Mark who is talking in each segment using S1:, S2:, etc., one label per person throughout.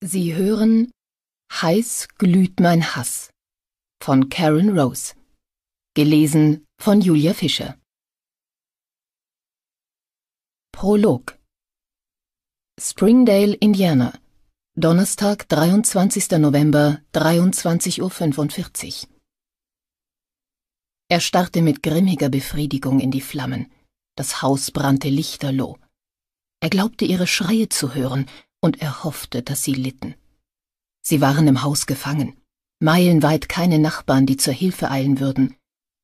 S1: Sie hören Heiß glüht mein Hass
S2: von Karen Rose. Gelesen von Julia Fischer. Prolog Springdale,
S1: Indiana. Donnerstag, 23. November, 23.45 Uhr. Er starrte mit grimmiger Befriedigung in die Flammen. Das Haus brannte lichterloh. Er glaubte, ihre Schreie zu hören, und er hoffte, dass sie litten. Sie waren im Haus gefangen, meilenweit keine Nachbarn, die zur Hilfe eilen würden.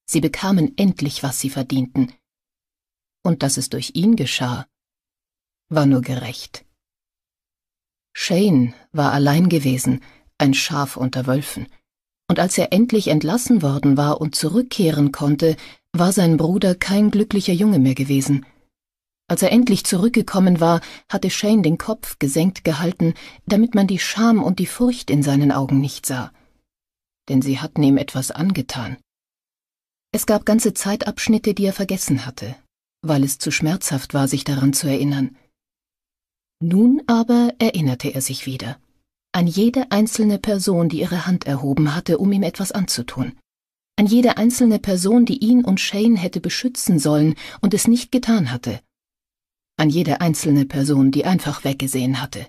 S1: Sie bekamen endlich, was sie verdienten. Und dass es durch ihn geschah, war nur gerecht. Shane war allein gewesen, ein Schaf unter Wölfen, und als er endlich entlassen worden war und zurückkehren konnte, war sein Bruder kein glücklicher Junge mehr gewesen. Als er endlich zurückgekommen war, hatte Shane den Kopf gesenkt gehalten, damit man die Scham und die Furcht in seinen Augen nicht sah. Denn sie hatten ihm etwas angetan. Es gab ganze Zeitabschnitte, die er vergessen hatte, weil es zu schmerzhaft war, sich daran zu erinnern. Nun aber erinnerte er sich wieder an jede einzelne Person, die ihre Hand erhoben hatte, um ihm etwas anzutun, an jede einzelne Person, die ihn und Shane hätte beschützen sollen und es nicht getan hatte an jede einzelne Person, die einfach weggesehen hatte.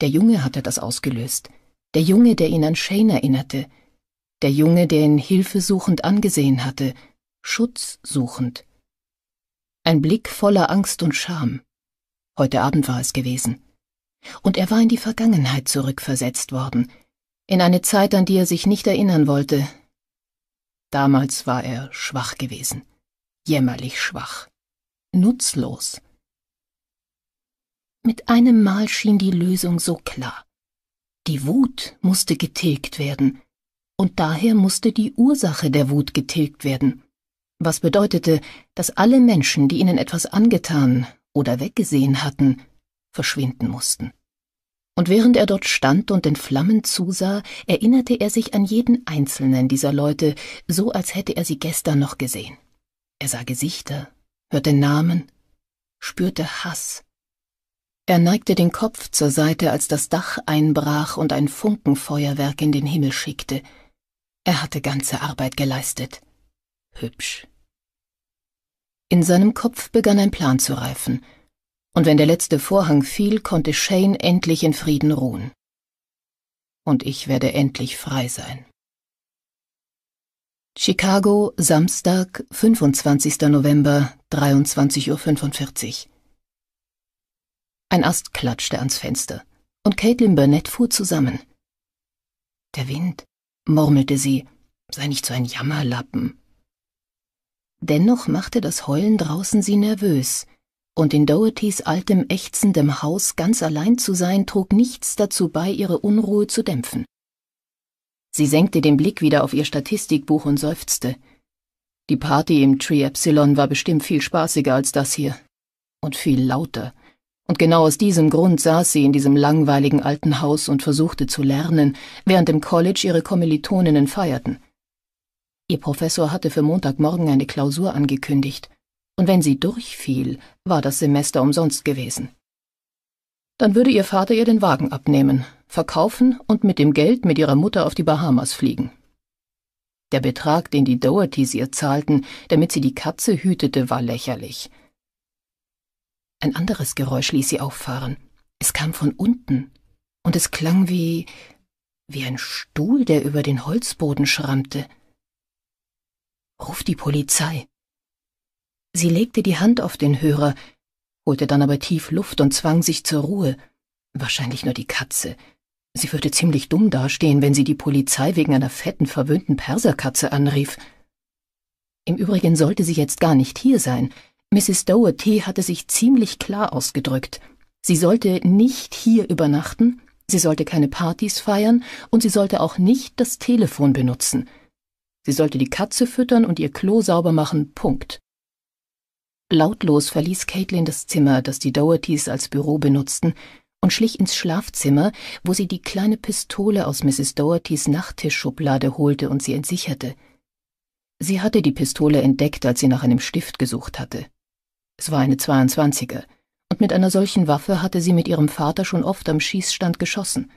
S1: Der Junge hatte das ausgelöst, der Junge, der ihn an Shane erinnerte, der Junge, der ihn hilfesuchend angesehen hatte, schutzsuchend. Ein Blick voller Angst und Scham. Heute Abend war es gewesen. Und er war in die Vergangenheit zurückversetzt worden, in eine Zeit, an die er sich nicht erinnern wollte. Damals war er schwach gewesen, jämmerlich schwach nutzlos. Mit einem Mal schien die Lösung so klar. Die Wut musste getilgt werden, und daher musste die Ursache der Wut getilgt werden, was bedeutete, dass alle Menschen, die ihnen etwas angetan oder weggesehen hatten, verschwinden mussten. Und während er dort stand und den Flammen zusah, erinnerte er sich an jeden einzelnen dieser Leute, so als hätte er sie gestern noch gesehen. Er sah Gesichter, hörte Namen, spürte Hass. Er neigte den Kopf zur Seite, als das Dach einbrach und ein Funkenfeuerwerk in den Himmel schickte. Er hatte ganze Arbeit geleistet. Hübsch. In seinem Kopf begann ein Plan zu reifen, und wenn der letzte Vorhang fiel, konnte Shane endlich in Frieden ruhen. Und ich werde endlich frei sein. Chicago, Samstag, 25. November, 23.45 Uhr. Ein Ast klatschte ans Fenster, und Caitlin Burnett fuhr zusammen. Der Wind, murmelte sie, sei nicht so ein Jammerlappen. Dennoch machte das Heulen draußen sie nervös, und in Dohertys altem, ächzendem Haus ganz allein zu sein, trug nichts dazu bei, ihre Unruhe zu dämpfen. Sie senkte den Blick wieder auf ihr Statistikbuch und seufzte. Die Party im Tree Epsilon war bestimmt viel spaßiger als das hier. Und viel lauter. Und genau aus diesem Grund saß sie in diesem langweiligen alten Haus und versuchte zu lernen, während im College ihre Kommilitoninnen feierten. Ihr Professor hatte für Montagmorgen eine Klausur angekündigt, und wenn sie durchfiel, war das Semester umsonst gewesen. Dann würde ihr Vater ihr den Wagen abnehmen, verkaufen und mit dem Geld mit ihrer Mutter auf die Bahamas fliegen. Der Betrag, den die Dohertys ihr zahlten, damit sie die Katze hütete, war lächerlich. Ein anderes Geräusch ließ sie auffahren. Es kam von unten, und es klang wie wie ein Stuhl, der über den Holzboden schrammte. Ruf die Polizei. Sie legte die Hand auf den Hörer, holte dann aber tief Luft und zwang sich zur Ruhe. Wahrscheinlich nur die Katze, Sie würde ziemlich dumm dastehen, wenn sie die Polizei wegen einer fetten, verwöhnten Perserkatze anrief. Im Übrigen sollte sie jetzt gar nicht hier sein. Mrs. Doherty hatte sich ziemlich klar ausgedrückt. Sie sollte nicht hier übernachten, sie sollte keine Partys feiern und sie sollte auch nicht das Telefon benutzen. Sie sollte die Katze füttern und ihr Klo sauber machen, Punkt. Lautlos verließ Caitlin das Zimmer, das die Dohertys als Büro benutzten, und schlich ins Schlafzimmer, wo sie die kleine Pistole aus Mrs. Dohertys Nachttischschublade holte und sie entsicherte. Sie hatte die Pistole entdeckt, als sie nach einem Stift gesucht hatte. Es war eine 22er, und mit einer solchen Waffe hatte sie mit ihrem Vater schon oft am Schießstand geschossen.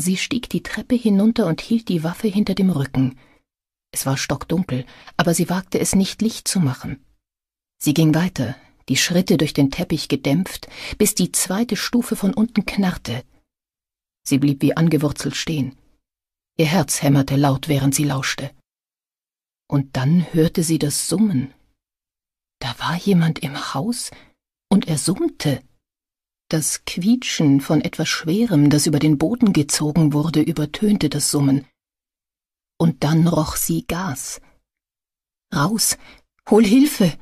S1: Sie stieg die Treppe hinunter und hielt die Waffe hinter dem Rücken. Es war stockdunkel, aber sie wagte es nicht Licht zu machen. Sie ging weiter, die Schritte durch den Teppich gedämpft, bis die zweite Stufe von unten knarrte. Sie blieb wie angewurzelt stehen. Ihr Herz hämmerte laut, während sie lauschte. Und dann hörte sie das Summen. Da war jemand im Haus und er summte. Das Quietschen von etwas Schwerem, das über den Boden gezogen wurde, übertönte das Summen. Und dann roch sie Gas. Raus, hol Hilfe!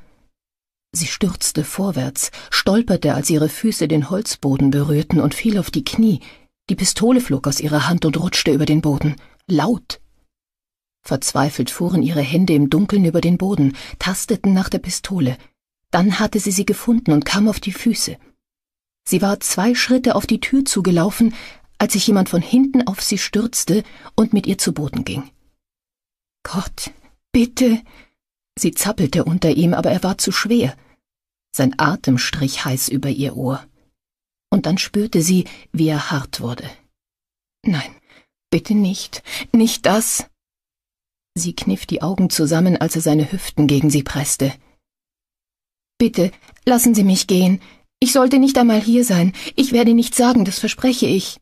S1: Sie stürzte vorwärts, stolperte, als ihre Füße den Holzboden berührten und fiel auf die Knie. Die Pistole flog aus ihrer Hand und rutschte über den Boden. Laut! Verzweifelt fuhren ihre Hände im Dunkeln über den Boden, tasteten nach der Pistole. Dann hatte sie sie gefunden und kam auf die Füße. Sie war zwei Schritte auf die Tür zugelaufen, als sich jemand von hinten auf sie stürzte und mit ihr zu Boden ging. Gott, bitte, Sie zappelte unter ihm, aber er war zu schwer. Sein Atem strich heiß über ihr Ohr. Und dann spürte sie, wie er hart wurde. Nein, bitte nicht, nicht das. Sie kniff die Augen zusammen, als er seine Hüften gegen sie presste. Bitte, lassen Sie mich gehen. Ich sollte nicht einmal hier sein. Ich werde nichts sagen, das verspreche ich.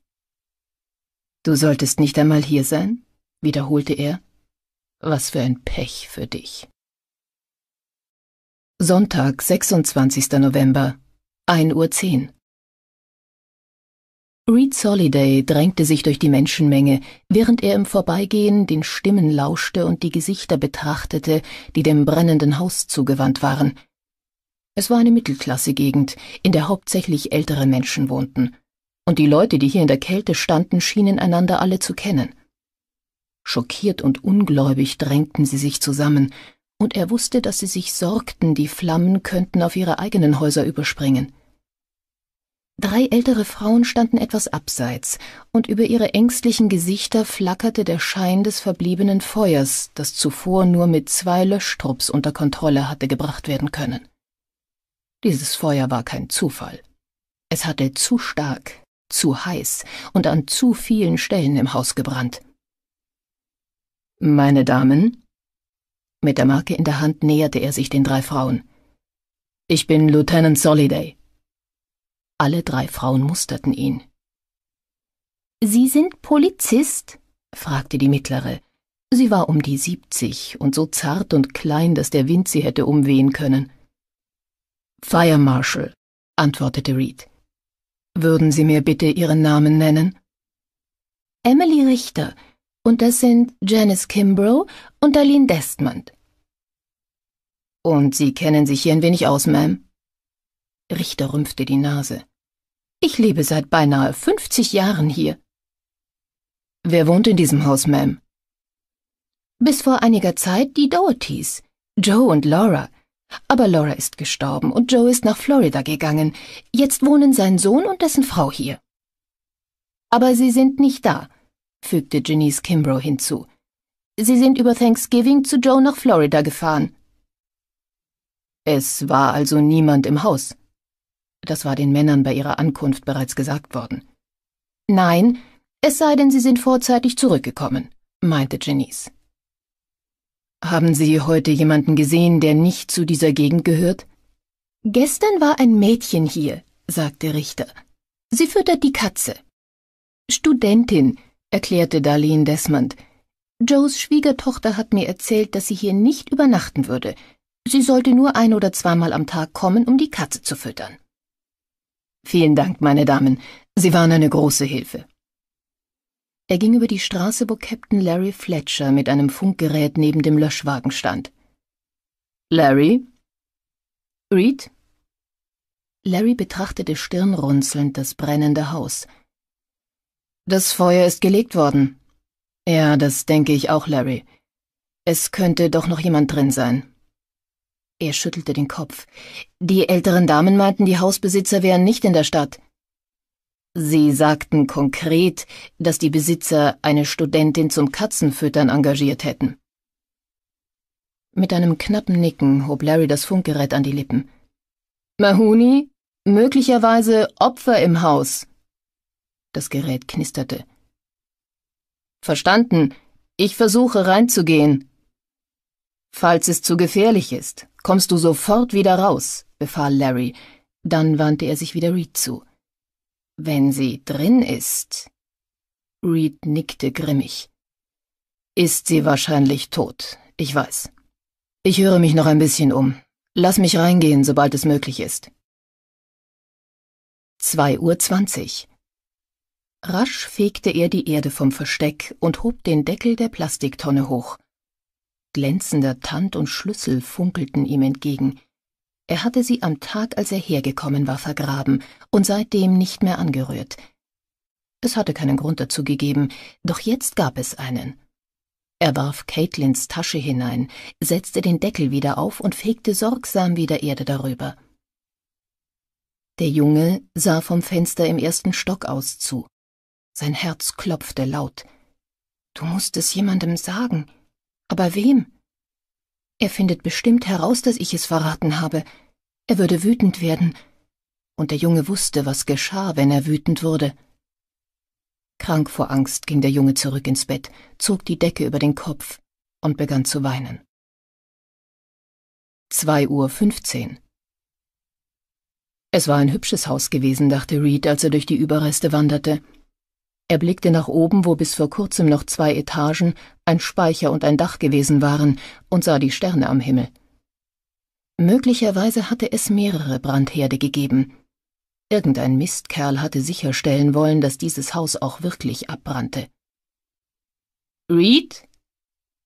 S1: Du solltest nicht einmal hier sein? wiederholte er. Was für ein Pech für dich.
S2: Sonntag, 26. November, 1.10 Uhr. Reed Soliday drängte sich durch die Menschenmenge, während er im
S1: Vorbeigehen den Stimmen lauschte und die Gesichter betrachtete, die dem brennenden Haus zugewandt waren. Es war eine Mittelklasse-Gegend, in der hauptsächlich ältere Menschen wohnten, und die Leute, die hier in der Kälte standen, schienen einander alle zu kennen. Schockiert und ungläubig drängten sie sich zusammen, und er wusste, dass sie sich sorgten, die Flammen könnten auf ihre eigenen Häuser überspringen. Drei ältere Frauen standen etwas abseits, und über ihre ängstlichen Gesichter flackerte der Schein des verbliebenen Feuers, das zuvor nur mit zwei Löschtrupps unter Kontrolle hatte gebracht werden können. Dieses Feuer war kein Zufall. Es hatte zu stark, zu heiß und an zu vielen Stellen im Haus gebrannt. Meine Damen, mit der Marke in der Hand näherte er sich den drei Frauen. Ich bin Lieutenant Soliday. Alle drei Frauen musterten ihn. Sie sind Polizist? fragte die mittlere. Sie war um die siebzig und so zart und klein, dass der Wind sie hätte umwehen können. Fire Marshal, antwortete Reed. Würden Sie mir bitte Ihren Namen nennen? Emily Richter, und das sind Janice Kimbrough und Aline Desmond. Und Sie kennen sich hier ein wenig aus, Ma'am. Richter rümpfte die Nase. Ich lebe seit beinahe 50 Jahren hier. Wer wohnt in diesem Haus, Ma'am? Bis vor einiger Zeit die Dohertys, Joe und Laura. Aber Laura ist gestorben und Joe ist nach Florida gegangen. Jetzt wohnen sein Sohn und dessen Frau hier. Aber sie sind nicht da fügte Janice Kimbrough hinzu. Sie sind über Thanksgiving zu Joe nach Florida gefahren. Es war also niemand im Haus. Das war den Männern bei ihrer Ankunft bereits gesagt worden. Nein, es sei denn, Sie sind vorzeitig zurückgekommen, meinte Janice. Haben Sie heute jemanden gesehen, der nicht zu dieser Gegend gehört? Gestern war ein Mädchen hier, sagte Richter. Sie füttert die Katze. Studentin, erklärte Darlene Desmond. Joes Schwiegertochter hat mir erzählt, dass sie hier nicht übernachten würde. Sie sollte nur ein oder zweimal am Tag kommen, um die Katze zu füttern. Vielen Dank, meine Damen. Sie waren eine große Hilfe. Er ging über die Straße, wo Captain Larry Fletcher mit einem Funkgerät neben dem Löschwagen stand. Larry? Reed? Larry betrachtete stirnrunzelnd das brennende Haus. Das Feuer ist gelegt worden. Ja, das denke ich auch, Larry. Es könnte doch noch jemand drin sein. Er schüttelte den Kopf. Die älteren Damen meinten, die Hausbesitzer wären nicht in der Stadt. Sie sagten konkret, dass die Besitzer eine Studentin zum Katzenfüttern engagiert hätten. Mit einem knappen Nicken hob Larry das Funkgerät an die Lippen. Mahoney, möglicherweise Opfer im Haus. Das Gerät knisterte. Verstanden. Ich versuche reinzugehen. Falls es zu gefährlich ist, kommst du sofort wieder raus, befahl Larry. Dann wandte er sich wieder Reed zu. Wenn sie drin ist. Reed nickte grimmig.
S2: Ist sie wahrscheinlich tot, ich weiß. Ich höre mich noch ein bisschen um. Lass mich reingehen, sobald es möglich ist.
S1: 2.20 Uhr. Rasch fegte er die Erde vom Versteck und hob den Deckel der Plastiktonne hoch. Glänzender Tand und Schlüssel funkelten ihm entgegen. Er hatte sie am Tag, als er hergekommen war, vergraben und seitdem nicht mehr angerührt. Es hatte keinen Grund dazu gegeben, doch jetzt gab es einen. Er warf Caitlins Tasche hinein, setzte den Deckel wieder auf und fegte sorgsam wieder Erde darüber. Der Junge sah vom Fenster im ersten Stock aus zu. Sein Herz klopfte laut. Du musst es jemandem sagen. Aber wem? Er findet bestimmt heraus, dass ich es verraten habe. Er würde wütend werden. Und der Junge wusste, was geschah, wenn
S2: er wütend wurde. Krank vor Angst ging der Junge zurück ins Bett, zog die Decke über den Kopf und begann zu weinen. 2.15 Uhr. 15. Es war ein hübsches Haus gewesen, dachte Reed, als
S1: er durch die Überreste wanderte. Er blickte nach oben, wo bis vor kurzem noch zwei Etagen, ein Speicher und ein Dach gewesen waren, und sah die Sterne am Himmel. Möglicherweise hatte es mehrere Brandherde gegeben. Irgendein Mistkerl hatte sicherstellen wollen, dass dieses Haus auch wirklich abbrannte. Reed?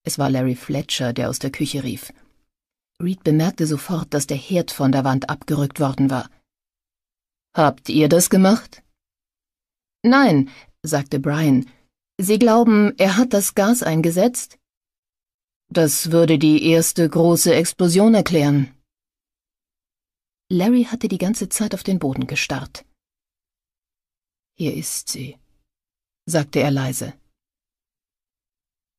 S1: Es war Larry Fletcher, der aus der Küche rief. Reed bemerkte sofort, dass der Herd von der Wand abgerückt worden war. Habt ihr das gemacht? Nein, sagte Brian. Sie glauben, er hat das Gas eingesetzt? Das würde die erste große Explosion erklären. Larry hatte die ganze Zeit auf den Boden gestarrt. Hier ist sie, sagte er leise.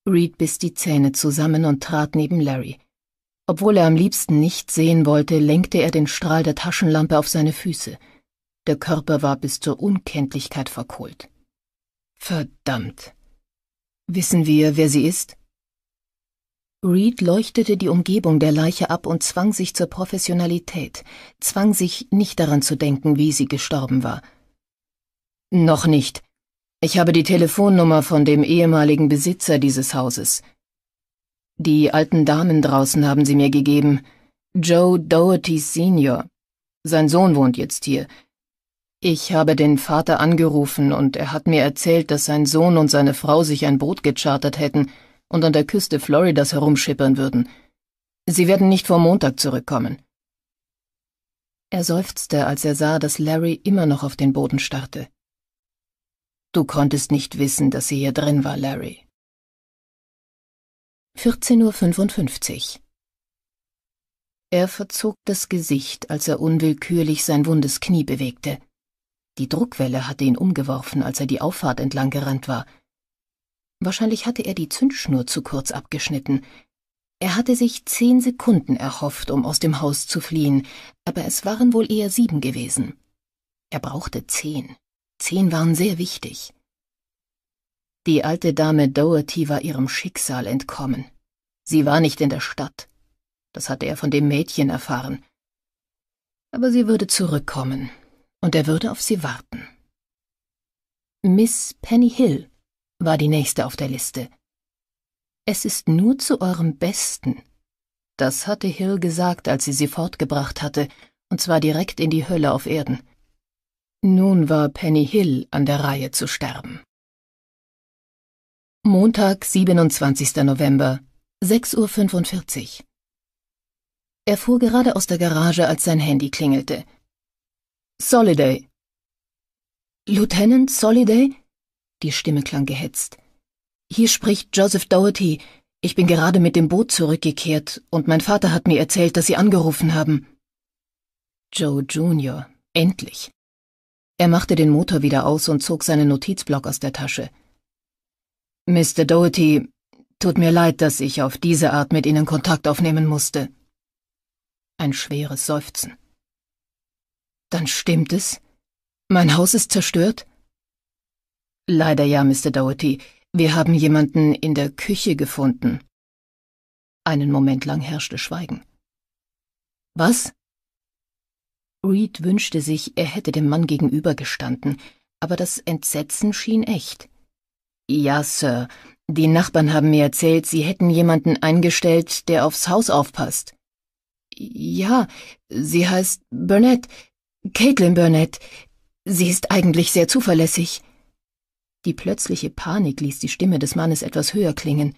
S1: Reed biss die Zähne zusammen und trat neben Larry. Obwohl er am liebsten nicht sehen wollte, lenkte er den Strahl der Taschenlampe auf seine Füße. Der Körper war bis zur Unkenntlichkeit verkohlt. Verdammt. Wissen wir, wer sie ist? Reed leuchtete die Umgebung der Leiche ab und zwang sich zur Professionalität, zwang sich nicht daran zu denken, wie sie gestorben war. Noch nicht. Ich habe die Telefonnummer von dem ehemaligen Besitzer dieses Hauses. Die alten Damen draußen haben sie mir gegeben. Joe Doherty Senior. Sein Sohn wohnt jetzt hier. Ich habe den Vater angerufen und er hat mir erzählt, dass sein Sohn und seine Frau sich ein Boot gechartert hätten und an der Küste Floridas herumschippern würden. Sie werden nicht vor Montag zurückkommen. Er seufzte, als er sah, dass Larry immer noch auf den Boden
S2: starrte. Du konntest nicht wissen, dass sie hier drin war, Larry. 14.55 Uhr. Er
S1: verzog das Gesicht, als er unwillkürlich sein wundes Knie bewegte. Die Druckwelle hatte ihn umgeworfen, als er die Auffahrt entlang gerannt war. Wahrscheinlich hatte er die Zündschnur zu kurz abgeschnitten. Er hatte sich zehn Sekunden erhofft, um aus dem Haus zu fliehen, aber es waren wohl eher sieben gewesen. Er brauchte zehn. Zehn waren sehr wichtig. Die alte Dame Doherty war ihrem Schicksal entkommen. Sie war nicht in der Stadt. Das hatte er von dem Mädchen erfahren. Aber sie würde zurückkommen, und er würde auf sie warten. Miss Penny Hill war die nächste auf der Liste. Es ist nur zu eurem Besten. Das hatte Hill gesagt, als sie sie fortgebracht hatte, und zwar direkt in die Hölle auf Erden. Nun war
S2: Penny Hill an der Reihe zu sterben. Montag, 27. November, 6.45 Uhr. Er fuhr gerade
S1: aus der Garage, als sein Handy klingelte. Soliday. Lieutenant Soliday? Die Stimme klang gehetzt. Hier spricht Joseph Doherty. Ich bin gerade mit dem Boot zurückgekehrt und mein Vater hat mir erzählt, dass Sie angerufen haben. Joe Junior, endlich. Er machte den Motor wieder aus und zog seinen Notizblock aus der Tasche. Mr. Doherty, tut mir leid, dass ich auf diese Art mit Ihnen Kontakt aufnehmen musste. Ein schweres Seufzen. Dann stimmt es? Mein Haus ist zerstört? Leider ja, Mr. Doherty. Wir haben jemanden in der Küche gefunden. Einen Moment lang herrschte Schweigen. Was? Reed wünschte sich, er hätte dem Mann gegenüber gestanden, aber das Entsetzen schien echt. Ja, Sir, die Nachbarn haben mir erzählt, sie hätten jemanden eingestellt, der aufs Haus aufpasst. Ja, sie heißt Burnett, Caitlin Burnett, sie ist eigentlich sehr zuverlässig. Die plötzliche Panik ließ die Stimme des Mannes etwas höher klingen.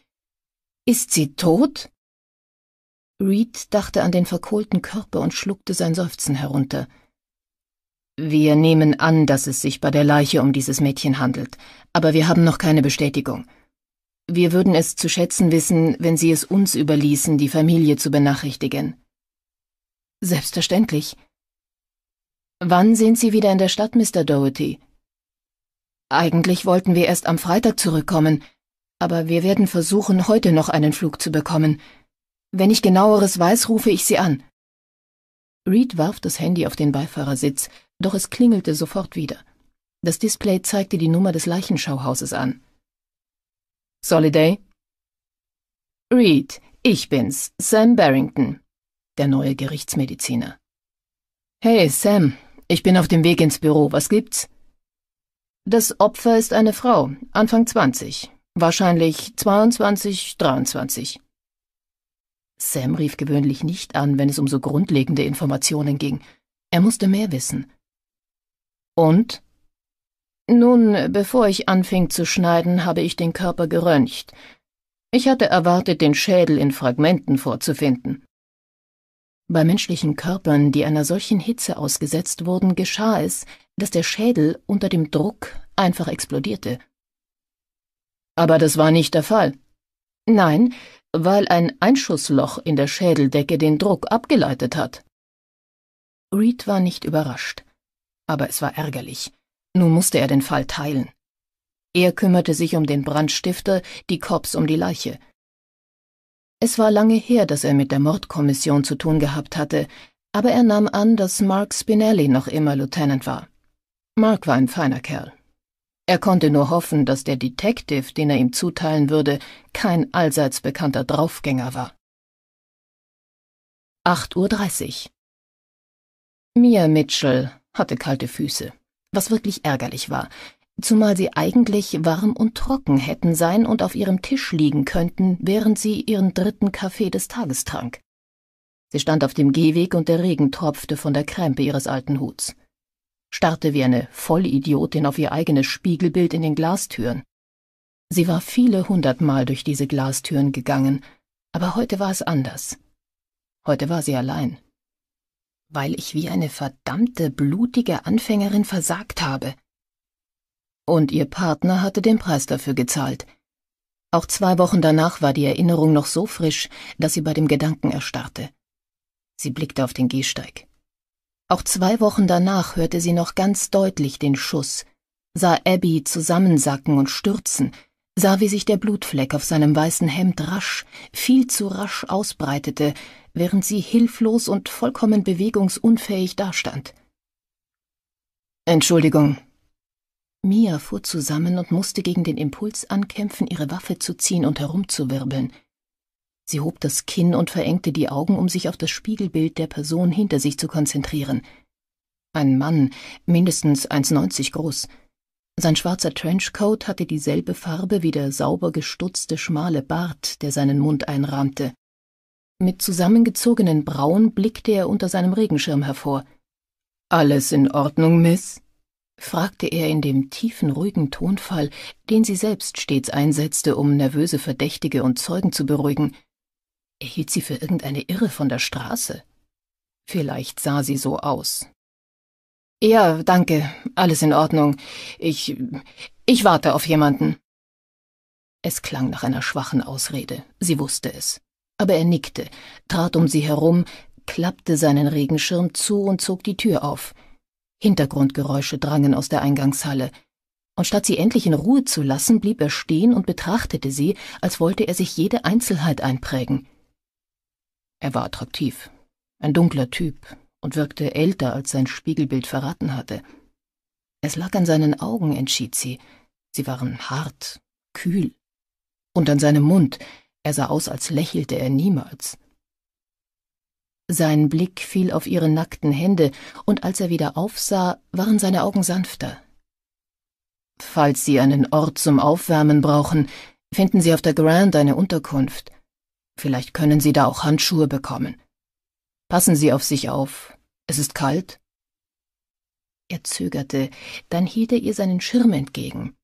S1: Ist sie tot? Reed dachte an den verkohlten Körper und schluckte sein Seufzen herunter. Wir nehmen an, dass es sich bei der Leiche um dieses Mädchen handelt, aber wir haben noch keine Bestätigung. Wir würden es zu schätzen wissen, wenn Sie es uns überließen, die Familie zu benachrichtigen. Selbstverständlich. Wann sind Sie wieder in der Stadt, Mr. Doherty? Eigentlich wollten wir erst am Freitag zurückkommen, aber wir werden versuchen, heute noch einen Flug zu bekommen. Wenn ich genaueres weiß, rufe ich Sie an. Reed warf das Handy auf den Beifahrersitz, doch es klingelte sofort wieder. Das Display zeigte die Nummer des Leichenschauhauses an. Soliday? Reed, ich bin's, Sam Barrington, der neue Gerichtsmediziner. Hey, Sam, ich bin auf dem Weg ins Büro. Was gibt's? Das Opfer ist eine Frau, Anfang 20, wahrscheinlich 22, 23. Sam rief gewöhnlich nicht an, wenn es um so grundlegende Informationen ging. Er musste mehr wissen. Und? Nun, bevor ich anfing zu schneiden, habe ich den Körper geröntgt. Ich hatte erwartet, den Schädel in Fragmenten vorzufinden. Bei menschlichen Körpern, die einer solchen Hitze ausgesetzt wurden, geschah es, dass der Schädel unter dem Druck einfach explodierte. Aber das war nicht der Fall. Nein, weil ein Einschussloch in der Schädeldecke den Druck abgeleitet hat. Reed war nicht überrascht, aber es war ärgerlich. Nun musste er den Fall teilen. Er kümmerte sich um den Brandstifter, die Cops um die Leiche. Es war lange her, dass er mit der Mordkommission zu tun gehabt hatte, aber er nahm an, dass Mark Spinelli noch immer Lieutenant war. Mark war ein feiner Kerl. Er konnte nur hoffen, dass der Detective, den er ihm zuteilen würde,
S2: kein allseits bekannter Draufgänger war. 8.30 Uhr. Mia Mitchell hatte kalte Füße, was wirklich
S1: ärgerlich war, zumal sie eigentlich warm und trocken hätten sein und auf ihrem Tisch liegen könnten, während sie ihren dritten Kaffee des Tages trank. Sie stand auf dem Gehweg und der Regen tropfte von der Krempe ihres alten Huts, starrte wie eine Vollidiotin auf ihr eigenes Spiegelbild in den Glastüren. Sie war viele hundertmal durch diese Glastüren gegangen, aber heute war es anders. Heute war sie allein. Weil ich wie eine verdammte blutige Anfängerin versagt habe, und ihr Partner hatte den Preis dafür gezahlt. Auch zwei Wochen danach war die Erinnerung noch so frisch, dass sie bei dem Gedanken erstarrte. Sie blickte auf den Gehsteig. Auch zwei Wochen danach hörte sie noch ganz deutlich den Schuss, sah Abby zusammensacken und stürzen, sah, wie sich der Blutfleck auf seinem weißen Hemd rasch, viel zu rasch ausbreitete, während sie hilflos und vollkommen bewegungsunfähig dastand. Entschuldigung, Mia fuhr zusammen und musste gegen den Impuls ankämpfen, ihre Waffe zu ziehen und herumzuwirbeln. Sie hob das Kinn und verengte die Augen, um sich auf das Spiegelbild der Person hinter sich zu konzentrieren. Ein Mann, mindestens 1,90 groß. Sein schwarzer Trenchcoat hatte dieselbe Farbe wie der sauber gestutzte schmale Bart, der seinen Mund einrahmte. Mit zusammengezogenen Brauen blickte er unter seinem Regenschirm hervor. Alles in Ordnung, Miss? fragte er in dem tiefen, ruhigen Tonfall, den sie selbst stets einsetzte, um nervöse Verdächtige und Zeugen zu beruhigen. Er hielt sie für irgendeine Irre von der Straße. Vielleicht sah sie so aus. Ja, danke, alles in Ordnung. Ich. ich warte auf jemanden. Es klang nach einer schwachen Ausrede, sie wusste es. Aber er nickte, trat um sie herum, klappte seinen Regenschirm zu und zog die Tür auf. Hintergrundgeräusche drangen aus der Eingangshalle, und statt sie endlich in Ruhe zu lassen, blieb er stehen und betrachtete sie, als wollte er sich jede Einzelheit einprägen. Er war attraktiv, ein dunkler Typ und wirkte älter, als sein Spiegelbild verraten hatte. Es lag an seinen Augen, entschied sie. Sie waren hart, kühl. Und an seinem Mund, er sah aus, als lächelte er niemals. Sein Blick fiel auf ihre nackten Hände, und als er wieder aufsah, waren seine Augen sanfter. Falls Sie einen Ort zum Aufwärmen brauchen, finden Sie auf der Grand eine Unterkunft. Vielleicht können Sie da auch Handschuhe bekommen. Passen Sie auf sich auf. Es ist kalt. Er zögerte, dann hielt er ihr seinen Schirm entgegen.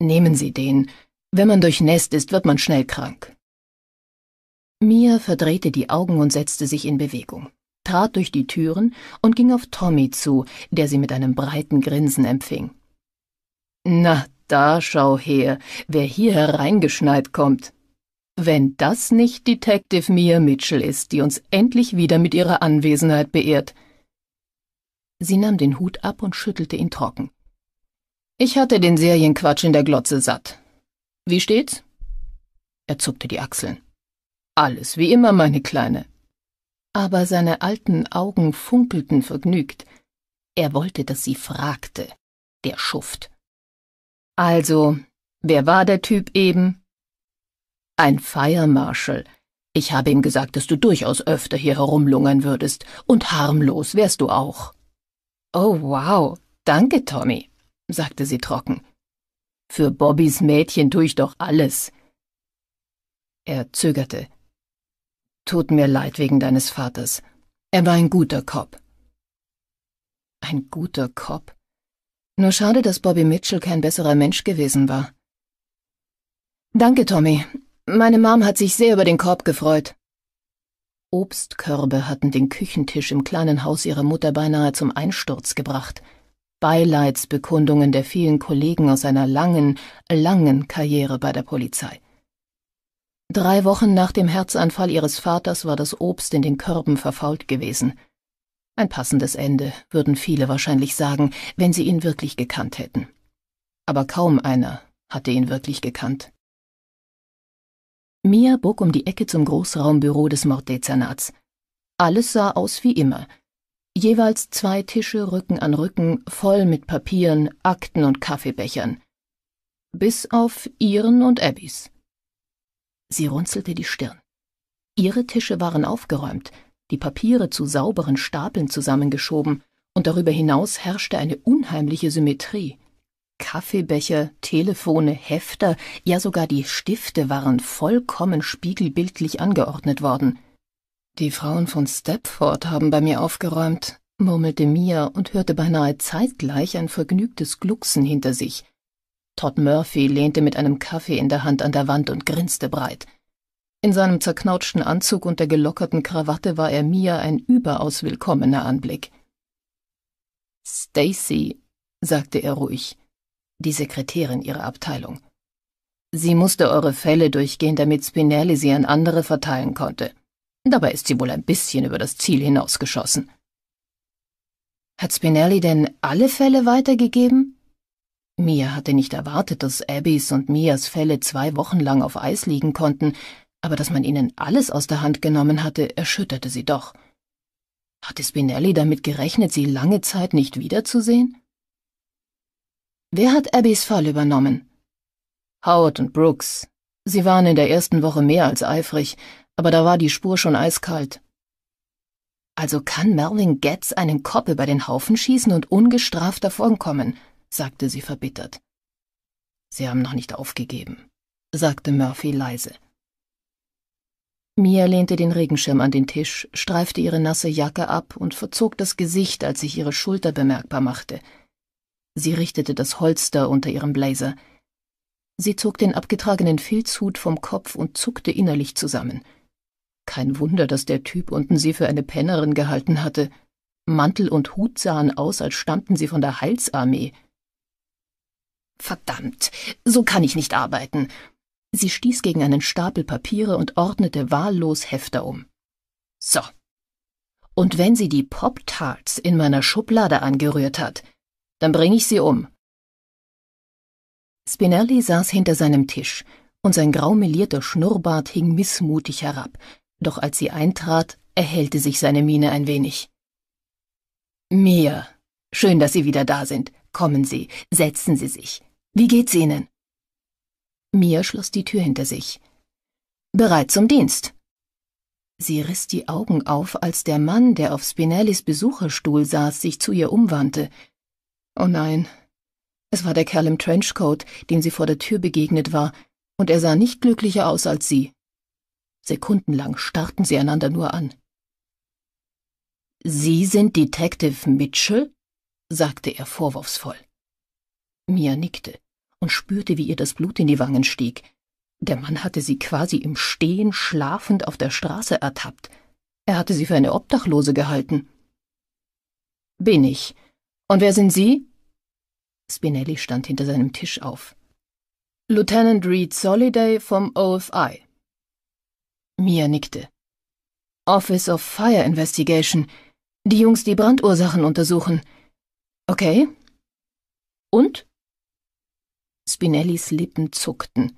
S1: Nehmen Sie den. Wenn man durchnässt ist, wird man schnell krank. Mia verdrehte die Augen und setzte sich in Bewegung, trat durch die Türen und ging auf Tommy zu, der sie mit einem breiten Grinsen empfing. Na, da schau her, wer hier hereingeschneit kommt. Wenn das nicht Detective Mia Mitchell ist, die uns endlich wieder mit ihrer Anwesenheit beehrt. Sie nahm den Hut ab und schüttelte ihn trocken. Ich hatte den Serienquatsch in der Glotze satt. Wie steht's? Er zuckte die Achseln. Alles wie immer, meine Kleine. Aber seine alten Augen funkelten vergnügt. Er wollte, dass sie fragte. Der Schuft. Also, wer war der Typ eben? Ein Fire Marshal. Ich habe ihm gesagt, dass du durchaus öfter hier herumlungern würdest, und harmlos wärst du auch. Oh, wow. Danke, Tommy, sagte sie trocken. Für Bobbys Mädchen tue ich doch alles. Er zögerte. Tut mir leid wegen deines Vaters. Er war ein guter Cop. Ein guter Cop? Nur schade, dass Bobby Mitchell kein besserer Mensch gewesen war. Danke, Tommy. Meine Mom hat sich sehr über den Korb gefreut. Obstkörbe hatten den Küchentisch im kleinen Haus ihrer Mutter beinahe zum Einsturz gebracht. Beileidsbekundungen der vielen Kollegen aus einer langen, langen Karriere bei der Polizei. Drei Wochen nach dem Herzanfall ihres Vaters war das Obst in den Körben verfault gewesen. Ein passendes Ende, würden viele wahrscheinlich sagen, wenn sie ihn wirklich gekannt hätten. Aber kaum einer hatte ihn wirklich gekannt. Mia bog um die Ecke zum Großraumbüro des Morddezernats. Alles sah aus wie immer. Jeweils zwei Tische Rücken an Rücken, voll mit Papieren, Akten und Kaffeebechern. Bis auf ihren und Abbys. Sie runzelte die Stirn. Ihre Tische waren aufgeräumt, die Papiere zu sauberen Stapeln zusammengeschoben, und darüber hinaus herrschte eine unheimliche Symmetrie. Kaffeebecher, Telefone, Hefter, ja sogar die Stifte waren vollkommen spiegelbildlich angeordnet worden. Die Frauen von Stepford haben bei mir aufgeräumt, murmelte Mia und hörte beinahe zeitgleich ein vergnügtes Glucksen hinter sich. Todd Murphy lehnte mit einem Kaffee in der Hand an der Wand und grinste breit. In seinem zerknautschten Anzug und der gelockerten Krawatte war er Mia ein überaus willkommener Anblick. Stacy, sagte er ruhig, die Sekretärin ihrer Abteilung. Sie musste eure Fälle durchgehen, damit Spinelli sie an andere verteilen konnte. Dabei ist sie wohl ein bisschen über das Ziel hinausgeschossen. Hat Spinelli denn alle Fälle weitergegeben? Mia hatte nicht erwartet, dass Abbys und Mias Fälle zwei Wochen lang auf Eis liegen konnten, aber dass man ihnen alles aus der Hand genommen hatte, erschütterte sie doch. Hatte Spinelli damit gerechnet, sie lange Zeit nicht wiederzusehen? Wer hat Abbys Fall übernommen? Howard und Brooks. Sie waren in der ersten Woche mehr als eifrig, aber da war die Spur schon eiskalt. Also kann Melvin Getz einen Kopf über den Haufen schießen und ungestraft davonkommen sagte sie verbittert. Sie haben noch nicht aufgegeben, sagte Murphy leise. Mia lehnte den Regenschirm an den Tisch, streifte ihre nasse Jacke ab und verzog das Gesicht, als sich ihre Schulter bemerkbar machte. Sie richtete das Holster unter ihrem Blazer. Sie zog den abgetragenen Filzhut vom Kopf und zuckte innerlich zusammen. Kein Wunder, dass der Typ unten sie für eine Pennerin gehalten hatte. Mantel und Hut sahen aus, als stammten sie von der Heilsarmee. Verdammt, so kann ich nicht arbeiten. Sie stieß gegen einen Stapel Papiere und ordnete wahllos Hefter um. So. Und wenn sie die Pop-Tarts in meiner Schublade angerührt hat, dann bring ich sie um. Spinelli saß hinter seinem Tisch und sein graumelierter Schnurrbart hing missmutig herab, doch als sie eintrat, erhellte sich seine Miene ein wenig. Mir, schön, dass Sie wieder da sind. Kommen Sie, setzen Sie sich. Wie geht's Ihnen? Mia schloss die Tür hinter sich. Bereit zum Dienst. Sie riss die Augen auf, als der Mann, der auf Spinellis Besucherstuhl saß, sich zu ihr umwandte. Oh nein. Es war der Kerl im Trenchcoat, dem sie vor der Tür begegnet war, und er sah nicht glücklicher aus als sie. Sekundenlang starrten sie einander nur an. Sie sind Detective Mitchell? sagte er vorwurfsvoll. Mia nickte und spürte, wie ihr das Blut in die Wangen stieg. Der Mann hatte sie quasi im Stehen schlafend auf der Straße ertappt. Er hatte sie für eine Obdachlose gehalten. Bin ich. Und wer sind Sie? Spinelli stand hinter seinem Tisch auf. Lieutenant Reed Soliday vom OFI. Mia nickte. Office of Fire Investigation. Die Jungs, die Brandursachen untersuchen. Okay. Und?
S2: Spinellis Lippen zuckten.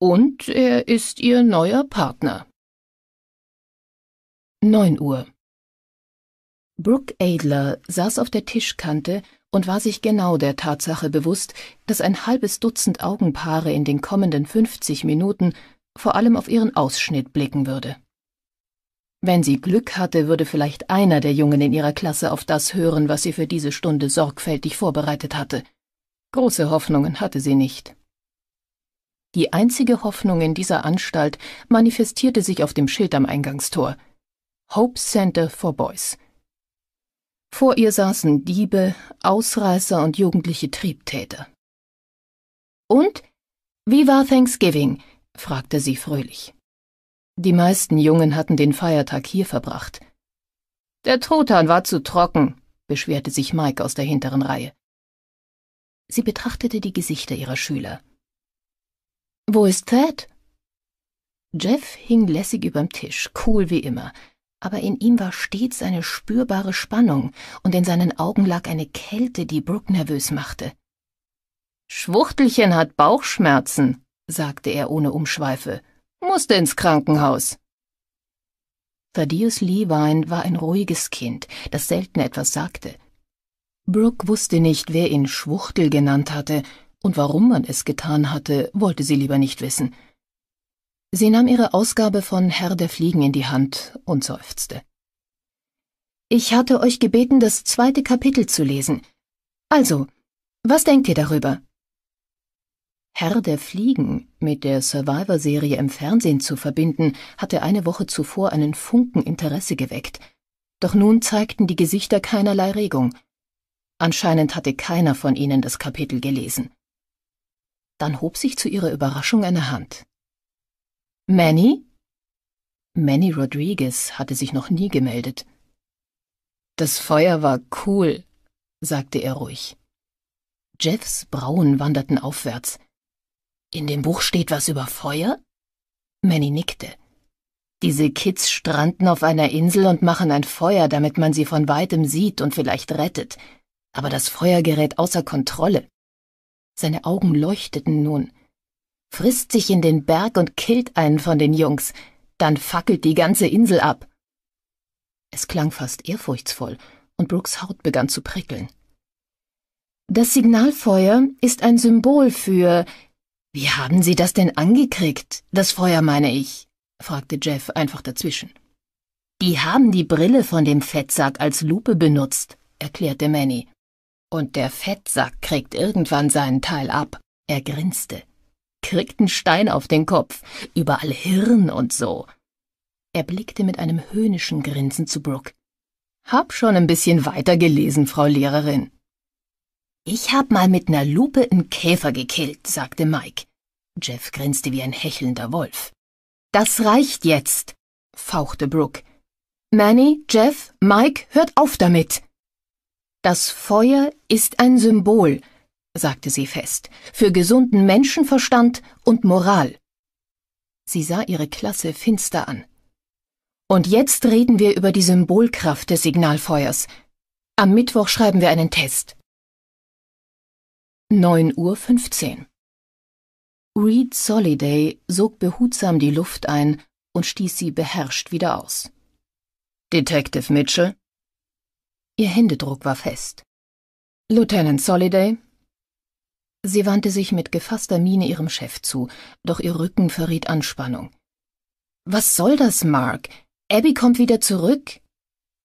S2: Und er ist ihr neuer Partner. 9 Uhr. Brooke Adler saß auf der Tischkante und war sich genau der
S1: Tatsache bewusst, dass ein halbes Dutzend Augenpaare in den kommenden 50 Minuten vor allem auf ihren Ausschnitt blicken würde. Wenn sie Glück hatte, würde vielleicht einer der Jungen in ihrer Klasse auf das hören, was sie für diese Stunde sorgfältig vorbereitet hatte. Große Hoffnungen hatte sie nicht. Die einzige Hoffnung in dieser Anstalt manifestierte sich auf dem Schild am Eingangstor. Hope Center for Boys. Vor ihr saßen Diebe, Ausreißer und jugendliche Triebtäter. Und? Wie war Thanksgiving? fragte sie fröhlich. Die meisten Jungen hatten den Feiertag hier verbracht. Der Truthahn war zu trocken, beschwerte sich Mike aus der hinteren Reihe. Sie betrachtete die Gesichter ihrer Schüler. Wo ist Ted? Jeff hing lässig überm Tisch, cool wie immer, aber in ihm war stets eine spürbare Spannung und in seinen Augen lag eine Kälte, die Brooke nervös machte. Schwuchtelchen hat Bauchschmerzen, sagte er ohne Umschweife. Musste ins Krankenhaus. Thaddeus Levine war ein ruhiges Kind, das selten etwas sagte. Brooke wusste nicht, wer ihn Schwuchtel genannt hatte, und warum man es getan hatte, wollte sie lieber nicht wissen. Sie nahm ihre Ausgabe von Herr der Fliegen in die Hand und seufzte. Ich hatte euch gebeten, das zweite Kapitel zu lesen. Also, was denkt ihr darüber? Herr der Fliegen mit der Survivor-Serie im Fernsehen zu verbinden, hatte eine Woche zuvor einen Funken Interesse geweckt. Doch nun zeigten die Gesichter keinerlei Regung. Anscheinend hatte keiner von ihnen das Kapitel gelesen. Dann hob sich zu ihrer Überraschung eine Hand. Manny? Manny Rodriguez hatte sich noch nie gemeldet. Das Feuer war cool, sagte er ruhig. Jeffs Brauen wanderten aufwärts. In dem Buch steht was über Feuer? Manny nickte. Diese Kids stranden auf einer Insel und machen ein Feuer, damit man sie von weitem sieht und vielleicht rettet aber das Feuer gerät außer Kontrolle. Seine Augen leuchteten nun. Frisst sich in den Berg und killt einen von den Jungs, dann fackelt die ganze Insel ab. Es klang fast ehrfurchtsvoll, und Brooks Haut begann zu prickeln. Das Signalfeuer ist ein Symbol für. Wie haben Sie das denn angekriegt? Das Feuer meine ich, fragte Jeff einfach dazwischen. Die haben die Brille von dem Fettsack als Lupe benutzt, erklärte Manny. Und der Fettsack kriegt irgendwann seinen Teil ab. Er grinste. Kriegt einen Stein auf den Kopf. Überall Hirn und so. Er blickte mit einem höhnischen Grinsen zu Brooke. Hab schon ein bisschen weiter gelesen, Frau Lehrerin. Ich hab mal mit ner Lupe einen Käfer gekillt, sagte Mike. Jeff grinste wie ein hechelnder Wolf. Das reicht jetzt, fauchte Brooke. Manny, Jeff, Mike, hört auf damit! Das Feuer ist ein Symbol, sagte sie fest, für gesunden Menschenverstand und Moral. Sie sah ihre Klasse finster an. Und jetzt reden wir über die Symbolkraft
S2: des Signalfeuers. Am Mittwoch schreiben wir einen Test. 9.15 Uhr. Reed Soliday sog behutsam
S1: die Luft ein und stieß sie beherrscht wieder aus. Detective Mitchell, Ihr Händedruck war fest. Lieutenant Soliday? Sie wandte sich mit gefasster Miene ihrem Chef zu, doch ihr Rücken verriet Anspannung. Was soll das, Mark? Abby kommt wieder zurück?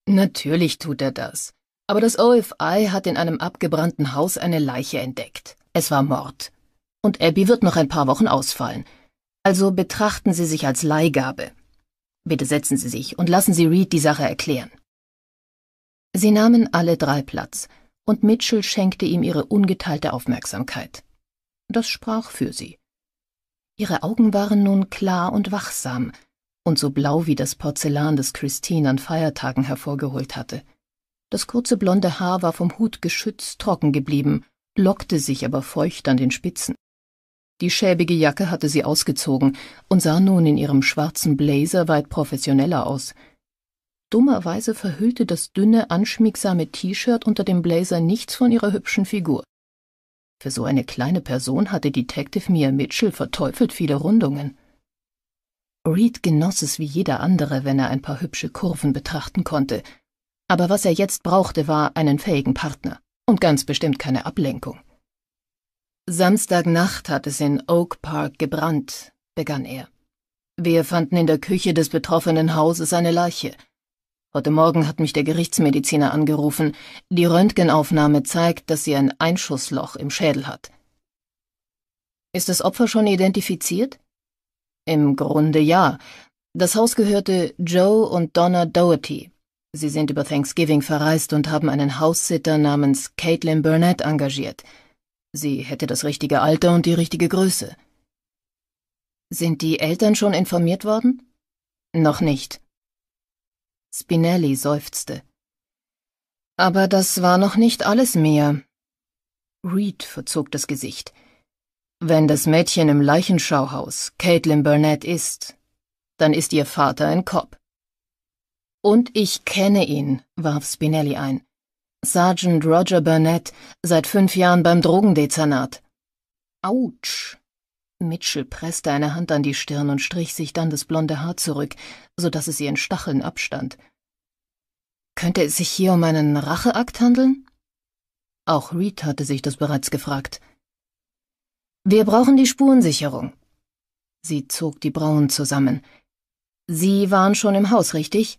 S1: Natürlich tut er das. Aber das OFI hat in einem abgebrannten Haus eine Leiche entdeckt. Es war Mord. Und Abby wird noch ein paar Wochen ausfallen. Also betrachten Sie sich als Leihgabe. Bitte setzen Sie sich und lassen Sie Reed die Sache erklären. Sie nahmen alle drei Platz, und Mitchell schenkte ihm ihre ungeteilte Aufmerksamkeit. Das sprach für sie. Ihre Augen waren nun klar und wachsam und so blau wie das Porzellan, das Christine an Feiertagen hervorgeholt hatte. Das kurze blonde Haar war vom Hut geschützt trocken geblieben, lockte sich aber feucht an den Spitzen. Die schäbige Jacke hatte sie ausgezogen und sah nun in ihrem schwarzen Blazer weit professioneller aus – Dummerweise verhüllte das dünne, anschmiegsame T-Shirt unter dem Blazer nichts von ihrer hübschen Figur. Für so eine kleine Person hatte Detective Mia Mitchell verteufelt viele Rundungen. Reed genoss es wie jeder andere, wenn er ein paar hübsche Kurven betrachten konnte. Aber was er jetzt brauchte, war einen fähigen Partner und ganz bestimmt keine Ablenkung. Samstagnacht hat es in Oak Park gebrannt, begann er. Wir fanden in der Küche des betroffenen Hauses eine Leiche. Heute Morgen hat mich der Gerichtsmediziner angerufen. Die Röntgenaufnahme zeigt, dass sie ein Einschussloch im Schädel hat. Ist das Opfer schon identifiziert? Im Grunde ja. Das Haus gehörte Joe und Donna Doherty. Sie sind über Thanksgiving verreist und haben einen Haussitter namens Caitlin Burnett engagiert. Sie hätte das richtige Alter und die richtige Größe. Sind die Eltern schon informiert worden? Noch nicht. Spinelli seufzte. Aber das war noch nicht alles mehr. Reed verzog das Gesicht. Wenn das Mädchen im Leichenschauhaus Caitlin Burnett ist, dann ist ihr Vater ein Cop. Und ich kenne ihn, warf Spinelli ein. Sergeant Roger Burnett, seit fünf Jahren beim Drogendezernat. Autsch, Mitchell presste eine Hand an die Stirn und strich sich dann das blonde Haar zurück, so dass es ihr in Stacheln abstand. Könnte es sich hier um einen Racheakt handeln? Auch Reed hatte sich das bereits gefragt. Wir brauchen die Spurensicherung. Sie zog die Brauen zusammen. Sie waren schon im Haus, richtig?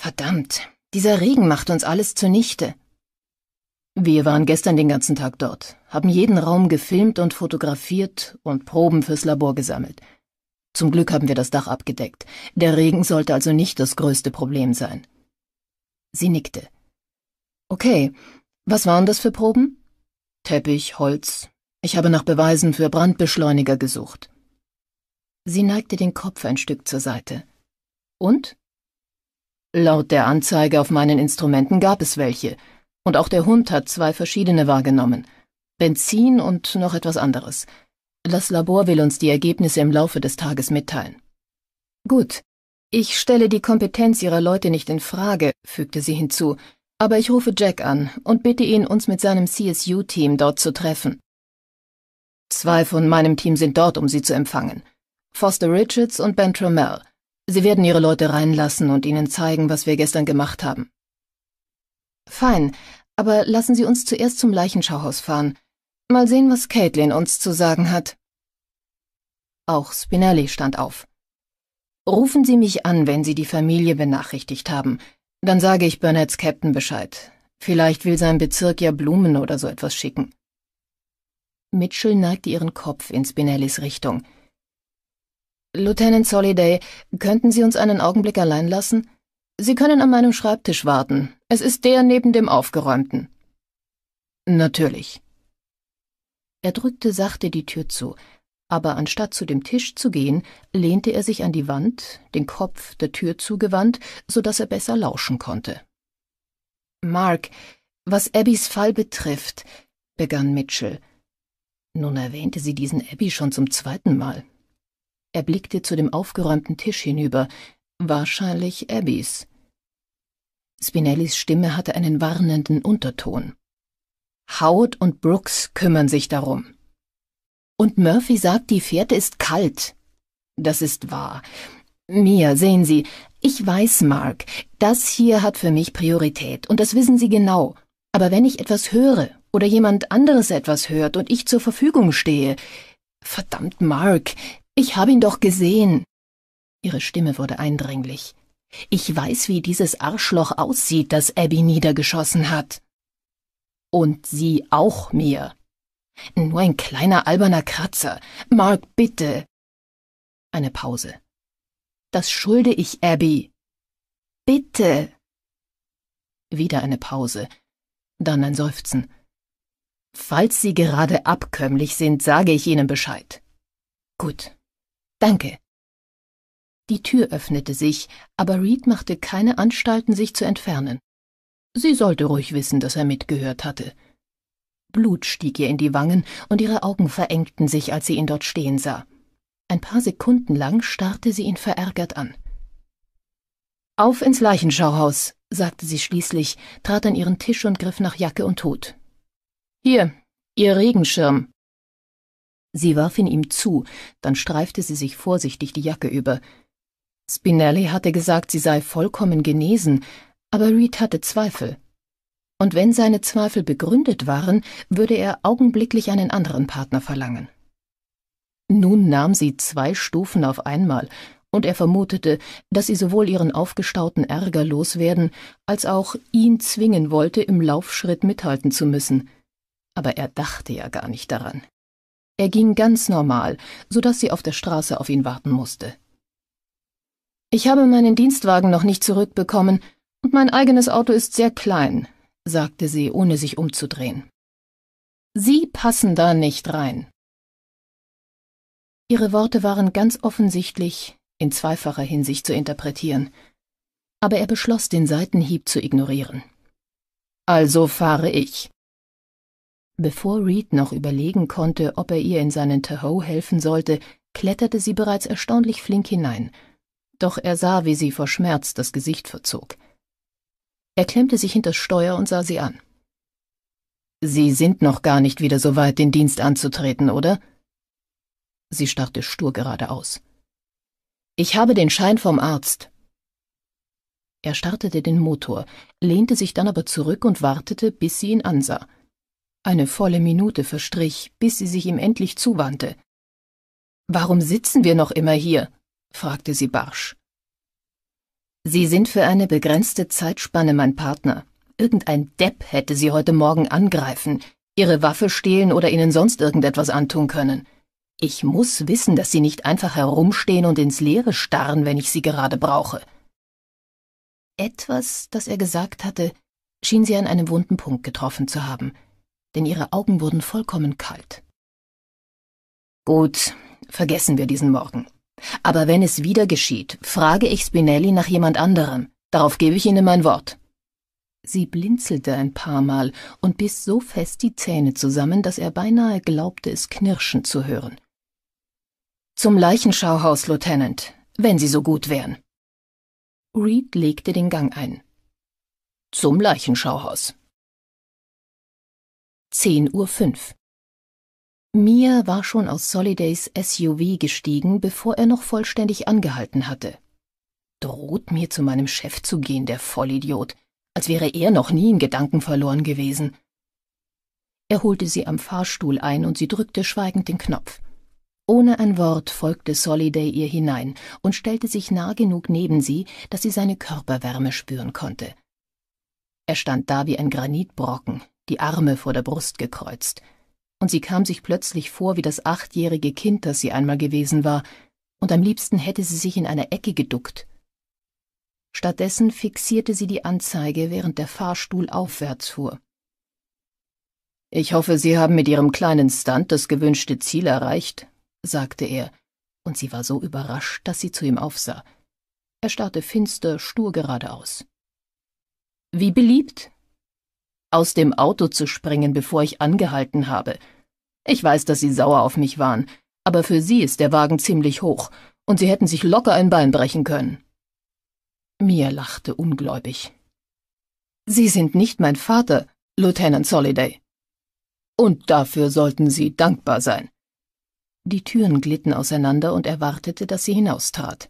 S1: Verdammt, dieser Regen macht uns alles zunichte. Wir waren gestern den ganzen Tag dort, haben jeden Raum gefilmt und fotografiert und Proben fürs Labor gesammelt. Zum Glück haben wir das Dach abgedeckt. Der Regen sollte also nicht das größte Problem sein. Sie nickte. Okay, was waren das für Proben? Teppich, Holz. Ich habe nach Beweisen für Brandbeschleuniger gesucht. Sie neigte den Kopf ein Stück zur Seite. Und? Laut der Anzeige auf meinen Instrumenten gab es welche. Und auch der Hund hat zwei verschiedene wahrgenommen. Benzin und noch etwas anderes. Das Labor will uns die Ergebnisse im Laufe des Tages mitteilen. Gut. Ich stelle die Kompetenz Ihrer Leute nicht in Frage, fügte sie hinzu, aber ich rufe Jack an und bitte ihn, uns mit seinem CSU-Team dort zu treffen. Zwei von meinem Team sind dort, um Sie zu empfangen. Foster Richards und Ben Trammell. Sie werden Ihre Leute reinlassen und Ihnen zeigen, was wir gestern gemacht haben. Fein, aber lassen Sie uns zuerst zum Leichenschauhaus fahren. Mal sehen, was Caitlin uns zu sagen hat. Auch Spinelli stand auf. Rufen Sie mich an, wenn Sie die Familie benachrichtigt haben. Dann sage ich Burnetts Captain Bescheid. Vielleicht will sein Bezirk ja Blumen oder so etwas schicken. Mitchell neigte ihren Kopf in Spinellis Richtung. Lieutenant Soliday, könnten Sie uns einen Augenblick allein lassen? Sie können an meinem Schreibtisch warten. Es ist der neben dem aufgeräumten. Natürlich. Er drückte sachte die Tür zu, aber anstatt zu dem Tisch zu gehen, lehnte er sich an die Wand, den Kopf der Tür zugewandt, so dass er besser lauschen konnte. Mark, was Abbys Fall betrifft, begann Mitchell. Nun erwähnte sie diesen Abby schon zum zweiten Mal. Er blickte zu dem aufgeräumten Tisch hinüber, wahrscheinlich Abbys. Spinellis Stimme hatte einen warnenden Unterton. Howard und Brooks kümmern sich darum. Und Murphy sagt, die Fährte ist kalt. Das ist wahr. Mir, sehen Sie, ich weiß, Mark, das hier hat für mich Priorität, und das wissen Sie genau. Aber wenn ich etwas höre oder jemand anderes etwas hört und ich zur Verfügung stehe. Verdammt, Mark, ich habe ihn doch gesehen. Ihre Stimme wurde eindringlich. Ich weiß, wie dieses Arschloch aussieht, das Abby niedergeschossen hat. Und sie auch mir. Nur ein kleiner alberner Kratzer. Mark, bitte. Eine Pause. Das schulde ich Abby. Bitte. Wieder eine Pause. Dann ein Seufzen. Falls Sie gerade abkömmlich sind, sage ich Ihnen Bescheid. Gut. Danke. Die Tür öffnete sich, aber Reed machte keine Anstalten, sich zu entfernen. Sie sollte ruhig wissen, dass er mitgehört hatte. Blut stieg ihr in die Wangen und ihre Augen verengten sich, als sie ihn dort stehen sah. Ein paar Sekunden lang starrte sie ihn verärgert an. Auf ins Leichenschauhaus, sagte sie schließlich, trat an ihren Tisch und griff nach Jacke und Hut. Hier, Ihr Regenschirm. Sie warf ihn ihm zu, dann streifte sie sich vorsichtig die Jacke über, Spinelli hatte gesagt, sie sei vollkommen genesen, aber Reed hatte Zweifel. Und wenn seine Zweifel begründet waren, würde er augenblicklich einen anderen Partner verlangen. Nun nahm sie zwei Stufen auf einmal, und er vermutete, dass sie sowohl ihren aufgestauten Ärger loswerden, als auch ihn zwingen wollte, im Laufschritt mithalten zu müssen. Aber er dachte ja gar nicht daran. Er ging ganz normal, so dass sie auf der Straße auf ihn warten musste. Ich habe meinen Dienstwagen noch nicht zurückbekommen und mein eigenes Auto ist sehr klein, sagte sie, ohne sich umzudrehen. Sie passen da nicht rein. Ihre Worte waren ganz offensichtlich in zweifacher Hinsicht zu interpretieren, aber er beschloss, den Seitenhieb zu ignorieren. Also fahre ich. Bevor Reed noch überlegen konnte, ob er ihr in seinen Tahoe helfen sollte, kletterte sie bereits erstaunlich flink hinein – doch er sah, wie sie vor Schmerz das Gesicht verzog. Er klemmte sich hinters Steuer und sah sie an. Sie sind noch gar nicht wieder so weit, den Dienst anzutreten, oder? Sie starrte stur geradeaus. Ich habe den Schein vom Arzt. Er startete den Motor, lehnte sich dann aber zurück und wartete, bis sie ihn ansah. Eine volle Minute verstrich, bis sie sich ihm endlich zuwandte. Warum sitzen wir noch immer hier? fragte sie barsch. Sie sind für eine begrenzte Zeitspanne mein Partner. Irgendein Depp hätte Sie heute Morgen angreifen, Ihre Waffe stehlen oder Ihnen sonst irgendetwas antun können. Ich muss wissen, dass Sie nicht einfach herumstehen und ins Leere starren, wenn ich Sie gerade brauche. Etwas, das er gesagt hatte, schien sie an einem wunden Punkt getroffen zu haben, denn ihre Augen wurden vollkommen kalt. Gut, vergessen wir diesen Morgen. Aber wenn es wieder geschieht, frage ich Spinelli nach jemand anderem. Darauf gebe ich Ihnen mein Wort. Sie blinzelte ein paar Mal und biss so fest die Zähne zusammen, dass er beinahe glaubte, es knirschen zu hören. Zum Leichenschauhaus, Lieutenant,
S2: wenn Sie so gut wären. Reed legte den Gang ein. Zum Leichenschauhaus. 10.05 Uhr. Mir war schon aus Solidays SUV gestiegen, bevor er noch vollständig
S1: angehalten hatte. Droht mir zu meinem Chef zu gehen, der Vollidiot, als wäre er noch nie in Gedanken verloren gewesen. Er holte sie am Fahrstuhl ein und sie drückte schweigend den Knopf. Ohne ein Wort folgte Soliday ihr hinein und stellte sich nah genug neben sie, dass sie seine Körperwärme spüren konnte. Er stand da wie ein Granitbrocken, die Arme vor der Brust gekreuzt und sie kam sich plötzlich vor wie das achtjährige Kind, das sie einmal gewesen war, und am liebsten hätte sie sich in einer Ecke geduckt. Stattdessen fixierte sie die Anzeige, während der Fahrstuhl aufwärts fuhr. Ich hoffe, Sie haben mit Ihrem kleinen Stunt das gewünschte Ziel erreicht, sagte er, und sie war so überrascht, dass sie zu ihm aufsah. Er starrte finster, stur geradeaus. Wie beliebt? aus dem Auto zu springen, bevor ich angehalten habe. Ich weiß, dass Sie sauer auf mich waren, aber für Sie ist der Wagen ziemlich hoch, und Sie hätten sich locker ein Bein brechen können. Mir lachte ungläubig. Sie sind nicht mein Vater, Lieutenant Soliday. Und dafür sollten Sie dankbar sein. Die Türen glitten auseinander und erwartete, dass sie hinaustrat.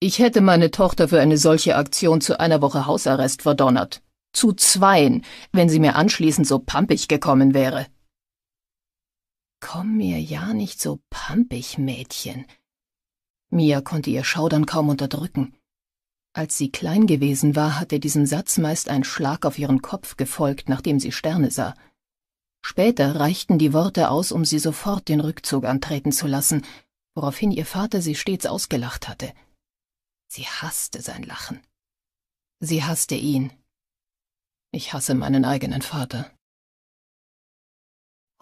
S1: Ich hätte meine Tochter für eine solche Aktion zu einer Woche Hausarrest verdonnert, zu zweien, wenn sie mir anschließend so pampig gekommen wäre. Komm mir ja nicht so pampig, Mädchen. Mia konnte ihr Schaudern kaum unterdrücken. Als sie klein gewesen war, hatte diesem Satz meist ein Schlag auf ihren Kopf gefolgt, nachdem sie Sterne sah. Später reichten die Worte aus, um sie sofort den Rückzug antreten zu lassen, woraufhin ihr Vater sie stets ausgelacht
S2: hatte. Sie hasste sein Lachen. Sie hasste ihn, ich hasse meinen eigenen Vater.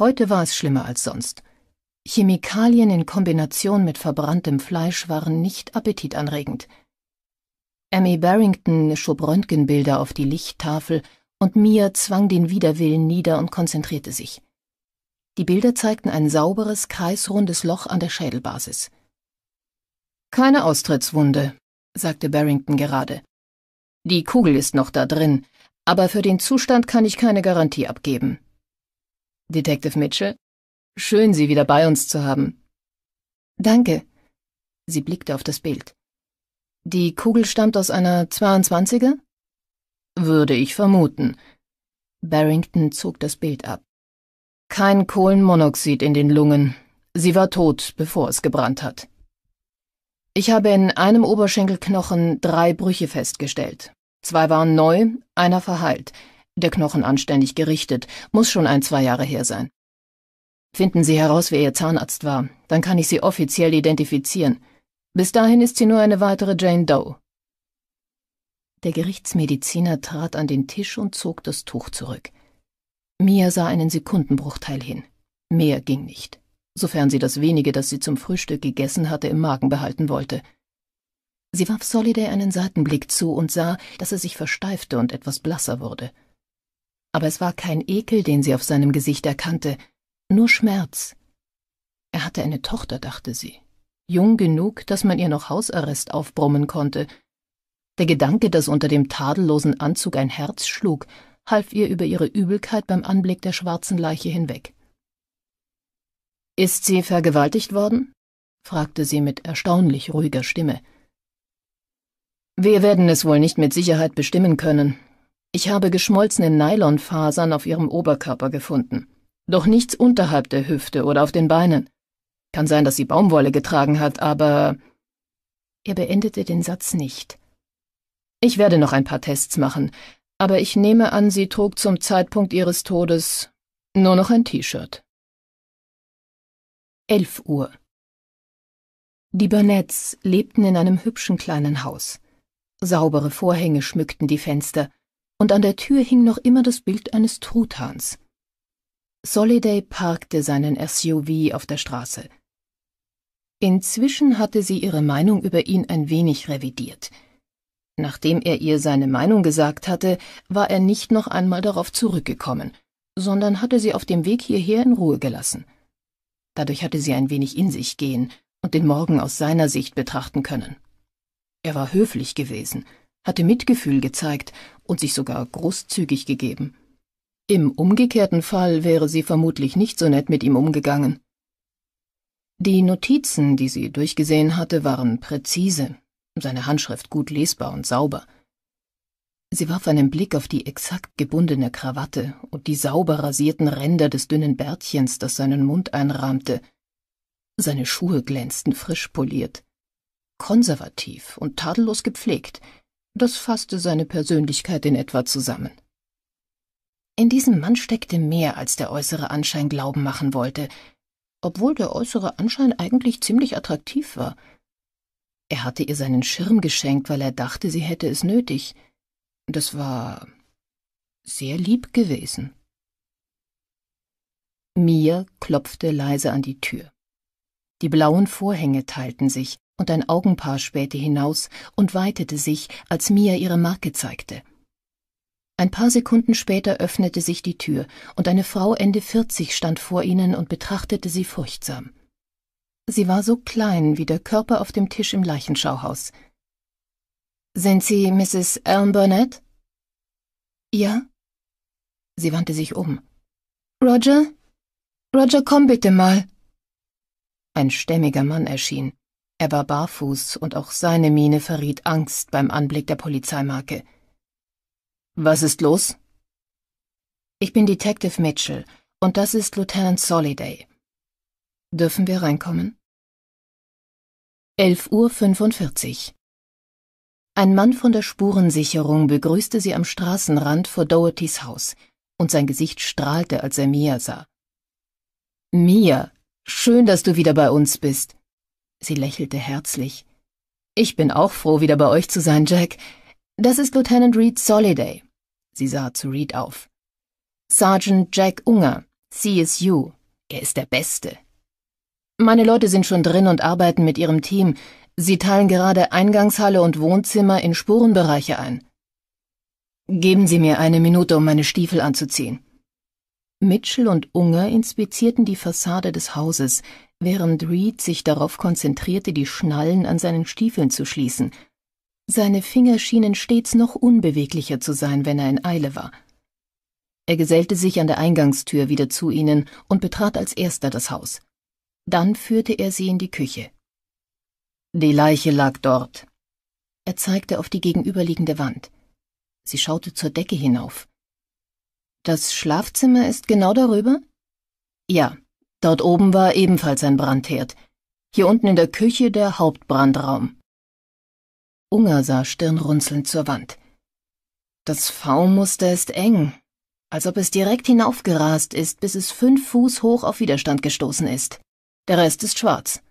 S2: Heute war es
S1: schlimmer als sonst. Chemikalien in Kombination mit verbranntem Fleisch waren nicht appetitanregend. Emmy Barrington schob Röntgenbilder auf die Lichttafel und Mia zwang den Widerwillen nieder und konzentrierte sich. Die Bilder zeigten ein sauberes, kreisrundes Loch an der Schädelbasis. Keine Austrittswunde, sagte Barrington gerade. Die Kugel ist noch da drin, aber für den Zustand kann ich keine Garantie abgeben. Detective Mitchell, schön, Sie wieder bei uns zu haben. Danke. Sie blickte auf das Bild. Die Kugel stammt aus einer 22er? Würde ich vermuten. Barrington zog das Bild ab. Kein Kohlenmonoxid in den Lungen. Sie war tot, bevor es gebrannt hat. Ich habe in einem Oberschenkelknochen drei Brüche festgestellt. Zwei waren neu, einer verheilt, der Knochen anständig gerichtet, muss schon ein, zwei Jahre her sein. Finden Sie heraus, wer Ihr Zahnarzt war, dann kann ich Sie offiziell identifizieren. Bis dahin ist sie nur eine weitere Jane Doe. Der Gerichtsmediziner trat an den Tisch und zog das Tuch zurück. Mia sah einen Sekundenbruchteil hin. Mehr ging nicht, sofern sie das wenige, das sie zum Frühstück gegessen hatte, im Magen behalten wollte. Sie warf Soliday einen Seitenblick zu und sah, dass er sich versteifte und etwas blasser wurde. Aber es war kein Ekel, den sie auf seinem Gesicht erkannte, nur Schmerz. Er hatte eine Tochter, dachte sie, jung genug, dass man ihr noch Hausarrest aufbrummen konnte. Der Gedanke, dass unter dem tadellosen Anzug ein Herz schlug, half ihr über ihre Übelkeit beim Anblick der schwarzen Leiche hinweg. Ist sie vergewaltigt worden? fragte sie mit erstaunlich ruhiger Stimme. Wir werden es wohl nicht mit Sicherheit bestimmen können. Ich habe geschmolzene Nylonfasern auf ihrem Oberkörper gefunden. Doch nichts unterhalb der Hüfte oder auf den Beinen. Kann sein, dass sie Baumwolle getragen hat, aber... Er beendete den Satz nicht. Ich werde noch ein paar Tests machen, aber
S2: ich nehme an, sie trug zum Zeitpunkt ihres Todes nur noch ein T-Shirt. Elf Uhr. Die Burnetts lebten in einem hübschen kleinen Haus. Saubere Vorhänge schmückten die Fenster, und
S1: an der Tür hing noch immer das Bild eines Truthahns. Soliday parkte seinen SUV auf der Straße. Inzwischen hatte sie ihre Meinung über ihn ein wenig revidiert. Nachdem er ihr seine Meinung gesagt hatte, war er nicht noch einmal darauf zurückgekommen, sondern hatte sie auf dem Weg hierher in Ruhe gelassen. Dadurch hatte sie ein wenig in sich gehen und den Morgen aus seiner Sicht betrachten können. Er war höflich gewesen, hatte Mitgefühl gezeigt und sich sogar großzügig gegeben. Im umgekehrten Fall wäre sie vermutlich nicht so nett mit ihm umgegangen. Die Notizen, die sie durchgesehen hatte, waren präzise, seine Handschrift gut lesbar und sauber. Sie warf einen Blick auf die exakt gebundene Krawatte und die sauber rasierten Ränder des dünnen Bärtchens, das seinen Mund einrahmte. Seine Schuhe glänzten frisch poliert konservativ und tadellos gepflegt. Das fasste seine Persönlichkeit in etwa zusammen. In diesem Mann steckte mehr, als der äußere Anschein glauben machen wollte, obwohl der äußere Anschein eigentlich ziemlich attraktiv war. Er hatte ihr seinen Schirm geschenkt, weil er dachte, sie hätte es nötig. Das war sehr lieb gewesen. Mia klopfte leise an die Tür. Die blauen Vorhänge teilten sich, und ein Augenpaar spähte hinaus und weitete sich, als Mia ihre Marke zeigte. Ein paar Sekunden später öffnete sich die Tür, und eine Frau Ende 40 stand vor ihnen und betrachtete sie furchtsam. Sie war so klein wie der Körper auf dem Tisch im Leichenschauhaus. Sind Sie Mrs. Elm Burnett? Ja. Sie wandte sich um. Roger? Roger, komm bitte mal. Ein stämmiger Mann erschien. Er war barfuß und auch seine Miene verriet Angst beim Anblick der Polizeimarke. Was ist
S2: los? Ich bin Detective Mitchell und das ist Lieutenant Soliday. Dürfen wir reinkommen? 11.45 Uhr. Ein Mann von der Spurensicherung begrüßte sie am Straßenrand
S1: vor Dohertys Haus und sein Gesicht strahlte, als er Mia sah. Mia, schön, dass du wieder bei uns bist. Sie lächelte herzlich. Ich bin auch froh, wieder bei euch zu sein, Jack. Das ist Lieutenant Reed Soliday. Sie sah zu Reed auf. Sergeant Jack Unger, CSU. Er ist der Beste. Meine Leute sind schon drin und arbeiten mit ihrem Team. Sie teilen gerade Eingangshalle und Wohnzimmer in Spurenbereiche ein. Geben Sie mir eine Minute, um meine Stiefel anzuziehen. Mitchell und Unger inspizierten die Fassade des Hauses, während Reed sich darauf konzentrierte, die Schnallen an seinen Stiefeln zu schließen. Seine Finger schienen stets noch unbeweglicher zu sein, wenn er in Eile war. Er gesellte sich an der Eingangstür wieder zu ihnen und betrat als erster das Haus. Dann führte er sie in die Küche. Die Leiche lag dort. Er zeigte auf die gegenüberliegende Wand. Sie schaute zur Decke hinauf. Das Schlafzimmer ist genau darüber? Ja, Dort oben war ebenfalls ein Brandherd. Hier unten in der Küche der Hauptbrandraum. Unger sah stirnrunzelnd zur Wand. Das V-Muster ist eng, als ob es direkt hinaufgerast ist, bis es fünf Fuß hoch auf Widerstand gestoßen ist. Der Rest ist schwarz.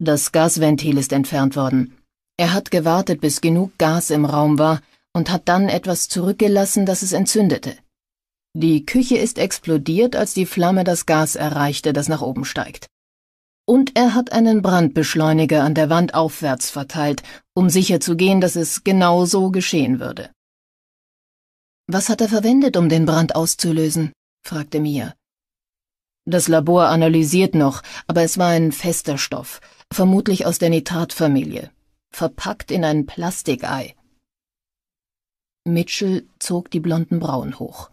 S1: Das Gasventil ist entfernt worden. Er hat gewartet, bis genug Gas im Raum war und hat dann etwas zurückgelassen, das es entzündete. Die Küche ist explodiert, als die Flamme das Gas erreichte, das nach oben steigt. Und er hat einen Brandbeschleuniger an der Wand aufwärts verteilt, um sicherzugehen, dass es genau so geschehen würde. Was hat er verwendet, um den Brand auszulösen? fragte Mia. Das Labor analysiert noch, aber es war ein fester Stoff, vermutlich aus der Nitratfamilie, verpackt in ein Plastikei. Mitchell zog die blonden Brauen hoch.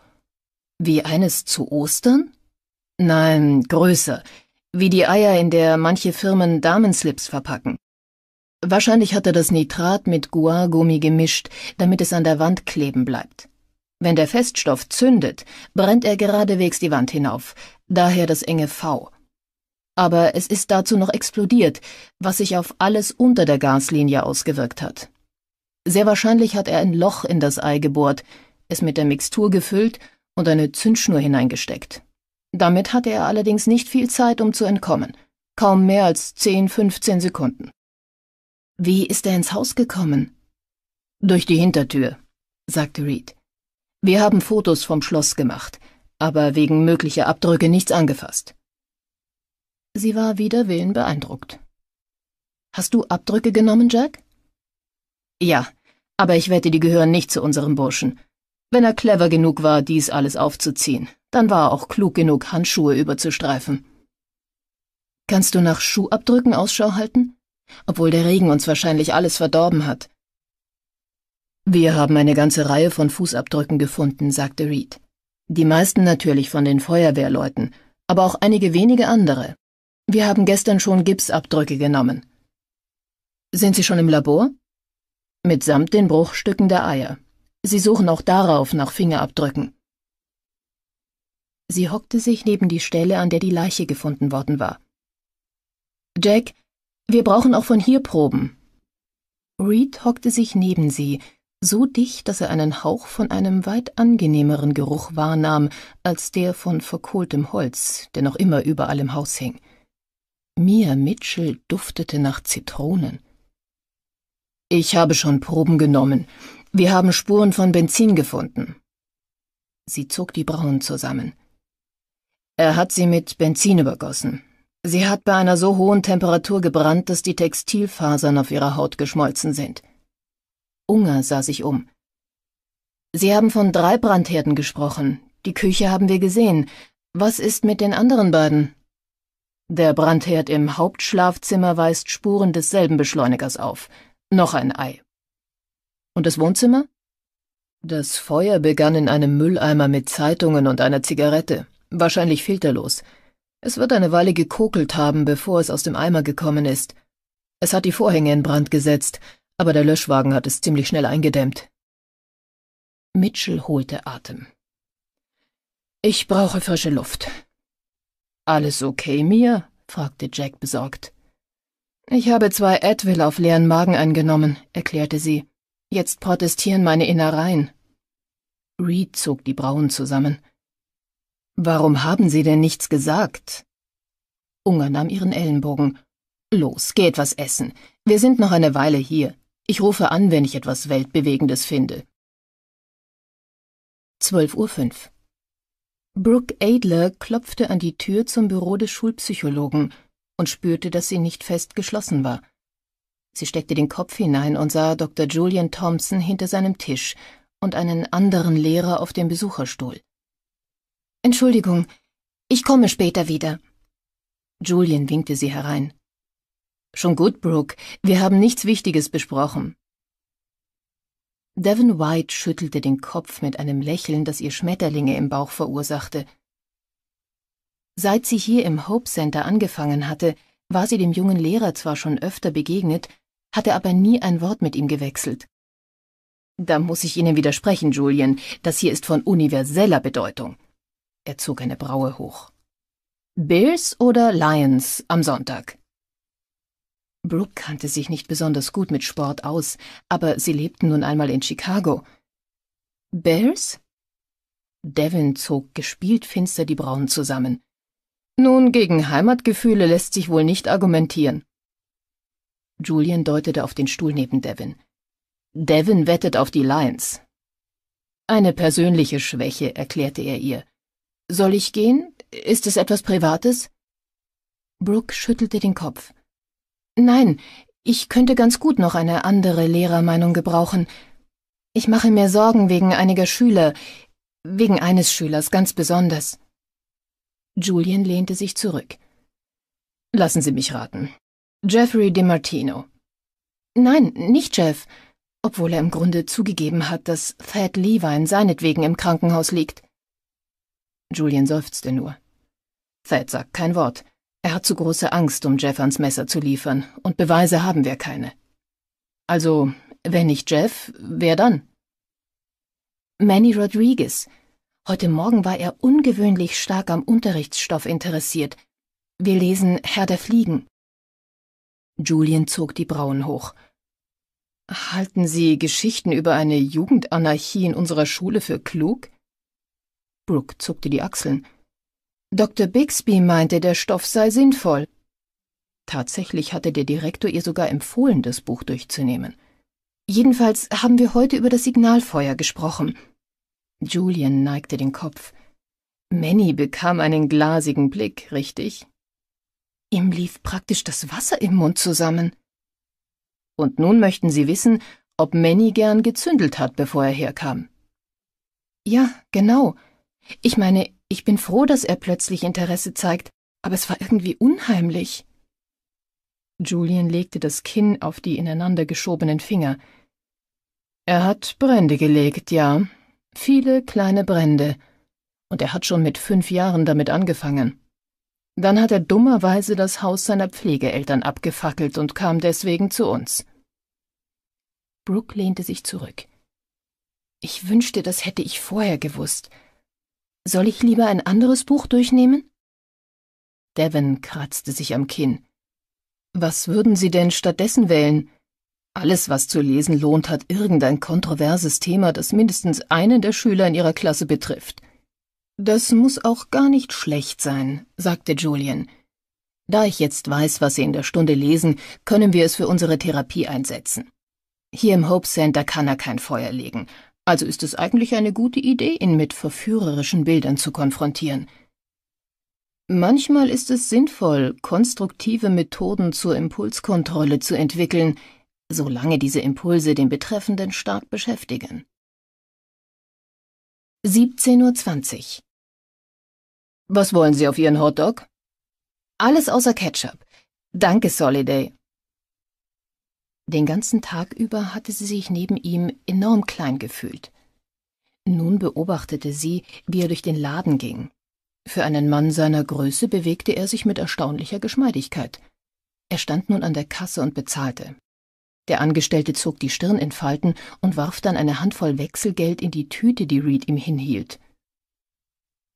S1: Wie eines zu Ostern? Nein, größer. Wie die Eier, in der manche Firmen Damenslips verpacken. Wahrscheinlich hat er das Nitrat mit Guargummi gemischt, damit es an der Wand kleben bleibt. Wenn der Feststoff zündet, brennt er geradewegs die Wand hinauf, daher das enge V. Aber es ist dazu noch explodiert, was sich auf alles unter der Gaslinie ausgewirkt hat. Sehr wahrscheinlich hat er ein Loch in das Ei gebohrt, es mit der Mixtur gefüllt und eine Zündschnur hineingesteckt. Damit hatte er allerdings nicht viel Zeit, um zu entkommen. Kaum mehr als 10, 15 Sekunden. Wie ist er ins Haus gekommen? Durch die Hintertür, sagte Reed. Wir haben Fotos vom Schloss gemacht, aber wegen möglicher Abdrücke nichts angefasst. Sie war wider Willen beeindruckt. Hast du Abdrücke genommen, Jack? Ja, aber ich wette, die gehören nicht zu unserem Burschen. Wenn er clever genug war, dies alles aufzuziehen, dann war er auch klug genug, Handschuhe überzustreifen. Kannst du nach Schuhabdrücken Ausschau halten? Obwohl der Regen uns wahrscheinlich alles verdorben hat. Wir haben eine ganze Reihe von Fußabdrücken gefunden, sagte Reed. Die meisten natürlich von den Feuerwehrleuten, aber auch einige wenige andere. Wir haben gestern schon Gipsabdrücke genommen. Sind Sie schon im Labor? Mitsamt den Bruchstücken der Eier. Sie suchen auch darauf nach Fingerabdrücken. Sie hockte sich neben die Stelle, an der die Leiche gefunden worden war. Jack, wir brauchen auch von hier Proben. Reed hockte sich neben sie, so dicht, dass er einen Hauch von einem weit angenehmeren Geruch wahrnahm als der von verkohltem Holz, der noch immer überall im Haus hing. Mia Mitchell duftete nach Zitronen. Ich habe schon Proben genommen, wir haben Spuren von Benzin gefunden. Sie zog die Brauen zusammen. Er hat sie mit Benzin übergossen. Sie hat bei einer so hohen Temperatur gebrannt, dass die Textilfasern auf ihrer Haut geschmolzen sind. Unger sah sich um. Sie haben von drei Brandherden gesprochen. Die Küche haben wir gesehen. Was ist mit den anderen beiden? Der Brandherd im Hauptschlafzimmer weist Spuren desselben Beschleunigers auf. Noch ein Ei. Und das Wohnzimmer? Das Feuer begann in einem Mülleimer mit Zeitungen und einer Zigarette, wahrscheinlich filterlos. Es wird eine Weile gekokelt haben, bevor es aus dem Eimer gekommen ist. Es hat die Vorhänge in Brand gesetzt, aber der Löschwagen hat es ziemlich schnell eingedämmt. Mitchell holte Atem. Ich brauche frische Luft. Alles okay, Mia? fragte Jack besorgt. Ich habe zwei Advil auf leeren Magen eingenommen, erklärte sie. Jetzt protestieren meine Innereien. Reed zog die Brauen zusammen. Warum haben Sie denn nichts gesagt? Unger nahm ihren Ellenbogen. Los, geh etwas essen. Wir sind noch eine Weile hier. Ich rufe an, wenn ich etwas Weltbewegendes finde. 12.05 Uhr. Brooke Adler klopfte an die Tür zum Büro des Schulpsychologen und spürte, dass sie nicht fest geschlossen war. Sie steckte den Kopf hinein und sah Dr. Julian Thompson hinter seinem Tisch und einen anderen Lehrer auf dem Besucherstuhl. Entschuldigung, ich komme später wieder. Julian winkte sie herein. Schon gut, Brooke, wir haben nichts Wichtiges besprochen. Devon White schüttelte den Kopf mit einem Lächeln, das ihr Schmetterlinge im Bauch verursachte. Seit sie hier im Hope Center angefangen hatte, war sie dem jungen Lehrer zwar schon öfter begegnet, hatte aber nie ein Wort mit ihm gewechselt. Da muss ich Ihnen widersprechen, Julien, das hier ist von universeller Bedeutung. Er zog eine Braue hoch. Bears oder Lions am Sonntag? Brooke kannte sich nicht besonders gut mit Sport aus, aber sie lebten nun einmal in Chicago. Bears? Devin zog gespielt finster die Brauen zusammen. Nun, gegen Heimatgefühle lässt sich wohl nicht argumentieren. Julian deutete auf den Stuhl neben Devin. Devin wettet auf die Lions. Eine persönliche Schwäche, erklärte er ihr. Soll ich gehen? Ist es etwas Privates? Brooke schüttelte den Kopf. Nein, ich könnte ganz gut noch eine andere Lehrermeinung gebrauchen. Ich mache mir Sorgen wegen einiger Schüler, wegen eines Schülers ganz besonders. Julian lehnte sich zurück. Lassen Sie mich raten. Jeffrey DeMartino. Nein, nicht Jeff, obwohl er im Grunde zugegeben hat, dass Thad Levine seinetwegen im Krankenhaus liegt. Julian seufzte nur. Thad sagt kein Wort. Er hat zu große Angst, um Jeff ans Messer zu liefern, und Beweise haben wir keine. Also, wenn nicht Jeff, wer dann? Manny Rodriguez, Heute Morgen war er ungewöhnlich stark am Unterrichtsstoff interessiert. Wir lesen Herr der Fliegen. Julian zog die Brauen hoch. Halten Sie Geschichten über eine Jugendanarchie in unserer Schule für klug? Brooke zuckte die Achseln. Dr. Bixby meinte, der Stoff sei sinnvoll. Tatsächlich hatte der Direktor ihr sogar empfohlen, das Buch durchzunehmen. Jedenfalls haben wir heute über das Signalfeuer gesprochen. Julian neigte den Kopf. Manny bekam einen glasigen Blick, richtig? Ihm lief praktisch das Wasser im Mund zusammen. Und nun möchten Sie wissen, ob Manny gern gezündelt hat, bevor er herkam. Ja, genau. Ich meine, ich bin froh, dass er plötzlich Interesse zeigt, aber es war irgendwie unheimlich. Julian legte das Kinn auf die ineinander geschobenen Finger. Er hat Brände gelegt, ja, viele kleine Brände, und er hat schon mit fünf Jahren damit angefangen. Dann hat er dummerweise das Haus seiner Pflegeeltern abgefackelt und kam deswegen zu uns. Brooke lehnte sich zurück. Ich wünschte, das hätte ich vorher gewusst. Soll ich lieber ein anderes Buch durchnehmen? Devon kratzte sich am Kinn. Was würden Sie denn stattdessen wählen? Alles, was zu lesen lohnt, hat irgendein kontroverses Thema, das mindestens einen der Schüler in ihrer Klasse betrifft. Das muss auch gar nicht schlecht sein, sagte Julian. Da ich jetzt weiß, was Sie in der Stunde lesen, können wir es für unsere Therapie einsetzen. Hier im Hope Center kann er kein Feuer legen, also ist es eigentlich eine gute Idee, ihn mit verführerischen Bildern zu konfrontieren. Manchmal ist es sinnvoll, konstruktive Methoden zur Impulskontrolle zu entwickeln,
S2: solange diese Impulse den Betreffenden stark beschäftigen. 17.20 Uhr Was wollen Sie auf Ihren Hotdog? Alles außer Ketchup. Danke, Soliday.
S1: Den ganzen Tag über hatte sie sich neben ihm enorm klein gefühlt. Nun beobachtete sie, wie er durch den Laden ging. Für einen Mann seiner Größe bewegte er sich mit erstaunlicher Geschmeidigkeit. Er stand nun an der Kasse und bezahlte. Der Angestellte zog die Stirn in Falten und warf dann eine Handvoll Wechselgeld in die Tüte, die Reed ihm hinhielt.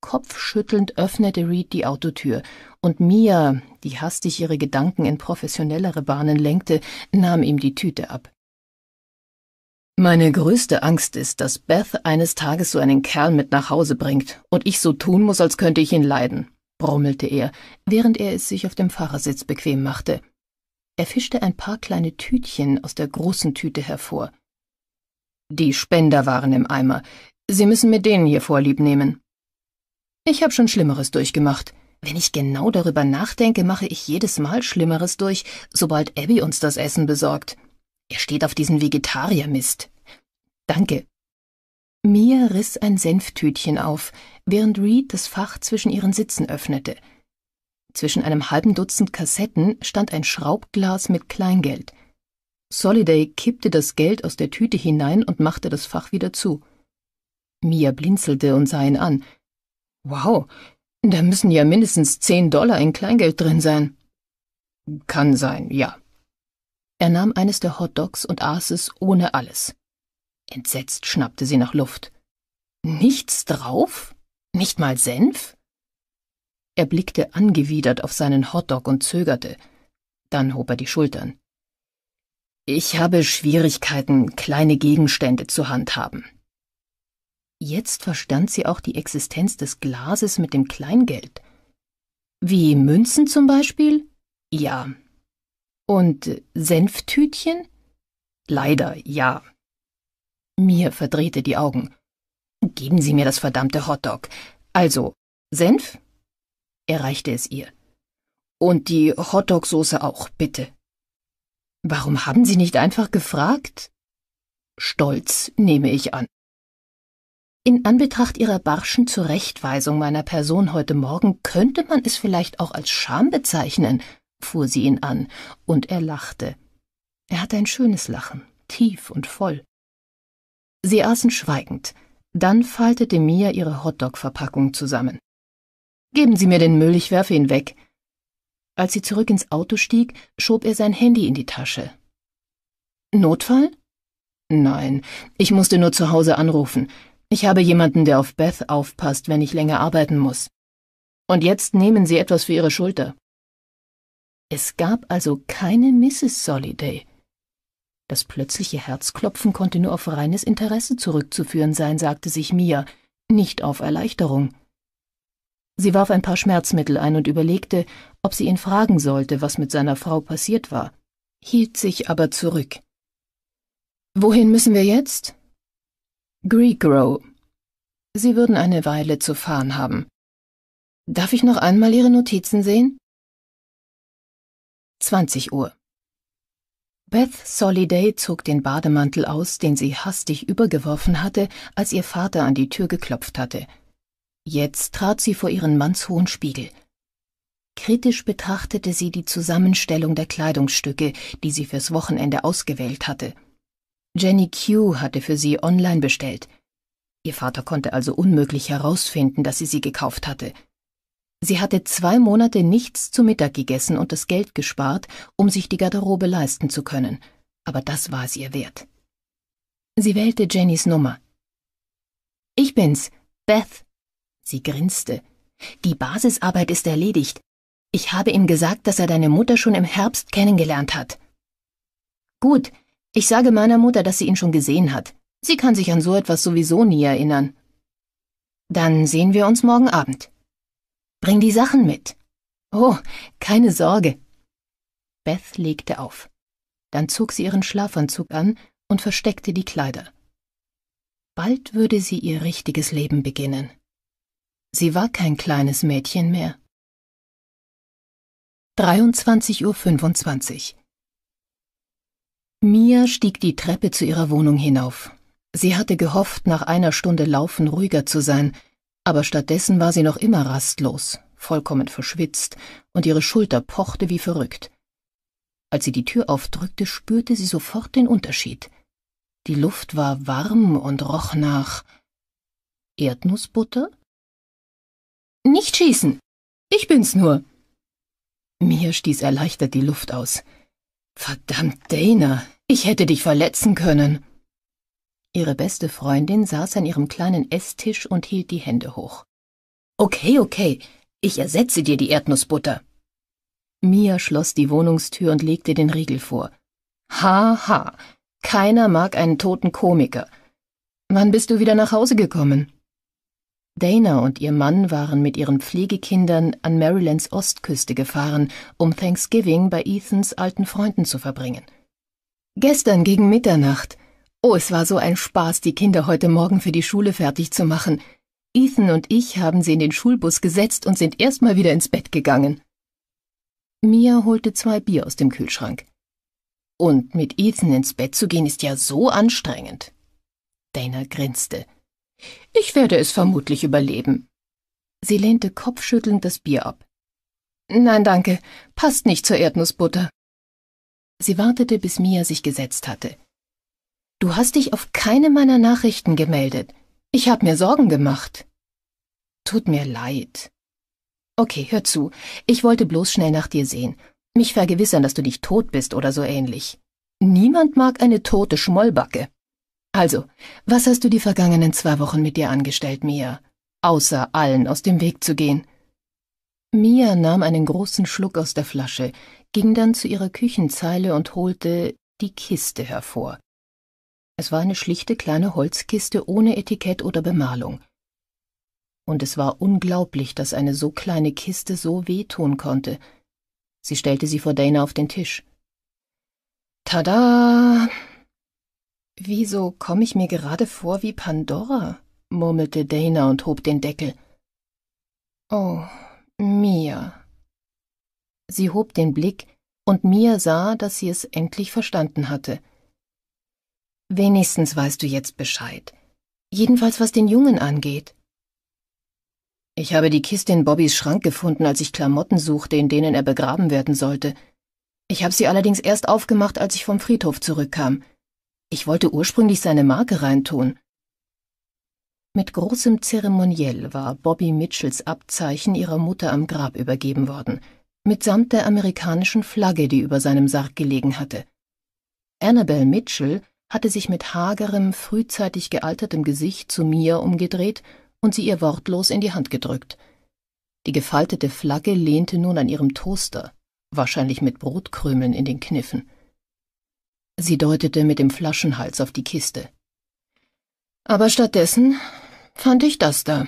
S1: Kopfschüttelnd öffnete Reed die Autotür, und Mia, die hastig ihre Gedanken in professionellere Bahnen lenkte, nahm ihm die Tüte ab. Meine größte Angst ist, dass Beth eines Tages so einen Kerl mit nach Hause bringt und ich so tun muss, als könnte ich ihn leiden, brummelte er, während er es sich auf dem Fahrersitz bequem machte. Er fischte ein paar kleine Tütchen aus der großen Tüte hervor. Die Spender waren im Eimer. Sie müssen mit denen hier Vorlieb nehmen. Ich habe schon Schlimmeres durchgemacht. Wenn ich genau darüber nachdenke, mache ich jedes Mal Schlimmeres durch, sobald Abby uns das Essen besorgt. Er steht auf diesen Vegetariermist. Danke. Mia riss ein Senftütchen auf, während Reed das Fach zwischen ihren Sitzen öffnete – zwischen einem halben Dutzend Kassetten stand ein Schraubglas mit Kleingeld. Soliday kippte das Geld aus der Tüte hinein und machte das Fach wieder zu. Mia blinzelte und sah ihn an. Wow, da müssen ja mindestens zehn Dollar in Kleingeld drin sein. Kann sein, ja. Er nahm eines der Hot Dogs und aß es ohne alles. Entsetzt schnappte sie nach Luft. Nichts drauf? Nicht mal Senf? Er blickte angewidert auf seinen Hotdog und zögerte. Dann hob er die Schultern. Ich habe Schwierigkeiten, kleine Gegenstände zu handhaben. Jetzt verstand sie auch die Existenz des Glases mit dem Kleingeld. Wie Münzen zum Beispiel? Ja. Und Senftütchen? Leider ja. Mir verdrehte die Augen. Geben Sie mir das verdammte Hotdog. Also, Senf, erreichte es ihr. Und die Hotdog-Soße auch, bitte. Warum haben Sie nicht einfach gefragt? Stolz, nehme ich an. In Anbetracht Ihrer barschen Zurechtweisung meiner Person heute Morgen könnte man es vielleicht auch als Scham bezeichnen, fuhr sie ihn an, und er lachte. Er hatte ein schönes Lachen, tief und voll. Sie aßen schweigend, dann faltete Mia ihre Hotdog-Verpackung zusammen. Geben Sie mir den Müll, ich werfe ihn weg. Als sie zurück ins Auto stieg, schob er sein Handy in die Tasche. Notfall? Nein, ich musste nur zu Hause anrufen. Ich habe jemanden, der auf Beth aufpasst, wenn ich länger arbeiten muss. Und jetzt nehmen Sie etwas für Ihre Schulter. Es gab also keine Mrs. Soliday. Das plötzliche Herzklopfen konnte nur auf reines Interesse zurückzuführen sein, sagte sich Mia, nicht auf Erleichterung. Sie warf ein paar Schmerzmittel ein und überlegte, ob sie ihn fragen sollte, was mit seiner Frau passiert war, hielt sich aber zurück. Wohin müssen wir jetzt? Greegrow.
S2: Sie würden eine Weile zu fahren haben. Darf ich noch einmal Ihre Notizen sehen? 20 Uhr. Beth
S1: Soliday zog den Bademantel aus, den sie hastig übergeworfen hatte, als ihr Vater an die Tür geklopft hatte. Jetzt trat sie vor ihren mannshohen Spiegel. Kritisch betrachtete sie die Zusammenstellung der Kleidungsstücke, die sie fürs Wochenende ausgewählt hatte. Jenny Q hatte für sie online bestellt. Ihr Vater konnte also unmöglich herausfinden, dass sie sie gekauft hatte. Sie hatte zwei Monate nichts zu Mittag gegessen und das Geld gespart, um sich die Garderobe leisten zu können, aber das war es ihr wert. Sie wählte Jennys Nummer. Ich bin's, Beth, Sie grinste. Die Basisarbeit ist erledigt. Ich habe ihm gesagt, dass er deine Mutter schon im Herbst kennengelernt hat. Gut, ich sage meiner Mutter, dass sie ihn schon gesehen hat. Sie kann sich an so etwas sowieso nie erinnern. Dann sehen wir uns morgen Abend. Bring die Sachen mit. Oh, keine Sorge. Beth legte auf. Dann zog sie ihren Schlafanzug an und versteckte die Kleider. Bald würde sie ihr
S2: richtiges Leben beginnen. Sie war kein kleines Mädchen mehr. 23.25 Uhr.
S1: Mia stieg die Treppe zu ihrer Wohnung hinauf. Sie hatte gehofft, nach einer Stunde Laufen ruhiger zu sein, aber stattdessen war sie noch immer rastlos, vollkommen verschwitzt, und ihre Schulter pochte wie verrückt. Als sie die Tür aufdrückte, spürte sie
S2: sofort den Unterschied. Die Luft war warm und roch nach Erdnussbutter, nicht schießen. Ich bin's nur. Mir stieß erleichtert die Luft aus. Verdammt, Dana,
S1: ich hätte dich verletzen können. Ihre beste Freundin saß an ihrem kleinen Esstisch und hielt die Hände hoch. Okay, okay, ich ersetze dir die Erdnussbutter. Mia schloss die Wohnungstür und legte den Riegel vor. Ha, ha, keiner mag einen toten Komiker. Wann bist du wieder nach Hause gekommen? Dana und ihr Mann waren mit ihren Pflegekindern an Marylands Ostküste gefahren, um Thanksgiving bei Ethans alten Freunden zu verbringen. Gestern gegen Mitternacht. Oh, es war so ein Spaß, die Kinder heute Morgen für die Schule fertig zu machen. Ethan und ich haben sie in den Schulbus gesetzt und sind erstmal wieder ins Bett gegangen. Mia holte zwei Bier aus dem Kühlschrank. Und mit Ethan ins Bett zu gehen ist ja so anstrengend. Dana grinste. Ich werde es vermutlich überleben. Sie lehnte kopfschüttelnd das Bier ab. Nein, danke, passt nicht zur Erdnussbutter. Sie wartete, bis Mia sich gesetzt hatte. Du hast dich auf keine meiner Nachrichten gemeldet. Ich hab mir Sorgen gemacht. Tut mir leid. Okay, hör zu. Ich wollte bloß schnell nach dir sehen. Mich vergewissern, dass du nicht tot bist oder so ähnlich. Niemand mag eine tote Schmollbacke. Also, was hast du die vergangenen zwei Wochen mit dir angestellt, Mia? Außer allen aus dem Weg zu gehen. Mia nahm einen großen Schluck aus der Flasche, ging dann zu ihrer Küchenzeile und holte die Kiste hervor. Es war eine schlichte kleine Holzkiste ohne Etikett oder Bemalung. Und es war unglaublich, dass eine so kleine Kiste so wehtun konnte. Sie stellte sie vor Dana auf den Tisch. Tada! Wieso komme ich mir gerade vor wie Pandora? murmelte Dana und hob den Deckel. Oh, Mia. Sie hob den Blick, und Mia sah, dass sie es endlich verstanden hatte. Wenigstens weißt du jetzt Bescheid. Jedenfalls was den Jungen angeht. Ich habe die Kiste in Bobbys Schrank gefunden, als ich Klamotten suchte, in denen er begraben werden sollte. Ich habe sie allerdings erst aufgemacht, als ich vom Friedhof zurückkam. Ich wollte ursprünglich seine Marke reintun. Mit großem Zeremoniell war Bobby Mitchells Abzeichen ihrer Mutter am Grab übergeben worden, mitsamt der amerikanischen Flagge, die über seinem Sarg gelegen hatte. Annabel Mitchell hatte sich mit hagerem, frühzeitig gealtertem Gesicht zu mir umgedreht und sie ihr wortlos in die Hand gedrückt. Die gefaltete Flagge lehnte nun an ihrem Toaster, wahrscheinlich mit Brotkrümeln in den Kniffen. Sie deutete mit dem Flaschenhals auf die Kiste. Aber stattdessen fand ich das da.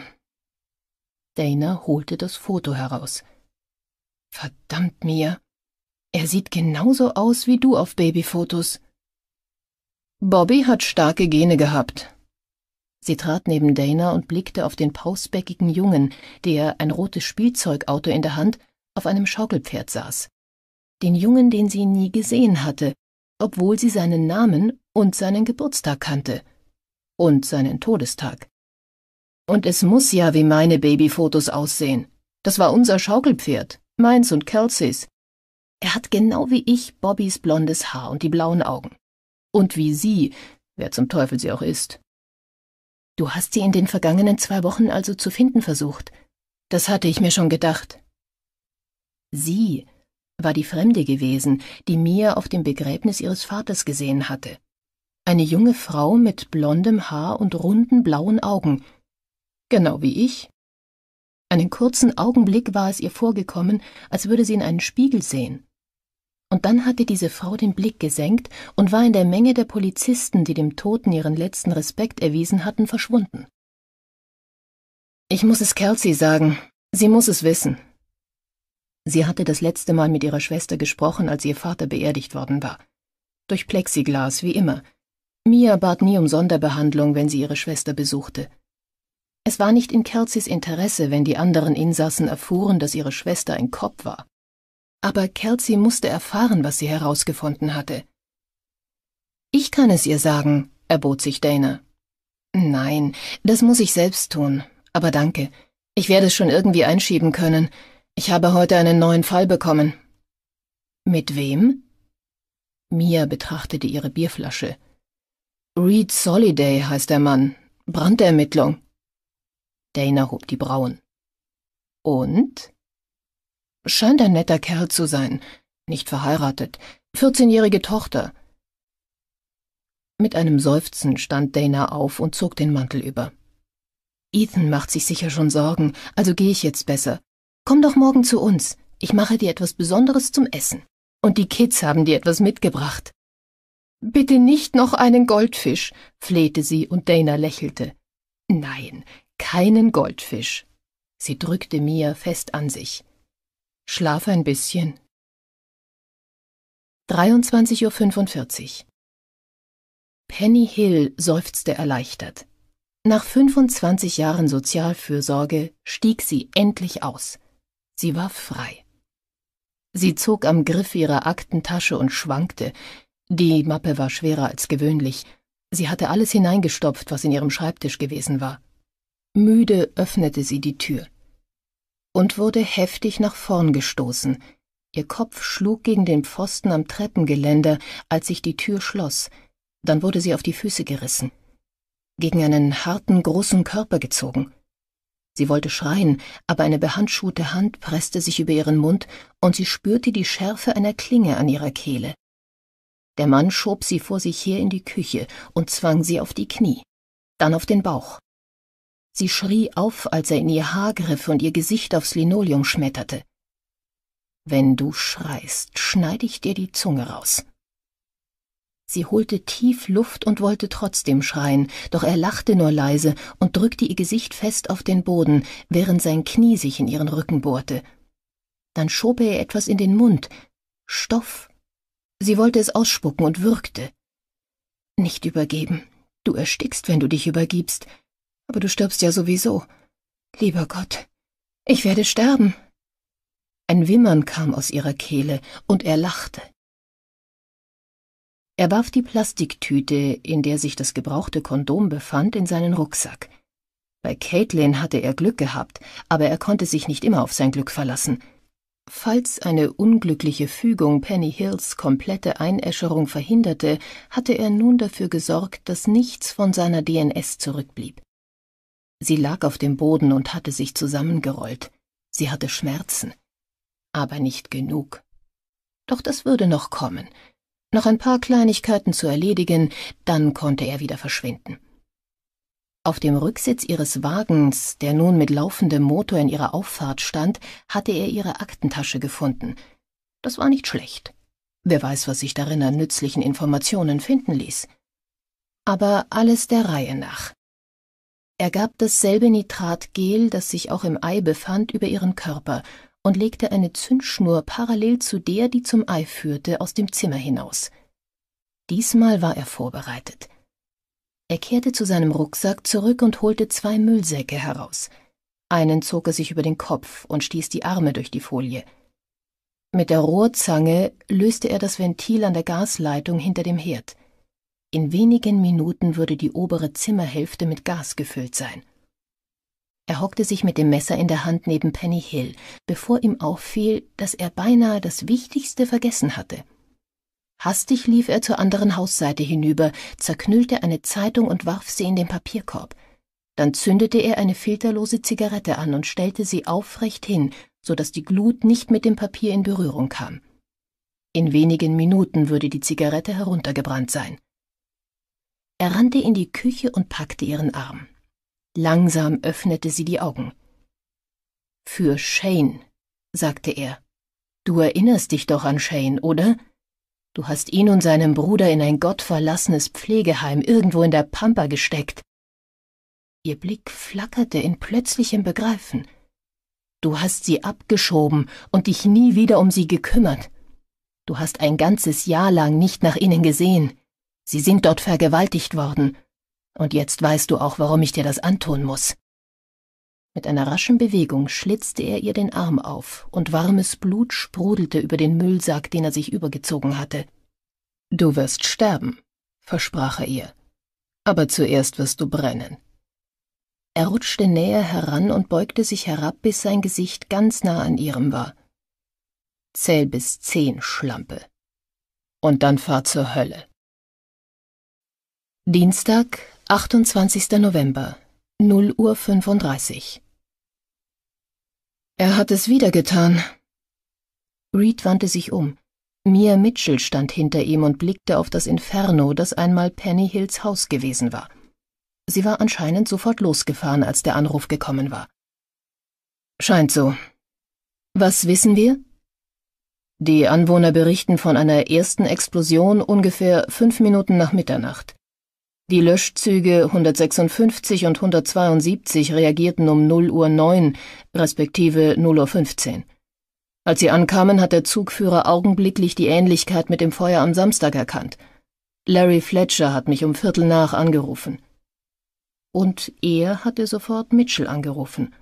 S1: Dana holte das Foto heraus. Verdammt mir, er sieht genauso aus wie du auf Babyfotos. Bobby hat starke Gene gehabt. Sie trat neben Dana und blickte auf den pausbäckigen Jungen, der, ein rotes Spielzeugauto in der Hand, auf einem Schaukelpferd saß. Den Jungen, den sie nie gesehen hatte, obwohl sie seinen Namen und seinen Geburtstag kannte und seinen Todestag. Und es muss ja wie meine Babyfotos aussehen. Das war unser Schaukelpferd, meins und Kelseys. Er hat genau wie ich Bobbys blondes Haar und die blauen Augen. Und wie sie, wer zum Teufel sie auch ist. Du hast sie in den vergangenen zwei Wochen also zu finden versucht. Das hatte ich mir schon gedacht. Sie war die Fremde gewesen, die Mia auf dem Begräbnis ihres Vaters gesehen hatte. Eine junge Frau mit blondem Haar und runden blauen Augen. Genau wie ich. Einen kurzen Augenblick war es ihr vorgekommen, als würde sie in einen Spiegel sehen. Und dann hatte diese Frau den Blick gesenkt und war in der Menge der Polizisten, die dem Toten ihren letzten Respekt erwiesen hatten, verschwunden. Ich muss es Kelsey sagen. Sie muss es wissen. Sie hatte das letzte Mal mit ihrer Schwester gesprochen, als ihr Vater beerdigt worden war. Durch Plexiglas, wie immer. Mia bat nie um Sonderbehandlung, wenn sie ihre Schwester besuchte. Es war nicht in Kelseys Interesse, wenn die anderen Insassen erfuhren, dass ihre Schwester ein Kopf war. Aber Kelsey musste erfahren, was sie herausgefunden hatte. Ich kann es ihr sagen, erbot sich Dana. Nein, das muss ich selbst tun. Aber danke. Ich werde es schon irgendwie einschieben können. Ich habe heute einen neuen Fall bekommen. Mit wem? Mia betrachtete ihre Bierflasche. Reed Soliday heißt der Mann. Brandermittlung. Dana hob die Brauen. Und? Scheint ein netter Kerl zu sein. Nicht verheiratet. Vierzehnjährige Tochter. Mit einem Seufzen stand Dana auf und zog den Mantel über. Ethan macht sich sicher schon Sorgen, also gehe ich jetzt besser. Komm doch morgen zu uns. Ich mache dir etwas Besonderes zum Essen. Und die Kids haben dir etwas mitgebracht. Bitte nicht noch einen Goldfisch, flehte sie und Dana lächelte. Nein, keinen Goldfisch. Sie drückte Mia fest an sich.
S2: Schlaf ein bisschen. 23.45 Uhr. Penny Hill seufzte erleichtert. Nach 25
S1: Jahren Sozialfürsorge stieg sie endlich aus. Sie war frei. Sie zog am Griff ihrer Aktentasche und schwankte. Die Mappe war schwerer als gewöhnlich. Sie hatte alles hineingestopft, was in ihrem Schreibtisch gewesen war. Müde öffnete sie die Tür und wurde heftig nach vorn gestoßen. Ihr Kopf schlug gegen den Pfosten am Treppengeländer, als sich die Tür schloss. Dann wurde sie auf die Füße gerissen, gegen einen harten, großen Körper gezogen. Sie wollte schreien, aber eine behandschuhte Hand presste sich über ihren Mund und sie spürte die Schärfe einer Klinge an ihrer Kehle. Der Mann schob sie vor sich her in die Küche und zwang sie auf die Knie, dann auf den Bauch. Sie schrie auf, als er in ihr Haar griff und ihr Gesicht aufs Linoleum schmetterte. Wenn du schreist, schneide ich dir die Zunge raus. Sie holte tief Luft und wollte trotzdem schreien, doch er lachte nur leise und drückte ihr Gesicht fest auf den Boden, während sein Knie sich in ihren Rücken bohrte. Dann schob er ihr etwas in den Mund. Stoff. Sie wollte es ausspucken und würgte. Nicht übergeben. Du erstickst, wenn du dich übergibst. Aber du stirbst
S2: ja sowieso. Lieber Gott, ich werde sterben. Ein Wimmern kam aus ihrer Kehle, und er lachte. Er warf
S1: die Plastiktüte, in der sich das gebrauchte Kondom befand, in seinen Rucksack. Bei Caitlin hatte er Glück gehabt, aber er konnte sich nicht immer auf sein Glück verlassen. Falls eine unglückliche Fügung Penny Hills komplette Einäscherung verhinderte, hatte er nun dafür gesorgt, dass nichts von seiner DNS zurückblieb. Sie lag auf dem Boden und hatte sich zusammengerollt. Sie hatte Schmerzen. Aber nicht genug. Doch das würde noch kommen noch ein paar Kleinigkeiten zu erledigen, dann konnte er wieder verschwinden. Auf dem Rücksitz ihres Wagens, der nun mit laufendem Motor in ihrer Auffahrt stand, hatte er ihre Aktentasche gefunden. Das war nicht schlecht. Wer weiß, was sich darin an nützlichen Informationen finden ließ. Aber alles der Reihe nach. Er gab dasselbe Nitratgel, das sich auch im Ei befand, über ihren Körper und legte eine Zündschnur parallel zu der, die zum Ei führte, aus dem Zimmer hinaus. Diesmal war er vorbereitet. Er kehrte zu seinem Rucksack zurück und holte zwei Müllsäcke heraus. Einen zog er sich über den Kopf und stieß die Arme durch die Folie. Mit der Rohrzange löste er das Ventil an der Gasleitung hinter dem Herd. In wenigen Minuten würde die obere Zimmerhälfte mit Gas gefüllt sein. Er hockte sich mit dem Messer in der Hand neben Penny Hill, bevor ihm auffiel, dass er beinahe das Wichtigste vergessen hatte. Hastig lief er zur anderen Hausseite hinüber, zerknüllte eine Zeitung und warf sie in den Papierkorb. Dann zündete er eine filterlose Zigarette an und stellte sie aufrecht hin, so dass die Glut nicht mit dem Papier in Berührung kam. In wenigen Minuten würde die Zigarette heruntergebrannt sein. Er rannte in die Küche und packte ihren Arm. Langsam öffnete sie die Augen. Für Shane, sagte er. Du erinnerst dich doch an Shane, oder? Du hast ihn und seinen Bruder in ein gottverlassenes Pflegeheim irgendwo in der Pampa gesteckt. Ihr Blick flackerte in plötzlichem Begreifen. Du hast sie abgeschoben und dich nie wieder um sie gekümmert. Du hast ein ganzes Jahr lang nicht nach ihnen gesehen. Sie sind dort vergewaltigt worden, und jetzt weißt du auch, warum ich dir das antun muss. Mit einer raschen Bewegung schlitzte er ihr den Arm auf, und warmes Blut sprudelte über den Müllsack, den er sich übergezogen hatte. Du wirst sterben, versprach er ihr. Aber zuerst wirst du brennen. Er rutschte näher heran und beugte sich herab, bis sein Gesicht ganz nah an ihrem war. Zähl bis zehn, Schlampe. Und dann fahr zur Hölle. Dienstag, 28. November, 0 Uhr 35. Er hat es wieder getan. Reed wandte sich um. Mia Mitchell stand hinter ihm und blickte auf das Inferno, das einmal Penny Hills Haus gewesen war. Sie war anscheinend sofort losgefahren, als der Anruf gekommen war. Scheint so. Was wissen wir? Die Anwohner berichten von einer ersten Explosion ungefähr fünf Minuten nach Mitternacht. Die Löschzüge 156 und 172 reagierten um 0 Uhr 9 respektive 0 Uhr 15. Als sie ankamen, hat der Zugführer augenblicklich die Ähnlichkeit mit dem Feuer am Samstag erkannt. Larry Fletcher hat mich um Viertel nach angerufen. Und er hatte sofort Mitchell angerufen.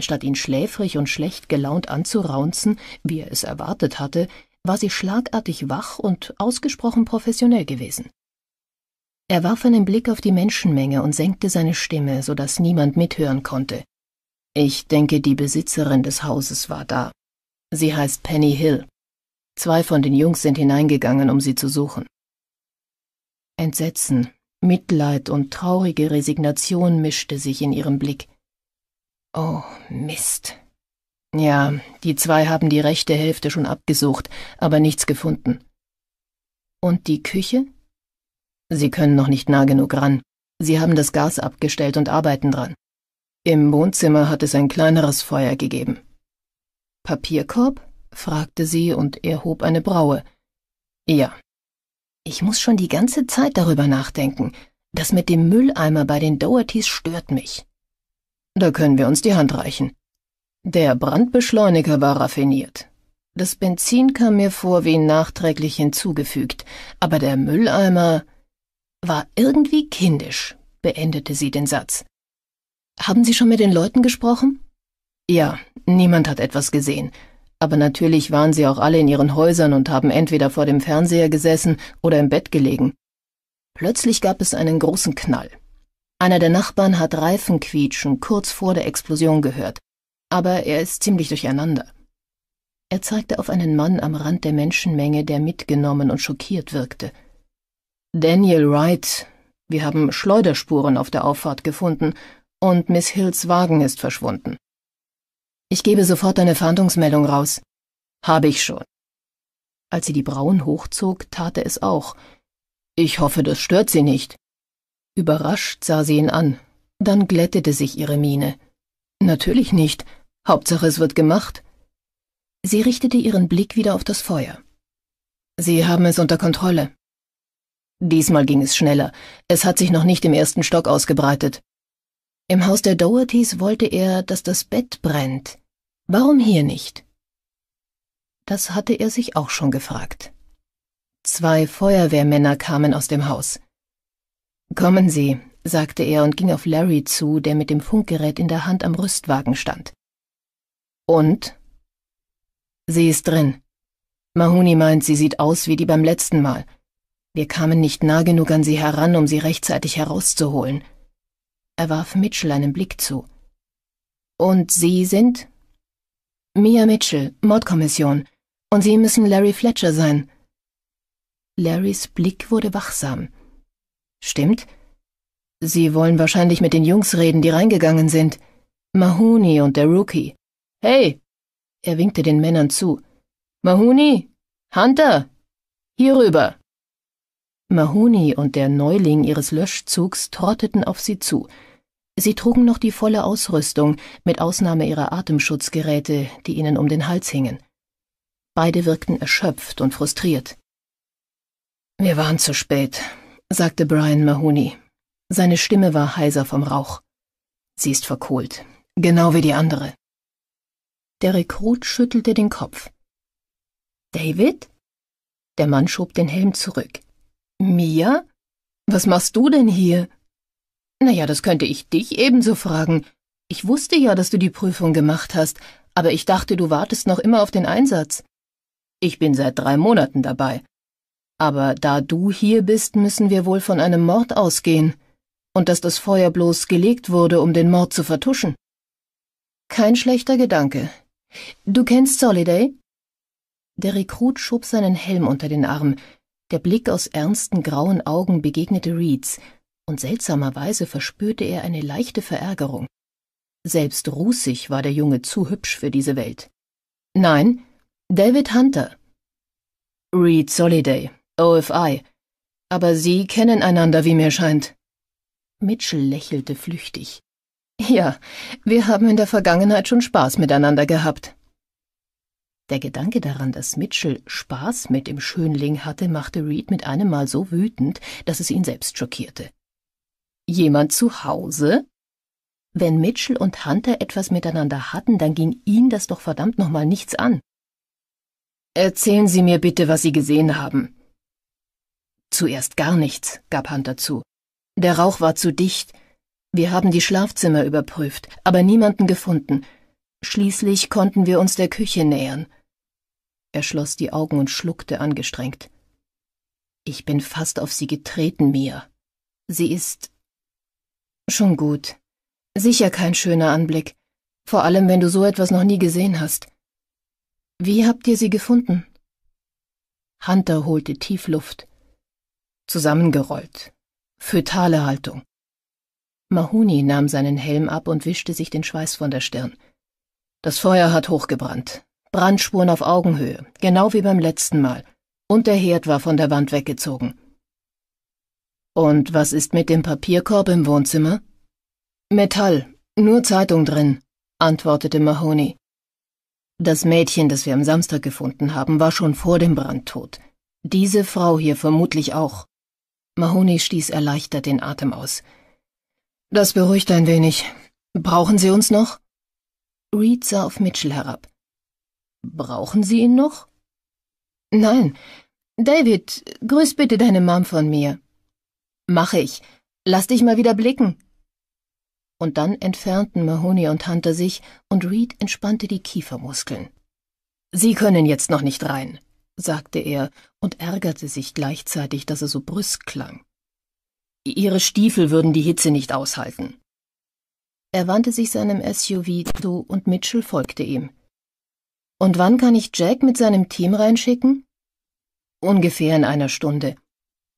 S1: Statt ihn schläfrig und schlecht gelaunt anzuraunzen, wie er es erwartet hatte, war sie schlagartig wach und ausgesprochen professionell gewesen. Er warf einen Blick auf die Menschenmenge und senkte seine Stimme, so dass niemand mithören konnte. Ich denke, die Besitzerin des Hauses war da. Sie heißt Penny Hill. Zwei von den Jungs sind hineingegangen, um sie zu suchen. Entsetzen, Mitleid und traurige Resignation mischte sich in ihrem Blick. Oh, Mist. Ja, die zwei haben die rechte Hälfte schon abgesucht, aber nichts gefunden. Und die Küche? Sie können noch nicht nah genug ran. Sie haben das Gas abgestellt und arbeiten dran. Im Wohnzimmer hat es ein kleineres Feuer gegeben. Papierkorb? fragte sie und erhob eine Braue. Ja. Ich muss schon die ganze Zeit darüber nachdenken. Das mit dem Mülleimer bei den Dohertys stört mich. Da können wir uns die Hand reichen. Der Brandbeschleuniger war raffiniert. Das Benzin kam mir vor wie nachträglich hinzugefügt, aber der Mülleimer war irgendwie kindisch, beendete sie den Satz. Haben Sie schon mit den Leuten gesprochen? Ja, niemand hat etwas gesehen. Aber natürlich waren sie auch alle in ihren Häusern und haben entweder vor dem Fernseher gesessen oder im Bett gelegen. Plötzlich gab es einen großen Knall. Einer der Nachbarn hat Reifenquietschen kurz vor der Explosion gehört. Aber er ist ziemlich durcheinander. Er zeigte auf einen Mann am Rand der Menschenmenge, der mitgenommen und schockiert wirkte. Daniel Wright. Wir haben Schleuderspuren auf der Auffahrt gefunden und Miss Hills Wagen ist verschwunden. Ich gebe sofort eine Fahndungsmeldung raus. Habe ich schon. Als sie die Brauen hochzog, tat er es auch. Ich hoffe, das stört Sie nicht. Überrascht sah sie ihn an. Dann glättete sich ihre Miene. Natürlich nicht. Hauptsache, es wird gemacht. Sie richtete ihren Blick wieder auf das Feuer. Sie haben es unter Kontrolle. Diesmal ging es schneller. Es hat sich noch nicht im ersten Stock ausgebreitet. Im Haus der Dohertys wollte er, dass das Bett brennt. Warum hier nicht? Das hatte er sich auch schon gefragt. Zwei Feuerwehrmänner kamen aus dem Haus. Kommen Sie, sagte er und ging auf Larry zu, der mit dem Funkgerät in der Hand am Rüstwagen stand. Und? Sie ist drin. Mahuni meint, sie sieht aus wie die beim letzten Mal. Wir kamen nicht nah genug an sie heran, um sie rechtzeitig herauszuholen. Er warf Mitchell einen Blick zu. Und Sie sind? Mia Mitchell, Mordkommission. Und Sie müssen Larry Fletcher sein. Larrys Blick wurde wachsam. Stimmt? Sie wollen wahrscheinlich mit den Jungs reden, die reingegangen sind. Mahoney und der Rookie. Hey! Er winkte den Männern zu. Mahoney! Hunter! Hierüber! Mahoney und der Neuling ihres Löschzugs trotteten auf sie zu. Sie trugen noch die volle Ausrüstung, mit Ausnahme ihrer Atemschutzgeräte, die ihnen um den Hals hingen. Beide wirkten erschöpft und frustriert. Wir waren zu spät, sagte Brian Mahoney. Seine Stimme war heiser vom Rauch. Sie ist verkohlt, genau wie die andere. Der Rekrut schüttelte den Kopf. David? Der Mann schob den Helm zurück. Mir? Was machst du denn hier? Naja, das könnte ich dich ebenso fragen. Ich wusste ja, dass du die Prüfung gemacht hast, aber ich dachte, du wartest noch immer auf den Einsatz. Ich bin seit drei Monaten dabei. Aber da du hier bist, müssen wir wohl von einem Mord ausgehen. Und dass das Feuer bloß gelegt wurde, um den Mord zu vertuschen. Kein schlechter Gedanke. Du kennst Soliday? Der Rekrut schob seinen Helm unter den Arm, der Blick aus ernsten grauen Augen begegnete Reeds, und seltsamerweise verspürte er eine leichte Verärgerung. Selbst rußig war der Junge zu hübsch für diese Welt. Nein, David Hunter. Reed Soliday, OFI. Aber Sie kennen einander, wie mir scheint. Mitchell lächelte flüchtig. Ja, wir haben in der Vergangenheit schon Spaß miteinander gehabt. Der Gedanke daran, dass Mitchell Spaß mit dem Schönling hatte, machte Reed mit einem Mal so wütend, dass es ihn selbst schockierte. Jemand zu Hause? Wenn Mitchell und Hunter etwas miteinander hatten, dann ging ihn das doch verdammt nochmal nichts an. Erzählen Sie mir bitte, was Sie gesehen haben. Zuerst gar nichts, gab Hunter zu. Der Rauch war zu dicht. Wir haben die Schlafzimmer überprüft, aber niemanden gefunden. Schließlich konnten wir uns der Küche nähern. Er schloss die Augen und schluckte angestrengt. Ich bin fast auf sie getreten, Mia. Sie ist schon gut. Sicher kein schöner Anblick, vor allem wenn du so etwas noch nie gesehen hast. Wie habt ihr sie gefunden? Hunter holte tief Luft. Zusammengerollt. Fötale Haltung. Mahuni nahm seinen Helm ab und wischte sich den Schweiß von der Stirn. Das Feuer hat hochgebrannt. Brandspuren auf Augenhöhe, genau wie beim letzten Mal. Und der Herd war von der Wand weggezogen. Und was ist mit dem Papierkorb im Wohnzimmer? Metall, nur Zeitung drin, antwortete Mahoney. Das Mädchen, das wir am Samstag gefunden haben, war schon vor dem Brand tot. Diese Frau hier vermutlich auch. Mahoney stieß erleichtert den Atem aus. Das beruhigt ein wenig. Brauchen Sie uns noch? Reed sah auf Mitchell herab. Brauchen Sie ihn noch? Nein. David, grüß bitte deine Mom von mir. Mach ich. Lass dich mal wieder blicken. Und dann entfernten Mahoney und Hunter sich, und Reed entspannte die Kiefermuskeln. Sie können jetzt noch nicht rein, sagte er und ärgerte sich gleichzeitig, dass er so brüsk klang. Ihre Stiefel würden die Hitze nicht aushalten. Er wandte sich seinem SUV zu und Mitchell folgte ihm. Und wann kann ich Jack mit seinem Team reinschicken? Ungefähr in einer Stunde.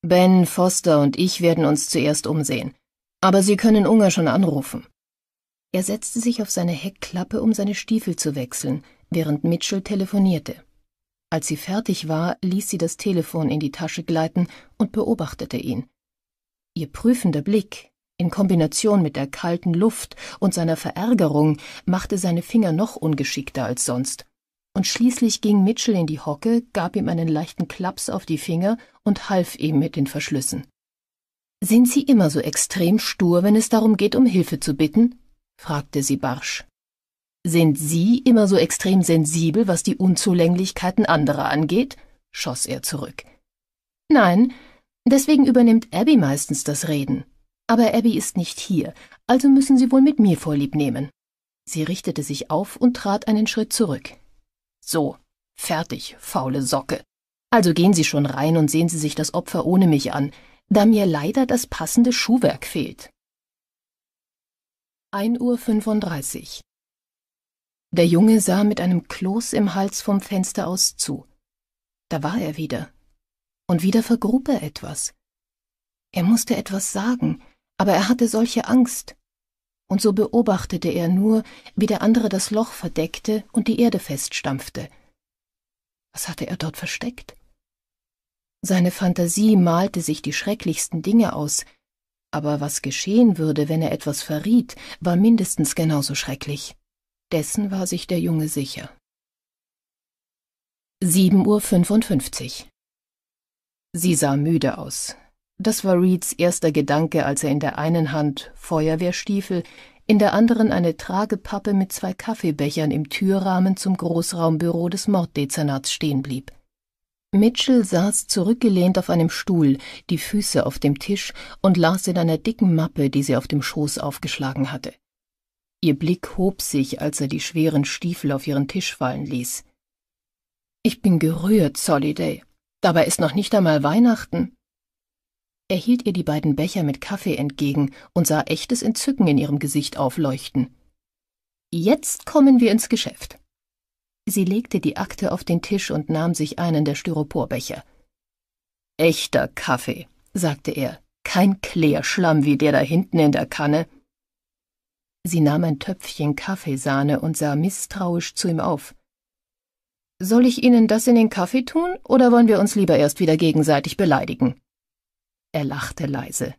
S1: Ben, Foster und ich werden uns zuerst umsehen. Aber Sie können Unger schon anrufen. Er setzte sich auf seine Heckklappe, um seine Stiefel zu wechseln, während Mitchell telefonierte. Als sie fertig war, ließ sie das Telefon in die Tasche gleiten und beobachtete ihn. Ihr prüfender Blick, in Kombination mit der kalten Luft und seiner Verärgerung machte seine Finger noch ungeschickter als sonst. Und schließlich ging Mitchell in die Hocke, gab ihm einen leichten Klaps auf die Finger und half ihm mit den Verschlüssen. Sind Sie immer so extrem stur, wenn es darum geht, um Hilfe zu bitten? fragte sie barsch. Sind Sie immer so extrem sensibel, was die Unzulänglichkeiten anderer angeht? schoss er zurück. Nein, deswegen übernimmt Abby meistens das Reden. Aber Abby ist nicht hier, also müssen Sie wohl mit mir vorlieb nehmen. Sie richtete sich auf und trat einen Schritt zurück. So, fertig, faule Socke. Also gehen Sie schon rein und sehen Sie sich das Opfer ohne mich an, da mir leider das passende Schuhwerk fehlt. 1.35 Uhr. Der Junge sah mit einem Kloß im Hals vom Fenster aus zu. Da war er wieder. Und wieder vergrub er etwas. Er musste etwas sagen, aber er hatte solche Angst. Und so beobachtete er nur, wie der andere das Loch verdeckte und die Erde feststampfte. Was hatte er dort versteckt? Seine Fantasie malte sich die schrecklichsten Dinge aus, aber was geschehen würde, wenn er etwas verriet, war mindestens genauso schrecklich. Dessen war sich der Junge sicher. 7.55 Uhr Sie sah müde aus, das war Reeds erster Gedanke, als er in der einen Hand Feuerwehrstiefel, in der anderen eine Tragepappe mit zwei Kaffeebechern im Türrahmen zum Großraumbüro des Morddezernats stehen blieb. Mitchell saß zurückgelehnt auf einem Stuhl, die Füße auf dem Tisch und las in einer dicken Mappe, die sie auf dem Schoß aufgeschlagen hatte. Ihr Blick hob sich, als er die schweren Stiefel auf ihren Tisch fallen ließ. Ich bin gerührt, Soliday. Dabei ist noch nicht einmal Weihnachten. Er hielt ihr die beiden Becher mit Kaffee entgegen und sah echtes Entzücken in ihrem Gesicht aufleuchten. Jetzt kommen wir ins Geschäft. Sie legte die Akte auf den Tisch und nahm sich einen der Styroporbecher. Echter Kaffee, sagte er, kein Klärschlamm wie der da hinten in der Kanne. Sie nahm ein Töpfchen Kaffeesahne und sah misstrauisch zu ihm auf. Soll ich Ihnen das in den Kaffee tun, oder wollen wir uns lieber erst wieder gegenseitig beleidigen? Er lachte leise.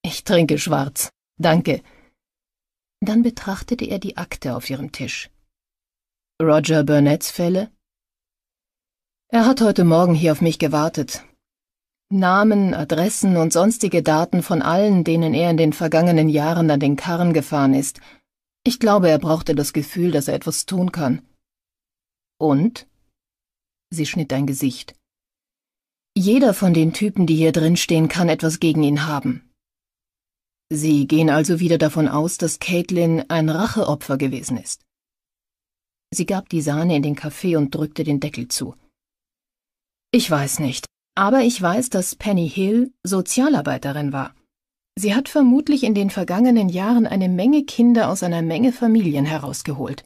S1: Ich trinke schwarz. Danke. Dann betrachtete er die Akte auf ihrem Tisch. Roger Burnetts Fälle? Er hat heute Morgen hier auf mich gewartet. Namen, Adressen und sonstige Daten von allen, denen er in den vergangenen Jahren an den Karren gefahren ist. Ich glaube, er brauchte das Gefühl, dass er etwas tun kann. Und? Sie schnitt ein Gesicht. Jeder von den Typen, die hier drin stehen, kann etwas gegen ihn haben. Sie gehen also wieder davon aus, dass Caitlin ein Racheopfer gewesen ist. Sie gab die Sahne in den Kaffee und drückte den Deckel zu. Ich weiß nicht, aber ich weiß, dass Penny Hill Sozialarbeiterin war. Sie hat vermutlich in den vergangenen Jahren eine Menge Kinder aus einer Menge Familien herausgeholt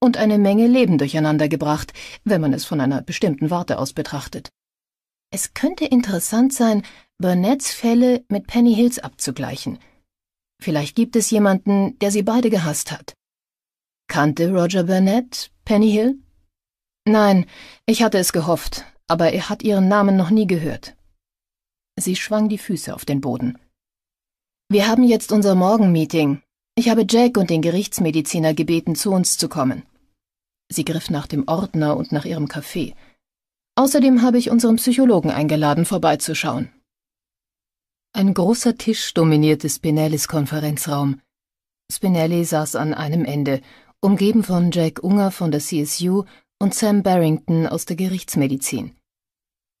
S1: und eine Menge Leben durcheinander gebracht, wenn man es von einer bestimmten Warte aus betrachtet. Es könnte interessant sein, Burnetts Fälle mit Penny Hills abzugleichen. Vielleicht gibt es jemanden, der sie beide gehasst hat. Kannte Roger Burnett Penny Hill? Nein, ich hatte es gehofft, aber er hat ihren Namen noch nie gehört. Sie schwang die Füße auf den Boden. Wir haben jetzt unser Morgenmeeting. Ich habe Jack und den Gerichtsmediziner gebeten, zu uns zu kommen. Sie griff nach dem Ordner und nach ihrem Kaffee. Außerdem habe ich unseren Psychologen eingeladen, vorbeizuschauen. Ein großer Tisch dominierte Spinellis Konferenzraum. Spinelli saß an einem Ende, umgeben von Jack Unger von der CSU und Sam Barrington aus der Gerichtsmedizin.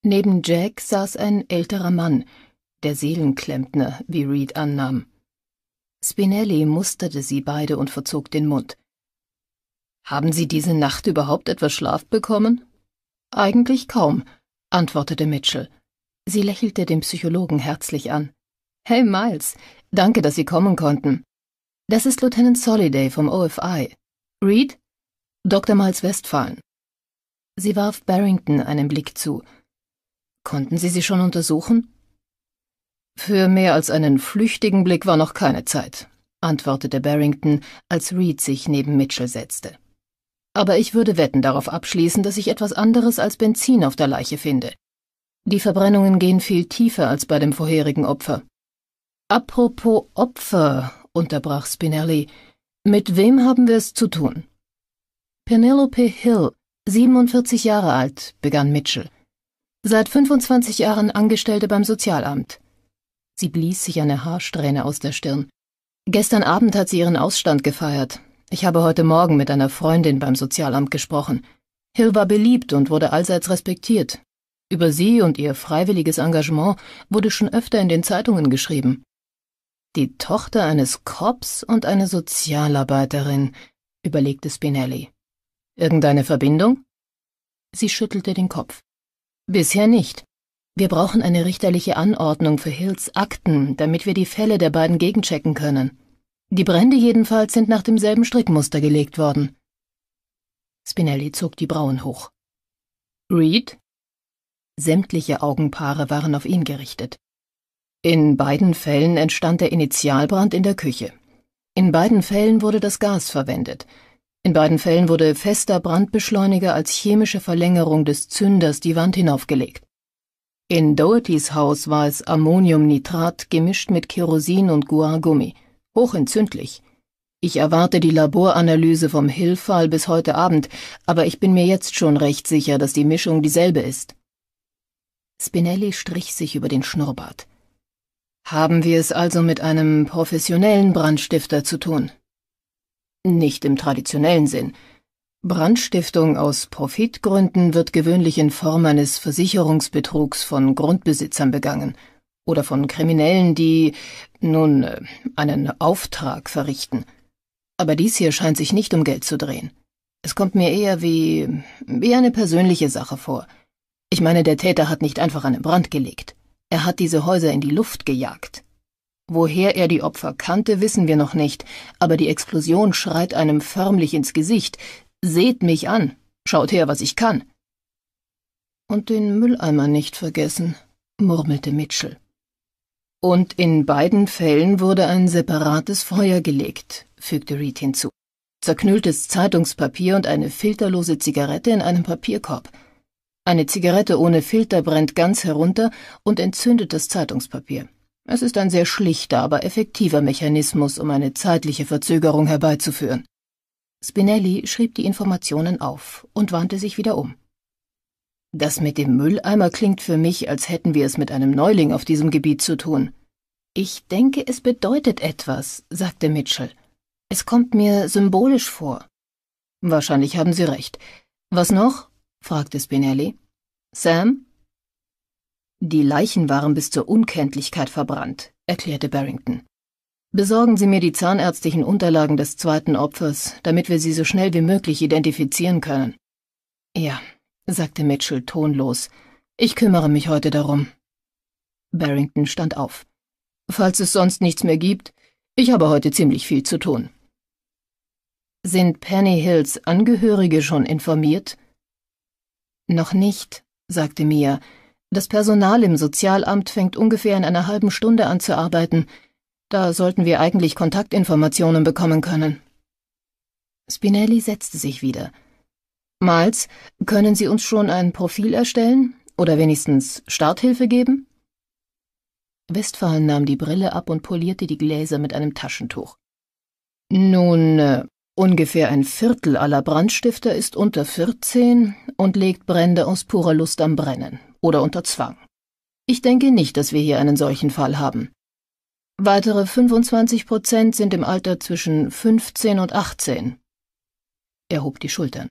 S1: Neben Jack saß ein älterer Mann, der Seelenklempner, wie Reed annahm. Spinelli musterte sie beide und verzog den Mund. Haben Sie diese Nacht überhaupt etwas Schlaf bekommen? Eigentlich kaum, antwortete Mitchell. Sie lächelte dem Psychologen herzlich an. Hey Miles, danke, dass Sie kommen konnten. Das ist Lieutenant Soliday vom OFI. Reed? Dr. Miles Westphalen. Sie warf Barrington einen Blick zu. Konnten Sie sie schon untersuchen? Für mehr als einen flüchtigen Blick war noch keine Zeit, antwortete Barrington, als Reed sich neben Mitchell setzte aber ich würde Wetten darauf abschließen, dass ich etwas anderes als Benzin auf der Leiche finde. Die Verbrennungen gehen viel tiefer als bei dem vorherigen Opfer. Apropos Opfer, unterbrach Spinelli, mit wem haben wir es zu tun? Penelope Hill, 47 Jahre alt, begann Mitchell. Seit 25 Jahren Angestellte beim Sozialamt. Sie blies sich eine Haarsträhne aus der Stirn. Gestern Abend hat sie ihren Ausstand gefeiert, ich habe heute Morgen mit einer Freundin beim Sozialamt gesprochen. Hill war beliebt und wurde allseits respektiert. Über sie und ihr freiwilliges Engagement wurde schon öfter in den Zeitungen geschrieben. Die Tochter eines Cops und eine Sozialarbeiterin, überlegte Spinelli. Irgendeine Verbindung? Sie schüttelte den Kopf. Bisher nicht. Wir brauchen eine richterliche Anordnung für Hills Akten, damit wir die Fälle der beiden gegenchecken können. Die Brände jedenfalls sind nach demselben Strickmuster gelegt worden. Spinelli zog die Brauen hoch. Reed? Sämtliche Augenpaare waren auf ihn gerichtet. In beiden Fällen entstand der Initialbrand in der Küche. In beiden Fällen wurde das Gas verwendet. In beiden Fällen wurde fester Brandbeschleuniger als chemische Verlängerung des Zünders die Wand hinaufgelegt. In Dohertys Haus war es Ammoniumnitrat gemischt mit Kerosin und Guargummi hochentzündlich. Ich erwarte die Laboranalyse vom Hillfall bis heute Abend, aber ich bin mir jetzt schon recht sicher, dass die Mischung dieselbe ist. Spinelli strich sich über den Schnurrbart. Haben wir es also mit einem professionellen Brandstifter zu tun? Nicht im traditionellen Sinn. Brandstiftung aus Profitgründen wird gewöhnlich in Form eines Versicherungsbetrugs von Grundbesitzern begangen oder von Kriminellen, die nun, äh, einen Auftrag verrichten. Aber dies hier scheint sich nicht um Geld zu drehen. Es kommt mir eher wie, wie eine persönliche Sache vor. Ich meine, der Täter hat nicht einfach einen Brand gelegt. Er hat diese Häuser in die Luft gejagt. Woher er die Opfer kannte, wissen wir noch nicht, aber die Explosion schreit einem förmlich ins Gesicht. Seht mich an, schaut her, was ich kann. Und den Mülleimer nicht vergessen, murmelte Mitchell. Und in beiden Fällen wurde ein separates Feuer gelegt, fügte Reed hinzu. Zerknülltes Zeitungspapier und eine filterlose Zigarette in einem Papierkorb. Eine Zigarette ohne Filter brennt ganz herunter und entzündet das Zeitungspapier. Es ist ein sehr schlichter, aber effektiver Mechanismus, um eine zeitliche Verzögerung herbeizuführen. Spinelli schrieb die Informationen auf und wandte sich wieder um. Das mit dem Mülleimer klingt für mich, als hätten wir es mit einem Neuling auf diesem Gebiet zu tun. Ich denke, es bedeutet etwas, sagte Mitchell. Es kommt mir symbolisch vor. Wahrscheinlich haben Sie recht. Was noch? fragte Spinelli. Sam? Die Leichen waren bis zur Unkenntlichkeit verbrannt, erklärte Barrington. Besorgen Sie mir die zahnärztlichen Unterlagen des zweiten Opfers, damit wir sie so schnell wie möglich identifizieren können. Ja, sagte Mitchell tonlos. Ich kümmere mich heute darum. Barrington stand auf. Falls es sonst nichts mehr gibt, ich habe heute ziemlich viel zu tun. Sind Penny Hills Angehörige schon informiert? Noch nicht, sagte Mia. Das Personal im Sozialamt fängt ungefähr in einer halben Stunde an zu arbeiten. Da sollten wir eigentlich Kontaktinformationen bekommen können. Spinelli setzte sich wieder. Malz, können Sie uns schon ein Profil erstellen oder wenigstens Starthilfe geben? Westphalen nahm die Brille ab und polierte die Gläser mit einem Taschentuch. Nun, äh, ungefähr ein Viertel aller Brandstifter ist unter 14 und legt Brände aus purer Lust am Brennen oder unter Zwang. Ich denke nicht, dass wir hier einen solchen Fall haben. Weitere 25 Prozent sind im Alter zwischen 15 und 18. Er hob die Schultern.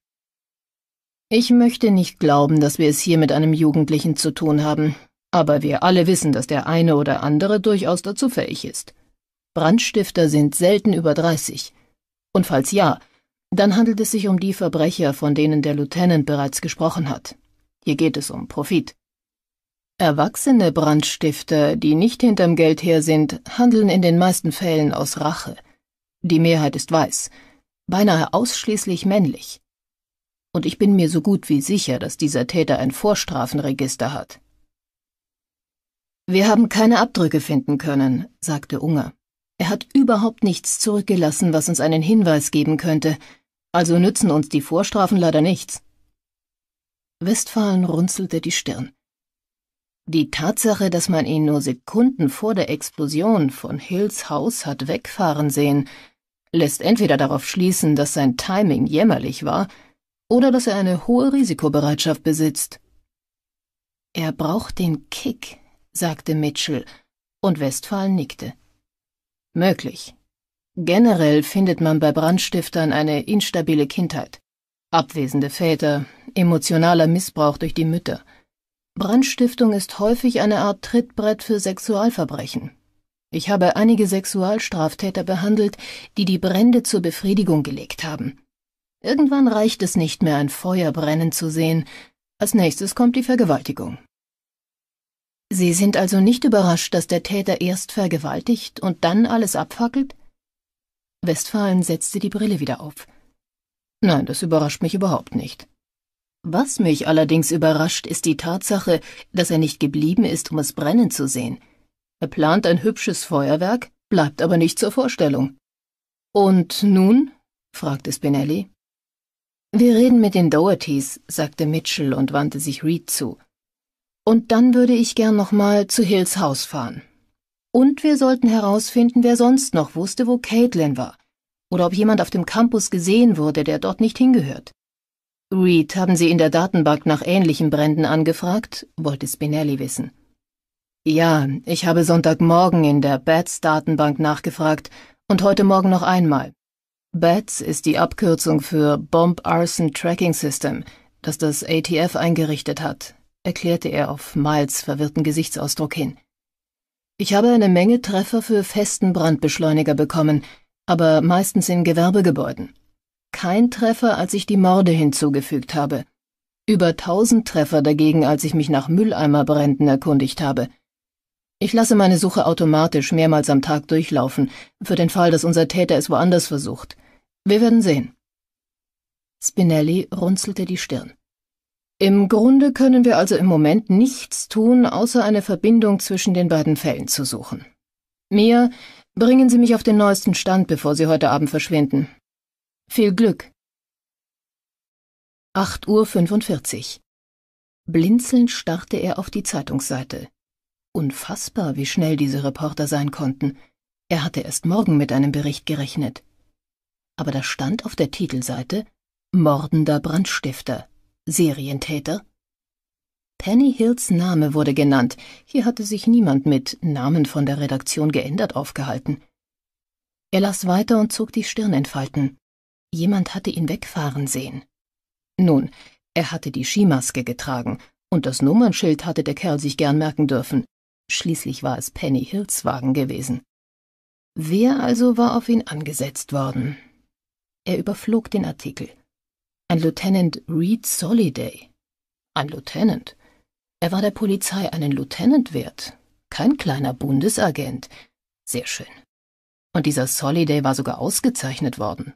S1: Ich möchte nicht glauben, dass wir es hier mit einem Jugendlichen zu tun haben, aber wir alle wissen, dass der eine oder andere durchaus dazu fähig ist. Brandstifter sind selten über dreißig. Und falls ja, dann handelt es sich um die Verbrecher, von denen der Lieutenant bereits gesprochen hat. Hier geht es um Profit. Erwachsene Brandstifter, die nicht hinterm Geld her sind, handeln in den meisten Fällen aus Rache. Die Mehrheit ist weiß, beinahe ausschließlich männlich und ich bin mir so gut wie sicher, dass dieser Täter ein Vorstrafenregister hat. Wir haben keine Abdrücke finden können, sagte Unger. Er hat überhaupt nichts zurückgelassen, was uns einen Hinweis geben könnte, also nützen uns die Vorstrafen leider nichts. Westphalen runzelte die Stirn. Die Tatsache, dass man ihn nur Sekunden vor der Explosion von Hills Haus hat wegfahren sehen, lässt entweder darauf schließen, dass sein Timing jämmerlich war, oder dass er eine hohe Risikobereitschaft besitzt. Er braucht den Kick, sagte Mitchell, und Westphal nickte. Möglich. Generell findet man bei Brandstiftern eine instabile Kindheit, abwesende Väter, emotionaler Missbrauch durch die Mütter. Brandstiftung ist häufig eine Art Trittbrett für Sexualverbrechen. Ich habe einige Sexualstraftäter behandelt, die die Brände zur Befriedigung gelegt haben. Irgendwann reicht es nicht mehr, ein Feuer brennen zu sehen. Als nächstes kommt die Vergewaltigung. Sie sind also nicht überrascht, dass der Täter erst vergewaltigt und dann alles abfackelt? Westphalen setzte die Brille wieder auf. Nein, das überrascht mich überhaupt nicht. Was mich allerdings überrascht, ist die Tatsache, dass er nicht geblieben ist, um es brennen zu sehen. Er plant ein hübsches Feuerwerk, bleibt aber nicht zur Vorstellung. Und nun? fragte Spinelli. Wir reden mit den Dohertys, sagte Mitchell und wandte sich Reed zu. Und dann würde ich gern nochmal zu Hills Haus fahren. Und wir sollten herausfinden, wer sonst noch wusste, wo Caitlin war. Oder ob jemand auf dem Campus gesehen wurde, der dort nicht hingehört. Reed, haben Sie in der Datenbank nach ähnlichen Bränden angefragt? wollte Spinelli wissen. Ja, ich habe Sonntagmorgen in der Bats Datenbank nachgefragt und heute Morgen noch einmal. BATS ist die Abkürzung für Bomb Arson Tracking System, das das ATF eingerichtet hat, erklärte er auf Miles verwirrten Gesichtsausdruck hin. Ich habe eine Menge Treffer für festen Brandbeschleuniger bekommen, aber meistens in Gewerbegebäuden. Kein Treffer, als ich die Morde hinzugefügt habe. Über tausend Treffer dagegen, als ich mich nach Mülleimerbränden erkundigt habe. Ich lasse meine Suche automatisch mehrmals am Tag durchlaufen, für den Fall, dass unser Täter es woanders versucht. Wir werden sehen. Spinelli runzelte die Stirn. Im Grunde können wir also im Moment nichts tun, außer eine Verbindung zwischen den beiden Fällen zu suchen. Mir, bringen Sie mich auf den neuesten Stand, bevor Sie heute Abend verschwinden. Viel Glück. 8.45 Uhr. Blinzelnd starrte er auf die Zeitungsseite. Unfassbar, wie schnell diese Reporter sein konnten. Er hatte erst morgen mit einem Bericht gerechnet. Aber da stand auf der Titelseite Mordender Brandstifter, Serientäter. Penny Hills Name wurde genannt. Hier hatte sich niemand mit Namen von der Redaktion geändert aufgehalten. Er las weiter und zog die Stirn in Falten. Jemand hatte ihn wegfahren sehen. Nun, er hatte die Skimaske getragen, und das Nummernschild hatte der Kerl sich gern merken dürfen. Schließlich war es Penny Hills Wagen gewesen. Wer also war auf ihn angesetzt worden? Er überflog den Artikel. Ein Lieutenant Reed Soliday. Ein Lieutenant. Er war der Polizei einen Lieutenant wert. Kein kleiner Bundesagent. Sehr schön. Und dieser Soliday war sogar ausgezeichnet worden.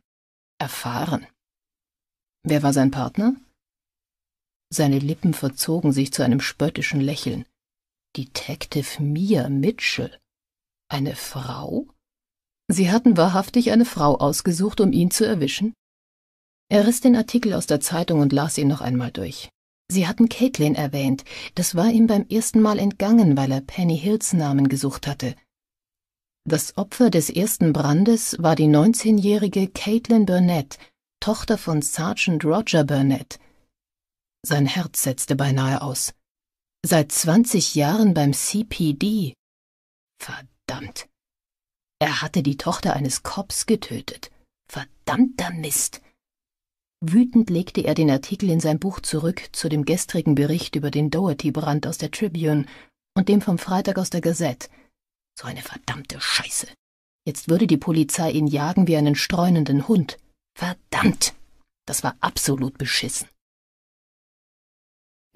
S1: Erfahren. Wer war sein Partner? Seine Lippen verzogen sich zu einem spöttischen Lächeln. Detective Mia Mitchell. Eine Frau? Sie hatten wahrhaftig eine Frau ausgesucht, um ihn zu erwischen? Er riss den Artikel aus der Zeitung und las ihn noch einmal durch. Sie hatten Caitlin erwähnt. Das war ihm beim ersten Mal entgangen, weil er Penny Hills Namen gesucht hatte. Das Opfer des ersten Brandes war die 19-jährige Caitlin Burnett, Tochter von Sergeant Roger Burnett. Sein Herz setzte beinahe aus. Seit 20 Jahren beim CPD. Verdammt. Er hatte die Tochter eines Cops getötet. Verdammter Mist. Wütend legte er den Artikel in sein Buch zurück zu dem gestrigen Bericht über den Doherty-Brand aus der Tribune und dem vom Freitag aus der Gazette. So eine verdammte Scheiße. Jetzt würde die Polizei ihn jagen wie einen streunenden Hund.
S2: Verdammt! Das war absolut beschissen.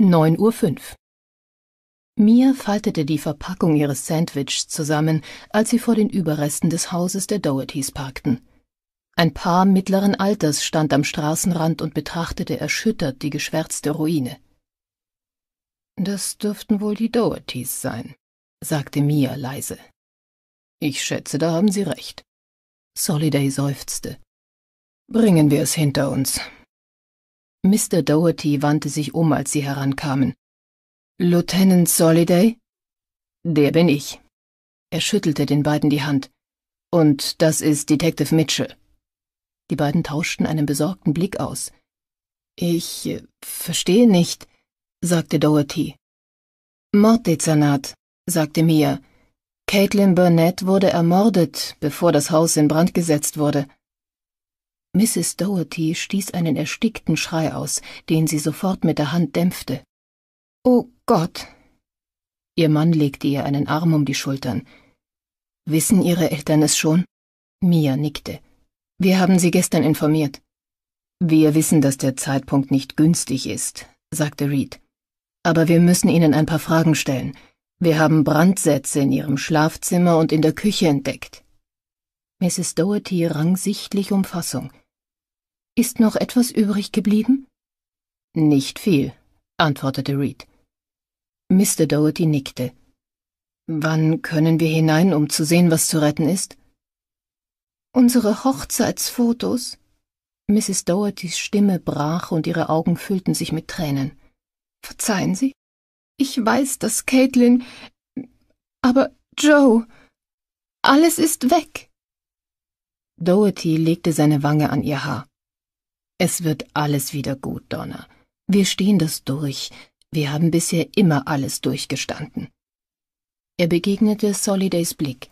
S2: 9.05 Uhr Mia faltete die Verpackung ihres Sandwichs zusammen,
S1: als sie vor den Überresten des Hauses der Dohertys parkten. Ein Paar mittleren Alters stand am Straßenrand und betrachtete erschüttert die geschwärzte Ruine.
S2: Das dürften wohl die Dohertys sein, sagte Mia leise. Ich schätze, da haben Sie recht. Soliday seufzte. Bringen wir es hinter uns. Mr. Doherty wandte sich um, als sie herankamen. Lieutenant Soliday? Der bin ich. Er
S1: schüttelte den beiden die Hand. Und das ist Detective Mitchell. Die beiden tauschten einen besorgten Blick aus. Ich äh, verstehe nicht, sagte Doherty. Morddezernat, sagte Mia. Caitlin Burnett wurde ermordet, bevor das Haus in Brand gesetzt wurde. Mrs. Doherty stieß einen erstickten Schrei aus, den sie sofort mit der Hand dämpfte. Oh Gott. Ihr Mann legte ihr einen Arm um die Schultern. Wissen Ihre Eltern es schon? Mia nickte. Wir haben sie gestern informiert. Wir wissen, dass der Zeitpunkt nicht günstig ist, sagte Reed. Aber wir müssen Ihnen ein paar Fragen stellen. Wir haben Brandsätze in Ihrem Schlafzimmer und in der Küche entdeckt. Mrs. Doherty rang sichtlich um Fassung. Ist noch etwas übrig geblieben? Nicht viel, antwortete Reed. Mr. Doherty nickte. Wann können wir hinein, um zu sehen, was zu retten ist? Unsere Hochzeitsfotos. Mrs. Dohertys Stimme brach und ihre Augen füllten sich mit Tränen. Verzeihen Sie? Ich weiß, dass Caitlin. Aber Joe. Alles ist weg. Doherty legte seine Wange an ihr Haar. Es wird alles wieder gut, Donna. Wir stehen das durch. Wir haben bisher immer alles durchgestanden. Er begegnete Solidays Blick.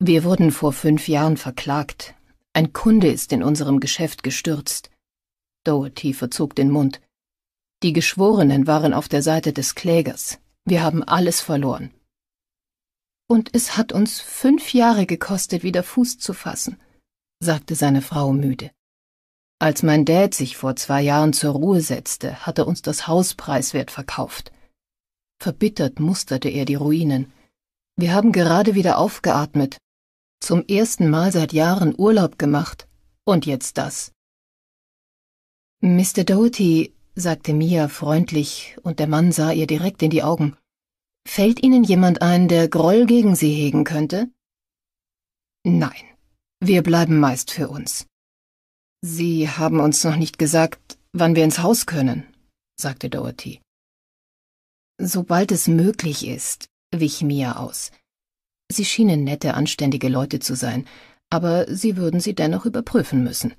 S1: Wir wurden vor fünf Jahren verklagt. Ein Kunde ist in unserem Geschäft gestürzt. Doherty verzog den Mund. Die Geschworenen waren auf der Seite des Klägers. Wir haben alles verloren. Und es hat uns fünf Jahre gekostet, wieder Fuß zu fassen, sagte seine Frau müde. Als mein Dad sich vor zwei Jahren zur Ruhe setzte, hat er uns das Haus preiswert verkauft. Verbittert musterte er die Ruinen. Wir haben gerade wieder aufgeatmet, zum ersten Mal seit Jahren Urlaub gemacht und jetzt das. Mr. Doughty, sagte Mia freundlich, und der Mann sah ihr direkt in die Augen. Fällt Ihnen jemand ein, der Groll gegen Sie hegen könnte? Nein, wir bleiben meist für uns. Sie haben uns noch nicht gesagt, wann wir ins Haus können, sagte Doherty. Sobald es möglich ist, wich Mia aus. Sie schienen nette, anständige Leute zu sein, aber sie würden sie dennoch überprüfen müssen.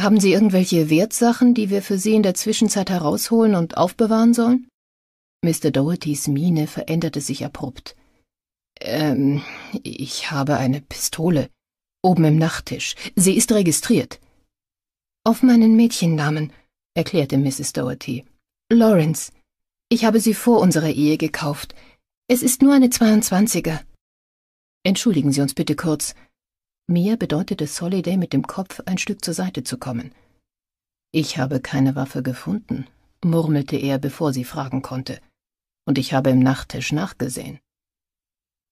S1: Haben Sie irgendwelche Wertsachen, die wir für Sie in der Zwischenzeit herausholen und aufbewahren sollen? Mr. Dohertys Miene veränderte sich abrupt. Ähm, ich habe eine Pistole. Oben im Nachttisch. Sie ist registriert. Auf meinen Mädchennamen, erklärte Mrs. Doherty. Lawrence. Ich habe sie vor unserer Ehe gekauft. Es ist nur eine 22er. Entschuldigen Sie uns bitte kurz. Mir bedeutete Soliday mit dem Kopf ein Stück zur Seite zu kommen. Ich habe keine Waffe gefunden, murmelte er, bevor sie fragen konnte. Und ich habe im Nachttisch nachgesehen.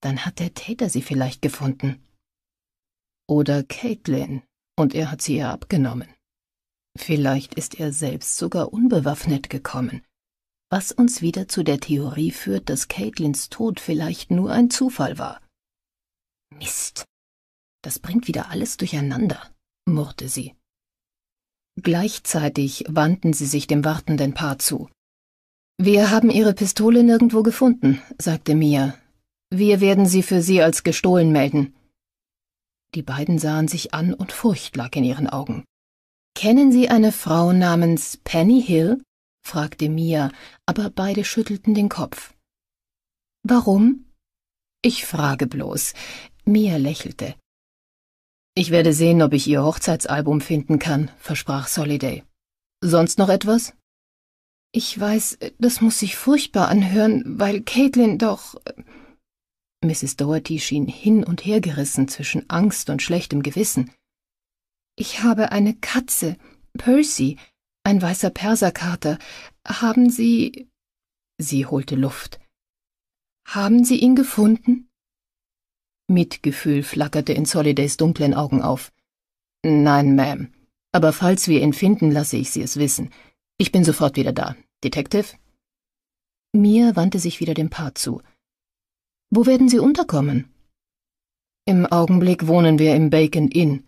S1: Dann hat der Täter sie vielleicht gefunden oder Caitlin und er hat sie ihr abgenommen. Vielleicht ist er selbst sogar unbewaffnet gekommen, was uns wieder zu der Theorie führt, dass Caitlins Tod vielleicht nur ein Zufall war. Mist. Das bringt wieder alles durcheinander, murrte sie. Gleichzeitig wandten sie sich dem wartenden Paar zu. Wir haben Ihre Pistole nirgendwo gefunden, sagte Mia. Wir werden sie für Sie als gestohlen melden. Die beiden sahen sich an und Furcht lag in ihren Augen. Kennen Sie eine Frau namens Penny Hill? fragte Mia, aber beide schüttelten den Kopf. Warum? Ich frage bloß. Mia lächelte. Ich werde sehen, ob ich ihr Hochzeitsalbum finden kann, versprach Soliday. Sonst noch etwas? Ich weiß, das muss sich furchtbar anhören, weil Caitlin doch. Äh, Mrs. Doherty schien hin und her gerissen zwischen Angst und schlechtem Gewissen. Ich habe eine Katze, Percy, ein weißer Perserkater. Haben Sie. Sie holte Luft. Haben Sie ihn gefunden? Mitgefühl flackerte in Solidays dunklen Augen auf. Nein, Ma'am. Aber falls wir ihn finden, lasse ich Sie es wissen. Ich bin sofort wieder da. Detective? Mir wandte sich wieder dem Paar zu. Wo werden Sie unterkommen? Im Augenblick wohnen wir im Bacon Inn.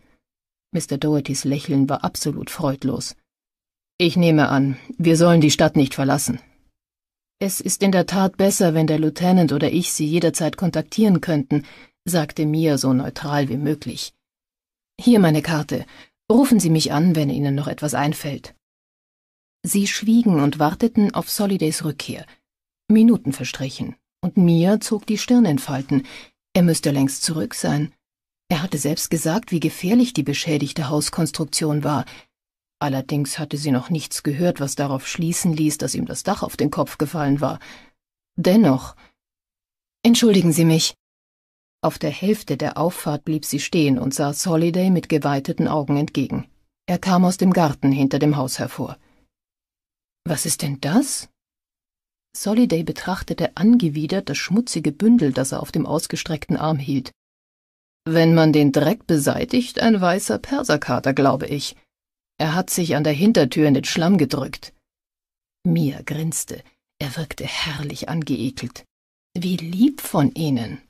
S1: Mr. Dohertys Lächeln war absolut freudlos. Ich nehme an, wir sollen die Stadt nicht verlassen. Es ist in der Tat besser, wenn der Lieutenant oder ich Sie jederzeit kontaktieren könnten, sagte Mia so neutral wie möglich. Hier meine Karte. Rufen Sie mich an, wenn Ihnen noch etwas einfällt. Sie schwiegen und warteten auf Solidays Rückkehr. Minuten verstrichen und Mia zog die Stirn in Falten. Er müsste längst zurück sein. Er hatte selbst gesagt, wie gefährlich die beschädigte Hauskonstruktion war. Allerdings hatte sie noch nichts gehört, was darauf schließen ließ, dass ihm das Dach auf den Kopf gefallen war. Dennoch. Entschuldigen Sie mich. Auf der Hälfte der Auffahrt blieb sie stehen und sah Soliday mit geweiteten Augen entgegen. Er kam aus dem Garten hinter dem Haus hervor. Was ist denn das? Soliday betrachtete angewidert das schmutzige Bündel, das er auf dem ausgestreckten Arm hielt. Wenn man den Dreck beseitigt, ein weißer Perserkater, glaube ich. Er hat sich an der Hintertür in den Schlamm gedrückt. Mia grinste. Er wirkte herrlich angeekelt. Wie lieb von Ihnen.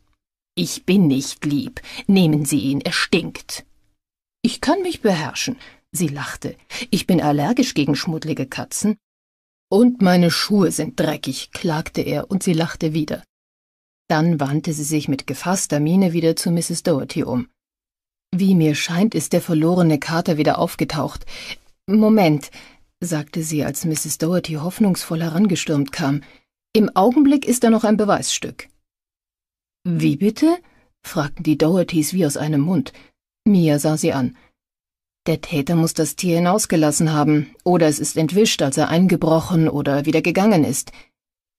S1: Ich bin nicht lieb. Nehmen Sie ihn, er stinkt. Ich kann mich beherrschen. Sie lachte. Ich bin allergisch gegen schmuddlige Katzen. Und meine Schuhe sind dreckig, klagte er, und sie lachte wieder. Dann wandte sie sich mit gefasster Miene wieder zu Mrs. Doherty um. Wie mir scheint, ist der verlorene Kater wieder aufgetaucht. Moment, sagte sie, als Mrs. Doherty hoffnungsvoll herangestürmt kam. Im Augenblick ist da noch ein Beweisstück. Wie bitte? fragten die Dohertys wie aus einem Mund. Mia sah sie an. Der Täter muss das Tier hinausgelassen haben, oder es ist entwischt, als er eingebrochen oder wieder gegangen ist.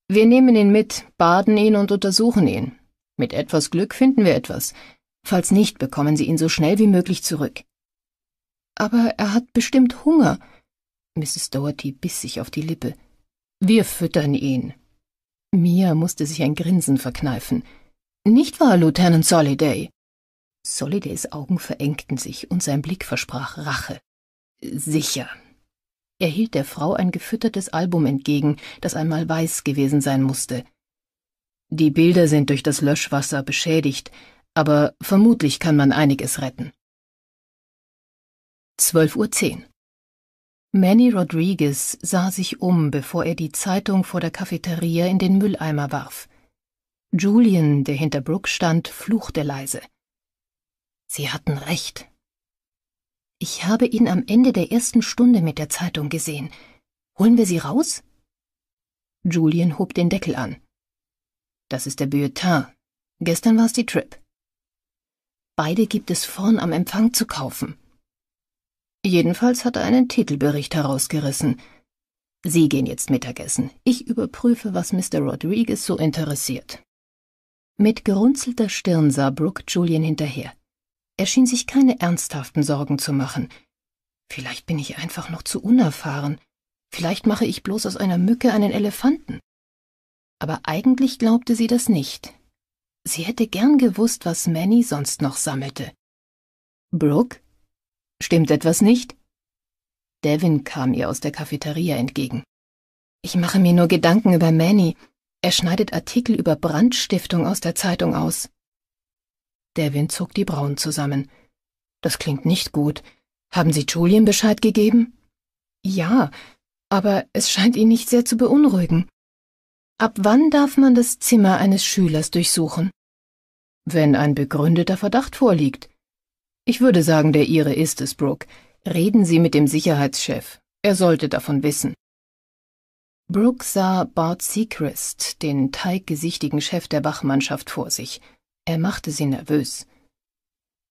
S1: Wir nehmen ihn mit, baden ihn und untersuchen ihn. Mit etwas Glück finden wir etwas. Falls nicht, bekommen Sie ihn so schnell wie möglich zurück. Aber er hat bestimmt Hunger. Mrs. Doherty biss sich auf die Lippe. Wir füttern ihn. Mia musste sich ein Grinsen verkneifen. Nicht wahr, Lieutenant Soliday? Solidays Augen verengten sich und sein Blick versprach Rache. Sicher. Er hielt der Frau ein gefüttertes Album entgegen, das einmal weiß gewesen sein musste. Die Bilder sind durch das Löschwasser
S2: beschädigt, aber vermutlich kann man einiges retten. 12.10 Uhr. Manny Rodriguez sah sich um, bevor er die
S1: Zeitung vor der Cafeteria in den Mülleimer warf. Julian, der hinter Brooke stand, fluchte leise. Sie hatten recht. Ich habe ihn am Ende der ersten Stunde mit der Zeitung gesehen. Holen wir sie raus? Julian hob den Deckel an. Das ist der Bulletin. Gestern war es die Trip. Beide gibt es vorn am Empfang zu kaufen. Jedenfalls hat er einen Titelbericht herausgerissen. Sie gehen jetzt Mittagessen. Ich überprüfe, was Mr. Rodriguez so interessiert. Mit gerunzelter Stirn sah Brooke Julian hinterher. Er schien sich keine ernsthaften Sorgen zu machen. Vielleicht bin ich einfach noch zu unerfahren. Vielleicht mache ich bloß aus einer Mücke einen Elefanten. Aber eigentlich glaubte sie das nicht. Sie hätte gern gewusst, was Manny sonst noch sammelte. Brooke? Stimmt etwas nicht? Devin kam ihr aus der Cafeteria entgegen. Ich mache mir nur Gedanken über Manny. Er schneidet Artikel über Brandstiftung aus der Zeitung aus. Devin zog die Brauen zusammen. Das klingt nicht gut. Haben Sie Julien Bescheid gegeben? Ja, aber es scheint ihn nicht sehr zu beunruhigen. Ab wann darf man das Zimmer eines Schülers durchsuchen? Wenn ein begründeter Verdacht vorliegt. Ich würde sagen, der Ihre ist es, Brooke. Reden Sie mit dem Sicherheitschef. Er sollte davon wissen. Brooke sah Bart Seacrest, den teiggesichtigen Chef der Wachmannschaft, vor sich. Er machte sie nervös.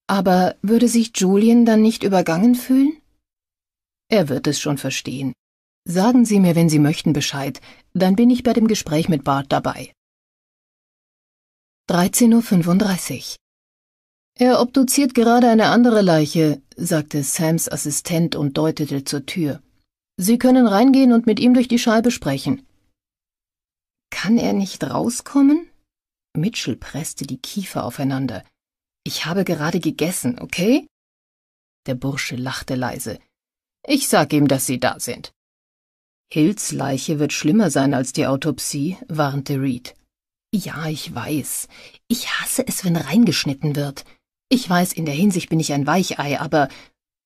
S1: Aber würde sich Julien dann nicht übergangen fühlen? Er wird es schon verstehen. Sagen Sie mir, wenn Sie möchten, Bescheid,
S2: dann bin ich bei dem Gespräch mit Bart dabei. 13.35 Uhr. Er obduziert gerade eine andere Leiche, sagte Sams
S1: Assistent und deutete zur Tür. Sie können reingehen und mit ihm durch die Scheibe sprechen. Kann er nicht rauskommen? Mitchell presste die Kiefer aufeinander. Ich habe gerade gegessen, okay? Der Bursche lachte leise. Ich sag ihm, dass Sie da sind. Hills Leiche wird schlimmer sein als die Autopsie, warnte Reed. Ja, ich weiß. Ich hasse es, wenn reingeschnitten wird. Ich weiß, in der Hinsicht bin ich ein Weichei, aber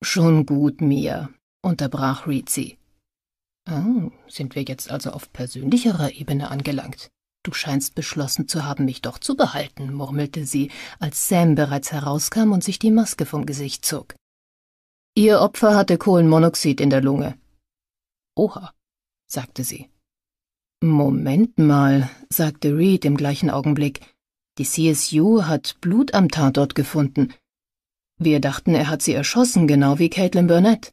S1: schon gut mir, unterbrach Reed sie. Oh, sind wir jetzt also auf persönlicherer Ebene angelangt? Du scheinst beschlossen zu haben, mich doch zu behalten, murmelte sie, als Sam bereits herauskam und sich die Maske vom Gesicht zog. Ihr Opfer hatte Kohlenmonoxid in der Lunge. Oha, sagte sie. Moment mal, sagte Reed im gleichen Augenblick. Die CSU hat Blut am Tatort gefunden. Wir dachten, er hat sie erschossen, genau wie Caitlin Burnett.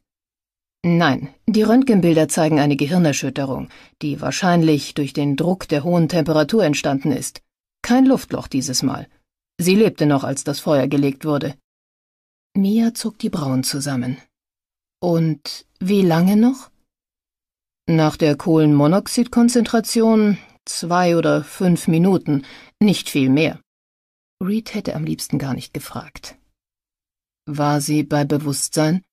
S1: Nein, die Röntgenbilder zeigen eine Gehirnerschütterung, die wahrscheinlich durch den Druck der hohen Temperatur entstanden ist. Kein Luftloch dieses Mal. Sie lebte noch, als das Feuer gelegt wurde. Mia zog die Brauen zusammen. Und wie lange noch? Nach der Kohlenmonoxidkonzentration zwei oder fünf Minuten, nicht viel mehr. Reed hätte am liebsten gar nicht gefragt. War sie bei Bewusstsein?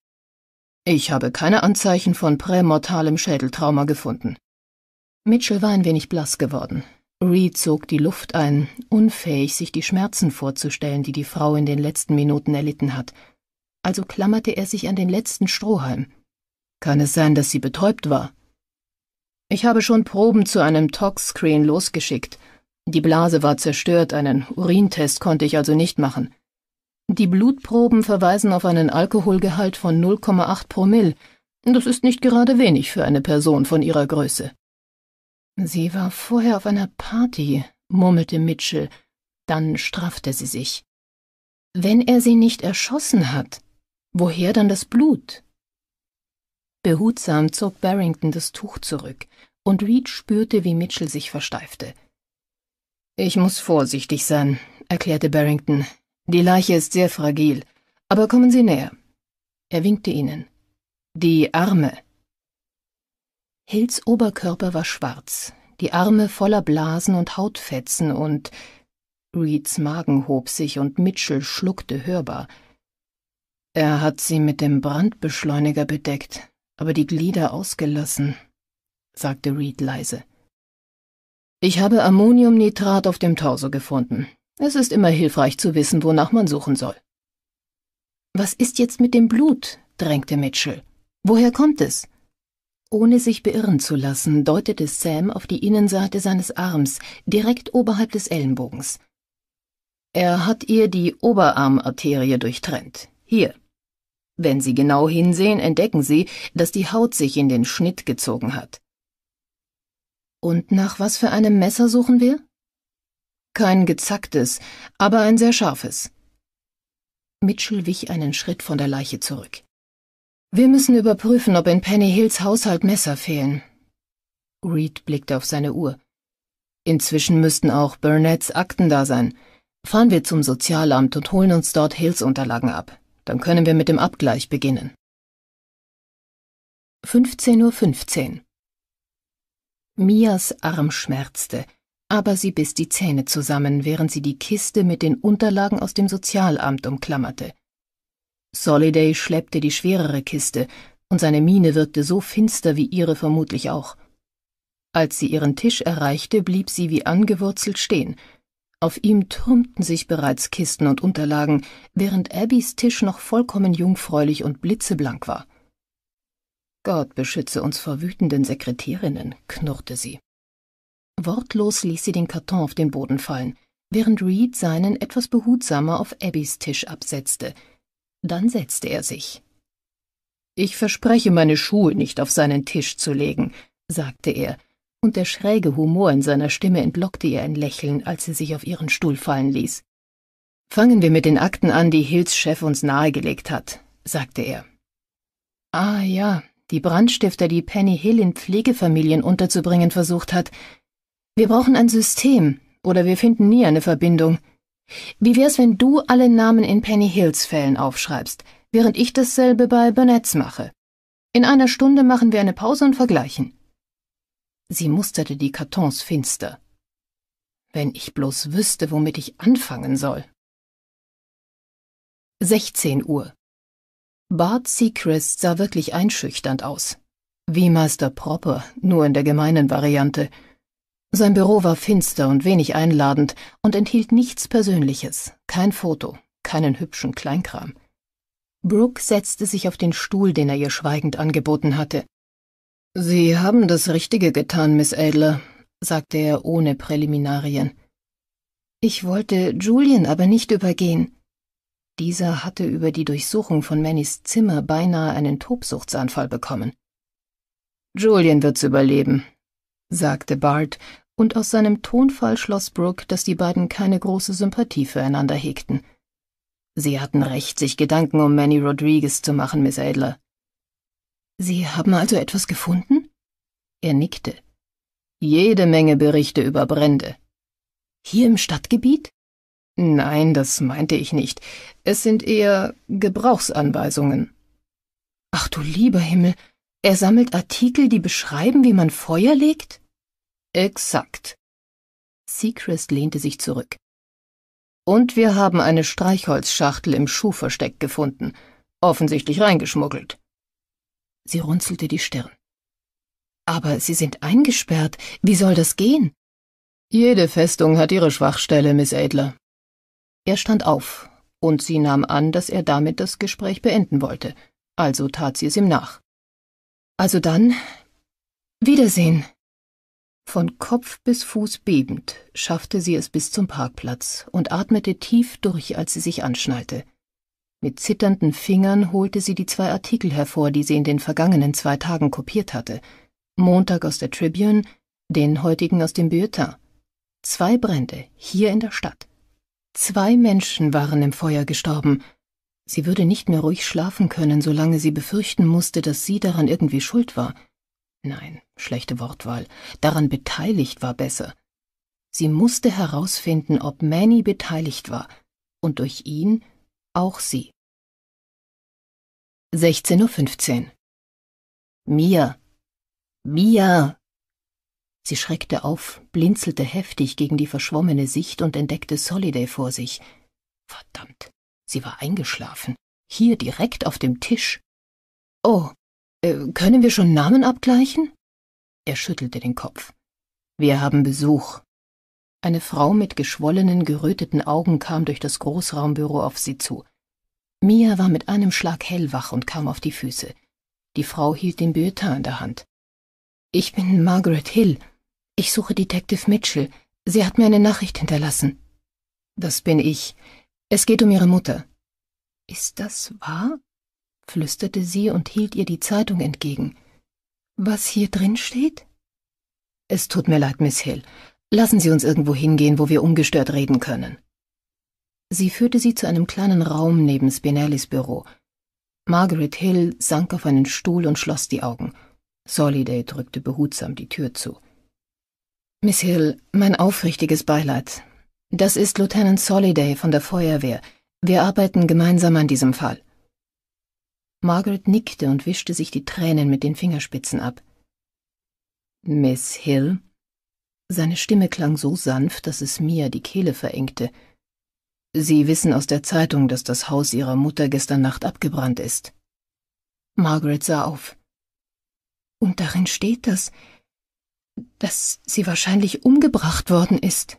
S1: Ich habe keine Anzeichen von prämortalem Schädeltrauma gefunden. Mitchell war ein wenig blass geworden. Reed zog die Luft ein, unfähig, sich die Schmerzen vorzustellen, die die Frau in den letzten Minuten erlitten hat. Also klammerte er sich an den letzten Strohhalm. Kann es sein, dass sie betäubt war? Ich habe schon Proben zu einem Tox-Screen losgeschickt. Die Blase war zerstört, einen Urintest konnte ich also nicht machen. Die Blutproben verweisen auf einen Alkoholgehalt von 0,8 Promille. Das ist nicht gerade wenig für eine Person von ihrer Größe. Sie war vorher auf einer Party, murmelte Mitchell. Dann straffte sie sich. Wenn er sie nicht erschossen hat, woher dann das Blut? Behutsam zog Barrington das Tuch zurück, und Reed spürte, wie Mitchell sich versteifte. Ich muss vorsichtig sein, erklärte Barrington. Die Leiche ist sehr fragil, aber kommen Sie näher. Er winkte ihnen. Die Arme. Hills Oberkörper war schwarz, die Arme voller Blasen und Hautfetzen und Reeds Magen hob sich und Mitchell schluckte hörbar. Er hat sie mit dem Brandbeschleuniger bedeckt, aber die Glieder ausgelassen, sagte Reed leise. Ich habe Ammoniumnitrat auf dem Torso gefunden. Es ist immer hilfreich zu wissen, wonach man suchen soll. Was ist jetzt mit dem Blut? drängte Mitchell. Woher kommt es? Ohne sich beirren zu lassen, deutete Sam auf die Innenseite seines Arms, direkt oberhalb des Ellenbogens. Er hat ihr die Oberarmarterie durchtrennt. Hier. Wenn Sie genau hinsehen, entdecken Sie, dass die Haut sich in den Schnitt gezogen hat. Und nach was für einem Messer suchen wir? Kein gezacktes, aber ein sehr scharfes. Mitchell wich einen Schritt von der Leiche zurück. Wir müssen überprüfen, ob in Penny Hills Haushalt Messer fehlen. Reed blickte auf seine Uhr. Inzwischen müssten auch Burnetts Akten da sein. Fahren wir zum Sozialamt und holen uns dort Hills Unterlagen ab. Dann können wir mit dem Abgleich beginnen. 15.15 .15 Uhr. Mias Arm schmerzte aber sie biss die Zähne zusammen, während sie die Kiste mit den Unterlagen aus dem Sozialamt umklammerte. Soliday schleppte die schwerere Kiste, und seine Miene wirkte so finster wie ihre vermutlich auch. Als sie ihren Tisch erreichte, blieb sie wie angewurzelt stehen. Auf ihm türmten sich bereits Kisten und Unterlagen, während Abbys Tisch noch vollkommen jungfräulich und blitzeblank war. Gott beschütze uns vor wütenden Sekretärinnen, knurrte sie. Wortlos ließ sie den Karton auf den Boden fallen, während Reed seinen etwas behutsamer auf Abbys Tisch absetzte. Dann setzte er sich. Ich verspreche, meine Schuhe nicht auf seinen Tisch zu legen, sagte er, und der schräge Humor in seiner Stimme entlockte ihr ein Lächeln, als sie sich auf ihren Stuhl fallen ließ. Fangen wir mit den Akten an, die Hills Chef uns nahegelegt hat, sagte er. Ah ja, die Brandstifter, die Penny Hill in Pflegefamilien unterzubringen versucht hat, wir brauchen ein System, oder wir finden nie eine Verbindung. Wie wär's, wenn du alle Namen in Penny Hills Fällen aufschreibst, während ich dasselbe bei Burnetts mache? In einer Stunde machen wir eine Pause und vergleichen. Sie musterte die
S2: Kartons finster. Wenn ich bloß wüsste, womit ich anfangen soll. 16 Uhr. Bart Seacrest sah wirklich einschüchternd aus. Wie Meister Proper, nur in der gemeinen Variante –
S1: sein Büro war finster und wenig einladend und enthielt nichts Persönliches, kein Foto, keinen hübschen Kleinkram. Brooke setzte sich auf den Stuhl, den er ihr schweigend angeboten hatte. Sie haben das Richtige getan, Miss Adler, sagte er ohne Präliminarien. Ich wollte Julian aber nicht übergehen. Dieser hatte über die Durchsuchung von Mannys Zimmer beinahe einen Tobsuchtsanfall bekommen. Julian wird's überleben, sagte Bart und aus seinem Tonfall schloss Brooke, dass die beiden keine große Sympathie füreinander hegten. Sie hatten recht, sich Gedanken um Manny Rodriguez zu machen, Miss Adler. Sie haben also etwas gefunden? Er nickte. Jede Menge Berichte über Brände. Hier im Stadtgebiet? Nein, das meinte ich nicht. Es sind eher Gebrauchsanweisungen. Ach du lieber Himmel, er sammelt Artikel, die beschreiben, wie man Feuer legt? Exakt. Seacrest lehnte sich zurück. Und wir haben eine Streichholzschachtel im Schuhversteck gefunden, offensichtlich reingeschmuggelt. Sie runzelte die Stirn. Aber Sie sind eingesperrt. Wie soll das gehen? Jede Festung hat ihre Schwachstelle, Miss Adler. Er stand auf, und sie nahm an, dass er damit das Gespräch beenden wollte, also tat sie es ihm nach. Also dann, Wiedersehen. Von Kopf bis Fuß bebend schaffte sie es bis zum Parkplatz und atmete tief durch, als sie sich anschnallte. Mit zitternden Fingern holte sie die zwei Artikel hervor, die sie in den vergangenen zwei Tagen kopiert hatte. Montag aus der Tribune, den heutigen aus dem Bulletin. Zwei Brände, hier in der Stadt. Zwei Menschen waren im Feuer gestorben. Sie würde nicht mehr ruhig schlafen können, solange sie befürchten musste, dass sie daran irgendwie schuld war – Nein, schlechte Wortwahl. Daran beteiligt
S2: war besser. Sie musste herausfinden, ob Manny beteiligt war und durch ihn auch sie. 16.15 Uhr. Mia! Mia! Sie schreckte
S1: auf, blinzelte heftig gegen die verschwommene Sicht und entdeckte Soliday vor sich.
S2: Verdammt, sie war eingeschlafen. Hier direkt auf dem Tisch. Oh, äh, können wir schon Namen abgleichen? Er schüttelte den Kopf.
S1: Wir haben Besuch. Eine Frau mit geschwollenen, geröteten Augen kam durch das Großraumbüro auf sie zu. Mia war mit einem Schlag hellwach und kam auf die Füße. Die Frau hielt den Bulletin in der Hand. Ich bin Margaret Hill. Ich suche Detective Mitchell. Sie hat mir eine Nachricht hinterlassen. Das bin ich. Es geht um ihre Mutter. Ist das wahr? flüsterte sie und hielt ihr die Zeitung entgegen. Was hier drin steht? Es tut mir leid, Miss Hill. Lassen Sie uns irgendwo hingehen, wo wir ungestört reden können. Sie führte sie zu einem kleinen Raum neben Spinellis Büro. Margaret Hill sank auf einen Stuhl und schloss die Augen. Soliday drückte behutsam die Tür zu. Miss Hill, mein aufrichtiges Beileid. Das ist Lieutenant Soliday von der Feuerwehr. Wir arbeiten gemeinsam an diesem Fall. Margaret nickte und wischte sich die Tränen mit den Fingerspitzen ab. Miss Hill? Seine Stimme klang so sanft, dass es mir die Kehle verengte. Sie wissen aus der Zeitung, dass das Haus Ihrer Mutter gestern Nacht abgebrannt ist. Margaret sah auf. Und darin steht, das, dass sie wahrscheinlich umgebracht worden ist.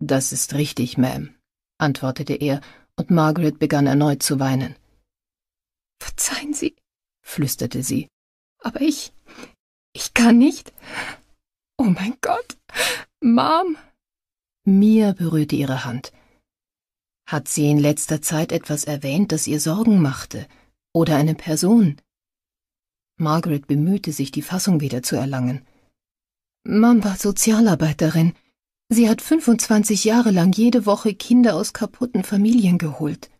S1: Das ist richtig, Ma'am, antwortete er, und Margaret begann erneut zu weinen. Verzeihen Sie, flüsterte sie, aber ich, ich kann nicht. Oh mein Gott, Mom! Mia berührte ihre Hand. Hat sie in letzter Zeit etwas erwähnt, das ihr Sorgen machte? Oder eine Person? Margaret bemühte sich, die Fassung wieder zu erlangen. Mom war Sozialarbeiterin. Sie hat 25 Jahre lang jede Woche Kinder aus kaputten Familien geholt.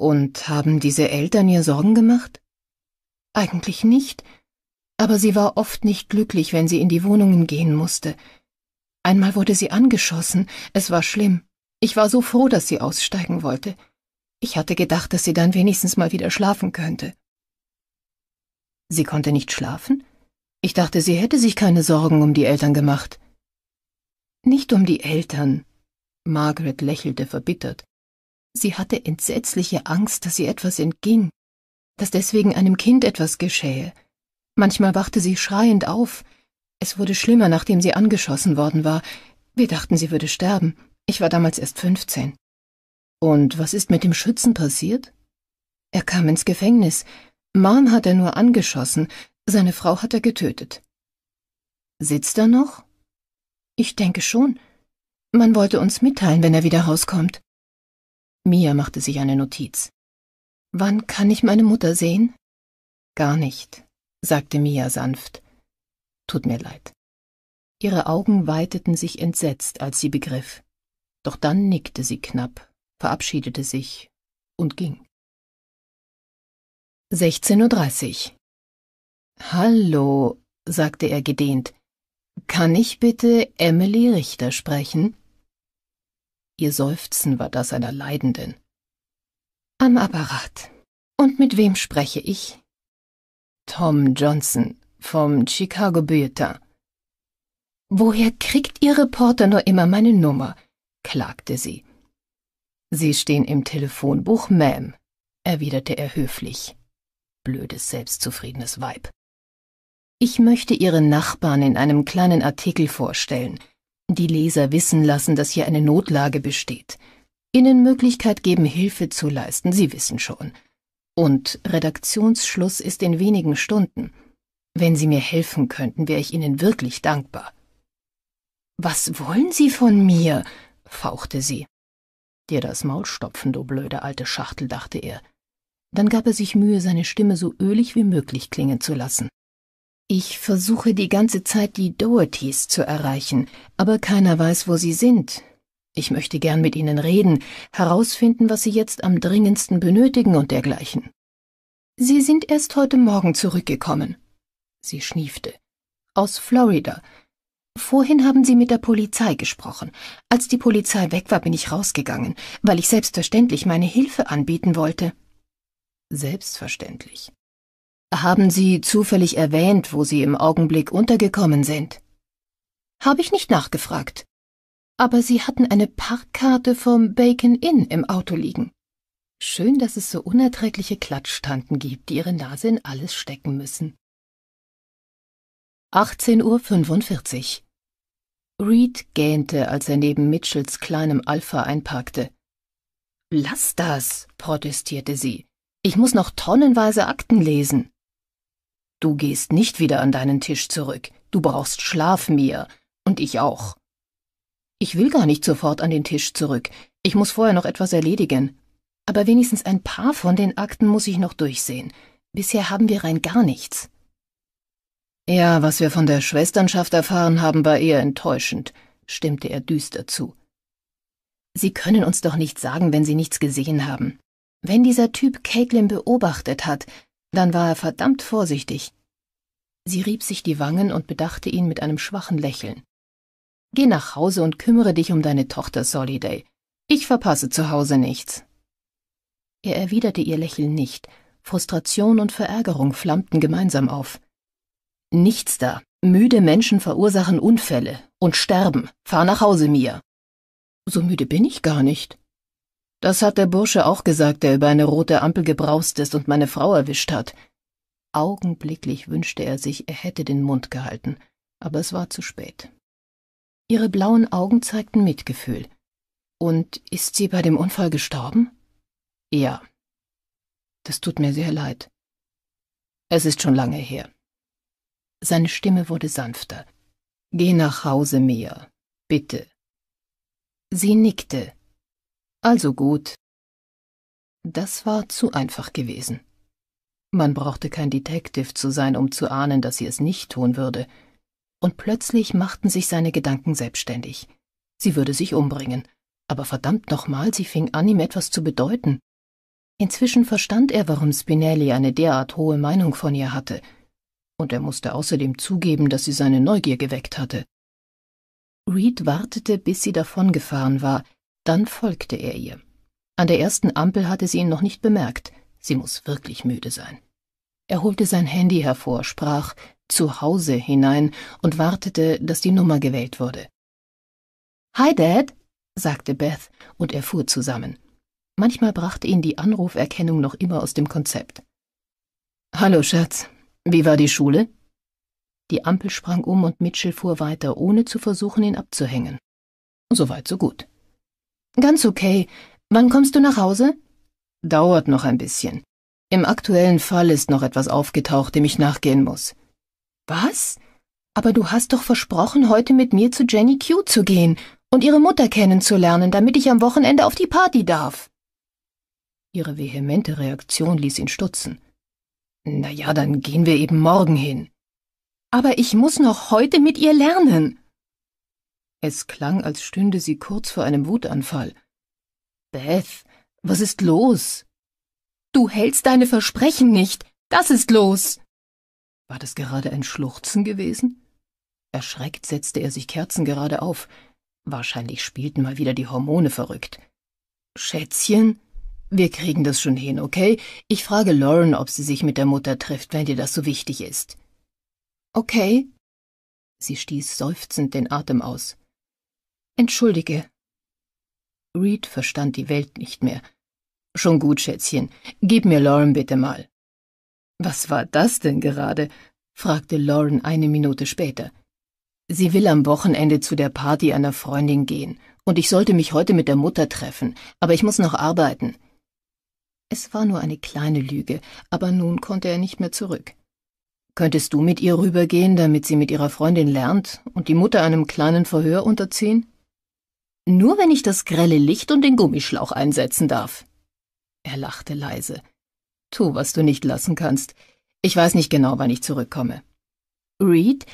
S1: Und haben diese Eltern ihr Sorgen gemacht? Eigentlich nicht, aber sie war oft nicht glücklich, wenn sie in die Wohnungen gehen musste. Einmal wurde sie angeschossen, es war schlimm. Ich war so froh, dass sie aussteigen wollte. Ich hatte gedacht, dass sie dann wenigstens mal wieder schlafen könnte. Sie konnte nicht schlafen? Ich dachte, sie hätte sich keine Sorgen um die Eltern gemacht. Nicht um die Eltern. Margaret lächelte verbittert. Sie hatte entsetzliche Angst, dass ihr etwas entging, dass deswegen einem Kind etwas geschähe. Manchmal wachte sie schreiend auf. Es wurde schlimmer, nachdem sie angeschossen worden war. Wir dachten, sie würde sterben. Ich war damals erst fünfzehn. Und was ist mit dem Schützen passiert? Er kam ins Gefängnis. Mom hat er nur angeschossen, seine Frau hat er getötet. Sitzt er noch? Ich denke schon. Man wollte uns mitteilen, wenn er wieder rauskommt.
S2: Mia machte sich eine Notiz. Wann kann ich meine Mutter sehen? Gar nicht, sagte Mia sanft. Tut mir leid.
S1: Ihre Augen weiteten sich entsetzt, als sie begriff. Doch dann nickte sie
S2: knapp, verabschiedete sich und ging. 16.30 Uhr. Hallo, sagte er gedehnt.
S1: Kann ich bitte Emily Richter sprechen? Ihr Seufzen war das einer Leidenden. Am Apparat. Und mit wem spreche ich? Tom Johnson vom Chicago Bulletin. Woher kriegt Ihr Reporter nur immer meine Nummer? klagte sie. Sie stehen im Telefonbuch, Ma'am, erwiderte er höflich. Blödes, selbstzufriedenes Weib. Ich möchte Ihre Nachbarn in einem kleinen Artikel vorstellen, die Leser wissen lassen, dass hier eine Notlage besteht, ihnen Möglichkeit geben, Hilfe zu leisten, sie wissen schon. Und Redaktionsschluss ist in wenigen Stunden. Wenn Sie mir helfen könnten, wäre ich Ihnen wirklich dankbar. Was wollen Sie von mir? fauchte sie. Dir das Maul stopfen, du blöde alte Schachtel, dachte er. Dann gab er sich Mühe, seine Stimme so ölig wie möglich klingen zu lassen. Ich versuche die ganze Zeit, die Dohertys zu erreichen, aber keiner weiß, wo sie sind. Ich möchte gern mit ihnen reden, herausfinden, was sie jetzt am dringendsten benötigen und dergleichen. Sie sind erst heute Morgen zurückgekommen. Sie schniefte. Aus Florida. Vorhin haben Sie mit der Polizei gesprochen. Als die Polizei weg war, bin ich rausgegangen, weil ich selbstverständlich meine Hilfe anbieten wollte. Selbstverständlich. Haben Sie zufällig erwähnt, wo Sie im Augenblick untergekommen sind? Habe ich nicht nachgefragt. Aber Sie hatten eine Parkkarte vom Bacon Inn im Auto liegen. Schön, dass es so unerträgliche Klatschtanten gibt, die ihre Nase in alles stecken müssen. 18.45 Uhr. Reed gähnte, als er neben Mitchells kleinem Alpha einparkte. Lass das, protestierte sie. Ich muss noch tonnenweise Akten lesen. Du gehst nicht wieder an deinen Tisch zurück. Du brauchst Schlaf mir. Und ich auch. Ich will gar nicht sofort an den Tisch zurück. Ich muss vorher noch etwas erledigen. Aber wenigstens ein paar von den Akten muss ich noch durchsehen. Bisher haben wir rein gar nichts. Ja, was wir von der Schwesternschaft erfahren haben, war eher enttäuschend, stimmte er düster zu. Sie können uns doch nichts sagen, wenn Sie nichts gesehen haben. Wenn dieser Typ Caitlin beobachtet hat, dann war er verdammt vorsichtig. Sie rieb sich die Wangen und bedachte ihn mit einem schwachen Lächeln. Geh nach Hause und kümmere dich um deine Tochter, Soliday. Ich verpasse zu Hause nichts. Er erwiderte ihr Lächeln nicht. Frustration und Verärgerung flammten gemeinsam auf. Nichts da. Müde Menschen verursachen Unfälle und sterben. Fahr nach Hause, Mia. So müde bin ich gar nicht. Das hat der Bursche auch gesagt, der über eine rote Ampel gebraust ist und meine Frau erwischt hat. Augenblicklich wünschte er sich, er hätte den Mund gehalten, aber es war zu spät. Ihre blauen Augen zeigten Mitgefühl. Und ist sie bei dem Unfall gestorben? Ja. Das tut mir sehr leid. Es ist schon lange her. Seine Stimme wurde sanfter.
S2: Geh nach Hause, Mia. Bitte. Sie nickte, also gut. Das war zu einfach gewesen. Man
S1: brauchte kein Detective zu sein, um zu ahnen, dass sie es nicht tun würde. Und plötzlich machten sich seine Gedanken selbstständig. Sie würde sich umbringen. Aber verdammt nochmal, sie fing an, ihm etwas zu bedeuten. Inzwischen verstand er, warum Spinelli eine derart hohe Meinung von ihr hatte. Und er musste außerdem zugeben, dass sie seine Neugier geweckt hatte. Reed wartete, bis sie davongefahren war, dann folgte er ihr. An der ersten Ampel hatte sie ihn noch nicht bemerkt. Sie muss wirklich müde sein. Er holte sein Handy hervor, sprach zu Hause hinein und wartete, dass die Nummer gewählt wurde. Hi, Dad, sagte Beth, und er fuhr zusammen. Manchmal brachte ihn die Anruferkennung noch immer aus dem Konzept. Hallo, Schatz. Wie war die Schule? Die Ampel sprang um und Mitchell fuhr weiter, ohne zu versuchen, ihn abzuhängen. Soweit, so gut. Ganz okay. Wann kommst du nach Hause? Dauert noch ein bisschen. Im aktuellen Fall ist noch etwas aufgetaucht, dem ich nachgehen muss. Was? Aber du hast doch versprochen, heute mit mir zu Jenny Q zu gehen und ihre Mutter kennenzulernen, damit ich am Wochenende auf die Party darf. Ihre vehemente Reaktion ließ ihn stutzen. Na ja, dann gehen wir eben morgen hin. Aber ich muss noch heute mit ihr lernen. Es klang, als stünde sie kurz vor einem Wutanfall. Beth, was ist los? Du hältst deine Versprechen nicht. Das ist los. War das gerade ein Schluchzen gewesen? Erschreckt setzte er sich kerzengerade auf. Wahrscheinlich spielten mal wieder die Hormone verrückt. Schätzchen, wir kriegen das schon hin, okay? Ich frage Lauren, ob sie sich mit der Mutter trifft, wenn dir das so wichtig ist. Okay. Sie stieß seufzend den Atem aus. Entschuldige. Reed verstand die Welt nicht mehr. Schon gut, Schätzchen. Gib mir Lauren bitte mal. Was war das denn gerade? fragte Lauren eine Minute später. Sie will am Wochenende zu der Party einer Freundin gehen, und ich sollte mich heute mit der Mutter treffen, aber ich muss noch arbeiten. Es war nur eine kleine Lüge, aber nun konnte er nicht mehr zurück. Könntest du mit ihr rübergehen, damit sie mit ihrer Freundin lernt und die Mutter einem kleinen Verhör unterziehen? Nur wenn ich das grelle Licht und den Gummischlauch einsetzen darf. Er lachte leise. Tu, was du nicht lassen kannst. Ich weiß nicht genau, wann ich zurückkomme. Reed,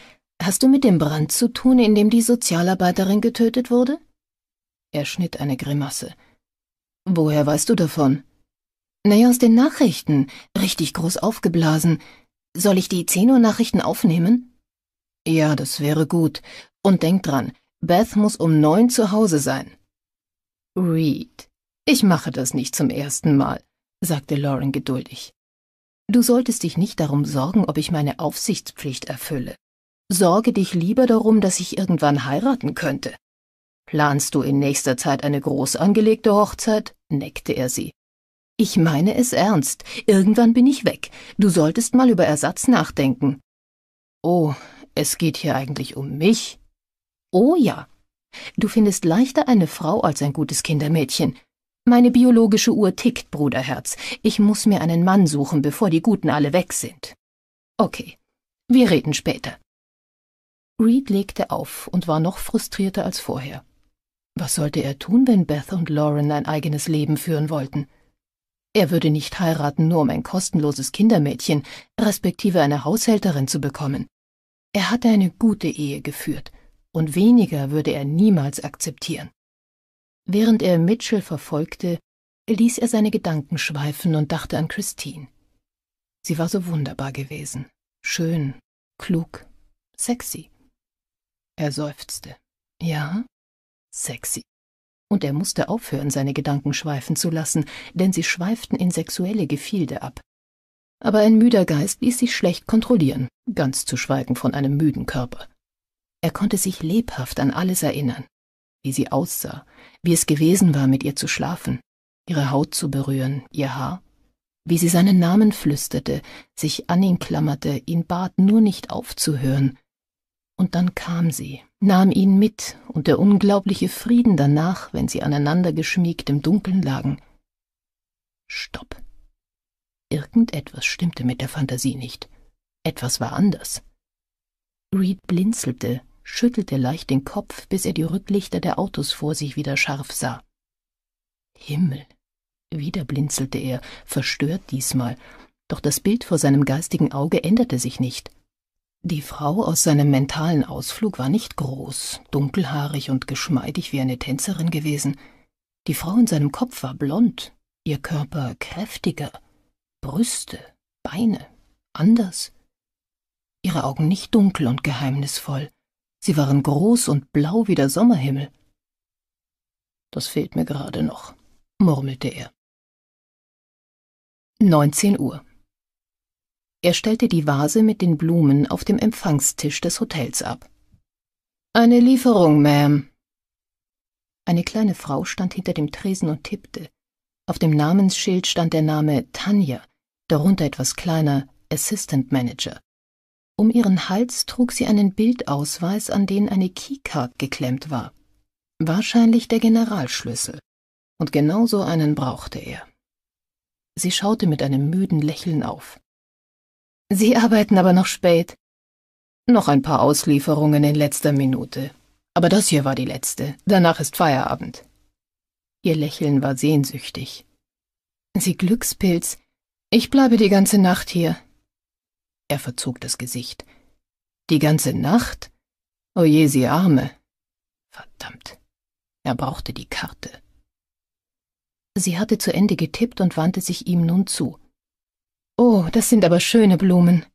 S1: hast du mit dem Brand zu tun, in dem die Sozialarbeiterin getötet wurde? Er schnitt eine Grimasse. Woher weißt du davon? Naja, aus den Nachrichten. Richtig groß aufgeblasen. Soll ich die 10 Uhr Nachrichten aufnehmen? Ja, das wäre gut. Und denk dran, Beth muss um neun zu Hause sein. Reed, ich mache das nicht zum ersten Mal, sagte Lauren geduldig. Du solltest dich nicht darum sorgen, ob ich meine Aufsichtspflicht erfülle. Sorge dich lieber darum, dass ich irgendwann heiraten könnte. Planst du in nächster Zeit eine groß angelegte Hochzeit? neckte er sie. Ich meine es ernst. Irgendwann bin ich weg. Du solltest mal über Ersatz nachdenken. Oh, es geht hier eigentlich um mich, Oh ja. Du findest leichter eine Frau als ein gutes Kindermädchen. Meine biologische Uhr tickt, Bruderherz. Ich muss mir einen Mann suchen, bevor die Guten alle weg sind. Okay, wir reden später. Reed legte auf und war noch frustrierter als vorher. Was sollte er tun, wenn Beth und Lauren ein eigenes Leben führen wollten? Er würde nicht heiraten, nur um ein kostenloses Kindermädchen, respektive eine Haushälterin zu bekommen. Er hatte eine gute Ehe geführt, und weniger würde er niemals akzeptieren. Während er Mitchell verfolgte, ließ er seine Gedanken schweifen und dachte an Christine. Sie war so wunderbar gewesen, schön, klug, sexy. Er seufzte. Ja, sexy. Und er musste aufhören, seine Gedanken schweifen zu lassen, denn sie schweiften in sexuelle Gefilde ab. Aber ein müder Geist ließ sich schlecht kontrollieren, ganz zu schweigen von einem müden Körper. Er konnte sich lebhaft an alles erinnern, wie sie aussah, wie es gewesen war, mit ihr zu schlafen, ihre Haut zu berühren, ihr Haar, wie sie seinen Namen flüsterte, sich an ihn klammerte, ihn bat, nur nicht aufzuhören. Und dann kam sie, nahm ihn mit, und der unglaubliche Frieden danach, wenn sie aneinander geschmiegt im Dunkeln lagen. Stopp. Irgendetwas stimmte mit der Fantasie nicht. Etwas war anders. Reed blinzelte, schüttelte leicht den Kopf, bis er die Rücklichter der Autos vor sich wieder scharf sah. Himmel. Wieder blinzelte er, verstört diesmal, doch das Bild vor seinem geistigen Auge änderte sich nicht. Die Frau aus seinem mentalen Ausflug war nicht groß, dunkelhaarig und geschmeidig wie eine Tänzerin gewesen. Die Frau in seinem Kopf war blond, ihr Körper kräftiger, Brüste, Beine, anders ihre Augen nicht dunkel und geheimnisvoll. Sie waren
S2: groß und blau wie der Sommerhimmel. Das fehlt mir gerade noch, murmelte er. 19 Uhr. Er stellte die Vase mit den Blumen auf dem Empfangstisch des Hotels ab.
S1: Eine Lieferung, Ma'am. Eine kleine Frau stand hinter dem Tresen und tippte. Auf dem Namensschild stand der Name Tanja, darunter etwas kleiner Assistant Manager. Um ihren Hals trug sie einen Bildausweis, an den eine Keycard geklemmt war. Wahrscheinlich der Generalschlüssel. Und genau so einen brauchte er. Sie schaute mit einem müden Lächeln auf. Sie arbeiten aber noch spät. Noch ein paar Auslieferungen in letzter Minute. Aber das hier war die letzte. Danach ist Feierabend. Ihr Lächeln war sehnsüchtig. Sie Glückspilz. Ich bleibe die ganze Nacht hier. Er verzog das Gesicht. Die ganze Nacht? Oje, oh sie Arme. Verdammt. Er brauchte die Karte. Sie hatte zu Ende getippt und wandte sich ihm nun zu. Oh, das sind aber schöne Blumen.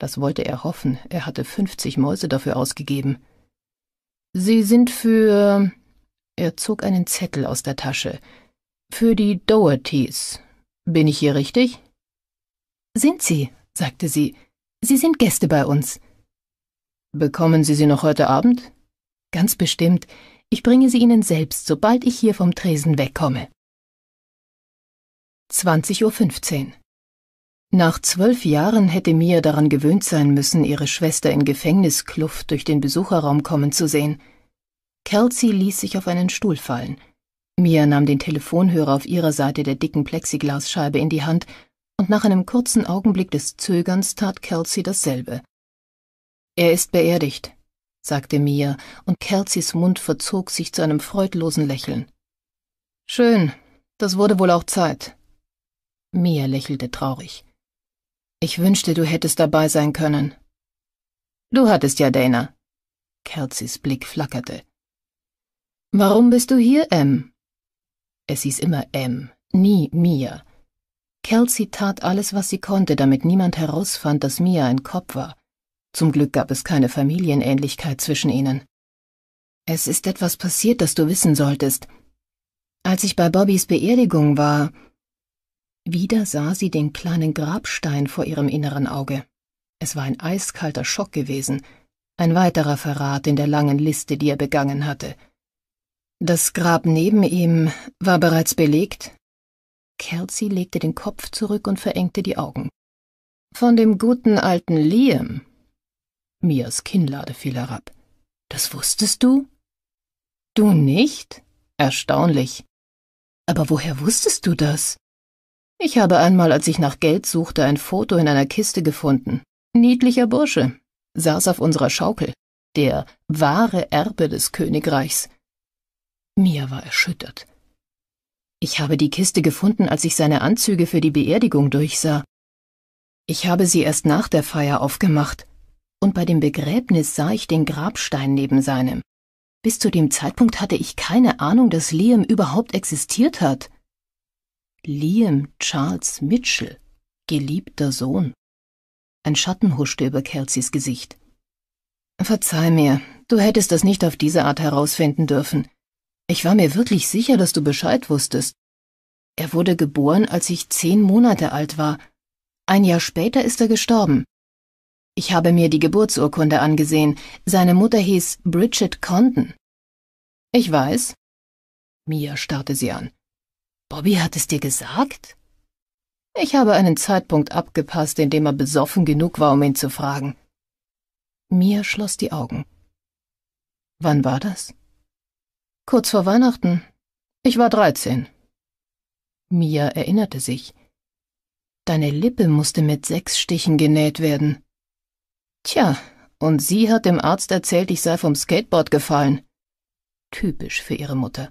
S1: Das wollte er hoffen, er hatte fünfzig Mäuse dafür ausgegeben. Sie sind für. Er zog einen Zettel aus der Tasche. Für die Dohertys. Bin ich hier richtig? Sind Sie, sagte sie. Sie sind Gäste bei uns. Bekommen Sie sie noch heute Abend?
S2: Ganz bestimmt. Ich bringe sie Ihnen selbst, sobald ich hier vom Tresen wegkomme. 20.15 Uhr. Nach zwölf
S1: Jahren hätte Mia daran gewöhnt sein müssen, ihre Schwester in Gefängniskluft durch den Besucherraum kommen zu sehen. Kelsey ließ sich auf einen Stuhl fallen. Mia nahm den Telefonhörer auf ihrer Seite der dicken Plexiglasscheibe in die Hand und nach einem kurzen Augenblick des Zögerns tat Kelsey dasselbe. Er ist beerdigt, sagte Mia, und Kelseys Mund verzog sich zu einem freudlosen Lächeln. Schön, das wurde wohl auch Zeit. Mia lächelte traurig. Ich wünschte, du hättest dabei sein können. Du hattest ja, Dana. Kelseys Blick flackerte. Warum bist du hier, M? Es hieß immer M, nie Mia. Kelsey tat alles, was sie konnte, damit niemand herausfand, dass Mia ein Kopf war. Zum Glück gab es keine Familienähnlichkeit zwischen ihnen. Es ist etwas passiert, das du wissen solltest. Als ich bei Bobbys Beerdigung war. Wieder sah sie den kleinen Grabstein vor ihrem inneren Auge. Es war ein eiskalter Schock gewesen, ein weiterer Verrat in der langen Liste, die er begangen hatte. Das Grab neben ihm war bereits belegt, Kelsey legte den Kopf zurück und verengte die Augen. Von dem guten alten Liam. Mias Kinnlade fiel herab. Das wusstest du? Du nicht? Erstaunlich. Aber woher wusstest du das? Ich habe einmal, als ich nach Geld suchte, ein Foto in einer Kiste gefunden. Niedlicher Bursche, saß auf unserer Schaukel, der wahre Erbe des Königreichs. Mia war erschüttert. Ich habe die Kiste gefunden, als ich seine Anzüge für die Beerdigung durchsah. Ich habe sie erst nach der Feier aufgemacht, und bei dem Begräbnis sah ich den Grabstein neben seinem. Bis zu dem Zeitpunkt hatte ich keine Ahnung, dass Liam überhaupt existiert hat. Liam Charles Mitchell, geliebter Sohn. Ein Schatten huschte über Kelseys Gesicht. Verzeih mir, du hättest das nicht auf diese Art herausfinden dürfen. Ich war mir wirklich sicher, dass du Bescheid wusstest. Er wurde geboren, als ich zehn Monate alt war. Ein Jahr später ist er
S2: gestorben. Ich habe mir die Geburtsurkunde angesehen. Seine Mutter hieß Bridget Condon. Ich weiß. Mia starrte sie an.
S1: Bobby hat es dir gesagt? Ich habe einen Zeitpunkt abgepasst, in dem er besoffen genug war, um ihn zu fragen. Mia schloss die Augen. Wann war das? Kurz vor Weihnachten. Ich war dreizehn. Mia erinnerte sich. Deine Lippe musste mit sechs Stichen genäht werden. Tja, und sie hat dem Arzt erzählt, ich sei vom Skateboard gefallen. Typisch für ihre Mutter.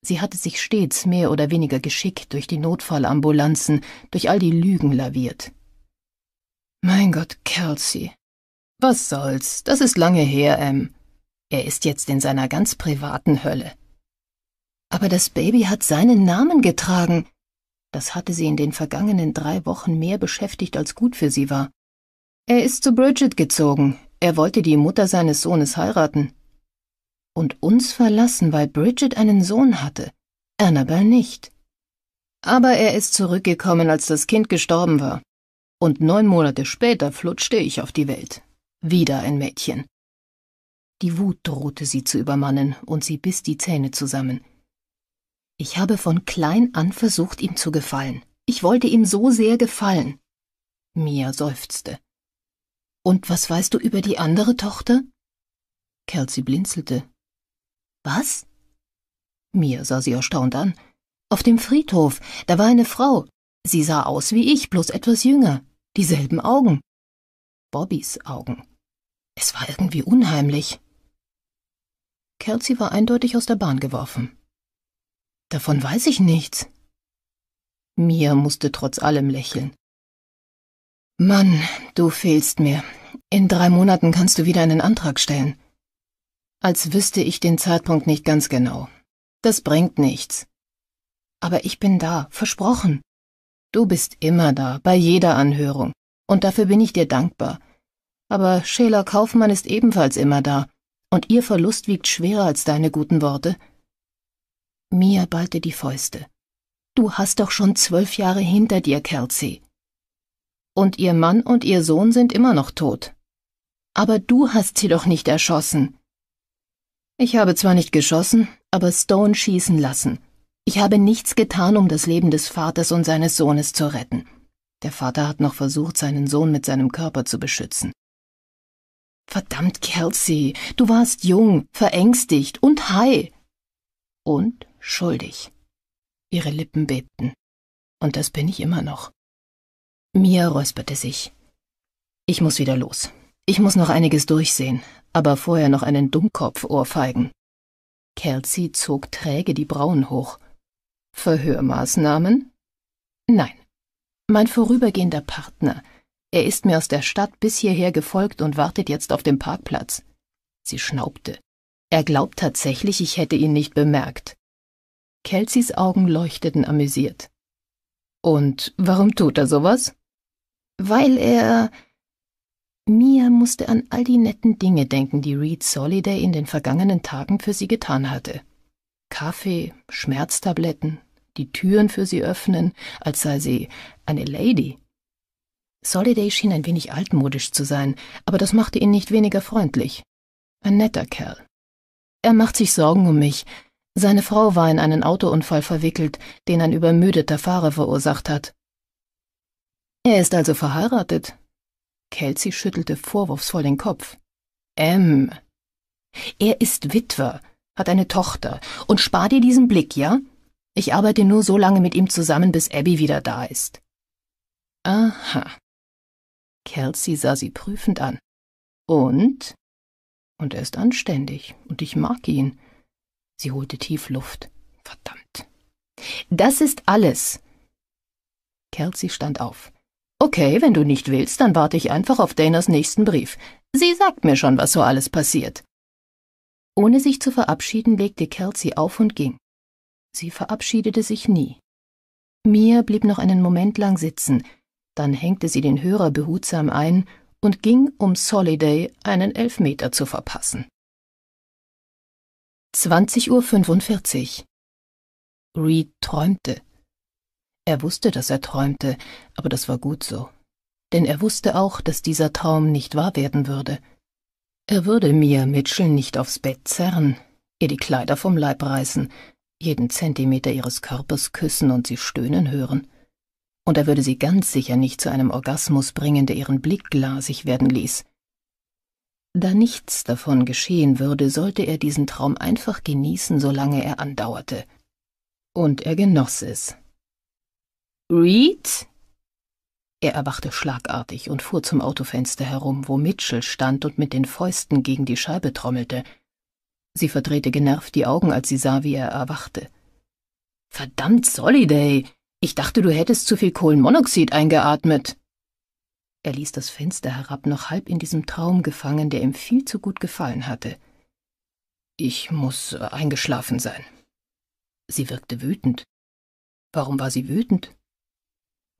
S1: Sie hatte sich stets mehr oder weniger geschickt durch die Notfallambulanzen, durch all die Lügen laviert. Mein Gott, Kelsey. Was soll's, das ist lange her, Em. Er ist jetzt in seiner ganz privaten Hölle. Aber das Baby hat seinen Namen getragen. Das hatte sie in den vergangenen drei Wochen mehr beschäftigt, als gut für sie war. Er ist zu Bridget gezogen. Er wollte die Mutter seines Sohnes heiraten. Und uns verlassen, weil Bridget einen Sohn hatte. Annabel nicht. Aber er ist zurückgekommen, als das Kind gestorben war. Und neun Monate später flutschte ich auf die Welt. Wieder ein Mädchen. Die Wut drohte sie zu übermannen, und sie biss die Zähne zusammen. Ich habe von klein an versucht, ihm zu gefallen. Ich wollte ihm so sehr gefallen. Mia seufzte. Und was weißt du über die andere Tochter? Kelsey blinzelte. Was? Mia sah sie erstaunt an. Auf dem Friedhof, da war eine Frau. Sie sah aus wie ich, bloß etwas jünger. Dieselben Augen. Bobbys Augen. Es war irgendwie unheimlich.
S2: Kelsey war eindeutig aus der Bahn geworfen. Davon weiß ich nichts. Mia musste trotz allem lächeln. Mann,
S1: du fehlst mir. In drei Monaten kannst du wieder einen Antrag stellen. Als wüsste ich den Zeitpunkt nicht ganz genau. Das bringt nichts. Aber ich bin da, versprochen. Du bist immer da, bei jeder Anhörung. Und dafür bin ich dir dankbar. Aber Schäler Kaufmann ist ebenfalls immer da und ihr Verlust wiegt schwerer als deine guten Worte? Mia ballte die Fäuste. Du hast doch schon zwölf Jahre hinter dir, Kelsey. Und ihr Mann und ihr Sohn sind immer noch tot. Aber du hast sie doch nicht erschossen. Ich habe zwar nicht geschossen, aber Stone schießen lassen. Ich habe nichts getan, um das Leben des Vaters und seines Sohnes zu retten. Der Vater hat noch versucht, seinen Sohn mit seinem Körper zu beschützen. Verdammt, Kelsey, du warst jung, verängstigt und high. Und schuldig. Ihre Lippen bebten. Und das bin ich immer noch. Mia räusperte sich. Ich muss wieder los. Ich muss noch einiges durchsehen, aber vorher noch einen Dummkopf ohrfeigen. Kelsey zog träge die Brauen hoch. Verhörmaßnahmen? Nein. Mein vorübergehender Partner – er ist mir aus der Stadt bis hierher gefolgt und wartet jetzt auf dem Parkplatz. Sie schnaubte. Er glaubt tatsächlich, ich hätte ihn nicht bemerkt. Kelseys Augen leuchteten amüsiert. Und warum tut er sowas? Weil er. Mia musste an all die netten Dinge denken, die Reed Soliday in den vergangenen Tagen für sie getan hatte. Kaffee, Schmerztabletten, die Türen für sie öffnen, als sei sie eine Lady. Soliday schien ein wenig altmodisch zu sein, aber das machte ihn nicht weniger freundlich. Ein netter Kerl. Er macht sich Sorgen um mich. Seine Frau war in einen Autounfall verwickelt, den ein übermüdeter Fahrer verursacht hat. Er ist also verheiratet. Kelsey schüttelte vorwurfsvoll den Kopf. M. Er ist Witwer, hat eine Tochter. Und spar dir diesen Blick, ja? Ich arbeite nur so
S2: lange mit ihm zusammen, bis Abby wieder da ist. Aha. Kelsey sah sie prüfend an. Und? Und er ist anständig,
S1: und ich mag ihn. Sie holte tief Luft. Verdammt. Das ist alles. Kelsey stand auf. Okay, wenn du nicht willst, dann warte ich einfach auf Danas nächsten Brief. Sie sagt mir schon, was so alles passiert. Ohne sich zu verabschieden, legte Kelsey auf und ging. Sie verabschiedete sich nie. Mir blieb noch einen Moment lang sitzen, dann hängte sie den Hörer behutsam
S2: ein und ging, um Soliday einen Elfmeter zu verpassen. 20.45 Uhr. Reed träumte. Er wusste, dass er träumte, aber das war gut so. Denn er wusste
S1: auch, dass dieser Traum nicht wahr werden würde. Er würde Mia Mitchell nicht aufs Bett zerren, ihr die Kleider vom Leib reißen, jeden Zentimeter ihres Körpers küssen und sie stöhnen hören und er würde sie ganz sicher nicht zu einem Orgasmus bringen, der ihren Blick glasig werden ließ. Da nichts davon geschehen würde, sollte er diesen Traum einfach genießen, solange er andauerte. Und er genoss es. Reed? Er erwachte schlagartig und fuhr zum Autofenster herum, wo Mitchell stand und mit den Fäusten gegen die Scheibe trommelte. Sie verdrehte genervt die Augen, als sie sah, wie er erwachte. Verdammt, Soliday! Ich dachte, du hättest zu viel Kohlenmonoxid eingeatmet. Er ließ das Fenster herab, noch halb in diesem Traum gefangen, der ihm viel zu gut gefallen hatte.
S2: Ich muss äh, eingeschlafen sein. Sie wirkte wütend. Warum war sie wütend?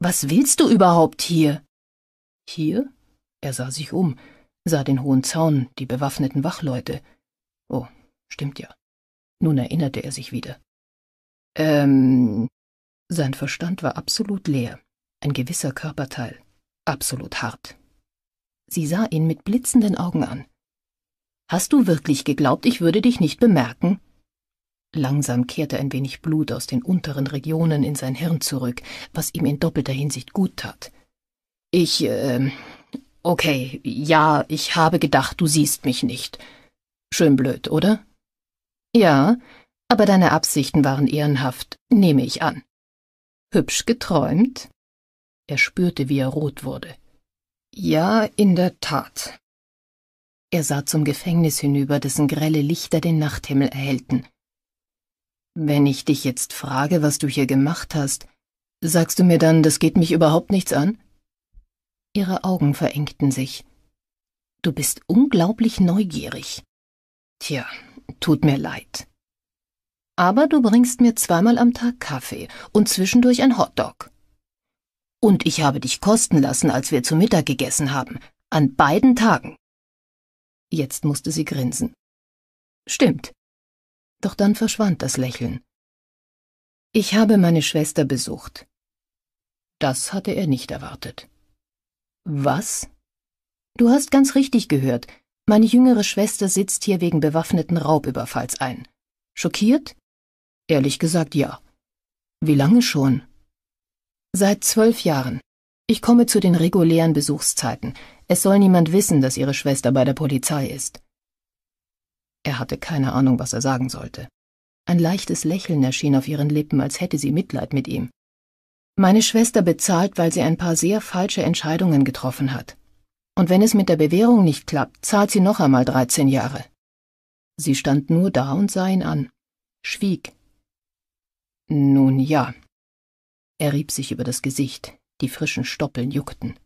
S2: Was willst du überhaupt hier? Hier?
S1: Er sah sich um, sah den hohen Zaun, die bewaffneten Wachleute. Oh, stimmt ja. Nun erinnerte er sich wieder. Ähm, sein Verstand war absolut leer, ein gewisser Körperteil, absolut hart. Sie sah ihn mit blitzenden Augen an. Hast du wirklich geglaubt, ich würde dich nicht bemerken? Langsam kehrte ein wenig Blut aus den unteren Regionen in sein Hirn zurück, was ihm in doppelter Hinsicht gut tat. Ich, äh, okay, ja, ich habe gedacht, du siehst mich nicht. Schön blöd, oder? Ja, aber deine Absichten waren ehrenhaft, nehme ich an.
S2: Hübsch geträumt? Er spürte, wie er rot wurde. Ja, in der Tat. Er sah zum Gefängnis hinüber, dessen grelle
S1: Lichter den Nachthimmel erhellten. Wenn ich dich jetzt frage, was du hier gemacht hast, sagst du mir dann, das geht mich überhaupt nichts an? Ihre Augen verengten sich. Du bist unglaublich neugierig. Tja, tut mir leid aber du bringst mir zweimal am Tag Kaffee und zwischendurch ein Hotdog. Und ich habe dich kosten lassen, als wir zu Mittag gegessen
S2: haben, an beiden Tagen. Jetzt musste sie grinsen. Stimmt. Doch dann verschwand das Lächeln. Ich habe meine Schwester besucht. Das hatte er nicht erwartet. Was?
S1: Du hast ganz richtig gehört. Meine jüngere Schwester sitzt hier wegen bewaffneten Raubüberfalls ein. Schockiert? Ehrlich gesagt ja. Wie lange schon? Seit zwölf Jahren. Ich komme zu den regulären Besuchszeiten. Es soll niemand wissen, dass Ihre Schwester bei der Polizei ist. Er hatte keine Ahnung, was er sagen sollte. Ein leichtes Lächeln erschien auf ihren Lippen, als hätte sie Mitleid mit ihm. Meine Schwester bezahlt, weil sie ein paar sehr falsche Entscheidungen getroffen hat. Und wenn es mit der Bewährung nicht klappt, zahlt sie noch einmal dreizehn Jahre. Sie stand nur da und sah ihn an, schwieg, nun ja. Er rieb sich über das Gesicht, die frischen Stoppeln juckten.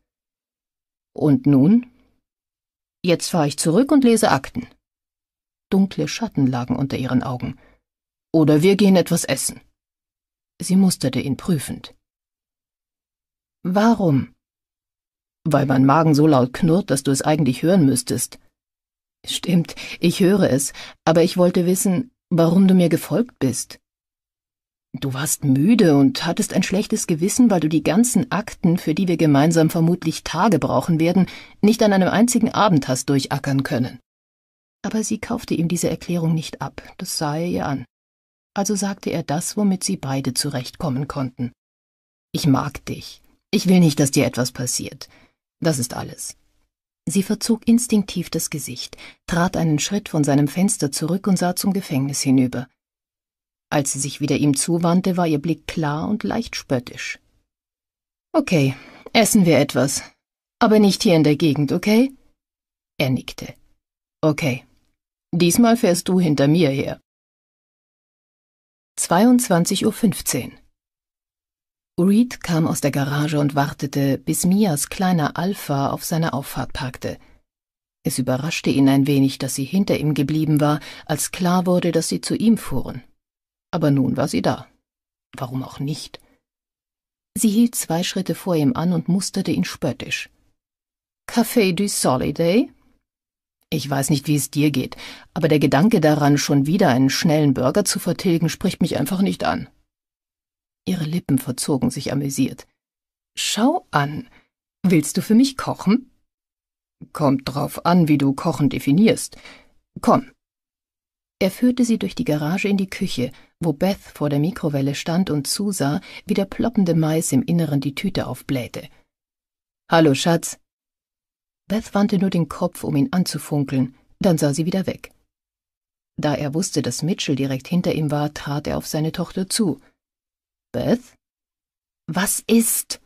S1: Und nun? Jetzt fahre ich zurück und lese Akten. Dunkle Schatten lagen unter ihren Augen. Oder wir gehen etwas essen. Sie musterte ihn prüfend. Warum? Weil mein Magen so laut knurrt, dass du es eigentlich hören müsstest. Stimmt, ich höre es, aber ich wollte wissen, warum du mir gefolgt bist. Du warst müde und hattest ein schlechtes Gewissen, weil du die ganzen Akten, für die wir gemeinsam vermutlich Tage brauchen werden, nicht an einem einzigen Abend hast durchackern können. Aber sie kaufte ihm diese Erklärung nicht ab, das sah er ihr an. Also sagte er das, womit sie beide zurechtkommen konnten. Ich mag dich. Ich will nicht, dass dir etwas passiert. Das ist alles. Sie verzog instinktiv das Gesicht, trat einen Schritt von seinem Fenster zurück und sah zum Gefängnis hinüber. Als sie sich wieder ihm zuwandte, war ihr Blick klar und leicht spöttisch. Okay, essen wir etwas. Aber nicht hier
S2: in der Gegend, okay? Er nickte. Okay. Diesmal fährst du hinter mir her. 22.15
S1: Uhr. Reed kam aus der Garage und wartete, bis Mias kleiner Alpha auf seine Auffahrt parkte. Es überraschte ihn ein wenig, dass sie hinter ihm geblieben war, als klar wurde, dass sie zu ihm fuhren. Aber nun war sie da. Warum auch nicht? Sie hielt zwei Schritte vor ihm an und musterte ihn spöttisch. Café du Soliday? Ich weiß nicht, wie es dir geht, aber der Gedanke daran, schon wieder einen schnellen Burger zu vertilgen, spricht mich einfach nicht an. Ihre Lippen verzogen sich amüsiert. Schau an. Willst du für mich kochen? Kommt drauf an, wie du kochen definierst. Komm, er führte sie durch die Garage in die Küche, wo Beth vor der Mikrowelle stand und zusah, wie der ploppende Mais im Inneren die Tüte aufblähte. Hallo, Schatz. Beth wandte nur den Kopf, um ihn anzufunkeln, dann sah sie wieder weg. Da er wusste, dass Mitchell direkt hinter ihm war, trat er auf seine Tochter zu. Beth? Was ist?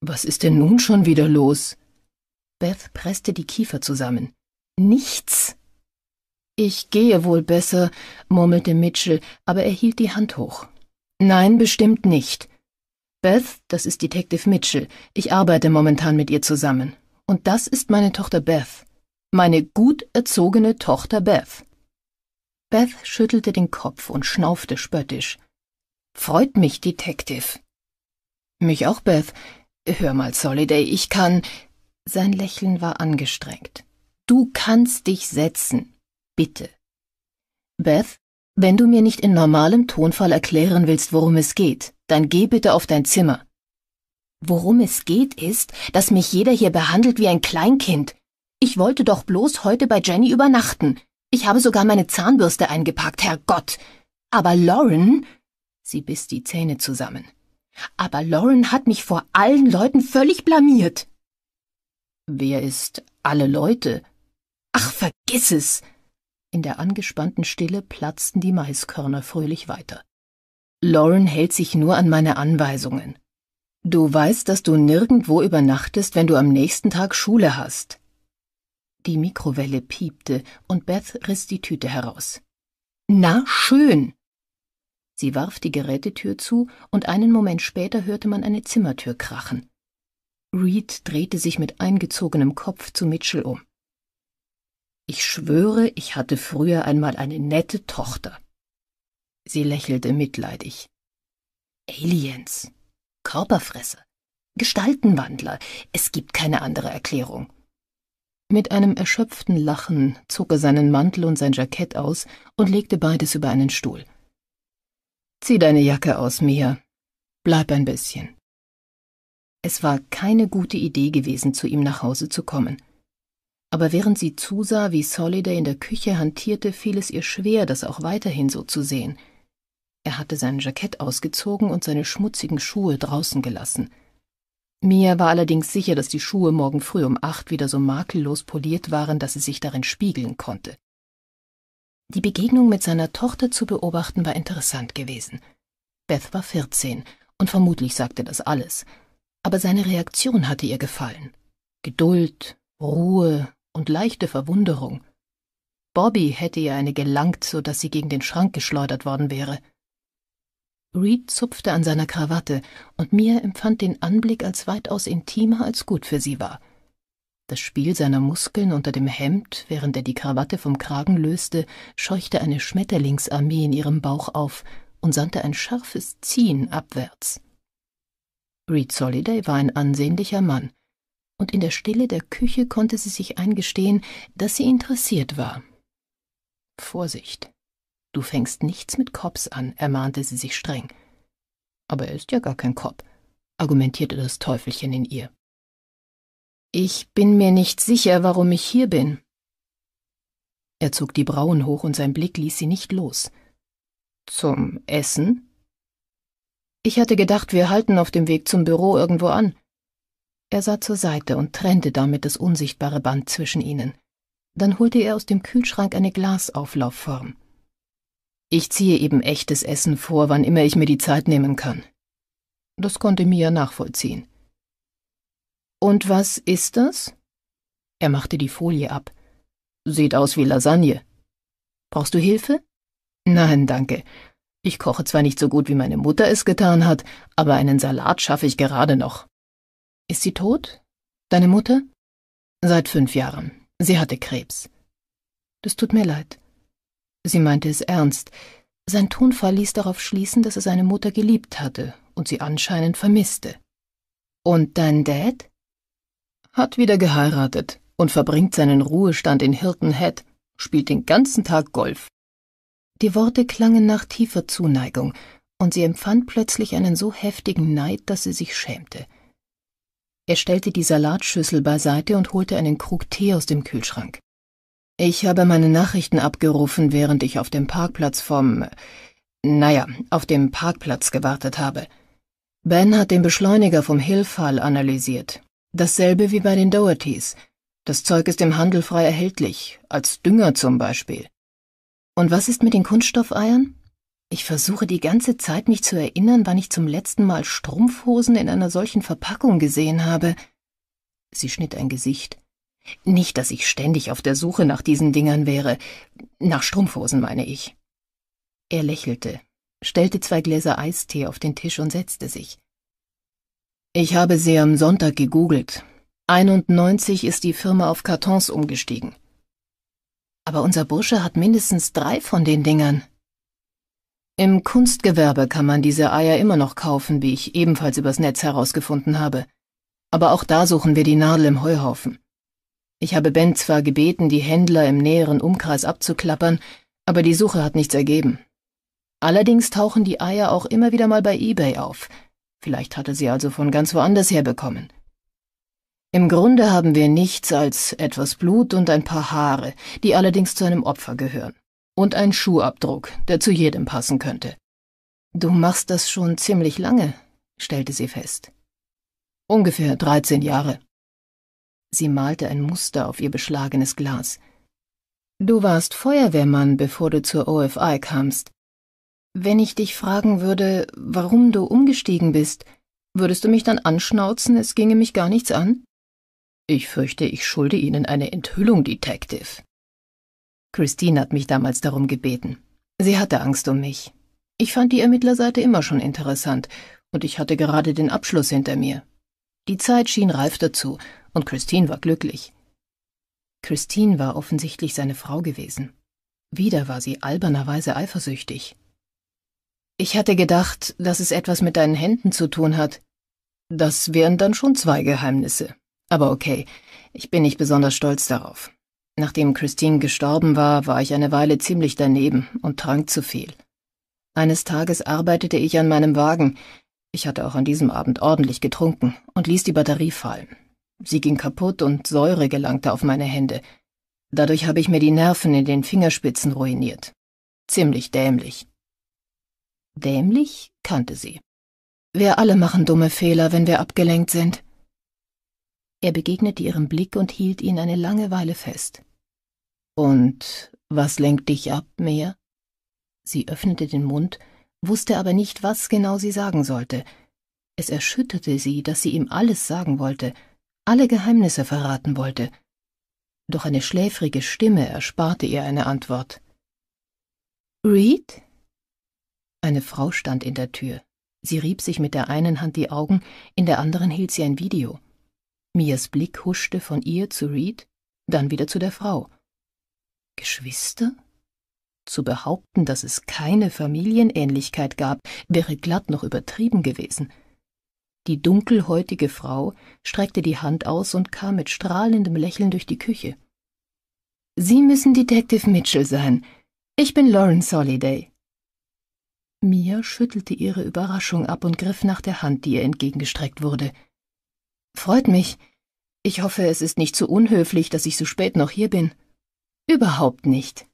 S1: Was ist denn nun schon wieder los? Beth presste die Kiefer zusammen. Nichts, ich gehe wohl besser, murmelte Mitchell, aber er hielt die Hand hoch. Nein, bestimmt nicht. Beth, das ist Detective Mitchell. Ich arbeite momentan mit ihr zusammen. Und das ist meine Tochter Beth. Meine gut erzogene Tochter Beth. Beth schüttelte den Kopf und schnaufte spöttisch. Freut mich, Detective. Mich auch, Beth. Hör mal, Soliday, ich kann. Sein Lächeln war angestrengt. Du kannst dich setzen. Bitte. Beth, wenn du mir nicht in normalem Tonfall erklären willst, worum es geht, dann geh bitte auf dein Zimmer. Worum es geht, ist, dass mich jeder hier behandelt wie ein Kleinkind. Ich wollte doch bloß heute bei Jenny übernachten. Ich habe sogar meine Zahnbürste eingepackt, Herrgott. Aber Lauren. Sie biss die Zähne zusammen. Aber Lauren hat mich vor allen Leuten völlig blamiert. Wer ist alle Leute? Ach, vergiss es. In der angespannten Stille platzten die Maiskörner fröhlich weiter. Lauren hält sich nur an meine Anweisungen. Du weißt, dass du nirgendwo übernachtest, wenn du am nächsten Tag Schule hast. Die Mikrowelle piepte und Beth riss die Tüte heraus. Na schön! Sie warf die Gerätetür zu und einen Moment später hörte man eine Zimmertür krachen. Reed drehte sich mit eingezogenem Kopf zu Mitchell um. Ich schwöre, ich hatte früher einmal eine nette Tochter. Sie lächelte mitleidig. Aliens, Körperfresser, Gestaltenwandler, es gibt keine andere Erklärung. Mit einem erschöpften Lachen zog er seinen Mantel und sein Jackett aus und legte beides über einen Stuhl. Zieh deine Jacke aus, Mia. Bleib ein bisschen. Es war keine gute Idee gewesen, zu ihm nach Hause zu kommen aber während sie zusah, wie Soliday in der Küche hantierte, fiel es ihr schwer, das auch weiterhin so zu sehen. Er hatte sein Jackett ausgezogen und seine schmutzigen Schuhe draußen gelassen. Mia war allerdings sicher, dass die Schuhe morgen früh um acht wieder so makellos poliert waren, dass sie sich darin spiegeln konnte. Die Begegnung mit seiner Tochter zu beobachten war interessant gewesen. Beth war vierzehn und vermutlich sagte das alles, aber seine Reaktion hatte ihr gefallen. Geduld, Ruhe und leichte Verwunderung. Bobby hätte ihr eine gelangt, so dass sie gegen den Schrank geschleudert worden wäre. Reed zupfte an seiner Krawatte, und Mia empfand den Anblick als weitaus intimer als gut für sie war. Das Spiel seiner Muskeln unter dem Hemd, während er die Krawatte vom Kragen löste, scheuchte eine Schmetterlingsarmee in ihrem Bauch auf und sandte ein scharfes Ziehen abwärts. Reed Soliday war ein ansehnlicher Mann und in der Stille der Küche konnte sie sich eingestehen, dass sie interessiert war. Vorsicht. Du fängst nichts mit Kops an, ermahnte sie sich streng. Aber er ist ja gar kein Cop, argumentierte das Teufelchen in ihr. Ich bin mir nicht sicher, warum ich hier bin. Er zog die Brauen hoch und sein Blick ließ sie nicht los. Zum Essen? Ich hatte gedacht, wir halten auf dem Weg zum Büro irgendwo an, er sah zur Seite und trennte damit das unsichtbare Band zwischen ihnen. Dann holte er aus dem Kühlschrank eine Glasauflaufform. Ich ziehe eben echtes Essen vor, wann immer ich mir die Zeit nehmen kann. Das konnte Mia nachvollziehen. Und was ist das? Er machte die Folie ab. Sieht aus wie Lasagne. Brauchst du Hilfe? Nein, danke. Ich koche zwar nicht so gut, wie meine Mutter es getan hat, aber einen Salat schaffe ich gerade noch. Ist sie tot? Deine Mutter? Seit fünf Jahren. Sie hatte Krebs. Das tut mir leid. Sie meinte es ernst. Sein Tonfall ließ darauf schließen, dass er seine Mutter geliebt hatte und sie anscheinend vermisste. Und dein Dad? Hat wieder geheiratet und verbringt seinen Ruhestand in Hilton Head, spielt den ganzen Tag Golf. Die Worte klangen nach tiefer Zuneigung, und sie empfand plötzlich einen so heftigen Neid, dass sie sich schämte. Er stellte die Salatschüssel beiseite und holte einen Krug Tee aus dem Kühlschrank. Ich habe meine Nachrichten abgerufen, während ich auf dem Parkplatz vom... naja, auf dem Parkplatz gewartet habe. Ben hat den Beschleuniger vom Hillfall analysiert. Dasselbe wie bei den Dohertys. Das Zeug ist im Handel frei erhältlich, als Dünger zum Beispiel. Und was ist mit den Kunststoffeiern? Ich versuche die ganze Zeit, mich zu erinnern, wann ich zum letzten Mal Strumpfhosen in einer solchen Verpackung gesehen habe. Sie schnitt ein Gesicht. Nicht, dass ich ständig auf der Suche nach diesen Dingern wäre. Nach Strumpfhosen, meine ich. Er lächelte, stellte zwei Gläser Eistee auf den Tisch und setzte sich. Ich habe sie am Sonntag gegoogelt. 91 ist die Firma auf Kartons umgestiegen. Aber unser Bursche hat mindestens drei von den Dingern. Im Kunstgewerbe kann man diese Eier immer noch kaufen, wie ich ebenfalls übers Netz herausgefunden habe. Aber auch da suchen wir die Nadel im Heuhaufen. Ich habe Ben zwar gebeten, die Händler im näheren Umkreis abzuklappern, aber die Suche hat nichts ergeben. Allerdings tauchen die Eier auch immer wieder mal bei eBay auf. Vielleicht hatte sie also von ganz woanders her bekommen. Im Grunde haben wir nichts als etwas Blut und ein paar Haare, die allerdings zu einem Opfer gehören und ein Schuhabdruck, der zu jedem passen könnte. Du machst das schon ziemlich lange, stellte sie fest. Ungefähr dreizehn Jahre. Sie malte ein Muster auf ihr beschlagenes Glas. Du warst Feuerwehrmann, bevor du zur OFI kamst. Wenn ich dich fragen würde, warum du umgestiegen bist, würdest du mich dann anschnauzen, es ginge mich gar nichts an? Ich fürchte, ich schulde Ihnen eine Enthüllung, Detective. Christine hat mich damals darum gebeten. Sie hatte Angst um mich. Ich fand die Ermittlerseite immer schon interessant und ich hatte gerade den Abschluss hinter mir. Die Zeit schien reif dazu und Christine war glücklich. Christine war offensichtlich seine Frau gewesen. Wieder war sie albernerweise eifersüchtig. Ich hatte gedacht, dass es etwas mit deinen Händen zu tun hat. Das wären dann schon zwei Geheimnisse. Aber okay, ich bin nicht besonders stolz darauf. Nachdem Christine gestorben war, war ich eine Weile ziemlich daneben und trank zu viel. Eines Tages arbeitete ich an meinem Wagen. Ich hatte auch an diesem Abend ordentlich getrunken und ließ die Batterie fallen. Sie ging kaputt und Säure gelangte auf meine Hände. Dadurch habe ich mir die Nerven in den Fingerspitzen ruiniert. Ziemlich dämlich. Dämlich kannte sie. Wir alle machen dumme Fehler, wenn wir abgelenkt sind. Er begegnete ihrem Blick und hielt ihn eine lange Weile fest. Und was lenkt dich ab, Meer? Sie öffnete den Mund, wusste aber nicht, was genau sie sagen sollte. Es erschütterte sie, dass sie ihm alles sagen wollte, alle Geheimnisse verraten wollte. Doch eine schläfrige Stimme ersparte ihr eine Antwort. Reed? Eine Frau stand in der Tür. Sie rieb sich mit der einen Hand die Augen, in der anderen hielt sie ein Video. Mias Blick huschte von ihr zu Reed, dann wieder zu der Frau. Geschwister? Zu behaupten, dass es keine Familienähnlichkeit gab, wäre glatt noch übertrieben gewesen. Die dunkelhäutige Frau streckte die Hand aus und kam mit strahlendem Lächeln durch die Küche. Sie müssen Detective Mitchell sein. Ich bin Lawrence Holiday. Mia schüttelte ihre Überraschung ab und griff nach der Hand, die ihr entgegengestreckt wurde. Freut mich. Ich hoffe, es ist nicht zu unhöflich, dass ich so spät noch hier bin. Überhaupt nicht.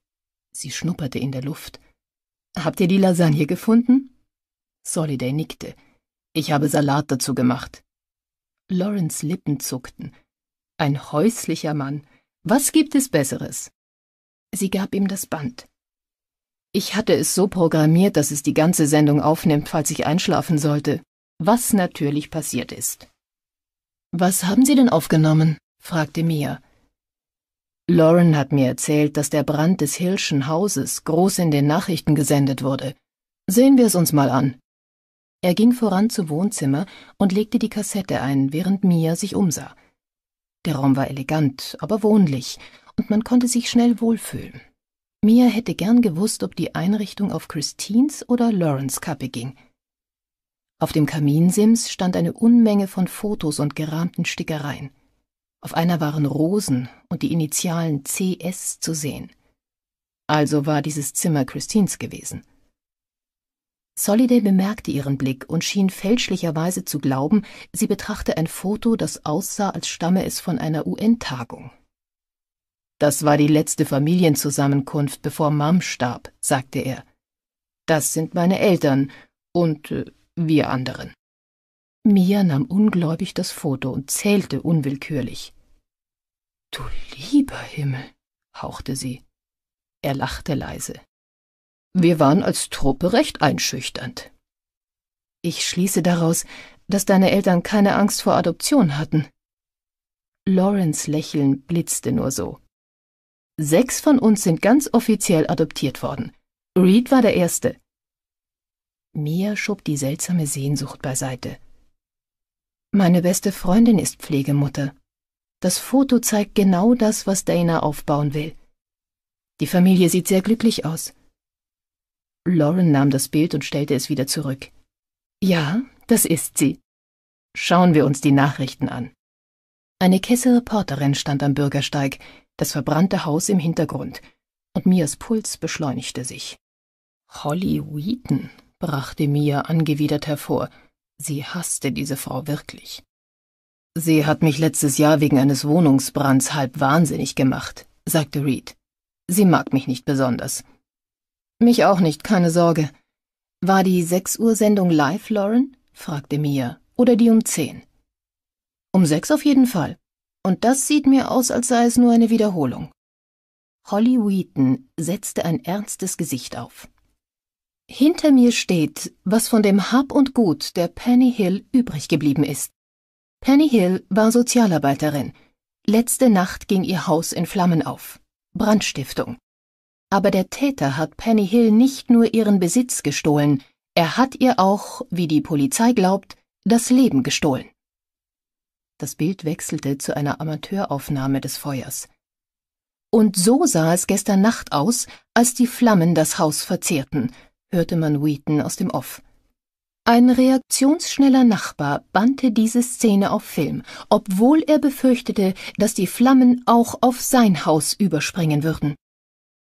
S1: Sie schnupperte in der Luft. Habt ihr die Lasagne gefunden? Soliday nickte. Ich habe Salat dazu gemacht. Lawrence Lippen zuckten. Ein häuslicher Mann. Was gibt es Besseres? Sie gab ihm das Band. Ich hatte es so programmiert, dass es die ganze Sendung aufnimmt, falls ich einschlafen sollte, was natürlich passiert ist. Was haben Sie denn aufgenommen? fragte Mia. Lauren hat mir erzählt, dass der Brand des Hillschen Hauses groß in den Nachrichten gesendet wurde. Sehen wir es uns mal an. Er ging voran zum Wohnzimmer und legte die Kassette ein, während Mia sich umsah. Der Raum war elegant, aber wohnlich, und man konnte sich schnell wohlfühlen. Mia hätte gern gewusst, ob die Einrichtung auf Christines oder Laurens Kappe ging. Auf dem Kaminsims stand eine Unmenge von Fotos und gerahmten Stickereien. Auf einer waren Rosen und die Initialen CS zu sehen. Also war dieses Zimmer Christines gewesen. Soliday bemerkte ihren Blick und schien fälschlicherweise zu glauben, sie betrachte ein Foto, das aussah, als stamme es von einer UN-Tagung. Das war die letzte Familienzusammenkunft, bevor Mom starb, sagte er. Das sind meine Eltern und äh, wir anderen. Mia nahm ungläubig das Foto und zählte unwillkürlich. Du lieber Himmel, hauchte sie. Er lachte leise. Wir waren als Truppe recht einschüchternd. Ich schließe daraus, dass deine Eltern keine Angst vor Adoption hatten. Lawrence Lächeln blitzte nur so. Sechs von uns sind ganz offiziell adoptiert worden. Reed war der Erste. Mia schob die seltsame Sehnsucht beiseite. Meine beste Freundin ist Pflegemutter. Das Foto zeigt genau das, was Dana aufbauen will. Die Familie sieht sehr glücklich aus. Lauren nahm das Bild und stellte es wieder zurück. Ja, das ist sie. Schauen wir uns die Nachrichten an. Eine Kesselreporterin stand am Bürgersteig, das verbrannte Haus im Hintergrund, und Mias Puls beschleunigte sich. Holly Wheaton, brachte Mia angewidert hervor. Sie hasste diese Frau wirklich. Sie hat mich letztes Jahr wegen eines Wohnungsbrands halb wahnsinnig gemacht, sagte Reed. Sie mag mich nicht besonders. Mich auch nicht, keine Sorge. War die 6 Uhr Sendung live, Lauren? fragte Mia. Oder die um zehn? Um sechs auf jeden Fall. Und das sieht mir aus, als sei es nur eine Wiederholung. Holly Wheaton setzte ein ernstes Gesicht auf. Hinter mir steht, was von dem Hab und Gut der Penny Hill übrig geblieben ist. Penny Hill war Sozialarbeiterin. Letzte Nacht ging ihr Haus in Flammen auf. Brandstiftung. Aber der Täter hat Penny Hill nicht nur ihren Besitz gestohlen, er hat ihr auch, wie die Polizei glaubt, das Leben gestohlen. Das Bild wechselte zu einer Amateuraufnahme des Feuers. Und so sah es gestern Nacht aus, als die Flammen das Haus verzehrten hörte man Wheaton aus dem Off. Ein reaktionsschneller Nachbar bannte diese Szene auf Film, obwohl er befürchtete, dass die Flammen auch auf sein Haus überspringen würden.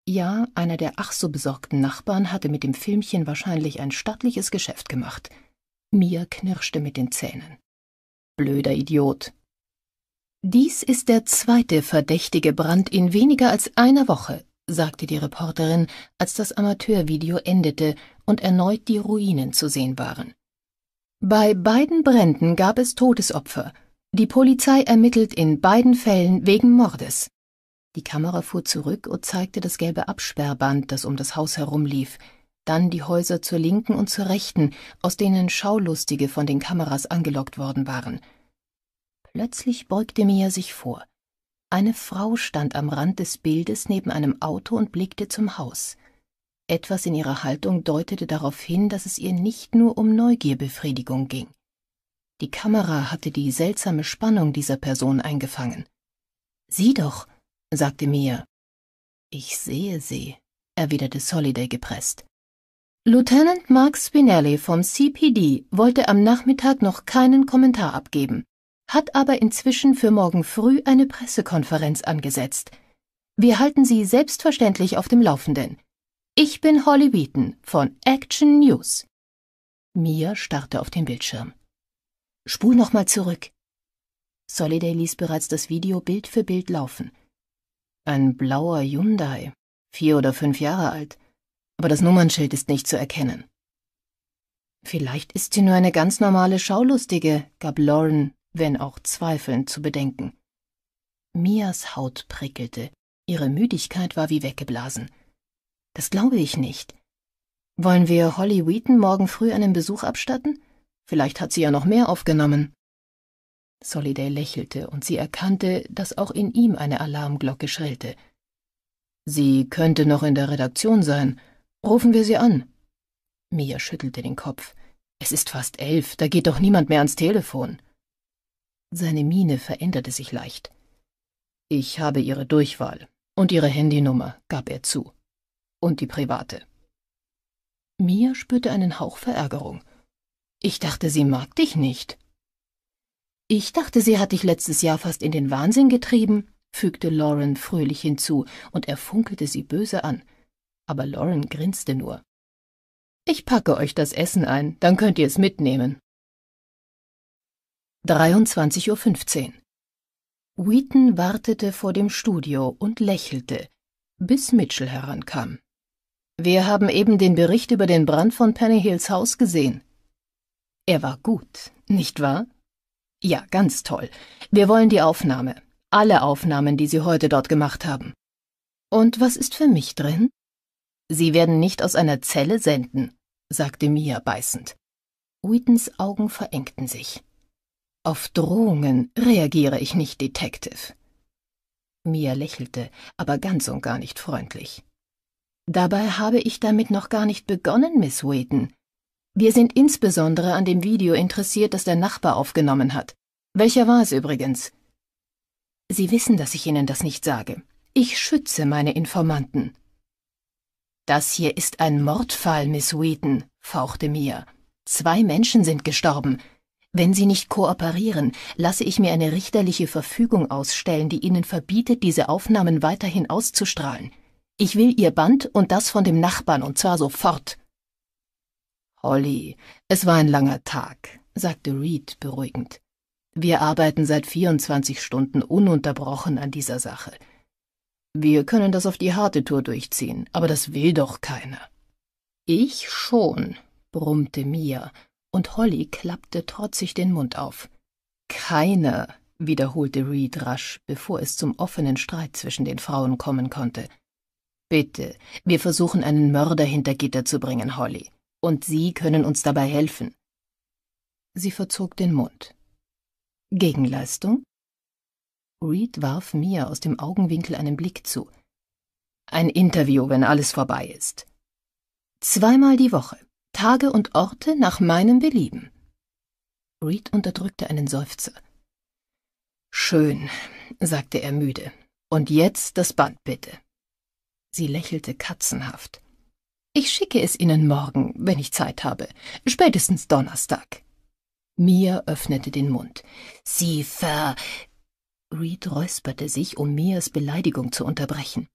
S1: Ja, einer der ach so besorgten Nachbarn hatte mit dem Filmchen wahrscheinlich ein stattliches Geschäft gemacht. Mir knirschte mit den Zähnen. Blöder Idiot. Dies ist der zweite verdächtige Brand in weniger als einer Woche, sagte die Reporterin, als das Amateurvideo endete und erneut die Ruinen zu sehen waren. Bei beiden Bränden gab es Todesopfer. Die Polizei ermittelt in beiden Fällen wegen Mordes. Die Kamera fuhr zurück und zeigte das gelbe Absperrband, das um das Haus herumlief, dann die Häuser zur linken und zur rechten, aus denen Schaulustige von den Kameras angelockt worden waren. Plötzlich beugte Mia sich vor. Eine Frau stand am Rand des Bildes neben einem Auto und blickte zum Haus. Etwas in ihrer Haltung deutete darauf hin, dass es ihr nicht nur um Neugierbefriedigung ging. Die Kamera hatte die seltsame Spannung dieser Person eingefangen. Sieh doch, sagte Mia. Ich sehe sie, erwiderte Soliday gepresst. Lieutenant Mark Spinelli vom CPD wollte am Nachmittag noch keinen Kommentar abgeben hat aber inzwischen für morgen früh eine Pressekonferenz angesetzt. Wir halten Sie selbstverständlich auf dem Laufenden. Ich bin Holly Wheaton von Action News. Mia starrte auf den Bildschirm. Spul nochmal zurück. Soliday ließ bereits das Video Bild für Bild laufen. Ein blauer Hyundai, vier oder fünf Jahre alt, aber das Nummernschild ist nicht zu erkennen. Vielleicht ist sie nur eine ganz normale Schaulustige, gab Lauren wenn auch zweifelnd, zu bedenken. Mias Haut prickelte, ihre Müdigkeit war wie weggeblasen. Das glaube ich nicht. Wollen wir Holly Wheaton morgen früh einen Besuch abstatten? Vielleicht hat sie ja noch mehr aufgenommen. Soliday lächelte, und sie erkannte, dass auch in ihm eine Alarmglocke schrillte. Sie könnte noch in der Redaktion sein. Rufen wir sie an. Mia schüttelte den Kopf. Es ist fast elf, da geht doch niemand mehr ans Telefon. Seine Miene veränderte sich leicht. Ich habe Ihre Durchwahl und Ihre Handynummer, gab er zu. Und die private. Mia spürte einen Hauch Verärgerung. Ich dachte, sie mag dich nicht. Ich dachte, sie hat dich letztes Jahr fast in den Wahnsinn getrieben, fügte Lauren fröhlich hinzu, und er funkelte sie böse an. Aber Lauren grinste nur. Ich packe euch das Essen ein, dann könnt ihr es mitnehmen. 23.15 Uhr. Wheaton wartete vor dem Studio und lächelte, bis Mitchell herankam. Wir haben eben den Bericht über den Brand von Penny Hills Haus gesehen. Er war gut, nicht wahr? Ja, ganz toll. Wir wollen die Aufnahme. Alle Aufnahmen, die Sie heute dort gemacht haben. Und was ist für mich drin? Sie werden nicht aus einer Zelle senden, sagte Mia beißend. Wheatons Augen verengten sich. Auf Drohungen reagiere ich nicht, Detective. Mia lächelte, aber ganz und gar nicht freundlich. Dabei habe ich damit noch gar nicht begonnen, Miss Wheaton. Wir sind insbesondere an dem Video interessiert, das der Nachbar aufgenommen hat. Welcher war es übrigens? Sie wissen, dass ich Ihnen das nicht sage. Ich schütze meine Informanten. Das hier ist ein Mordfall, Miss Wheaton, fauchte Mia. Zwei Menschen sind gestorben, wenn Sie nicht kooperieren, lasse ich mir eine richterliche Verfügung ausstellen, die Ihnen verbietet, diese Aufnahmen weiterhin auszustrahlen. Ich will Ihr Band und das von dem Nachbarn, und zwar sofort. Holly, es war ein langer Tag, sagte Reed beruhigend. Wir arbeiten seit 24 Stunden ununterbrochen an dieser Sache. Wir können das auf die harte Tour durchziehen, aber das will doch keiner. Ich schon, brummte Mia und Holly klappte trotzig den Mund auf. Keine, wiederholte Reed rasch, bevor es zum offenen Streit zwischen den Frauen kommen konnte. Bitte, wir versuchen einen Mörder hinter Gitter zu bringen, Holly, und Sie können uns dabei helfen. Sie verzog den Mund. Gegenleistung? Reed warf mir aus dem Augenwinkel einen Blick zu. Ein Interview, wenn alles vorbei ist. Zweimal die Woche, Tage und Orte nach meinem Belieben. Reed unterdrückte einen Seufzer. Schön, sagte er müde. Und jetzt das Band bitte. Sie lächelte katzenhaft. Ich schicke es Ihnen morgen, wenn ich Zeit habe, spätestens Donnerstag. Mia öffnete den Mund. Sie ver. Reed räusperte sich, um Mias Beleidigung zu unterbrechen.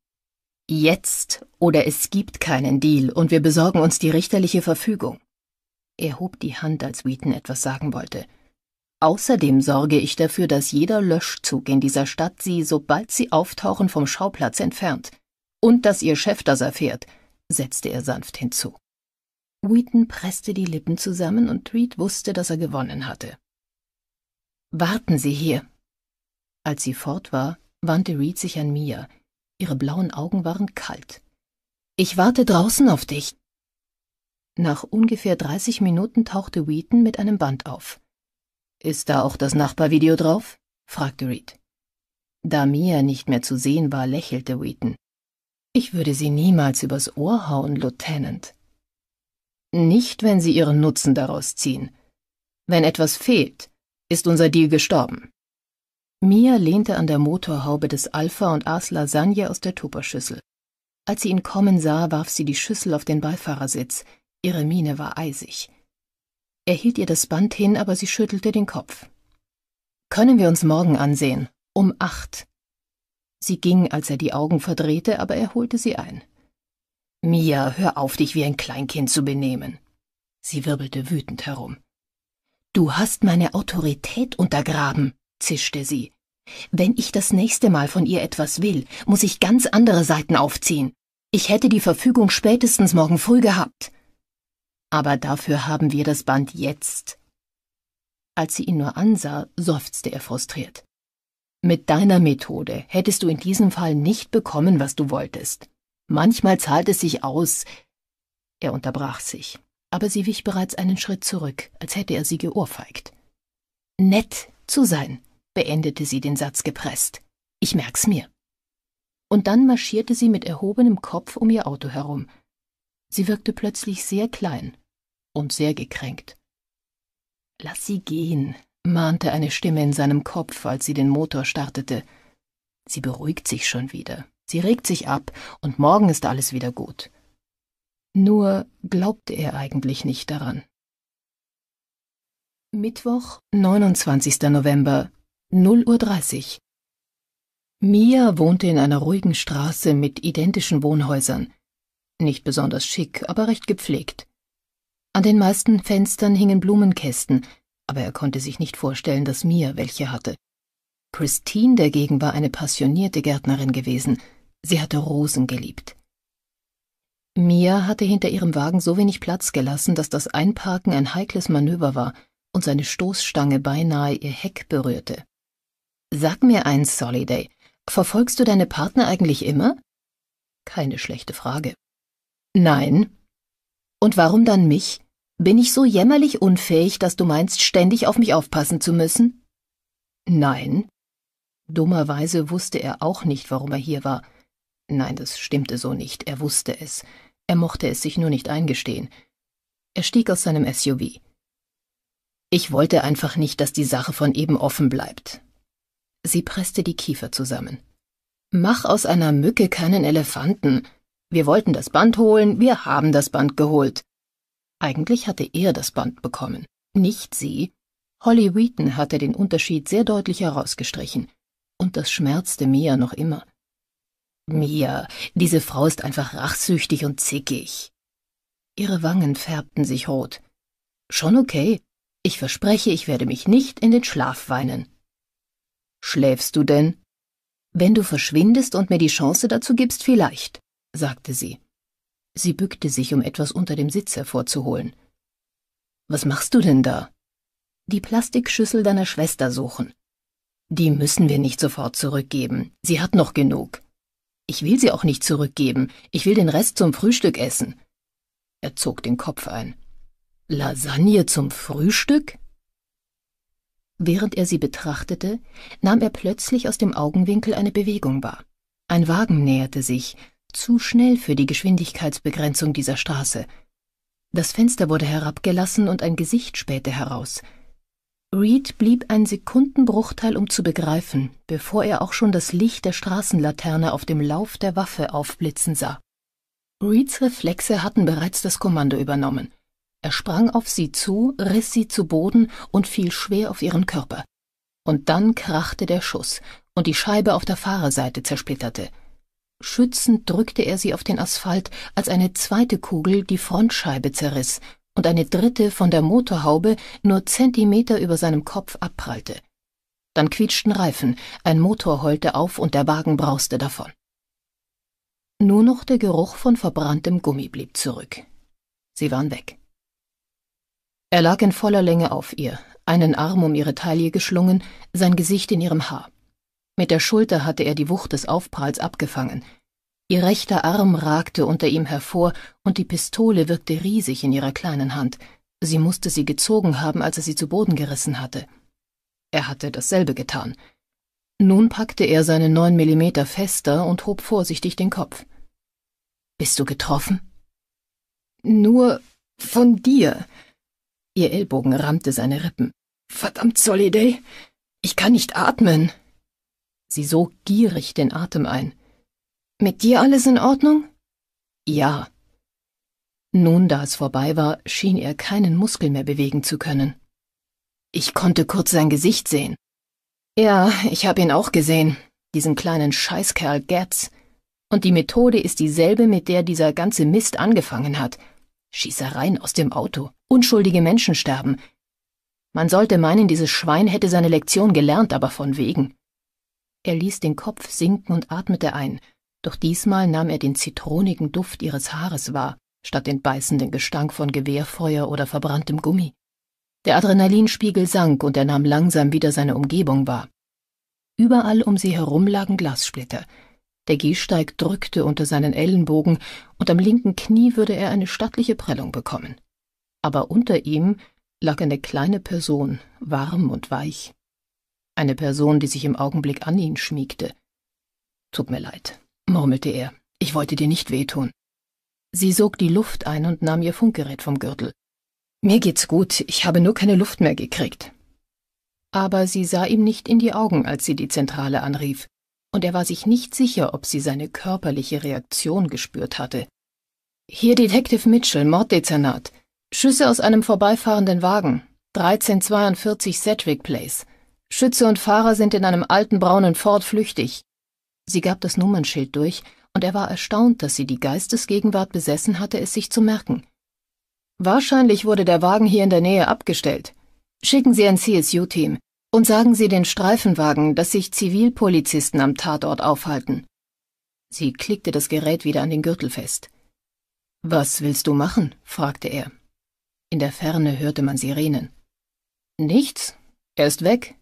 S1: Jetzt oder es gibt keinen Deal und wir besorgen uns die richterliche Verfügung. Er hob die Hand, als Wheaton etwas sagen wollte. Außerdem sorge ich dafür, dass jeder Löschzug in dieser Stadt sie, sobald sie auftauchen, vom Schauplatz entfernt. Und dass ihr Chef das erfährt, setzte er sanft hinzu. Wheaton presste die Lippen zusammen und Reed wusste, dass er gewonnen hatte. Warten Sie hier. Als sie fort war, wandte Reed sich an Mia. Ihre blauen Augen waren kalt. Ich warte draußen auf dich. Nach ungefähr 30 Minuten tauchte Wheaton mit einem Band auf. Ist da auch das Nachbarvideo drauf? fragte Reed. Da Mia nicht mehr zu sehen war, lächelte Wheaton. Ich würde sie niemals übers Ohr hauen, Lieutenant. Nicht, wenn sie ihren Nutzen daraus ziehen. Wenn etwas fehlt, ist unser Deal gestorben. Mia lehnte an der Motorhaube des Alpha und aß Lasagne aus der Tupperschüssel. Als sie ihn kommen sah, warf sie die Schüssel auf den Beifahrersitz. Ihre Miene war eisig. Er hielt ihr das Band hin, aber sie schüttelte den Kopf. Können wir uns morgen ansehen? Um acht. Sie ging, als er die Augen verdrehte, aber er holte sie ein. Mia, hör auf, dich wie ein Kleinkind zu benehmen. Sie wirbelte wütend herum. Du hast meine Autorität untergraben zischte sie. Wenn ich das nächste Mal von ihr etwas will, muss ich ganz andere Seiten aufziehen. Ich hätte die Verfügung spätestens morgen früh gehabt. Aber dafür haben wir das Band jetzt. Als sie ihn nur ansah, seufzte er frustriert. Mit deiner Methode hättest du in diesem Fall nicht bekommen, was du wolltest. Manchmal zahlt es sich aus. Er unterbrach sich, aber sie wich bereits einen Schritt zurück, als hätte er sie geohrfeigt. Nett zu sein, beendete sie den Satz gepresst. Ich merk's mir. Und dann marschierte sie mit erhobenem Kopf um ihr Auto herum. Sie wirkte plötzlich sehr klein und sehr gekränkt. Lass sie gehen, mahnte eine Stimme in seinem Kopf, als sie den Motor startete. Sie beruhigt sich schon wieder. Sie regt sich ab, und morgen ist alles wieder gut. Nur glaubte er eigentlich nicht daran. Mittwoch, 29. November, 0.30 Uhr. 30. Mia wohnte in einer ruhigen Straße mit identischen Wohnhäusern. Nicht besonders schick, aber recht gepflegt. An den meisten Fenstern hingen Blumenkästen, aber er konnte sich nicht vorstellen, dass Mia welche hatte. Christine dagegen war eine passionierte Gärtnerin gewesen. Sie hatte Rosen geliebt. Mia hatte hinter ihrem Wagen so wenig Platz gelassen, dass das Einparken ein heikles Manöver war und seine Stoßstange beinahe ihr Heck berührte. Sag mir eins, Soliday. Verfolgst du deine Partner eigentlich immer? Keine schlechte Frage. Nein. Und warum dann mich? Bin ich so jämmerlich unfähig, dass du meinst, ständig auf mich aufpassen zu müssen? Nein. Dummerweise wusste er auch nicht, warum er hier war. Nein, das stimmte so nicht, er wusste es. Er mochte es sich nur nicht eingestehen. Er stieg aus seinem SUV. Ich wollte einfach nicht, dass die Sache von eben offen bleibt. Sie presste die Kiefer zusammen. Mach aus einer Mücke keinen Elefanten. Wir wollten das Band holen, wir haben das Band geholt. Eigentlich hatte er das Band bekommen, nicht sie. Holly Wheaton hatte den Unterschied sehr deutlich herausgestrichen. Und das schmerzte Mia noch immer. Mia, diese Frau ist einfach rachsüchtig und zickig. Ihre Wangen färbten sich rot. Schon okay. Ich verspreche, ich werde mich nicht in den Schlaf weinen. Schläfst du denn? Wenn du verschwindest und mir die Chance dazu gibst, vielleicht, sagte sie. Sie bückte sich, um etwas unter dem Sitz hervorzuholen. Was machst du denn da? Die Plastikschüssel deiner Schwester suchen. Die müssen wir nicht sofort zurückgeben. Sie hat noch genug. Ich will sie auch nicht zurückgeben. Ich will den Rest zum Frühstück essen. Er zog den Kopf ein. Lasagne zum Frühstück? Während er sie betrachtete, nahm er plötzlich aus dem Augenwinkel eine Bewegung wahr. Ein Wagen näherte sich, zu schnell für die Geschwindigkeitsbegrenzung dieser Straße. Das Fenster wurde herabgelassen und ein Gesicht spähte heraus. Reed blieb einen Sekundenbruchteil, um zu begreifen, bevor er auch schon das Licht der Straßenlaterne auf dem Lauf der Waffe aufblitzen sah. Reeds Reflexe hatten bereits das Kommando übernommen. Er sprang auf sie zu, riss sie zu Boden und fiel schwer auf ihren Körper. Und dann krachte der Schuss und die Scheibe auf der Fahrerseite zersplitterte. Schützend drückte er sie auf den Asphalt, als eine zweite Kugel die Frontscheibe zerriss und eine dritte von der Motorhaube nur Zentimeter über seinem Kopf abprallte. Dann quietschten Reifen, ein Motor heulte auf und der Wagen brauste davon. Nur noch der Geruch von verbranntem Gummi blieb zurück. Sie waren weg. Er lag in voller Länge auf ihr, einen Arm um ihre Taille geschlungen, sein Gesicht in ihrem Haar. Mit der Schulter hatte er die Wucht des Aufpralls abgefangen. Ihr rechter Arm ragte unter ihm hervor, und die Pistole wirkte riesig in ihrer kleinen Hand. Sie musste sie gezogen haben, als er sie zu Boden gerissen hatte. Er hatte dasselbe getan. Nun packte er seinen neun Millimeter fester und hob vorsichtig den Kopf. Bist du getroffen? Nur von dir, Ihr Ellbogen rammte seine Rippen. Verdammt, Soliday, ich kann nicht atmen. Sie sog gierig den Atem ein. Mit dir alles in Ordnung? Ja. Nun, da es vorbei war, schien er keinen Muskel mehr bewegen zu können. Ich konnte kurz sein Gesicht sehen. Ja, ich habe ihn auch gesehen, diesen kleinen Scheißkerl Gatz. Und die Methode ist dieselbe, mit der dieser ganze Mist angefangen hat. Schießereien aus dem Auto. Unschuldige Menschen sterben. Man sollte meinen, dieses Schwein hätte seine Lektion gelernt, aber von wegen. Er ließ den Kopf sinken und atmete ein, doch diesmal nahm er den zitronigen Duft ihres Haares wahr, statt den beißenden Gestank von Gewehrfeuer oder verbranntem Gummi. Der Adrenalinspiegel sank und er nahm langsam wieder seine Umgebung wahr. Überall um sie herum lagen Glassplitter. Der Gehsteig drückte unter seinen Ellenbogen und am linken Knie würde er eine stattliche Prellung bekommen aber unter ihm lag eine kleine Person, warm und weich. Eine Person, die sich im Augenblick an ihn schmiegte. Tut mir leid, murmelte er, ich wollte dir nicht wehtun. Sie sog die Luft ein und nahm ihr Funkgerät vom Gürtel. Mir geht's gut, ich habe nur keine Luft mehr gekriegt. Aber sie sah ihm nicht in die Augen, als sie die Zentrale anrief, und er war sich nicht sicher, ob sie seine körperliche Reaktion gespürt hatte. Hier Detective Mitchell, Morddezernat. Schüsse aus einem vorbeifahrenden Wagen. 1342 Sedgwick Place. Schütze und Fahrer sind in einem alten braunen Ford flüchtig. Sie gab das Nummernschild durch, und er war erstaunt, dass sie die Geistesgegenwart besessen hatte, es sich zu merken. Wahrscheinlich wurde der Wagen hier in der Nähe abgestellt. Schicken Sie ein CSU-Team und sagen Sie den Streifenwagen, dass sich Zivilpolizisten am Tatort aufhalten. Sie klickte das Gerät wieder an den Gürtel fest. Was willst du machen? fragte er. In der Ferne hörte man Sirenen. Nichts? Er ist weg?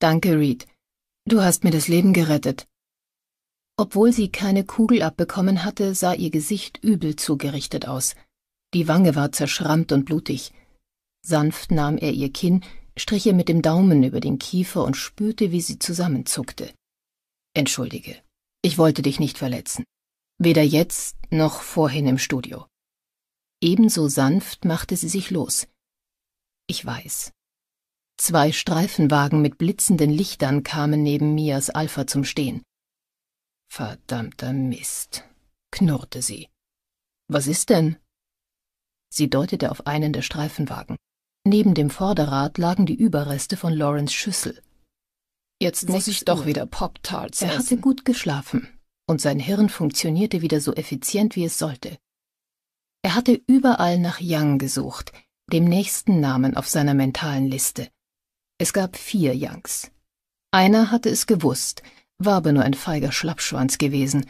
S1: Danke, Reed. Du hast mir das Leben gerettet. Obwohl sie keine Kugel abbekommen hatte, sah ihr Gesicht übel zugerichtet aus. Die Wange war zerschrammt und blutig. Sanft nahm er ihr Kinn, strich ihr mit dem Daumen über den Kiefer und spürte, wie sie zusammenzuckte. Entschuldige, ich wollte dich nicht verletzen. Weder jetzt noch vorhin im Studio. Ebenso sanft machte sie sich los. Ich weiß. Zwei Streifenwagen mit blitzenden Lichtern kamen neben Mias Alpha zum Stehen. Verdammter Mist, knurrte sie. Was ist denn? Sie deutete auf einen der Streifenwagen. Neben dem Vorderrad lagen die Überreste von Lawrence Schüssel. Jetzt muss ich doch wieder Pop-Tarts essen. Er hatte gut geschlafen und sein Hirn funktionierte wieder so effizient, wie es sollte. Er hatte überall nach Yang gesucht, dem nächsten Namen auf seiner mentalen Liste. Es gab vier Yangs. Einer hatte es gewusst, war aber nur ein feiger Schlappschwanz gewesen.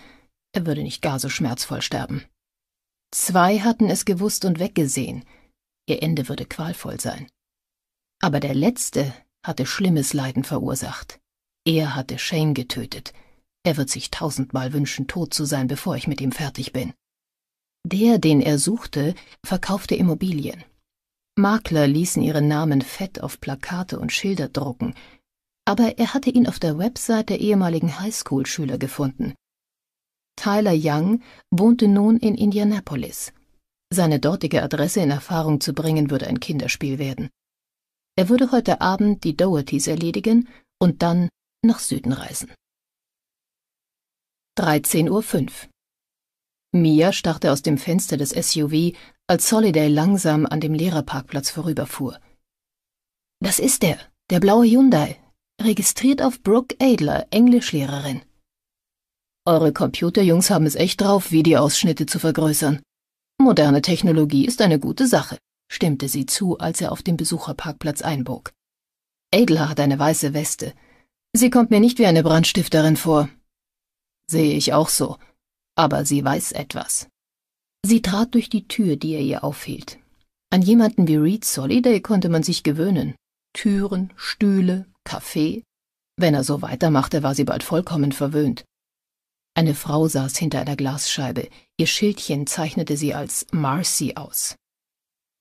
S1: Er würde nicht gar so schmerzvoll sterben. Zwei hatten es gewusst und weggesehen. Ihr Ende würde qualvoll sein. Aber der letzte hatte schlimmes Leiden verursacht. Er hatte Shane getötet. Er wird sich tausendmal wünschen, tot zu sein, bevor ich mit ihm fertig bin. Der, den er suchte, verkaufte Immobilien. Makler ließen ihren Namen fett auf Plakate und Schilder drucken, aber er hatte ihn auf der Website der ehemaligen Highschool-Schüler gefunden. Tyler Young wohnte nun in Indianapolis. Seine dortige Adresse in Erfahrung zu bringen, würde ein Kinderspiel werden. Er würde heute Abend die Dohertys erledigen und dann nach Süden reisen. 13.05 Uhr Mia starrte aus dem Fenster des SUV, als Soliday langsam an dem Lehrerparkplatz vorüberfuhr. Das ist er, der blaue Hyundai, registriert auf Brooke Adler, Englischlehrerin. Eure Computerjungs haben es echt drauf, Videoausschnitte zu vergrößern. Moderne Technologie ist eine gute Sache, stimmte sie zu, als er auf dem Besucherparkplatz einbog. Adler hat eine weiße Weste. Sie kommt mir nicht wie eine Brandstifterin vor. Sehe ich auch so, aber sie weiß etwas. Sie trat durch die Tür, die er ihr aufhielt. An jemanden wie Reed Soliday konnte man sich gewöhnen. Türen, Stühle, Kaffee. Wenn er so weitermachte, war sie bald vollkommen verwöhnt. Eine Frau saß hinter einer Glasscheibe. Ihr Schildchen zeichnete sie als Marcy aus.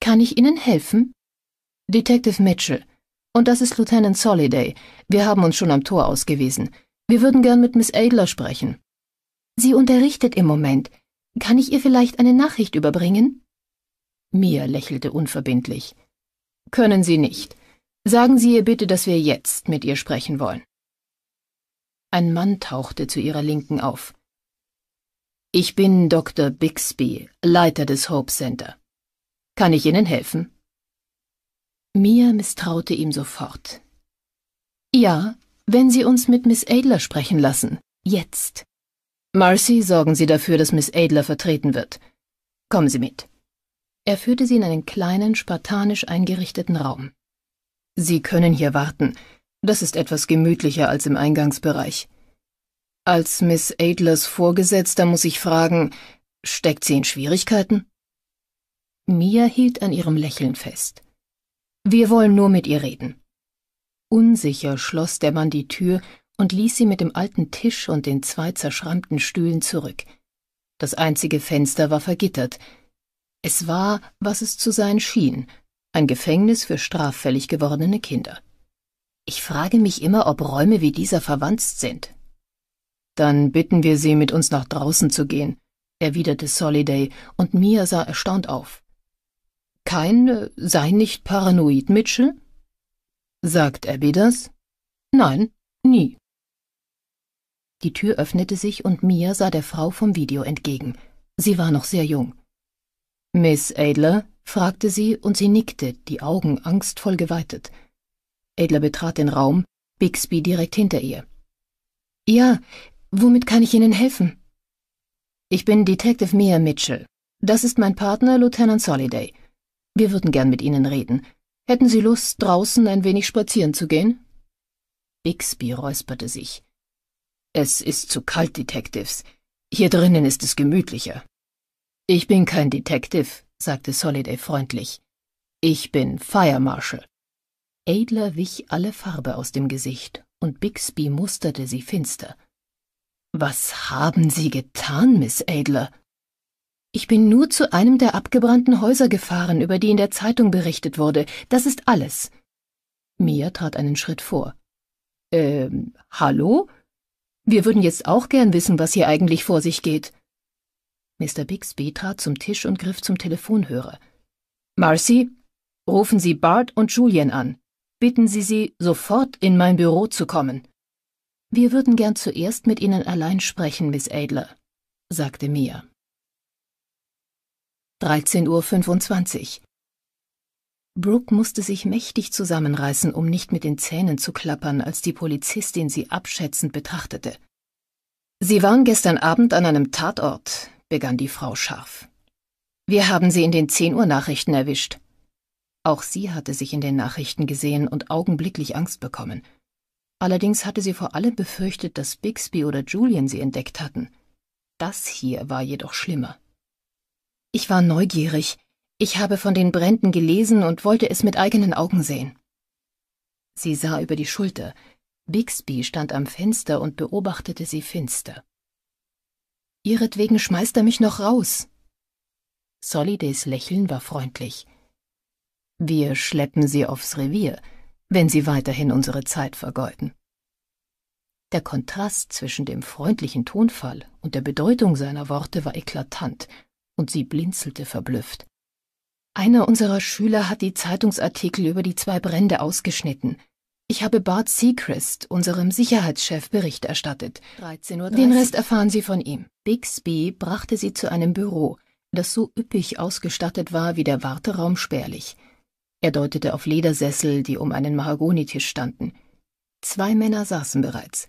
S1: Kann ich Ihnen helfen? Detective Mitchell. Und das ist Lieutenant Soliday. Wir haben uns schon am Tor ausgewiesen. Wir würden gern mit Miss Adler sprechen. Sie unterrichtet im Moment. Kann ich ihr vielleicht eine Nachricht überbringen? Mia lächelte unverbindlich. Können Sie nicht. Sagen Sie ihr bitte, dass wir jetzt mit ihr sprechen wollen. Ein Mann tauchte zu ihrer Linken auf. Ich bin Dr. Bixby, Leiter des Hope Center. Kann ich Ihnen helfen? Mia misstraute ihm sofort. Ja, wenn Sie uns mit Miss Adler sprechen lassen. Jetzt. Marcy, sorgen Sie dafür, dass Miss Adler vertreten wird. Kommen Sie mit. Er führte sie in einen kleinen, spartanisch eingerichteten Raum. Sie können hier warten. Das ist etwas gemütlicher als im Eingangsbereich. Als Miss Adlers Vorgesetzter muss ich fragen, steckt sie in Schwierigkeiten? Mia hielt an ihrem Lächeln fest. Wir wollen nur mit ihr reden. Unsicher schloss der Mann die Tür und ließ sie mit dem alten Tisch und den zwei zerschrammten Stühlen zurück. Das einzige Fenster war vergittert. Es war, was es zu sein schien, ein Gefängnis für straffällig gewordene Kinder. Ich frage mich immer, ob Räume wie dieser verwandt sind. Dann bitten wir Sie, mit uns nach draußen zu gehen, erwiderte Soliday, und Mia sah erstaunt auf. Kein, äh, sei nicht paranoid, Mitchell? Sagt Abby das? Nein, nie. Die Tür öffnete sich und Mia sah der Frau vom Video entgegen. Sie war noch sehr jung. Miss Adler? fragte sie und sie nickte, die Augen angstvoll geweitet. Adler betrat den Raum, Bixby direkt hinter ihr. Ja, womit kann ich Ihnen helfen? Ich bin Detective Mia Mitchell. Das ist mein Partner, Lieutenant Soliday. Wir würden gern mit Ihnen reden. Hätten Sie Lust, draußen ein wenig spazieren zu gehen? Bixby räusperte sich. Es ist zu kalt, Detectives. Hier drinnen ist es gemütlicher. Ich bin kein Detective, sagte Soliday freundlich. Ich bin Fire Marshal. Adler wich alle Farbe aus dem Gesicht, und Bixby musterte sie finster. Was haben Sie getan, Miss Adler? Ich bin nur zu einem der abgebrannten Häuser gefahren, über die in der Zeitung berichtet wurde. Das ist alles. Mia trat einen Schritt vor. Ähm, hallo? Wir würden jetzt auch gern wissen, was hier eigentlich vor sich geht. Mr. Bixby trat zum Tisch und griff zum Telefonhörer. Marcy, rufen Sie Bart und Julian an. Bitten Sie sie, sofort in mein Büro zu kommen. Wir würden gern zuerst mit Ihnen allein sprechen, Miss Adler, sagte Mia. 13.25 Uhr. Brooke musste sich mächtig zusammenreißen, um nicht mit den Zähnen zu klappern, als die Polizistin sie abschätzend betrachtete. Sie waren gestern Abend an einem Tatort, begann die Frau scharf. Wir haben sie in den 10 Uhr Nachrichten erwischt. Auch sie hatte sich in den Nachrichten gesehen und augenblicklich Angst bekommen. Allerdings hatte sie vor allem befürchtet, dass Bixby oder Julian sie entdeckt hatten. Das hier war jedoch schlimmer. Ich war neugierig, ich habe von den Bränden gelesen und wollte es mit eigenen Augen sehen. Sie sah über die Schulter. Bixby stand am Fenster und beobachtete sie finster. Ihretwegen schmeißt er mich noch raus. Solidays Lächeln war freundlich. Wir schleppen sie aufs Revier, wenn sie weiterhin unsere Zeit vergeuden. Der Kontrast zwischen dem freundlichen Tonfall und der Bedeutung seiner Worte war eklatant, und sie blinzelte verblüfft. Einer unserer Schüler hat die Zeitungsartikel über die zwei Brände ausgeschnitten. Ich habe Bart Seacrest, unserem Sicherheitschef, Bericht erstattet. Uhr Den Rest erfahren Sie von ihm. Bixby brachte sie zu einem Büro, das so üppig ausgestattet war wie der Warteraum spärlich. Er deutete auf Ledersessel, die um einen Mahagonitisch standen. Zwei Männer saßen bereits.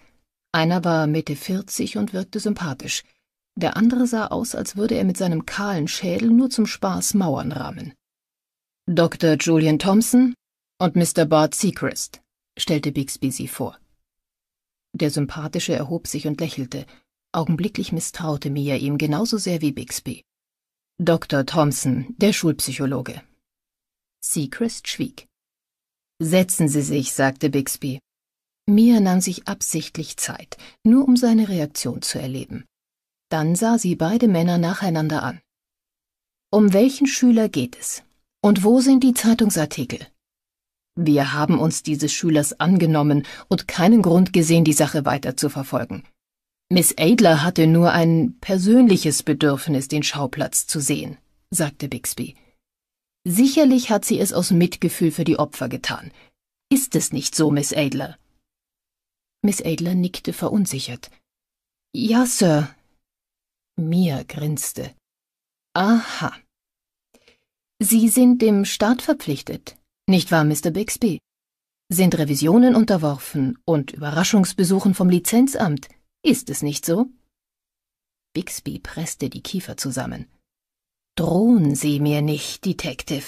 S1: Einer war Mitte 40 und wirkte sympathisch der andere sah aus, als würde er mit seinem kahlen Schädel nur zum Spaß Mauern rahmen. Dr. Julian Thompson und Mr. Bart Seacrest, stellte Bixby sie vor. Der Sympathische erhob sich und lächelte. Augenblicklich misstraute Mia ihm genauso sehr wie Bixby. Dr. Thompson, der Schulpsychologe. Seacrest schwieg. Setzen Sie sich, sagte Bixby. Mia nahm sich absichtlich Zeit, nur um seine Reaktion zu erleben. Dann sah sie beide Männer nacheinander an. Um welchen Schüler geht es? Und wo sind die Zeitungsartikel? Wir haben uns dieses Schülers angenommen und keinen Grund gesehen, die Sache weiter zu verfolgen. Miss Adler hatte nur ein persönliches Bedürfnis, den Schauplatz zu sehen, sagte Bixby. Sicherlich hat sie es aus Mitgefühl für die Opfer getan. Ist es nicht so, Miss Adler? Miss Adler nickte verunsichert. Ja, Sir, mir grinste. Aha. Sie sind dem Staat verpflichtet, nicht wahr, Mr. Bixby? Sind Revisionen unterworfen und Überraschungsbesuchen vom Lizenzamt, ist es nicht so? Bixby presste die Kiefer zusammen. Drohen Sie mir nicht, Detective.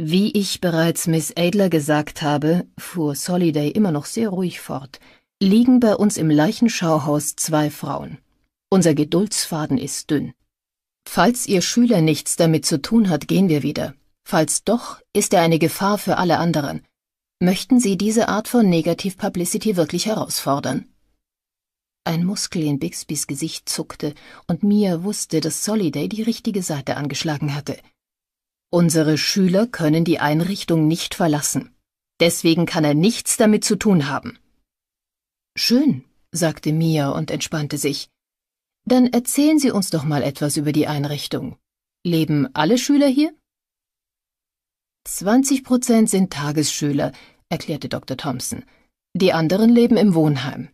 S1: Wie ich bereits Miss Adler gesagt habe, fuhr Soliday immer noch sehr ruhig fort, liegen bei uns im Leichenschauhaus zwei Frauen. Unser Geduldsfaden ist dünn. Falls Ihr Schüler nichts damit zu tun hat, gehen wir wieder. Falls doch, ist er eine Gefahr für alle anderen. Möchten Sie diese Art von Negativ-Publicity wirklich herausfordern? Ein Muskel in Bixbys Gesicht zuckte, und Mia wusste, dass Soliday die richtige Seite angeschlagen hatte. Unsere Schüler können die Einrichtung nicht verlassen. Deswegen kann er nichts damit zu tun haben. Schön, sagte Mia und entspannte sich. Dann erzählen Sie uns doch mal etwas über die Einrichtung. Leben alle Schüler hier? 20 Prozent sind Tagesschüler, erklärte Dr. Thompson. Die anderen leben im Wohnheim.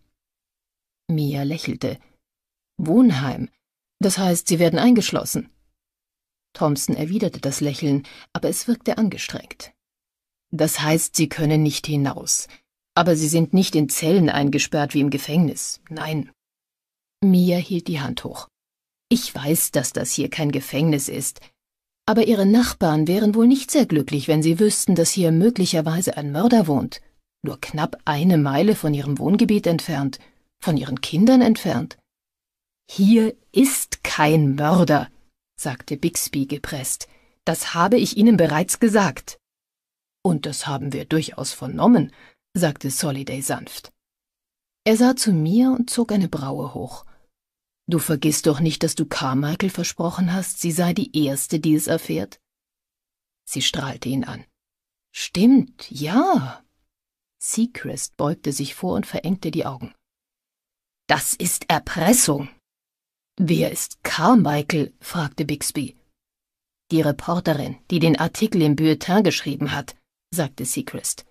S1: Mia lächelte. Wohnheim? Das heißt, sie werden eingeschlossen. Thompson erwiderte das Lächeln, aber es wirkte angestrengt. Das heißt, sie können nicht hinaus. Aber sie sind nicht in Zellen eingesperrt wie im Gefängnis. Nein, Mia hielt die Hand hoch. Ich weiß, dass das hier kein Gefängnis ist, aber ihre Nachbarn wären wohl nicht sehr glücklich, wenn sie wüssten, dass hier möglicherweise ein Mörder wohnt, nur knapp eine Meile von ihrem Wohngebiet entfernt, von ihren Kindern entfernt. Hier ist kein Mörder, sagte Bixby gepresst. Das habe ich Ihnen bereits gesagt. Und das haben wir durchaus vernommen, sagte Soliday sanft. Er sah zu mir und zog eine Braue hoch. Du vergisst doch nicht, dass du Carmichael versprochen hast, sie sei die Erste, die es erfährt? Sie strahlte ihn an. Stimmt, ja. Seacrest beugte sich vor und verengte die Augen. Das ist Erpressung. Wer ist Carmichael? fragte Bixby. Die Reporterin, die den Artikel im Bulletin geschrieben hat, sagte Seacrest.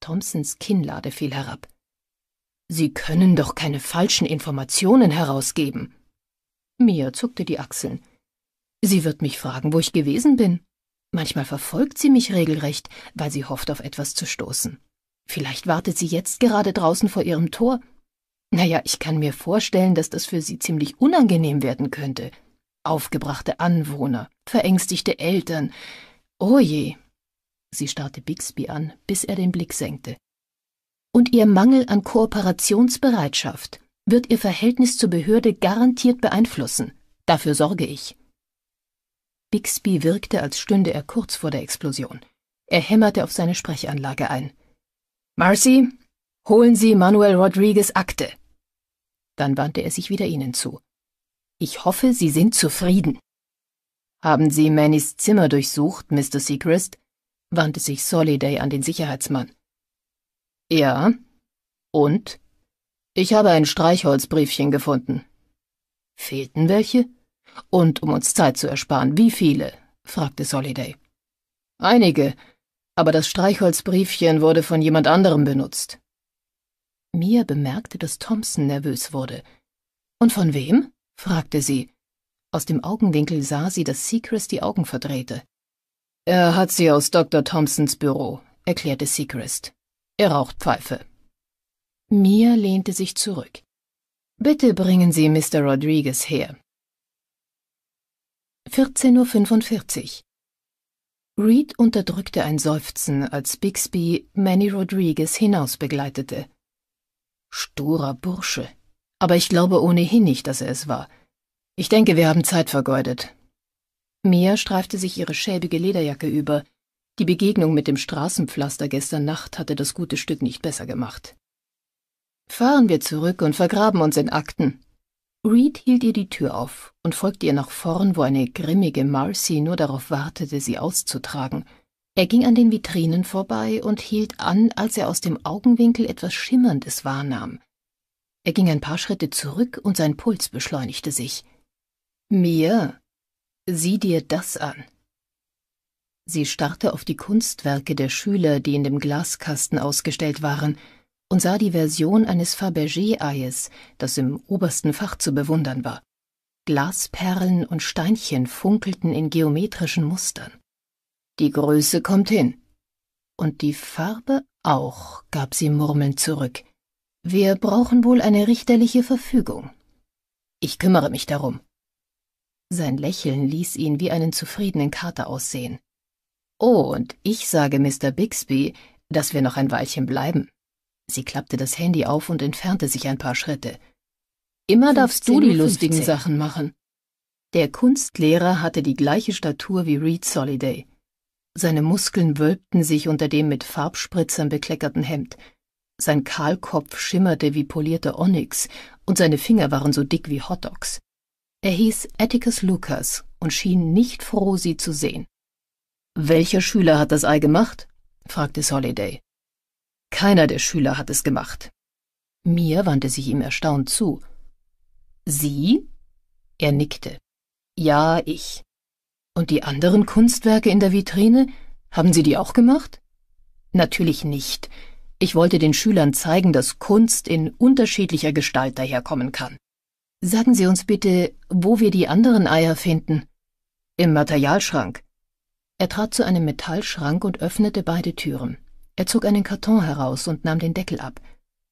S1: Thompsons Kinnlade fiel herab. Sie können doch keine falschen Informationen herausgeben. Mia zuckte die Achseln. Sie wird mich fragen, wo ich gewesen bin. Manchmal verfolgt sie mich regelrecht, weil sie hofft, auf etwas zu stoßen. Vielleicht wartet sie jetzt gerade draußen vor ihrem Tor. Naja, ich kann mir vorstellen, dass das für sie ziemlich unangenehm werden könnte. Aufgebrachte Anwohner, verängstigte Eltern. Oh je. Sie starrte Bixby an, bis er den Blick senkte und ihr Mangel an Kooperationsbereitschaft wird ihr Verhältnis zur Behörde garantiert beeinflussen. Dafür sorge ich. Bixby wirkte, als stünde er kurz vor der Explosion. Er hämmerte auf seine Sprechanlage ein. Marcy, holen Sie Manuel Rodriguez Akte. Dann wandte er sich wieder Ihnen zu. Ich hoffe, Sie sind zufrieden. Haben Sie Mannys Zimmer durchsucht, Mr. Seacrest? wandte sich Soliday an den Sicherheitsmann. Ja. Und? Ich habe ein Streichholzbriefchen gefunden. Fehlten welche? Und um uns Zeit zu ersparen, wie viele? fragte Soliday. Einige, aber das Streichholzbriefchen wurde von jemand anderem benutzt. Mia bemerkte, dass Thompson nervös wurde. Und von wem? fragte sie. Aus dem Augenwinkel sah sie, dass Seacrest die Augen verdrehte. Er hat sie aus Dr. Thompsons Büro, erklärte Seacrest. Er raucht Pfeife. Mia lehnte sich zurück. Bitte bringen Sie Mr. Rodriguez her. 14.45 Uhr. Reed unterdrückte ein Seufzen, als Bixby Manny Rodriguez hinausbegleitete. Sturer Bursche. Aber ich glaube ohnehin nicht, dass er es war. Ich denke, wir haben Zeit vergeudet. Mia streifte sich ihre schäbige Lederjacke über, die Begegnung mit dem Straßenpflaster gestern Nacht hatte das gute Stück nicht besser gemacht. Fahren wir zurück und vergraben uns in Akten. Reed hielt ihr die Tür auf und folgte ihr nach vorn, wo eine grimmige Marcy nur darauf wartete, sie auszutragen. Er ging an den Vitrinen vorbei und hielt an, als er aus dem Augenwinkel etwas Schimmerndes wahrnahm. Er ging ein paar Schritte zurück und sein Puls beschleunigte sich. Mir, sieh dir das an. Sie starrte auf die Kunstwerke der Schüler, die in dem Glaskasten ausgestellt waren, und sah die Version eines Fabergé-Eies, das im obersten Fach zu bewundern war. Glasperlen und Steinchen funkelten in geometrischen Mustern. Die Größe kommt hin. Und die Farbe auch, gab sie murmelnd zurück. Wir brauchen wohl eine richterliche Verfügung. Ich kümmere mich darum. Sein Lächeln ließ ihn wie einen zufriedenen Kater aussehen. Oh, und ich sage Mr. Bixby, dass wir noch ein Weilchen bleiben. Sie klappte das Handy auf und entfernte sich ein paar Schritte. Immer darfst du die lustigen 15. Sachen machen. Der Kunstlehrer hatte die gleiche Statur wie Reed Soliday. Seine Muskeln wölbten sich unter dem mit Farbspritzern bekleckerten Hemd. Sein Kahlkopf schimmerte wie polierter Onyx und seine Finger waren so dick wie Hotdogs. Er hieß Atticus Lucas und schien nicht froh, sie zu sehen. Welcher Schüler hat das Ei gemacht? fragte Soliday. Keiner der Schüler hat es gemacht. Mir wandte sich ihm erstaunt zu. Sie? Er nickte. Ja, ich. Und die anderen Kunstwerke in der Vitrine? Haben Sie die auch gemacht? Natürlich nicht. Ich wollte den Schülern zeigen, dass Kunst in unterschiedlicher Gestalt daherkommen kann. Sagen Sie uns bitte, wo wir die anderen Eier finden. Im Materialschrank. Er trat zu einem Metallschrank und öffnete beide Türen. Er zog einen Karton heraus und nahm den Deckel ab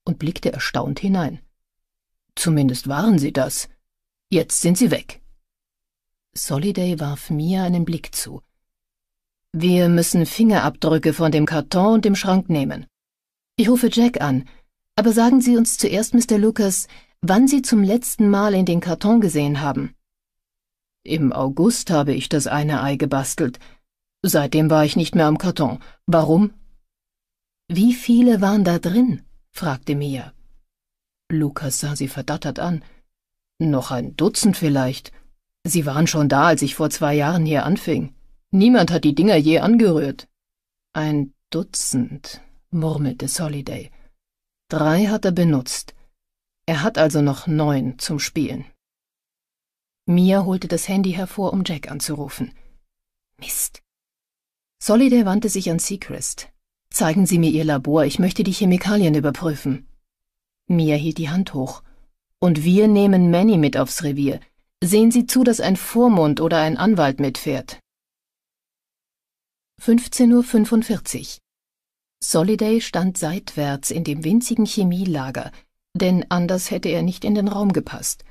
S1: und blickte erstaunt hinein. Zumindest waren sie das. Jetzt sind sie weg. Soliday warf mir einen Blick zu. Wir müssen Fingerabdrücke von dem Karton und dem Schrank nehmen. Ich rufe Jack an, aber sagen Sie uns zuerst, Mr. Lucas, wann Sie zum letzten Mal in den Karton gesehen haben. Im August habe ich das eine Ei gebastelt, Seitdem war ich nicht mehr am Karton. Warum? Wie viele waren da drin? fragte Mia. Lukas sah sie verdattert an. Noch ein Dutzend vielleicht. Sie waren schon da, als ich vor zwei Jahren hier anfing. Niemand hat die Dinger je angerührt. Ein Dutzend, murmelte Soliday. Drei hat er benutzt. Er hat also noch neun zum Spielen. Mia holte das Handy hervor, um Jack anzurufen. Mist, Soliday wandte sich an Seacrest. Zeigen Sie mir Ihr Labor, ich möchte die Chemikalien überprüfen. Mia hielt die Hand hoch. Und wir nehmen Manny mit aufs Revier. Sehen Sie zu, dass ein Vormund oder ein Anwalt mitfährt. 15.45 Uhr. Soliday stand seitwärts in dem winzigen Chemielager, denn anders hätte er nicht in den Raum gepasst.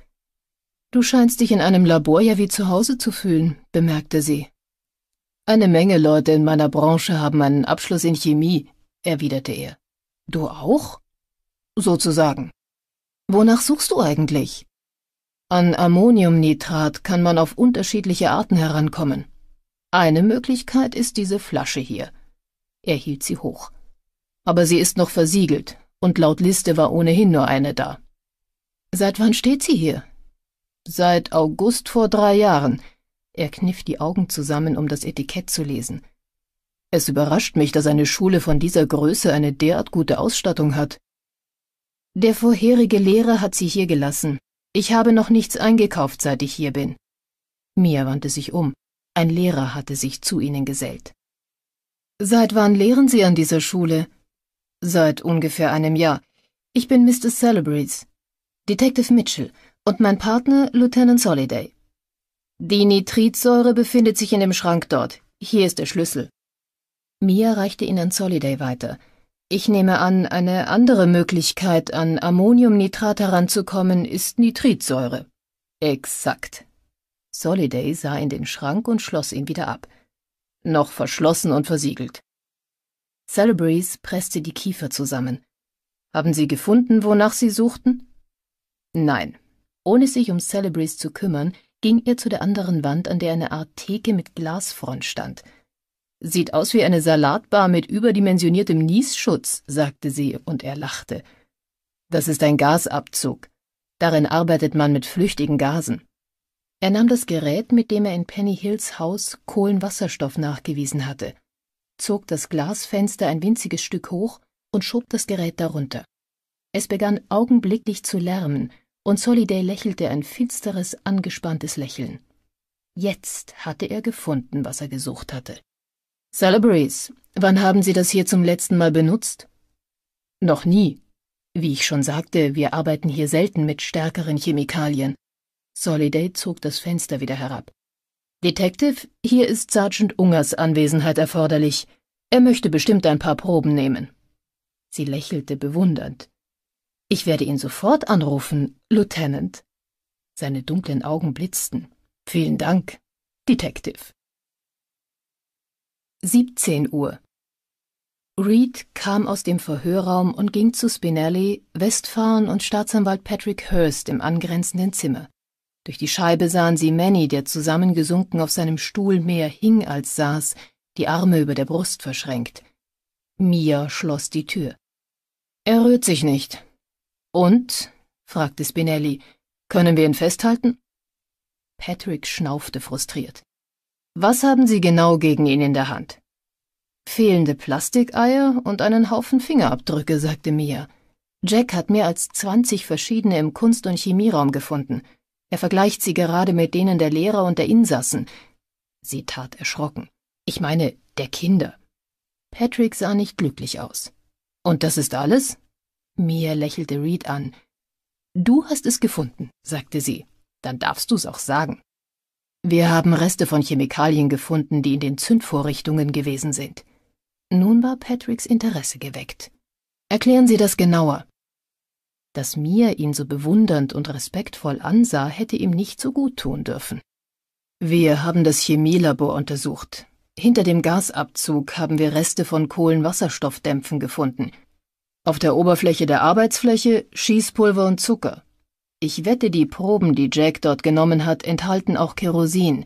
S1: Du scheinst dich in einem Labor ja wie zu Hause zu fühlen, bemerkte sie. Eine Menge Leute in meiner Branche haben einen Abschluss in Chemie, erwiderte er. Du auch? Sozusagen. Wonach suchst du eigentlich? An Ammoniumnitrat kann man auf unterschiedliche Arten herankommen. Eine Möglichkeit ist diese Flasche hier. Er hielt sie hoch. Aber sie ist noch versiegelt, und laut Liste war ohnehin nur eine da. Seit wann steht sie hier? Seit August vor drei Jahren. Er kniff die Augen zusammen, um das Etikett zu lesen. Es überrascht mich, dass eine Schule von dieser Größe eine derart gute Ausstattung hat. Der vorherige Lehrer hat sie hier gelassen. Ich habe noch nichts eingekauft, seit ich hier bin. Mia wandte sich um. Ein Lehrer hatte sich zu ihnen gesellt. Seit wann lehren Sie an dieser Schule? Seit ungefähr einem Jahr. Ich bin Mr. Celebrities, Detective Mitchell und mein Partner Lieutenant Soliday. Die Nitritsäure befindet sich in dem Schrank dort. Hier ist der Schlüssel. Mia reichte ihn an Soliday weiter. Ich nehme an, eine andere Möglichkeit, an Ammoniumnitrat heranzukommen, ist Nitritsäure. Exakt. Soliday sah in den Schrank und schloss ihn wieder ab. Noch verschlossen und versiegelt. Celebris presste die Kiefer zusammen. Haben Sie gefunden, wonach Sie suchten? Nein. Ohne sich um Celebris zu kümmern, ging er zu der anderen Wand, an der eine Art Theke mit Glasfront stand. Sieht aus wie eine Salatbar mit überdimensioniertem Niesschutz, sagte sie, und er lachte. Das ist ein Gasabzug. Darin arbeitet man mit flüchtigen Gasen. Er nahm das Gerät, mit dem er in Penny Hills Haus Kohlenwasserstoff nachgewiesen hatte, zog das Glasfenster ein winziges Stück hoch und schob das Gerät darunter. Es begann augenblicklich zu lärmen, und Soliday lächelte ein finsteres, angespanntes Lächeln. Jetzt hatte er gefunden, was er gesucht hatte. Salaberries, wann haben Sie das hier zum letzten Mal benutzt? Noch nie. Wie ich schon sagte, wir arbeiten hier selten mit stärkeren Chemikalien. Soliday zog das Fenster wieder herab. Detective, hier ist Sergeant Ungers Anwesenheit erforderlich. Er möchte bestimmt ein paar Proben nehmen. Sie lächelte bewundernd. Ich werde ihn sofort anrufen, Lieutenant. Seine dunklen Augen blitzten. Vielen Dank, Detective. 17 Uhr. Reed kam aus dem Verhörraum und ging zu Spinelli, Westphalen und Staatsanwalt Patrick Hurst im angrenzenden Zimmer. Durch die Scheibe sahen sie Manny, der zusammengesunken auf seinem Stuhl mehr hing als saß, die Arme über der Brust verschränkt. Mia schloss die Tür. Er rührt sich nicht, und? fragte Spinelli. Können wir ihn festhalten? Patrick schnaufte frustriert. Was haben Sie genau gegen ihn in der Hand? Fehlende Plastikeier und einen Haufen Fingerabdrücke, sagte Mia. Jack hat mehr als 20 verschiedene im Kunst- und Chemieraum gefunden. Er vergleicht sie gerade mit denen der Lehrer und der Insassen. Sie tat erschrocken. Ich meine, der Kinder. Patrick sah nicht glücklich aus. Und das ist alles? Mir lächelte Reed an. Du hast es gefunden, sagte sie. Dann darfst du's auch sagen. Wir haben Reste von Chemikalien gefunden, die in den Zündvorrichtungen gewesen sind. Nun war Patricks Interesse geweckt. Erklären Sie das genauer. Dass Mia ihn so bewundernd und respektvoll ansah, hätte ihm nicht so gut tun dürfen. Wir haben das Chemielabor untersucht. Hinter dem Gasabzug haben wir Reste von Kohlenwasserstoffdämpfen gefunden, auf der Oberfläche der Arbeitsfläche Schießpulver und Zucker. Ich wette, die Proben, die Jack dort genommen hat, enthalten auch Kerosin.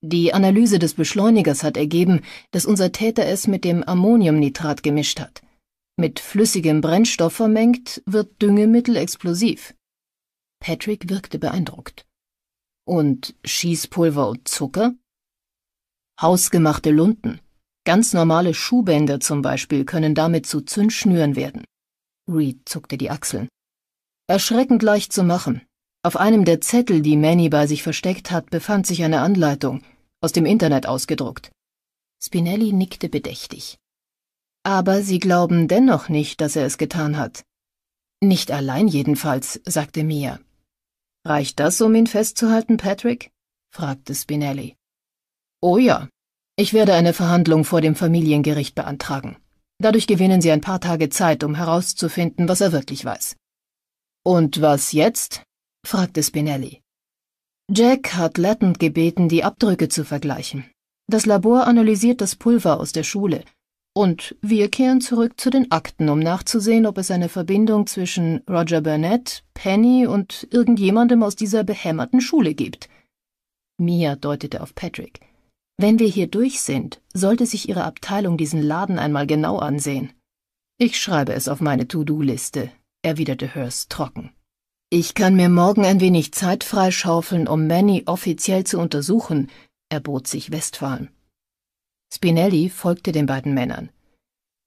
S1: Die Analyse des Beschleunigers hat ergeben, dass unser Täter es mit dem Ammoniumnitrat gemischt hat. Mit flüssigem Brennstoff vermengt wird Düngemittel explosiv. Patrick wirkte beeindruckt. Und Schießpulver und Zucker? Hausgemachte Lunden. Ganz normale Schuhbänder zum Beispiel können damit zu Zündschnüren werden. Reed zuckte die Achseln. Erschreckend leicht zu machen. Auf einem der Zettel, die Manny bei sich versteckt hat, befand sich eine Anleitung, aus dem Internet ausgedruckt. Spinelli nickte bedächtig. Aber Sie glauben dennoch nicht, dass er es getan hat. Nicht allein jedenfalls, sagte Mia. Reicht das, um ihn festzuhalten, Patrick? fragte Spinelli. Oh ja, ich werde eine Verhandlung vor dem Familiengericht beantragen. Dadurch gewinnen Sie ein paar Tage Zeit, um herauszufinden, was er wirklich weiß. Und was jetzt? fragte Spinelli. Jack hat Lattent gebeten, die Abdrücke zu vergleichen. Das Labor analysiert das Pulver aus der Schule. Und wir kehren zurück zu den Akten, um nachzusehen, ob es eine Verbindung zwischen Roger Burnett, Penny und irgendjemandem aus dieser behämmerten Schule gibt. Mia deutete auf Patrick. Wenn wir hier durch sind, sollte sich Ihre Abteilung diesen Laden einmal genau ansehen. Ich schreibe es auf meine To-Do-Liste, erwiderte Hurst trocken. Ich kann mir morgen ein wenig Zeit freischaufeln, um Manny offiziell zu untersuchen, erbot sich Westphal. Spinelli folgte den beiden Männern.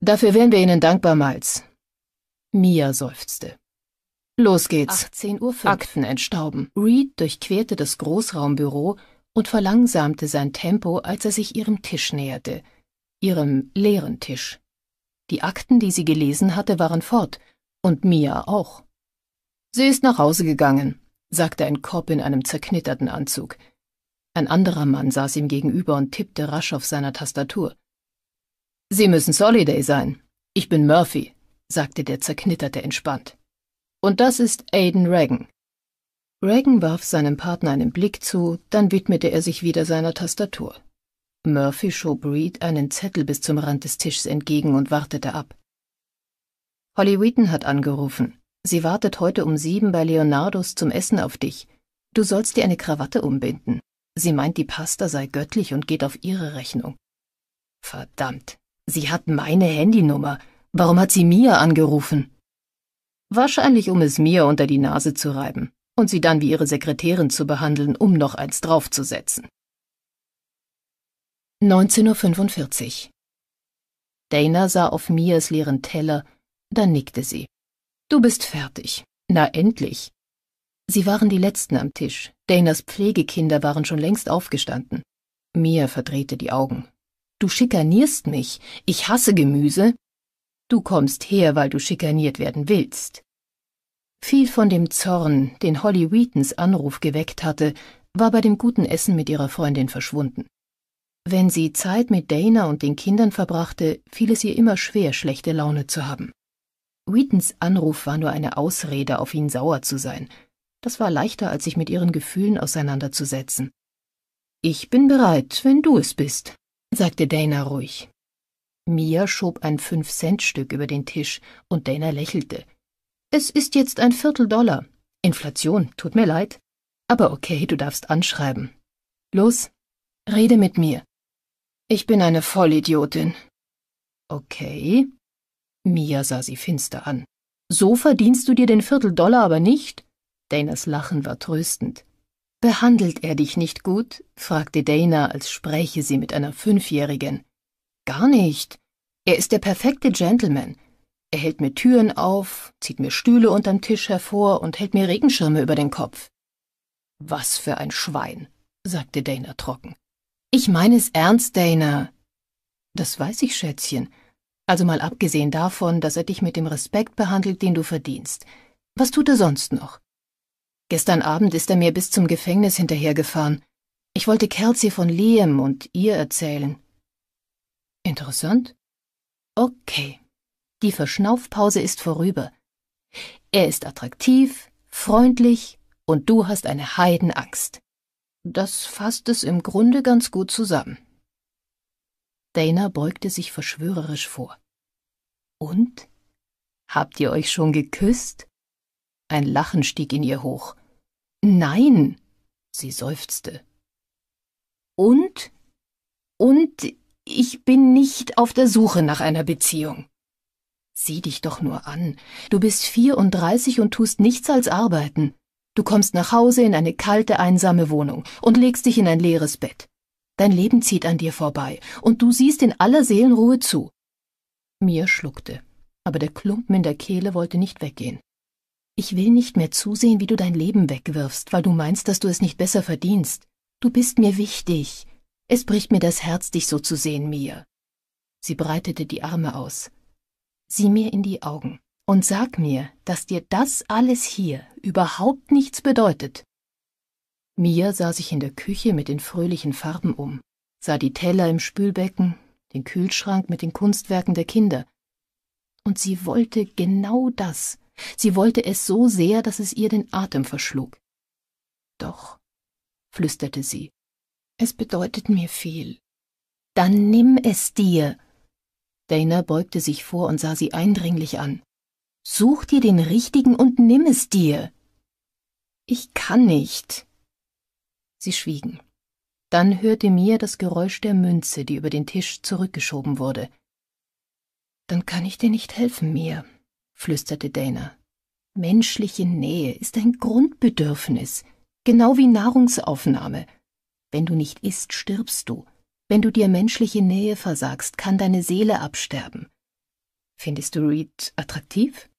S1: Dafür wären wir Ihnen dankbar, Miles. Mia seufzte. Los geht's. 18.05 Uhr. Akten entstauben. Reed durchquerte das Großraumbüro und verlangsamte sein Tempo, als er sich ihrem Tisch näherte, ihrem leeren Tisch. Die Akten, die sie gelesen hatte, waren fort, und Mia auch. Sie ist nach Hause gegangen, sagte ein Korb in einem zerknitterten Anzug. Ein anderer Mann saß ihm gegenüber und tippte rasch auf seiner Tastatur. Sie müssen Soliday sein. Ich bin Murphy, sagte der Zerknitterte entspannt. Und das ist Aiden Reagan. Reagan warf seinem Partner einen Blick zu, dann widmete er sich wieder seiner Tastatur. Murphy schob Reed einen Zettel bis zum Rand des Tisches entgegen und wartete ab. Holly Wheaton hat angerufen. Sie wartet heute um sieben bei Leonardos zum Essen auf dich. Du sollst dir eine Krawatte umbinden. Sie meint, die Pasta sei göttlich und geht auf ihre Rechnung. Verdammt, sie hat meine Handynummer. Warum hat sie mir angerufen? Wahrscheinlich, um es mir unter die Nase zu reiben und sie dann wie ihre Sekretärin zu behandeln, um noch eins draufzusetzen. 19.45 Uhr. Dana sah auf Mias leeren Teller, dann nickte sie. Du bist fertig. Na endlich. Sie waren die Letzten am Tisch. Danas Pflegekinder waren schon längst aufgestanden. Mia verdrehte die Augen. Du schikanierst mich. Ich hasse Gemüse. Du kommst her, weil du schikaniert werden willst. Viel von dem Zorn, den Holly Wheatons Anruf geweckt hatte, war bei dem guten Essen mit ihrer Freundin verschwunden. Wenn sie Zeit mit Dana und den Kindern verbrachte, fiel es ihr immer schwer, schlechte Laune zu haben. Wheatons Anruf war nur eine Ausrede, auf ihn sauer zu sein. Das war leichter, als sich mit ihren Gefühlen auseinanderzusetzen. Ich bin bereit, wenn du es bist, sagte Dana ruhig. Mia schob ein Fünf-Cent-Stück über den Tisch und Dana lächelte. Es ist jetzt ein Viertel Dollar. Inflation, tut mir leid. Aber okay, du darfst anschreiben. Los, rede mit mir. Ich bin eine Vollidiotin. Okay. Mia sah sie finster an. So verdienst du dir den Viertel Dollar aber nicht? Danas Lachen war tröstend. Behandelt er dich nicht gut? fragte Dana, als spräche sie mit einer Fünfjährigen. Gar nicht. Er ist der perfekte Gentleman. Er hält mir Türen auf, zieht mir Stühle unterm Tisch hervor und hält mir Regenschirme über den Kopf. Was für ein Schwein, sagte Dana trocken. Ich meine es ernst, Dana. Das weiß ich, Schätzchen. Also mal abgesehen davon, dass er dich mit dem Respekt behandelt, den du verdienst. Was tut er sonst noch? Gestern Abend ist er mir bis zum Gefängnis hinterhergefahren. Ich wollte Kelsey von Liam und ihr erzählen. Interessant? Okay, die Verschnaufpause ist vorüber. Er ist attraktiv, freundlich und du hast eine Heidenangst. Das fasst es im Grunde ganz gut zusammen. Dana beugte sich verschwörerisch vor. Und? Habt ihr euch schon geküsst? Ein Lachen stieg in ihr hoch. Nein, sie seufzte. Und? Und ich bin nicht auf der Suche nach einer Beziehung. Sieh dich doch nur an. Du bist vierunddreißig und tust nichts als arbeiten. Du kommst nach Hause in eine kalte, einsame Wohnung und legst dich in ein leeres Bett. Dein Leben zieht an dir vorbei und du siehst in aller Seelenruhe zu. Mir schluckte, aber der Klumpen in der Kehle wollte nicht weggehen. Ich will nicht mehr zusehen, wie du dein Leben wegwirfst, weil du meinst, dass du es nicht besser verdienst. Du bist mir wichtig. Es bricht mir das Herz, dich so zu sehen, Mir. Sie breitete die Arme aus sieh mir in die Augen und sag mir, dass dir das alles hier überhaupt nichts bedeutet. Mia sah sich in der Küche mit den fröhlichen Farben um, sah die Teller im Spülbecken, den Kühlschrank mit den Kunstwerken der Kinder. Und sie wollte genau das. Sie wollte es so sehr, dass es ihr den Atem verschlug. Doch, flüsterte sie, es bedeutet mir viel. Dann nimm es dir, Dana beugte sich vor und sah sie eindringlich an. Such dir den richtigen und nimm es dir. Ich kann nicht. Sie schwiegen. Dann hörte Mia das Geräusch der Münze, die über den Tisch zurückgeschoben wurde. Dann kann ich dir nicht helfen, Mia, flüsterte Dana. Menschliche Nähe ist ein Grundbedürfnis, genau wie Nahrungsaufnahme. Wenn du nicht isst, stirbst du. Wenn du dir menschliche Nähe versagst, kann deine Seele absterben. Findest du Reed attraktiv?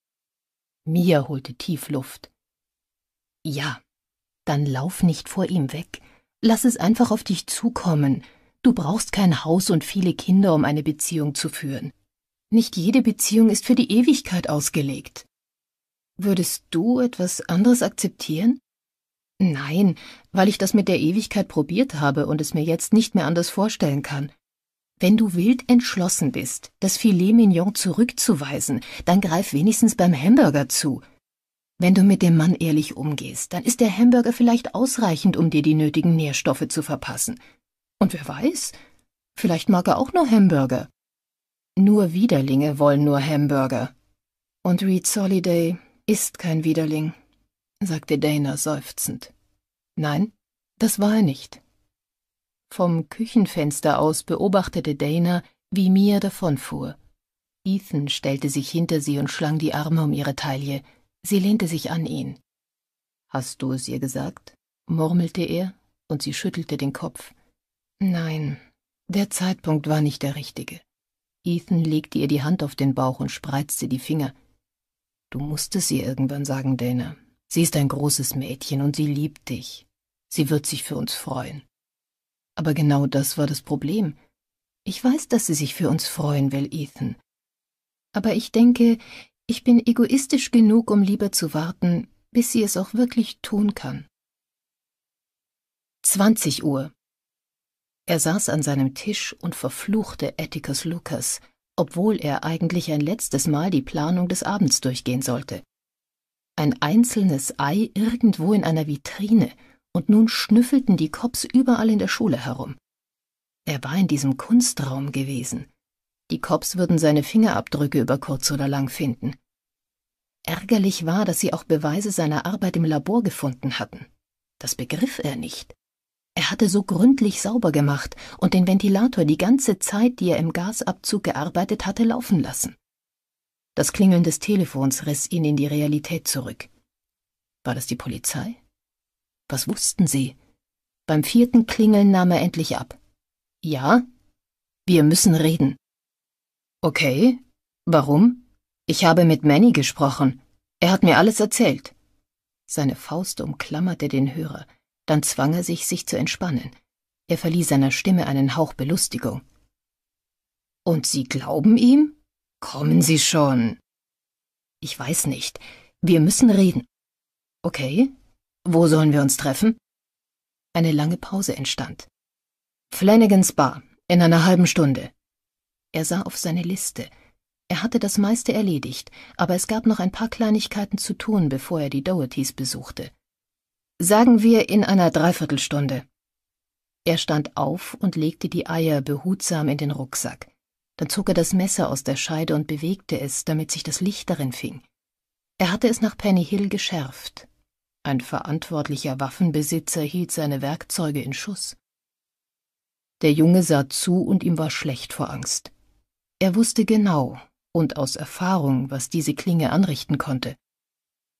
S1: Mia holte tief Luft. Ja, dann lauf nicht vor ihm weg. Lass es einfach auf dich zukommen. Du brauchst kein Haus und viele Kinder, um eine Beziehung zu führen. Nicht jede Beziehung ist für die Ewigkeit ausgelegt. Würdest du etwas anderes akzeptieren? Nein, weil ich das mit der Ewigkeit probiert habe und es mir jetzt nicht mehr anders vorstellen kann. Wenn du wild entschlossen bist, das Filet Mignon zurückzuweisen, dann greif wenigstens beim Hamburger zu. Wenn du mit dem Mann ehrlich umgehst, dann ist der Hamburger vielleicht ausreichend, um dir die nötigen Nährstoffe zu verpassen. Und wer weiß, vielleicht mag er auch nur Hamburger. Nur Widerlinge wollen nur Hamburger. Und Reed Soliday ist kein Widerling sagte Dana seufzend. Nein, das war er nicht. Vom Küchenfenster aus beobachtete Dana, wie Mia davonfuhr. Ethan stellte sich hinter sie und schlang die Arme um ihre Taille. Sie lehnte sich an ihn. Hast du es ihr gesagt? murmelte er, und sie schüttelte den Kopf. Nein, der Zeitpunkt war nicht der richtige. Ethan legte ihr die Hand auf den Bauch und spreizte die Finger. Du musst es ihr irgendwann sagen, Dana. Sie ist ein großes Mädchen und sie liebt dich. Sie wird sich für uns freuen. Aber genau das war das Problem. Ich weiß, dass sie sich für uns freuen will, Ethan. Aber ich denke, ich bin egoistisch genug, um lieber zu warten, bis sie es auch wirklich tun kann. 20 Uhr. Er saß an seinem Tisch und verfluchte Atticus Lucas, obwohl er eigentlich ein letztes Mal die Planung des Abends durchgehen sollte ein einzelnes Ei irgendwo in einer Vitrine, und nun schnüffelten die Cops überall in der Schule herum. Er war in diesem Kunstraum gewesen. Die Cops würden seine Fingerabdrücke über kurz oder lang finden. Ärgerlich war, dass sie auch Beweise seiner Arbeit im Labor gefunden hatten. Das begriff er nicht. Er hatte so gründlich sauber gemacht und den Ventilator die ganze Zeit, die er im Gasabzug gearbeitet hatte, laufen lassen. Das Klingeln des Telefons riss ihn in die Realität zurück. War das die Polizei? Was wussten sie? Beim vierten Klingeln nahm er endlich ab. Ja? Wir müssen reden. Okay. Warum? Ich habe mit Manny gesprochen. Er hat mir alles erzählt. Seine Faust umklammerte den Hörer, dann zwang er sich, sich zu entspannen. Er verlieh seiner Stimme einen Hauch Belustigung. Und Sie glauben ihm? Kommen Sie schon. Ich weiß nicht. Wir müssen reden. Okay. Wo sollen wir uns treffen? Eine lange Pause entstand. Flanagans Bar. In einer halben Stunde. Er sah auf seine Liste. Er hatte das meiste erledigt, aber es gab noch ein paar Kleinigkeiten zu tun, bevor er die Dohertys besuchte. Sagen wir in einer Dreiviertelstunde. Er stand auf und legte die Eier behutsam in den Rucksack. Dann zog er das Messer aus der Scheide und bewegte es, damit sich das Licht darin fing. Er hatte es nach Penny Hill geschärft. Ein verantwortlicher Waffenbesitzer hielt seine Werkzeuge in Schuss. Der Junge sah zu und ihm war schlecht vor Angst. Er wusste genau und aus Erfahrung, was diese Klinge anrichten konnte.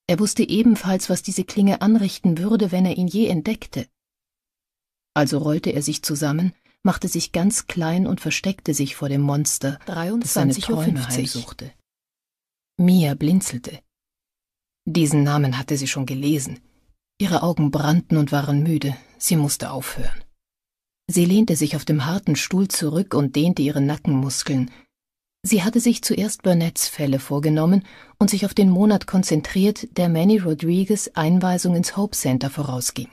S1: Er wusste ebenfalls, was diese Klinge anrichten würde, wenn er ihn je entdeckte. Also rollte er sich zusammen, machte sich ganz klein und versteckte sich vor dem Monster, das seine Träume heimsuchte. Mia blinzelte. Diesen Namen hatte sie schon gelesen. Ihre Augen brannten und waren müde. Sie musste aufhören. Sie lehnte sich auf dem harten Stuhl zurück und dehnte ihre Nackenmuskeln. Sie hatte sich zuerst Burnetts Fälle vorgenommen und sich auf den Monat konzentriert, der Manny Rodriguez Einweisung ins Hope Center vorausging.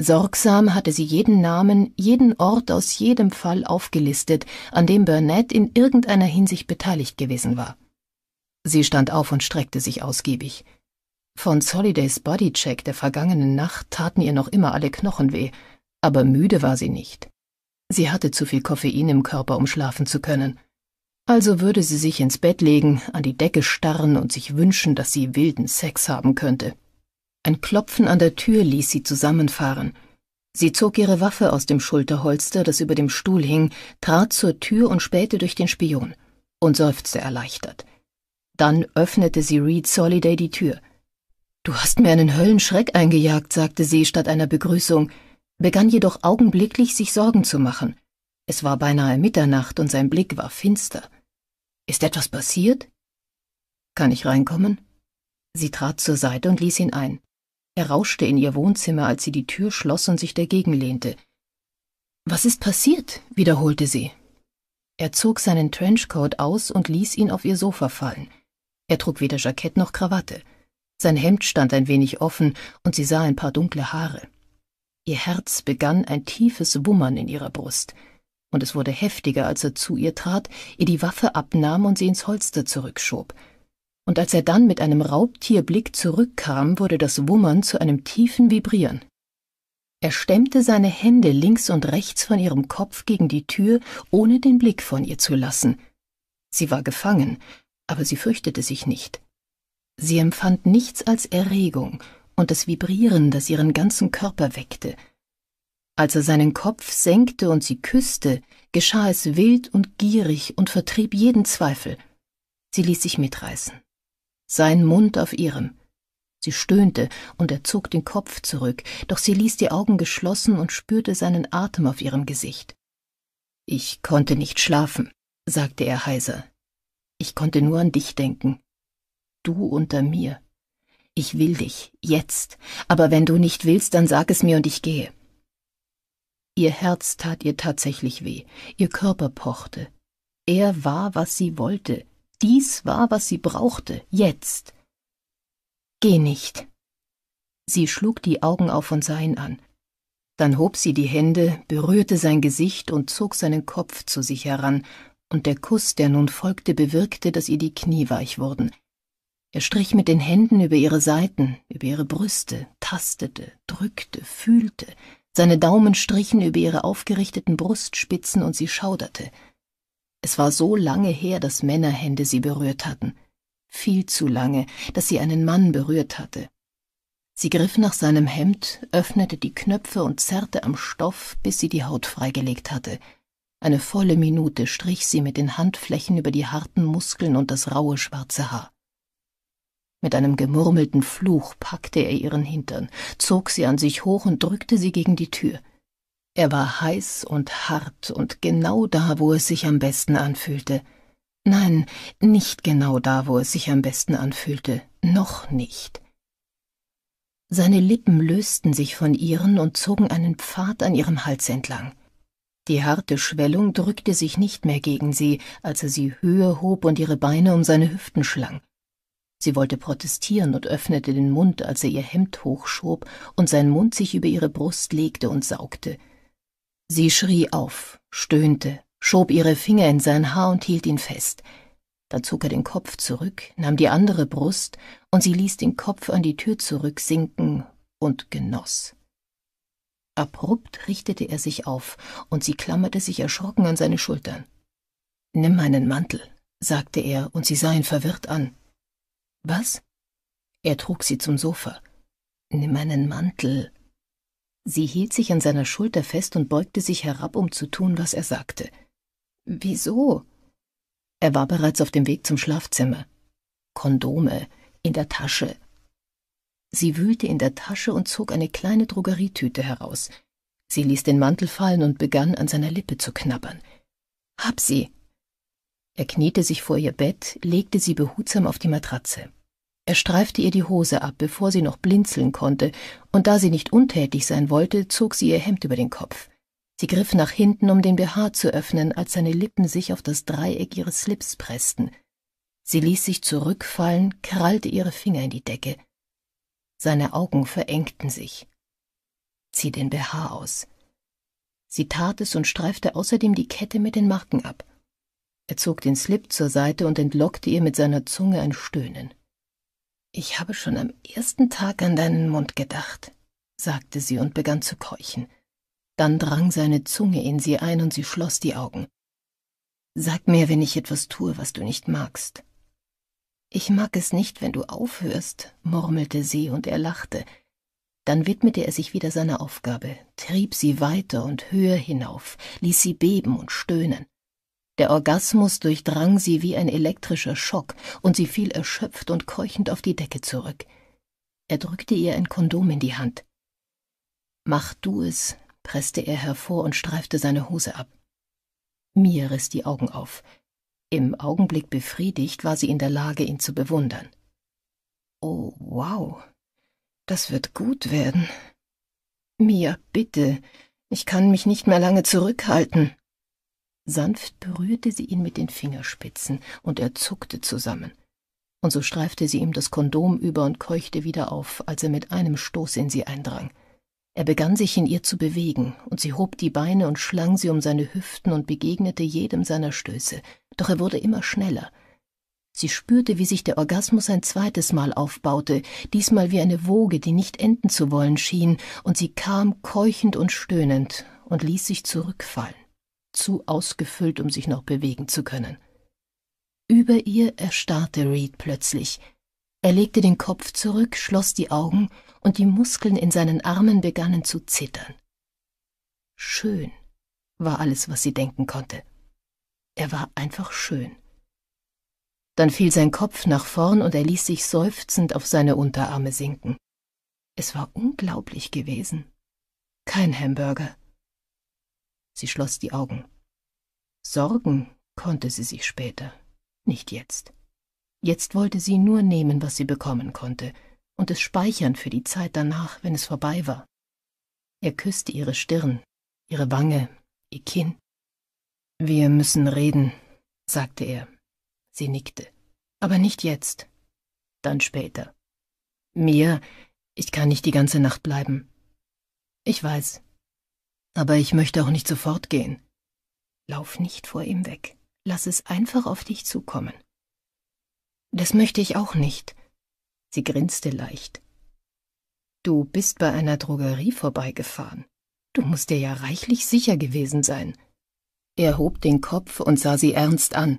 S1: Sorgsam hatte sie jeden Namen, jeden Ort aus jedem Fall aufgelistet, an dem Burnett in irgendeiner Hinsicht beteiligt gewesen war. Sie stand auf und streckte sich ausgiebig. Von Solidays Bodycheck der vergangenen Nacht taten ihr noch immer alle Knochen weh, aber müde war sie nicht. Sie hatte zu viel Koffein im Körper, um schlafen zu können. Also würde sie sich ins Bett legen, an die Decke starren und sich wünschen, dass sie wilden Sex haben könnte. Ein Klopfen an der Tür ließ sie zusammenfahren. Sie zog ihre Waffe aus dem Schulterholster, das über dem Stuhl hing, trat zur Tür und spähte durch den Spion und seufzte erleichtert. Dann öffnete sie Reed Soliday die Tür. Du hast mir einen Höllenschreck eingejagt, sagte sie statt einer Begrüßung, begann jedoch augenblicklich sich Sorgen zu machen. Es war beinahe Mitternacht und sein Blick war finster. Ist etwas passiert? Kann ich reinkommen? Sie trat zur Seite und ließ ihn ein. Er rauschte in ihr Wohnzimmer, als sie die Tür schloss und sich dagegen lehnte. Was ist passiert? wiederholte sie. Er zog seinen Trenchcoat aus und ließ ihn auf ihr Sofa fallen. Er trug weder Jackett noch Krawatte. Sein Hemd stand ein wenig offen und sie sah ein paar dunkle Haare. Ihr Herz begann ein tiefes Wummern in ihrer Brust, und es wurde heftiger, als er zu ihr trat, ihr die Waffe abnahm und sie ins Holster zurückschob und als er dann mit einem Raubtierblick zurückkam, wurde das Wummern zu einem tiefen Vibrieren. Er stemmte seine Hände links und rechts von ihrem Kopf gegen die Tür, ohne den Blick von ihr zu lassen. Sie war gefangen, aber sie fürchtete sich nicht. Sie empfand nichts als Erregung und das Vibrieren, das ihren ganzen Körper weckte. Als er seinen Kopf senkte und sie küsste, geschah es wild und gierig und vertrieb jeden Zweifel. Sie ließ sich mitreißen sein Mund auf ihrem. Sie stöhnte, und er zog den Kopf zurück, doch sie ließ die Augen geschlossen und spürte seinen Atem auf ihrem Gesicht. Ich konnte nicht schlafen, sagte er heiser. Ich konnte nur an dich denken. Du unter mir. Ich will dich, jetzt, aber wenn du nicht willst, dann sag es mir und ich gehe. Ihr Herz tat ihr tatsächlich weh, ihr Körper pochte. Er war, was sie wollte, dies war, was sie brauchte, jetzt. Geh nicht. Sie schlug die Augen auf und sah ihn an. Dann hob sie die Hände, berührte sein Gesicht und zog seinen Kopf zu sich heran, und der Kuss, der nun folgte, bewirkte, dass ihr die Knie weich wurden. Er strich mit den Händen über ihre Seiten, über ihre Brüste, tastete, drückte, fühlte, seine Daumen strichen über ihre aufgerichteten Brustspitzen und sie schauderte. Es war so lange her, dass Männerhände sie berührt hatten. Viel zu lange, dass sie einen Mann berührt hatte. Sie griff nach seinem Hemd, öffnete die Knöpfe und zerrte am Stoff, bis sie die Haut freigelegt hatte. Eine volle Minute strich sie mit den Handflächen über die harten Muskeln und das raue schwarze Haar. Mit einem gemurmelten Fluch packte er ihren Hintern, zog sie an sich hoch und drückte sie gegen die Tür. Er war heiß und hart und genau da, wo es sich am besten anfühlte. Nein, nicht genau da, wo es sich am besten anfühlte, noch nicht. Seine Lippen lösten sich von ihren und zogen einen Pfad an ihrem Hals entlang. Die harte Schwellung drückte sich nicht mehr gegen sie, als er sie höher hob und ihre Beine um seine Hüften schlang. Sie wollte protestieren und öffnete den Mund, als er ihr Hemd hochschob und sein Mund sich über ihre Brust legte und saugte. Sie schrie auf, stöhnte, schob ihre Finger in sein Haar und hielt ihn fest. Dann zog er den Kopf zurück, nahm die andere Brust, und sie ließ den Kopf an die Tür zurücksinken und genoss. Abrupt richtete er sich auf, und sie klammerte sich erschrocken an seine Schultern. Nimm meinen Mantel, sagte er, und sie sah ihn verwirrt an. Was? Er trug sie zum Sofa. Nimm meinen Mantel, Sie hielt sich an seiner Schulter fest und beugte sich herab, um zu tun, was er sagte. Wieso? Er war bereits auf dem Weg zum Schlafzimmer. Kondome in der Tasche. Sie wühlte in der Tasche und zog eine kleine Drogerietüte heraus. Sie ließ den Mantel fallen und begann an seiner Lippe zu knabbern. Hab sie! Er kniete sich vor ihr Bett, legte sie behutsam auf die Matratze. Er streifte ihr die Hose ab, bevor sie noch blinzeln konnte, und da sie nicht untätig sein wollte, zog sie ihr Hemd über den Kopf. Sie griff nach hinten, um den BH zu öffnen, als seine Lippen sich auf das Dreieck ihres Slips pressten. Sie ließ sich zurückfallen, krallte ihre Finger in die Decke. Seine Augen verengten sich. Zieh den BH aus. Sie tat es und streifte außerdem die Kette mit den Marken ab. Er zog den Slip zur Seite und entlockte ihr mit seiner Zunge ein Stöhnen. Ich habe schon am ersten Tag an deinen Mund gedacht, sagte sie und begann zu keuchen. Dann drang seine Zunge in sie ein und sie schloss die Augen. Sag mir, wenn ich etwas tue, was du nicht magst. Ich mag es nicht, wenn du aufhörst, murmelte sie und er lachte. Dann widmete er sich wieder seiner Aufgabe, trieb sie weiter und höher hinauf, ließ sie beben und stöhnen. Der Orgasmus durchdrang sie wie ein elektrischer Schock, und sie fiel erschöpft und keuchend auf die Decke zurück. Er drückte ihr ein Kondom in die Hand. Mach du es, presste er hervor und streifte seine Hose ab. Mir riss die Augen auf. Im Augenblick befriedigt war sie in der Lage, ihn zu bewundern. Oh, wow. Das wird gut werden. Mia, bitte. Ich kann mich nicht mehr lange zurückhalten. Sanft berührte sie ihn mit den Fingerspitzen, und er zuckte zusammen. Und so streifte sie ihm das Kondom über und keuchte wieder auf, als er mit einem Stoß in sie eindrang. Er begann sich in ihr zu bewegen, und sie hob die Beine und schlang sie um seine Hüften und begegnete jedem seiner Stöße, doch er wurde immer schneller. Sie spürte, wie sich der Orgasmus ein zweites Mal aufbaute, diesmal wie eine Woge, die nicht enden zu wollen schien, und sie kam keuchend und stöhnend und ließ sich zurückfallen zu ausgefüllt, um sich noch bewegen zu können. Über ihr erstarrte Reed plötzlich. Er legte den Kopf zurück, schloss die Augen, und die Muskeln in seinen Armen begannen zu zittern. Schön war alles, was sie denken konnte. Er war einfach schön. Dann fiel sein Kopf nach vorn und er ließ sich seufzend auf seine Unterarme sinken. Es war unglaublich gewesen. Kein Hamburger, Sie schloss die Augen. Sorgen konnte sie sich später, nicht jetzt. Jetzt wollte sie nur nehmen, was sie bekommen konnte, und es speichern für die Zeit danach, wenn es vorbei war. Er küsste ihre Stirn, ihre Wange, ihr Kinn. Wir müssen reden, sagte er. Sie nickte. Aber nicht jetzt. Dann später. Mir, ich kann nicht die ganze Nacht bleiben. Ich weiß, aber ich möchte auch nicht sofort gehen. Lauf nicht vor ihm weg. Lass es einfach auf dich zukommen. Das möchte ich auch nicht. Sie grinste leicht. Du bist bei einer Drogerie vorbeigefahren. Du musst dir ja reichlich sicher gewesen sein. Er hob den Kopf und sah sie ernst an.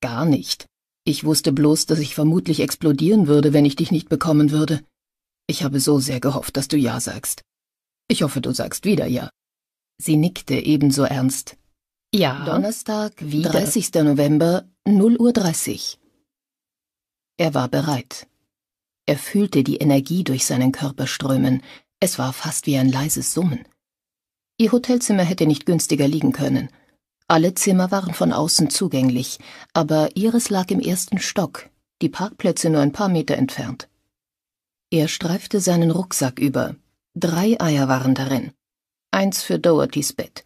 S1: Gar nicht. Ich wusste bloß, dass ich vermutlich explodieren würde, wenn ich dich nicht bekommen würde. Ich habe so sehr gehofft, dass du Ja sagst. Ich hoffe, du sagst wieder Ja. Sie nickte ebenso ernst. Ja. Donnerstag, wieder. 30. November, 0.30 Uhr. Er war bereit. Er fühlte die Energie durch seinen Körper strömen. Es war fast wie ein leises Summen. Ihr Hotelzimmer hätte nicht günstiger liegen können. Alle Zimmer waren von außen zugänglich, aber ihres lag im ersten Stock, die Parkplätze nur ein paar Meter entfernt. Er streifte seinen Rucksack über. Drei Eier waren darin eins für Dohertys Bett.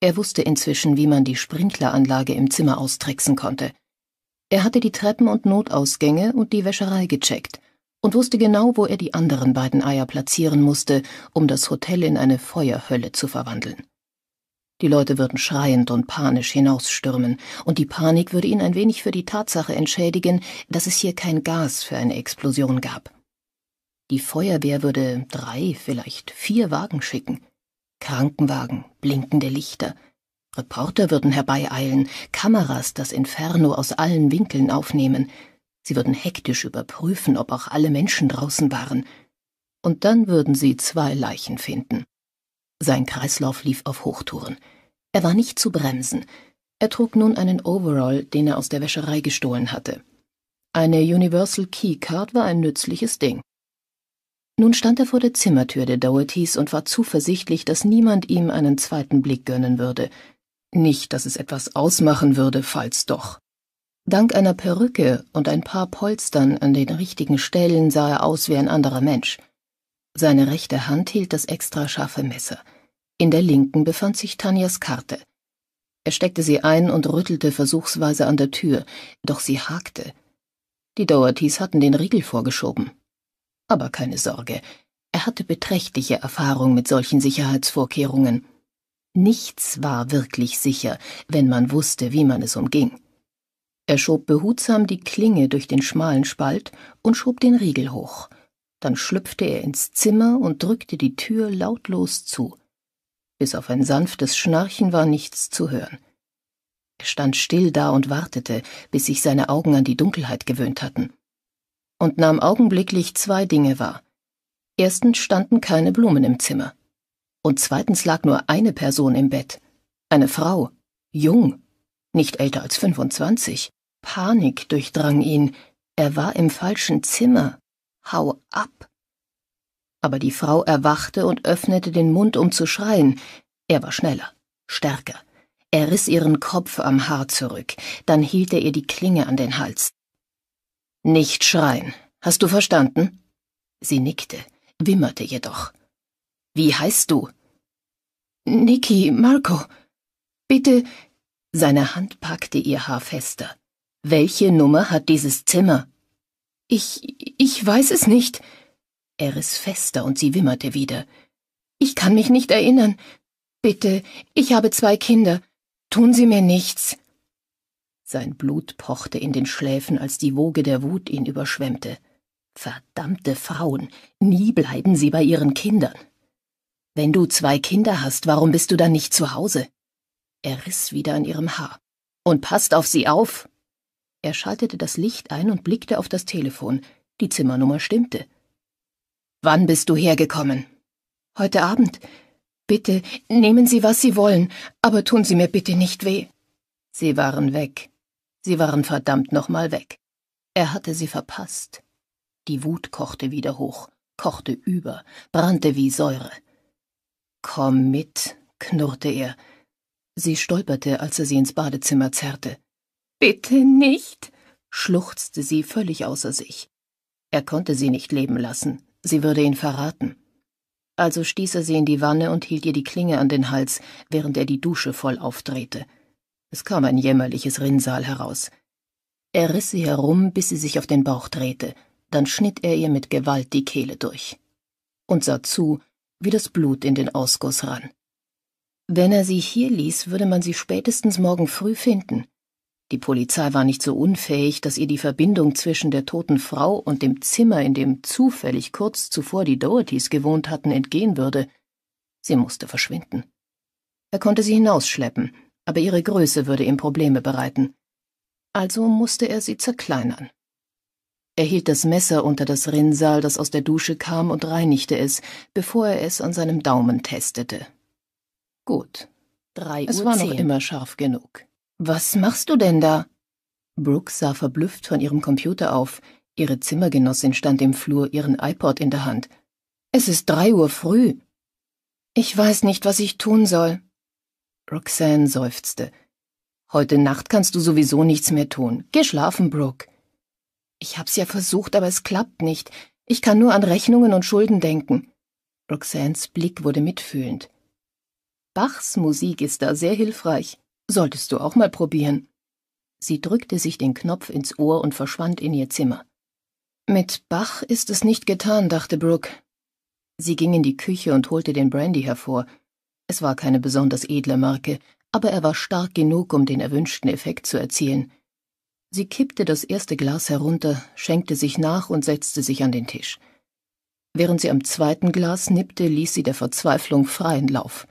S1: Er wusste inzwischen, wie man die Sprinkleranlage im Zimmer austricksen konnte. Er hatte die Treppen und Notausgänge und die Wäscherei gecheckt und wusste genau, wo er die anderen beiden Eier platzieren musste, um das Hotel in eine Feuerhölle zu verwandeln. Die Leute würden schreiend und panisch hinausstürmen, und die Panik würde ihn ein wenig für die Tatsache entschädigen, dass es hier kein Gas für eine Explosion gab. Die Feuerwehr würde drei, vielleicht vier Wagen schicken. Krankenwagen, blinkende Lichter. Reporter würden herbeieilen, Kameras das Inferno aus allen Winkeln aufnehmen. Sie würden hektisch überprüfen, ob auch alle Menschen draußen waren. Und dann würden sie zwei Leichen finden. Sein Kreislauf lief auf Hochtouren. Er war nicht zu bremsen. Er trug nun einen Overall, den er aus der Wäscherei gestohlen hatte. Eine Universal Keycard war ein nützliches Ding. Nun stand er vor der Zimmertür der Dohertys und war zuversichtlich, dass niemand ihm einen zweiten Blick gönnen würde. Nicht, dass es etwas ausmachen würde, falls doch. Dank einer Perücke und ein paar Polstern an den richtigen Stellen sah er aus wie ein anderer Mensch. Seine rechte Hand hielt das extra scharfe Messer. In der linken befand sich Tanjas Karte. Er steckte sie ein und rüttelte versuchsweise an der Tür, doch sie hakte. Die Dohertys hatten den Riegel vorgeschoben. Aber keine Sorge, er hatte beträchtliche Erfahrung mit solchen Sicherheitsvorkehrungen. Nichts war wirklich sicher, wenn man wusste, wie man es umging. Er schob behutsam die Klinge durch den schmalen Spalt und schob den Riegel hoch. Dann schlüpfte er ins Zimmer und drückte die Tür lautlos zu. Bis auf ein sanftes Schnarchen war nichts zu hören. Er stand still da und wartete, bis sich seine Augen an die Dunkelheit gewöhnt hatten und nahm augenblicklich zwei Dinge wahr. Erstens standen keine Blumen im Zimmer. Und zweitens lag nur eine Person im Bett. Eine Frau. Jung. Nicht älter als 25. Panik durchdrang ihn. Er war im falschen Zimmer. Hau ab. Aber die Frau erwachte und öffnete den Mund, um zu schreien. Er war schneller, stärker. Er riss ihren Kopf am Haar zurück, dann hielt er ihr die Klinge an den Hals. Nicht schreien. Hast du verstanden? Sie nickte, wimmerte jedoch. Wie heißt du? Niki, Marco. Bitte. Seine Hand packte ihr Haar fester. Welche Nummer hat dieses Zimmer? Ich, ich weiß es nicht. Er riss fester und sie wimmerte wieder. Ich kann mich nicht erinnern. Bitte, ich habe zwei Kinder. Tun Sie mir nichts. Sein Blut pochte in den Schläfen, als die Woge der Wut ihn überschwemmte. Verdammte Frauen, nie bleiben sie bei ihren Kindern. Wenn du zwei Kinder hast, warum bist du dann nicht zu Hause? Er riss wieder an ihrem Haar. Und passt auf sie auf! Er schaltete das Licht ein und blickte auf das Telefon. Die Zimmernummer stimmte. Wann bist du hergekommen? Heute Abend. Bitte, nehmen Sie, was Sie wollen, aber tun Sie mir bitte nicht weh. Sie waren weg. Sie waren verdammt nochmal weg. Er hatte sie verpasst. Die Wut kochte wieder hoch, kochte über, brannte wie Säure. Komm mit, knurrte er. Sie stolperte, als er sie ins Badezimmer zerrte. Bitte nicht, schluchzte sie völlig außer sich. Er konnte sie nicht leben lassen, sie würde ihn verraten. Also stieß er sie in die Wanne und hielt ihr die Klinge an den Hals, während er die Dusche voll aufdrehte. Es kam ein jämmerliches Rinnsal heraus. Er riss sie herum, bis sie sich auf den Bauch drehte, dann schnitt er ihr mit Gewalt die Kehle durch und sah zu, wie das Blut in den Ausguss rann. Wenn er sie hier ließ, würde man sie spätestens morgen früh finden. Die Polizei war nicht so unfähig, dass ihr die Verbindung zwischen der toten Frau und dem Zimmer, in dem zufällig kurz zuvor die Dohertys gewohnt hatten, entgehen würde. Sie musste verschwinden. Er konnte sie hinausschleppen, aber ihre Größe würde ihm Probleme bereiten. Also musste er sie zerkleinern. Er hielt das Messer unter das Rinnsal, das aus der Dusche kam, und reinigte es, bevor er es an seinem Daumen testete. Gut. Drei es Uhr. Es war noch immer scharf genug. Was machst du denn da? Brooks sah verblüfft von ihrem Computer auf. Ihre Zimmergenossin stand im Flur, ihren iPod in der Hand. Es ist drei Uhr früh. Ich weiß nicht, was ich tun soll. Roxanne seufzte. Heute Nacht kannst du sowieso nichts mehr tun. Geh schlafen, Brooke. Ich hab's ja versucht, aber es klappt nicht. Ich kann nur an Rechnungen und Schulden denken. Roxans Blick wurde mitfühlend. Bachs Musik ist da sehr hilfreich. Solltest du auch mal probieren. Sie drückte sich den Knopf ins Ohr und verschwand in ihr Zimmer. Mit Bach ist es nicht getan, dachte Brooke. Sie ging in die Küche und holte den Brandy hervor, es war keine besonders edle Marke, aber er war stark genug, um den erwünschten Effekt zu erzielen. Sie kippte das erste Glas herunter, schenkte sich nach und setzte sich an den Tisch. Während sie am zweiten Glas nippte, ließ sie der Verzweiflung freien Lauf.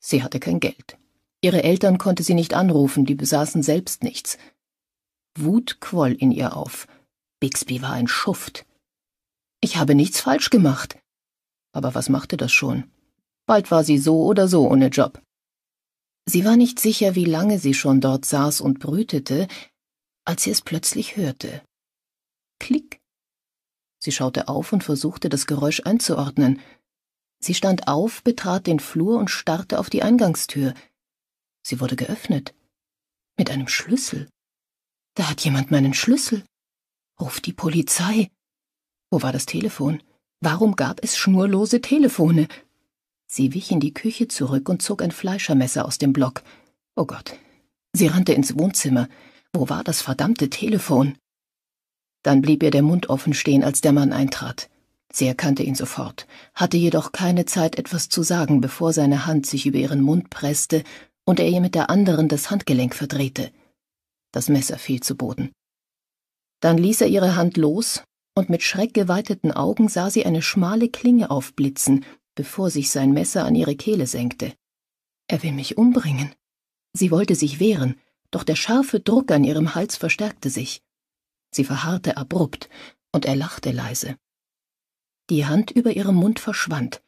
S1: Sie hatte kein Geld. Ihre Eltern konnte sie nicht anrufen, die besaßen selbst nichts. Wut quoll in ihr auf. Bixby war ein Schuft. Ich habe nichts falsch gemacht. Aber was machte das schon? Bald war sie so oder so ohne Job. Sie war nicht sicher, wie lange sie schon dort saß und brütete, als sie es plötzlich hörte. Klick. Sie schaute auf und versuchte, das Geräusch einzuordnen. Sie stand auf, betrat den Flur und starrte auf die Eingangstür. Sie wurde geöffnet. Mit einem Schlüssel. Da hat jemand meinen Schlüssel. Ruf die Polizei. Wo war das Telefon? Warum gab es schnurlose Telefone? Sie wich in die Küche zurück und zog ein Fleischermesser aus dem Block. Oh Gott. Sie rannte ins Wohnzimmer. Wo war das verdammte Telefon? Dann blieb ihr der Mund offen stehen, als der Mann eintrat. Sie erkannte ihn sofort, hatte jedoch keine Zeit, etwas zu sagen, bevor seine Hand sich über ihren Mund presste und er ihr mit der anderen das Handgelenk verdrehte. Das Messer fiel zu Boden. Dann ließ er ihre Hand los, und mit schreckgeweiteten Augen sah sie eine schmale Klinge aufblitzen, bevor sich sein Messer an ihre Kehle senkte. Er will mich umbringen. Sie wollte sich wehren, doch der scharfe Druck an ihrem Hals verstärkte sich. Sie verharrte abrupt, und er lachte leise. Die Hand über ihrem Mund verschwand.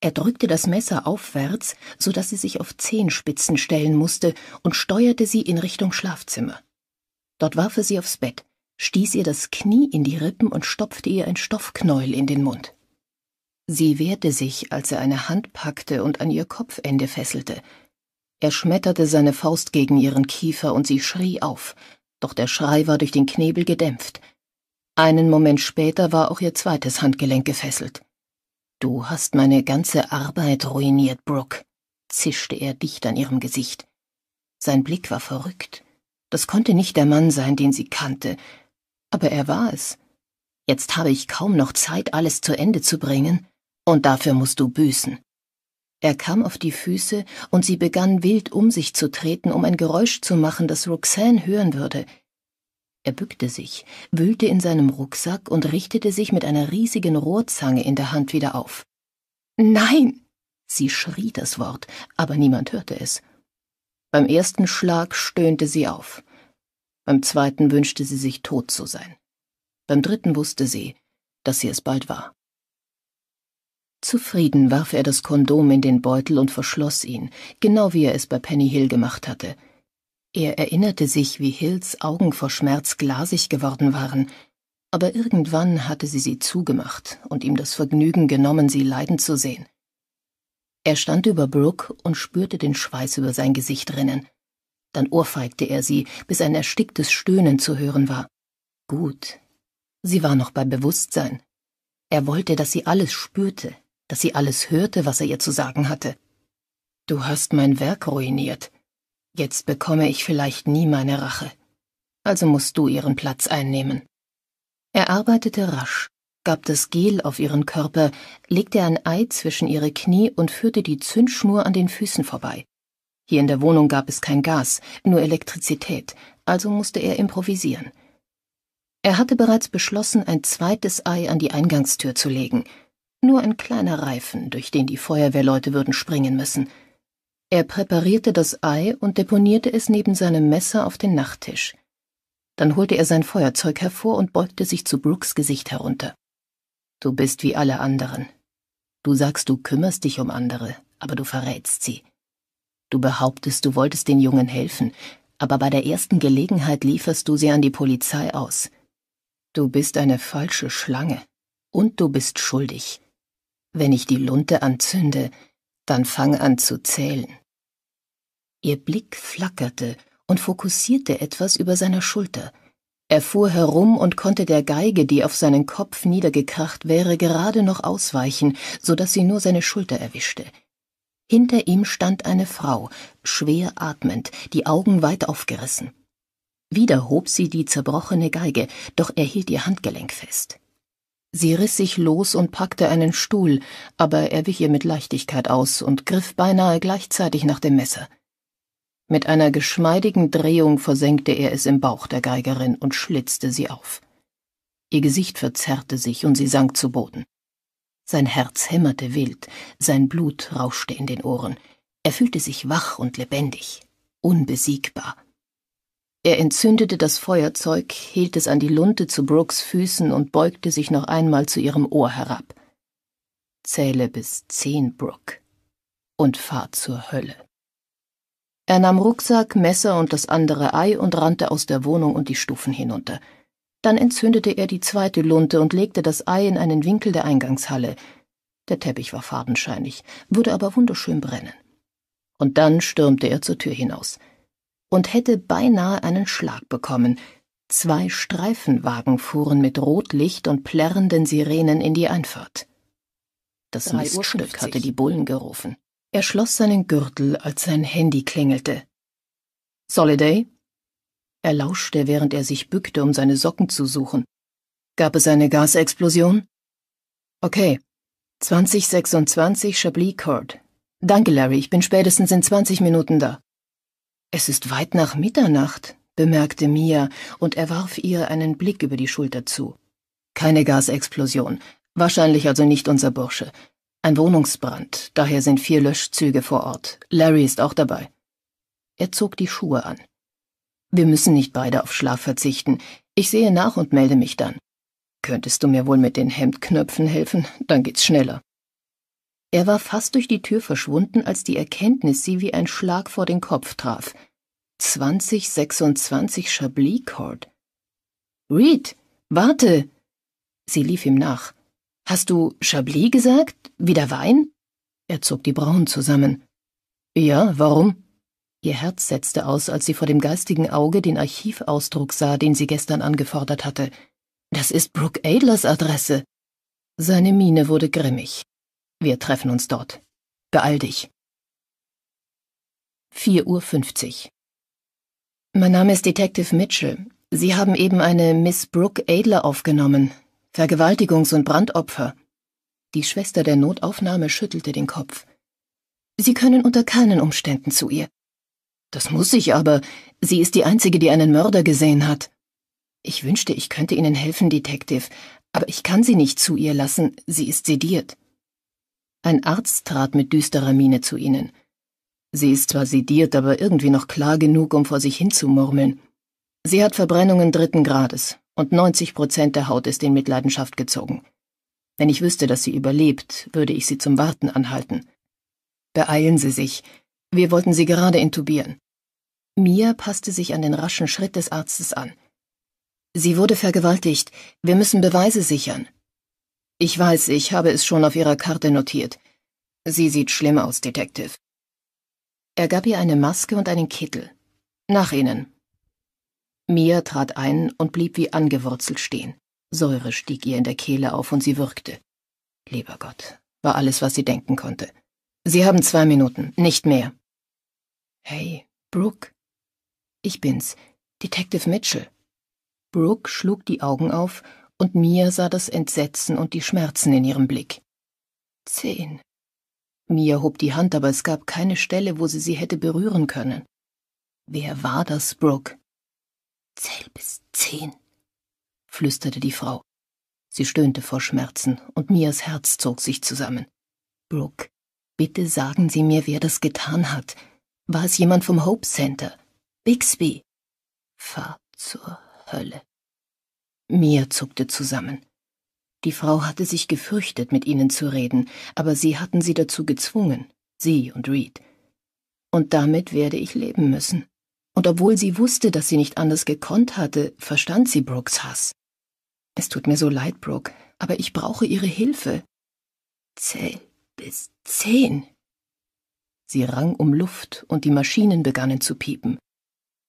S1: Er drückte das Messer aufwärts, so dass sie sich auf Zehenspitzen stellen musste, und steuerte sie in Richtung Schlafzimmer. Dort warf er sie aufs Bett, stieß ihr das Knie in die Rippen und stopfte ihr ein Stoffknäuel in den Mund. Sie wehrte sich, als er eine Hand packte und an ihr Kopfende fesselte. Er schmetterte seine Faust gegen ihren Kiefer und sie schrie auf, doch der Schrei war durch den Knebel gedämpft. Einen Moment später war auch ihr zweites Handgelenk gefesselt. Du hast meine ganze Arbeit ruiniert, Brooke, zischte er dicht an ihrem Gesicht. Sein Blick war verrückt. Das konnte nicht der Mann sein, den sie kannte, aber er war es. Jetzt habe ich kaum noch Zeit, alles zu Ende zu bringen und dafür musst du büßen. Er kam auf die Füße, und sie begann wild um sich zu treten, um ein Geräusch zu machen, das Roxanne hören würde. Er bückte sich, wühlte in seinem Rucksack und richtete sich mit einer riesigen Rohrzange in der Hand wieder auf. Nein! Sie schrie das Wort, aber niemand hörte es. Beim ersten Schlag stöhnte sie auf. Beim zweiten wünschte sie sich tot zu sein. Beim dritten wusste sie, dass sie es bald war. Zufrieden warf er das Kondom in den Beutel und verschloss ihn, genau wie er es bei Penny Hill gemacht hatte. Er erinnerte sich, wie Hills Augen vor Schmerz glasig geworden waren, aber irgendwann hatte sie sie zugemacht und ihm das Vergnügen genommen, sie leiden zu sehen. Er stand über Brooke und spürte den Schweiß über sein Gesicht rinnen. Dann ohrfeigte er sie, bis ein ersticktes Stöhnen zu hören war. Gut. Sie war noch bei Bewusstsein. Er wollte, dass sie alles spürte, dass sie alles hörte, was er ihr zu sagen hatte. Du hast mein Werk ruiniert. Jetzt bekomme ich vielleicht nie meine Rache. Also musst du ihren Platz einnehmen. Er arbeitete rasch, gab das Gel auf ihren Körper, legte ein Ei zwischen ihre Knie und führte die Zündschnur an den Füßen vorbei. Hier in der Wohnung gab es kein Gas, nur Elektrizität, also musste er improvisieren. Er hatte bereits beschlossen, ein zweites Ei an die Eingangstür zu legen – nur ein kleiner Reifen, durch den die Feuerwehrleute würden springen müssen. Er präparierte das Ei und deponierte es neben seinem Messer auf den Nachttisch. Dann holte er sein Feuerzeug hervor und beugte sich zu Brooks Gesicht herunter. Du bist wie alle anderen. Du sagst, du kümmerst dich um andere, aber du verrätst sie. Du behauptest, du wolltest den Jungen helfen, aber bei der ersten Gelegenheit lieferst du sie an die Polizei aus. Du bist eine falsche Schlange. Und du bist schuldig. Wenn ich die Lunte anzünde, dann fang an zu zählen. Ihr Blick flackerte und fokussierte etwas über seiner Schulter. Er fuhr herum und konnte der Geige, die auf seinen Kopf niedergekracht wäre, gerade noch ausweichen, so dass sie nur seine Schulter erwischte. Hinter ihm stand eine Frau, schwer atmend, die Augen weit aufgerissen. Wieder hob sie die zerbrochene Geige, doch er hielt ihr Handgelenk fest. Sie riss sich los und packte einen Stuhl, aber er wich ihr mit Leichtigkeit aus und griff beinahe gleichzeitig nach dem Messer. Mit einer geschmeidigen Drehung versenkte er es im Bauch der Geigerin und schlitzte sie auf. Ihr Gesicht verzerrte sich und sie sank zu Boden. Sein Herz hämmerte wild, sein Blut rauschte in den Ohren. Er fühlte sich wach und lebendig, unbesiegbar. Er entzündete das Feuerzeug, hielt es an die Lunte zu Brooks Füßen und beugte sich noch einmal zu ihrem Ohr herab. Zähle bis zehn, Brooke, und fahr zur Hölle. Er nahm Rucksack, Messer und das andere Ei und rannte aus der Wohnung und die Stufen hinunter. Dann entzündete er die zweite Lunte und legte das Ei in einen Winkel der Eingangshalle. Der Teppich war fadenscheinig, würde aber wunderschön brennen. Und dann stürmte er zur Tür hinaus und hätte beinahe einen Schlag bekommen. Zwei Streifenwagen fuhren mit Rotlicht und plärrenden Sirenen in die Einfahrt. Das Miststück hatte die Bullen gerufen. Er schloss seinen Gürtel, als sein Handy klingelte. Soliday? Er lauschte, während er sich bückte, um seine Socken zu suchen. Gab es eine Gasexplosion? Okay. 2026 Chablis Court. Danke, Larry, ich bin spätestens in 20 Minuten da. Es ist weit nach Mitternacht, bemerkte Mia und er warf ihr einen Blick über die Schulter zu. Keine Gasexplosion, wahrscheinlich also nicht unser Bursche. Ein Wohnungsbrand, daher sind vier Löschzüge vor Ort. Larry ist auch dabei. Er zog die Schuhe an. Wir müssen nicht beide auf Schlaf verzichten. Ich sehe nach und melde mich dann. Könntest du mir wohl mit den Hemdknöpfen helfen? Dann geht's schneller. Er war fast durch die Tür verschwunden, als die Erkenntnis sie wie ein Schlag vor den Kopf traf. 2026 Chablis Court. Reed, warte! Sie lief ihm nach. Hast du Chablis gesagt? Wieder Wein? Er zog die Brauen zusammen. Ja, warum? Ihr Herz setzte aus, als sie vor dem geistigen Auge den Archivausdruck sah, den sie gestern angefordert hatte. Das ist Brooke Adlers Adresse. Seine Miene wurde grimmig. Wir treffen uns dort. Beeil dich. 4.50 Uhr. Mein Name ist Detective Mitchell. Sie haben eben eine Miss Brooke Adler aufgenommen. Vergewaltigungs- und Brandopfer. Die Schwester der Notaufnahme schüttelte den Kopf. Sie können unter keinen Umständen zu ihr. Das muss ich aber. Sie ist die Einzige, die einen Mörder gesehen hat. Ich wünschte, ich könnte Ihnen helfen, Detective, aber ich kann Sie nicht zu ihr lassen. Sie ist sediert. Ein Arzt trat mit düsterer Miene zu ihnen. Sie ist zwar sediert, aber irgendwie noch klar genug, um vor sich hinzumurmeln. Sie hat Verbrennungen dritten Grades und 90 Prozent der Haut ist in Mitleidenschaft gezogen. Wenn ich wüsste, dass sie überlebt, würde ich sie zum Warten anhalten. Beeilen Sie sich. Wir wollten sie gerade intubieren. Mia passte sich an den raschen Schritt des Arztes an. Sie wurde vergewaltigt. Wir müssen Beweise sichern. Ich weiß, ich habe es schon auf Ihrer Karte notiert. Sie sieht schlimm aus, Detective. Er gab ihr eine Maske und einen Kittel. Nach Ihnen. Mia trat ein und blieb wie angewurzelt stehen. Säure stieg ihr in der Kehle auf und sie würgte. Lieber Gott, war alles, was sie denken konnte. Sie haben zwei Minuten, nicht mehr. Hey, Brooke. Ich bin's, Detective Mitchell. Brooke schlug die Augen auf und Mia sah das Entsetzen und die Schmerzen in ihrem Blick. Zehn. Mia hob die Hand, aber es gab keine Stelle, wo sie sie hätte berühren können. Wer war das, Brooke? Zähl bis zehn, flüsterte die Frau. Sie stöhnte vor Schmerzen und Mias Herz zog sich zusammen. Brooke, bitte sagen Sie mir, wer das getan hat. War es jemand vom Hope Center? Bixby? Fahr zur Hölle. Mia zuckte zusammen. Die Frau hatte sich gefürchtet, mit ihnen zu reden, aber sie hatten sie dazu gezwungen, sie und Reed. Und damit werde ich leben müssen. Und obwohl sie wusste, dass sie nicht anders gekonnt hatte, verstand sie Brooks Hass. Es tut mir so leid, Brooke, aber ich brauche ihre Hilfe. Zehn bis zehn. Sie rang um Luft und die Maschinen begannen zu piepen.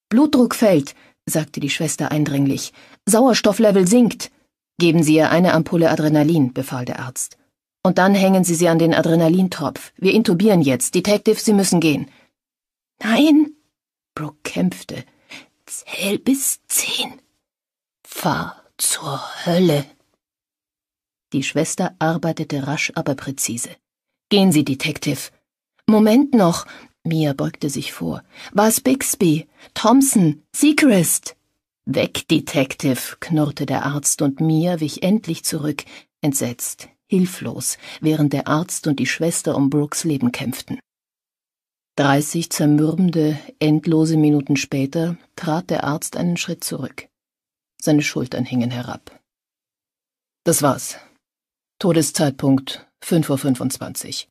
S1: Blutdruck fällt, sagte die Schwester eindringlich. Sauerstofflevel sinkt. Geben Sie ihr eine Ampulle Adrenalin, befahl der Arzt. Und dann hängen Sie sie an den Adrenalintropf. Wir intubieren jetzt. Detective, Sie müssen gehen. Nein! Brooke kämpfte. Zähl bis zehn. Fahr zur Hölle. Die Schwester arbeitete rasch, aber präzise. Gehen Sie, Detective. Moment noch. Mia beugte sich vor. Was Bixby? Thompson, Seacrest! Weg, Detective, knurrte der Arzt und Mia wich endlich zurück, entsetzt, hilflos, während der Arzt und die Schwester um Brooks Leben kämpften. Dreißig zermürbende, endlose Minuten später trat der Arzt einen Schritt zurück. Seine Schultern hingen herab. Das war's. Todeszeitpunkt 5.25 Uhr.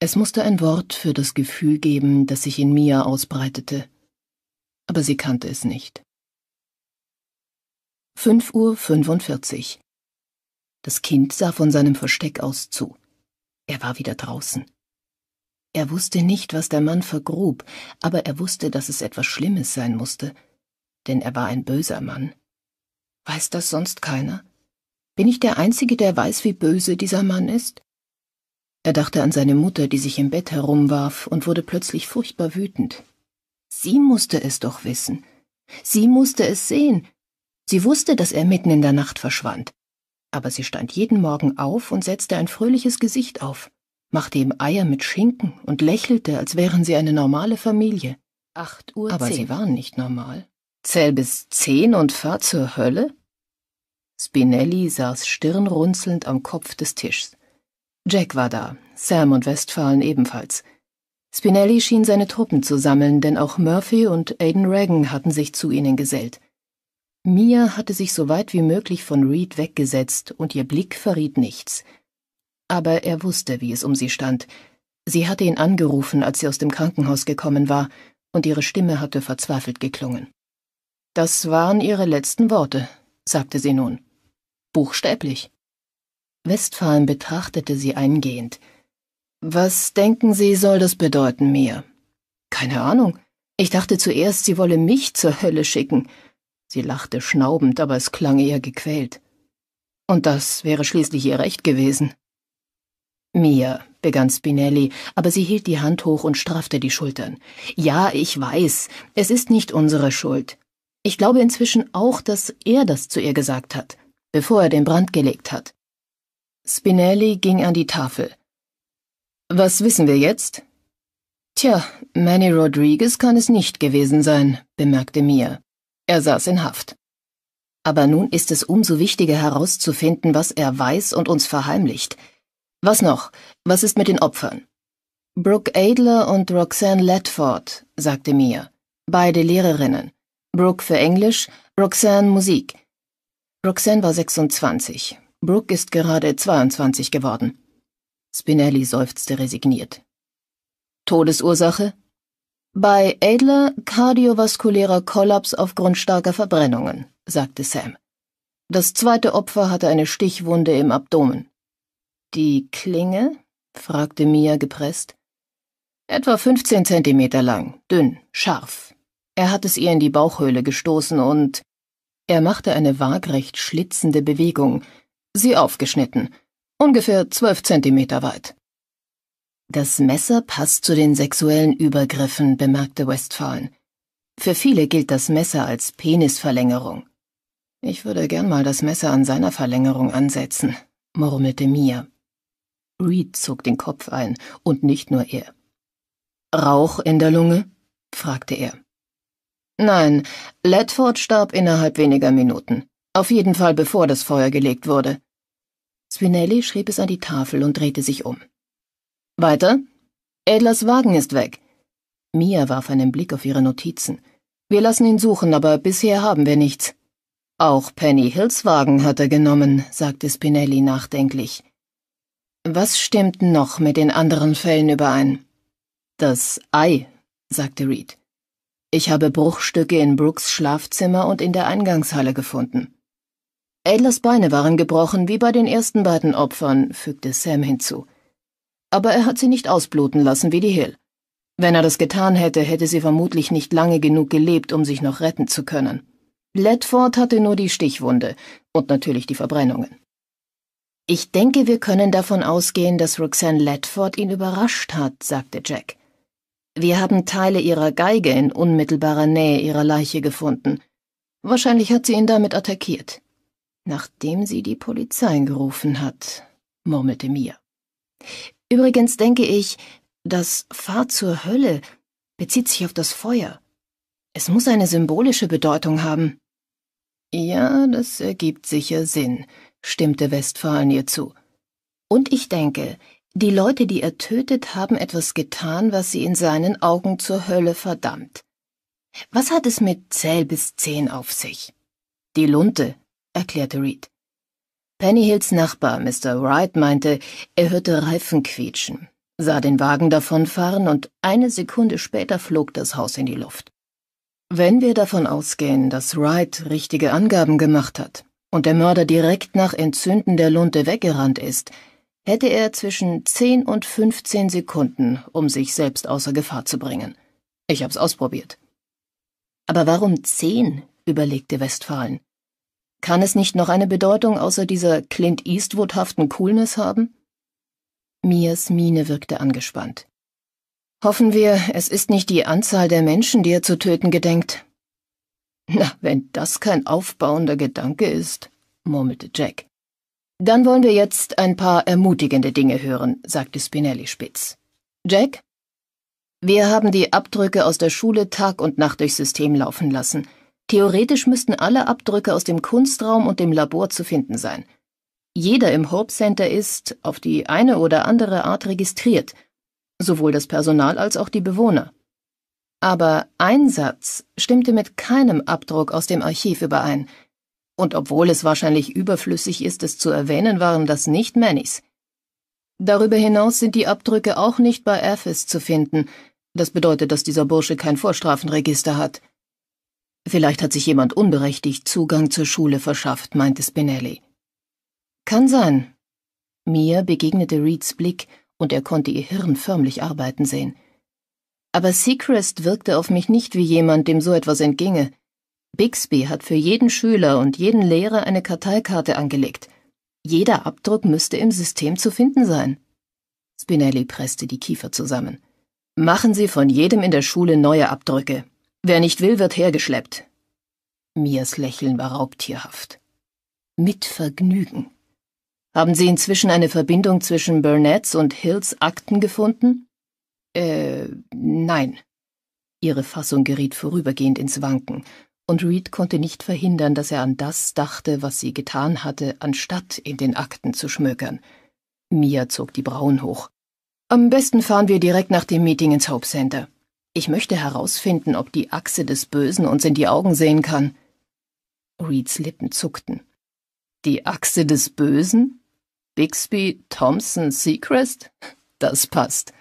S1: Es musste ein Wort für das Gefühl geben, das sich in Mia ausbreitete, aber sie kannte es nicht. 5.45 Uhr. Das Kind sah von seinem Versteck aus zu. Er war wieder draußen. Er wusste nicht, was der Mann vergrub, aber er wusste, dass es etwas Schlimmes sein musste, denn er war ein böser Mann. Weiß das sonst keiner? Bin ich der Einzige, der weiß, wie böse dieser Mann ist? Er dachte an seine Mutter, die sich im Bett herumwarf, und wurde plötzlich furchtbar wütend. Sie musste es doch wissen. Sie musste es sehen. Sie wusste, dass er mitten in der Nacht verschwand. Aber sie stand jeden Morgen auf und setzte ein fröhliches Gesicht auf, machte ihm Eier mit Schinken und lächelte, als wären sie eine normale Familie. Acht Uhr. Aber 10. sie waren nicht normal. Zähl bis zehn und fahr zur Hölle? Spinelli saß stirnrunzelnd am Kopf des Tisches. Jack war da, Sam und Westphalen ebenfalls. Spinelli schien seine Truppen zu sammeln, denn auch Murphy und Aidan Reagan hatten sich zu ihnen gesellt. Mia hatte sich so weit wie möglich von Reed weggesetzt und ihr Blick verriet nichts. Aber er wusste, wie es um sie stand. Sie hatte ihn angerufen, als sie aus dem Krankenhaus gekommen war, und ihre Stimme hatte verzweifelt geklungen. Das waren ihre letzten Worte, sagte sie nun. Buchstäblich. Westphalen betrachtete sie eingehend. Was denken Sie, soll das bedeuten mir? Keine Ahnung. Ich dachte zuerst, sie wolle mich zur Hölle schicken. Sie lachte schnaubend, aber es klang eher gequält. Und das wäre schließlich ihr Recht gewesen. Mia, begann Spinelli, aber sie hielt die Hand hoch und straffte die Schultern. Ja, ich weiß, es ist nicht unsere Schuld. Ich glaube inzwischen auch, dass er das zu ihr gesagt hat, bevor er den Brand gelegt hat. Spinelli ging an die Tafel. Was wissen wir jetzt? Tja, Manny Rodriguez kann es nicht gewesen sein, bemerkte Mia. Er saß in Haft. Aber nun ist es umso wichtiger herauszufinden, was er weiß und uns verheimlicht. Was noch? Was ist mit den Opfern? Brooke Adler und Roxanne Ledford, sagte Mia. Beide Lehrerinnen. Brooke für Englisch, Roxanne Musik. Roxanne war 26. Brooke ist gerade 22 geworden. Spinelli seufzte resigniert. Todesursache? Bei Adler kardiovaskulärer Kollaps aufgrund starker Verbrennungen, sagte Sam. Das zweite Opfer hatte eine Stichwunde im Abdomen. Die Klinge? fragte Mia gepresst. Etwa 15 Zentimeter lang, dünn, scharf. Er hat es ihr in die Bauchhöhle gestoßen und. Er machte eine waagrecht schlitzende Bewegung, sie aufgeschnitten ungefähr zwölf Zentimeter weit. Das Messer passt zu den sexuellen Übergriffen, bemerkte Westphalen. Für viele gilt das Messer als Penisverlängerung. Ich würde gern mal das Messer an seiner Verlängerung ansetzen, murmelte Mia. Reed zog den Kopf ein, und nicht nur er. Rauch in der Lunge? fragte er. Nein, Ledford starb innerhalb weniger Minuten. Auf jeden Fall bevor das Feuer gelegt wurde. Spinelli schrieb es an die Tafel und drehte sich um. Weiter? Edlers Wagen ist weg. Mia warf einen Blick auf ihre Notizen. Wir lassen ihn suchen, aber bisher haben wir nichts. Auch Penny Hills Wagen hat er genommen, sagte Spinelli nachdenklich. Was stimmt noch mit den anderen Fällen überein? Das Ei, sagte Reed. Ich habe Bruchstücke in Brooks Schlafzimmer und in der Eingangshalle gefunden. Adlers Beine waren gebrochen, wie bei den ersten beiden Opfern, fügte Sam hinzu. Aber er hat sie nicht ausbluten lassen wie die Hill. Wenn er das getan hätte, hätte sie vermutlich nicht lange genug gelebt, um sich noch retten zu können. Ledford hatte nur die Stichwunde und natürlich die Verbrennungen. Ich denke, wir können davon ausgehen, dass Roxanne Ledford ihn überrascht hat, sagte Jack. Wir haben Teile ihrer Geige in unmittelbarer Nähe ihrer Leiche gefunden. Wahrscheinlich hat sie ihn damit attackiert. Nachdem sie die Polizei gerufen hat, murmelte Mia. Übrigens denke ich, das Fahrt zur Hölle bezieht sich auf das Feuer. Es muss eine symbolische Bedeutung haben. Ja, das ergibt sicher Sinn, stimmte Westphalen ihr zu. Und ich denke, die Leute, die er tötet, haben etwas getan, was sie in seinen Augen zur Hölle verdammt. Was hat es mit Zähl bis Zehn auf sich? Die Lunte, erklärte Reed. Penny Hills Nachbar, Mr. Wright, meinte, er hörte Reifen quietschen, sah den Wagen davonfahren und eine Sekunde später flog das Haus in die Luft. Wenn wir davon ausgehen, dass Wright richtige Angaben gemacht hat und der Mörder direkt nach Entzünden der Lunte weggerannt ist, hätte er zwischen zehn und fünfzehn Sekunden, um sich selbst außer Gefahr zu bringen. Ich hab's ausprobiert. Aber warum zehn? überlegte Westphalen. Kann es nicht noch eine Bedeutung außer dieser Clint Eastwood-haften Coolness haben? Mias Miene wirkte angespannt. Hoffen wir, es ist nicht die Anzahl der Menschen, die er zu töten gedenkt. Na, wenn das kein aufbauender Gedanke ist, murmelte Jack. Dann wollen wir jetzt ein paar ermutigende Dinge hören, sagte Spinelli spitz. Jack? Wir haben die Abdrücke aus der Schule Tag und Nacht durchs System laufen lassen – Theoretisch müssten alle Abdrücke aus dem Kunstraum und dem Labor zu finden sein. Jeder im Hope Center ist, auf die eine oder andere Art registriert, sowohl das Personal als auch die Bewohner. Aber ein Satz stimmte mit keinem Abdruck aus dem Archiv überein, und obwohl es wahrscheinlich überflüssig ist, es zu erwähnen, waren das nicht Mannys. Darüber hinaus sind die Abdrücke auch nicht bei Aphis zu finden, das bedeutet, dass dieser Bursche kein Vorstrafenregister hat. Vielleicht hat sich jemand unberechtigt Zugang zur Schule verschafft, meinte Spinelli. Kann sein. Mir begegnete Reeds Blick und er konnte ihr Hirn förmlich arbeiten sehen. Aber Seacrest wirkte auf mich nicht wie jemand, dem so etwas entginge. Bixby hat für jeden Schüler und jeden Lehrer eine Karteikarte angelegt. Jeder Abdruck müsste im System zu finden sein. Spinelli presste die Kiefer zusammen. Machen Sie von jedem in der Schule neue Abdrücke, Wer nicht will, wird hergeschleppt. Mias Lächeln war raubtierhaft. Mit Vergnügen. Haben Sie inzwischen eine Verbindung zwischen Burnetts und Hills Akten gefunden? Äh, nein. Ihre Fassung geriet vorübergehend ins Wanken, und Reed konnte nicht verhindern, dass er an das dachte, was sie getan hatte, anstatt in den Akten zu schmökern. Mia zog die Brauen hoch. Am besten fahren wir direkt nach dem Meeting ins Hope Center. Ich möchte herausfinden, ob die Achse des Bösen uns in die Augen sehen kann. Reeds Lippen zuckten. Die Achse des Bösen? Bixby Thompson Seacrest? Das passt.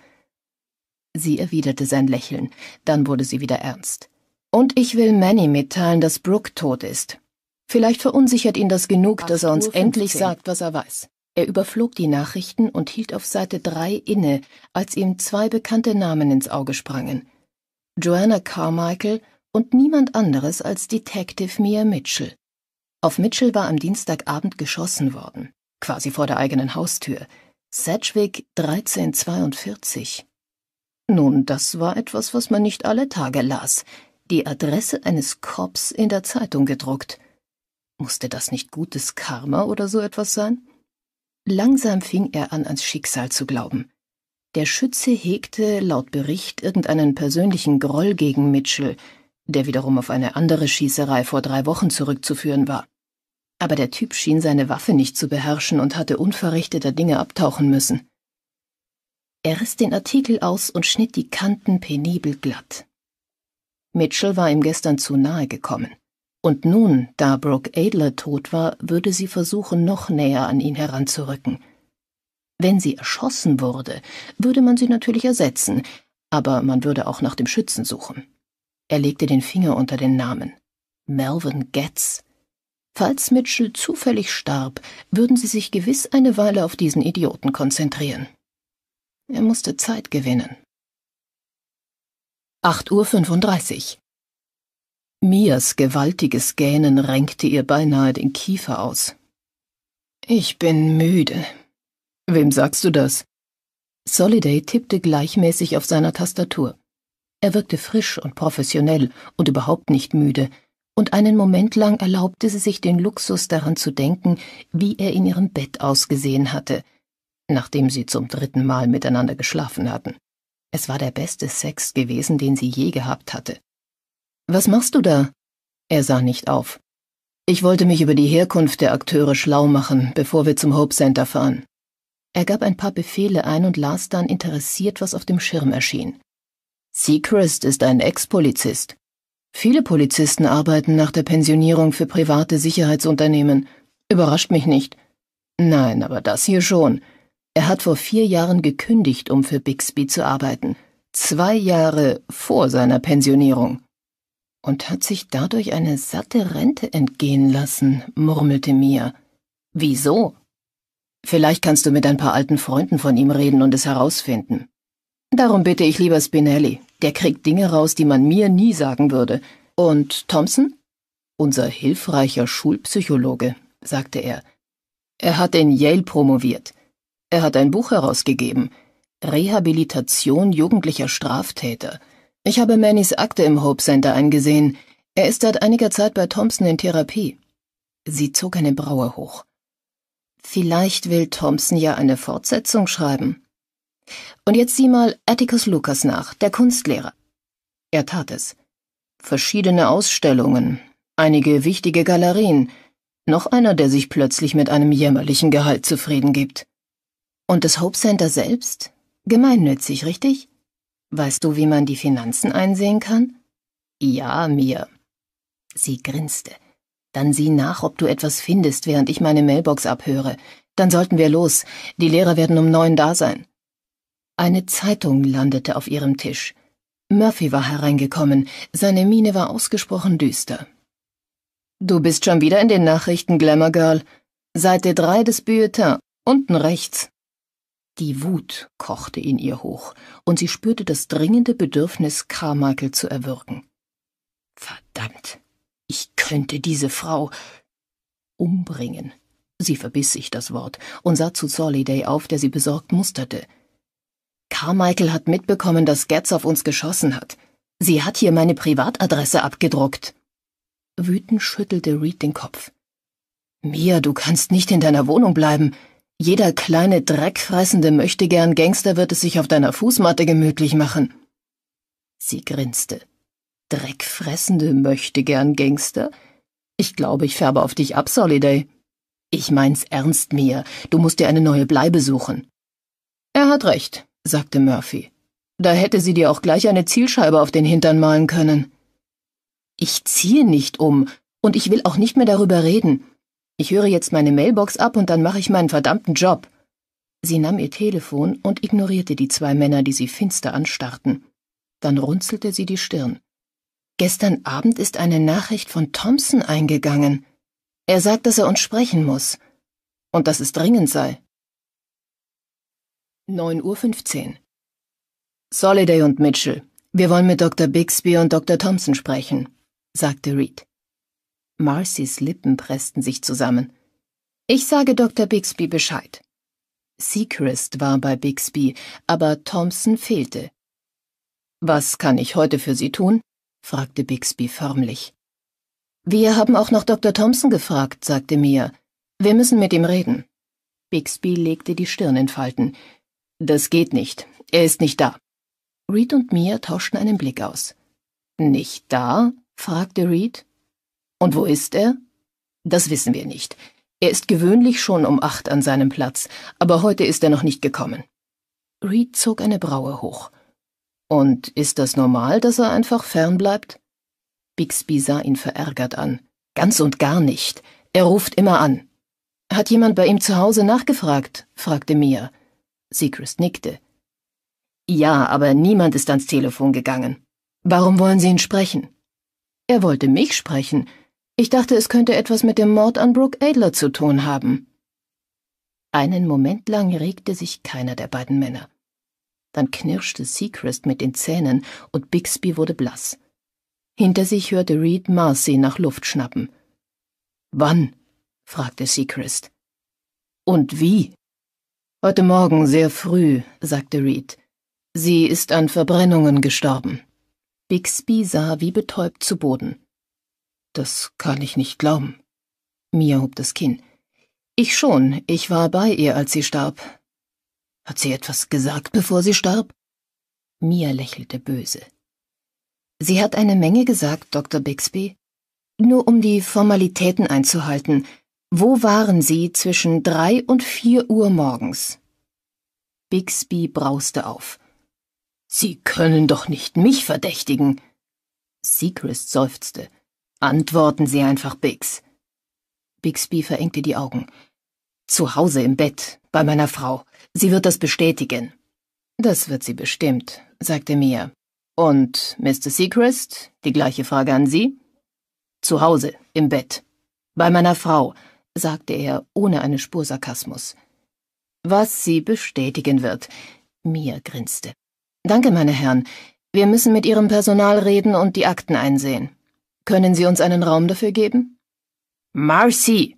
S1: Sie erwiderte sein Lächeln, dann wurde sie wieder ernst. Und ich will Manny mitteilen, dass Brooke tot ist. Vielleicht verunsichert ihn das genug, dass er uns endlich sagt, was er weiß. Er überflog die Nachrichten und hielt auf Seite 3 inne, als ihm zwei bekannte Namen ins Auge sprangen. Joanna Carmichael und niemand anderes als Detective Mia Mitchell. Auf Mitchell war am Dienstagabend geschossen worden, quasi vor der eigenen Haustür. Sedgwick 1342. Nun, das war etwas, was man nicht alle Tage las. Die Adresse eines Cops in der Zeitung gedruckt. Musste das nicht gutes Karma oder so etwas sein? Langsam fing er an, ans Schicksal zu glauben. Der Schütze hegte laut Bericht irgendeinen persönlichen Groll gegen Mitchell, der wiederum auf eine andere Schießerei vor drei Wochen zurückzuführen war. Aber der Typ schien seine Waffe nicht zu beherrschen und hatte unverrichteter Dinge abtauchen müssen. Er riss den Artikel aus und schnitt die Kanten penibel glatt. Mitchell war ihm gestern zu nahe gekommen. Und nun, da Brooke Adler tot war, würde sie versuchen, noch näher an ihn heranzurücken – wenn sie erschossen wurde, würde man sie natürlich ersetzen, aber man würde auch nach dem Schützen suchen. Er legte den Finger unter den Namen. Melvin Getz. Falls Mitchell zufällig starb, würden sie sich gewiss eine Weile auf diesen Idioten konzentrieren. Er musste Zeit gewinnen. 8.35 Uhr. Mias gewaltiges Gähnen renkte ihr beinahe den Kiefer aus. Ich bin müde, Wem sagst du das? Soliday tippte gleichmäßig auf seiner Tastatur. Er wirkte frisch und professionell und überhaupt nicht müde, und einen Moment lang erlaubte sie sich den Luxus daran zu denken, wie er in ihrem Bett ausgesehen hatte, nachdem sie zum dritten Mal miteinander geschlafen hatten. Es war der beste Sex gewesen, den sie je gehabt hatte. Was machst du da? Er sah nicht auf. Ich wollte mich über die Herkunft der Akteure schlau machen, bevor wir zum Hope Center fahren. Er gab ein paar Befehle ein und las dann interessiert, was auf dem Schirm erschien. Seacrest ist ein Ex-Polizist. Viele Polizisten arbeiten nach der Pensionierung für private Sicherheitsunternehmen. Überrascht mich nicht. Nein, aber das hier schon. Er hat vor vier Jahren gekündigt, um für Bixby zu arbeiten. Zwei Jahre vor seiner Pensionierung. Und hat sich dadurch eine satte Rente entgehen lassen, murmelte Mia. Wieso? Vielleicht kannst du mit ein paar alten Freunden von ihm reden und es herausfinden. Darum bitte ich lieber Spinelli. Der kriegt Dinge raus, die man mir nie sagen würde. Und Thompson? Unser hilfreicher Schulpsychologe, sagte er. Er hat in Yale promoviert. Er hat ein Buch herausgegeben. Rehabilitation jugendlicher Straftäter. Ich habe Mannys Akte im Hope Center eingesehen. Er ist seit einiger Zeit bei Thompson in Therapie. Sie zog eine Braue hoch. Vielleicht will Thompson ja eine Fortsetzung schreiben. Und jetzt sieh mal Atticus Lucas nach, der Kunstlehrer. Er tat es. Verschiedene Ausstellungen, einige wichtige Galerien, noch einer, der sich plötzlich mit einem jämmerlichen Gehalt zufrieden gibt. Und das Hope Center selbst? Gemeinnützig, richtig? Weißt du, wie man die Finanzen einsehen kann? Ja, mir. Sie grinste. Dann sieh nach, ob du etwas findest, während ich meine Mailbox abhöre. Dann sollten wir los. Die Lehrer werden um neun da sein. Eine Zeitung landete auf ihrem Tisch. Murphy war hereingekommen. Seine Miene war ausgesprochen düster. Du bist schon wieder in den Nachrichten, Glamour Girl. Seite drei des Bulletin, unten rechts. Die Wut kochte in ihr hoch, und sie spürte das dringende Bedürfnis, Carmichael zu erwürgen. Verdammt! Ich könnte diese Frau umbringen. Sie verbiss sich das Wort und sah zu Soliday auf, der sie besorgt musterte. Carmichael hat mitbekommen, dass Getz auf uns geschossen hat. Sie hat hier meine Privatadresse abgedruckt. Wütend schüttelte Reed den Kopf. Mia, du kannst nicht in deiner Wohnung bleiben. Jeder kleine, dreckfressende möchtegern Gangster wird es sich auf deiner Fußmatte gemütlich machen. Sie grinste. Dreckfressende möchte gern Gangster? Ich glaube, ich färbe auf dich ab, Soliday. Ich mein's ernst mir. Du musst dir eine neue Bleibe suchen. Er hat recht, sagte Murphy. Da hätte sie dir auch gleich eine Zielscheibe auf den Hintern malen können. Ich ziehe nicht um, und ich will auch nicht mehr darüber reden. Ich höre jetzt meine Mailbox ab und dann mache ich meinen verdammten Job. Sie nahm ihr Telefon und ignorierte die zwei Männer, die sie finster anstarrten. Dann runzelte sie die Stirn. Gestern Abend ist eine Nachricht von Thompson eingegangen. Er sagt, dass er uns sprechen muss und dass es dringend sei. 9.15 Uhr. Soliday und Mitchell, wir wollen mit Dr. Bixby und Dr. Thompson sprechen, sagte Reed. Marcys Lippen pressten sich zusammen. Ich sage Dr. Bixby Bescheid. Seacrest war bei Bixby, aber Thompson fehlte. Was kann ich heute für Sie tun? fragte Bixby förmlich. Wir haben auch noch Dr. Thompson gefragt, sagte Mia. Wir müssen mit ihm reden. Bixby legte die Stirn in Falten. Das geht nicht. Er ist nicht da. Reed und Mia tauschten einen Blick aus. Nicht da? fragte Reed. Und wo ist er? Das wissen wir nicht. Er ist gewöhnlich schon um acht an seinem Platz, aber heute ist er noch nicht gekommen. Reed zog eine Braue hoch. Und ist das normal, dass er einfach fernbleibt? Bixby sah ihn verärgert an. Ganz und gar nicht. Er ruft immer an. Hat jemand bei ihm zu Hause nachgefragt? fragte Mia. Seacrest nickte. Ja, aber niemand ist ans Telefon gegangen. Warum wollen Sie ihn sprechen? Er wollte mich sprechen. Ich dachte, es könnte etwas mit dem Mord an Brooke Adler zu tun haben. Einen Moment lang regte sich keiner der beiden Männer. Dann knirschte Seacrest mit den Zähnen und Bixby wurde blass. Hinter sich hörte Reed Marcy nach Luft schnappen. Wann? fragte Seacrest. Und wie? Heute Morgen sehr früh, sagte Reed. Sie ist an Verbrennungen gestorben. Bixby sah wie betäubt zu Boden. Das kann ich nicht glauben. Mia hob das Kinn. Ich schon, ich war bei ihr, als sie starb. Hat sie etwas gesagt, bevor sie starb? Mia lächelte böse. Sie hat eine Menge gesagt, Dr. Bixby. Nur um die Formalitäten einzuhalten. Wo waren Sie zwischen drei und vier Uhr morgens? Bixby brauste auf. Sie können doch nicht mich verdächtigen. Seacrest seufzte. Antworten Sie einfach, Bix. Bixby verengte die Augen. Zu Hause im Bett, bei meiner Frau. Sie wird das bestätigen. Das wird sie bestimmt, sagte Mia. Und Mr. Seacrest, die gleiche Frage an Sie? Zu Hause, im Bett. Bei meiner Frau, sagte er ohne eine Spur Sarkasmus. Was sie bestätigen wird. Mia grinste. Danke, meine Herren. Wir müssen mit Ihrem Personal reden und die Akten einsehen. Können Sie uns einen Raum dafür geben? Marcy,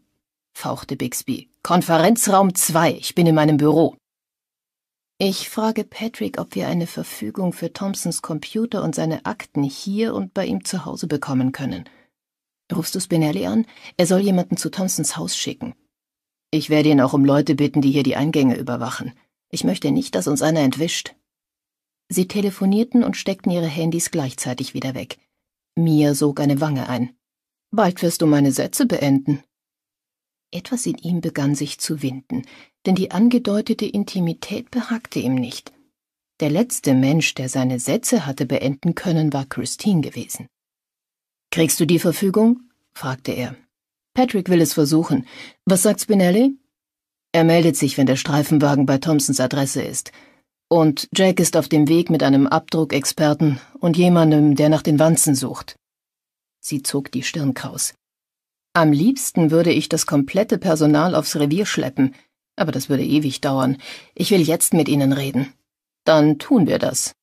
S1: fauchte Bixby. Konferenzraum 2. Ich bin in meinem Büro. Ich frage Patrick, ob wir eine Verfügung für Thompsons Computer und seine Akten hier und bei ihm zu Hause bekommen können. Rufst du Spinelli an? Er soll jemanden zu Thompsons Haus schicken. Ich werde ihn auch um Leute bitten, die hier die Eingänge überwachen. Ich möchte nicht, dass uns einer entwischt. Sie telefonierten und steckten ihre Handys gleichzeitig wieder weg. Mia sog eine Wange ein. Bald wirst du meine Sätze beenden. Etwas in ihm begann sich zu winden denn die angedeutete Intimität behagte ihm nicht. Der letzte Mensch, der seine Sätze hatte beenden können, war Christine gewesen. Kriegst du die Verfügung? fragte er. Patrick will es versuchen. Was sagt Spinelli? Er meldet sich, wenn der Streifenwagen bei Thompsons Adresse ist. Und Jack ist auf dem Weg mit einem Abdruckexperten und jemandem, der nach den Wanzen sucht. Sie zog die Stirn kraus. Am liebsten würde ich das komplette Personal aufs Revier schleppen, aber das würde ewig dauern. Ich will jetzt mit Ihnen reden. Dann tun wir das.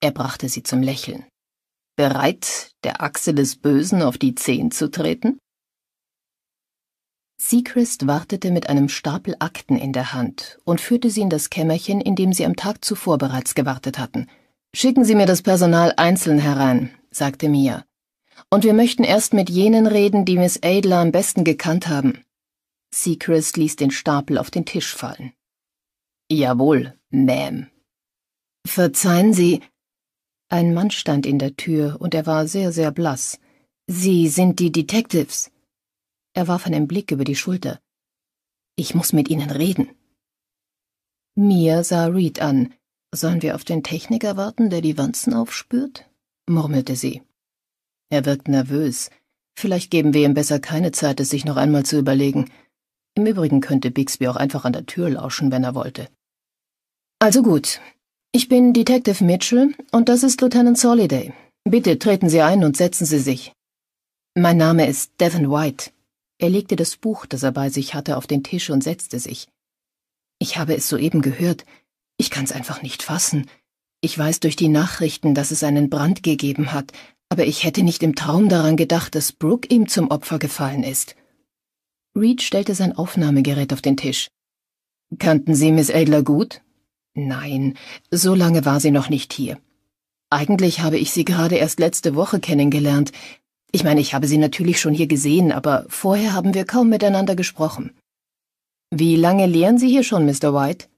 S1: Er brachte sie zum Lächeln. Bereit, der Achse des Bösen auf die Zehen zu treten? Seacrest wartete mit einem Stapel Akten in der Hand und führte sie in das Kämmerchen, in dem sie am Tag zuvor bereits gewartet hatten. Schicken Sie mir das Personal einzeln herein, sagte Mia. Und wir möchten erst mit jenen reden, die Miss Adler am besten gekannt haben. Seacrest ließ den Stapel auf den Tisch fallen. Jawohl, Ma'am. Verzeihen Sie. Ein Mann stand in der Tür und er war sehr, sehr blass. Sie sind die Detectives. Er warf einen Blick über die Schulter. Ich muss mit Ihnen reden. Mir sah Reed an. Sollen wir auf den Techniker warten, der die Wanzen aufspürt? murmelte sie. Er wirkt nervös. Vielleicht geben wir ihm besser keine Zeit, es sich noch einmal zu überlegen. Im Übrigen könnte Bixby auch einfach an der Tür lauschen, wenn er wollte. Also gut. Ich bin Detective Mitchell und das ist Lieutenant Soliday. Bitte treten Sie ein und setzen Sie sich. Mein Name ist Devon White. Er legte das Buch, das er bei sich hatte, auf den Tisch und setzte sich. Ich habe es soeben gehört. Ich kann's einfach nicht fassen. Ich weiß durch die Nachrichten, dass es einen Brand gegeben hat, aber ich hätte nicht im Traum daran gedacht, dass Brooke ihm zum Opfer gefallen ist. Reed stellte sein Aufnahmegerät auf den Tisch. Kannten Sie Miss Adler gut? Nein, so lange war sie noch nicht hier. Eigentlich habe ich sie gerade erst letzte Woche kennengelernt. Ich meine, ich habe sie natürlich schon hier gesehen, aber vorher haben wir kaum miteinander gesprochen. Wie lange lehren Sie hier schon, Mr. White?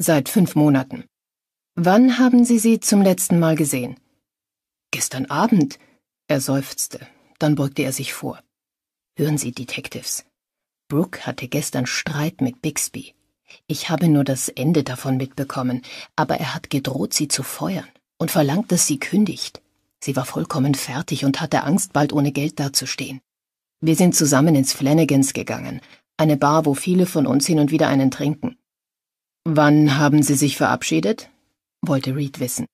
S1: Seit fünf Monaten. Wann haben Sie sie zum letzten Mal gesehen? Gestern Abend. Er seufzte. Dann beugte er sich vor. Hören Sie, Detectives. Brooke hatte gestern Streit mit Bixby. Ich habe nur das Ende davon mitbekommen, aber er hat gedroht, sie zu feuern und verlangt, dass sie kündigt. Sie war vollkommen fertig und hatte Angst, bald ohne Geld dazustehen. Wir sind zusammen ins Flanagans gegangen, eine Bar, wo viele von uns hin und wieder einen trinken. Wann haben Sie sich verabschiedet? wollte Reed wissen.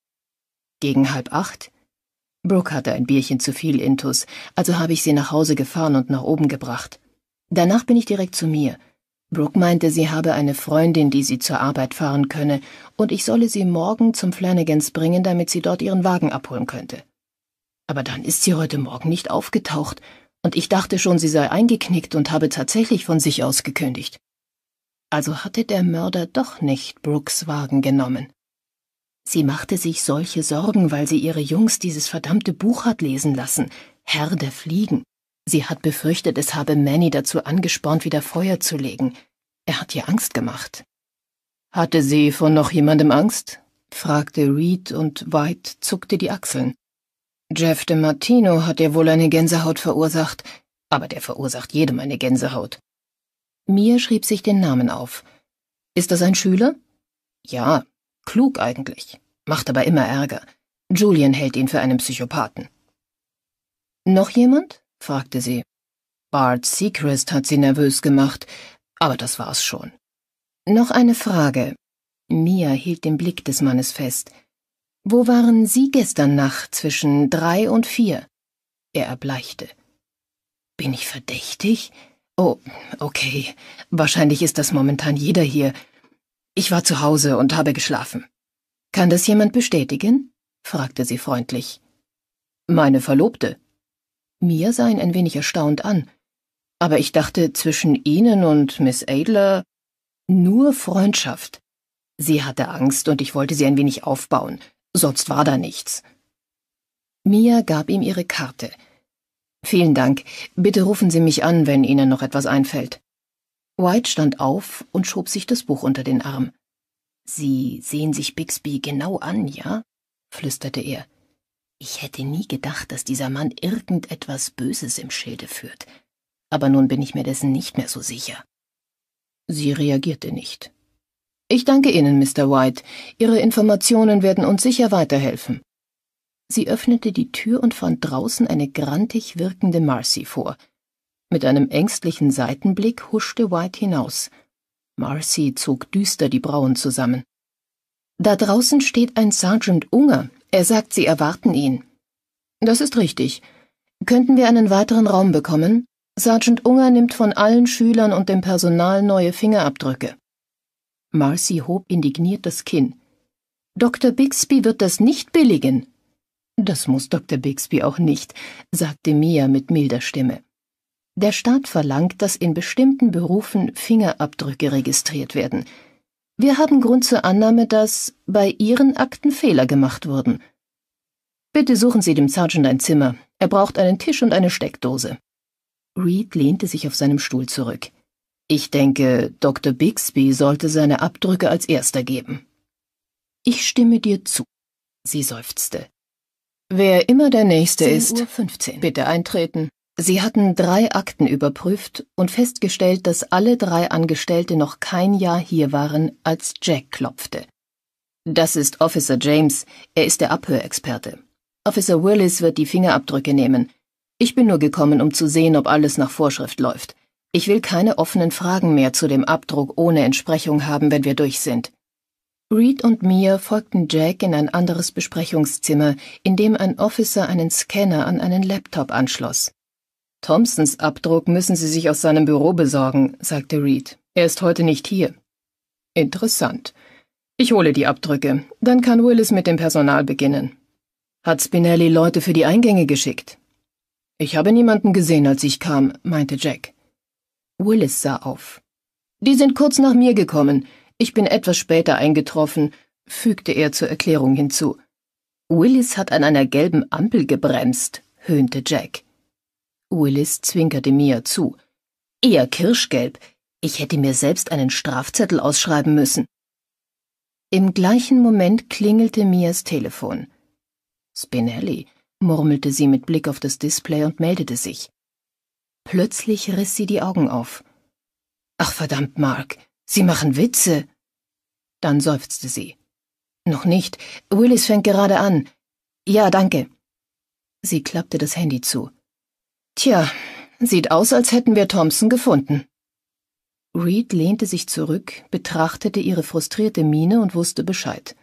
S1: Gegen halb acht? Brooke hatte ein Bierchen zu viel Intus, also habe ich sie nach Hause gefahren und nach oben gebracht. Danach bin ich direkt zu mir. Brooke meinte, sie habe eine Freundin, die sie zur Arbeit fahren könne, und ich solle sie morgen zum Flanagans bringen, damit sie dort ihren Wagen abholen könnte. Aber dann ist sie heute Morgen nicht aufgetaucht, und ich dachte schon, sie sei eingeknickt und habe tatsächlich von sich aus gekündigt. Also hatte der Mörder doch nicht Brooks Wagen genommen. Sie machte sich solche Sorgen, weil sie ihre Jungs dieses verdammte Buch hat lesen lassen, Herr der Fliegen. Sie hat befürchtet, es habe Manny dazu angespornt, wieder Feuer zu legen. Er hat ihr Angst gemacht. Hatte sie von noch jemandem Angst? fragte Reed und White zuckte die Achseln. Jeff de Martino hat ihr wohl eine Gänsehaut verursacht, aber der verursacht jedem eine Gänsehaut. Mir schrieb sich den Namen auf. Ist das ein Schüler? Ja, klug eigentlich, macht aber immer Ärger. Julian hält ihn für einen Psychopathen. Noch jemand? fragte sie. Bart Seacrest hat sie nervös gemacht, aber das war's schon. Noch eine Frage. Mia hielt den Blick des Mannes fest. Wo waren Sie gestern Nacht zwischen drei und vier? Er erbleichte. Bin ich verdächtig? Oh, okay. Wahrscheinlich ist das momentan jeder hier. Ich war zu Hause und habe geschlafen. Kann das jemand bestätigen? fragte sie freundlich. Meine Verlobte, mir sah ihn ein wenig erstaunt an. Aber ich dachte, zwischen Ihnen und Miss Adler nur Freundschaft. Sie hatte Angst und ich wollte sie ein wenig aufbauen, sonst war da nichts. Mia gab ihm ihre Karte. Vielen Dank. Bitte rufen Sie mich an, wenn Ihnen noch etwas einfällt. White stand auf und schob sich das Buch unter den Arm. Sie sehen sich Bixby genau an, ja? flüsterte er. Ich hätte nie gedacht, dass dieser Mann irgendetwas Böses im Schilde führt, aber nun bin ich mir dessen nicht mehr so sicher. Sie reagierte nicht. Ich danke Ihnen, Mr. White. Ihre Informationen werden uns sicher weiterhelfen. Sie öffnete die Tür und fand draußen eine grantig wirkende Marcy vor. Mit einem ängstlichen Seitenblick huschte White hinaus. Marcy zog düster die Brauen zusammen. Da draußen steht ein Sergeant Unger, er sagt, Sie erwarten ihn. Das ist richtig. Könnten wir einen weiteren Raum bekommen? Sergeant Unger nimmt von allen Schülern und dem Personal neue Fingerabdrücke. Marcy hob indigniert das Kinn. Dr. Bixby wird das nicht billigen. Das muss Dr. Bixby auch nicht, sagte Mia mit milder Stimme. Der Staat verlangt, dass in bestimmten Berufen Fingerabdrücke registriert werden. Wir haben Grund zur Annahme, dass bei Ihren Akten Fehler gemacht wurden. Bitte suchen Sie dem Sergeant ein Zimmer. Er braucht einen Tisch und eine Steckdose. Reed lehnte sich auf seinem Stuhl zurück. Ich denke, Dr. Bixby sollte seine Abdrücke als erster geben. Ich stimme dir zu. Sie seufzte. Wer immer der Nächste ist, bitte eintreten. Sie hatten drei Akten überprüft und festgestellt, dass alle drei Angestellte noch kein Jahr hier waren, als Jack klopfte. Das ist Officer James, er ist der Abhörexperte. Officer Willis wird die Fingerabdrücke nehmen. Ich bin nur gekommen, um zu sehen, ob alles nach Vorschrift läuft. Ich will keine offenen Fragen mehr zu dem Abdruck ohne Entsprechung haben, wenn wir durch sind. Reed und Mia folgten Jack in ein anderes Besprechungszimmer, in dem ein Officer einen Scanner an einen Laptop anschloss. Thompsons Abdruck müssen Sie sich aus seinem Büro besorgen, sagte Reed. Er ist heute nicht hier. Interessant. Ich hole die Abdrücke. Dann kann Willis mit dem Personal beginnen. Hat Spinelli Leute für die Eingänge geschickt? Ich habe niemanden gesehen, als ich kam, meinte Jack. Willis sah auf. Die sind kurz nach mir gekommen. Ich bin etwas später eingetroffen, fügte er zur Erklärung hinzu. Willis hat an einer gelben Ampel gebremst, höhnte Jack. Willis zwinkerte Mia zu. Eher kirschgelb. Ich hätte mir selbst einen Strafzettel ausschreiben müssen. Im gleichen Moment klingelte Mias Telefon. Spinelli, murmelte sie mit Blick auf das Display und meldete sich. Plötzlich riss sie die Augen auf. Ach verdammt, Mark, Sie machen Witze. Dann seufzte sie. Noch nicht. Willis fängt gerade an. Ja, danke. Sie klappte das Handy zu. Tja, sieht aus, als hätten wir Thompson gefunden. Reed lehnte sich zurück, betrachtete ihre frustrierte Miene und wusste Bescheid.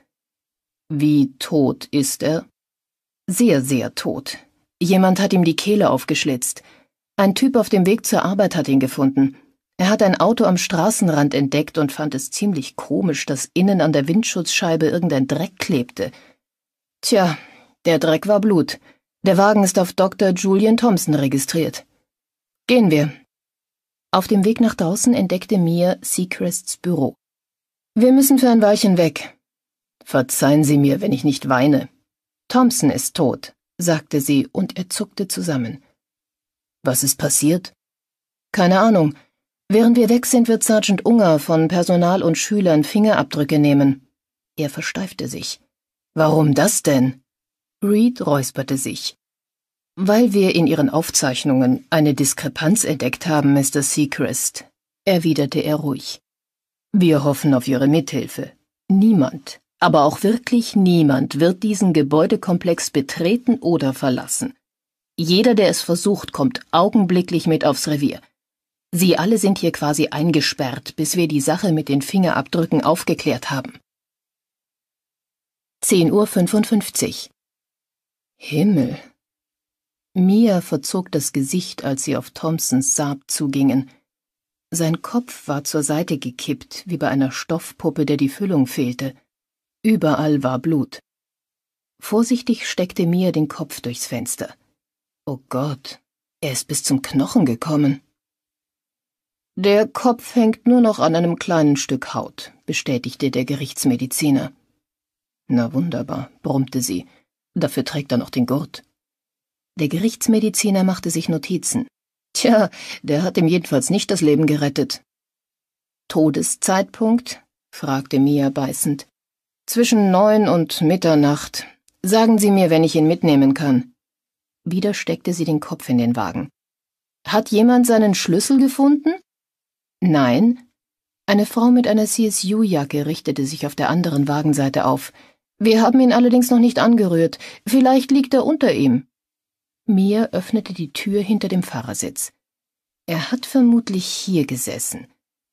S1: Wie tot ist er? Sehr, sehr tot. Jemand hat ihm die Kehle aufgeschlitzt. Ein Typ auf dem Weg zur Arbeit hat ihn gefunden. Er hat ein Auto am Straßenrand entdeckt und fand es ziemlich komisch, dass innen an der Windschutzscheibe irgendein Dreck klebte. Tja, der Dreck war Blut. Der Wagen ist auf Dr. Julian Thompson registriert. Gehen wir. Auf dem Weg nach draußen entdeckte Mia Seacrests Büro. Wir müssen für ein Weilchen weg. Verzeihen Sie mir, wenn ich nicht weine. Thompson ist tot, sagte sie, und er zuckte zusammen. Was ist passiert? Keine Ahnung. Während wir weg sind, wird Sergeant Unger von Personal und Schülern Fingerabdrücke nehmen. Er versteifte sich. Warum das denn? Reed räusperte sich. Weil wir in Ihren Aufzeichnungen eine Diskrepanz entdeckt haben, Mr. Seacrest, erwiderte er ruhig. Wir hoffen auf Ihre Mithilfe. Niemand, aber auch wirklich niemand wird diesen Gebäudekomplex betreten oder verlassen. Jeder, der es versucht, kommt augenblicklich mit aufs Revier. Sie alle sind hier quasi eingesperrt, bis wir die Sache mit den Fingerabdrücken aufgeklärt haben. 10.55 Uhr. Himmel! Mia verzog das Gesicht, als sie auf Thompsons Saab zugingen. Sein Kopf war zur Seite gekippt, wie bei einer Stoffpuppe, der die Füllung fehlte. Überall war Blut. Vorsichtig steckte Mia den Kopf durchs Fenster. Oh Gott, er ist bis zum Knochen gekommen. Der Kopf hängt nur noch an einem kleinen Stück Haut, bestätigte der Gerichtsmediziner. Na wunderbar, brummte sie Dafür trägt er noch den Gurt. Der Gerichtsmediziner machte sich Notizen. Tja, der hat ihm jedenfalls nicht das Leben gerettet. Todeszeitpunkt? fragte Mia beißend. Zwischen neun und Mitternacht. Sagen Sie mir, wenn ich ihn mitnehmen kann. Wieder steckte sie den Kopf in den Wagen. Hat jemand seinen Schlüssel gefunden? Nein. Eine Frau mit einer CSU-Jacke richtete sich auf der anderen Wagenseite auf. Wir haben ihn allerdings noch nicht angerührt. Vielleicht liegt er unter ihm. Mir öffnete die Tür hinter dem Fahrersitz. Er hat vermutlich hier gesessen,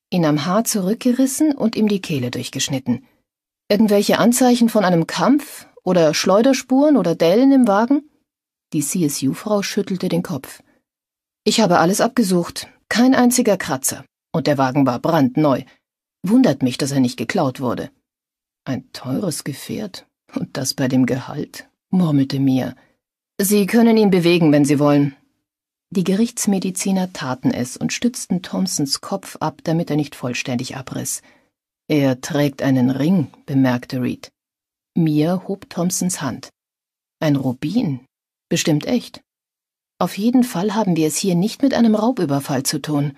S1: ihn am Haar zurückgerissen und ihm die Kehle durchgeschnitten. Irgendwelche Anzeichen von einem Kampf oder Schleuderspuren oder Dellen im Wagen? Die CSU-Frau schüttelte den Kopf. Ich habe alles abgesucht, kein einziger Kratzer, und der Wagen war brandneu. Wundert mich, dass er nicht geklaut wurde. Ein teures Gefährt? Und das bei dem Gehalt? murmelte Mia. Sie können ihn bewegen, wenn Sie wollen. Die Gerichtsmediziner taten es und stützten Thompsons Kopf ab, damit er nicht vollständig abriss. Er trägt einen Ring, bemerkte Reed. Mia hob Thompsons Hand. Ein Rubin? Bestimmt echt. Auf jeden Fall haben wir es hier nicht mit einem Raubüberfall zu tun.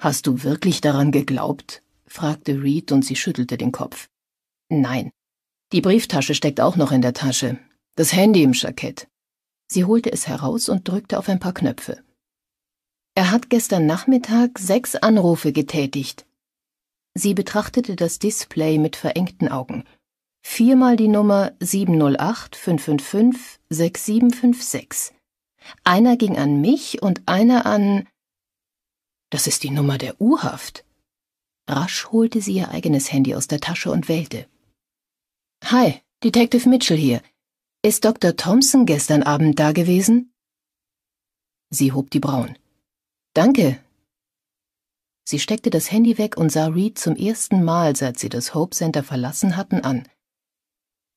S1: Hast du wirklich daran geglaubt? fragte Reed und sie schüttelte den Kopf. Nein. Die Brieftasche steckt auch noch in der Tasche. Das Handy im Jackett. Sie holte es heraus und drückte auf ein paar Knöpfe. Er hat gestern Nachmittag sechs Anrufe getätigt. Sie betrachtete das Display mit verengten Augen. Viermal die Nummer 708 555 6756. Einer ging an mich und einer an. Das ist die Nummer der U-Haft. Rasch holte sie ihr eigenes Handy aus der Tasche und wählte. Hi, Detective Mitchell hier. Ist Dr. Thompson gestern Abend da gewesen? Sie hob die Brauen. Danke. Sie steckte das Handy weg und sah Reed zum ersten Mal, seit sie das Hope Center verlassen hatten, an.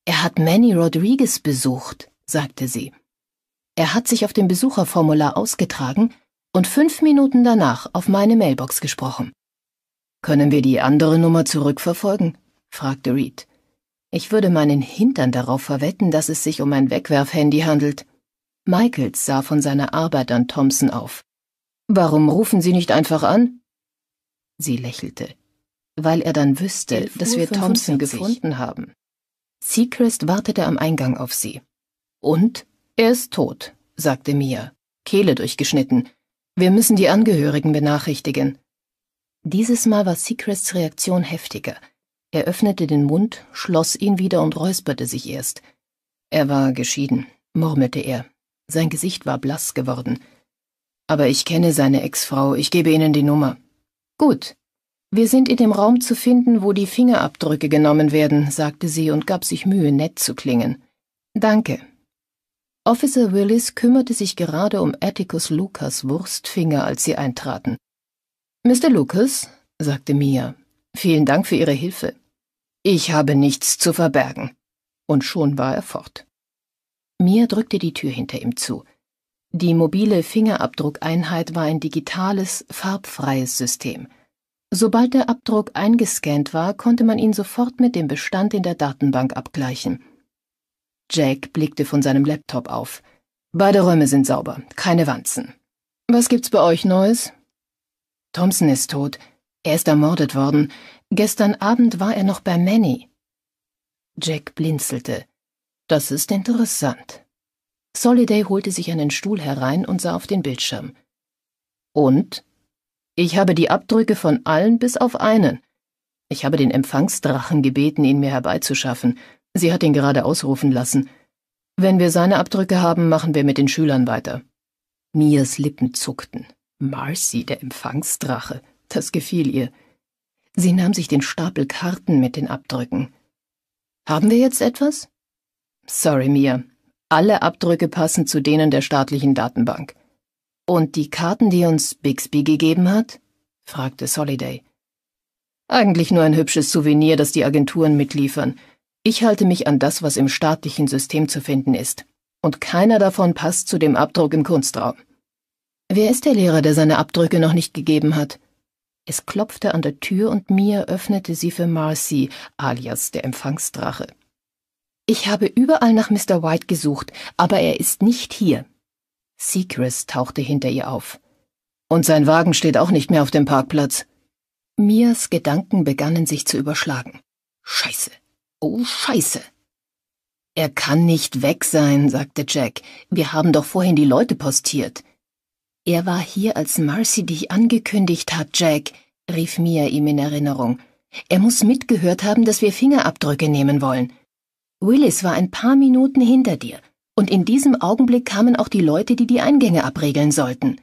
S1: Er hat Manny Rodriguez besucht, sagte sie. Er hat sich auf dem Besucherformular ausgetragen und fünf Minuten danach auf meine Mailbox gesprochen. Können wir die andere Nummer zurückverfolgen? fragte Reed. Ich würde meinen Hintern darauf verwetten, dass es sich um ein Wegwerfhandy handelt. Michaels sah von seiner Arbeit an Thompson auf. Warum rufen Sie nicht einfach an? Sie lächelte, weil er dann wüsste, dass wir Thompson gefunden haben. Seacrest wartete am Eingang auf sie. Und er ist tot, sagte Mia, Kehle durchgeschnitten. Wir müssen die Angehörigen benachrichtigen. Dieses Mal war Seacrests Reaktion heftiger. Er öffnete den Mund, schloss ihn wieder und räusperte sich erst. Er war geschieden, murmelte er. Sein Gesicht war blass geworden. Aber ich kenne seine Ex-Frau, ich gebe Ihnen die Nummer. Gut. Wir sind in dem Raum zu finden, wo die Fingerabdrücke genommen werden, sagte sie und gab sich Mühe, nett zu klingen. Danke. Officer Willis kümmerte sich gerade um Atticus Lucas Wurstfinger, als sie eintraten. Mr. Lucas, sagte Mia, vielen Dank für Ihre Hilfe. Ich habe nichts zu verbergen. Und schon war er fort. Mir drückte die Tür hinter ihm zu. Die mobile Fingerabdruckeinheit war ein digitales, farbfreies System. Sobald der Abdruck eingescannt war, konnte man ihn sofort mit dem Bestand in der Datenbank abgleichen. Jack blickte von seinem Laptop auf. Beide Räume sind sauber, keine Wanzen. Was gibt's bei euch Neues? Thompson ist tot. Er ist ermordet worden. Gestern Abend war er noch bei Manny. Jack blinzelte. Das ist interessant. Soliday holte sich einen Stuhl herein und sah auf den Bildschirm. Und? Ich habe die Abdrücke von allen bis auf einen. Ich habe den Empfangsdrachen gebeten, ihn mir herbeizuschaffen. Sie hat ihn gerade ausrufen lassen. Wenn wir seine Abdrücke haben, machen wir mit den Schülern weiter. Mias Lippen zuckten. Marcy, der Empfangsdrache. Das gefiel ihr. Sie nahm sich den Stapel Karten mit den Abdrücken. Haben wir jetzt etwas? Sorry, Mia. Alle Abdrücke passen zu denen der staatlichen Datenbank. Und die Karten, die uns Bixby gegeben hat? fragte Soliday. Eigentlich nur ein hübsches Souvenir, das die Agenturen mitliefern. Ich halte mich an das, was im staatlichen System zu finden ist. Und keiner davon passt zu dem Abdruck im Kunstraum. Wer ist der Lehrer, der seine Abdrücke noch nicht gegeben hat? Es klopfte an der Tür und Mia öffnete sie für Marcy, alias der Empfangsdrache. Ich habe überall nach Mr. White gesucht, aber er ist nicht hier. Seacrest tauchte hinter ihr auf. Und sein Wagen steht auch nicht mehr auf dem Parkplatz. Mias Gedanken begannen sich zu überschlagen. Scheiße. Oh, scheiße. Er kann nicht weg sein, sagte Jack. Wir haben doch vorhin die Leute postiert. Er war hier, als Marcy dich angekündigt hat, Jack, rief Mia ihm in Erinnerung. Er muss mitgehört haben, dass wir Fingerabdrücke nehmen wollen. Willis war ein paar Minuten hinter dir, und in diesem Augenblick kamen auch die Leute, die die Eingänge abregeln sollten.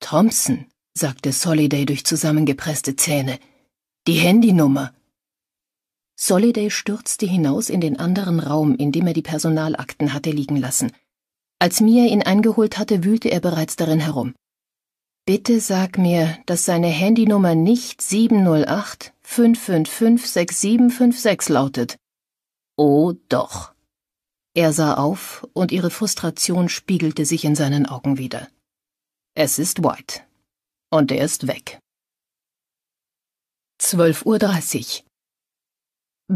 S1: Thompson, sagte Soliday durch zusammengepresste Zähne, die Handynummer. Soliday stürzte hinaus in den anderen Raum, in dem er die Personalakten hatte liegen lassen. Als Mia ihn eingeholt hatte, wühlte er bereits darin herum. Bitte sag mir, dass seine Handynummer nicht 708 555 6756 lautet. Oh doch. Er sah auf, und ihre Frustration spiegelte sich in seinen Augen wieder. Es ist White. Und er ist weg. 12.30 Uhr.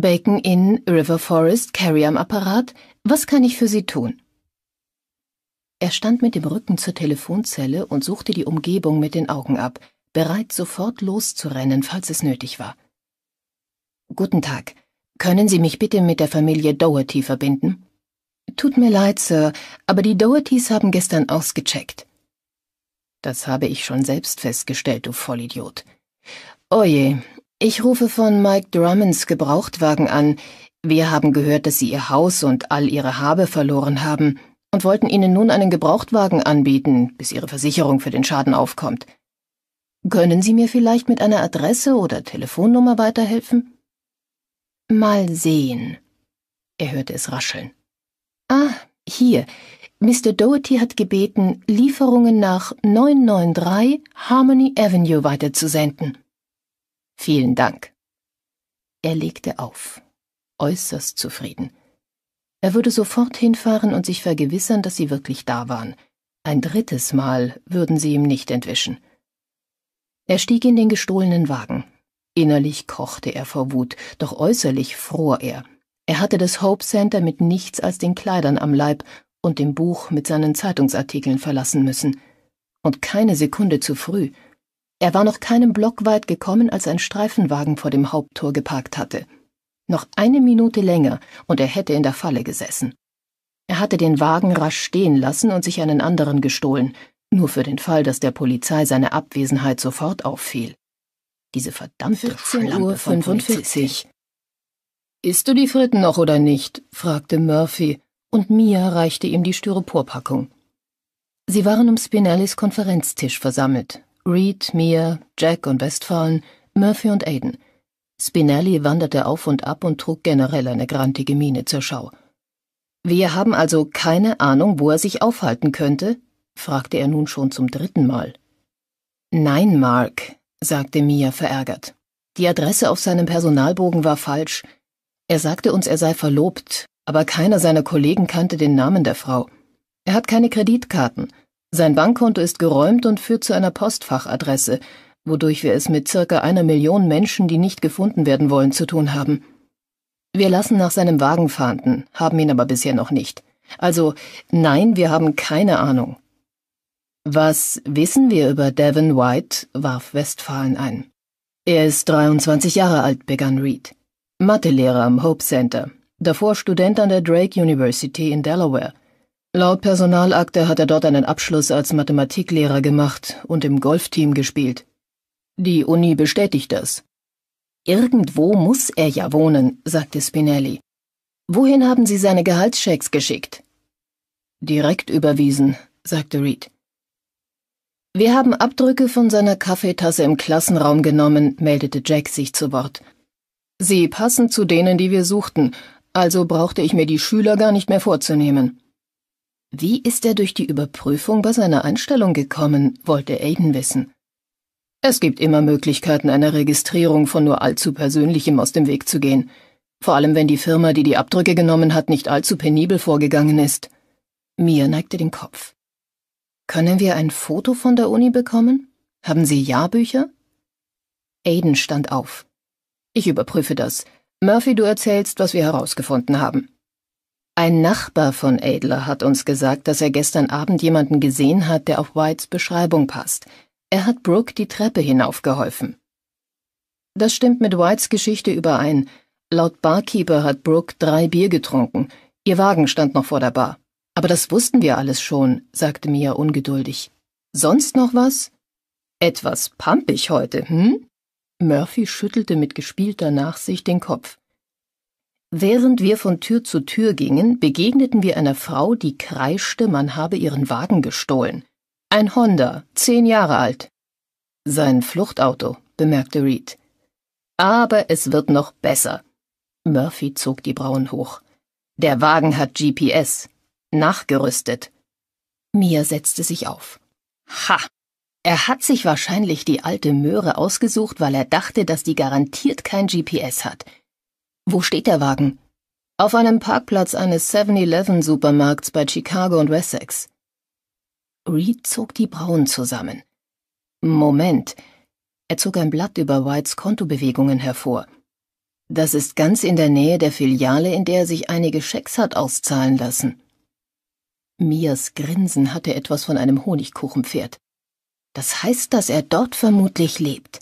S1: Bacon Inn, River Forest, Carrie am Apparat. Was kann ich für Sie tun? Er stand mit dem Rücken zur Telefonzelle und suchte die Umgebung mit den Augen ab, bereit sofort loszurennen, falls es nötig war. Guten Tag. Können Sie mich bitte mit der Familie Doherty verbinden? Tut mir leid, Sir, aber die Dohertys haben gestern ausgecheckt. Das habe ich schon selbst festgestellt, du Vollidiot. Oje, ich rufe von Mike Drummonds Gebrauchtwagen an. Wir haben gehört, dass Sie Ihr Haus und all Ihre Habe verloren haben und wollten ihnen nun einen Gebrauchtwagen anbieten, bis ihre Versicherung für den Schaden aufkommt. Können Sie mir vielleicht mit einer Adresse oder Telefonnummer weiterhelfen? Mal sehen. Er hörte es rascheln. Ah, hier. Mr. Doherty hat gebeten, Lieferungen nach 993 Harmony Avenue weiterzusenden. Vielen Dank. Er legte auf, äußerst zufrieden. Er würde sofort hinfahren und sich vergewissern, dass sie wirklich da waren. Ein drittes Mal würden sie ihm nicht entwischen. Er stieg in den gestohlenen Wagen. Innerlich kochte er vor Wut, doch äußerlich fror er. Er hatte das Hope Center mit nichts als den Kleidern am Leib und dem Buch mit seinen Zeitungsartikeln verlassen müssen. Und keine Sekunde zu früh. Er war noch keinen Block weit gekommen, als ein Streifenwagen vor dem Haupttor geparkt hatte. Noch eine Minute länger, und er hätte in der Falle gesessen. Er hatte den Wagen rasch stehen lassen und sich einen anderen gestohlen, nur für den Fall, dass der Polizei seine Abwesenheit sofort auffiel. Diese verdammte Schlampe von 45. Isst du die Fritten noch oder nicht? fragte Murphy, und Mia reichte ihm die Styroporpackung. Sie waren um Spinellis Konferenztisch versammelt. Reed, Mia, Jack und Westphalen, Murphy und Aiden – Spinelli wanderte auf und ab und trug generell eine grantige Miene zur Schau. Wir haben also keine Ahnung, wo er sich aufhalten könnte? fragte er nun schon zum dritten Mal. Nein, Mark, sagte Mia verärgert. Die Adresse auf seinem Personalbogen war falsch. Er sagte uns, er sei verlobt, aber keiner seiner Kollegen kannte den Namen der Frau. Er hat keine Kreditkarten. Sein Bankkonto ist geräumt und führt zu einer Postfachadresse, wodurch wir es mit circa einer Million Menschen, die nicht gefunden werden wollen, zu tun haben. Wir lassen nach seinem Wagen fahnden, haben ihn aber bisher noch nicht. Also, nein, wir haben keine Ahnung. Was wissen wir über Devon White? warf Westphalen ein. Er ist 23 Jahre alt, begann Reed. Mathelehrer am Hope Center, davor Student an der Drake University in Delaware. Laut Personalakte hat er dort einen Abschluss als Mathematiklehrer gemacht und im Golfteam gespielt. Die Uni bestätigt das. Irgendwo muss er ja wohnen, sagte Spinelli. Wohin haben Sie seine Gehaltschecks geschickt? Direkt überwiesen, sagte Reed. Wir haben Abdrücke von seiner Kaffeetasse im Klassenraum genommen, meldete Jack sich zu Wort. Sie passen zu denen, die wir suchten, also brauchte ich mir die Schüler gar nicht mehr vorzunehmen. Wie ist er durch die Überprüfung bei seiner Einstellung gekommen, wollte Aiden wissen. Es gibt immer Möglichkeiten einer Registrierung von nur allzu Persönlichem aus dem Weg zu gehen, vor allem wenn die Firma, die die Abdrücke genommen hat, nicht allzu penibel vorgegangen ist. Mia neigte den Kopf. Können wir ein Foto von der Uni bekommen? Haben Sie Jahrbücher? Aiden stand auf. Ich überprüfe das. Murphy, du erzählst, was wir herausgefunden haben. Ein Nachbar von Adler hat uns gesagt, dass er gestern Abend jemanden gesehen hat, der auf Whites Beschreibung passt, er hat Brooke die Treppe hinaufgeholfen. Das stimmt mit Whites Geschichte überein. Laut Barkeeper hat Brooke drei Bier getrunken. Ihr Wagen stand noch vor der Bar. Aber das wussten wir alles schon, sagte Mia ungeduldig. Sonst noch was? Etwas pampig heute, hm? Murphy schüttelte mit gespielter Nachsicht den Kopf. Während wir von Tür zu Tür gingen, begegneten wir einer Frau, die kreischte, man habe ihren Wagen gestohlen. Ein Honda, zehn Jahre alt. Sein Fluchtauto, bemerkte Reed. Aber es wird noch besser. Murphy zog die Brauen hoch. Der Wagen hat GPS. Nachgerüstet. Mia setzte sich auf. Ha! Er hat sich wahrscheinlich die alte Möhre ausgesucht, weil er dachte, dass die garantiert kein GPS hat. Wo steht der Wagen? Auf einem Parkplatz eines 7-Eleven-Supermarkts bei Chicago und Wessex. Reed zog die Brauen zusammen. Moment. Er zog ein Blatt über Whites Kontobewegungen hervor. Das ist ganz in der Nähe der Filiale, in der er sich einige Schecks hat auszahlen lassen. Mias Grinsen hatte etwas von einem Honigkuchenpferd. Das heißt, dass er dort vermutlich lebt.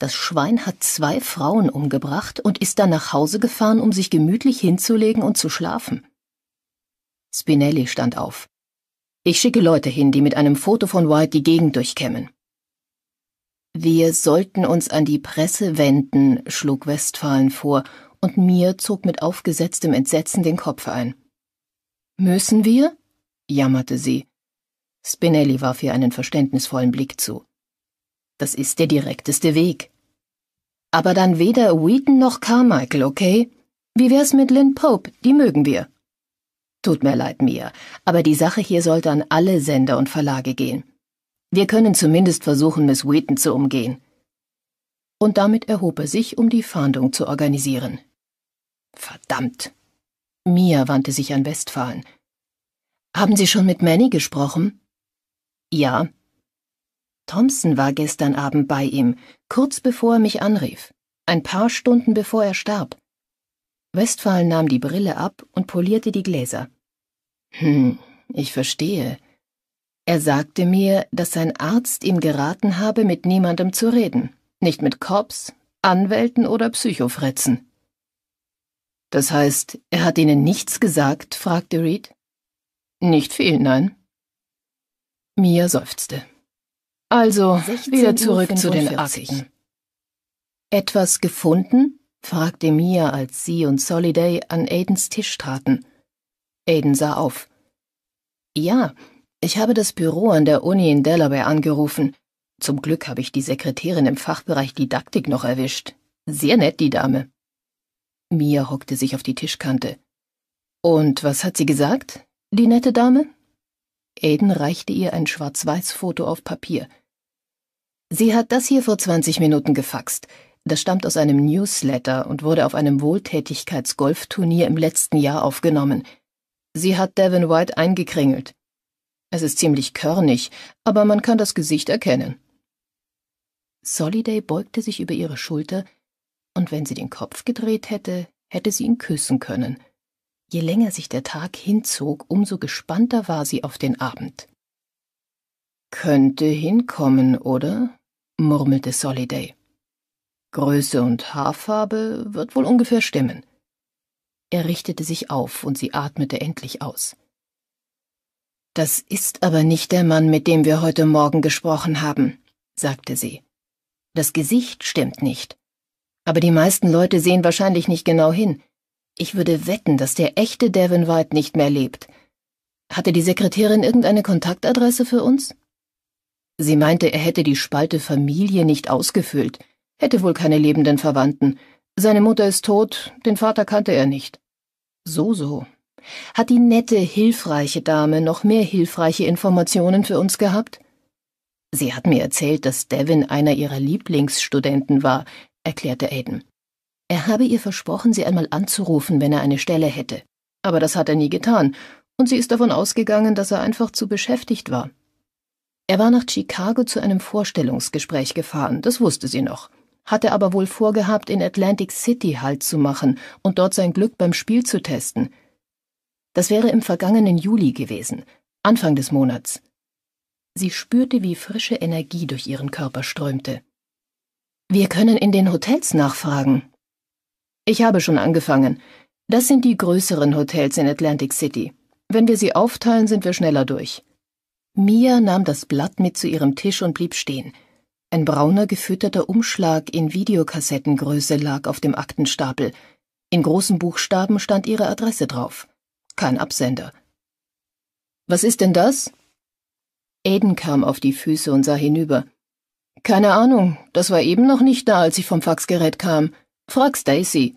S1: Das Schwein hat zwei Frauen umgebracht und ist dann nach Hause gefahren, um sich gemütlich hinzulegen und zu schlafen. Spinelli stand auf. Ich schicke Leute hin, die mit einem Foto von White die Gegend durchkämmen. Wir sollten uns an die Presse wenden, schlug Westphalen vor, und mir zog mit aufgesetztem Entsetzen den Kopf ein. Müssen wir? jammerte sie. Spinelli warf ihr einen verständnisvollen Blick zu. Das ist der direkteste Weg. Aber dann weder Wheaton noch Carmichael, okay? Wie wär's mit Lynn Pope, die mögen wir. Tut mir leid, Mia, aber die Sache hier sollte an alle Sender und Verlage gehen. Wir können zumindest versuchen, Miss Wheaton zu umgehen. Und damit erhob er sich, um die Fahndung zu organisieren. Verdammt! Mia wandte sich an Westphalen. Haben Sie schon mit Manny gesprochen? Ja. Thompson war gestern Abend bei ihm, kurz bevor er mich anrief, ein paar Stunden bevor er starb. Westphal nahm die Brille ab und polierte die Gläser. Hm, ich verstehe. Er sagte mir, dass sein Arzt ihm geraten habe, mit niemandem zu reden, nicht mit Cops, Anwälten oder Psychofretzen. Das heißt, er hat Ihnen nichts gesagt? fragte Reed. Nicht viel, nein. Mia seufzte. Also, wieder zurück zu den Akten. Etwas gefunden? fragte Mia, als sie und Soliday an Aidens Tisch traten. Aiden sah auf. Ja, ich habe das Büro an der Uni in Delaware angerufen. Zum Glück habe ich die Sekretärin im Fachbereich Didaktik noch erwischt. Sehr nett, die Dame. Mia hockte sich auf die Tischkante. Und was hat sie gesagt, die nette Dame? Aiden reichte ihr ein Schwarz-Weiß-Foto auf Papier. Sie hat das hier vor 20 Minuten gefaxt. Das stammt aus einem Newsletter und wurde auf einem Wohltätigkeitsgolfturnier im letzten Jahr aufgenommen. Sie hat Devin White eingekringelt. Es ist ziemlich körnig, aber man kann das Gesicht erkennen. Soliday beugte sich über ihre Schulter, und wenn sie den Kopf gedreht hätte, hätte sie ihn küssen können. Je länger sich der Tag hinzog, umso gespannter war sie auf den Abend. Könnte hinkommen, oder? murmelte Soliday. Größe und Haarfarbe wird wohl ungefähr stimmen. Er richtete sich auf und sie atmete endlich aus. Das ist aber nicht der Mann, mit dem wir heute Morgen gesprochen haben, sagte sie. Das Gesicht stimmt nicht. Aber die meisten Leute sehen wahrscheinlich nicht genau hin. Ich würde wetten, dass der echte Devon White nicht mehr lebt. Hatte die Sekretärin irgendeine Kontaktadresse für uns? Sie meinte, er hätte die Spalte Familie nicht ausgefüllt. Hätte wohl keine lebenden Verwandten. Seine Mutter ist tot, den Vater kannte er nicht. So, so. Hat die nette, hilfreiche Dame noch mehr hilfreiche Informationen für uns gehabt? Sie hat mir erzählt, dass Devin einer ihrer Lieblingsstudenten war, erklärte Aiden. Er habe ihr versprochen, sie einmal anzurufen, wenn er eine Stelle hätte. Aber das hat er nie getan, und sie ist davon ausgegangen, dass er einfach zu beschäftigt war. Er war nach Chicago zu einem Vorstellungsgespräch gefahren, das wusste sie noch hatte aber wohl vorgehabt, in Atlantic City Halt zu machen und dort sein Glück beim Spiel zu testen. Das wäre im vergangenen Juli gewesen, Anfang des Monats. Sie spürte, wie frische Energie durch ihren Körper strömte. Wir können in den Hotels nachfragen. Ich habe schon angefangen. Das sind die größeren Hotels in Atlantic City. Wenn wir sie aufteilen, sind wir schneller durch. Mia nahm das Blatt mit zu ihrem Tisch und blieb stehen. Ein brauner gefütterter Umschlag in Videokassettengröße lag auf dem Aktenstapel. In großen Buchstaben stand ihre Adresse drauf. Kein Absender. Was ist denn das? Aiden kam auf die Füße und sah hinüber. Keine Ahnung, das war eben noch nicht da, als ich vom Faxgerät kam. Frag Stacy.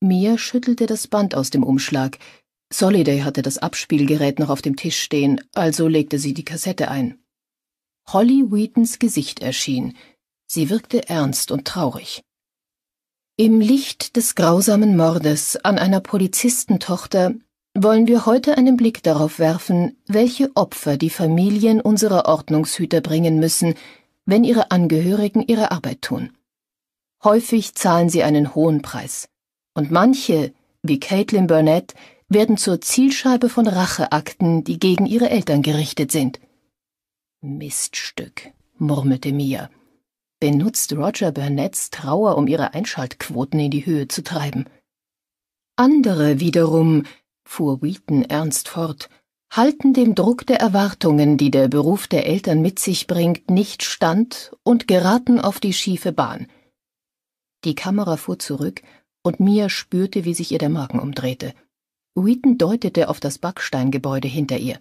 S1: Mia schüttelte das Band aus dem Umschlag. Soliday hatte das Abspielgerät noch auf dem Tisch stehen, also legte sie die Kassette ein. Holly Wheatons Gesicht erschien. Sie wirkte ernst und traurig. Im Licht des grausamen Mordes an einer Polizistentochter wollen wir heute einen Blick darauf werfen, welche Opfer die Familien unserer Ordnungshüter bringen müssen, wenn ihre Angehörigen ihre Arbeit tun. Häufig zahlen sie einen hohen Preis. Und manche, wie Caitlin Burnett, werden zur Zielscheibe von Racheakten, die gegen ihre Eltern gerichtet sind. Miststück, murmelte Mia. Benutzt Roger Burnetts Trauer, um ihre Einschaltquoten in die Höhe zu treiben. Andere wiederum, fuhr Wheaton ernst fort, halten dem Druck der Erwartungen, die der Beruf der Eltern mit sich bringt, nicht stand und geraten auf die schiefe Bahn. Die Kamera fuhr zurück, und Mia spürte, wie sich ihr der Magen umdrehte. Wheaton deutete auf das Backsteingebäude hinter ihr.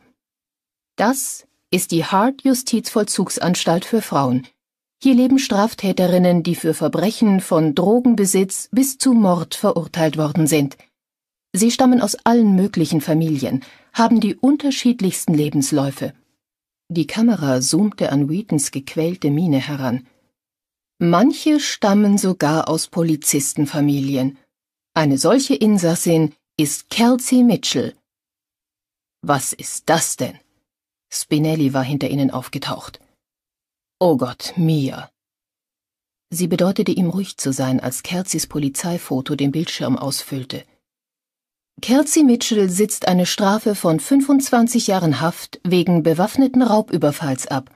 S1: Das ist die Hart Justizvollzugsanstalt für Frauen. Hier leben Straftäterinnen, die für Verbrechen von Drogenbesitz bis zu Mord verurteilt worden sind. Sie stammen aus allen möglichen Familien, haben die unterschiedlichsten Lebensläufe. Die Kamera zoomte an Wheatons gequälte Miene heran. Manche stammen sogar aus Polizistenfamilien. Eine solche Insassin ist Kelsey Mitchell. Was ist das denn? Spinelli war hinter ihnen aufgetaucht. Oh Gott, Mia. Sie bedeutete ihm ruhig zu sein, als Kerzis Polizeifoto den Bildschirm ausfüllte. Kerzi Mitchell sitzt eine Strafe von 25 Jahren Haft wegen bewaffneten Raubüberfalls ab.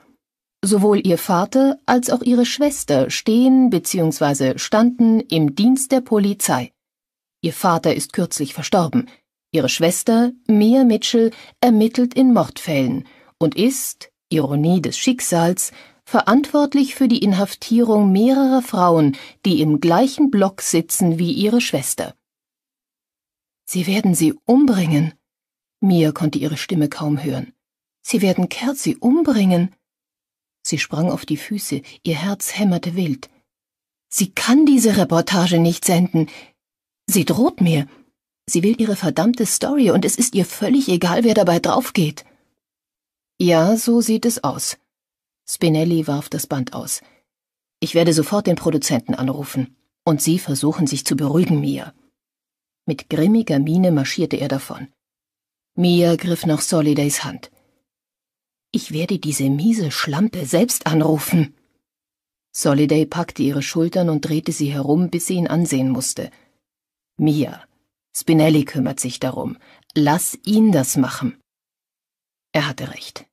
S1: Sowohl ihr Vater als auch ihre Schwester stehen bzw. standen im Dienst der Polizei. Ihr Vater ist kürzlich verstorben. Ihre Schwester, Mia Mitchell, ermittelt in Mordfällen und ist, Ironie des Schicksals, verantwortlich für die Inhaftierung mehrerer Frauen, die im gleichen Block sitzen wie ihre Schwester. Sie werden sie umbringen. Mia konnte ihre Stimme kaum hören. Sie werden Kerzi umbringen. Sie sprang auf die Füße, ihr Herz hämmerte wild. Sie kann diese Reportage nicht senden. Sie droht mir. Sie will ihre verdammte Story und es ist ihr völlig egal, wer dabei draufgeht. Ja, so sieht es aus. Spinelli warf das Band aus. Ich werde sofort den Produzenten anrufen, und Sie versuchen sich zu beruhigen, Mia. Mit grimmiger Miene marschierte er davon. Mia griff nach Solidays Hand. Ich werde diese miese Schlampe selbst anrufen. Soliday packte ihre Schultern und drehte sie herum, bis sie ihn ansehen musste. Mia, Spinelli kümmert sich darum. Lass ihn das machen. Er hatte recht.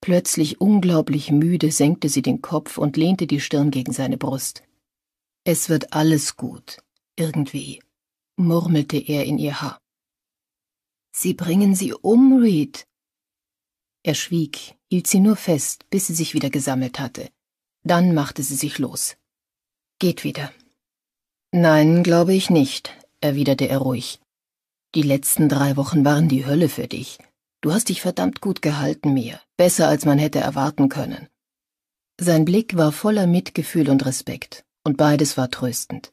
S1: Plötzlich unglaublich müde senkte sie den Kopf und lehnte die Stirn gegen seine Brust. Es wird alles gut, irgendwie, murmelte er in ihr Haar. Sie bringen sie um, Reed. Er schwieg, hielt sie nur fest, bis sie sich wieder gesammelt hatte. Dann machte sie sich los. Geht wieder. Nein, glaube ich nicht, erwiderte er ruhig. Die letzten drei Wochen waren die Hölle für dich. Du hast dich verdammt gut gehalten, Mia. besser als man hätte erwarten können. Sein Blick war voller Mitgefühl und Respekt, und beides war tröstend.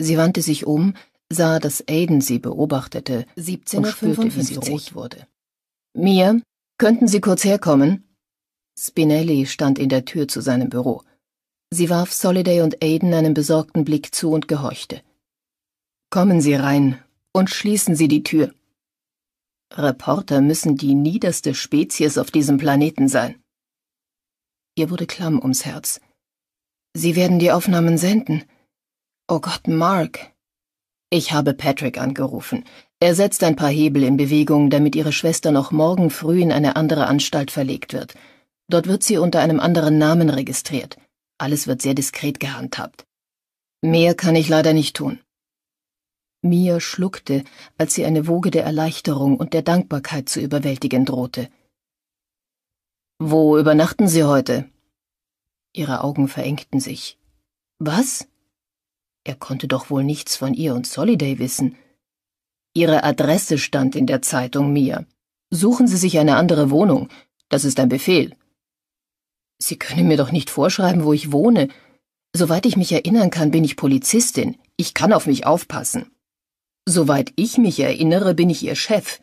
S1: Sie wandte sich um, sah, dass Aiden sie beobachtete 17 und spürte, wie sie rot wurde. Mia, könnten Sie kurz herkommen? Spinelli stand in der Tür zu seinem Büro. Sie warf Soliday und Aiden einen besorgten Blick zu und gehorchte. Kommen Sie rein und schließen Sie die Tür. Reporter müssen die niederste Spezies auf diesem Planeten sein. Ihr wurde klamm ums Herz. Sie werden die Aufnahmen senden. Oh Gott, Mark. Ich habe Patrick angerufen. Er setzt ein paar Hebel in Bewegung, damit ihre Schwester noch morgen früh in eine andere Anstalt verlegt wird. Dort wird sie unter einem anderen Namen registriert. Alles wird sehr diskret gehandhabt. Mehr kann ich leider nicht tun. Mia schluckte, als sie eine Woge der Erleichterung und der Dankbarkeit zu überwältigen drohte. Wo übernachten Sie heute? Ihre Augen verengten sich. Was? Er konnte doch wohl nichts von ihr und Soliday wissen. Ihre Adresse stand in der Zeitung, Mia. Suchen Sie sich eine andere Wohnung. Das ist ein Befehl. Sie können mir doch nicht vorschreiben, wo ich wohne. Soweit ich mich erinnern kann, bin ich Polizistin. Ich kann auf mich aufpassen. Soweit ich mich erinnere, bin ich Ihr Chef.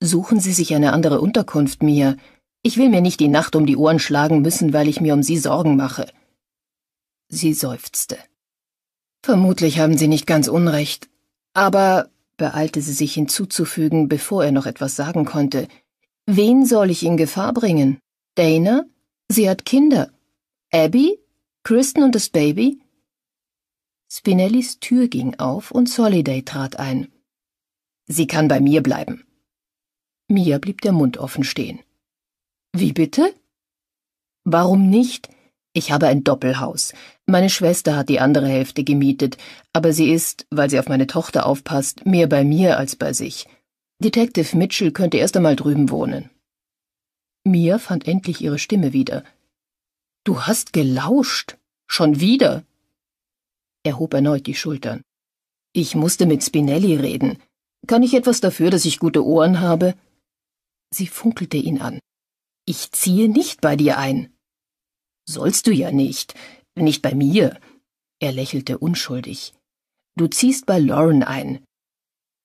S1: Suchen Sie sich eine andere Unterkunft, Mia. Ich will mir nicht die Nacht um die Ohren schlagen müssen, weil ich mir um Sie Sorgen mache. Sie seufzte. Vermutlich haben Sie nicht ganz Unrecht. Aber, beeilte sie sich hinzuzufügen, bevor er noch etwas sagen konnte, wen soll ich in Gefahr bringen? Dana? Sie hat Kinder. Abby? Kristen und das Baby? Spinellis Tür ging auf und Soliday trat ein. Sie kann bei mir bleiben. Mia blieb der Mund offen stehen. Wie bitte? Warum nicht? Ich habe ein Doppelhaus. Meine Schwester hat die andere Hälfte gemietet, aber sie ist, weil sie auf meine Tochter aufpasst, mehr bei mir als bei sich. Detective Mitchell könnte erst einmal drüben wohnen. Mia fand endlich ihre Stimme wieder. Du hast gelauscht. Schon wieder. Er hob erneut die Schultern. Ich musste mit Spinelli reden. Kann ich etwas dafür, dass ich gute Ohren habe? Sie funkelte ihn an. Ich ziehe nicht bei dir ein. Sollst du ja nicht. Nicht bei mir. Er lächelte unschuldig. Du ziehst bei Lauren ein.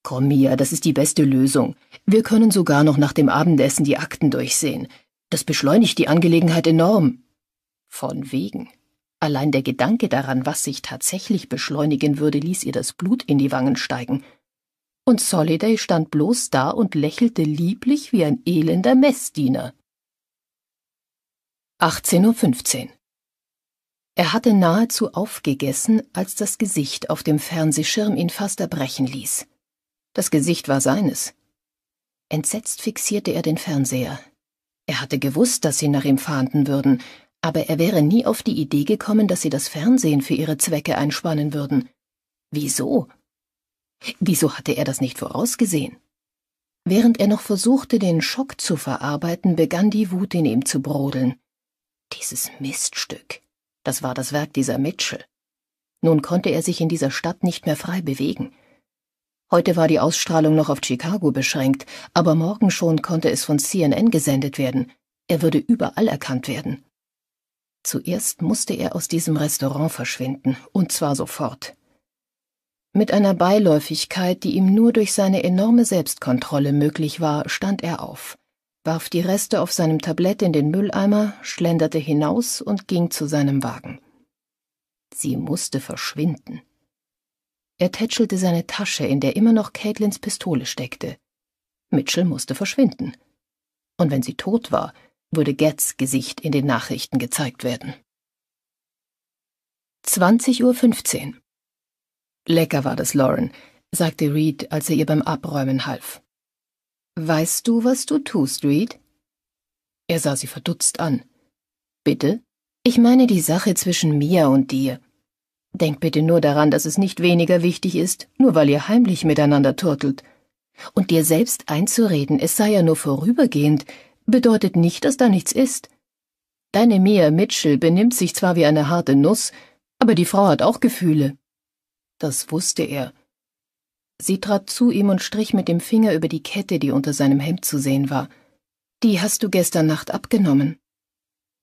S1: Komm, Mia, das ist die beste Lösung. Wir können sogar noch nach dem Abendessen die Akten durchsehen. Das beschleunigt die Angelegenheit enorm. Von wegen. Allein der Gedanke daran, was sich tatsächlich beschleunigen würde, ließ ihr das Blut in die Wangen steigen. Und Soliday stand bloß da und lächelte lieblich wie ein elender Messdiener. 18.15 Uhr. Er hatte nahezu aufgegessen, als das Gesicht auf dem Fernsehschirm ihn fast erbrechen ließ. Das Gesicht war seines. Entsetzt fixierte er den Fernseher. Er hatte gewusst, dass sie nach ihm fahnden würden, aber er wäre nie auf die Idee gekommen, dass sie das Fernsehen für ihre Zwecke einspannen würden. Wieso? Wieso hatte er das nicht vorausgesehen? Während er noch versuchte, den Schock zu verarbeiten, begann die Wut in ihm zu brodeln. Dieses Miststück. Das war das Werk dieser Mitchell. Nun konnte er sich in dieser Stadt nicht mehr frei bewegen. Heute war die Ausstrahlung noch auf Chicago beschränkt, aber morgen schon konnte es von CNN gesendet werden. Er würde überall erkannt werden. Zuerst musste er aus diesem Restaurant verschwinden, und zwar sofort. Mit einer Beiläufigkeit, die ihm nur durch seine enorme Selbstkontrolle möglich war, stand er auf, warf die Reste auf seinem Tablett in den Mülleimer, schlenderte hinaus und ging zu seinem Wagen. Sie musste verschwinden. Er tätschelte seine Tasche, in der immer noch Caitlins Pistole steckte. Mitchell musste verschwinden. Und wenn sie tot war, würde Getz Gesicht in den Nachrichten gezeigt werden. 20.15 Uhr. Lecker war das, Lauren, sagte Reed, als er ihr beim Abräumen half. Weißt du, was du tust, Reed? Er sah sie verdutzt an. Bitte? Ich meine die Sache zwischen mir und dir. Denk bitte nur daran, dass es nicht weniger wichtig ist, nur weil ihr heimlich miteinander turtelt. Und dir selbst einzureden, es sei ja nur vorübergehend, bedeutet nicht, dass da nichts ist. Deine Mia Mitchell benimmt sich zwar wie eine harte Nuss, aber die Frau hat auch Gefühle. Das wusste er. Sie trat zu ihm und strich mit dem Finger über die Kette, die unter seinem Hemd zu sehen war. Die hast du gestern Nacht abgenommen.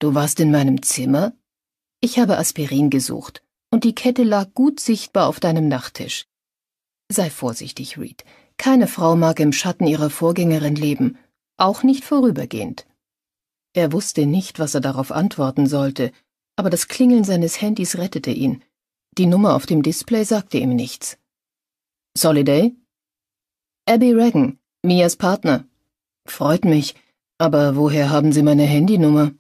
S1: Du warst in meinem Zimmer? Ich habe Aspirin gesucht, und die Kette lag gut sichtbar auf deinem Nachttisch. Sei vorsichtig, Reed. Keine Frau mag im Schatten ihrer Vorgängerin leben, auch nicht vorübergehend. Er wusste nicht, was er darauf antworten sollte, aber das Klingeln seines Handys rettete ihn. Die Nummer auf dem Display sagte ihm nichts. Soliday? Abby Reagan, Mias Partner. Freut mich, aber woher haben Sie meine Handynummer?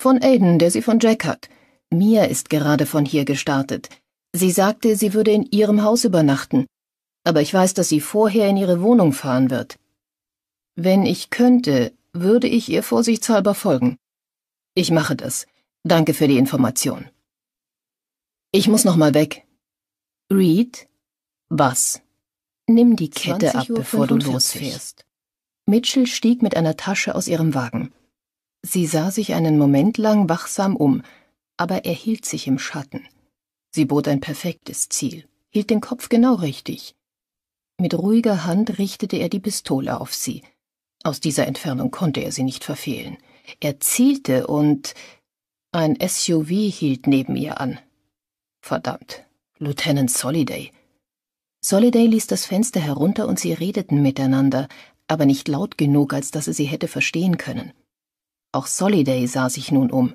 S1: Von Aiden, der sie von Jack hat. Mia ist gerade von hier gestartet. Sie sagte, sie würde in ihrem Haus übernachten, aber ich weiß, dass sie vorher in ihre Wohnung fahren wird. Wenn ich könnte, würde ich ihr vorsichtshalber folgen. Ich mache das. Danke für die Information. Ich muss noch mal weg. Reed? Was? Nimm die Kette ab, bevor du losfährst. Mitchell stieg mit einer Tasche aus ihrem Wagen. Sie sah sich einen Moment lang wachsam um, aber er hielt sich im Schatten. Sie bot ein perfektes Ziel, hielt den Kopf genau richtig. Mit ruhiger Hand richtete er die Pistole auf sie – aus dieser Entfernung konnte er sie nicht verfehlen. Er zielte und ein SUV hielt neben ihr an. Verdammt, Lieutenant Soliday. Soliday ließ das Fenster herunter und sie redeten miteinander, aber nicht laut genug, als dass er sie hätte verstehen können. Auch Soliday sah sich nun um.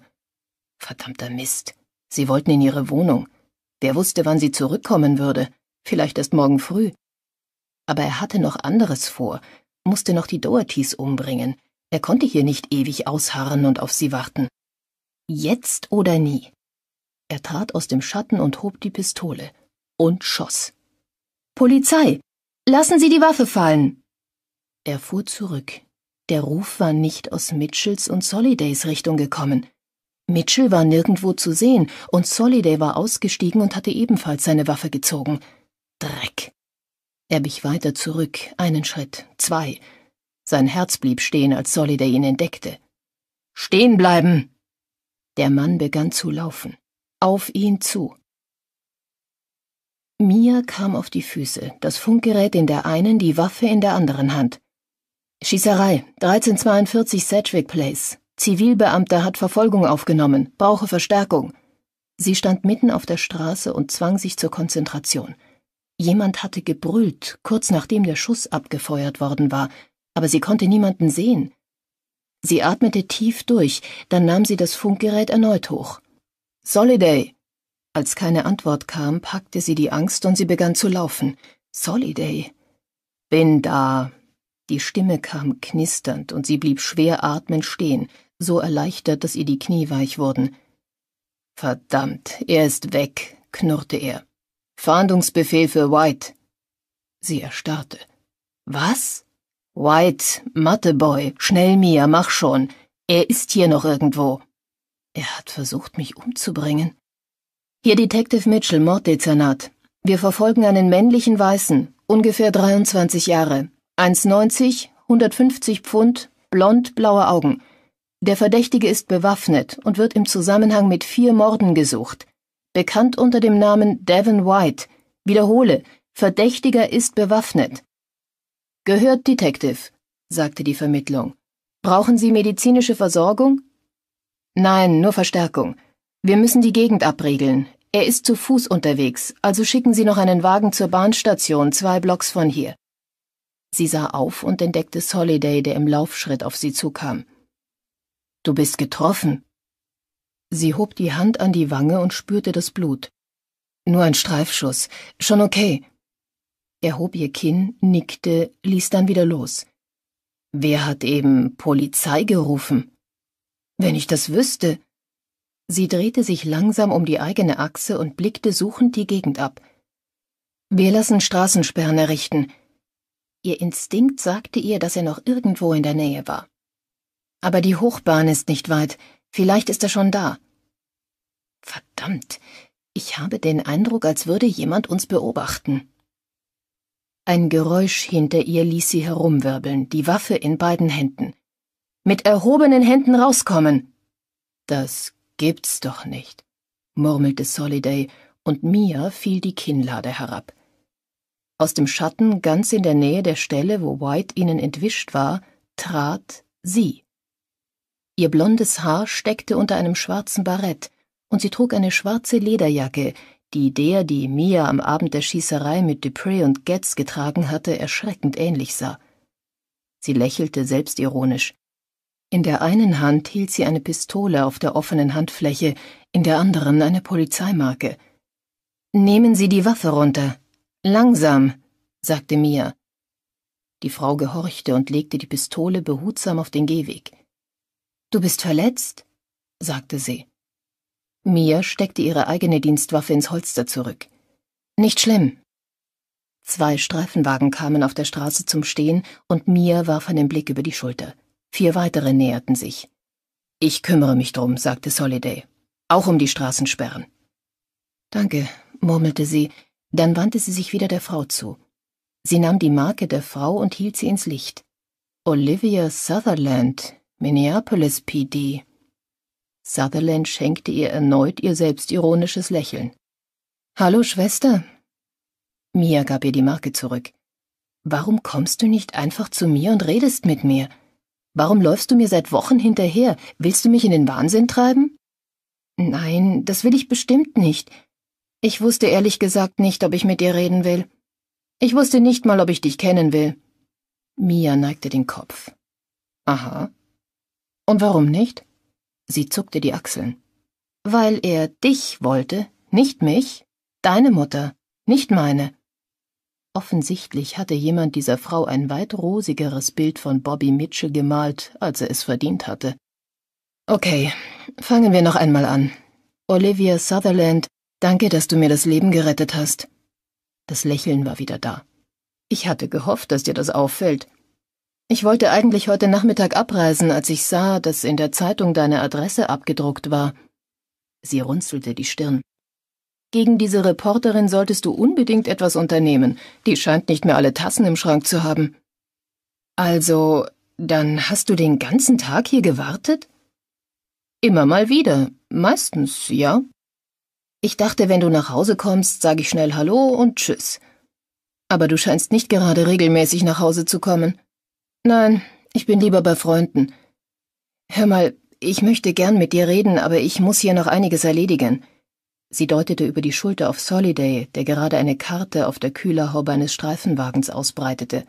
S1: Verdammter Mist. Sie wollten in ihre Wohnung. Wer wusste, wann sie zurückkommen würde? Vielleicht erst morgen früh. Aber er hatte noch anderes vor musste noch die Dohertys umbringen. Er konnte hier nicht ewig ausharren und auf sie warten. Jetzt oder nie. Er trat aus dem Schatten und hob die Pistole und schoss. Polizei! Lassen Sie die Waffe fallen! Er fuhr zurück. Der Ruf war nicht aus Mitchells und Solidays Richtung gekommen. Mitchell war nirgendwo zu sehen, und Soliday war ausgestiegen und hatte ebenfalls seine Waffe gezogen. Dreck. Er wich weiter zurück, einen Schritt, zwei. Sein Herz blieb stehen, als Solider ihn entdeckte. Stehen bleiben! Der Mann begann zu laufen, auf ihn zu. Mia kam auf die Füße, das Funkgerät in der einen, die Waffe in der anderen Hand. Schießerei, 1342 Sedgwick Place. Zivilbeamter hat Verfolgung aufgenommen, brauche Verstärkung. Sie stand mitten auf der Straße und zwang sich zur Konzentration. Jemand hatte gebrüllt, kurz nachdem der Schuss abgefeuert worden war, aber sie konnte niemanden sehen. Sie atmete tief durch, dann nahm sie das Funkgerät erneut hoch. Soliday! Als keine Antwort kam, packte sie die Angst und sie begann zu laufen. Soliday! Bin da! Die Stimme kam knisternd und sie blieb schwer atmend stehen, so erleichtert, dass ihr die Knie weich wurden. Verdammt, er ist weg, knurrte er. Fahndungsbefehl für White. Sie erstarrte. Was? White, Matteboy, schnell mir, mach schon. Er ist hier noch irgendwo. Er hat versucht, mich umzubringen. Hier Detective Mitchell, Morddezernat. Wir verfolgen einen männlichen Weißen, ungefähr 23 Jahre, 1,90, 150 Pfund, blond, blaue Augen. Der Verdächtige ist bewaffnet und wird im Zusammenhang mit vier Morden gesucht bekannt unter dem Namen Devon White, wiederhole, Verdächtiger ist bewaffnet. Gehört Detective, sagte die Vermittlung. Brauchen Sie medizinische Versorgung? Nein, nur Verstärkung. Wir müssen die Gegend abriegeln. Er ist zu Fuß unterwegs, also schicken Sie noch einen Wagen zur Bahnstation, zwei Blocks von hier. Sie sah auf und entdeckte Soliday, der im Laufschritt auf sie zukam. Du bist getroffen, Sie hob die Hand an die Wange und spürte das Blut. Nur ein Streifschuss. Schon okay. Er hob ihr Kinn, nickte, ließ dann wieder los. Wer hat eben Polizei gerufen? Wenn ich das wüsste. Sie drehte sich langsam um die eigene Achse und blickte suchend die Gegend ab. Wir lassen Straßensperren errichten. Ihr Instinkt sagte ihr, dass er noch irgendwo in der Nähe war. Aber die Hochbahn ist nicht weit. Vielleicht ist er schon da. Verdammt, ich habe den Eindruck, als würde jemand uns beobachten. Ein Geräusch hinter ihr ließ sie herumwirbeln, die Waffe in beiden Händen. Mit erhobenen Händen rauskommen! Das gibt's doch nicht, murmelte Soliday, und Mia fiel die Kinnlade herab. Aus dem Schatten, ganz in der Nähe der Stelle, wo White ihnen entwischt war, trat sie. Ihr blondes Haar steckte unter einem schwarzen Barett, und sie trug eine schwarze Lederjacke, die der, die Mia am Abend der Schießerei mit Dupree und Getz getragen hatte, erschreckend ähnlich sah. Sie lächelte selbstironisch. In der einen Hand hielt sie eine Pistole auf der offenen Handfläche, in der anderen eine Polizeimarke. Nehmen Sie die Waffe runter. Langsam, sagte Mia. Die Frau gehorchte und legte die Pistole behutsam auf den Gehweg. Du bist verletzt? sagte sie. Mia steckte ihre eigene Dienstwaffe ins Holster zurück. Nicht schlimm. Zwei Streifenwagen kamen auf der Straße zum Stehen und Mia warf einen Blick über die Schulter. Vier weitere näherten sich. Ich kümmere mich drum, sagte Soliday. Auch um die Straßensperren. Danke, murmelte sie, dann wandte sie sich wieder der Frau zu. Sie nahm die Marke der Frau und hielt sie ins Licht. Olivia Sutherland, Minneapolis PD. Sutherland schenkte ihr erneut ihr selbstironisches Lächeln. Hallo, Schwester. Mia gab ihr die Marke zurück. Warum kommst du nicht einfach zu mir und redest mit mir? Warum läufst du mir seit Wochen hinterher? Willst du mich in den Wahnsinn treiben? Nein, das will ich bestimmt nicht. Ich wusste ehrlich gesagt nicht, ob ich mit dir reden will. Ich wusste nicht mal, ob ich dich kennen will. Mia neigte den Kopf. Aha. Und warum nicht? Sie zuckte die Achseln. Weil er dich wollte, nicht mich, deine Mutter, nicht meine. Offensichtlich hatte jemand dieser Frau ein weit rosigeres Bild von Bobby Mitchell gemalt, als er es verdient hatte. Okay, fangen wir noch einmal an. Olivia Sutherland, danke, dass du mir das Leben gerettet hast. Das Lächeln war wieder da. Ich hatte gehofft, dass dir das auffällt. Ich wollte eigentlich heute Nachmittag abreisen, als ich sah, dass in der Zeitung deine Adresse abgedruckt war. Sie runzelte die Stirn. Gegen diese Reporterin solltest du unbedingt etwas unternehmen. Die scheint nicht mehr alle Tassen im Schrank zu haben. Also, dann hast du den ganzen Tag hier gewartet? Immer mal wieder. Meistens, ja. Ich dachte, wenn du nach Hause kommst, sage ich schnell Hallo und Tschüss. Aber du scheinst nicht gerade regelmäßig nach Hause zu kommen. Nein, ich bin lieber bei Freunden. Hör mal, ich möchte gern mit dir reden, aber ich muss hier noch einiges erledigen. Sie deutete über die Schulter auf Soliday, der gerade eine Karte auf der Kühlerhaube eines Streifenwagens ausbreitete.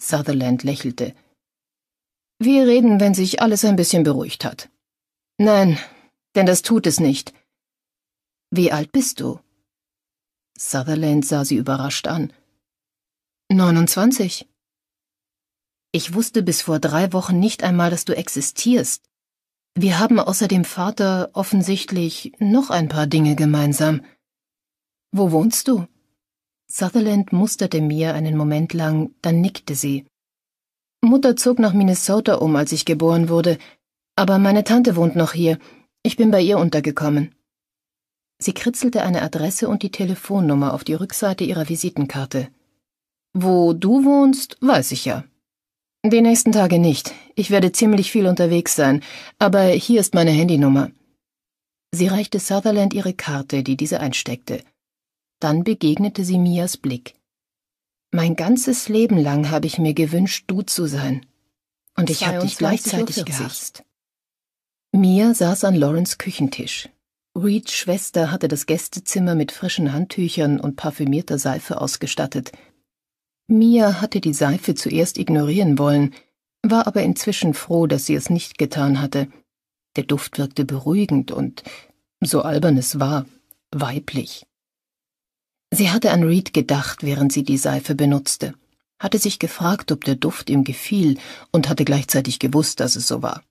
S1: Sutherland lächelte. Wir reden, wenn sich alles ein bisschen beruhigt hat. Nein, denn das tut es nicht. Wie alt bist du? Sutherland sah sie überrascht an. Neunundzwanzig. Ich wusste bis vor drei Wochen nicht einmal, dass du existierst. Wir haben außer dem Vater offensichtlich noch ein paar Dinge gemeinsam. Wo wohnst du? Sutherland musterte mir einen Moment lang, dann nickte sie. Mutter zog nach Minnesota um, als ich geboren wurde, aber meine Tante wohnt noch hier. Ich bin bei ihr untergekommen. Sie kritzelte eine Adresse und die Telefonnummer auf die Rückseite ihrer Visitenkarte. Wo du wohnst, weiß ich ja. Die nächsten Tage nicht. Ich werde ziemlich viel unterwegs sein, aber hier ist meine Handynummer. Sie reichte Sutherland ihre Karte, die diese einsteckte. Dann begegnete sie Mias Blick. Mein ganzes Leben lang habe ich mir gewünscht, du zu sein. Und ich habe dich gleichzeitig gehasst. Mia saß an Laurens Küchentisch. Reeds Schwester hatte das Gästezimmer mit frischen Handtüchern und parfümierter Seife ausgestattet – Mia hatte die Seife zuerst ignorieren wollen, war aber inzwischen froh, dass sie es nicht getan hatte. Der Duft wirkte beruhigend und, so albern es war, weiblich. Sie hatte an Reed gedacht, während sie die Seife benutzte, hatte sich gefragt, ob der Duft ihm gefiel und hatte gleichzeitig gewusst, dass es so war.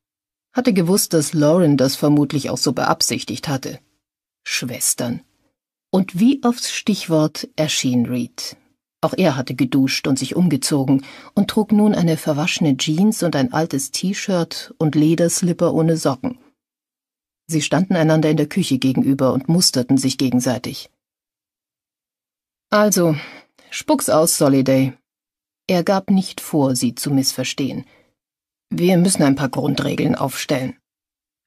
S1: Hatte gewusst, dass Lauren das vermutlich auch so beabsichtigt hatte. Schwestern. Und wie aufs Stichwort erschien Reed. Auch er hatte geduscht und sich umgezogen und trug nun eine verwaschene Jeans und ein altes T-Shirt und Lederslipper ohne Socken. Sie standen einander in der Küche gegenüber und musterten sich gegenseitig. Also, spuck's aus, Soliday. Er gab nicht vor, sie zu missverstehen. Wir müssen ein paar Grundregeln aufstellen.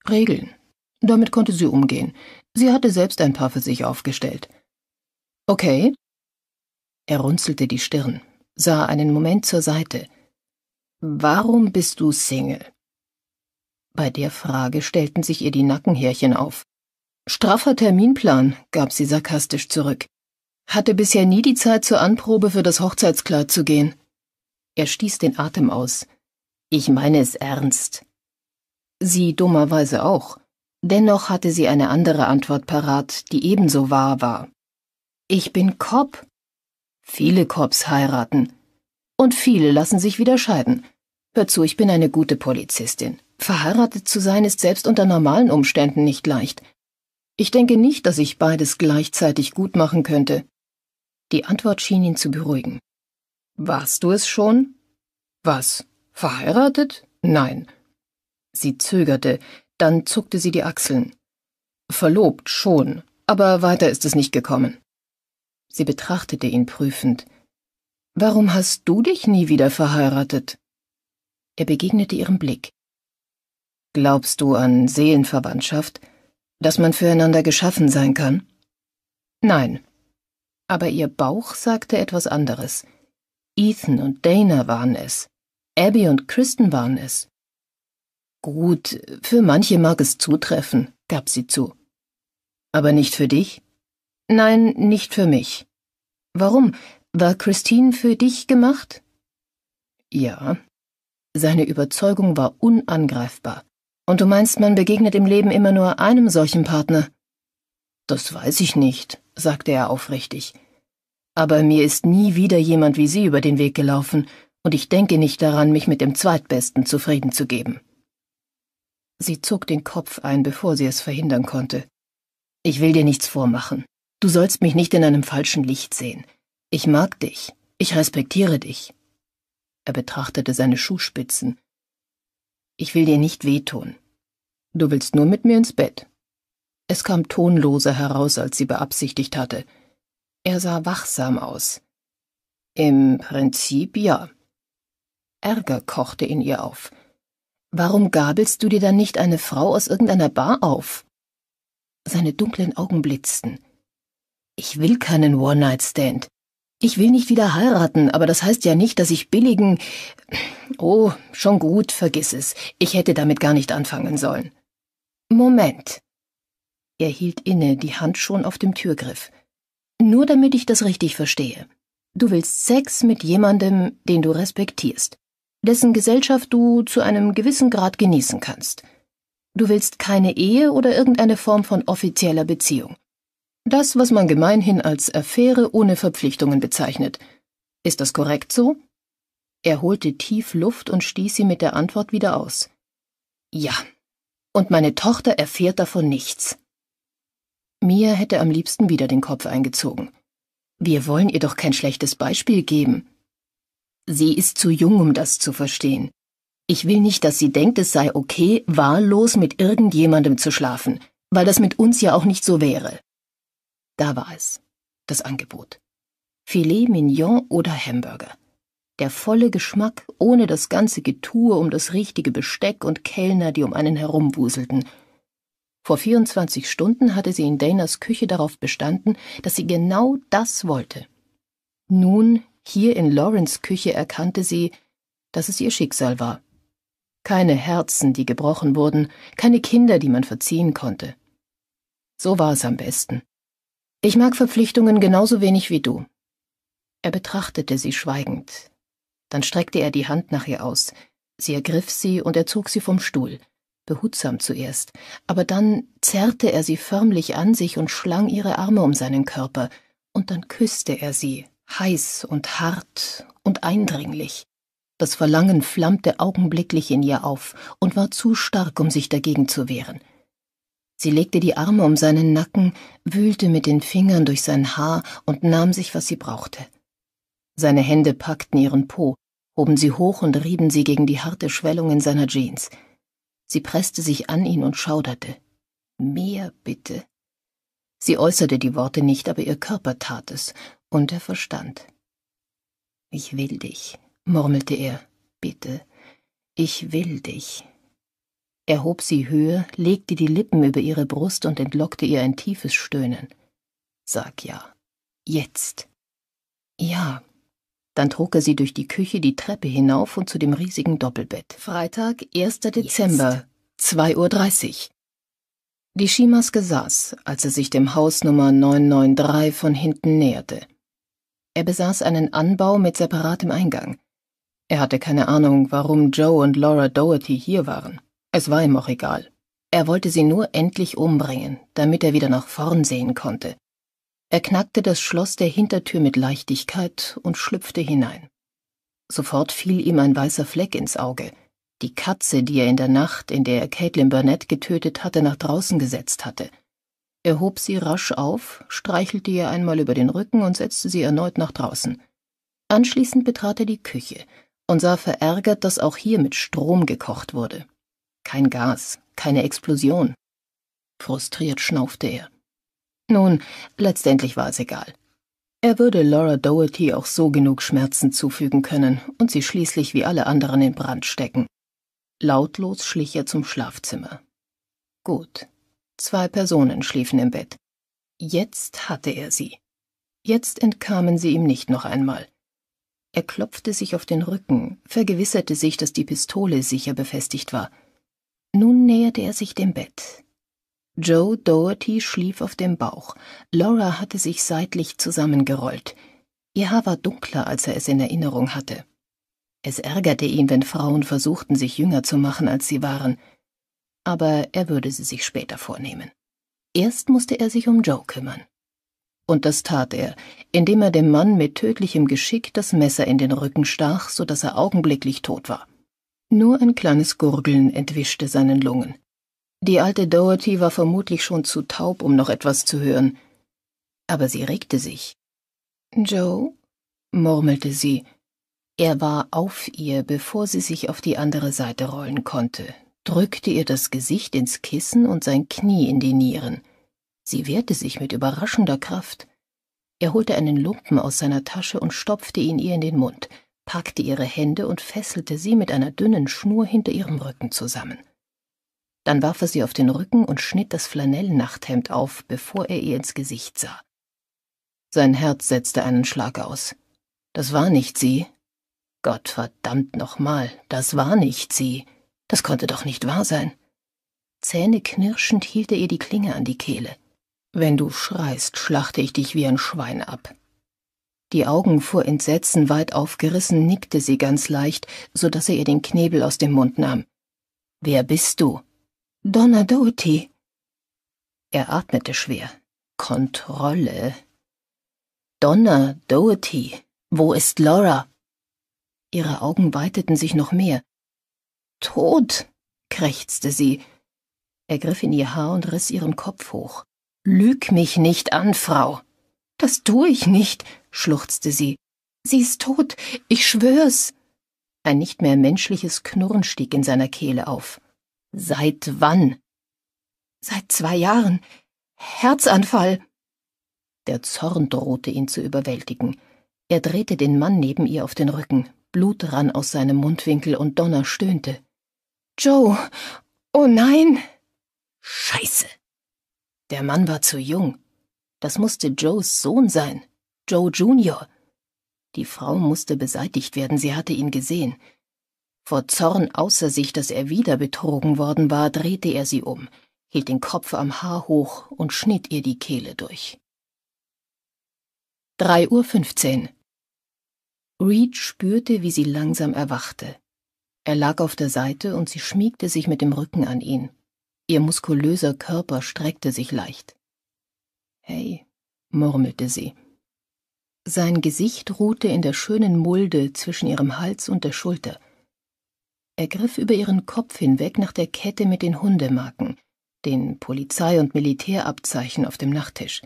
S1: Regeln. Damit konnte sie umgehen. Sie hatte selbst ein paar für sich aufgestellt. Okay, er runzelte die Stirn, sah einen Moment zur Seite. Warum bist du Single? Bei der Frage stellten sich ihr die Nackenhärchen auf. Straffer Terminplan, gab sie sarkastisch zurück. Hatte bisher nie die Zeit zur Anprobe für das Hochzeitskleid zu gehen. Er stieß den Atem aus. Ich meine es ernst. Sie dummerweise auch. Dennoch hatte sie eine andere Antwort parat, die ebenso wahr war. Ich bin Cop. Viele Cops heiraten. Und viele lassen sich wieder scheiden. Hör zu, ich bin eine gute Polizistin. Verheiratet zu sein ist selbst unter normalen Umständen nicht leicht. Ich denke nicht, dass ich beides gleichzeitig gut machen könnte. Die Antwort schien ihn zu beruhigen. Warst du es schon? Was? Verheiratet? Nein. Sie zögerte, dann zuckte sie die Achseln. Verlobt schon, aber weiter ist es nicht gekommen. Sie betrachtete ihn prüfend. Warum hast du dich nie wieder verheiratet? Er begegnete ihrem Blick. Glaubst du an Seelenverwandtschaft, dass man füreinander geschaffen sein kann? Nein. Aber ihr Bauch sagte etwas anderes. Ethan und Dana waren es. Abby und Kristen waren es. Gut, für manche mag es zutreffen, gab sie zu. Aber nicht für dich? Nein, nicht für mich. Warum? War Christine für dich gemacht? Ja. Seine Überzeugung war unangreifbar. Und du meinst, man begegnet im Leben immer nur einem solchen Partner? Das weiß ich nicht, sagte er aufrichtig. Aber mir ist nie wieder jemand wie sie über den Weg gelaufen, und ich denke nicht daran, mich mit dem Zweitbesten zufrieden zu geben. Sie zog den Kopf ein, bevor sie es verhindern konnte. Ich will dir nichts vormachen. Du sollst mich nicht in einem falschen Licht sehen. Ich mag dich. Ich respektiere dich. Er betrachtete seine Schuhspitzen. Ich will dir nicht wehtun. Du willst nur mit mir ins Bett. Es kam tonloser heraus, als sie beabsichtigt hatte. Er sah wachsam aus. Im Prinzip ja. Ärger kochte in ihr auf. Warum gabelst du dir dann nicht eine Frau aus irgendeiner Bar auf? Seine dunklen Augen blitzten. Ich will keinen One-Night-Stand. Ich will nicht wieder heiraten, aber das heißt ja nicht, dass ich billigen... Oh, schon gut, vergiss es. Ich hätte damit gar nicht anfangen sollen. Moment. Er hielt inne, die Hand schon auf dem Türgriff. Nur damit ich das richtig verstehe. Du willst Sex mit jemandem, den du respektierst, dessen Gesellschaft du zu einem gewissen Grad genießen kannst. Du willst keine Ehe oder irgendeine Form von offizieller Beziehung. Das, was man gemeinhin als Affäre ohne Verpflichtungen bezeichnet. Ist das korrekt so? Er holte tief Luft und stieß sie mit der Antwort wieder aus. Ja. Und meine Tochter erfährt davon nichts. Mia hätte am liebsten wieder den Kopf eingezogen. Wir wollen ihr doch kein schlechtes Beispiel geben. Sie ist zu jung, um das zu verstehen. Ich will nicht, dass sie denkt, es sei okay, wahllos mit irgendjemandem zu schlafen, weil das mit uns ja auch nicht so wäre. Da war es. Das Angebot. Filet Mignon oder Hamburger. Der volle Geschmack ohne das ganze Getue um das richtige Besteck und Kellner, die um einen herumwuselten. Vor 24 Stunden hatte sie in Danas Küche darauf bestanden, dass sie genau das wollte. Nun, hier in Laurens Küche erkannte sie, dass es ihr Schicksal war. Keine Herzen, die gebrochen wurden, keine Kinder, die man verziehen konnte. So war es am besten. Ich mag Verpflichtungen genauso wenig wie du. Er betrachtete sie schweigend. Dann streckte er die Hand nach ihr aus. Sie ergriff sie und er zog sie vom Stuhl. Behutsam zuerst, aber dann zerrte er sie förmlich an sich und schlang ihre Arme um seinen Körper, und dann küsste er sie, heiß und hart und eindringlich. Das Verlangen flammte augenblicklich in ihr auf und war zu stark, um sich dagegen zu wehren. Sie legte die Arme um seinen Nacken, wühlte mit den Fingern durch sein Haar und nahm sich, was sie brauchte. Seine Hände packten ihren Po, hoben sie hoch und rieben sie gegen die harte Schwellung in seiner Jeans. Sie presste sich an ihn und schauderte. Mehr bitte. Sie äußerte die Worte nicht, aber ihr Körper tat es, und er verstand. Ich will dich, murmelte er, bitte, ich will dich. Er hob sie höher, legte die Lippen über ihre Brust und entlockte ihr ein tiefes Stöhnen. Sag ja. Jetzt. Ja. Dann trug er sie durch die Küche die Treppe hinauf und zu dem riesigen Doppelbett. Freitag, 1. Dezember, 2.30 Uhr. Die Schimaske saß, als er sich dem Haus Nummer 993 von hinten näherte. Er besaß einen Anbau mit separatem Eingang. Er hatte keine Ahnung, warum Joe und Laura Doherty hier waren. Es war ihm auch egal. Er wollte sie nur endlich umbringen, damit er wieder nach vorn sehen konnte. Er knackte das Schloss der Hintertür mit Leichtigkeit und schlüpfte hinein. Sofort fiel ihm ein weißer Fleck ins Auge. Die Katze, die er in der Nacht, in der er Caitlin Burnett getötet hatte, nach draußen gesetzt hatte. Er hob sie rasch auf, streichelte ihr einmal über den Rücken und setzte sie erneut nach draußen. Anschließend betrat er die Küche und sah verärgert, dass auch hier mit Strom gekocht wurde kein Gas, keine Explosion. Frustriert schnaufte er. Nun, letztendlich war es egal. Er würde Laura Doherty auch so genug Schmerzen zufügen können und sie schließlich wie alle anderen in Brand stecken. Lautlos schlich er zum Schlafzimmer. Gut. Zwei Personen schliefen im Bett. Jetzt hatte er sie. Jetzt entkamen sie ihm nicht noch einmal. Er klopfte sich auf den Rücken, vergewisserte sich, dass die Pistole sicher befestigt war. Nun näherte er sich dem Bett. Joe Doherty schlief auf dem Bauch. Laura hatte sich seitlich zusammengerollt. Ihr Haar war dunkler, als er es in Erinnerung hatte. Es ärgerte ihn, wenn Frauen versuchten, sich jünger zu machen, als sie waren. Aber er würde sie sich später vornehmen. Erst musste er sich um Joe kümmern. Und das tat er, indem er dem Mann mit tödlichem Geschick das Messer in den Rücken stach, so dass er augenblicklich tot war. Nur ein kleines Gurgeln entwischte seinen Lungen. Die alte Doherty war vermutlich schon zu taub, um noch etwas zu hören. Aber sie regte sich. Joe? murmelte sie. Er war auf ihr, bevor sie sich auf die andere Seite rollen konnte, drückte ihr das Gesicht ins Kissen und sein Knie in die Nieren. Sie wehrte sich mit überraschender Kraft. Er holte einen Lumpen aus seiner Tasche und stopfte ihn ihr in den Mund packte ihre Hände und fesselte sie mit einer dünnen Schnur hinter ihrem Rücken zusammen. Dann warf er sie auf den Rücken und schnitt das Flanellnachthemd auf, bevor er ihr ins Gesicht sah. Sein Herz setzte einen Schlag aus. Das war nicht sie. Gott verdammt nochmal, das war nicht sie. Das konnte doch nicht wahr sein. Zähneknirschend hielt er ihr die Klinge an die Kehle. Wenn du schreist, schlachte ich dich wie ein Schwein ab. Die Augen vor Entsetzen weit aufgerissen, nickte sie ganz leicht, so dass er ihr den Knebel aus dem Mund nahm. Wer bist du? Donna Doty. Er atmete schwer. Kontrolle. Donna Doty. Wo ist Laura? Ihre Augen weiteten sich noch mehr. Tot, krächzte sie. Er griff in ihr Haar und riss ihren Kopf hoch. Lüg mich nicht an, Frau. Das tue ich nicht, schluchzte sie. Sie ist tot, ich schwör's. Ein nicht mehr menschliches Knurren stieg in seiner Kehle auf. Seit wann? Seit zwei Jahren. Herzanfall. Der Zorn drohte ihn zu überwältigen. Er drehte den Mann neben ihr auf den Rücken. Blut rann aus seinem Mundwinkel und Donner stöhnte. Joe. Oh nein. Scheiße. Der Mann war zu jung. Das musste Joes Sohn sein, Joe Junior. Die Frau musste beseitigt werden, sie hatte ihn gesehen. Vor Zorn außer sich, dass er wieder betrogen worden war, drehte er sie um, hielt den Kopf am Haar hoch und schnitt ihr die Kehle durch. 3.15 Uhr Reed spürte, wie sie langsam erwachte. Er lag auf der Seite und sie schmiegte sich mit dem Rücken an ihn. Ihr muskulöser Körper streckte sich leicht. Hey, murmelte sie. Sein Gesicht ruhte in der schönen Mulde zwischen ihrem Hals und der Schulter. Er griff über ihren Kopf hinweg nach der Kette mit den Hundemarken, den Polizei- und Militärabzeichen auf dem Nachttisch.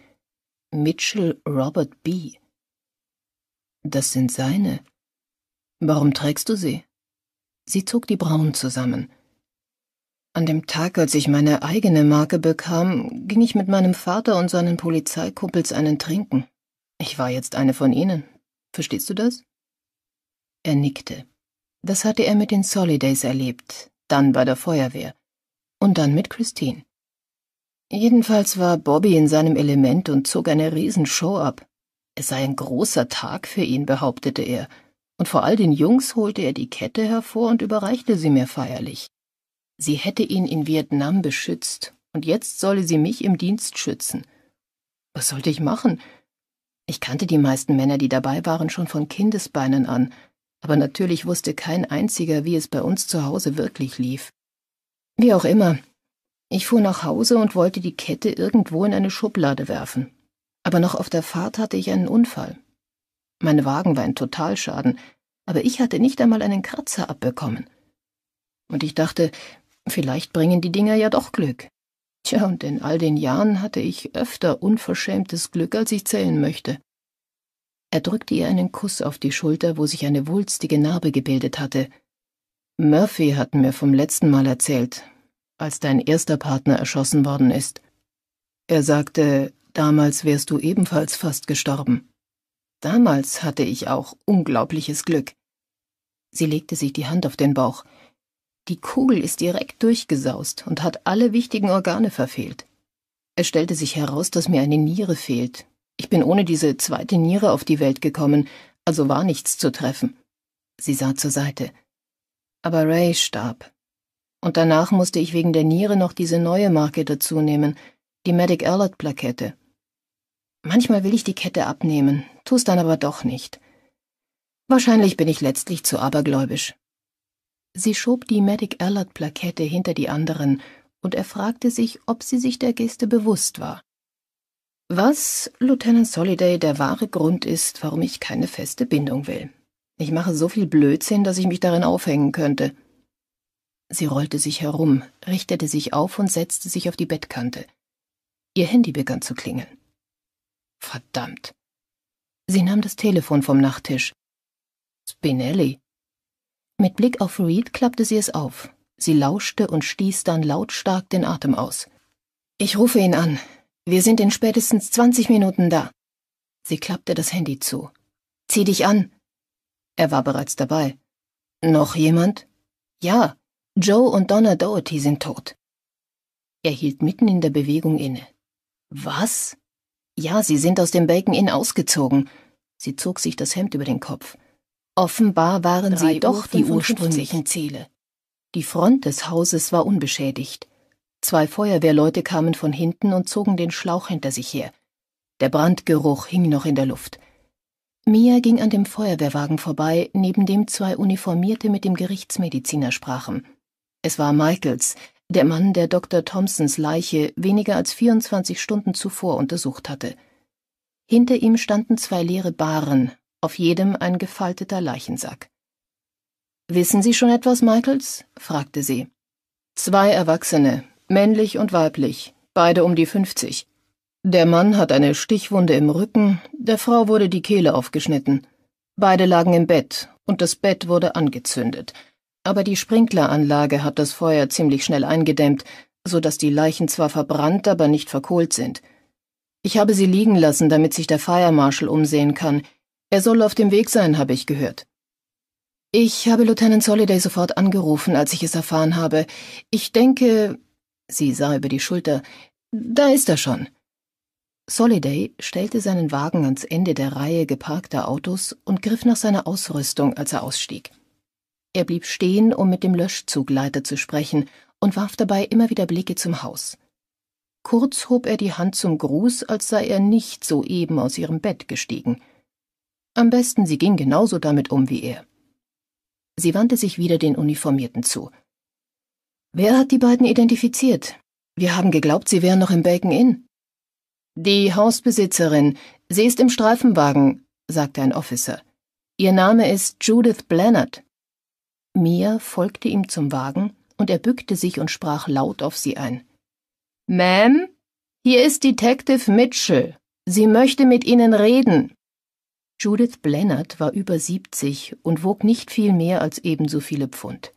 S1: Mitchell Robert B. Das sind seine. Warum trägst du sie? Sie zog die Brauen zusammen. An dem Tag, als ich meine eigene Marke bekam, ging ich mit meinem Vater und seinen Polizeikumpels einen trinken. Ich war jetzt eine von ihnen. Verstehst du das? Er nickte. Das hatte er mit den Solidays erlebt, dann bei der Feuerwehr und dann mit Christine. Jedenfalls war Bobby in seinem Element und zog eine Riesenshow ab. Es sei ein großer Tag für ihn, behauptete er, und vor all den Jungs holte er die Kette hervor und überreichte sie mir feierlich. Sie hätte ihn in Vietnam beschützt, und jetzt solle sie mich im Dienst schützen. Was sollte ich machen? Ich kannte die meisten Männer, die dabei waren, schon von Kindesbeinen an, aber natürlich wusste kein einziger, wie es bei uns zu Hause wirklich lief. Wie auch immer, ich fuhr nach Hause und wollte die Kette irgendwo in eine Schublade werfen. Aber noch auf der Fahrt hatte ich einen Unfall. Mein Wagen war ein Totalschaden, aber ich hatte nicht einmal einen Kratzer abbekommen. Und ich dachte, Vielleicht bringen die Dinger ja doch Glück. Tja, und in all den Jahren hatte ich öfter unverschämtes Glück, als ich zählen möchte. Er drückte ihr einen Kuss auf die Schulter, wo sich eine wulstige Narbe gebildet hatte. Murphy hat mir vom letzten Mal erzählt, als dein erster Partner erschossen worden ist. Er sagte, damals wärst du ebenfalls fast gestorben. Damals hatte ich auch unglaubliches Glück. Sie legte sich die Hand auf den Bauch. Die Kugel ist direkt durchgesaust und hat alle wichtigen Organe verfehlt. Es stellte sich heraus, dass mir eine Niere fehlt. Ich bin ohne diese zweite Niere auf die Welt gekommen, also war nichts zu treffen. Sie sah zur Seite. Aber Ray starb. Und danach musste ich wegen der Niere noch diese neue Marke dazu nehmen, die Medic Alert Plakette. Manchmal will ich die Kette abnehmen, tu's dann aber doch nicht. Wahrscheinlich bin ich letztlich zu abergläubisch. Sie schob die Medic Alert plakette hinter die anderen, und er fragte sich, ob sie sich der Geste bewusst war. Was, Lieutenant Soliday, der wahre Grund ist, warum ich keine feste Bindung will. Ich mache so viel Blödsinn, dass ich mich darin aufhängen könnte. Sie rollte sich herum, richtete sich auf und setzte sich auf die Bettkante. Ihr Handy begann zu klingeln. Verdammt. Sie nahm das Telefon vom Nachttisch. Spinelli. Mit Blick auf Reed klappte sie es auf. Sie lauschte und stieß dann lautstark den Atem aus. Ich rufe ihn an. Wir sind in spätestens 20 Minuten da. Sie klappte das Handy zu. Zieh dich an. Er war bereits dabei. Noch jemand? Ja, Joe und Donna Doherty sind tot. Er hielt mitten in der Bewegung inne. Was? Ja, sie sind aus dem Bacon Inn ausgezogen. Sie zog sich das Hemd über den Kopf. Offenbar waren sie doch die ursprünglichen Ziele. Die Front des Hauses war unbeschädigt. Zwei Feuerwehrleute kamen von hinten und zogen den Schlauch hinter sich her. Der Brandgeruch hing noch in der Luft. Mia ging an dem Feuerwehrwagen vorbei, neben dem zwei Uniformierte mit dem Gerichtsmediziner sprachen. Es war Michaels, der Mann, der Dr. Thompsons Leiche weniger als 24 Stunden zuvor untersucht hatte. Hinter ihm standen zwei leere Bahren, auf jedem ein gefalteter Leichensack. Wissen Sie schon etwas, Michaels? fragte sie. Zwei Erwachsene, männlich und weiblich, beide um die fünfzig. Der Mann hat eine Stichwunde im Rücken, der Frau wurde die Kehle aufgeschnitten. Beide lagen im Bett, und das Bett wurde angezündet. Aber die Sprinkleranlage hat das Feuer ziemlich schnell eingedämmt, so dass die Leichen zwar verbrannt, aber nicht verkohlt sind. Ich habe sie liegen lassen, damit sich der Feiermarschall umsehen kann, er soll auf dem Weg sein, habe ich gehört. Ich habe Lieutenant Soliday sofort angerufen, als ich es erfahren habe. Ich denke, sie sah über die Schulter, da ist er schon. Soliday stellte seinen Wagen ans Ende der Reihe geparkter Autos und griff nach seiner Ausrüstung, als er ausstieg. Er blieb stehen, um mit dem Löschzugleiter zu sprechen, und warf dabei immer wieder Blicke zum Haus. Kurz hob er die Hand zum Gruß, als sei er nicht soeben aus ihrem Bett gestiegen. Am besten, sie ging genauso damit um wie er. Sie wandte sich wieder den Uniformierten zu. Wer hat die beiden identifiziert? Wir haben geglaubt, sie wären noch im Bacon Inn. Die Hausbesitzerin. Sie ist im Streifenwagen, sagte ein Officer. Ihr Name ist Judith Blannard. Mia folgte ihm zum Wagen, und er bückte sich und sprach laut auf sie ein. Ma'am, hier ist Detective Mitchell. Sie möchte mit Ihnen reden. Judith Blennert war über 70 und wog nicht viel mehr als ebenso viele Pfund.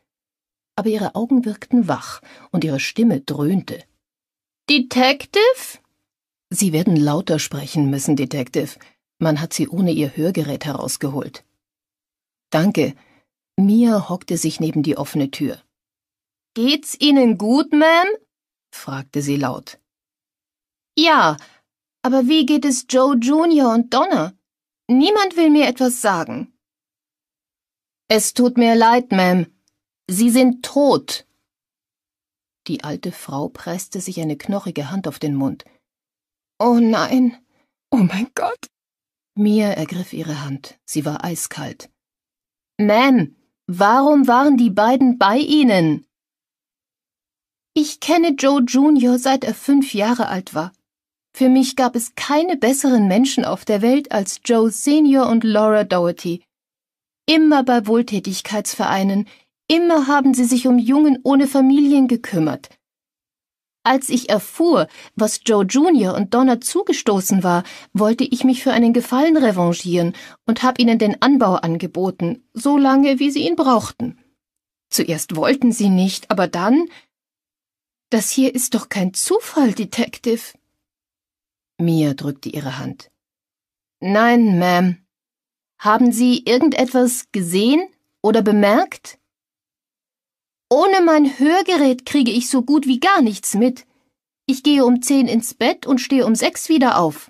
S1: Aber ihre Augen wirkten wach und ihre Stimme dröhnte. Detective? Sie werden lauter sprechen müssen, Detective. Man hat sie ohne ihr Hörgerät herausgeholt. Danke. Mia hockte sich neben die offene Tür. Geht's Ihnen gut, Ma'am? fragte sie laut. Ja, aber wie geht es Joe Junior und Donna? Niemand will mir etwas sagen. Es tut mir leid, Ma'am. Sie sind tot. Die alte Frau presste sich eine knochige Hand auf den Mund. Oh nein. Oh mein Gott. Mia ergriff ihre Hand. Sie war eiskalt. Ma'am, warum waren die beiden bei Ihnen? Ich kenne Joe Junior, seit er fünf Jahre alt war. Für mich gab es keine besseren Menschen auf der Welt als Joe Senior und Laura Doherty. Immer bei Wohltätigkeitsvereinen, immer haben sie sich um Jungen ohne Familien gekümmert. Als ich erfuhr, was Joe Junior und Donna zugestoßen war, wollte ich mich für einen Gefallen revanchieren und hab ihnen den Anbau angeboten, so lange, wie sie ihn brauchten. Zuerst wollten sie nicht, aber dann. Das hier ist doch kein Zufall, Detective. Mia drückte ihre Hand. Nein, Ma'am. Haben Sie irgendetwas gesehen oder bemerkt? Ohne mein Hörgerät kriege ich so gut wie gar nichts mit. Ich gehe um zehn ins Bett und stehe um sechs wieder auf.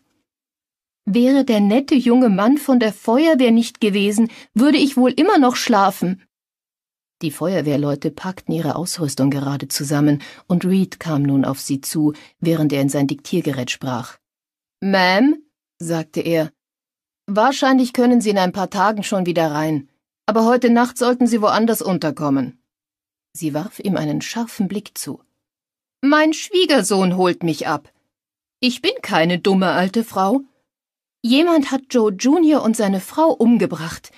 S1: Wäre der nette junge Mann von der Feuerwehr nicht gewesen, würde ich wohl immer noch schlafen. Die Feuerwehrleute packten ihre Ausrüstung gerade zusammen, und Reed kam nun auf sie zu, während er in sein Diktiergerät sprach. Ma'am, sagte er, wahrscheinlich können Sie in ein paar Tagen schon wieder rein, aber heute Nacht sollten Sie woanders unterkommen. Sie warf ihm einen scharfen Blick zu. Mein Schwiegersohn holt mich ab. Ich bin keine dumme alte Frau. Jemand hat Joe Junior und seine Frau umgebracht.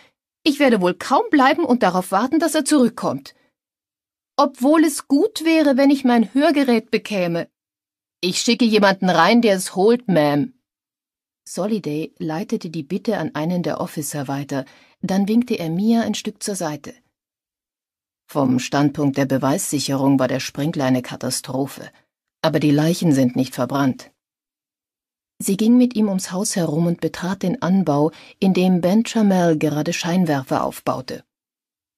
S1: Ich werde wohl kaum bleiben und darauf warten, dass er zurückkommt. Obwohl es gut wäre, wenn ich mein Hörgerät bekäme. Ich schicke jemanden rein, der es holt, Ma'am. Soliday leitete die Bitte an einen der Officer weiter, dann winkte er Mia ein Stück zur Seite. Vom Standpunkt der Beweissicherung war der Sprinkler eine Katastrophe, aber die Leichen sind nicht verbrannt. Sie ging mit ihm ums Haus herum und betrat den Anbau, in dem Ben Chamel gerade Scheinwerfer aufbaute.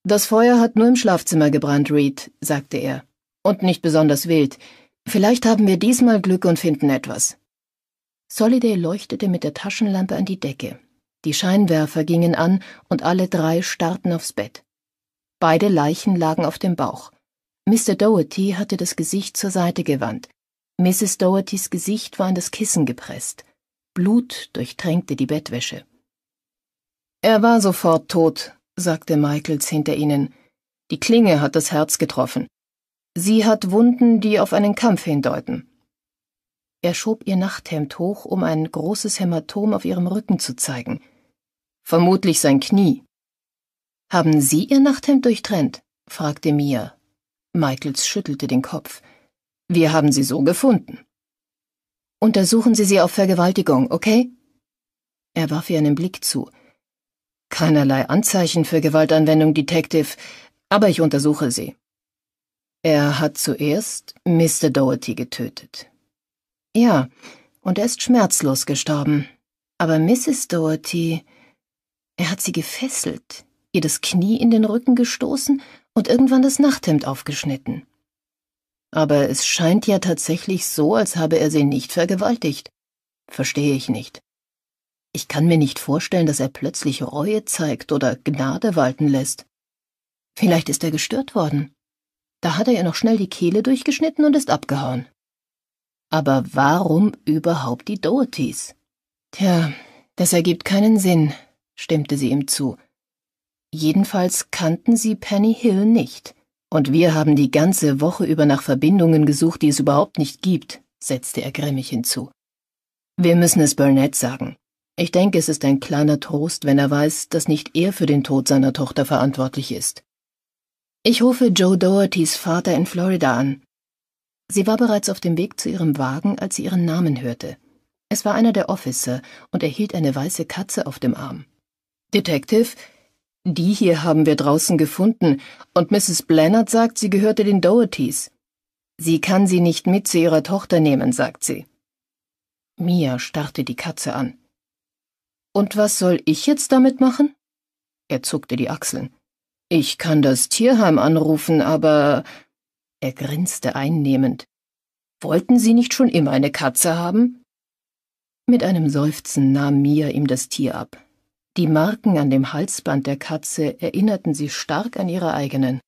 S1: Das Feuer hat nur im Schlafzimmer gebrannt, Reed, sagte er. Und nicht besonders wild. Vielleicht haben wir diesmal Glück und finden etwas. Soliday leuchtete mit der Taschenlampe an die Decke. Die Scheinwerfer gingen an und alle drei starrten aufs Bett. Beide Leichen lagen auf dem Bauch. Mr. Doherty hatte das Gesicht zur Seite gewandt. Mrs. Dohertys Gesicht war in das Kissen gepresst. Blut durchtränkte die Bettwäsche. Er war sofort tot, sagte Michaels hinter ihnen. Die Klinge hat das Herz getroffen. Sie hat Wunden, die auf einen Kampf hindeuten. Er schob ihr Nachthemd hoch, um ein großes Hämatom auf ihrem Rücken zu zeigen. Vermutlich sein Knie. Haben Sie Ihr Nachthemd durchtrennt? fragte Mia. Michaels schüttelte den Kopf. Wir haben sie so gefunden. Untersuchen Sie sie auf Vergewaltigung, okay? Er warf ihr einen Blick zu. Keinerlei Anzeichen für Gewaltanwendung, Detective, aber ich untersuche sie. Er hat zuerst Mr. Doherty getötet. Ja, und er ist schmerzlos gestorben. Aber Mrs. Doherty, er hat sie gefesselt, ihr das Knie in den Rücken gestoßen und irgendwann das Nachthemd aufgeschnitten. Aber es scheint ja tatsächlich so, als habe er sie nicht vergewaltigt. Verstehe ich nicht. Ich kann mir nicht vorstellen, dass er plötzlich Reue zeigt oder Gnade walten lässt. Vielleicht ist er gestört worden. Da hat er ihr noch schnell die Kehle durchgeschnitten und ist abgehauen. Aber warum überhaupt die Dohertys? Tja, das ergibt keinen Sinn, stimmte sie ihm zu. Jedenfalls kannten sie Penny Hill nicht. Und wir haben die ganze Woche über nach Verbindungen gesucht, die es überhaupt nicht gibt, setzte er grimmig hinzu. Wir müssen es Burnett sagen. Ich denke, es ist ein kleiner Trost, wenn er weiß, dass nicht er für den Tod seiner Tochter verantwortlich ist. Ich rufe Joe Dohertys Vater in Florida an. Sie war bereits auf dem Weg zu ihrem Wagen, als sie ihren Namen hörte. Es war einer der Officer und er hielt eine weiße Katze auf dem Arm. Detective, die hier haben wir draußen gefunden und Mrs. Blannard sagt, sie gehörte den Dohertys. Sie kann sie nicht mit zu ihrer Tochter nehmen, sagt sie. Mia starrte die Katze an. Und was soll ich jetzt damit machen? Er zuckte die Achseln. Ich kann das Tierheim anrufen, aber. Er grinste einnehmend. Wollten Sie nicht schon immer eine Katze haben? Mit einem Seufzen nahm Mia ihm das Tier ab. Die Marken an dem Halsband der Katze erinnerten sie stark an ihre eigenen.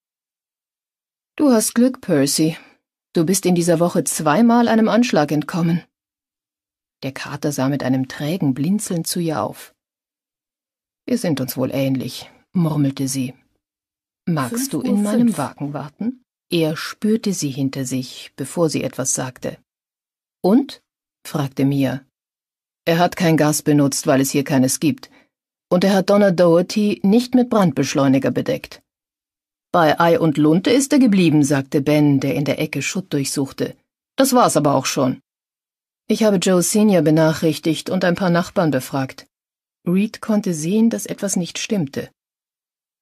S1: Du hast Glück, Percy. Du bist in dieser Woche zweimal einem Anschlag entkommen. Der Kater sah mit einem trägen Blinzeln zu ihr auf. Wir sind uns wohl ähnlich, murmelte sie. Magst du in meinem Wagen warten? Er spürte sie hinter sich, bevor sie etwas sagte. Und? fragte Mia. Er hat kein Gas benutzt, weil es hier keines gibt. Und er hat Donna Doherty nicht mit Brandbeschleuniger bedeckt. Bei Ei und Lunte ist er geblieben, sagte Ben, der in der Ecke Schutt durchsuchte. Das war's aber auch schon. Ich habe Joe Senior benachrichtigt und ein paar Nachbarn befragt. Reed konnte sehen, dass etwas nicht stimmte.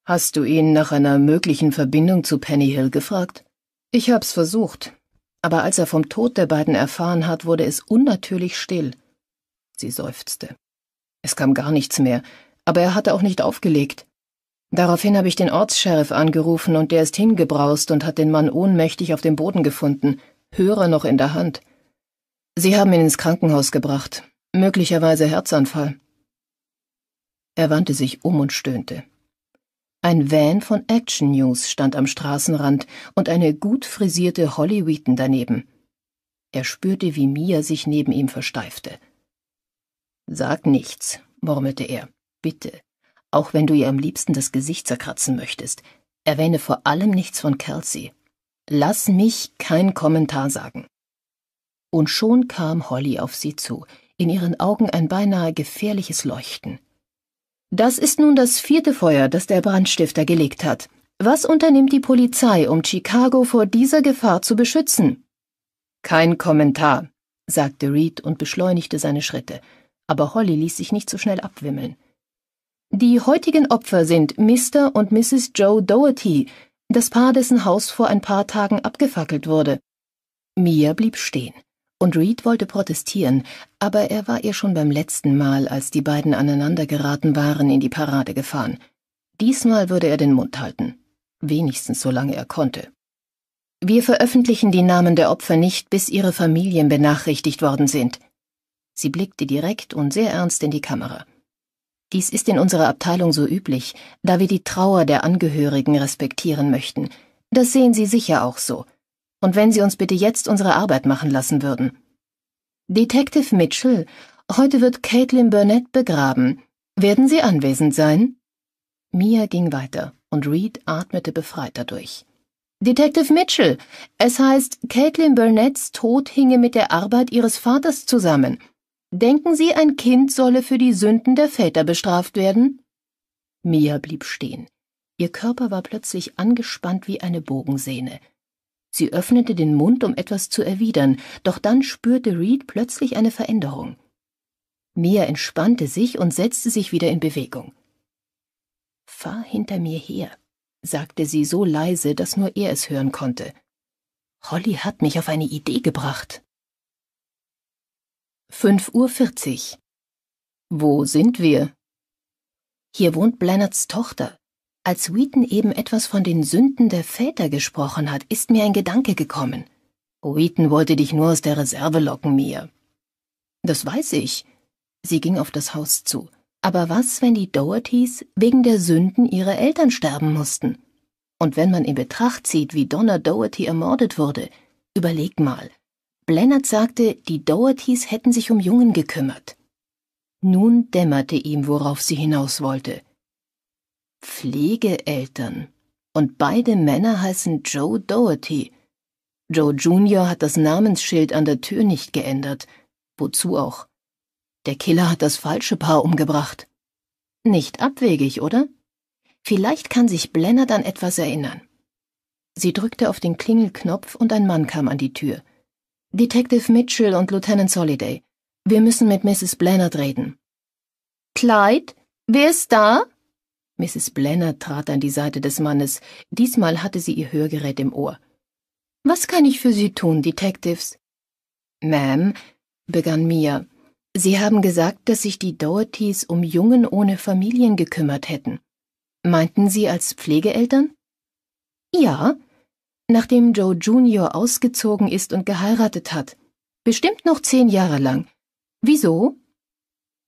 S1: Hast du ihn nach einer möglichen Verbindung zu Penny Hill gefragt? Ich hab's versucht, aber als er vom Tod der beiden erfahren hat, wurde es unnatürlich still. Sie seufzte. Es kam gar nichts mehr, aber er hatte auch nicht aufgelegt. Daraufhin habe ich den Ortssheriff angerufen und der ist hingebraust und hat den Mann ohnmächtig auf dem Boden gefunden, Hörer noch in der Hand. Sie haben ihn ins Krankenhaus gebracht, möglicherweise Herzanfall. Er wandte sich um und stöhnte. Ein Van von Action News stand am Straßenrand und eine gut frisierte Holly Wheaton daneben. Er spürte, wie Mia sich neben ihm versteifte. Sag nichts, murmelte er. Bitte. Auch wenn du ihr am liebsten das Gesicht zerkratzen möchtest. Erwähne vor allem nichts von Kelsey. Lass mich kein Kommentar sagen. Und schon kam Holly auf sie zu, in ihren Augen ein beinahe gefährliches Leuchten. Das ist nun das vierte Feuer, das der Brandstifter gelegt hat. Was unternimmt die Polizei, um Chicago vor dieser Gefahr zu beschützen? Kein Kommentar, sagte Reed und beschleunigte seine Schritte, aber Holly ließ sich nicht so schnell abwimmeln. Die heutigen Opfer sind Mr. und Mrs. Joe Doherty, das Paar, dessen Haus vor ein paar Tagen abgefackelt wurde. Mia blieb stehen und Reed wollte protestieren, aber er war ihr schon beim letzten Mal, als die beiden aneinandergeraten waren, in die Parade gefahren. Diesmal würde er den Mund halten, wenigstens solange er konnte. Wir veröffentlichen die Namen der Opfer nicht, bis ihre Familien benachrichtigt worden sind. Sie blickte direkt und sehr ernst in die Kamera. Dies ist in unserer Abteilung so üblich, da wir die Trauer der Angehörigen respektieren möchten. Das sehen Sie sicher auch so und wenn Sie uns bitte jetzt unsere Arbeit machen lassen würden. Detective Mitchell, heute wird Caitlin Burnett begraben. Werden Sie anwesend sein? Mia ging weiter und Reed atmete befreit dadurch. Detective Mitchell, es heißt, Caitlin Burnetts Tod hinge mit der Arbeit ihres Vaters zusammen. Denken Sie, ein Kind solle für die Sünden der Väter bestraft werden? Mia blieb stehen. Ihr Körper war plötzlich angespannt wie eine Bogensehne. Sie öffnete den Mund, um etwas zu erwidern, doch dann spürte Reed plötzlich eine Veränderung. Mia entspannte sich und setzte sich wieder in Bewegung. Fahr hinter mir her, sagte sie so leise, dass nur er es hören konnte. Holly hat mich auf eine Idee gebracht. 5.40 Uhr. Wo sind wir? Hier wohnt Blennerds Tochter, als Wheaton eben etwas von den Sünden der Väter gesprochen hat, ist mir ein Gedanke gekommen. Wheaton wollte dich nur aus der Reserve locken, Mia. Das weiß ich. Sie ging auf das Haus zu. Aber was, wenn die Dohertys wegen der Sünden ihrer Eltern sterben mussten? Und wenn man in Betracht zieht, wie Donna Doherty ermordet wurde, überleg mal. Blennard sagte, die Dohertys hätten sich um Jungen gekümmert. Nun dämmerte ihm, worauf sie hinaus wollte. Pflegeeltern. Und beide Männer heißen Joe Doherty. Joe Jr. hat das Namensschild an der Tür nicht geändert. Wozu auch? Der Killer hat das falsche Paar umgebracht. Nicht abwegig, oder? Vielleicht kann sich Blennert an etwas erinnern. Sie drückte auf den Klingelknopf und ein Mann kam an die Tür. Detective Mitchell und Lieutenant Soliday. Wir müssen mit Mrs. Blennert reden. Clyde? Wer ist da? Mrs. Blenner trat an die Seite des Mannes. Diesmal hatte sie ihr Hörgerät im Ohr. Was kann ich für Sie tun, Detectives? Ma'am, begann Mia, Sie haben gesagt, dass sich die Dohertys um Jungen ohne Familien gekümmert hätten. Meinten Sie als Pflegeeltern? Ja, nachdem Joe Junior ausgezogen ist und geheiratet hat. Bestimmt noch zehn Jahre lang. Wieso?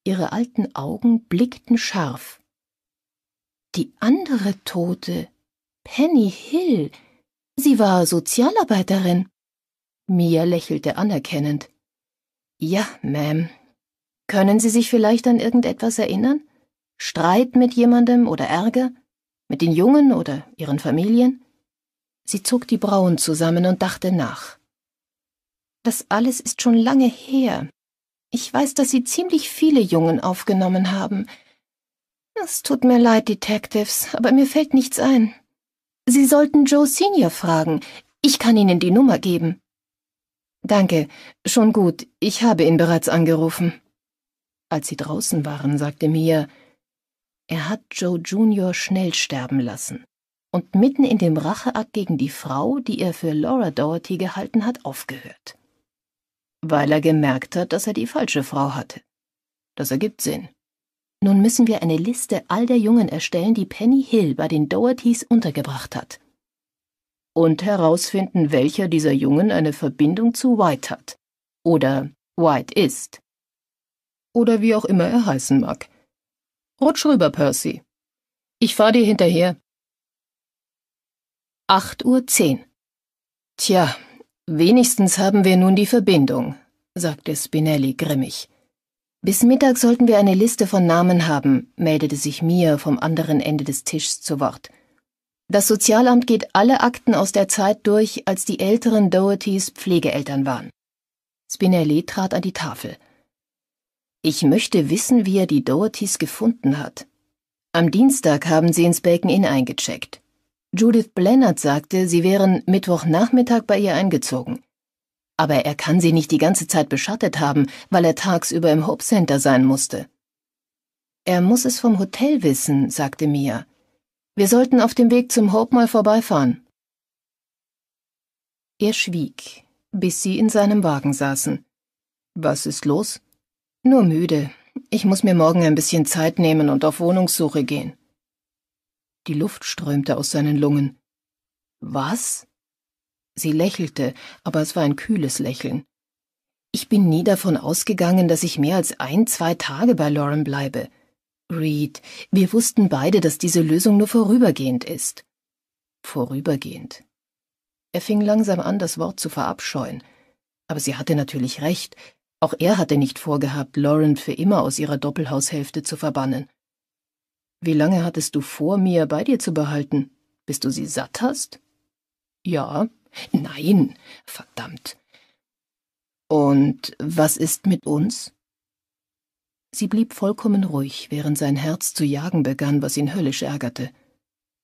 S1: Ihre alten Augen blickten scharf. Die andere Tote, Penny Hill, sie war Sozialarbeiterin. Mia lächelte anerkennend. Ja, Ma'am. Können Sie sich vielleicht an irgendetwas erinnern? Streit mit jemandem oder Ärger? Mit den Jungen oder ihren Familien? Sie zog die Brauen zusammen und dachte nach. Das alles ist schon lange her. Ich weiß, dass Sie ziemlich viele Jungen aufgenommen haben, es tut mir leid, Detectives, aber mir fällt nichts ein. Sie sollten Joe Senior fragen. Ich kann Ihnen die Nummer geben. Danke, schon gut, ich habe ihn bereits angerufen. Als sie draußen waren, sagte Mia, er hat Joe Junior schnell sterben lassen und mitten in dem Racheakt gegen die Frau, die er für Laura Doherty gehalten hat, aufgehört. Weil er gemerkt hat, dass er die falsche Frau hatte. Das ergibt Sinn. Nun müssen wir eine Liste all der Jungen erstellen, die Penny Hill bei den Dohertys untergebracht hat. Und herausfinden, welcher dieser Jungen eine Verbindung zu White hat. Oder White ist. Oder wie auch immer er heißen mag. Rutsch rüber, Percy. Ich fahr dir hinterher. 8.10 Uhr. Tja, wenigstens haben wir nun die Verbindung, sagte Spinelli grimmig. Bis Mittag sollten wir eine Liste von Namen haben, meldete sich Mia vom anderen Ende des Tisches zu Wort. Das Sozialamt geht alle Akten aus der Zeit durch, als die älteren Dohertys Pflegeeltern waren. Spinelli trat an die Tafel. Ich möchte wissen, wie er die Dohertys gefunden hat. Am Dienstag haben sie ins Bacon Inn eingecheckt. Judith Blennert sagte, sie wären Mittwochnachmittag bei ihr eingezogen aber er kann sie nicht die ganze Zeit beschattet haben, weil er tagsüber im Hope Center sein musste. Er muss es vom Hotel wissen, sagte Mia. Wir sollten auf dem Weg zum Hope mal vorbeifahren. Er schwieg, bis sie in seinem Wagen saßen. Was ist los? Nur müde. Ich muss mir morgen ein bisschen Zeit nehmen und auf Wohnungssuche gehen. Die Luft strömte aus seinen Lungen. Was? Sie lächelte, aber es war ein kühles Lächeln. Ich bin nie davon ausgegangen, dass ich mehr als ein, zwei Tage bei Lauren bleibe. Reed, wir wussten beide, dass diese Lösung nur vorübergehend ist. Vorübergehend. Er fing langsam an, das Wort zu verabscheuen. Aber sie hatte natürlich recht. Auch er hatte nicht vorgehabt, Lauren für immer aus ihrer Doppelhaushälfte zu verbannen. Wie lange hattest du vor, mir bei dir zu behalten? Bis du sie satt hast? Ja, Nein, verdammt. Und was ist mit uns? Sie blieb vollkommen ruhig, während sein Herz zu jagen begann, was ihn höllisch ärgerte.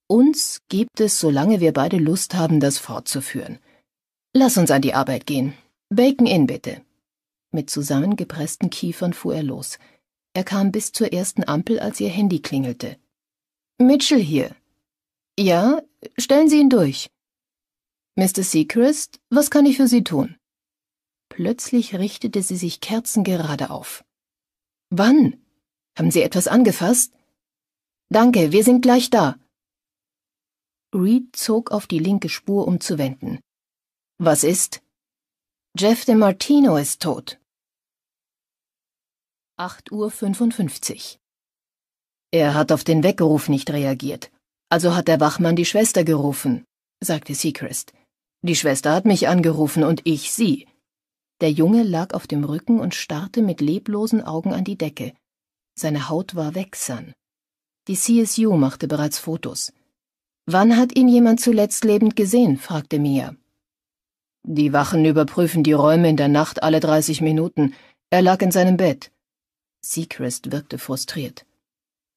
S1: Uns gibt es, solange wir beide Lust haben, das fortzuführen. Lass uns an die Arbeit gehen. Bacon in, bitte. Mit zusammengepressten Kiefern fuhr er los. Er kam bis zur ersten Ampel, als ihr Handy klingelte. Mitchell hier. Ja, stellen Sie ihn durch. Mr. Seacrest, was kann ich für Sie tun? Plötzlich richtete sie sich kerzengerade auf. Wann? Haben Sie etwas angefasst? Danke, wir sind gleich da. Reed zog auf die linke Spur, um zu wenden. Was ist? Jeff de Martino ist tot. 8.55 Uhr. Er hat auf den Weckruf nicht reagiert, also hat der Wachmann die Schwester gerufen, sagte Seacrest. Die Schwester hat mich angerufen und ich sie. Der Junge lag auf dem Rücken und starrte mit leblosen Augen an die Decke. Seine Haut war wechsern. Die CSU machte bereits Fotos. Wann hat ihn jemand zuletzt lebend gesehen? fragte Mia. Die Wachen überprüfen die Räume in der Nacht alle 30 Minuten. Er lag in seinem Bett. Seacrest wirkte frustriert.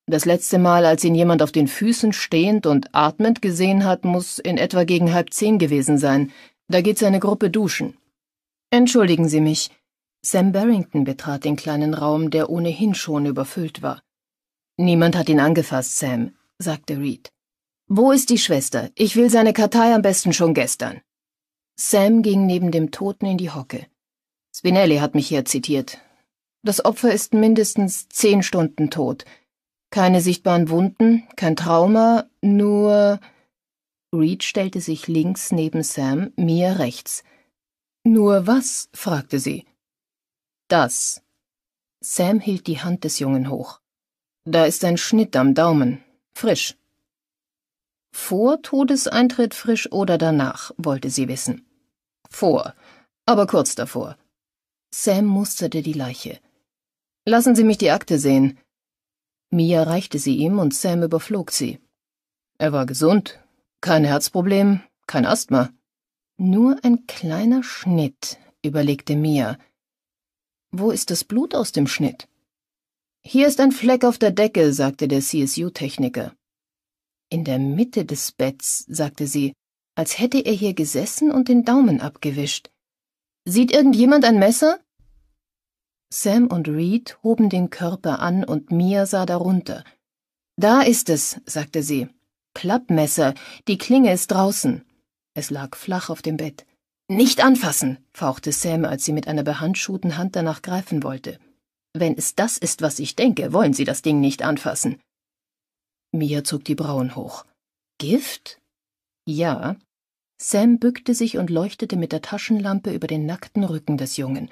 S1: Das letzte Mal, als ihn jemand auf den Füßen stehend und atmend gesehen hat, muss in etwa gegen halb zehn gewesen sein. Da geht seine Gruppe duschen. Entschuldigen Sie mich. Sam Barrington betrat den kleinen Raum, der ohnehin schon überfüllt war. Niemand hat ihn angefasst, Sam, sagte Reed. Wo ist die Schwester? Ich will seine Kartei am besten schon gestern. Sam ging neben dem Toten in die Hocke. Spinelli hat mich hier zitiert. Das Opfer ist mindestens zehn Stunden tot. Keine sichtbaren Wunden, kein Trauma, nur. Reed stellte sich links neben Sam, mir rechts. Nur was? fragte sie. Das. Sam hielt die Hand des Jungen hoch. Da ist ein Schnitt am Daumen. Frisch. Vor Todeseintritt frisch oder danach, wollte sie wissen. Vor, aber kurz davor. Sam musterte die Leiche. Lassen Sie mich die Akte sehen. Mia reichte sie ihm und Sam überflog sie. Er war gesund, kein Herzproblem, kein Asthma. Nur ein kleiner Schnitt, überlegte Mia. Wo ist das Blut aus dem Schnitt? Hier ist ein Fleck auf der Decke, sagte der CSU-Techniker. In der Mitte des Betts, sagte sie, als hätte er hier gesessen und den Daumen abgewischt. Sieht irgendjemand ein Messer? Sam und Reed hoben den Körper an und Mia sah darunter. Da ist es, sagte sie. Klappmesser, die Klinge ist draußen. Es lag flach auf dem Bett. Nicht anfassen, fauchte Sam, als sie mit einer behandschuhten Hand danach greifen wollte. Wenn es das ist, was ich denke, wollen Sie das Ding nicht anfassen. Mia zog die Brauen hoch. Gift? Ja. Sam bückte sich und leuchtete mit der Taschenlampe über den nackten Rücken des Jungen.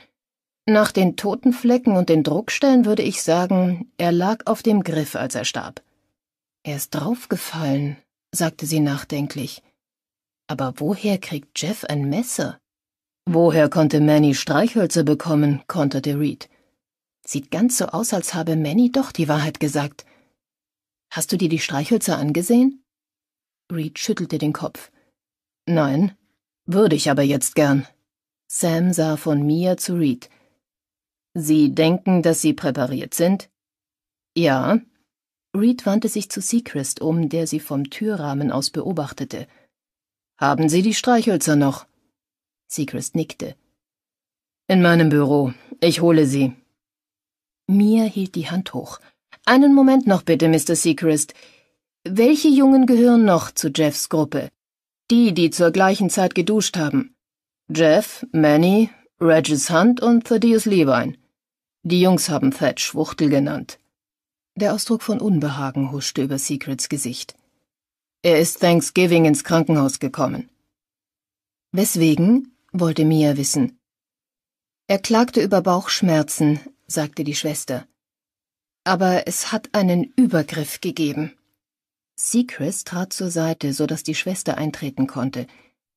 S1: Nach den toten Flecken und den Druckstellen würde ich sagen, er lag auf dem Griff, als er starb. Er ist draufgefallen, sagte sie nachdenklich. Aber woher kriegt Jeff ein Messer? Woher konnte Manny Streichhölzer bekommen, konterte Reed. Sieht ganz so aus, als habe Manny doch die Wahrheit gesagt. Hast du dir die Streichhölzer angesehen? Reed schüttelte den Kopf. Nein, würde ich aber jetzt gern. Sam sah von mir zu Reed. Sie denken, dass Sie präpariert sind? Ja. Reed wandte sich zu Seacrest um, der sie vom Türrahmen aus beobachtete. Haben Sie die Streichhölzer noch? Seacrest nickte. In meinem Büro. Ich hole sie. Mia hielt die Hand hoch. Einen Moment noch bitte, Mr. Seacrest. Welche Jungen gehören noch zu Jeffs Gruppe? Die, die zur gleichen Zeit geduscht haben. Jeff, Manny, Regis Hunt und Thaddeus Levine. Die Jungs haben Fett Schwuchtel genannt. Der Ausdruck von Unbehagen huschte über Secrets Gesicht. Er ist Thanksgiving ins Krankenhaus gekommen. Weswegen? wollte Mia wissen. Er klagte über Bauchschmerzen, sagte die Schwester. Aber es hat einen Übergriff gegeben. Secrets trat zur Seite, so dass die Schwester eintreten konnte.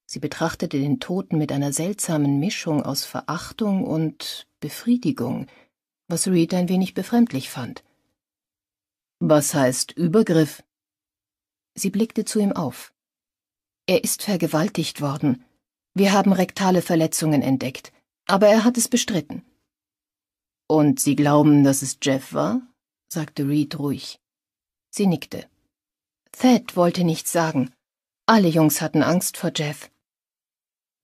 S1: Sie betrachtete den Toten mit einer seltsamen Mischung aus Verachtung und Befriedigung was Reed ein wenig befremdlich fand. Was heißt Übergriff? Sie blickte zu ihm auf. Er ist vergewaltigt worden. Wir haben rektale Verletzungen entdeckt, aber er hat es bestritten. Und Sie glauben, dass es Jeff war? sagte Reed ruhig. Sie nickte. Thad wollte nichts sagen. Alle Jungs hatten Angst vor Jeff.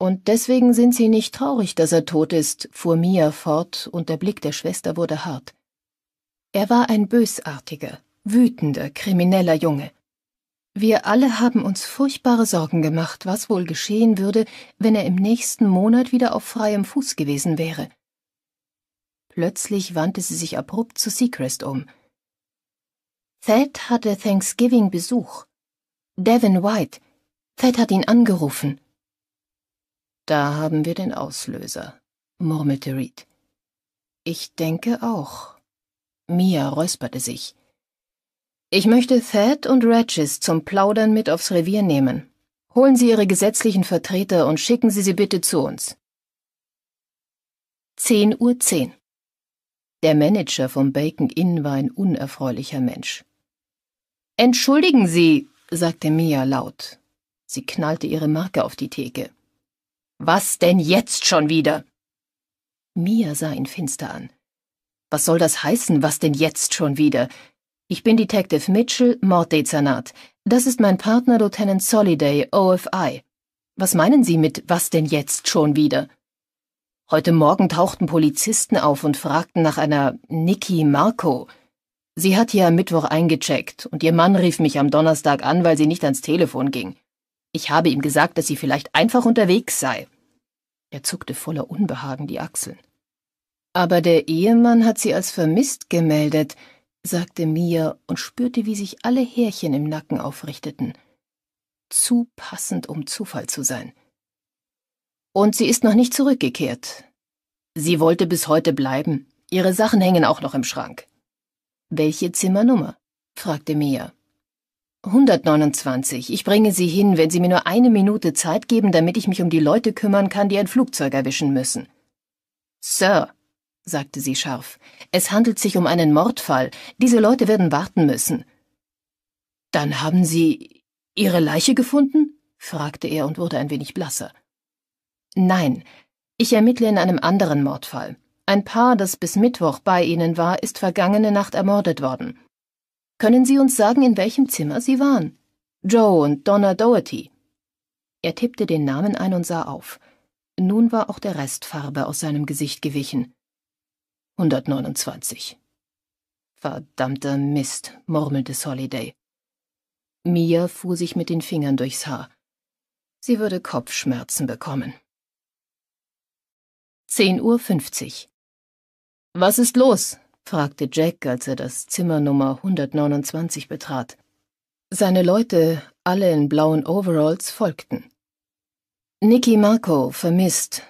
S1: Und deswegen sind Sie nicht traurig, dass er tot ist, fuhr Mia fort, und der Blick der Schwester wurde hart. Er war ein bösartiger, wütender, krimineller Junge. Wir alle haben uns furchtbare Sorgen gemacht, was wohl geschehen würde, wenn er im nächsten Monat wieder auf freiem Fuß gewesen wäre. Plötzlich wandte sie sich abrupt zu Seacrest um. Thad hatte Thanksgiving Besuch. Devin White. Thad hat ihn angerufen. Da haben wir den Auslöser, murmelte Reed. Ich denke auch. Mia räusperte sich. Ich möchte Thad und Regis zum Plaudern mit aufs Revier nehmen. Holen Sie Ihre gesetzlichen Vertreter und schicken Sie sie bitte zu uns. 10.10 Uhr. 10. Der Manager vom Bacon Inn war ein unerfreulicher Mensch. Entschuldigen Sie, sagte Mia laut. Sie knallte ihre Marke auf die Theke. Was denn jetzt schon wieder? Mia sah ihn finster an. Was soll das heißen, was denn jetzt schon wieder? Ich bin Detective Mitchell, Morddezernat. Das ist mein Partner Lieutenant Soliday, OFI. Was meinen Sie mit was denn jetzt schon wieder? Heute Morgen tauchten Polizisten auf und fragten nach einer Nikki Marco. Sie hat hier am Mittwoch eingecheckt und ihr Mann rief mich am Donnerstag an, weil sie nicht ans Telefon ging. Ich habe ihm gesagt, dass sie vielleicht einfach unterwegs sei. Er zuckte voller Unbehagen die Achseln. Aber der Ehemann hat sie als vermisst gemeldet, sagte Mia und spürte, wie sich alle Härchen im Nacken aufrichteten. Zu passend, um Zufall zu sein. Und sie ist noch nicht zurückgekehrt. Sie wollte bis heute bleiben. Ihre Sachen hängen auch noch im Schrank. Welche Zimmernummer? fragte Mia. 129. Ich bringe Sie hin, wenn Sie mir nur eine Minute Zeit geben, damit ich mich um die Leute kümmern kann, die ein Flugzeug erwischen müssen. Sir, sagte sie scharf, es handelt sich um einen Mordfall. Diese Leute werden warten müssen. Dann haben Sie Ihre Leiche gefunden? fragte er und wurde ein wenig blasser. Nein, ich ermittle in einem anderen Mordfall. Ein Paar, das bis Mittwoch bei Ihnen war, ist vergangene Nacht ermordet worden. Können Sie uns sagen, in welchem Zimmer Sie waren? Joe und Donna Doherty. Er tippte den Namen ein und sah auf. Nun war auch der Rest Farbe aus seinem Gesicht gewichen. 129. Verdammter Mist, murmelte Soliday. Mia fuhr sich mit den Fingern durchs Haar. Sie würde Kopfschmerzen bekommen. 10.50 Uhr. Was ist los? fragte Jack, als er das Zimmer Nummer 129 betrat. Seine Leute, alle in blauen Overalls, folgten. Nikki Marco, vermisst.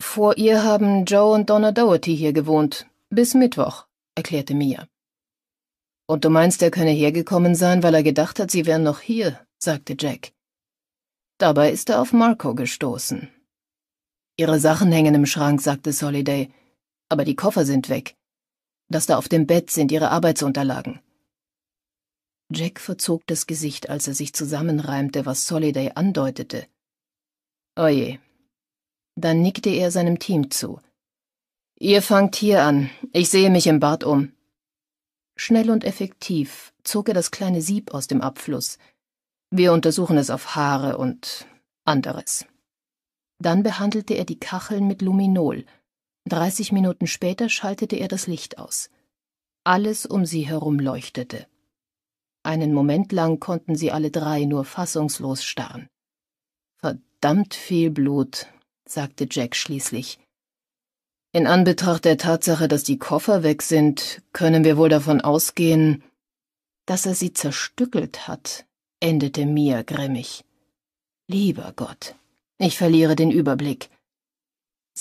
S1: Vor ihr haben Joe und Donna Doherty hier gewohnt. Bis Mittwoch, erklärte Mia. Und du meinst, er könne hergekommen sein, weil er gedacht hat, sie wären noch hier, sagte Jack. Dabei ist er auf Marco gestoßen. Ihre Sachen hängen im Schrank, sagte Soliday, aber die Koffer sind weg. Das da auf dem Bett sind Ihre Arbeitsunterlagen. Jack verzog das Gesicht, als er sich zusammenreimte, was Soliday andeutete. Oje. Oh Dann nickte er seinem Team zu. Ihr fangt hier an. Ich sehe mich im Bad um. Schnell und effektiv zog er das kleine Sieb aus dem Abfluss. Wir untersuchen es auf Haare und anderes. Dann behandelte er die Kacheln mit Luminol – Dreißig Minuten später schaltete er das Licht aus. Alles um sie herum leuchtete. Einen Moment lang konnten sie alle drei nur fassungslos starren. Verdammt viel Blut, sagte Jack schließlich. In Anbetracht der Tatsache, dass die Koffer weg sind, können wir wohl davon ausgehen, dass er sie zerstückelt hat, endete Mia grimmig. Lieber Gott, ich verliere den Überblick.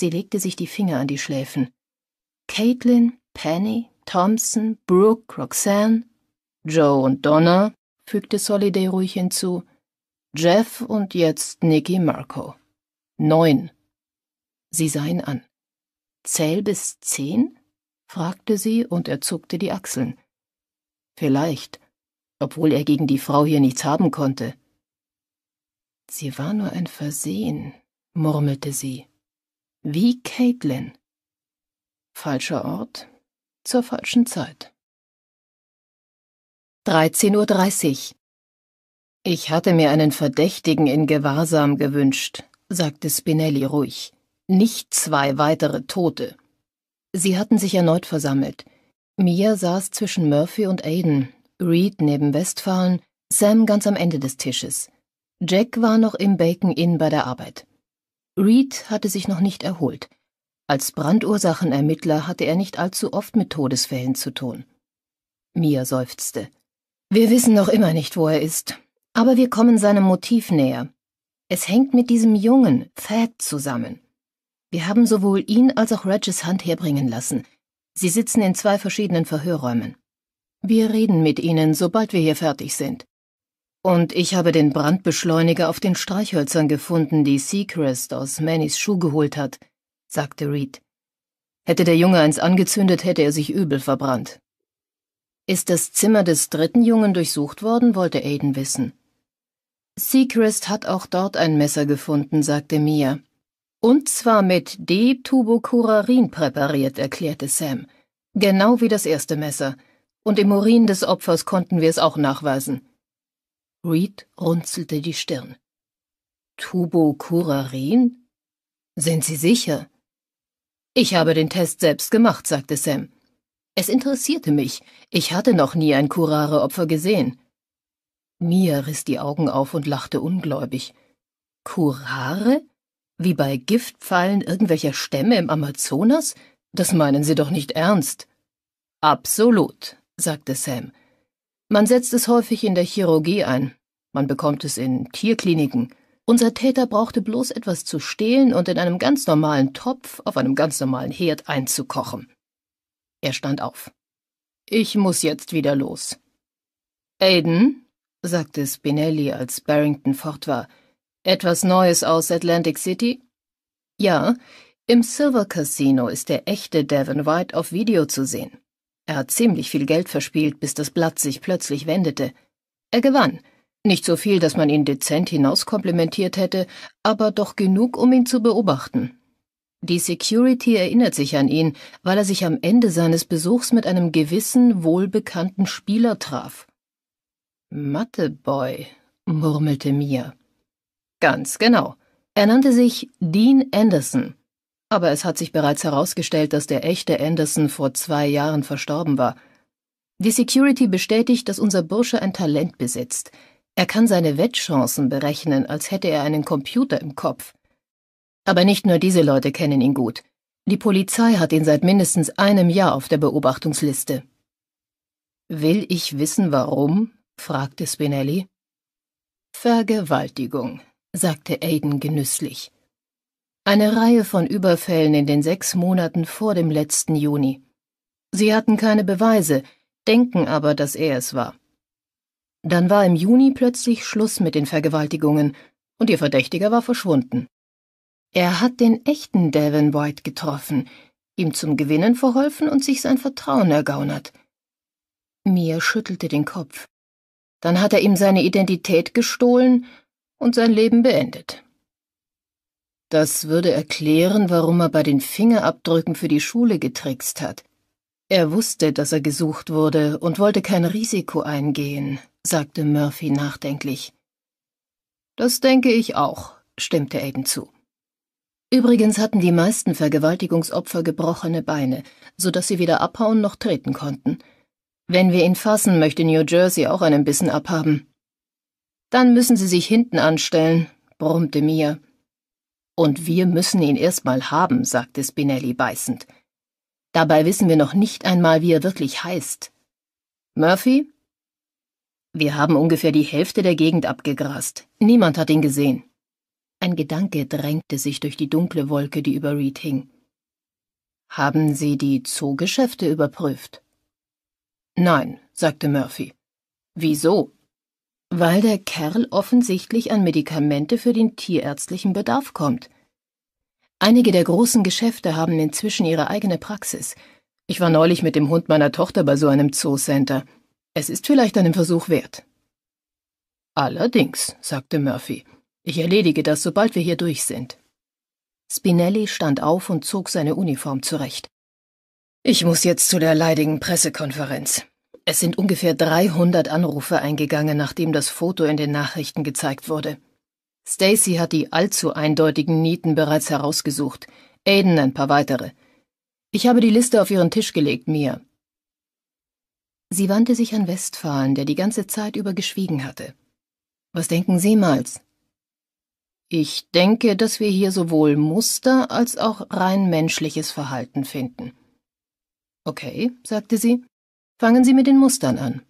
S1: Sie legte sich die Finger an die Schläfen. Caitlin, Penny, Thompson, Brooke, Roxanne, Joe und Donna, fügte Soliday ruhig hinzu, Jeff und jetzt Nicky Marco. Neun. Sie sah ihn an. Zähl bis zehn? fragte sie und er zuckte die Achseln. Vielleicht, obwohl er gegen die Frau hier nichts haben konnte. Sie war nur ein Versehen,
S2: murmelte sie. Wie Caitlin. Falscher Ort, zur falschen Zeit. 13.30 Uhr. Ich hatte mir einen Verdächtigen in Gewahrsam gewünscht,
S1: sagte Spinelli ruhig. Nicht zwei weitere Tote. Sie hatten sich erneut versammelt. Mia saß zwischen Murphy und Aiden, Reed neben Westphalen, Sam ganz am Ende des Tisches. Jack war noch im Bacon Inn bei der Arbeit. Reed hatte sich noch nicht erholt. Als Brandursachenermittler hatte er nicht allzu oft mit Todesfällen zu tun. Mia seufzte. Wir wissen noch immer nicht, wo er ist, aber wir kommen seinem Motiv näher. Es hängt mit diesem Jungen, Thad, zusammen. Wir haben sowohl ihn als auch Regis Hand herbringen lassen. Sie sitzen in zwei verschiedenen Verhörräumen. Wir reden mit ihnen, sobald wir hier fertig sind. Und ich habe den Brandbeschleuniger auf den Streichhölzern gefunden, die Seacrest aus Mannys Schuh geholt hat, sagte Reed. Hätte der Junge eins angezündet, hätte er sich übel verbrannt. Ist das Zimmer des dritten Jungen durchsucht worden, wollte Aiden wissen. Seacrest hat auch dort ein Messer gefunden, sagte Mia. Und zwar mit D-Tubocurarin präpariert, erklärte Sam. Genau wie das erste Messer. Und im Urin des Opfers konnten wir es auch nachweisen. Reed runzelte die Stirn. Tubokurarin? Sind Sie sicher? Ich habe den Test selbst gemacht, sagte Sam. Es interessierte mich. Ich hatte noch nie ein Curare-Opfer gesehen. Mia riss die Augen auf und lachte ungläubig. Kurare? Wie bei Giftpfeilen irgendwelcher Stämme im Amazonas? Das meinen Sie doch nicht ernst. Absolut, sagte Sam. Man setzt es häufig in der Chirurgie ein, man bekommt es in Tierkliniken. Unser Täter brauchte bloß etwas zu stehlen und in einem ganz normalen Topf auf einem ganz normalen Herd einzukochen. Er stand auf. Ich muss jetzt wieder los. Aiden, sagte Spinelli, als Barrington fort war, etwas Neues aus Atlantic City? Ja, im Silver Casino ist der echte Devon White auf Video zu sehen. Er hat ziemlich viel Geld verspielt, bis das Blatt sich plötzlich wendete. Er gewann. Nicht so viel, dass man ihn dezent hinauskomplimentiert hätte, aber doch genug, um ihn zu beobachten. Die Security erinnert sich an ihn, weil er sich am Ende seines Besuchs mit einem gewissen, wohlbekannten Spieler traf. Matteboy, murmelte Mia. Ganz genau. Er nannte sich Dean Anderson. Aber es hat sich bereits herausgestellt, dass der echte Anderson vor zwei Jahren verstorben war. Die Security bestätigt, dass unser Bursche ein Talent besitzt. Er kann seine Wettchancen berechnen, als hätte er einen Computer im Kopf. Aber nicht nur diese Leute kennen ihn gut. Die Polizei hat ihn seit mindestens einem Jahr auf der Beobachtungsliste. Will ich wissen, warum? fragte Spinelli. Vergewaltigung, sagte Aiden genüsslich. Eine Reihe von Überfällen in den sechs Monaten vor dem letzten Juni. Sie hatten keine Beweise, denken aber, dass er es war. Dann war im Juni plötzlich Schluss mit den Vergewaltigungen und ihr Verdächtiger war verschwunden. Er hat den echten Devon White getroffen, ihm zum Gewinnen verholfen und sich sein Vertrauen ergaunert. Mia schüttelte den Kopf. Dann hat er ihm seine Identität gestohlen und sein Leben beendet. Das würde erklären, warum er bei den Fingerabdrücken für die Schule getrickst hat. Er wusste, dass er gesucht wurde und wollte kein Risiko eingehen, sagte Murphy nachdenklich. Das denke ich auch, stimmte Aiden zu. Übrigens hatten die meisten Vergewaltigungsopfer gebrochene Beine, so dass sie weder abhauen noch treten konnten. Wenn wir ihn fassen, möchte New Jersey auch einen Bissen abhaben. Dann müssen Sie sich hinten anstellen, brummte Mia. Und wir müssen ihn erstmal haben, sagte Spinelli beißend. Dabei wissen wir noch nicht einmal, wie er wirklich heißt. Murphy? Wir haben ungefähr die Hälfte der Gegend abgegrast. Niemand hat ihn gesehen. Ein Gedanke drängte sich durch die dunkle Wolke, die über Reed hing. Haben Sie die Zoogeschäfte überprüft? Nein, sagte Murphy. Wieso? Weil der Kerl offensichtlich an Medikamente für den tierärztlichen Bedarf kommt. Einige der großen Geschäfte haben inzwischen ihre eigene Praxis. Ich war neulich mit dem Hund meiner Tochter bei so einem Zoocenter. Es ist vielleicht einen Versuch wert. Allerdings, sagte Murphy. Ich erledige das, sobald wir hier durch sind. Spinelli stand auf und zog seine Uniform zurecht. Ich muss jetzt zu der leidigen Pressekonferenz. Es sind ungefähr 300 Anrufe eingegangen, nachdem das Foto in den Nachrichten gezeigt wurde. Stacy hat die allzu eindeutigen Nieten bereits herausgesucht, Aiden ein paar weitere. Ich habe die Liste auf ihren Tisch gelegt, Mia. Sie wandte sich an Westphalen, der die ganze Zeit über geschwiegen hatte. Was denken Sie, Miles? Ich denke, dass wir hier sowohl Muster als auch rein menschliches Verhalten finden. Okay, sagte sie. Fangen Sie mit den Mustern an.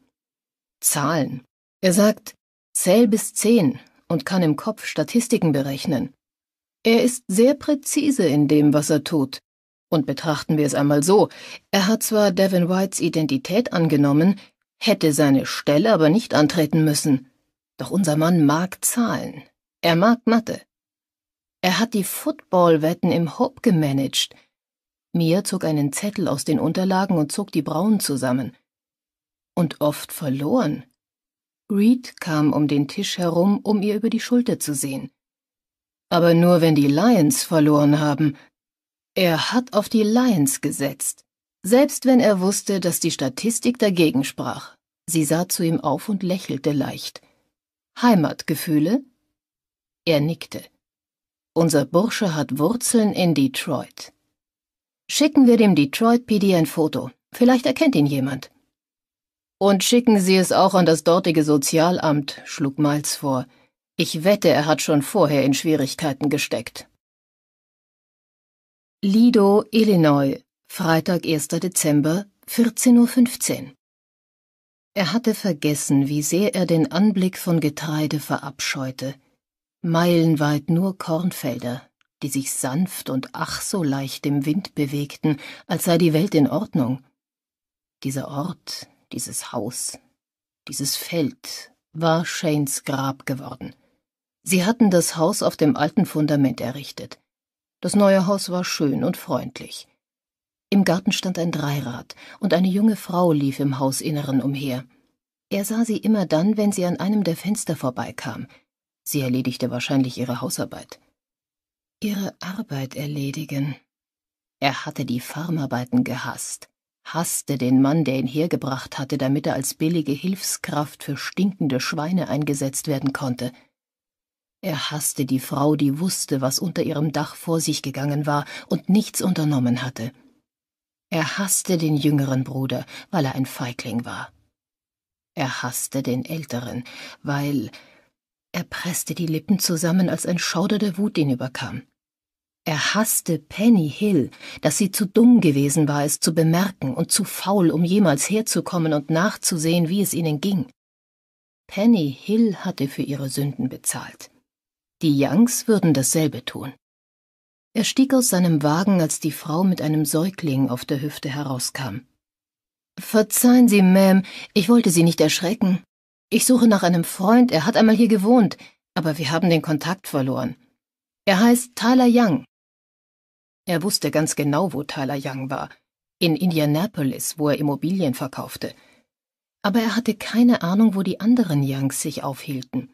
S1: Zahlen. Er sagt, zähl bis zehn und kann im Kopf Statistiken berechnen. Er ist sehr präzise in dem, was er tut. Und betrachten wir es einmal so, er hat zwar Devin Whites Identität angenommen, hätte seine Stelle aber nicht antreten müssen. Doch unser Mann mag Zahlen. Er mag Mathe. Er hat die Footballwetten im Hope gemanagt. Mia zog einen Zettel aus den Unterlagen und zog die Brauen zusammen und oft verloren. Reed kam um den Tisch herum, um ihr über die Schulter zu sehen. Aber nur wenn die Lions verloren haben. Er hat auf die Lions gesetzt, selbst wenn er wusste, dass die Statistik dagegen sprach. Sie sah zu ihm auf und lächelte leicht. Heimatgefühle? Er nickte. Unser Bursche hat Wurzeln in Detroit. Schicken wir dem Detroit PD ein Foto. Vielleicht erkennt ihn jemand. Und schicken Sie es auch an das dortige Sozialamt, schlug Miles vor. Ich wette, er hat schon vorher in Schwierigkeiten
S2: gesteckt. Lido, Illinois, Freitag, 1. Dezember, 14.15 Uhr. Er hatte vergessen, wie
S1: sehr er den Anblick von Getreide verabscheute. Meilenweit nur Kornfelder, die sich sanft und ach so leicht im Wind bewegten, als sei die Welt in Ordnung. Dieser Ort, dieses Haus, dieses Feld war Shanes Grab geworden. Sie hatten das Haus auf dem alten Fundament errichtet. Das neue Haus war schön und freundlich. Im Garten stand ein Dreirad, und eine junge Frau lief im Hausinneren umher. Er sah sie immer dann, wenn sie an einem der Fenster vorbeikam. Sie erledigte wahrscheinlich ihre Hausarbeit. Ihre Arbeit erledigen. Er hatte die Farmarbeiten gehasst hasste den Mann, der ihn hergebracht hatte, damit er als billige Hilfskraft für stinkende Schweine eingesetzt werden konnte. Er hasste die Frau, die wusste, was unter ihrem Dach vor sich gegangen war und nichts unternommen hatte. Er hasste den jüngeren Bruder, weil er ein Feigling war. Er hasste den älteren, weil er presste die Lippen zusammen, als ein Schauder der Wut ihn überkam. Er hasste Penny Hill, dass sie zu dumm gewesen war, es zu bemerken und zu faul, um jemals herzukommen und nachzusehen, wie es ihnen ging. Penny Hill hatte für ihre Sünden bezahlt. Die Youngs würden dasselbe tun. Er stieg aus seinem Wagen, als die Frau mit einem Säugling auf der Hüfte herauskam. Verzeihen Sie, Ma'am, ich wollte Sie nicht erschrecken. Ich suche nach einem Freund, er hat einmal hier gewohnt, aber wir haben den Kontakt verloren. Er heißt Tyler Young. Er wusste ganz genau, wo Tyler Young war. In Indianapolis, wo er Immobilien verkaufte. Aber er hatte keine Ahnung, wo die anderen Youngs sich aufhielten.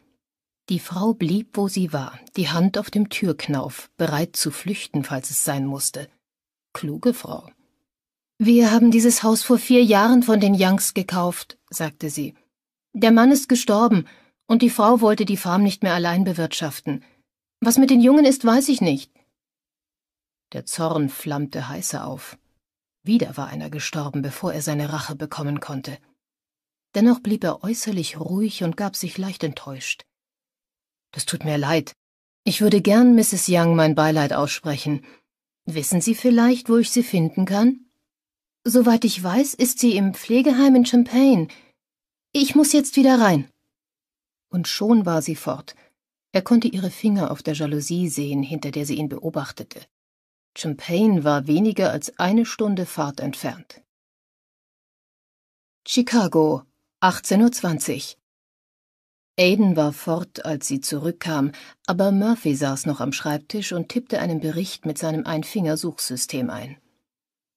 S1: Die Frau blieb, wo sie war, die Hand auf dem Türknauf, bereit zu flüchten, falls es sein musste. Kluge Frau. Wir haben dieses Haus vor vier Jahren von den Youngs gekauft, sagte sie. Der Mann ist gestorben, und die Frau wollte die Farm nicht mehr allein bewirtschaften. Was mit den Jungen ist, weiß ich nicht. Der Zorn flammte heißer auf. Wieder war einer gestorben, bevor er seine Rache bekommen konnte. Dennoch blieb er äußerlich ruhig und gab sich leicht enttäuscht. Das tut mir leid. Ich würde gern Mrs. Young mein Beileid aussprechen. Wissen Sie vielleicht, wo ich sie finden kann? Soweit ich weiß, ist sie im Pflegeheim in Champagne. Ich muss jetzt wieder rein. Und schon war sie fort. Er konnte ihre Finger auf der Jalousie sehen,
S2: hinter der sie ihn beobachtete. Champagne war weniger als eine Stunde Fahrt entfernt. Chicago, 18.20 Uhr. Aiden war fort, als sie zurückkam, aber Murphy saß noch am Schreibtisch
S1: und tippte einen Bericht mit seinem Einfingersuchsystem ein.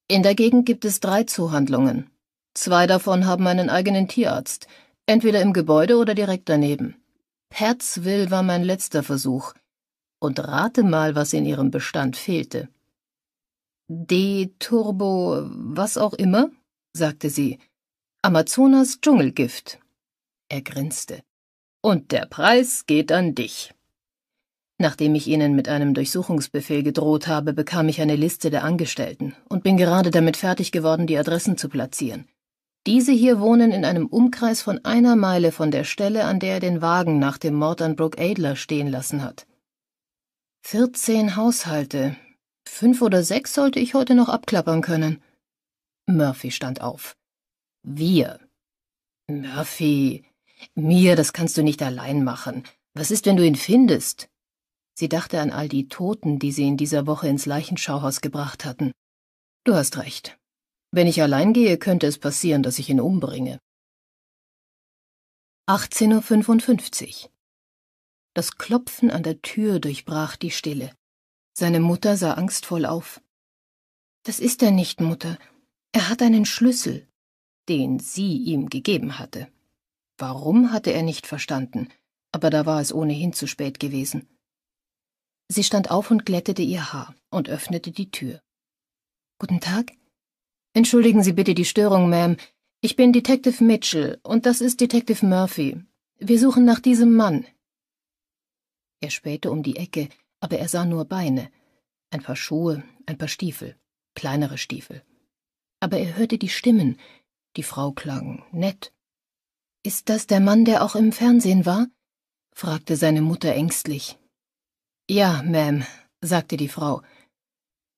S1: In der Gegend gibt es drei Zoohandlungen. Zwei davon haben einen eigenen Tierarzt, entweder im Gebäude oder direkt daneben. Pertzville war mein letzter Versuch. Und rate mal, was in ihrem Bestand fehlte. D-Turbo, was auch immer, sagte sie. Amazonas Dschungelgift. Er grinste. Und der Preis geht an dich. Nachdem ich Ihnen mit einem Durchsuchungsbefehl gedroht habe, bekam ich eine Liste der Angestellten und bin gerade damit fertig geworden, die Adressen zu platzieren. Diese hier wohnen in einem Umkreis von einer Meile von der Stelle, an der er den Wagen nach dem Mord an Brooke Adler stehen lassen hat. Vierzehn Haushalte, Fünf oder sechs sollte ich heute noch abklappern können. Murphy stand auf. Wir. Murphy. Mir, das kannst du nicht allein machen. Was ist, wenn du ihn findest? Sie dachte an all die Toten, die sie in dieser Woche ins Leichenschauhaus gebracht hatten. Du hast recht.
S2: Wenn ich allein gehe, könnte es passieren, dass ich ihn umbringe. 18.55 Uhr. Das Klopfen an der Tür durchbrach die Stille.
S1: Seine Mutter sah angstvoll auf. Das ist er nicht, Mutter. Er hat einen Schlüssel, den sie ihm gegeben hatte. Warum hatte er nicht verstanden, aber da war es ohnehin zu spät gewesen. Sie stand auf und glättete ihr Haar und öffnete die Tür. Guten Tag. Entschuldigen Sie bitte die Störung, Ma'am. Ich bin Detective Mitchell und das ist Detective Murphy. Wir suchen nach diesem Mann. Er spähte um die Ecke, aber er sah nur Beine, ein paar Schuhe, ein paar Stiefel, kleinere Stiefel. Aber er hörte die Stimmen, die Frau klang nett. Ist das der Mann, der auch im Fernsehen war? fragte seine Mutter ängstlich. Ja, Ma'am, sagte die Frau.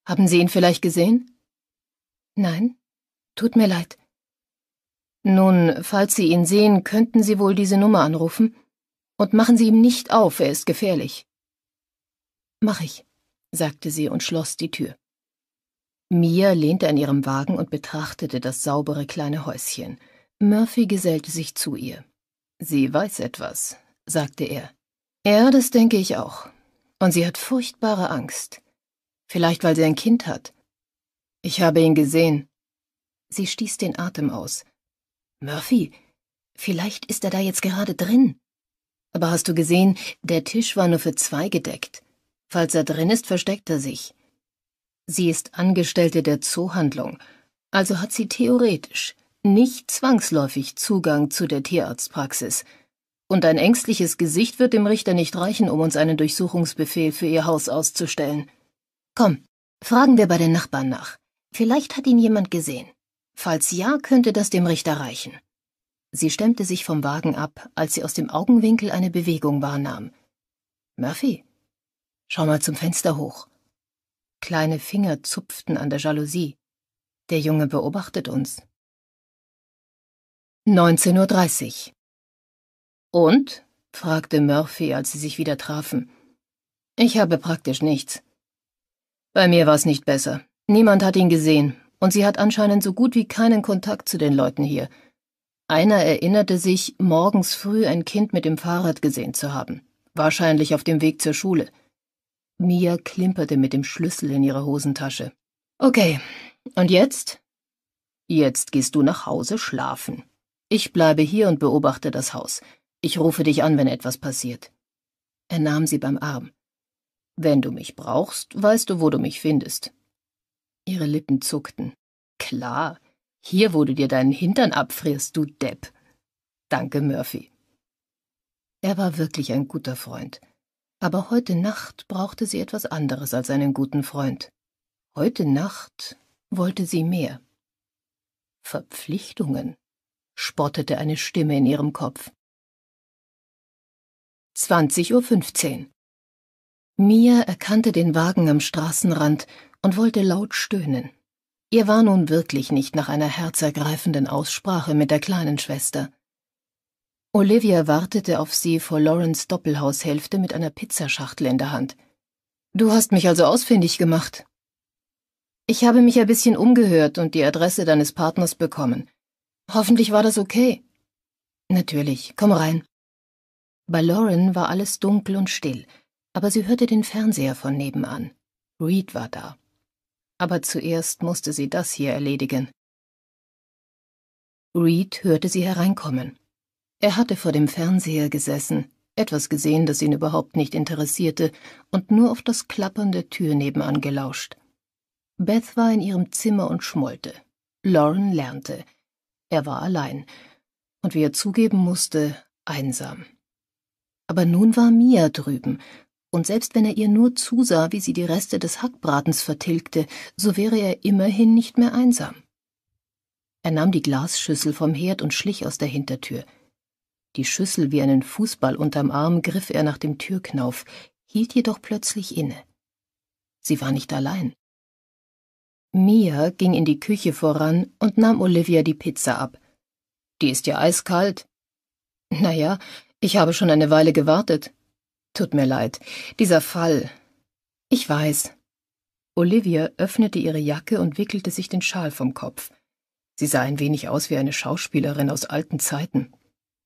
S1: Haben Sie ihn vielleicht gesehen? Nein, tut mir leid. Nun, falls Sie ihn sehen, könnten Sie wohl diese Nummer anrufen. Und machen Sie ihm nicht auf, er ist gefährlich. Mach ich, sagte sie und schloss die Tür. Mia lehnte an ihrem Wagen und betrachtete das saubere kleine Häuschen. Murphy gesellte sich zu ihr. Sie weiß etwas, sagte er. Ja, das denke ich auch. Und sie hat furchtbare Angst. Vielleicht, weil sie ein Kind hat. Ich habe ihn gesehen. Sie stieß den Atem aus. Murphy, vielleicht ist er da jetzt gerade drin. Aber hast du gesehen, der Tisch war nur für zwei gedeckt. Falls er drin ist, versteckt er sich. Sie ist Angestellte der Zoohandlung, also hat sie theoretisch nicht zwangsläufig Zugang zu der Tierarztpraxis. Und ein ängstliches Gesicht wird dem Richter nicht reichen, um uns einen Durchsuchungsbefehl für ihr Haus auszustellen. Komm, fragen wir bei den Nachbarn nach. Vielleicht hat ihn jemand gesehen. Falls ja, könnte das dem Richter reichen. Sie stemmte sich vom Wagen ab, als sie aus dem Augenwinkel eine Bewegung wahrnahm. Murphy, Schau mal zum
S2: Fenster hoch. Kleine Finger zupften an der Jalousie. Der Junge beobachtet uns. 19.30 Uhr. Und? fragte Murphy, als sie sich wieder trafen. Ich habe praktisch
S1: nichts. Bei mir war es nicht besser. Niemand hat ihn gesehen, und sie hat anscheinend so gut wie keinen Kontakt zu den Leuten hier. Einer erinnerte sich, morgens früh ein Kind mit dem Fahrrad gesehen zu haben, wahrscheinlich auf dem Weg zur Schule. Mia klimperte mit dem Schlüssel in ihrer Hosentasche. Okay, und jetzt? Jetzt gehst du nach Hause schlafen. Ich bleibe hier und beobachte das Haus. Ich rufe dich an, wenn etwas passiert. Er nahm sie beim Arm. Wenn du mich brauchst, weißt du, wo du mich findest. Ihre Lippen zuckten. Klar, hier, wo du dir deinen Hintern abfrierst, du Depp. Danke, Murphy. Er war wirklich ein guter Freund aber heute Nacht brauchte sie etwas anderes als einen guten Freund. Heute Nacht wollte sie mehr.
S2: Verpflichtungen, spottete eine Stimme in ihrem Kopf. 20.15 Uhr. Mia erkannte den Wagen am Straßenrand und wollte laut stöhnen. Ihr war nun wirklich nicht
S1: nach einer herzergreifenden Aussprache mit der kleinen Schwester. Olivia wartete auf sie vor Laurens Doppelhaushälfte mit einer Pizzaschachtel in der Hand. Du hast mich also ausfindig gemacht. Ich habe mich ein bisschen umgehört und die Adresse deines Partners bekommen. Hoffentlich war das okay. Natürlich, komm rein. Bei Lauren war alles dunkel und still, aber sie hörte den Fernseher von
S2: nebenan. Reed war da. Aber zuerst musste sie das hier erledigen. Reed hörte sie hereinkommen. Er hatte vor dem
S1: Fernseher gesessen, etwas gesehen, das ihn überhaupt nicht interessierte, und nur auf das Klappern der Tür nebenan gelauscht. Beth war in ihrem Zimmer und schmollte. Lauren lernte. Er war allein. Und wie er zugeben musste, einsam. Aber nun war Mia drüben, und selbst wenn er ihr nur zusah, wie sie die Reste des Hackbratens vertilgte, so wäre er immerhin nicht mehr einsam. Er nahm die Glasschüssel vom Herd und schlich aus der Hintertür. Die Schüssel wie einen Fußball unterm Arm griff er nach dem Türknauf, hielt jedoch plötzlich inne. Sie war nicht allein. Mia ging in die Küche voran und nahm Olivia die Pizza ab. Die ist ja eiskalt. Naja, ich habe schon eine Weile gewartet. Tut mir leid, dieser Fall. Ich weiß. Olivia öffnete ihre Jacke und wickelte sich den Schal vom Kopf. Sie sah ein wenig aus wie eine Schauspielerin aus alten Zeiten.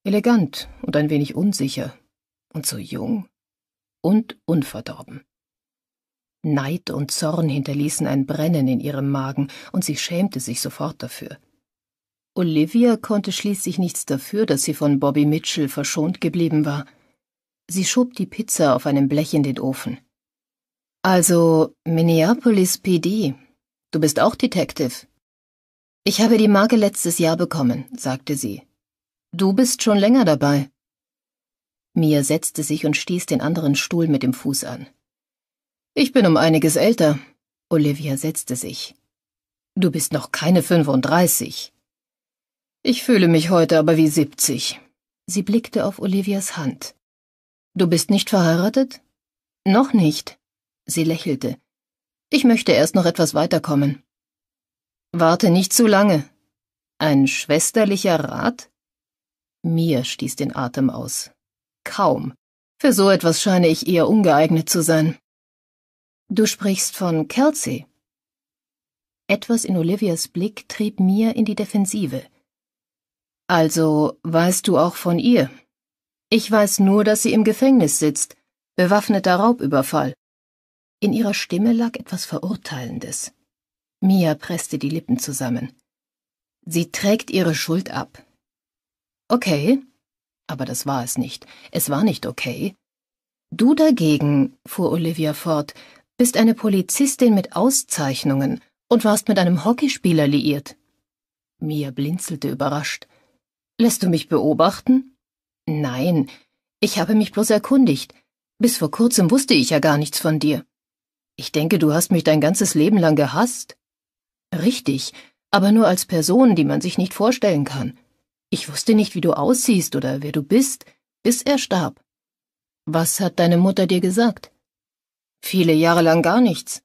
S1: Elegant und ein wenig unsicher. Und so jung. Und unverdorben. Neid und Zorn hinterließen ein Brennen in ihrem Magen, und sie schämte sich sofort dafür. Olivia konnte schließlich nichts dafür, dass sie von Bobby Mitchell verschont geblieben war. Sie schob die Pizza auf einem Blech in den Ofen. Also Minneapolis PD. Du bist auch Detective. Ich habe die Marke letztes Jahr bekommen, sagte sie, Du bist schon länger dabei. Mia setzte sich und stieß den anderen Stuhl mit dem Fuß an. Ich bin um einiges älter. Olivia setzte sich. Du bist noch keine 35. Ich fühle mich heute aber wie 70. Sie blickte auf Olivias Hand. Du bist nicht verheiratet? Noch nicht. Sie lächelte. Ich möchte erst noch etwas weiterkommen. Warte nicht zu lange. Ein schwesterlicher Rat? Mir stieß den Atem aus. Kaum. Für so etwas scheine ich eher ungeeignet zu sein. Du sprichst von Kelsey. Etwas in Olivias Blick trieb mir in die Defensive. Also weißt du auch von ihr? Ich weiß nur, dass sie im Gefängnis sitzt, bewaffneter Raubüberfall. In ihrer Stimme lag etwas Verurteilendes. Mia presste die Lippen zusammen. Sie trägt ihre Schuld ab. Okay. Aber das war es nicht. Es war nicht okay. Du dagegen, fuhr Olivia fort, bist eine Polizistin mit Auszeichnungen und warst mit einem Hockeyspieler liiert. Mia blinzelte überrascht. Lässt du mich beobachten? Nein, ich habe mich bloß erkundigt. Bis vor kurzem wusste ich ja gar nichts von dir. Ich denke, du hast mich dein ganzes Leben lang gehasst. Richtig, aber nur als Person, die man sich nicht vorstellen kann. Ich wusste nicht, wie du aussiehst oder wer du bist, bis er starb. Was hat deine Mutter dir gesagt? Viele Jahre lang gar nichts.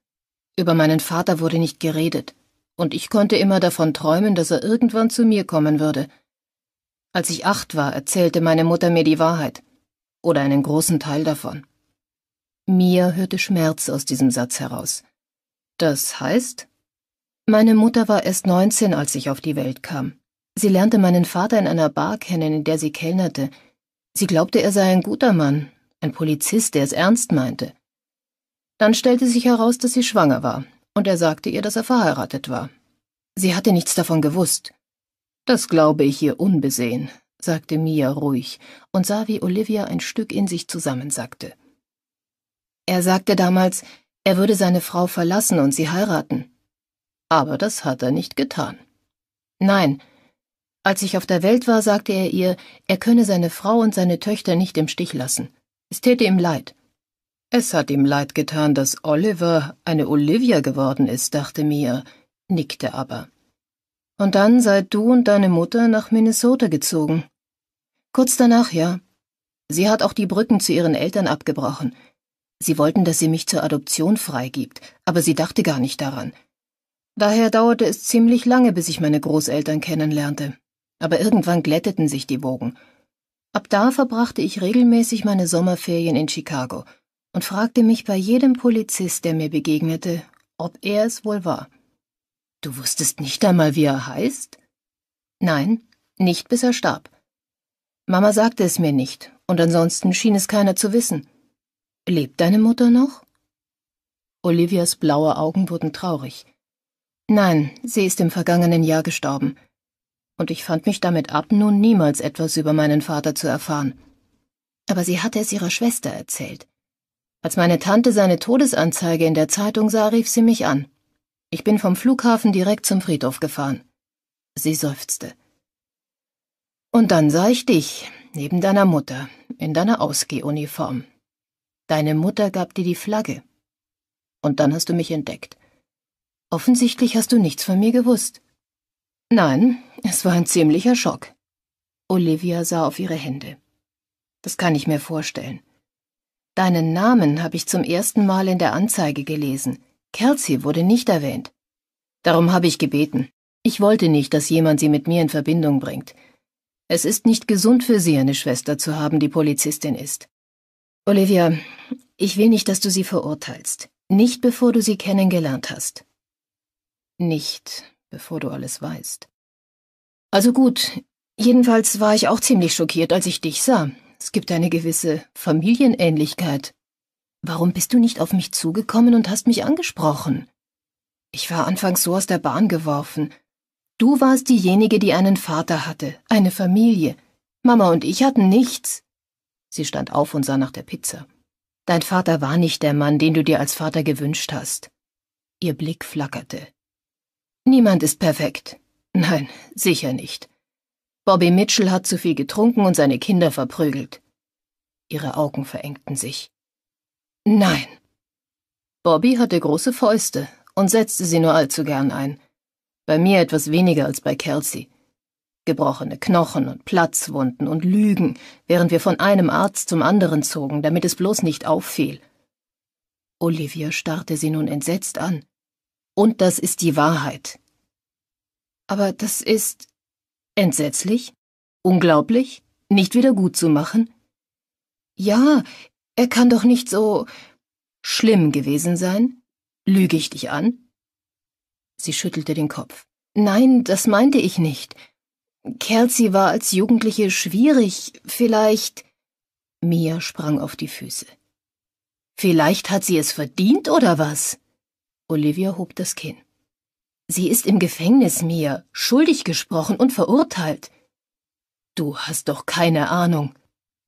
S1: Über meinen Vater wurde nicht geredet, und ich konnte immer davon träumen, dass er irgendwann zu mir kommen würde. Als ich acht war, erzählte meine Mutter mir die Wahrheit, oder einen großen Teil davon. Mir hörte Schmerz aus diesem Satz heraus. Das heißt? Meine Mutter war erst neunzehn, als ich auf die Welt kam. Sie lernte meinen Vater in einer Bar kennen, in der sie kellnerte. Sie glaubte, er sei ein guter Mann, ein Polizist, der es ernst meinte. Dann stellte sich heraus, dass sie schwanger war, und er sagte ihr, dass er verheiratet war. Sie hatte nichts davon gewusst. Das glaube ich ihr unbesehen, sagte Mia ruhig und sah, wie Olivia ein Stück in sich zusammensackte. Er sagte damals, er würde seine Frau verlassen und sie heiraten. Aber das hat er nicht getan. Nein, als ich auf der Welt war, sagte er ihr, er könne seine Frau und seine Töchter nicht im Stich lassen. Es täte ihm leid. Es hat ihm leid getan, dass Oliver eine Olivia geworden ist, dachte Mia, nickte aber. Und dann seid du und deine Mutter nach Minnesota gezogen. Kurz danach, ja. Sie hat auch die Brücken zu ihren Eltern abgebrochen. Sie wollten, dass sie mich zur Adoption freigibt, aber sie dachte gar nicht daran. Daher dauerte es ziemlich lange, bis ich meine Großeltern kennenlernte aber irgendwann glätteten sich die Wogen. Ab da verbrachte ich regelmäßig meine Sommerferien in Chicago und fragte mich bei jedem Polizist, der mir begegnete, ob er es wohl war. Du wusstest nicht einmal, wie er heißt? Nein, nicht bis er starb. Mama sagte es mir nicht, und ansonsten schien es keiner zu wissen. Lebt deine Mutter noch? Olivias blaue Augen wurden traurig. Nein, sie ist im vergangenen Jahr gestorben und ich fand mich damit ab, nun niemals etwas über meinen Vater zu erfahren. Aber sie hatte es ihrer Schwester erzählt. Als meine Tante seine Todesanzeige in der Zeitung sah, rief sie mich an. Ich bin vom Flughafen direkt zum Friedhof gefahren. Sie seufzte. Und dann sah ich dich, neben deiner Mutter, in deiner Ausgehuniform. Deine Mutter gab dir die Flagge. Und dann hast du mich entdeckt. Offensichtlich hast du nichts von mir gewusst. Nein, es war ein ziemlicher Schock. Olivia sah auf ihre Hände. Das kann ich mir vorstellen. Deinen Namen habe ich zum ersten Mal in der Anzeige gelesen. Kelsey wurde nicht erwähnt. Darum habe ich gebeten. Ich wollte nicht, dass jemand sie mit mir in Verbindung bringt. Es ist nicht gesund für sie, eine Schwester zu haben, die Polizistin ist. Olivia, ich will nicht, dass du sie verurteilst. Nicht bevor du sie kennengelernt hast. Nicht, bevor du alles weißt. Also gut, jedenfalls war ich auch ziemlich schockiert, als ich dich sah. Es gibt eine gewisse Familienähnlichkeit. Warum bist du nicht auf mich zugekommen und hast mich angesprochen? Ich war anfangs so aus der Bahn geworfen. Du warst diejenige, die einen Vater hatte, eine Familie. Mama und ich hatten nichts. Sie stand auf und sah nach der Pizza. Dein Vater war nicht der Mann, den du dir als Vater gewünscht hast. Ihr Blick flackerte. Niemand ist perfekt. Nein, sicher nicht. Bobby Mitchell hat zu viel getrunken und seine Kinder verprügelt. Ihre Augen verengten sich. Nein. Bobby hatte große Fäuste und setzte sie nur allzu gern ein. Bei mir etwas weniger als bei Kelsey. Gebrochene Knochen und Platzwunden und Lügen, während wir von einem Arzt zum anderen zogen, damit es bloß nicht auffiel. Olivia starrte sie nun entsetzt an. Und das ist die Wahrheit. Aber das ist entsetzlich, unglaublich, nicht wieder gut zu machen. Ja, er kann doch nicht so schlimm gewesen sein. Lüge ich dich an? Sie schüttelte den Kopf. Nein, das meinte ich nicht. Kelsey war als Jugendliche schwierig, vielleicht. Mia sprang auf die Füße. Vielleicht hat sie es verdient, oder was? Olivia hob das Kinn. Sie ist im Gefängnis, Mia, schuldig gesprochen und verurteilt. Du hast doch keine Ahnung.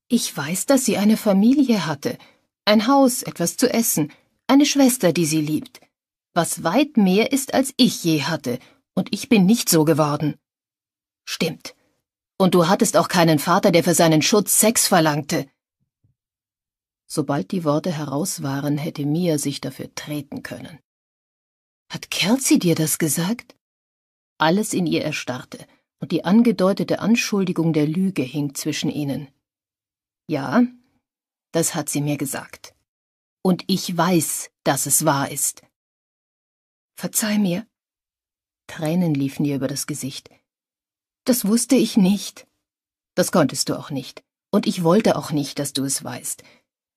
S1: Ich weiß, dass sie eine Familie hatte, ein Haus, etwas zu essen, eine Schwester, die sie liebt, was weit mehr ist, als ich je hatte, und ich bin nicht so geworden. Stimmt. Und du hattest auch keinen Vater, der für seinen Schutz Sex verlangte. Sobald die Worte heraus waren, hätte Mia sich dafür treten können. Hat Kerzi dir das gesagt? Alles in ihr erstarrte, und die angedeutete Anschuldigung der Lüge hing zwischen ihnen.
S2: Ja, das hat sie mir gesagt. Und ich weiß, dass es wahr ist. Verzeih mir. Tränen liefen ihr über das Gesicht.
S1: Das wusste ich nicht. Das konntest du auch nicht. Und ich wollte auch nicht, dass du es weißt.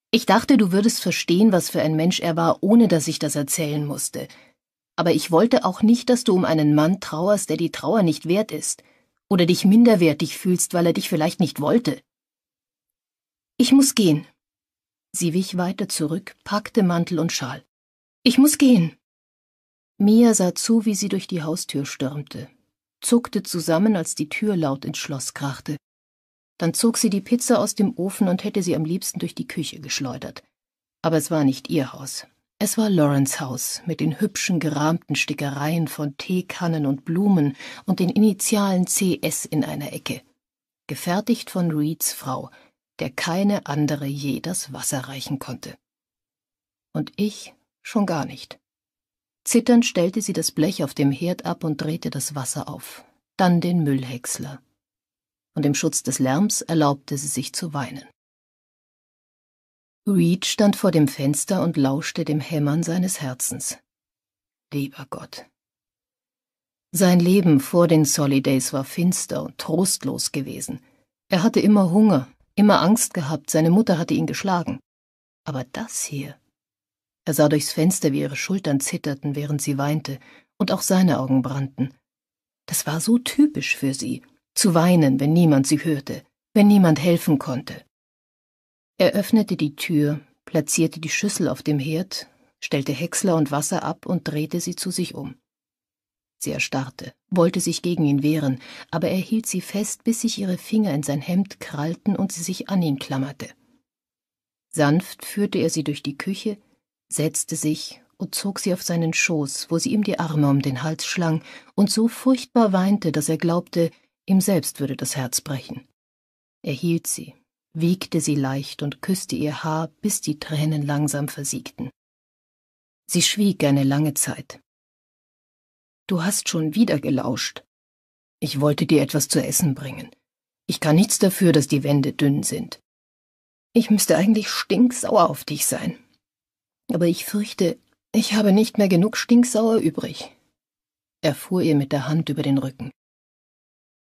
S1: Ich dachte, du würdest verstehen, was für ein Mensch er war, ohne dass ich das erzählen musste aber ich wollte auch nicht, dass du um einen Mann trauerst, der die Trauer nicht wert ist, oder dich minderwertig fühlst, weil er dich vielleicht nicht wollte. Ich muss gehen. Sie wich weiter zurück, packte Mantel und Schal. Ich muss gehen. Mia sah zu, wie sie durch die Haustür stürmte, zuckte zusammen, als die Tür laut ins Schloss krachte. Dann zog sie die Pizza aus dem Ofen und hätte sie am liebsten durch die Küche geschleudert. Aber es war nicht ihr Haus. Es war Lawrence Haus mit den hübschen gerahmten Stickereien von Teekannen und Blumen und den Initialen CS in einer Ecke, gefertigt von Reeds Frau, der keine andere je das Wasser reichen konnte. Und ich schon gar nicht. Zitternd stellte sie das Blech auf dem Herd ab und drehte das Wasser auf, dann den Müllhäcksler. Und im Schutz des Lärms erlaubte sie sich zu weinen. Reed stand vor dem Fenster und lauschte dem Hämmern seines Herzens. Lieber Gott. Sein Leben vor den Solidays war finster und trostlos gewesen. Er hatte immer Hunger, immer Angst gehabt, seine Mutter hatte ihn geschlagen. Aber das hier. Er sah durchs Fenster, wie ihre Schultern zitterten, während sie weinte, und auch seine Augen brannten. Das war so typisch für sie, zu weinen, wenn niemand sie hörte, wenn niemand helfen konnte. Er öffnete die Tür, platzierte die Schüssel auf dem Herd, stellte Häcksler und Wasser ab und drehte sie zu sich um. Sie erstarrte, wollte sich gegen ihn wehren, aber er hielt sie fest, bis sich ihre Finger in sein Hemd krallten und sie sich an ihn klammerte. Sanft führte er sie durch die Küche, setzte sich und zog sie auf seinen Schoß, wo sie ihm die Arme um den Hals schlang und so furchtbar weinte, dass er glaubte, ihm selbst würde das Herz brechen. Er hielt sie, wiegte
S2: sie leicht und küsste ihr Haar, bis die Tränen langsam versiegten. Sie schwieg eine lange Zeit. Du hast schon wieder gelauscht.
S1: Ich wollte dir etwas zu essen bringen. Ich kann nichts dafür, dass die Wände dünn sind. Ich müsste eigentlich stinksauer auf dich sein. Aber ich fürchte, ich habe nicht mehr genug stinksauer übrig. Er fuhr ihr mit der Hand über den Rücken.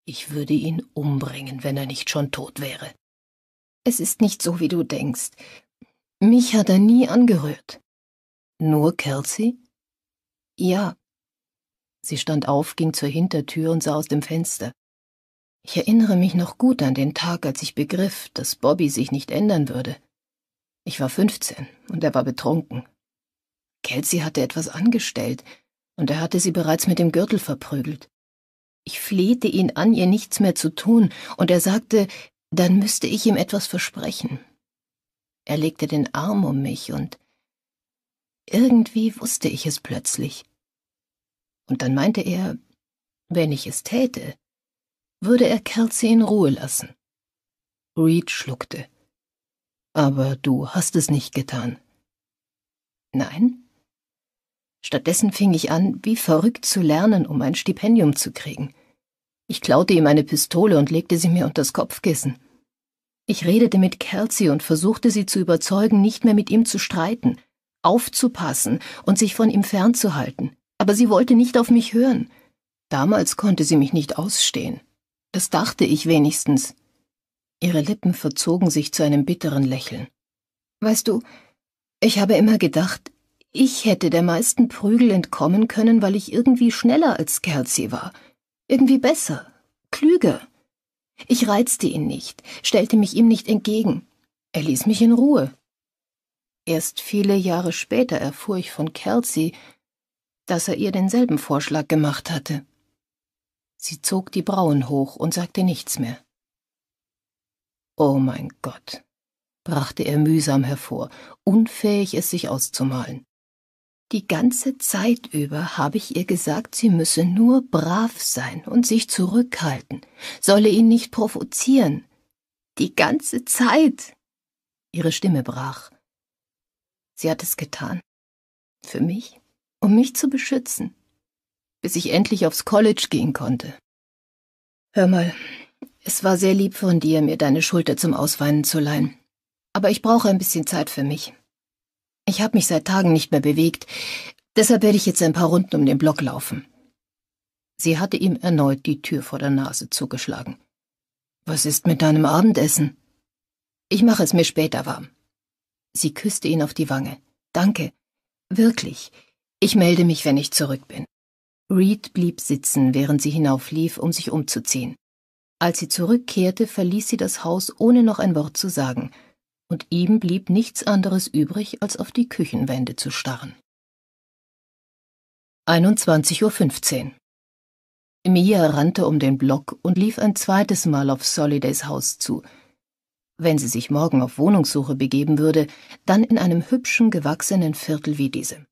S2: Ich würde ihn umbringen, wenn er nicht schon tot wäre. Es ist nicht so, wie du denkst. Mich hat er nie angerührt. Nur
S1: Kelsey? Ja. Sie stand auf, ging zur Hintertür und sah aus dem Fenster. Ich erinnere mich noch gut an den Tag, als ich begriff, dass Bobby sich nicht ändern würde. Ich war fünfzehn und er war betrunken. Kelsey hatte etwas angestellt und er hatte sie bereits mit dem Gürtel verprügelt. Ich flehte ihn an, ihr nichts mehr zu tun, und er sagte, dann müsste ich ihm etwas versprechen. Er legte den Arm um mich und irgendwie wusste ich es plötzlich. Und dann meinte er, wenn ich es täte, würde er Kelsey in Ruhe lassen. Reed schluckte. Aber du hast es nicht getan. Nein? Stattdessen fing ich an, wie verrückt zu lernen, um ein Stipendium zu kriegen. Ich klaute ihm eine Pistole und legte sie mir unters Kopfkissen. Ich redete mit Kelsey und versuchte sie zu überzeugen, nicht mehr mit ihm zu streiten, aufzupassen und sich von ihm fernzuhalten. Aber sie wollte nicht auf mich hören. Damals konnte sie mich nicht ausstehen. Das dachte ich wenigstens. Ihre Lippen verzogen sich zu einem bitteren Lächeln. Weißt du, ich habe immer gedacht, ich hätte der meisten Prügel entkommen können, weil ich irgendwie schneller als Kelsey war irgendwie besser, klüger. Ich reizte ihn nicht, stellte mich ihm nicht entgegen. Er ließ mich in Ruhe. Erst viele Jahre später erfuhr ich von Kelsey, dass er ihr denselben Vorschlag gemacht hatte. Sie zog die Brauen hoch und sagte nichts mehr. Oh mein Gott, brachte er mühsam hervor, unfähig es sich auszumalen. Die ganze Zeit über habe ich ihr gesagt, sie müsse nur brav sein und sich zurückhalten, solle ihn nicht provozieren. Die ganze Zeit. Ihre Stimme brach. Sie hat es getan. Für mich, um mich zu beschützen, bis ich endlich aufs College gehen konnte. Hör mal, es war sehr lieb von dir, mir deine Schulter zum Ausweinen zu leihen. Aber ich brauche ein bisschen Zeit für mich. Ich habe mich seit Tagen nicht mehr bewegt, deshalb werde ich jetzt ein paar Runden um den Block laufen. Sie hatte ihm erneut die Tür vor der Nase zugeschlagen. Was ist mit deinem Abendessen? Ich mache es mir später warm. Sie küsste ihn auf die Wange. Danke. Wirklich. Ich melde mich, wenn ich zurück bin. Reed blieb sitzen, während sie hinauflief, um sich umzuziehen. Als sie zurückkehrte, verließ sie das Haus, ohne noch ein Wort zu sagen –
S2: und ihm blieb nichts anderes übrig, als auf die Küchenwände zu starren. 21.15 Uhr. Mia rannte um den Block und lief ein zweites Mal auf Solidays Haus zu. Wenn sie sich morgen
S1: auf Wohnungssuche begeben würde, dann in einem hübschen, gewachsenen Viertel wie diesem.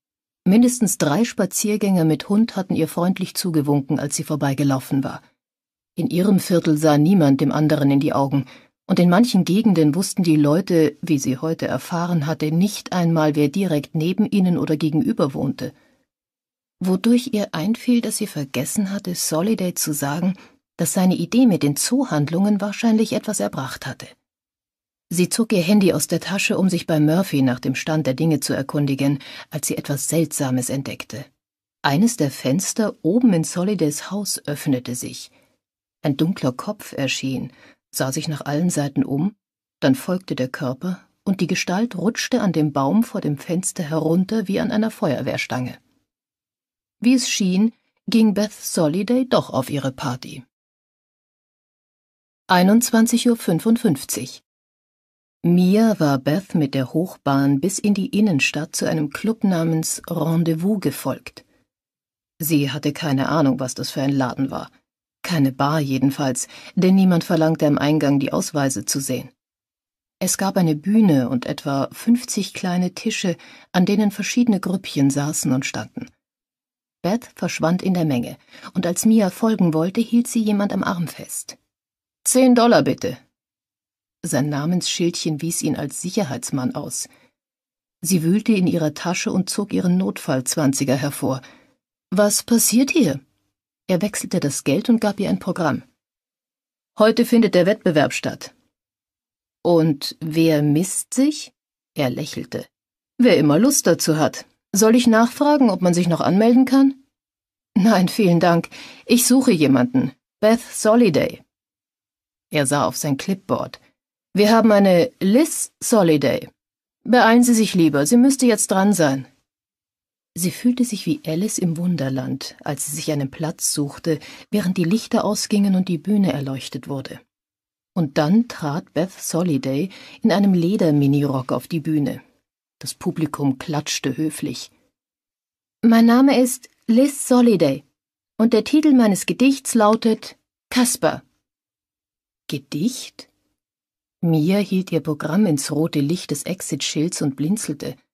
S1: Mindestens drei Spaziergänger mit Hund hatten ihr freundlich zugewunken, als sie vorbeigelaufen war. In ihrem Viertel sah niemand dem anderen in die Augen, und in manchen Gegenden wussten die Leute, wie sie heute erfahren hatte, nicht einmal, wer direkt neben ihnen oder gegenüber wohnte, wodurch ihr einfiel, dass sie vergessen hatte, Soliday zu sagen, dass seine Idee mit den Zoohandlungen wahrscheinlich etwas erbracht hatte. Sie zog ihr Handy aus der Tasche, um sich bei Murphy nach dem Stand der Dinge zu erkundigen, als sie etwas Seltsames entdeckte. Eines der Fenster oben in Solidays Haus öffnete sich. Ein dunkler Kopf erschien, sah sich nach allen Seiten um, dann folgte der Körper, und die Gestalt rutschte an dem Baum vor dem Fenster herunter wie an einer Feuerwehrstange.
S2: Wie es schien, ging Beth Soliday doch auf ihre Party. 21.55 Uhr. Mia war Beth mit der Hochbahn bis in die Innenstadt zu einem Club namens
S1: Rendezvous gefolgt. Sie hatte keine Ahnung, was das für ein Laden war. Keine Bar jedenfalls, denn niemand verlangte am Eingang die Ausweise zu sehen. Es gab eine Bühne und etwa fünfzig kleine Tische, an denen verschiedene Grüppchen saßen und standen. Beth verschwand in der Menge, und als Mia folgen wollte, hielt sie jemand am Arm fest. Zehn Dollar bitte. Sein Namensschildchen wies ihn als Sicherheitsmann aus. Sie wühlte in ihrer Tasche und zog ihren Notfallzwanziger hervor. Was passiert hier? Er wechselte das Geld und gab ihr ein Programm. Heute findet der Wettbewerb statt. Und wer misst sich? Er lächelte. Wer immer Lust dazu hat. Soll ich nachfragen, ob man sich noch anmelden kann? Nein, vielen Dank. Ich suche jemanden. Beth Soliday. Er sah auf sein Clipboard. Wir haben eine Liz Soliday. Beeilen Sie sich lieber, sie müsste jetzt dran sein. Sie fühlte sich wie Alice im Wunderland, als sie sich einen Platz suchte, während die Lichter ausgingen und die Bühne erleuchtet wurde. Und dann trat Beth Soliday in einem Lederminirock auf die Bühne. Das Publikum klatschte höflich. Mein Name ist Liz Soliday und der Titel meines Gedichts lautet Kasper. Gedicht? Mia hielt ihr Programm ins rote Licht des Exit-Schilds und blinzelte –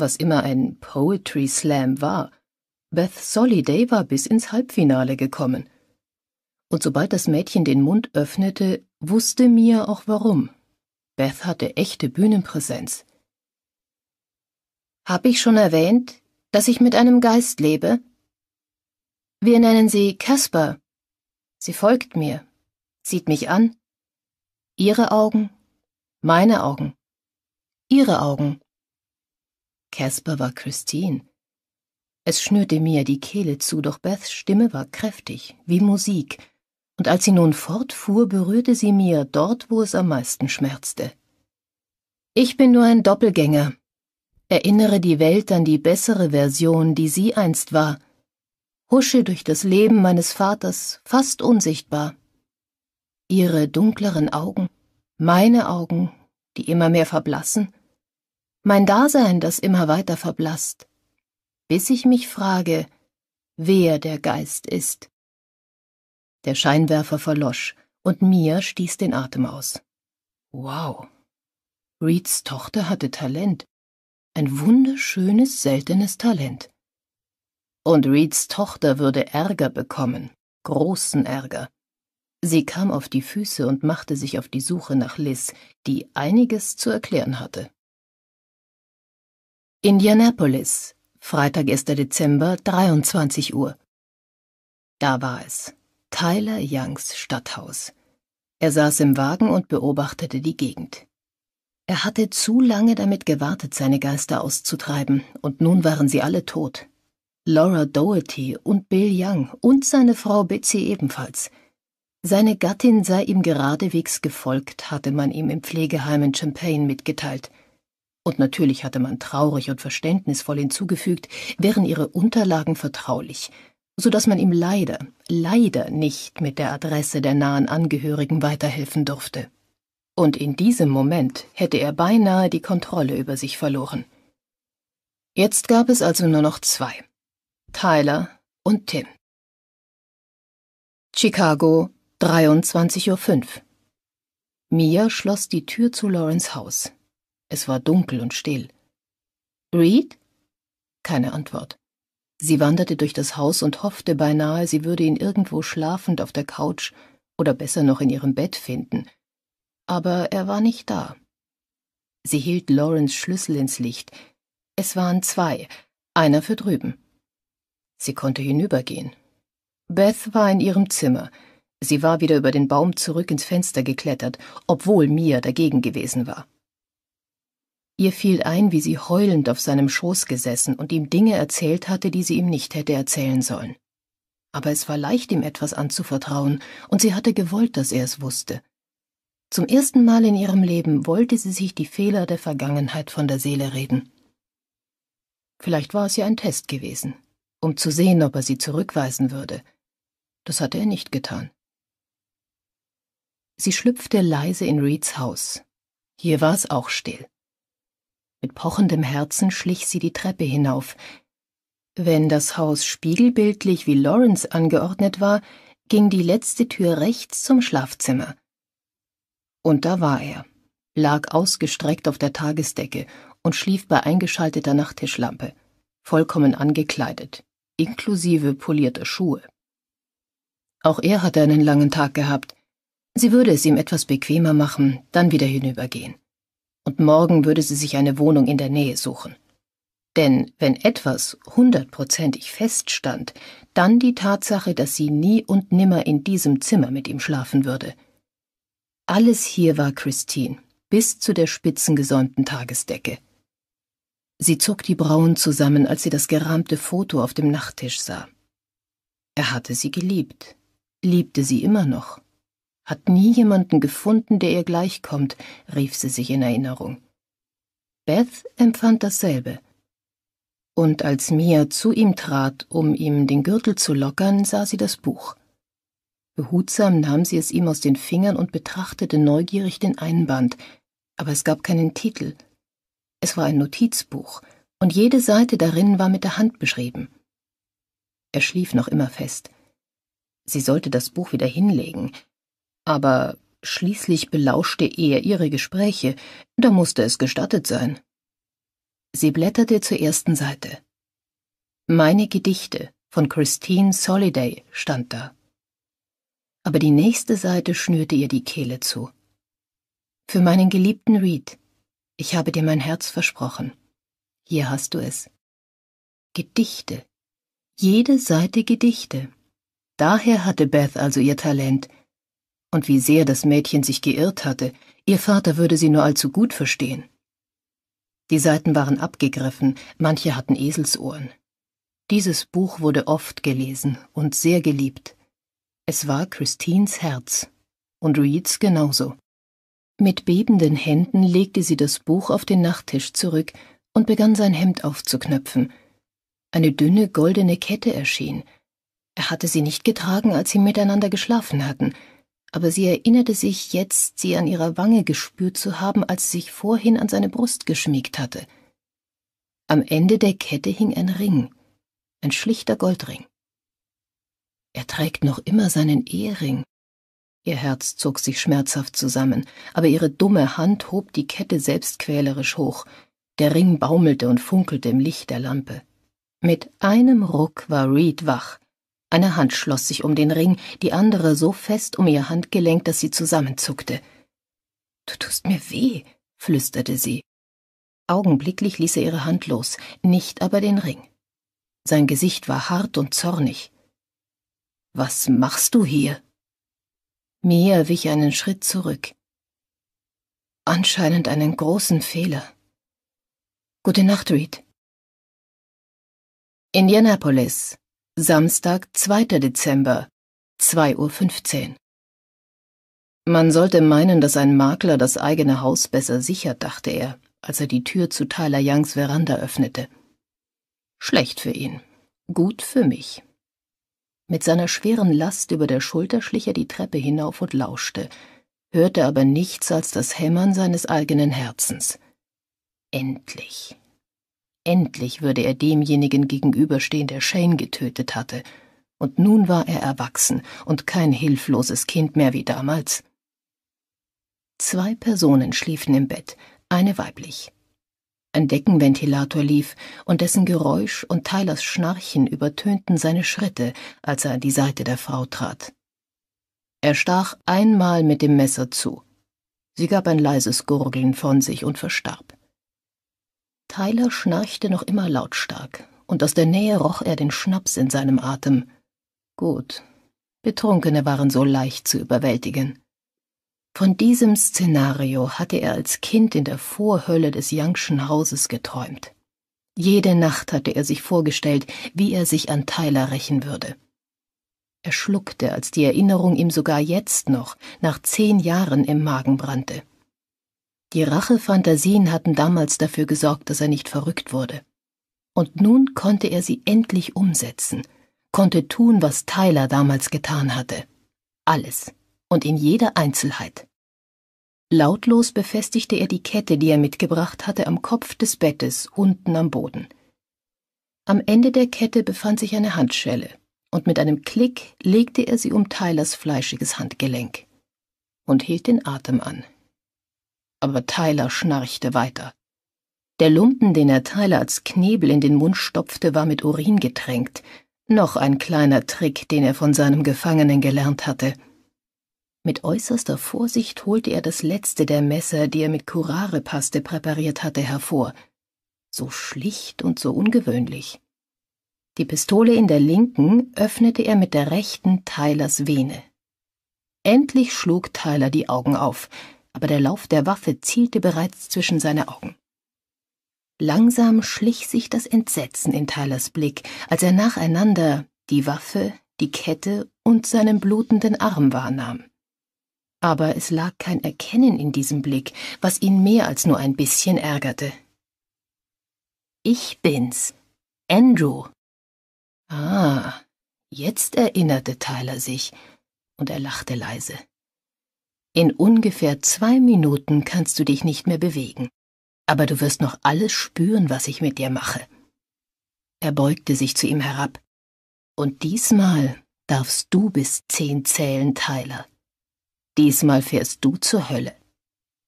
S1: was immer ein Poetry Slam war, Beth Soliday war bis ins Halbfinale gekommen. Und sobald das Mädchen den Mund öffnete, wusste Mia auch warum. Beth hatte echte Bühnenpräsenz. Hab ich schon erwähnt, dass ich mit einem Geist lebe? Wir nennen sie Casper. Sie folgt mir, sieht mich an. Ihre Augen, meine Augen, ihre Augen. Casper war Christine. Es schnürte mir die Kehle zu, doch Beths Stimme war kräftig, wie Musik, und als sie nun fortfuhr, berührte sie mir dort, wo es am meisten schmerzte. Ich bin nur ein Doppelgänger. Erinnere die Welt an die bessere Version, die sie einst war. Husche durch das Leben meines Vaters, fast unsichtbar. Ihre dunkleren Augen, meine Augen, die immer mehr verblassen, mein Dasein, das immer weiter verblasst, bis ich mich frage, wer der Geist ist. Der Scheinwerfer verlosch, und mir stieß den Atem aus. Wow. Reeds Tochter hatte Talent. Ein wunderschönes, seltenes Talent. Und Reeds Tochter würde Ärger bekommen, großen Ärger. Sie kam auf die Füße und machte sich auf die Suche nach Liz, die einiges
S2: zu erklären hatte. Indianapolis, Freitag, 1. Dezember, 23 Uhr. Da war es, Tyler
S1: Youngs Stadthaus. Er saß im Wagen und beobachtete die Gegend. Er hatte zu lange damit gewartet, seine Geister auszutreiben, und nun waren sie alle tot. Laura Doherty und Bill Young und seine Frau Betsy ebenfalls. Seine Gattin sei ihm geradewegs gefolgt, hatte man ihm im Pflegeheim in Champaign mitgeteilt. Und natürlich hatte man traurig und verständnisvoll hinzugefügt, wären ihre Unterlagen vertraulich, so dass man ihm leider, leider nicht mit der Adresse der nahen Angehörigen weiterhelfen durfte. Und in diesem Moment
S2: hätte er beinahe die Kontrolle über sich verloren. Jetzt gab es also nur noch zwei. Tyler und Tim. Chicago, 23.05 Uhr. Mia schloss die Tür zu Lawrence
S1: Haus. Es war dunkel und still. Reed? Keine Antwort. Sie wanderte durch das Haus und hoffte beinahe, sie würde ihn irgendwo schlafend auf der Couch oder besser noch in ihrem Bett finden. Aber er war nicht da. Sie hielt Lawrence Schlüssel ins Licht. Es waren zwei, einer für drüben. Sie konnte hinübergehen. Beth war in ihrem Zimmer. Sie war wieder über den Baum zurück ins Fenster geklettert, obwohl Mia dagegen gewesen war. Ihr fiel ein, wie sie heulend auf seinem Schoß gesessen und ihm Dinge erzählt hatte, die sie ihm nicht hätte erzählen sollen. Aber es war leicht, ihm etwas anzuvertrauen, und sie hatte gewollt, dass er es wusste. Zum ersten Mal in ihrem Leben wollte sie sich die Fehler der Vergangenheit von der Seele reden. Vielleicht war es ja ein Test gewesen, um zu sehen, ob er sie zurückweisen würde. Das hatte er nicht getan. Sie schlüpfte leise in Reeds Haus. Hier war es auch still. Mit pochendem Herzen schlich sie die Treppe hinauf. Wenn das Haus spiegelbildlich wie Lawrence angeordnet war, ging die letzte Tür rechts zum Schlafzimmer. Und da war er, lag ausgestreckt auf der Tagesdecke und schlief bei eingeschalteter Nachttischlampe, vollkommen angekleidet, inklusive polierter Schuhe. Auch er hatte einen langen Tag gehabt. Sie würde es ihm etwas bequemer machen, dann wieder hinübergehen und morgen würde sie sich eine Wohnung in der Nähe suchen. Denn wenn etwas hundertprozentig feststand, dann die Tatsache, dass sie nie und nimmer in diesem Zimmer mit ihm schlafen würde. Alles hier war Christine, bis zu der spitzengesäumten Tagesdecke. Sie zog die Brauen zusammen, als sie das gerahmte Foto auf dem Nachttisch sah. Er hatte sie geliebt, liebte sie immer noch. Hat nie jemanden gefunden, der ihr gleichkommt, rief sie sich in Erinnerung. Beth empfand dasselbe. Und als Mia zu ihm trat, um ihm den Gürtel zu lockern, sah sie das Buch. Behutsam nahm sie es ihm aus den Fingern und betrachtete neugierig den Einband, aber es gab keinen Titel. Es war ein Notizbuch, und jede Seite darin war mit der Hand beschrieben. Er schlief noch immer fest. Sie sollte das Buch wieder hinlegen, aber schließlich belauschte er ihre Gespräche, da musste es gestattet sein. Sie blätterte zur ersten Seite. Meine Gedichte von Christine Soliday stand da. Aber die nächste Seite schnürte ihr die Kehle zu. Für meinen geliebten Reed, ich habe dir mein Herz versprochen. Hier hast du es. Gedichte. Jede Seite Gedichte. Daher hatte Beth also ihr Talent, und wie sehr das Mädchen sich geirrt hatte, ihr Vater würde sie nur allzu gut verstehen. Die Seiten waren abgegriffen, manche hatten Eselsohren. Dieses Buch wurde oft gelesen und sehr geliebt. Es war Christines Herz und Reeds genauso. Mit bebenden Händen legte sie das Buch auf den Nachttisch zurück und begann sein Hemd aufzuknöpfen. Eine dünne goldene Kette erschien. Er hatte sie nicht getragen, als sie miteinander geschlafen hatten aber sie erinnerte sich jetzt, sie an ihrer Wange gespürt zu haben, als sie sich vorhin an seine Brust geschmiegt hatte. Am Ende der Kette hing ein Ring, ein schlichter Goldring. Er trägt noch immer seinen Ehering. Ihr Herz zog sich schmerzhaft zusammen, aber ihre dumme Hand hob die Kette selbstquälerisch hoch. Der Ring baumelte und funkelte im Licht der Lampe. Mit einem Ruck war Reed wach. Eine Hand schloss sich um den Ring, die andere so fest um ihr Handgelenk, dass sie zusammenzuckte. Du tust mir weh, flüsterte sie. Augenblicklich ließ er ihre Hand los, nicht aber den Ring. Sein Gesicht war hart und zornig. Was machst du hier?
S2: Mia wich einen Schritt zurück. Anscheinend einen großen Fehler. Gute Nacht, Reed. Indianapolis, Samstag, 2. Dezember, 2.15
S1: Uhr. Man sollte meinen, dass ein Makler das eigene Haus besser sichert, dachte er, als er die Tür zu Tyler Youngs Veranda öffnete. Schlecht für ihn, gut für mich. Mit seiner schweren Last über der Schulter schlich er die Treppe hinauf und lauschte, hörte aber nichts als das Hämmern seines eigenen Herzens. Endlich. Endlich würde er demjenigen gegenüberstehen, der Shane getötet hatte. Und nun war er erwachsen und kein hilfloses Kind mehr wie damals. Zwei Personen schliefen im Bett, eine weiblich. Ein Deckenventilator lief, und dessen Geräusch und Tylers Schnarchen übertönten seine Schritte, als er an die Seite der Frau trat. Er stach einmal mit dem Messer zu. Sie gab ein leises Gurgeln von sich und verstarb. Tyler schnarchte noch immer lautstark, und aus der Nähe roch er den Schnaps in seinem Atem. Gut, Betrunkene waren so leicht zu überwältigen. Von diesem Szenario hatte er als Kind in der Vorhölle des Youngschen Hauses geträumt. Jede Nacht hatte er sich vorgestellt, wie er sich an Tyler rächen würde. Er schluckte, als die Erinnerung ihm sogar jetzt noch, nach zehn Jahren, im Magen brannte. Die Rachefantasien hatten damals dafür gesorgt, dass er nicht verrückt wurde. Und nun konnte er sie endlich umsetzen, konnte tun, was Tyler damals getan hatte. Alles und in jeder Einzelheit. Lautlos befestigte er die Kette, die er mitgebracht hatte, am Kopf des Bettes, unten am Boden. Am Ende der Kette befand sich eine Handschelle, und mit einem Klick legte er sie um Tylers fleischiges Handgelenk und hielt den Atem an aber Tyler schnarchte weiter. Der Lumpen, den er Tyler als Knebel in den Mund stopfte, war mit Urin getränkt. Noch ein kleiner Trick, den er von seinem Gefangenen gelernt hatte. Mit äußerster Vorsicht holte er das letzte der Messer, die er mit Curare-Paste präpariert hatte, hervor. So schlicht und so ungewöhnlich. Die Pistole in der linken öffnete er mit der rechten Tylers Vene. Endlich schlug Tyler die Augen auf aber der Lauf der Waffe zielte bereits zwischen seine Augen. Langsam schlich sich das Entsetzen in Tylers Blick, als er nacheinander die Waffe, die Kette und seinen blutenden Arm wahrnahm. Aber es lag kein Erkennen in diesem Blick, was ihn mehr als nur ein bisschen ärgerte. Ich bin's, Andrew. Ah, jetzt erinnerte Tyler sich, und er lachte leise. In ungefähr zwei Minuten kannst du dich nicht mehr bewegen, aber du wirst noch alles spüren, was ich mit dir mache. Er beugte sich zu ihm herab. Und diesmal darfst du bis zehn zählen, Tyler. Diesmal fährst du zur Hölle.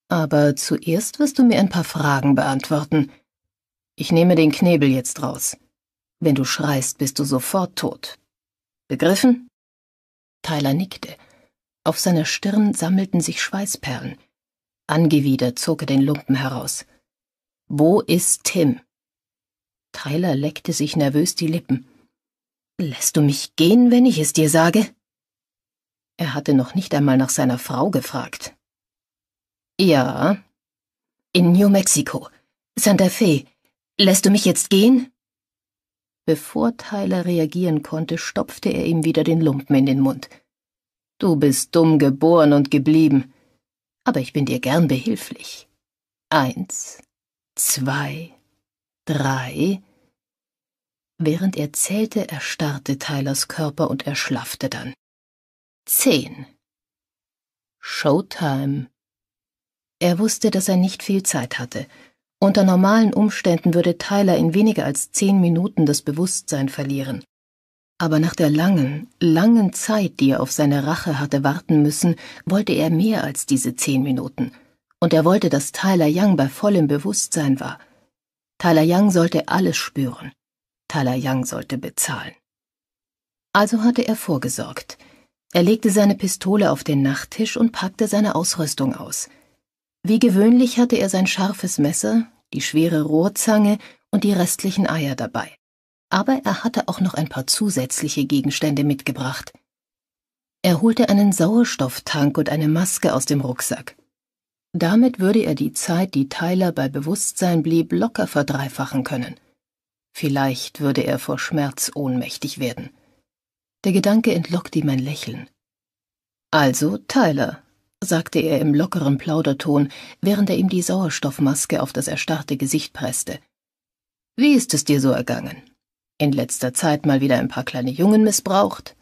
S1: Aber zuerst wirst du mir ein paar Fragen beantworten. Ich nehme den Knebel jetzt raus. Wenn du schreist, bist du sofort tot. Begriffen? Tyler nickte. Auf seiner Stirn sammelten sich Schweißperlen. Angewidert zog er den Lumpen heraus. Wo ist Tim? Tyler leckte sich nervös die Lippen. Lässt du mich gehen, wenn ich es dir sage? Er hatte noch nicht einmal nach seiner Frau gefragt. Ja. In New Mexico. Santa Fe. Lässt du mich jetzt gehen? Bevor Tyler reagieren konnte, stopfte er ihm wieder den Lumpen in den Mund. Du bist dumm geboren und geblieben, aber ich bin dir gern behilflich. Eins, zwei, drei. Während er zählte, erstarrte Tylers Körper und erschlaffte dann. Zehn. Showtime. Er wusste, dass er nicht viel Zeit hatte. Unter normalen Umständen würde Tyler in weniger als zehn Minuten das Bewusstsein verlieren. Aber nach der langen, langen Zeit, die er auf seine Rache hatte warten müssen, wollte er mehr als diese zehn Minuten. Und er wollte, dass Tyler Young bei vollem Bewusstsein war. Tyler Young sollte alles spüren. Tyler Young sollte bezahlen. Also hatte er vorgesorgt. Er legte seine Pistole auf den Nachttisch und packte seine Ausrüstung aus. Wie gewöhnlich hatte er sein scharfes Messer, die schwere Rohrzange und die restlichen Eier dabei aber er hatte auch noch ein paar zusätzliche Gegenstände mitgebracht. Er holte einen Sauerstofftank und eine Maske aus dem Rucksack. Damit würde er die Zeit, die Tyler bei Bewusstsein blieb, locker verdreifachen können. Vielleicht würde er vor Schmerz ohnmächtig werden. Der Gedanke entlockte ihm ein Lächeln. Also, Tyler, sagte er im lockeren Plauderton, während er ihm die Sauerstoffmaske auf das erstarrte Gesicht presste. Wie ist es dir so ergangen? in letzter Zeit mal wieder ein paar kleine Jungen missbraucht.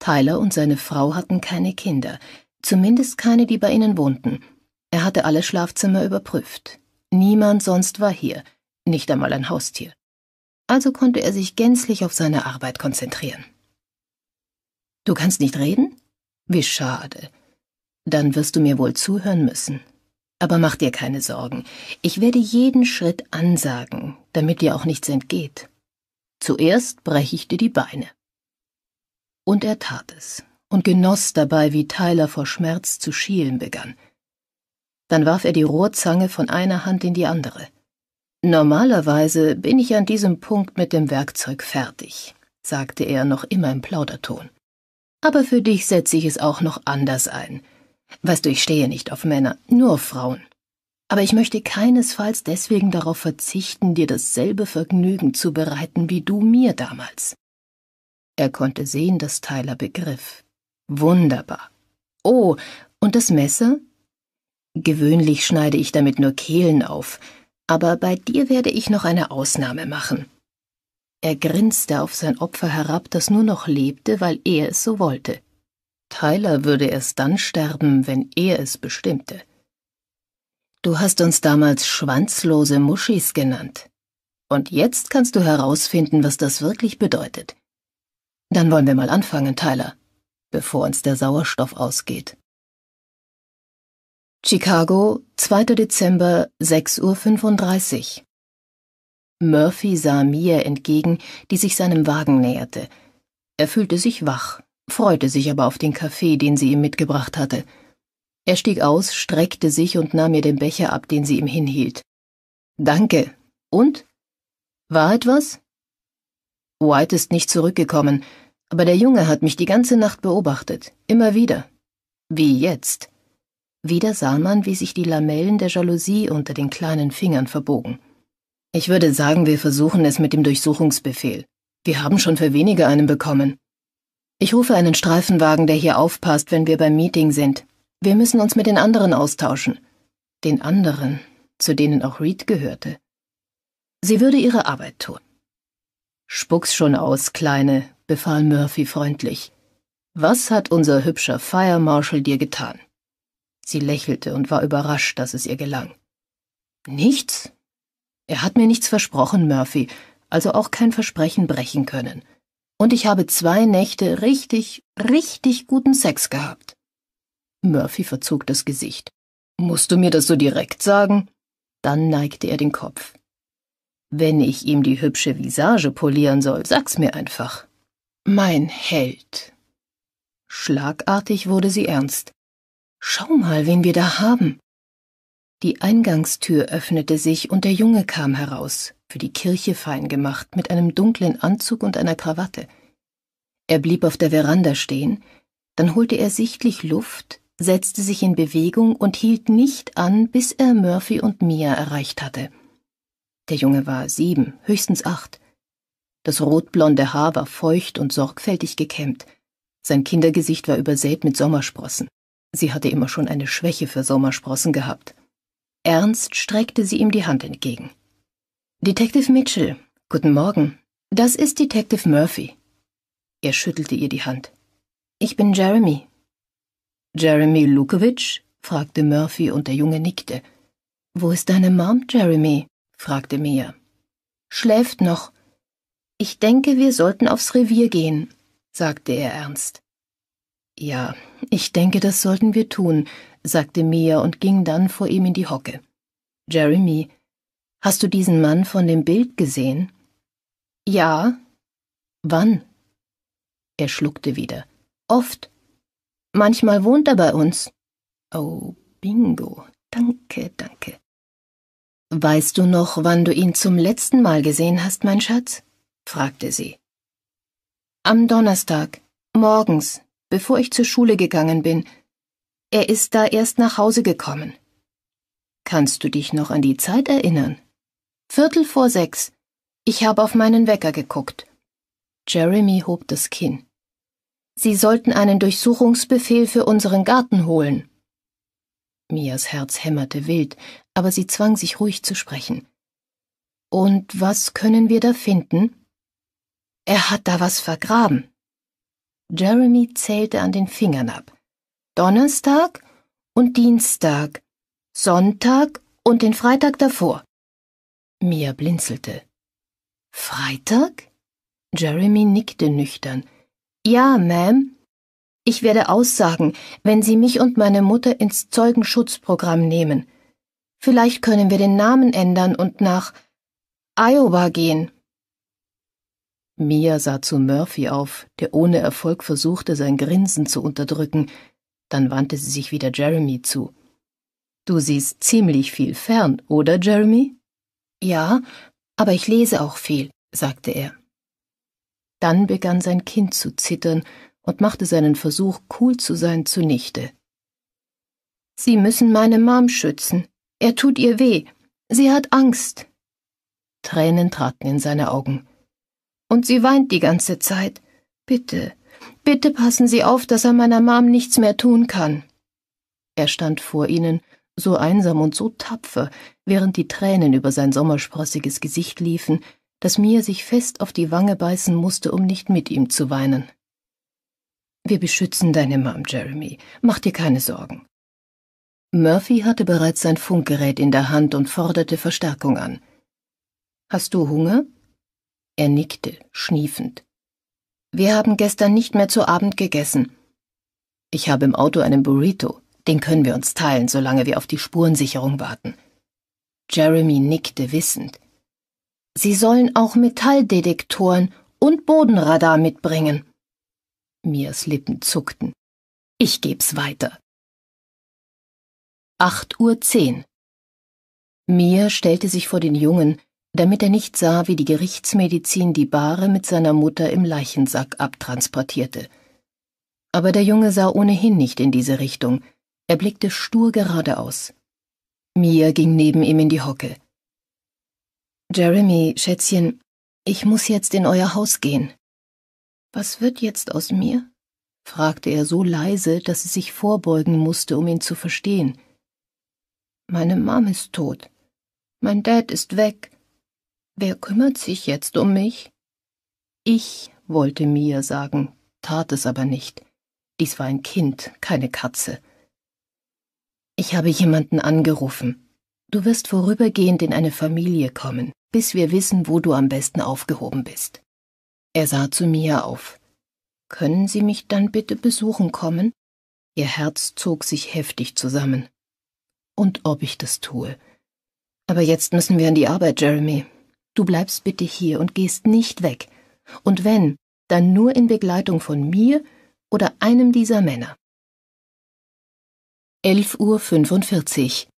S1: Tyler und seine Frau hatten keine Kinder, zumindest keine, die bei ihnen wohnten. Er hatte alle Schlafzimmer überprüft. Niemand sonst war hier, nicht einmal ein Haustier. Also konnte er sich gänzlich auf seine Arbeit konzentrieren. Du kannst nicht reden? Wie schade. Dann wirst du mir wohl zuhören müssen. Aber mach dir keine Sorgen. Ich werde jeden Schritt ansagen, damit dir auch nichts entgeht. Zuerst brech ich dir die Beine. Und er tat es und genoss dabei, wie Tyler vor Schmerz zu schielen begann. Dann warf er die Rohrzange von einer Hand in die andere. Normalerweise bin ich an diesem Punkt mit dem Werkzeug fertig, sagte er noch immer im Plauderton. Aber für dich setze ich es auch noch anders ein. Weißt du, ich stehe nicht auf Männer, nur auf Frauen aber ich möchte keinesfalls deswegen darauf verzichten, dir dasselbe Vergnügen zu bereiten, wie du mir damals. Er konnte sehen, dass Tyler begriff. Wunderbar. Oh, und das Messer? Gewöhnlich schneide ich damit nur Kehlen auf, aber bei dir werde ich noch eine Ausnahme machen. Er grinste auf sein Opfer herab, das nur noch lebte, weil er es so wollte. Tyler würde erst dann sterben, wenn er es bestimmte. Du hast uns damals schwanzlose Muschis genannt. Und jetzt kannst du herausfinden,
S2: was das wirklich bedeutet. Dann wollen wir mal anfangen, Tyler, bevor uns der Sauerstoff ausgeht. Chicago, 2. Dezember, 6.35 Uhr. Murphy sah Mia entgegen,
S1: die sich seinem Wagen näherte. Er fühlte sich wach, freute sich aber auf den Kaffee, den sie ihm mitgebracht hatte. Er stieg aus, streckte sich und nahm mir den Becher ab, den sie ihm hinhielt. Danke. Und? War etwas? White ist nicht zurückgekommen, aber der Junge hat mich die ganze Nacht beobachtet, immer wieder. Wie jetzt. Wieder sah man, wie sich die Lamellen der Jalousie unter den kleinen Fingern verbogen. Ich würde sagen, wir versuchen es mit dem Durchsuchungsbefehl. Wir haben schon für weniger einen bekommen. Ich rufe einen Streifenwagen, der hier aufpasst, wenn wir beim Meeting sind. Wir müssen uns mit den anderen austauschen. Den anderen, zu denen auch Reed gehörte. Sie würde ihre Arbeit tun. Spuck's schon aus, Kleine, befahl Murphy freundlich. Was hat unser hübscher Fire Marshal dir getan? Sie lächelte und war überrascht, dass es ihr gelang. Nichts? Er hat mir nichts versprochen, Murphy, also auch kein Versprechen brechen können. Und ich habe zwei Nächte richtig, richtig guten Sex gehabt. Murphy verzog das Gesicht. Musst du mir das so direkt sagen? Dann neigte er den Kopf. Wenn ich ihm die hübsche Visage polieren soll, sag's mir einfach. Mein Held. Schlagartig wurde sie ernst. Schau mal, wen wir da haben. Die Eingangstür öffnete sich und der Junge kam heraus, für die Kirche fein gemacht, mit einem dunklen Anzug und einer Krawatte. Er blieb auf der Veranda stehen, dann holte er sichtlich Luft, setzte sich in Bewegung und hielt nicht an, bis er Murphy und Mia erreicht hatte. Der Junge war sieben, höchstens acht. Das rotblonde Haar war feucht und sorgfältig gekämmt. Sein Kindergesicht war übersät mit Sommersprossen. Sie hatte immer schon eine Schwäche für Sommersprossen gehabt. Ernst streckte sie ihm die Hand entgegen. Detective Mitchell, guten Morgen. Das ist Detective Murphy. Er schüttelte ihr die Hand. Ich bin Jeremy, Jeremy Lukowitsch? fragte Murphy und der Junge nickte. Wo ist deine Mom, Jeremy? fragte Mia. Schläft noch. Ich denke, wir sollten aufs Revier gehen, sagte er ernst. Ja, ich denke, das sollten wir tun, sagte Mia und ging dann vor ihm in die Hocke. Jeremy, hast du diesen Mann von dem Bild gesehen? Ja. Wann? Er schluckte wieder. Oft. Manchmal wohnt er bei uns. Oh, bingo. Danke, danke. Weißt du noch, wann du ihn zum letzten Mal gesehen hast, mein Schatz? fragte sie. Am Donnerstag, morgens, bevor ich zur Schule gegangen bin. Er ist da erst nach Hause gekommen. Kannst du dich noch an die Zeit erinnern? Viertel vor sechs. Ich habe auf meinen Wecker geguckt. Jeremy hob das Kinn. Sie sollten einen Durchsuchungsbefehl für unseren Garten holen. Mias Herz hämmerte wild, aber sie zwang sich ruhig zu sprechen. Und was können wir da finden? Er hat da was vergraben. Jeremy zählte an den Fingern ab. Donnerstag und Dienstag, Sonntag und
S2: den Freitag davor.
S1: Mia blinzelte. Freitag? Jeremy nickte nüchtern. Ja, Ma'am. Ich werde aussagen, wenn Sie mich und meine Mutter ins Zeugenschutzprogramm nehmen. Vielleicht können wir den Namen ändern und nach Iowa gehen. Mia sah zu Murphy auf, der ohne Erfolg versuchte, sein Grinsen zu unterdrücken. Dann wandte sie sich wieder Jeremy zu. Du siehst ziemlich viel fern, oder Jeremy? Ja, aber ich lese auch viel, sagte er. Dann begann sein Kind zu zittern und machte seinen Versuch, cool zu sein, zunichte. Sie müssen meine Mom schützen. Er tut ihr weh. Sie hat Angst. Tränen traten in seine Augen. Und sie weint die ganze Zeit. Bitte, bitte passen Sie auf, dass er meiner Mom nichts mehr tun kann. Er stand vor ihnen, so einsam und so tapfer, während die Tränen über sein sommersprossiges Gesicht liefen, dass Mia sich fest auf die Wange beißen musste, um nicht mit ihm zu weinen. Wir beschützen deine Mom, Jeremy. Mach dir keine Sorgen. Murphy hatte bereits sein Funkgerät in der Hand und forderte Verstärkung an. Hast du Hunger? Er nickte, schniefend. Wir haben gestern nicht mehr zu Abend gegessen. Ich habe im Auto einen Burrito. Den können wir uns teilen, solange wir auf die Spurensicherung warten. Jeremy nickte wissend. Sie sollen auch Metalldetektoren
S2: und Bodenradar mitbringen. Mirs Lippen zuckten. Ich geb's weiter. 8.10 Uhr. Mir stellte sich vor den Jungen, damit er nicht sah, wie die Gerichtsmedizin die Bahre
S1: mit seiner Mutter im Leichensack abtransportierte. Aber der Junge sah ohnehin nicht in diese Richtung. Er blickte stur geradeaus. Mir ging neben ihm in die Hocke. Jeremy, Schätzchen, ich muss jetzt in euer Haus gehen. Was wird jetzt aus mir? fragte er so leise, dass sie sich vorbeugen musste, um ihn zu verstehen. Meine Mom ist tot. Mein Dad ist weg. Wer kümmert sich jetzt um mich? Ich wollte Mia sagen, tat es aber nicht. Dies war ein Kind, keine Katze. Ich habe jemanden angerufen. Du wirst vorübergehend in eine Familie kommen, bis wir wissen, wo du am besten aufgehoben bist. Er sah zu mir auf. Können Sie mich dann bitte besuchen kommen? Ihr Herz zog sich heftig zusammen. Und ob ich das tue. Aber jetzt müssen wir an die Arbeit, Jeremy. Du bleibst bitte hier und gehst nicht weg.
S2: Und wenn, dann nur in Begleitung von mir oder einem dieser Männer. 11.45 Uhr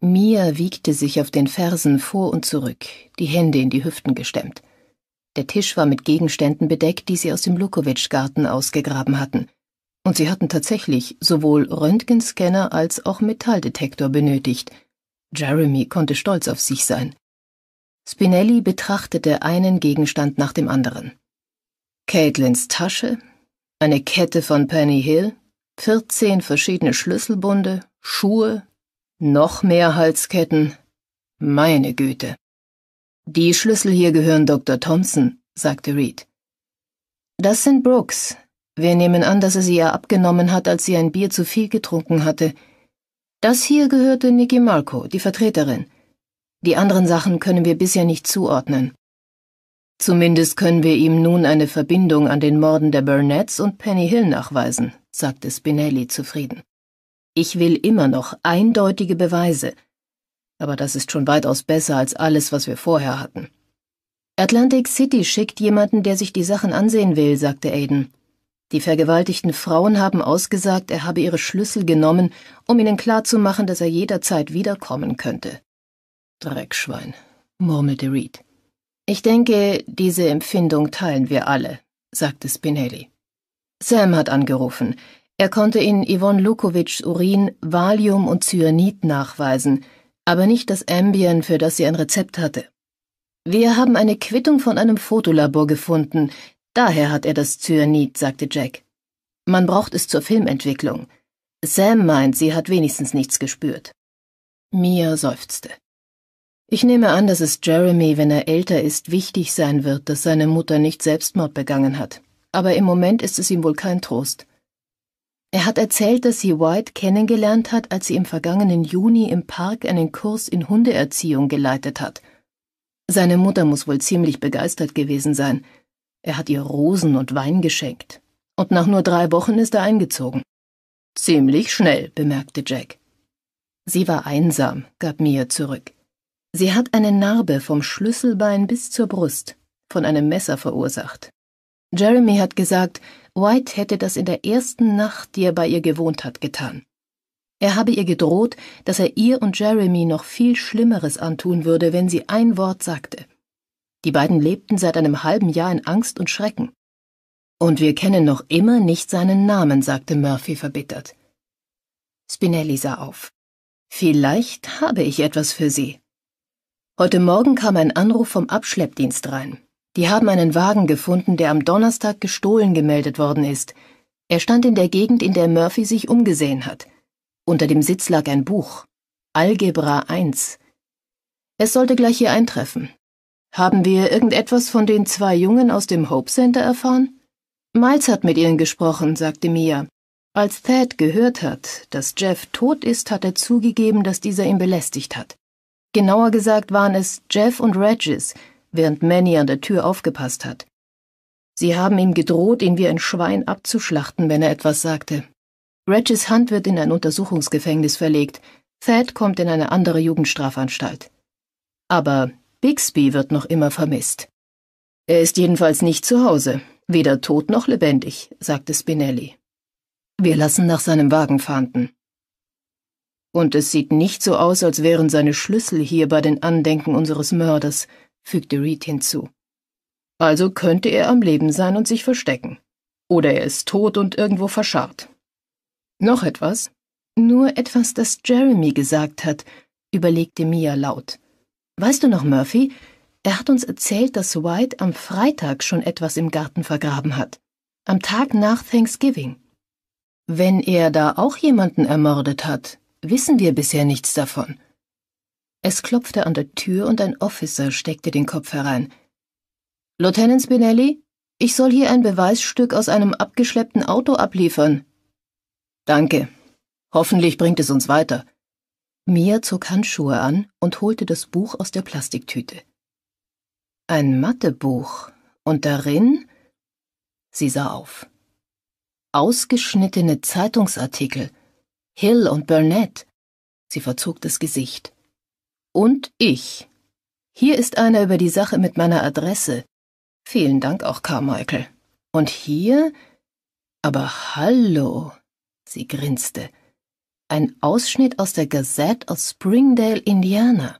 S2: Mia wiegte sich auf den Fersen vor und zurück, die Hände in die Hüften gestemmt.
S1: Der Tisch war mit Gegenständen bedeckt, die sie aus dem Lukowitsch-Garten ausgegraben hatten. Und sie hatten tatsächlich sowohl Röntgenscanner als auch Metalldetektor benötigt. Jeremy konnte stolz auf sich sein. Spinelli betrachtete einen Gegenstand nach dem anderen. Caitlins Tasche, eine Kette von Penny Hill, 14 verschiedene Schlüsselbunde, Schuhe, noch mehr Halsketten. Meine Güte. Die Schlüssel hier gehören Dr. Thompson, sagte Reed. Das sind Brooks. Wir nehmen an, dass er sie ja abgenommen hat, als sie ein Bier zu viel getrunken hatte. Das hier gehörte Nicky Marco, die Vertreterin. Die anderen Sachen können wir bisher nicht zuordnen. Zumindest können wir ihm nun eine Verbindung an den Morden der Burnetts und Penny Hill nachweisen, sagte Spinelli zufrieden. Ich will immer noch eindeutige Beweise. Aber das ist schon weitaus besser als alles, was wir vorher hatten. Atlantic City schickt jemanden, der sich die Sachen ansehen will, sagte Aiden. Die vergewaltigten Frauen haben ausgesagt, er habe ihre Schlüssel genommen, um ihnen klarzumachen, dass er jederzeit wiederkommen könnte. Dreckschwein, murmelte Reed. Ich denke, diese Empfindung teilen wir alle, sagte Spinelli. Sam hat angerufen. Er konnte in Yvonne Lukowitschs Urin Valium und Cyanid nachweisen, aber nicht das Ambien, für das sie ein Rezept hatte. Wir haben eine Quittung von einem Fotolabor gefunden, daher hat er das Cyanid, sagte Jack. Man braucht es zur Filmentwicklung. Sam meint, sie hat wenigstens nichts gespürt. Mia seufzte. Ich nehme an, dass es Jeremy, wenn er älter ist, wichtig sein wird, dass seine Mutter nicht Selbstmord begangen hat. Aber im Moment ist es ihm wohl kein Trost. Er hat erzählt, dass sie White kennengelernt hat, als sie im vergangenen Juni im Park einen Kurs in Hundeerziehung geleitet hat. Seine Mutter muss wohl ziemlich begeistert gewesen sein. Er hat ihr Rosen und Wein geschenkt. Und nach nur drei Wochen ist er eingezogen. Ziemlich schnell, bemerkte Jack. Sie war einsam, gab Mia zurück. Sie hat eine Narbe vom Schlüsselbein bis zur Brust, von einem Messer verursacht. Jeremy hat gesagt, White hätte das in der ersten Nacht, die er bei ihr gewohnt hat, getan. Er habe ihr gedroht, dass er ihr und Jeremy noch viel Schlimmeres antun würde, wenn sie ein Wort sagte. Die beiden lebten seit einem halben Jahr in Angst und Schrecken. Und wir kennen noch immer nicht seinen Namen, sagte Murphy verbittert. Spinelli sah auf. Vielleicht habe ich etwas für Sie. Heute Morgen kam ein Anruf vom Abschleppdienst rein. Die haben einen Wagen gefunden, der am Donnerstag gestohlen gemeldet worden ist. Er stand in der Gegend, in der Murphy sich umgesehen hat. Unter dem Sitz lag ein Buch. Algebra 1. Es sollte gleich hier eintreffen. Haben wir irgendetwas von den zwei Jungen aus dem Hope Center erfahren? Miles hat mit ihnen gesprochen, sagte Mia. Als Thad gehört hat, dass Jeff tot ist, hat er zugegeben, dass dieser ihn belästigt hat. Genauer gesagt waren es Jeff und Regis, während Manny an der Tür aufgepasst hat. Sie haben ihm gedroht, ihn wie ein Schwein abzuschlachten, wenn er etwas sagte. Regis Hand wird in ein Untersuchungsgefängnis verlegt, Thad kommt in eine andere Jugendstrafanstalt. Aber Bixby wird noch immer vermisst. Er ist jedenfalls nicht zu Hause, weder tot noch lebendig, sagte Spinelli. Wir lassen nach seinem Wagen fahnden. Und es sieht nicht so aus, als wären seine Schlüssel hier bei den Andenken unseres Mörders, fügte Reed hinzu. Also könnte er am Leben sein und sich verstecken. Oder er ist tot und irgendwo verscharrt. Noch etwas? Nur etwas, das Jeremy gesagt hat, überlegte Mia laut. Weißt du noch, Murphy, er hat uns erzählt, dass White am Freitag schon etwas im Garten vergraben hat. Am Tag nach Thanksgiving. Wenn er da auch jemanden ermordet hat, wissen wir bisher nichts davon. Es klopfte an der Tür und ein Officer steckte den Kopf herein. Lieutenant Spinelli, ich soll hier ein Beweisstück aus einem abgeschleppten Auto abliefern. Danke. Hoffentlich bringt es uns weiter. Mia zog Handschuhe an und holte das Buch aus der Plastiktüte. Ein Mathebuch. Und darin? Sie sah auf. Ausgeschnittene Zeitungsartikel. Hill und Burnett. Sie verzog das Gesicht. Und ich. Hier ist einer über die Sache mit meiner Adresse. Vielen Dank auch, Carmichael. Und hier? Aber hallo. Sie grinste. Ein Ausschnitt aus der Gazette aus Springdale, Indiana.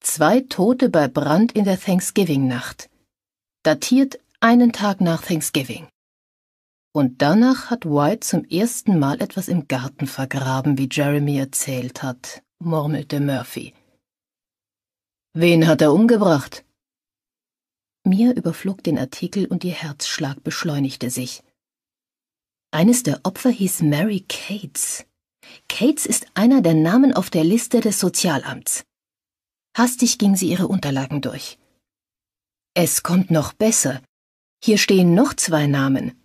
S1: Zwei Tote bei Brand in der Thanksgiving-Nacht. Datiert einen Tag nach Thanksgiving. Und danach hat White zum ersten Mal etwas im Garten vergraben, wie Jeremy erzählt hat, murmelte Murphy. Wen hat er umgebracht? Mir überflog den Artikel und ihr Herzschlag beschleunigte sich. Eines der Opfer hieß Mary Cates. Cates ist einer der Namen auf der Liste des Sozialamts. Hastig ging sie ihre Unterlagen durch. Es kommt noch besser. Hier stehen noch zwei Namen.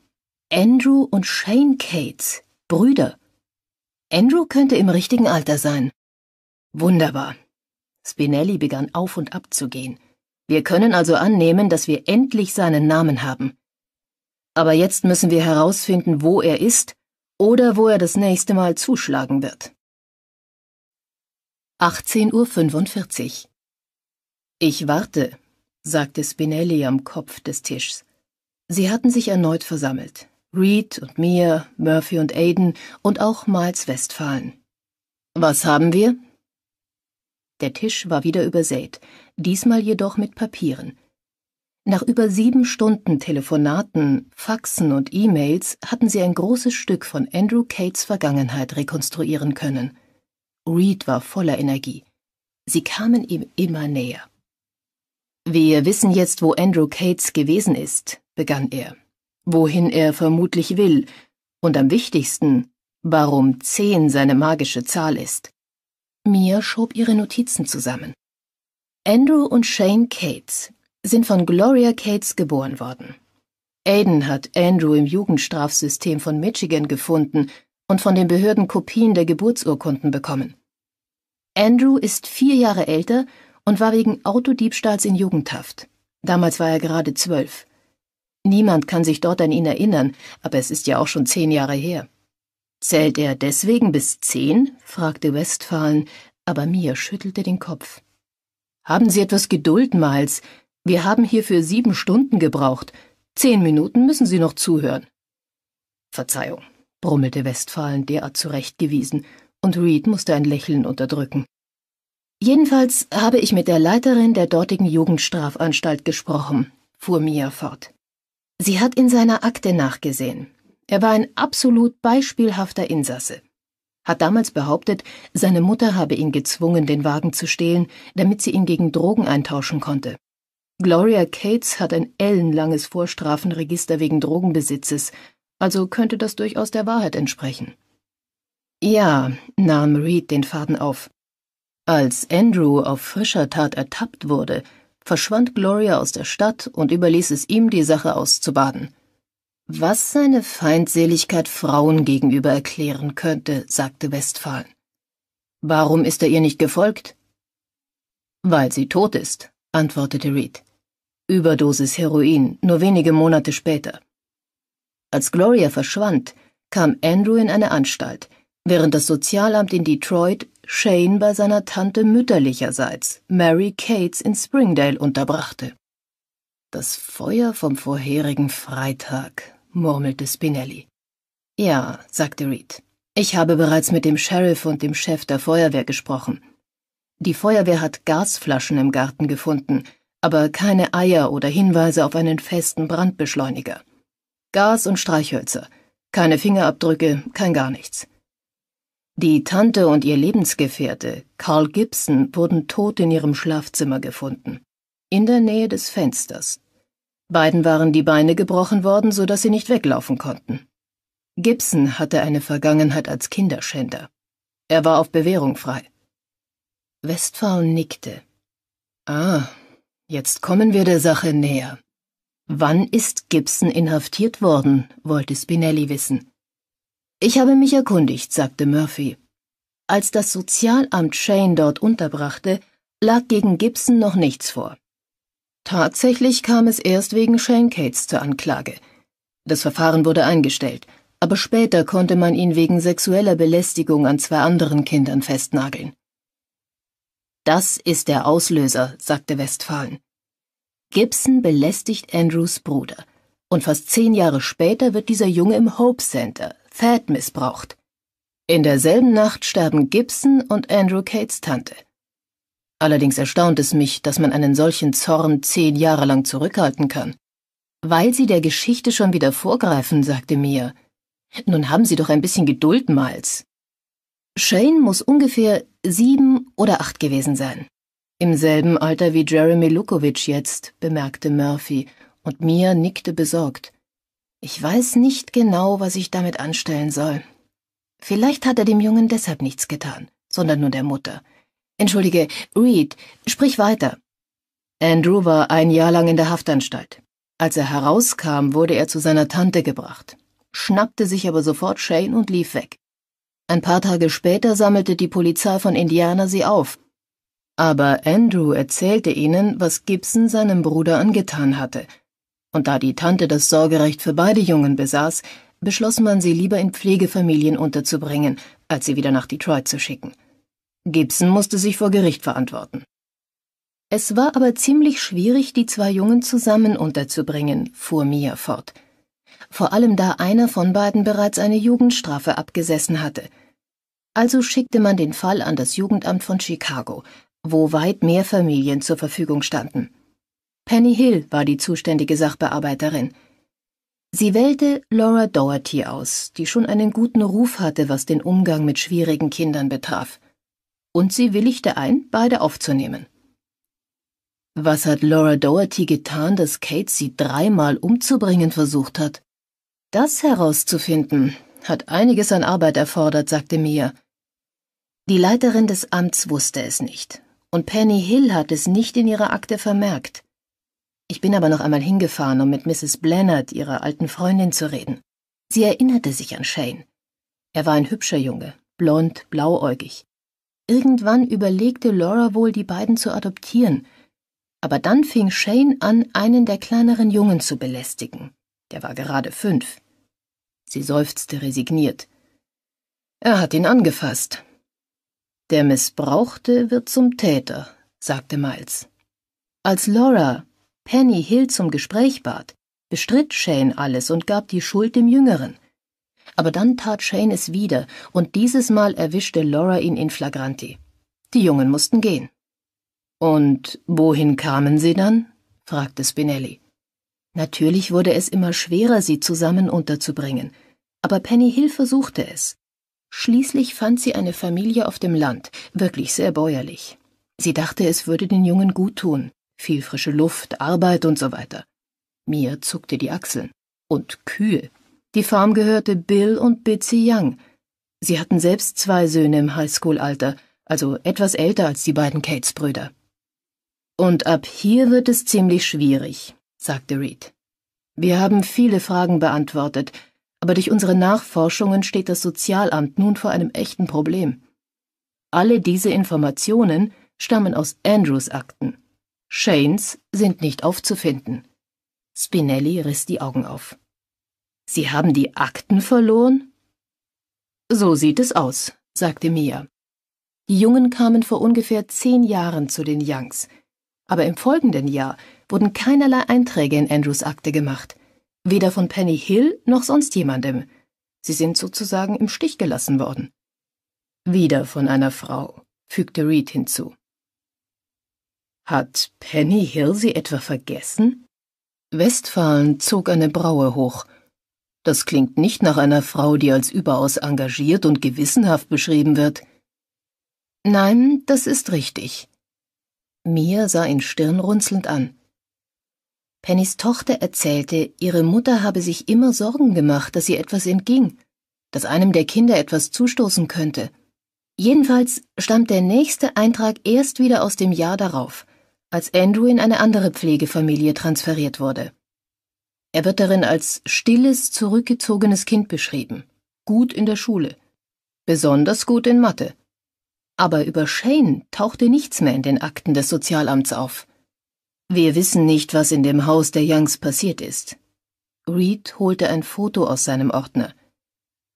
S1: Andrew und Shane Cates, Brüder. Andrew könnte im richtigen Alter sein. Wunderbar. Spinelli begann auf und ab zu gehen. Wir können also annehmen, dass wir endlich seinen Namen haben. Aber jetzt müssen wir herausfinden, wo er ist oder wo er das nächste Mal zuschlagen wird. 18.45 Uhr. Ich warte, sagte Spinelli am Kopf des Tisches. Sie hatten sich erneut versammelt. Reed und Mia, Murphy und Aiden und auch Miles Westphalen. Was haben wir? Der Tisch war wieder übersät, diesmal jedoch mit Papieren. Nach über sieben Stunden Telefonaten, Faxen und E-Mails hatten sie ein großes Stück von Andrew Cates Vergangenheit rekonstruieren können. Reed war voller Energie. Sie kamen ihm immer näher. Wir wissen jetzt, wo Andrew Cates gewesen ist, begann er, wohin er vermutlich will und am wichtigsten, warum zehn seine magische Zahl ist. Mia schob ihre Notizen zusammen. Andrew und Shane Cates sind von Gloria Cates geboren worden. Aiden hat Andrew im Jugendstrafsystem von Michigan gefunden und von den Behörden Kopien der Geburtsurkunden bekommen. Andrew ist vier Jahre älter und war wegen Autodiebstahls in Jugendhaft. Damals war er gerade zwölf. Niemand kann sich dort an ihn erinnern, aber es ist ja auch schon zehn Jahre her. Zählt er deswegen bis zehn? fragte Westphalen, aber Mia schüttelte den Kopf. Haben Sie etwas Geduld, Miles. Wir haben hierfür sieben Stunden gebraucht. Zehn Minuten müssen Sie noch zuhören. Verzeihung, brummelte Westphalen derart zurechtgewiesen, und Reed musste ein Lächeln unterdrücken. Jedenfalls habe ich mit der Leiterin der dortigen Jugendstrafanstalt gesprochen, fuhr Mia fort. Sie hat in seiner Akte nachgesehen. Er war ein absolut beispielhafter Insasse. Hat damals behauptet, seine Mutter habe ihn gezwungen, den Wagen zu stehlen, damit sie ihn gegen Drogen eintauschen konnte. Gloria Cates hat ein ellenlanges Vorstrafenregister wegen Drogenbesitzes, also könnte das durchaus der Wahrheit entsprechen. Ja, nahm Reed den Faden auf. Als Andrew auf frischer Tat ertappt wurde, verschwand Gloria aus der Stadt und überließ es ihm, die Sache auszubaden was seine Feindseligkeit Frauen gegenüber erklären könnte, sagte Westphalen. Warum ist er ihr nicht gefolgt? Weil sie tot ist, antwortete Reed. Überdosis Heroin, nur wenige Monate später. Als Gloria verschwand, kam Andrew in eine Anstalt, während das Sozialamt in Detroit Shane bei seiner Tante mütterlicherseits, Mary Cates in Springdale, unterbrachte. Das Feuer vom vorherigen Freitag, murmelte Spinelli. Ja, sagte Reed. Ich habe bereits mit dem Sheriff und dem Chef der Feuerwehr gesprochen. Die Feuerwehr hat Gasflaschen im Garten gefunden, aber keine Eier oder Hinweise auf einen festen Brandbeschleuniger. Gas und Streichhölzer, keine Fingerabdrücke, kein gar nichts. Die Tante und ihr Lebensgefährte, Carl Gibson, wurden tot in ihrem Schlafzimmer gefunden, in der Nähe des Fensters, Beiden waren die Beine gebrochen worden, so dass sie nicht weglaufen konnten. Gibson hatte eine Vergangenheit als Kinderschänder. Er war auf Bewährung frei. Westphal nickte. Ah, jetzt kommen wir der Sache näher. Wann ist Gibson inhaftiert worden, wollte Spinelli wissen. Ich habe mich erkundigt, sagte Murphy. Als das Sozialamt Shane dort unterbrachte, lag gegen Gibson noch nichts vor. Tatsächlich kam es erst wegen Shane Cates zur Anklage. Das Verfahren wurde eingestellt, aber später konnte man ihn wegen sexueller Belästigung an zwei anderen Kindern festnageln. Das ist der Auslöser, sagte Westphalen. Gibson belästigt Andrews Bruder. Und fast zehn Jahre später wird dieser Junge im Hope Center, Thad, missbraucht. In derselben Nacht sterben Gibson und Andrew Cates Tante. Allerdings erstaunt es mich, dass man einen solchen Zorn zehn Jahre lang zurückhalten kann. Weil Sie der Geschichte schon wieder vorgreifen, sagte Mia. Nun haben Sie doch ein bisschen Geduld, Miles. Shane muss ungefähr sieben oder acht gewesen sein. Im selben Alter wie Jeremy Lukowitsch jetzt, bemerkte Murphy, und Mia nickte besorgt. Ich weiß nicht genau, was ich damit anstellen soll. Vielleicht hat er dem Jungen deshalb nichts getan, sondern nur der Mutter. Entschuldige, Reed, sprich weiter. Andrew war ein Jahr lang in der Haftanstalt. Als er herauskam, wurde er zu seiner Tante gebracht, schnappte sich aber sofort Shane und lief weg. Ein paar Tage später sammelte die Polizei von Indiana sie auf. Aber Andrew erzählte ihnen, was Gibson seinem Bruder angetan hatte. Und da die Tante das Sorgerecht für beide Jungen besaß, beschloss man, sie lieber in Pflegefamilien unterzubringen, als sie wieder nach Detroit zu schicken. Gibson musste sich vor Gericht verantworten. Es war aber ziemlich schwierig, die zwei Jungen zusammen unterzubringen, fuhr Mia fort. Vor allem da einer von beiden bereits eine Jugendstrafe abgesessen hatte. Also schickte man den Fall an das Jugendamt von Chicago, wo weit mehr Familien zur Verfügung standen. Penny Hill war die zuständige Sachbearbeiterin. Sie wählte Laura Doherty aus, die schon einen guten Ruf hatte, was den Umgang mit schwierigen Kindern betraf und sie willigte ein, beide aufzunehmen. Was hat Laura Doherty getan, dass Kate sie dreimal umzubringen versucht hat? Das herauszufinden, hat einiges an Arbeit erfordert, sagte Mia. Die Leiterin des Amts wusste es nicht, und Penny Hill hat es nicht in ihrer Akte vermerkt. Ich bin aber noch einmal hingefahren, um mit Mrs. Blanard, ihrer alten Freundin, zu reden. Sie erinnerte sich an Shane. Er war ein hübscher Junge, blond, blauäugig. Irgendwann überlegte Laura wohl, die beiden zu adoptieren, aber dann fing Shane an, einen der kleineren Jungen zu belästigen. Der war gerade fünf. Sie seufzte resigniert. Er hat ihn angefasst. Der Missbrauchte wird zum Täter, sagte Miles. Als Laura Penny Hill zum Gespräch bat, bestritt Shane alles und gab die Schuld dem Jüngeren. Aber dann tat Shane es wieder, und dieses Mal erwischte Laura ihn in flagranti. Die Jungen mussten gehen. Und wohin kamen sie dann? fragte Spinelli. Natürlich wurde es immer schwerer, sie zusammen unterzubringen, aber Penny Hill versuchte es. Schließlich fand sie eine Familie auf dem Land, wirklich sehr bäuerlich. Sie dachte, es würde den Jungen gut tun, viel frische Luft, Arbeit und so weiter. Mir zuckte die Achseln. Und Kühe, die Farm gehörte Bill und Betsy Young. Sie hatten selbst zwei Söhne im Highschool-Alter, also etwas älter als die beiden Cates-Brüder. Und ab hier wird es ziemlich schwierig, sagte Reed. Wir haben viele Fragen beantwortet, aber durch unsere Nachforschungen steht das Sozialamt nun vor einem echten Problem. Alle diese Informationen stammen aus Andrews Akten. Shanes sind nicht aufzufinden. Spinelli riss die Augen auf. Sie haben die Akten verloren? So sieht es aus, sagte Mia. Die Jungen kamen vor ungefähr zehn Jahren zu den Youngs, aber im folgenden Jahr wurden keinerlei Einträge in Andrews Akte gemacht, weder von Penny Hill noch sonst jemandem. Sie sind sozusagen im Stich gelassen worden. Wieder von einer Frau, fügte Reed hinzu. Hat Penny Hill sie etwa vergessen? Westphalen zog eine Braue hoch. Das klingt nicht nach einer Frau, die als überaus engagiert und gewissenhaft beschrieben wird. Nein, das ist richtig. Mia sah ihn stirnrunzelnd an. Pennys Tochter erzählte, ihre Mutter habe sich immer Sorgen gemacht, dass ihr etwas entging, dass einem der Kinder etwas zustoßen könnte. Jedenfalls stammt der nächste Eintrag erst wieder aus dem Jahr darauf, als Andrew in eine andere Pflegefamilie transferiert wurde. Er wird darin als stilles, zurückgezogenes Kind beschrieben, gut in der Schule, besonders gut in Mathe. Aber über Shane tauchte nichts mehr in den Akten des Sozialamts auf. Wir wissen nicht, was in dem Haus der Youngs passiert ist. Reed holte ein Foto aus seinem Ordner.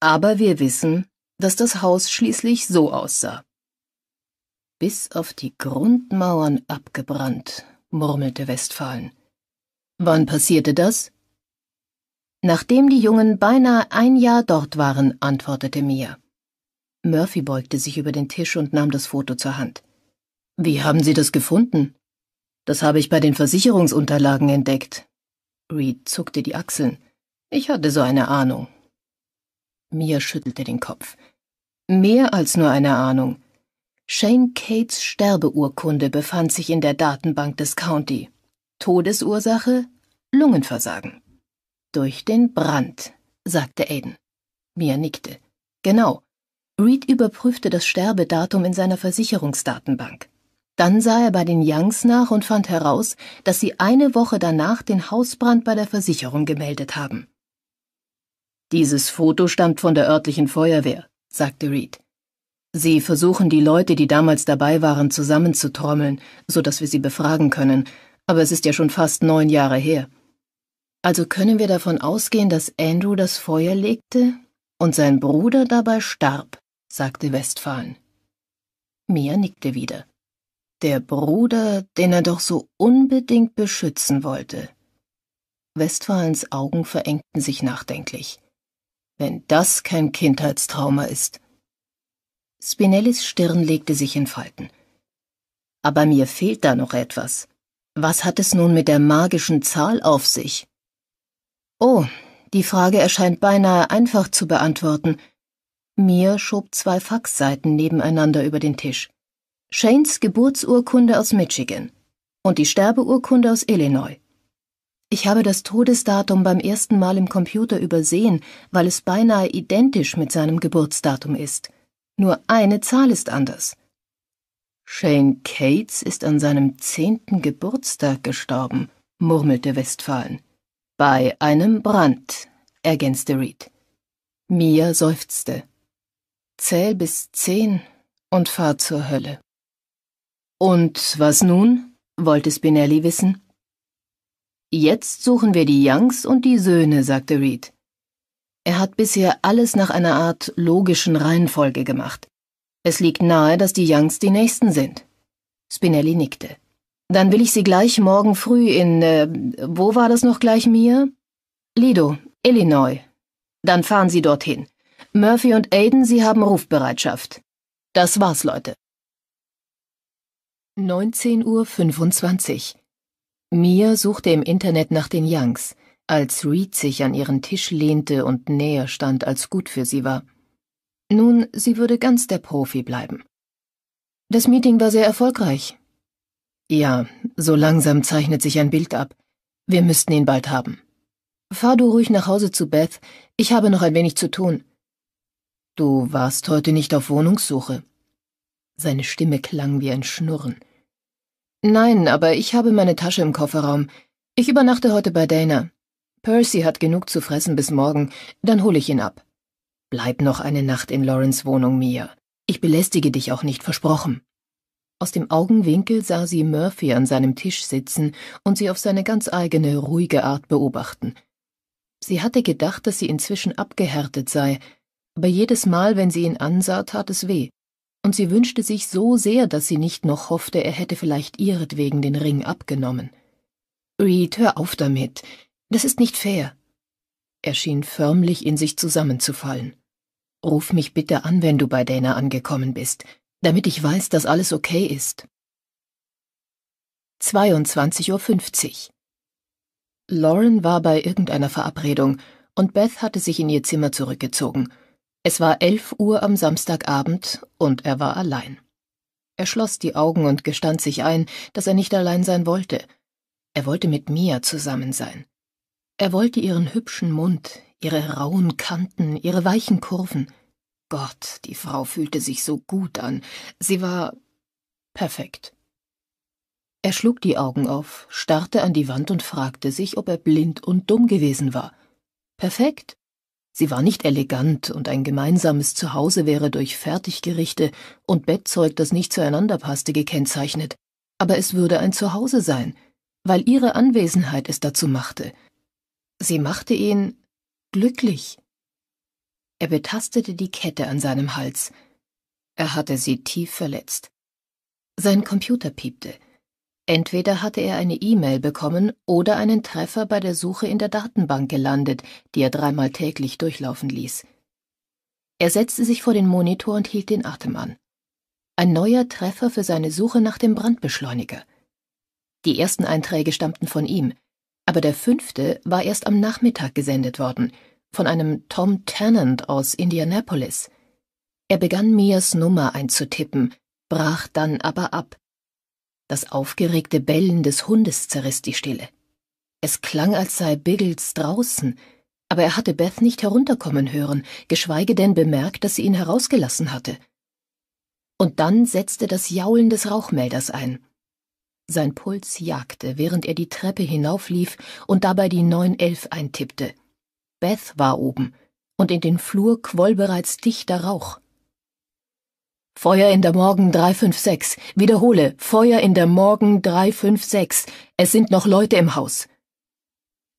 S1: Aber wir wissen, dass das Haus schließlich so aussah. Bis auf die Grundmauern abgebrannt, murmelte Westphalen. Wann passierte das? Nachdem die Jungen beinahe ein Jahr dort waren, antwortete Mia. Murphy beugte sich über den Tisch und nahm das Foto zur Hand. Wie haben Sie das gefunden? Das habe ich bei den Versicherungsunterlagen entdeckt. Reed zuckte die Achseln. Ich hatte so eine Ahnung. Mia schüttelte den Kopf. Mehr als nur eine Ahnung. Shane Cates Sterbeurkunde befand sich in der Datenbank des County. Todesursache Lungenversagen. Durch den Brand, sagte Aiden. Mia nickte. Genau. Reed überprüfte das Sterbedatum in seiner Versicherungsdatenbank. Dann sah er bei den Youngs nach und fand heraus, dass sie eine Woche danach den Hausbrand bei der Versicherung gemeldet haben. Dieses Foto stammt von der örtlichen Feuerwehr, sagte Reed. Sie versuchen, die Leute, die damals dabei waren, zusammenzutrommeln, so dass wir sie befragen können, aber es ist ja schon fast neun Jahre her. Also können wir davon ausgehen, dass Andrew das Feuer legte und sein Bruder dabei starb, sagte Westphalen. Mia nickte wieder. Der Bruder, den er doch so unbedingt beschützen wollte. Westphalens Augen verengten sich nachdenklich. Wenn das kein Kindheitstrauma ist. Spinellis Stirn legte sich in Falten. Aber mir fehlt da noch etwas. Was hat es nun mit der magischen Zahl auf sich? Oh, die Frage erscheint beinahe einfach zu beantworten. Mir schob zwei Faxseiten nebeneinander über den Tisch. Shanes Geburtsurkunde aus Michigan und die Sterbeurkunde aus Illinois. Ich habe das Todesdatum beim ersten Mal im Computer übersehen, weil es beinahe identisch mit seinem Geburtsdatum ist. Nur eine Zahl ist anders. Shane Cates ist an seinem zehnten Geburtstag gestorben, murmelte Westphalen. Bei einem Brand, ergänzte Reed. Mia seufzte. Zähl bis zehn und fahr zur Hölle. Und was nun? wollte Spinelli wissen. Jetzt suchen wir die Youngs und die Söhne, sagte Reed. Er hat bisher alles nach einer Art logischen Reihenfolge gemacht. Es liegt nahe, dass die Youngs die Nächsten sind. Spinelli nickte. Dann will ich sie gleich morgen früh in, äh, wo war das noch gleich mir? Lido, Illinois. Dann fahren Sie dorthin. Murphy und Aiden, Sie haben Rufbereitschaft. Das war's, Leute. 19.25 Uhr. Mia suchte im Internet nach den Youngs, als Reed sich an ihren Tisch lehnte und näher stand, als gut für sie war. Nun, sie würde ganz der Profi bleiben. Das Meeting war sehr erfolgreich, ja, so langsam zeichnet sich ein Bild ab. Wir müssten ihn bald haben. Fahr du ruhig nach Hause zu Beth, ich habe noch ein wenig zu tun. Du warst heute nicht auf Wohnungssuche. Seine Stimme klang wie ein Schnurren. Nein, aber ich habe meine Tasche im Kofferraum. Ich übernachte heute bei Dana. Percy hat genug zu fressen bis morgen, dann hole ich ihn ab. Bleib noch eine Nacht in Lawrence Wohnung, Mia. Ich belästige dich auch nicht, versprochen. Aus dem Augenwinkel sah sie Murphy an seinem Tisch sitzen und sie auf seine ganz eigene, ruhige Art beobachten. Sie hatte gedacht, dass sie inzwischen abgehärtet sei, aber jedes Mal, wenn sie ihn ansah, tat es weh, und sie wünschte sich so sehr, dass sie nicht noch hoffte, er hätte vielleicht ihretwegen den Ring abgenommen. Reed, hör auf damit. Das ist nicht fair. Er schien förmlich in sich zusammenzufallen. Ruf mich bitte an, wenn du bei Dana angekommen bist damit ich weiß, dass alles okay ist. 22.50 Uhr. Lauren war bei irgendeiner Verabredung und Beth hatte sich in ihr Zimmer zurückgezogen. Es war 11 Uhr am Samstagabend und er war allein. Er schloss die Augen und gestand sich ein, dass er nicht allein sein wollte. Er wollte mit Mia zusammen sein. Er wollte ihren hübschen Mund, ihre rauen Kanten, ihre weichen Kurven. Gott, die Frau fühlte sich so gut an. Sie war perfekt. Er schlug die Augen auf, starrte an die Wand und fragte sich, ob er blind und dumm gewesen war. Perfekt. Sie war nicht elegant, und ein gemeinsames Zuhause wäre durch Fertiggerichte und Bettzeug, das nicht zueinander passte, gekennzeichnet. Aber es würde ein Zuhause sein, weil ihre Anwesenheit es dazu machte. Sie machte ihn glücklich. Er betastete die Kette an seinem Hals. Er hatte sie tief verletzt. Sein Computer piepte. Entweder hatte er eine E-Mail bekommen oder einen Treffer bei der Suche in der Datenbank gelandet, die er dreimal täglich durchlaufen ließ. Er setzte sich vor den Monitor und hielt den Atem an. Ein neuer Treffer für seine Suche nach dem Brandbeschleuniger. Die ersten Einträge stammten von ihm, aber der fünfte war erst am Nachmittag gesendet worden – von einem Tom Tennant aus Indianapolis. Er begann Mias Nummer einzutippen, brach dann aber ab. Das aufgeregte Bellen des Hundes zerriss die Stille. Es klang, als sei Biggles draußen, aber er hatte Beth nicht herunterkommen hören, geschweige denn bemerkt, dass sie ihn herausgelassen hatte. Und dann setzte das Jaulen des Rauchmelders ein. Sein Puls jagte, während er die Treppe hinauflief und dabei die 911 eintippte. Beth war oben, und in den Flur quoll bereits dichter Rauch. Feuer in der Morgen 356. Wiederhole, Feuer in der Morgen 356. Es sind noch Leute im Haus.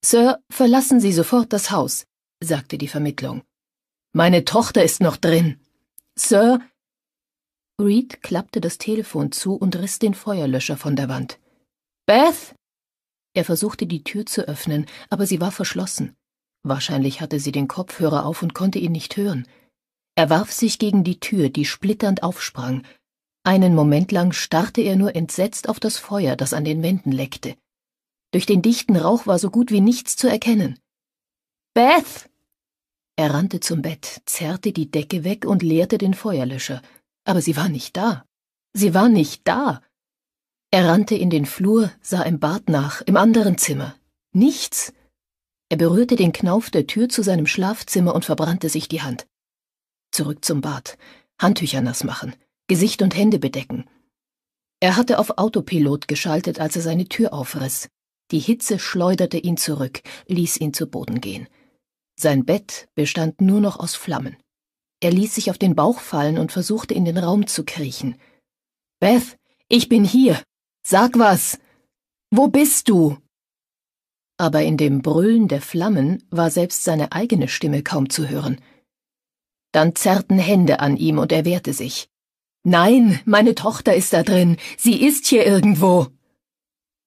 S1: Sir, verlassen Sie sofort das Haus, sagte die Vermittlung. Meine Tochter ist noch drin. Sir. Reed klappte das Telefon zu und riss den Feuerlöscher von der Wand. Beth? Er versuchte die Tür zu öffnen, aber sie war verschlossen. Wahrscheinlich hatte sie den Kopfhörer auf und konnte ihn nicht hören. Er warf sich gegen die Tür, die splitternd aufsprang. Einen Moment lang starrte er nur entsetzt auf das Feuer, das an den Wänden leckte. Durch den dichten Rauch war so gut wie nichts zu erkennen. Beth! Er rannte zum Bett, zerrte die Decke weg und leerte den Feuerlöscher. Aber sie war nicht da. Sie war nicht da. Er rannte in den Flur, sah im Bad nach, im anderen Zimmer. Nichts. Er berührte den Knauf der Tür zu seinem Schlafzimmer und verbrannte sich die Hand. Zurück zum Bad, Handtücher nass machen, Gesicht und Hände bedecken. Er hatte auf Autopilot geschaltet, als er seine Tür aufriss. Die Hitze schleuderte ihn zurück, ließ ihn zu Boden gehen. Sein Bett bestand nur noch aus Flammen. Er ließ sich auf den Bauch fallen und versuchte in den Raum zu kriechen. Beth, ich bin hier. Sag was. Wo bist du? aber in dem Brüllen der Flammen war selbst seine eigene Stimme kaum zu hören. Dann zerrten Hände an ihm und er wehrte sich. Nein, meine Tochter ist da drin, sie ist hier irgendwo.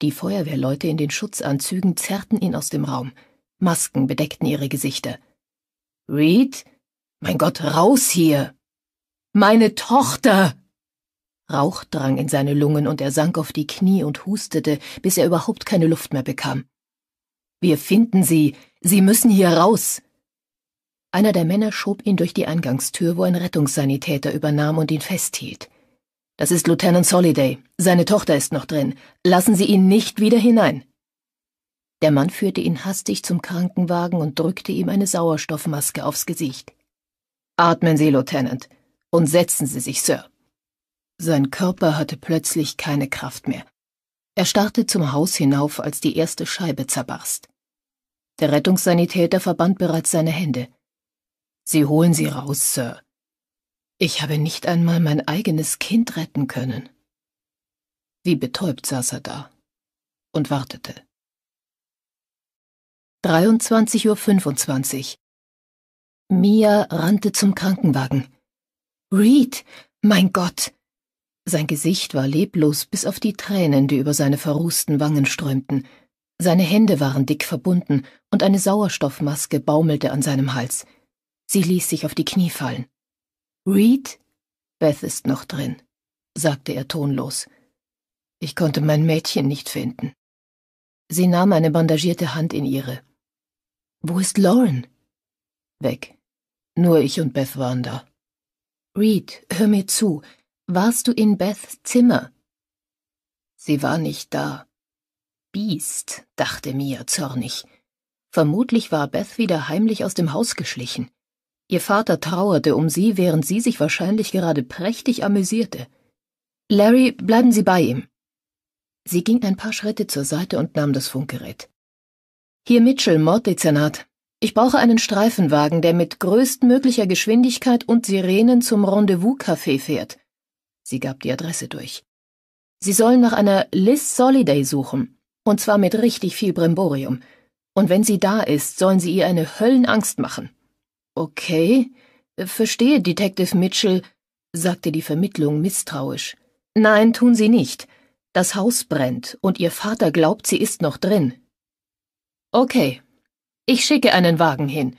S1: Die Feuerwehrleute in den Schutzanzügen zerrten ihn aus dem Raum. Masken bedeckten ihre Gesichter. Reed? Mein Gott, raus hier! Meine Tochter! Rauch drang in seine Lungen und er sank auf die Knie und hustete, bis er überhaupt keine Luft mehr bekam. Wir finden Sie. Sie müssen hier raus. Einer der Männer schob ihn durch die Eingangstür, wo ein Rettungssanitäter übernahm und ihn festhielt. Das ist Lieutenant Soliday. Seine Tochter ist noch drin. Lassen Sie ihn nicht wieder hinein. Der Mann führte ihn hastig zum Krankenwagen und drückte ihm eine Sauerstoffmaske aufs Gesicht. Atmen Sie, Lieutenant, und setzen Sie sich, Sir. Sein Körper hatte plötzlich keine Kraft mehr. Er starrte zum Haus hinauf, als die erste Scheibe zerbarst. Der Rettungssanitäter verband bereits seine Hände. Sie holen sie raus, Sir. Ich habe nicht einmal mein eigenes Kind retten können. Wie betäubt
S2: saß er da und wartete. 23.25 Uhr. Mia rannte zum Krankenwagen.
S1: Reed, mein Gott! Sein Gesicht war leblos bis auf die Tränen, die über seine verrußten Wangen strömten. Seine Hände waren dick verbunden und eine Sauerstoffmaske baumelte an seinem Hals. Sie ließ sich auf die Knie fallen. Reed? Beth ist noch drin, sagte er tonlos. Ich konnte mein Mädchen nicht finden. Sie nahm eine bandagierte Hand in ihre. Wo ist Lauren? Weg. Nur ich und Beth waren da. Reed, hör mir zu. Warst du in Beths Zimmer? Sie war nicht da. Biest, dachte Mia zornig. Vermutlich war Beth wieder heimlich aus dem Haus geschlichen. Ihr Vater trauerte um sie, während sie sich wahrscheinlich gerade prächtig amüsierte. Larry, bleiben Sie bei ihm. Sie ging ein paar Schritte zur Seite und nahm das Funkgerät. Hier Mitchell, Morddezernat. Ich brauche einen Streifenwagen, der mit größtmöglicher Geschwindigkeit und Sirenen zum Rendezvous-Café fährt. Sie gab die Adresse durch. Sie sollen nach einer Liz Soliday suchen. Und zwar mit richtig viel Brimborium. Und wenn sie da ist, sollen sie ihr eine Höllenangst machen. Okay, äh, verstehe, Detective Mitchell, sagte die Vermittlung misstrauisch. Nein, tun Sie nicht. Das Haus brennt und Ihr Vater glaubt, sie ist noch drin. Okay, ich schicke einen Wagen hin.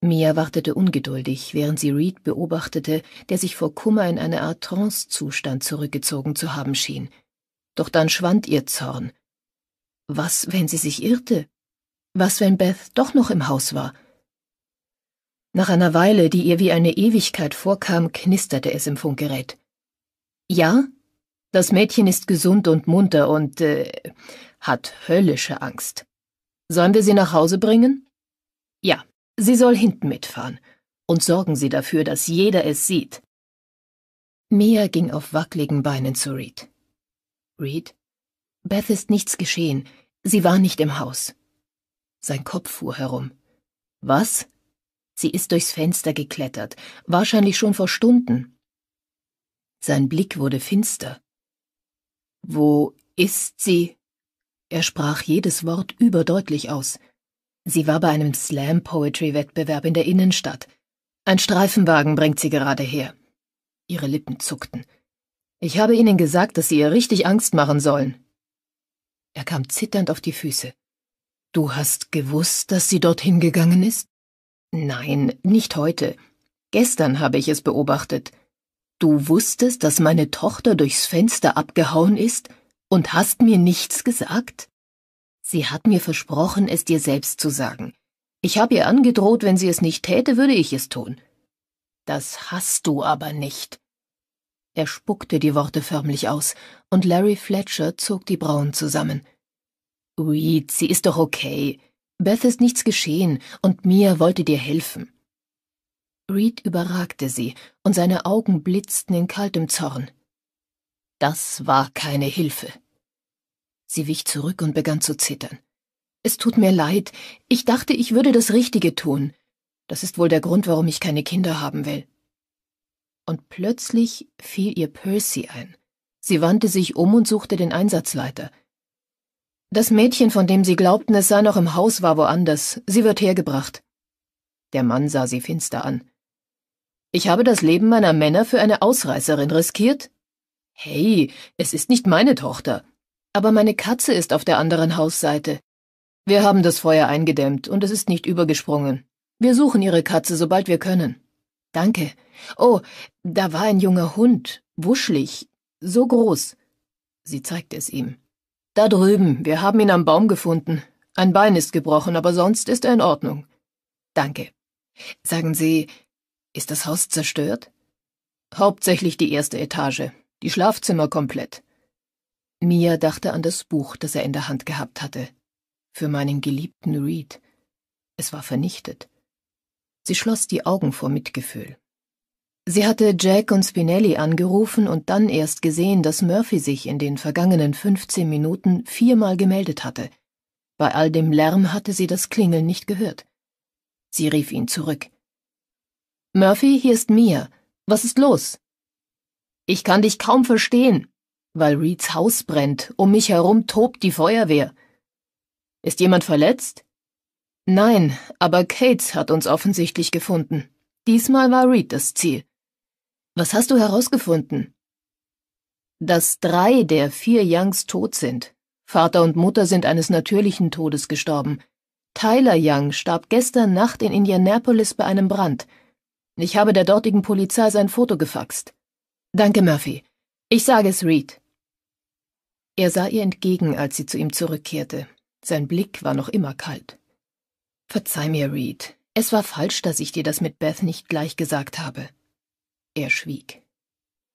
S1: Mia wartete ungeduldig, während sie Reed beobachtete, der sich vor Kummer in eine Art Trancezustand zurückgezogen zu haben schien. Doch dann schwand ihr Zorn, was, wenn sie sich irrte? Was, wenn Beth doch noch im Haus war? Nach einer Weile, die ihr wie eine Ewigkeit vorkam, knisterte es im Funkgerät. Ja, das Mädchen ist gesund und munter und äh, hat höllische Angst. Sollen wir sie nach Hause bringen? Ja, sie soll hinten mitfahren. Und sorgen Sie dafür, dass jeder es sieht. Mia ging auf wackligen Beinen zu Reed. Reed, Beth ist nichts geschehen. Sie war nicht im Haus. Sein Kopf fuhr herum. Was? Sie ist durchs Fenster geklettert, wahrscheinlich schon vor Stunden. Sein Blick wurde finster. Wo ist sie? Er sprach jedes Wort überdeutlich aus. Sie war bei einem Slam-Poetry-Wettbewerb in der Innenstadt. Ein Streifenwagen bringt sie gerade her. Ihre Lippen zuckten. Ich habe Ihnen gesagt, dass Sie ihr richtig Angst machen sollen. Er kam zitternd auf die Füße. Du hast gewusst, dass sie dorthin gegangen ist? Nein, nicht heute. Gestern habe ich es beobachtet. Du wusstest, dass meine Tochter durchs Fenster abgehauen ist und hast mir nichts gesagt? Sie hat mir versprochen, es dir selbst zu sagen. Ich habe ihr angedroht, wenn sie es nicht täte, würde ich es tun. Das hast du aber nicht. Er spuckte die Worte förmlich aus, und Larry Fletcher zog die Brauen zusammen. Reed, sie ist doch okay. Beth ist nichts geschehen, und Mia wollte dir helfen. Reed überragte sie, und seine Augen blitzten in kaltem Zorn. Das war keine Hilfe. Sie wich zurück und begann zu zittern. Es tut mir leid, ich dachte, ich würde das Richtige tun. Das ist wohl der Grund, warum ich keine Kinder haben will und plötzlich fiel ihr Percy ein. Sie wandte sich um und suchte den Einsatzleiter. Das Mädchen, von dem sie glaubten, es sei noch im Haus, war woanders. Sie wird hergebracht. Der Mann sah sie finster an. Ich habe das Leben meiner Männer für eine Ausreißerin riskiert? Hey, es ist nicht meine Tochter. Aber meine Katze ist auf der anderen Hausseite. Wir haben das Feuer eingedämmt und es ist nicht übergesprungen. Wir suchen ihre Katze, sobald wir können. Danke. Oh, da war ein junger Hund, wuschlich, so groß. Sie zeigte es ihm. Da drüben, wir haben ihn am Baum gefunden. Ein Bein ist gebrochen, aber sonst ist er in Ordnung. Danke. Sagen Sie, ist das Haus zerstört? Hauptsächlich die erste Etage, die Schlafzimmer komplett. Mia dachte an das Buch, das er in der Hand gehabt hatte. Für meinen geliebten Reed. Es war vernichtet. Sie schloss die Augen vor Mitgefühl. Sie hatte Jack und Spinelli angerufen und dann erst gesehen, dass Murphy sich in den vergangenen 15 Minuten viermal gemeldet hatte. Bei all dem Lärm hatte sie das Klingeln nicht gehört. Sie rief ihn zurück. Murphy, hier ist Mia. Was ist los? Ich kann dich kaum verstehen, weil Reeds Haus brennt. Um mich herum tobt die Feuerwehr. Ist jemand verletzt? Nein, aber Cates hat uns offensichtlich gefunden. Diesmal war Reed das Ziel. Was hast du herausgefunden? Dass drei der vier Youngs tot sind. Vater und Mutter sind eines natürlichen Todes gestorben. Tyler Young starb gestern Nacht in Indianapolis bei einem Brand. Ich habe der dortigen Polizei sein Foto gefaxt. Danke, Murphy. Ich sage es Reed. Er sah ihr entgegen, als sie zu ihm zurückkehrte. Sein Blick war noch immer kalt. Verzeih mir, Reed. Es war falsch, dass ich dir das mit Beth nicht gleich gesagt habe. Er schwieg.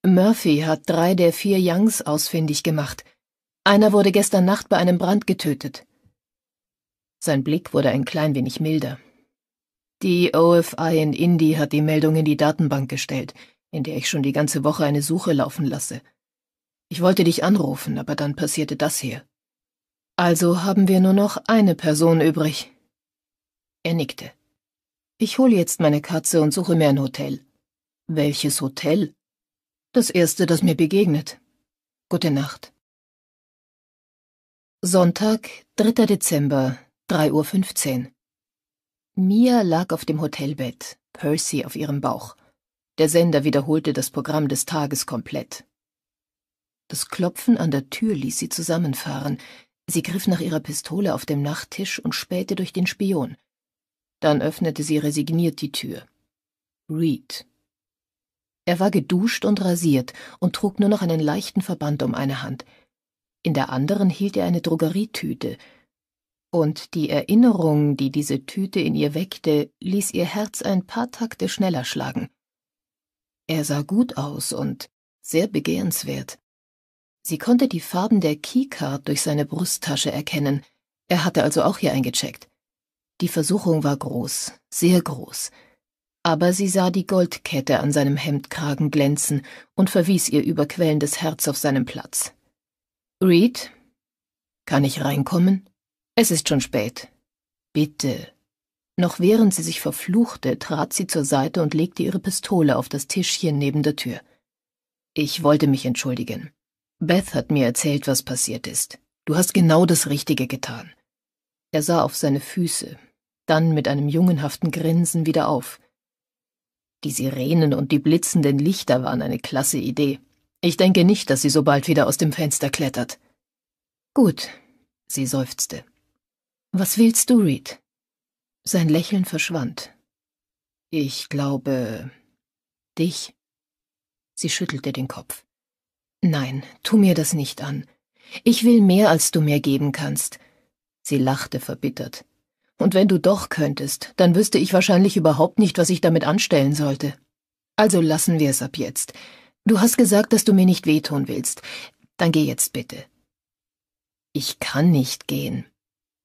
S1: Murphy hat drei der vier Youngs ausfindig gemacht. Einer wurde gestern Nacht bei einem Brand getötet. Sein Blick wurde ein klein wenig milder. Die OFI in Indy hat die Meldung in die Datenbank gestellt, in der ich schon die ganze Woche eine Suche laufen lasse. Ich wollte dich anrufen, aber dann passierte das hier. Also haben wir nur noch eine Person übrig, er nickte. Ich hole jetzt meine Katze und suche mir ein Hotel.
S2: Welches Hotel? Das erste, das mir begegnet. Gute Nacht. Sonntag, 3. Dezember, 3.15 Uhr.
S1: Mia lag auf dem Hotelbett, Percy auf ihrem Bauch. Der Sender wiederholte das Programm des Tages komplett. Das Klopfen an der Tür ließ sie zusammenfahren. Sie griff nach ihrer Pistole auf dem Nachttisch und spähte durch den Spion. Dann öffnete sie resigniert die Tür. Reed. Er war geduscht und rasiert und trug nur noch einen leichten Verband um eine Hand. In der anderen hielt er eine Drogerietüte. Und die Erinnerung, die diese Tüte in ihr weckte, ließ ihr Herz ein paar Takte schneller schlagen. Er sah gut aus und sehr begehrenswert. Sie konnte die Farben der Keycard durch seine Brusttasche erkennen. Er hatte also auch hier eingecheckt. Die Versuchung war groß, sehr groß. Aber sie sah die Goldkette an seinem Hemdkragen glänzen und verwies ihr überquellendes Herz auf seinen Platz. Reed? Kann ich reinkommen? Es ist schon spät. Bitte. Noch während sie sich verfluchte, trat sie zur Seite und legte ihre Pistole auf das Tischchen neben der Tür. Ich wollte mich entschuldigen. Beth hat mir erzählt, was passiert ist. Du hast genau das Richtige getan. Er sah auf seine Füße, dann mit einem jungenhaften Grinsen wieder auf. Die Sirenen und die blitzenden Lichter waren eine klasse Idee. Ich denke nicht, dass sie so bald wieder aus dem Fenster klettert. Gut, sie seufzte. Was willst du, Reed? Sein Lächeln verschwand. Ich glaube. dich? Sie schüttelte den Kopf. Nein, tu mir das nicht an. Ich will mehr, als du mir geben kannst. Sie lachte verbittert. Und wenn du doch könntest, dann wüsste ich wahrscheinlich überhaupt nicht, was ich damit anstellen sollte. Also lassen wir es ab jetzt. Du hast gesagt, dass du mir nicht wehtun willst. Dann geh jetzt bitte. Ich kann nicht gehen.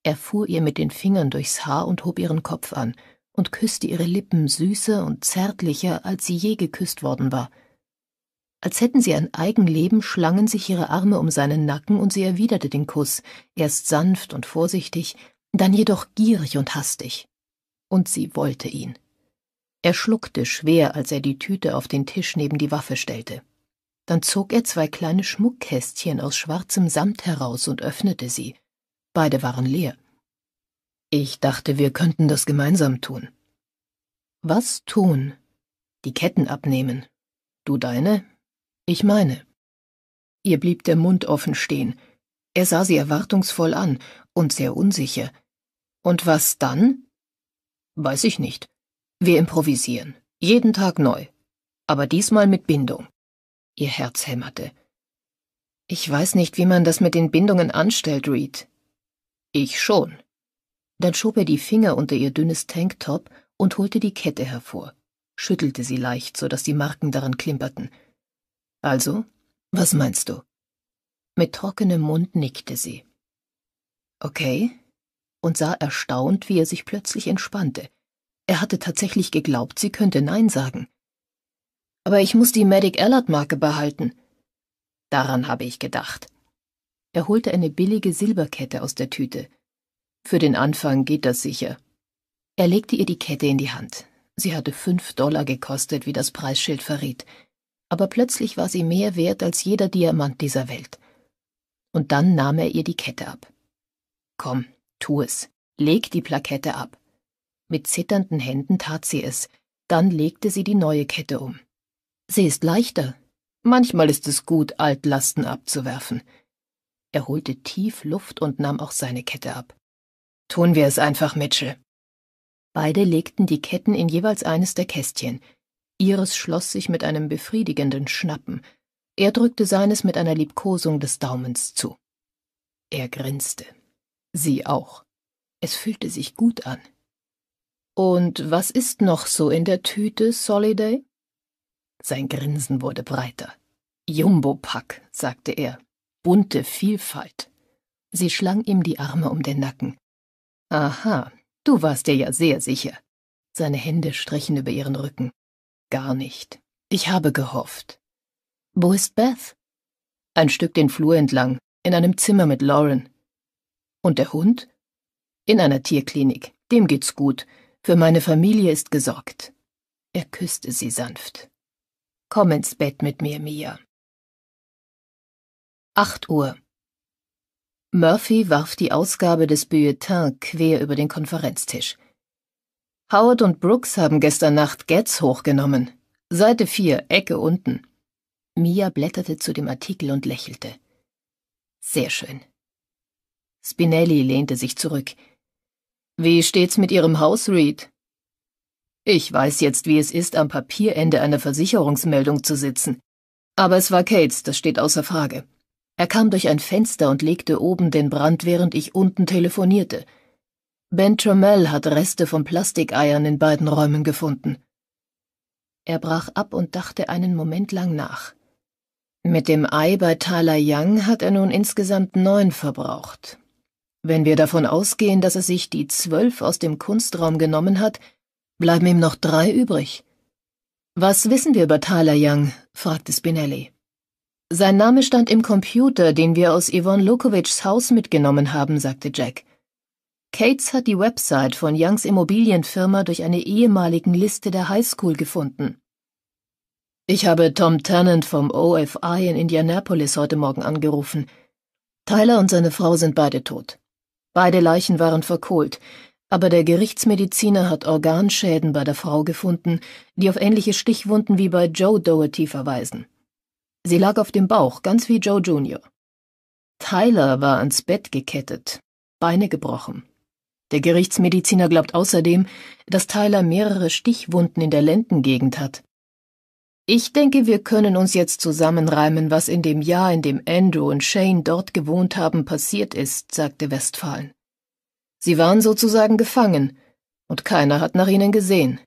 S1: Er fuhr ihr mit den Fingern durchs Haar und hob ihren Kopf an und küsste ihre Lippen süßer und zärtlicher, als sie je geküsst worden war. Als hätten sie ein Eigenleben, schlangen sich ihre Arme um seinen Nacken und sie erwiderte den Kuss, erst sanft und vorsichtig, dann jedoch gierig und hastig. Und sie wollte ihn. Er schluckte schwer, als er die Tüte auf den Tisch neben die Waffe stellte. Dann zog er zwei kleine Schmuckkästchen aus schwarzem Samt heraus und öffnete sie. Beide waren leer. Ich dachte, wir könnten das gemeinsam tun. Was tun? Die Ketten abnehmen. Du deine, ich meine. Ihr blieb der Mund offen stehen. Er sah sie erwartungsvoll an und sehr unsicher. Und was dann? Weiß ich nicht. Wir improvisieren. Jeden Tag neu. Aber diesmal mit Bindung. Ihr Herz hämmerte. Ich weiß nicht, wie man das mit den Bindungen anstellt, Reed. Ich schon. Dann schob er die Finger unter ihr dünnes Tanktop und holte die Kette hervor, schüttelte sie leicht, so dass die Marken daran klimperten. Also, was meinst du? Mit trockenem Mund nickte sie. Okay, und sah erstaunt, wie er sich plötzlich entspannte. Er hatte tatsächlich geglaubt, sie könnte Nein sagen. Aber ich muss die Medic Allard-Marke behalten. Daran habe ich gedacht. Er holte eine billige Silberkette aus der Tüte. Für den Anfang geht das sicher. Er legte ihr die Kette in die Hand. Sie hatte fünf Dollar gekostet, wie das Preisschild verriet aber plötzlich war sie mehr wert als jeder Diamant dieser Welt. Und dann nahm er ihr die Kette ab. Komm, tu es, leg die Plakette ab. Mit zitternden Händen tat sie es, dann legte sie die neue Kette um. Sie ist leichter. Manchmal ist es gut, Altlasten abzuwerfen. Er holte tief Luft und nahm auch seine Kette ab. Tun wir es einfach, Mitchell. Beide legten die Ketten in jeweils eines der Kästchen, Ihres schloss sich mit einem befriedigenden Schnappen. Er drückte seines mit einer Liebkosung des Daumens zu. Er grinste. Sie auch. Es fühlte sich gut an. Und was ist noch so in der Tüte, Soliday? Sein Grinsen wurde breiter. Jumbo-Pack, sagte er. Bunte Vielfalt. Sie schlang ihm die Arme um den Nacken. Aha, du warst dir ja sehr sicher. Seine Hände strichen über ihren Rücken. Gar nicht. Ich habe gehofft. Wo ist Beth? Ein Stück den Flur entlang, in einem Zimmer mit Lauren. Und der Hund? In einer Tierklinik. Dem
S2: geht's gut. Für meine Familie ist gesorgt. Er küsste sie sanft. Komm ins Bett mit mir, Mia. Acht Uhr. Murphy warf die Ausgabe des Bulletin quer über den Konferenztisch.
S1: Howard und Brooks haben gestern Nacht Getz hochgenommen. Seite 4, Ecke unten. Mia blätterte zu dem Artikel und lächelte. Sehr schön. Spinelli lehnte sich zurück. Wie steht's mit Ihrem Haus, Reed? Ich weiß jetzt, wie es ist, am Papierende einer Versicherungsmeldung zu sitzen. Aber es war Kates, das steht außer Frage. Er kam durch ein Fenster und legte oben den Brand, während ich unten telefonierte – Ben Tromel hat Reste von Plastikeiern in beiden Räumen gefunden. Er brach ab und dachte einen Moment lang nach. Mit dem Ei bei Thaler Young hat er nun insgesamt neun verbraucht. Wenn wir davon ausgehen, dass er sich die zwölf aus dem Kunstraum genommen hat, bleiben ihm noch drei übrig. Was wissen wir über Thaler Young? fragte Spinelli. Sein Name stand im Computer, den wir aus Yvonne Lukowitschs Haus mitgenommen haben, sagte Jack. Cates hat die Website von Youngs Immobilienfirma durch eine ehemaligen Liste der Highschool gefunden. Ich habe Tom Tennant vom OFI in Indianapolis heute Morgen angerufen. Tyler und seine Frau sind beide tot. Beide Leichen waren verkohlt, aber der Gerichtsmediziner hat Organschäden bei der Frau gefunden, die auf ähnliche Stichwunden wie bei Joe Doherty verweisen. Sie lag auf dem Bauch, ganz wie Joe Jr. Tyler war ans Bett gekettet, Beine gebrochen, der Gerichtsmediziner glaubt außerdem, dass Tyler mehrere Stichwunden in der Lendengegend hat. Ich denke, wir können uns jetzt zusammenreimen, was in dem Jahr, in dem Andrew und Shane dort gewohnt haben, passiert ist, sagte Westphalen. Sie waren sozusagen gefangen, und keiner hat nach ihnen gesehen.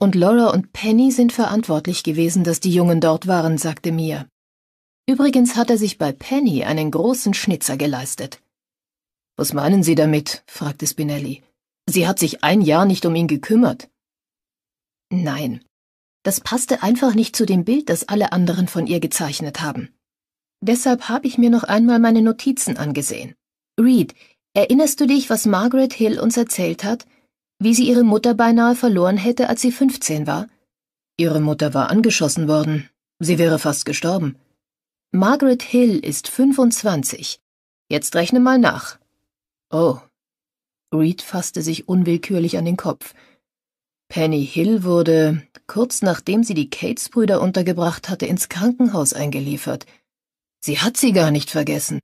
S1: Und Laura und Penny sind verantwortlich gewesen, dass die Jungen dort waren, sagte Mia. Übrigens hat er sich bei Penny einen großen Schnitzer geleistet. Was meinen Sie damit? fragte Spinelli. Sie hat sich ein Jahr nicht um ihn gekümmert. Nein, das passte einfach nicht zu dem Bild, das alle anderen von ihr gezeichnet haben. Deshalb habe ich mir noch einmal meine Notizen angesehen. Reed, erinnerst du dich, was Margaret Hill uns erzählt hat? Wie sie ihre Mutter beinahe verloren hätte, als sie 15 war? Ihre Mutter war angeschossen worden. Sie wäre fast gestorben. Margaret Hill ist 25. Jetzt rechne mal nach. Oh. Reed fasste sich unwillkürlich an den Kopf. Penny Hill wurde, kurz nachdem sie die Cates-Brüder untergebracht hatte, ins Krankenhaus eingeliefert. Sie hat sie gar nicht vergessen.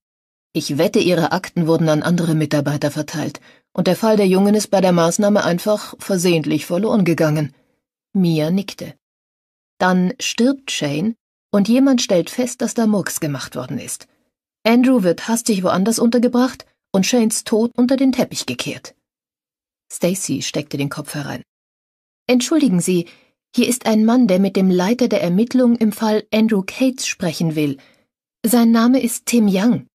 S1: Ich wette, ihre Akten wurden an andere Mitarbeiter verteilt, und der Fall der Jungen ist bei der Maßnahme einfach versehentlich verloren gegangen. Mia nickte. Dann stirbt Shane, und jemand stellt fest, dass da Murks gemacht worden ist. Andrew wird hastig woanders untergebracht, und Shanes Tod unter den Teppich gekehrt. Stacy steckte den Kopf herein. Entschuldigen Sie, hier ist ein Mann, der mit dem Leiter der Ermittlung im Fall Andrew Cates sprechen will. Sein Name ist Tim Young.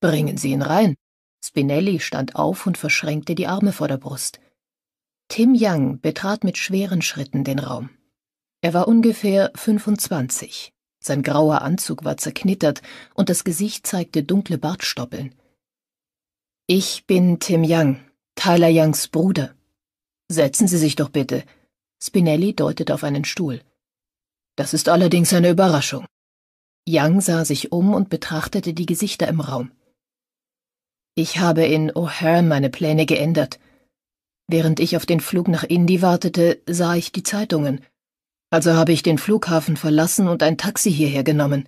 S1: Bringen Sie ihn rein. Spinelli stand auf und verschränkte die Arme vor der Brust. Tim Young betrat mit schweren Schritten den Raum. Er war ungefähr 25. Sein grauer Anzug war zerknittert und das Gesicht zeigte dunkle Bartstoppeln. Ich bin Tim Young, Tyler Youngs Bruder. Setzen Sie sich doch bitte. Spinelli deutet auf einen Stuhl. Das ist allerdings eine Überraschung. Young sah sich um und betrachtete die Gesichter im Raum. Ich habe in O'Hare meine Pläne geändert. Während ich auf den Flug nach Indy wartete, sah ich die Zeitungen. Also habe ich den Flughafen verlassen und ein Taxi hierher genommen.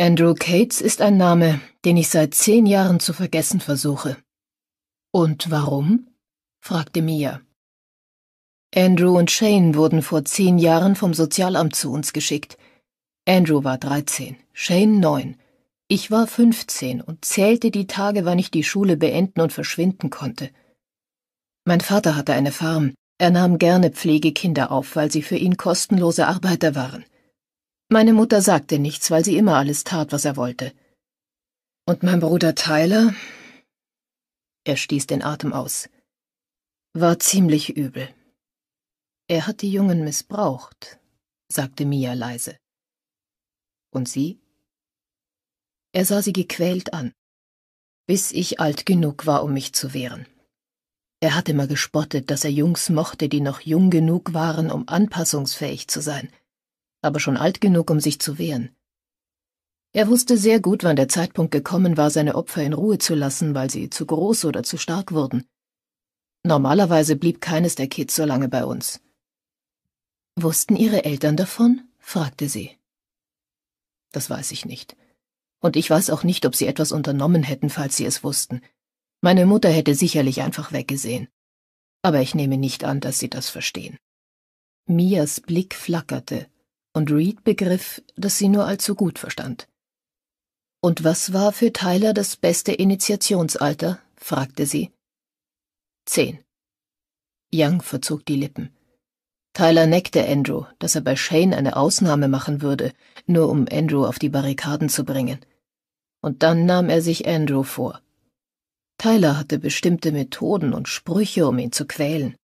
S1: Andrew Cates ist ein Name, den ich seit zehn Jahren zu vergessen versuche. Und warum? fragte Mia. Andrew und Shane wurden vor zehn Jahren vom Sozialamt zu uns geschickt. Andrew war dreizehn, Shane neun. Ich war fünfzehn und zählte die Tage, wann ich die Schule beenden und verschwinden konnte. Mein Vater hatte eine Farm. Er nahm gerne Pflegekinder auf, weil sie für ihn kostenlose Arbeiter waren. Meine Mutter sagte nichts, weil sie immer alles tat, was er wollte. Und mein Bruder Tyler? Er stieß den Atem aus. War ziemlich übel. Er hat die Jungen missbraucht, sagte Mia leise. Und sie? Er sah sie gequält an, bis ich alt genug war, um mich zu wehren. Er hat immer gespottet, dass er Jungs mochte, die noch jung genug waren, um anpassungsfähig zu sein aber schon alt genug, um sich zu wehren. Er wusste sehr gut, wann der Zeitpunkt gekommen war, seine Opfer in Ruhe zu lassen, weil sie zu groß oder zu stark wurden. Normalerweise blieb keines der Kids so lange bei uns. Wussten Ihre Eltern davon? fragte sie. Das weiß ich nicht. Und ich weiß auch nicht, ob sie etwas unternommen hätten, falls sie es wussten. Meine Mutter hätte sicherlich einfach weggesehen. Aber ich nehme nicht an, dass sie das verstehen. Mias Blick flackerte, und Reed begriff, dass sie nur allzu gut verstand. Und was war für Tyler das beste Initiationsalter? fragte sie. Zehn. Young verzog die Lippen. Tyler neckte Andrew, dass er bei Shane eine Ausnahme machen würde, nur um Andrew auf die Barrikaden zu bringen. Und dann nahm er sich Andrew vor. Tyler hatte bestimmte Methoden und Sprüche, um ihn zu quälen.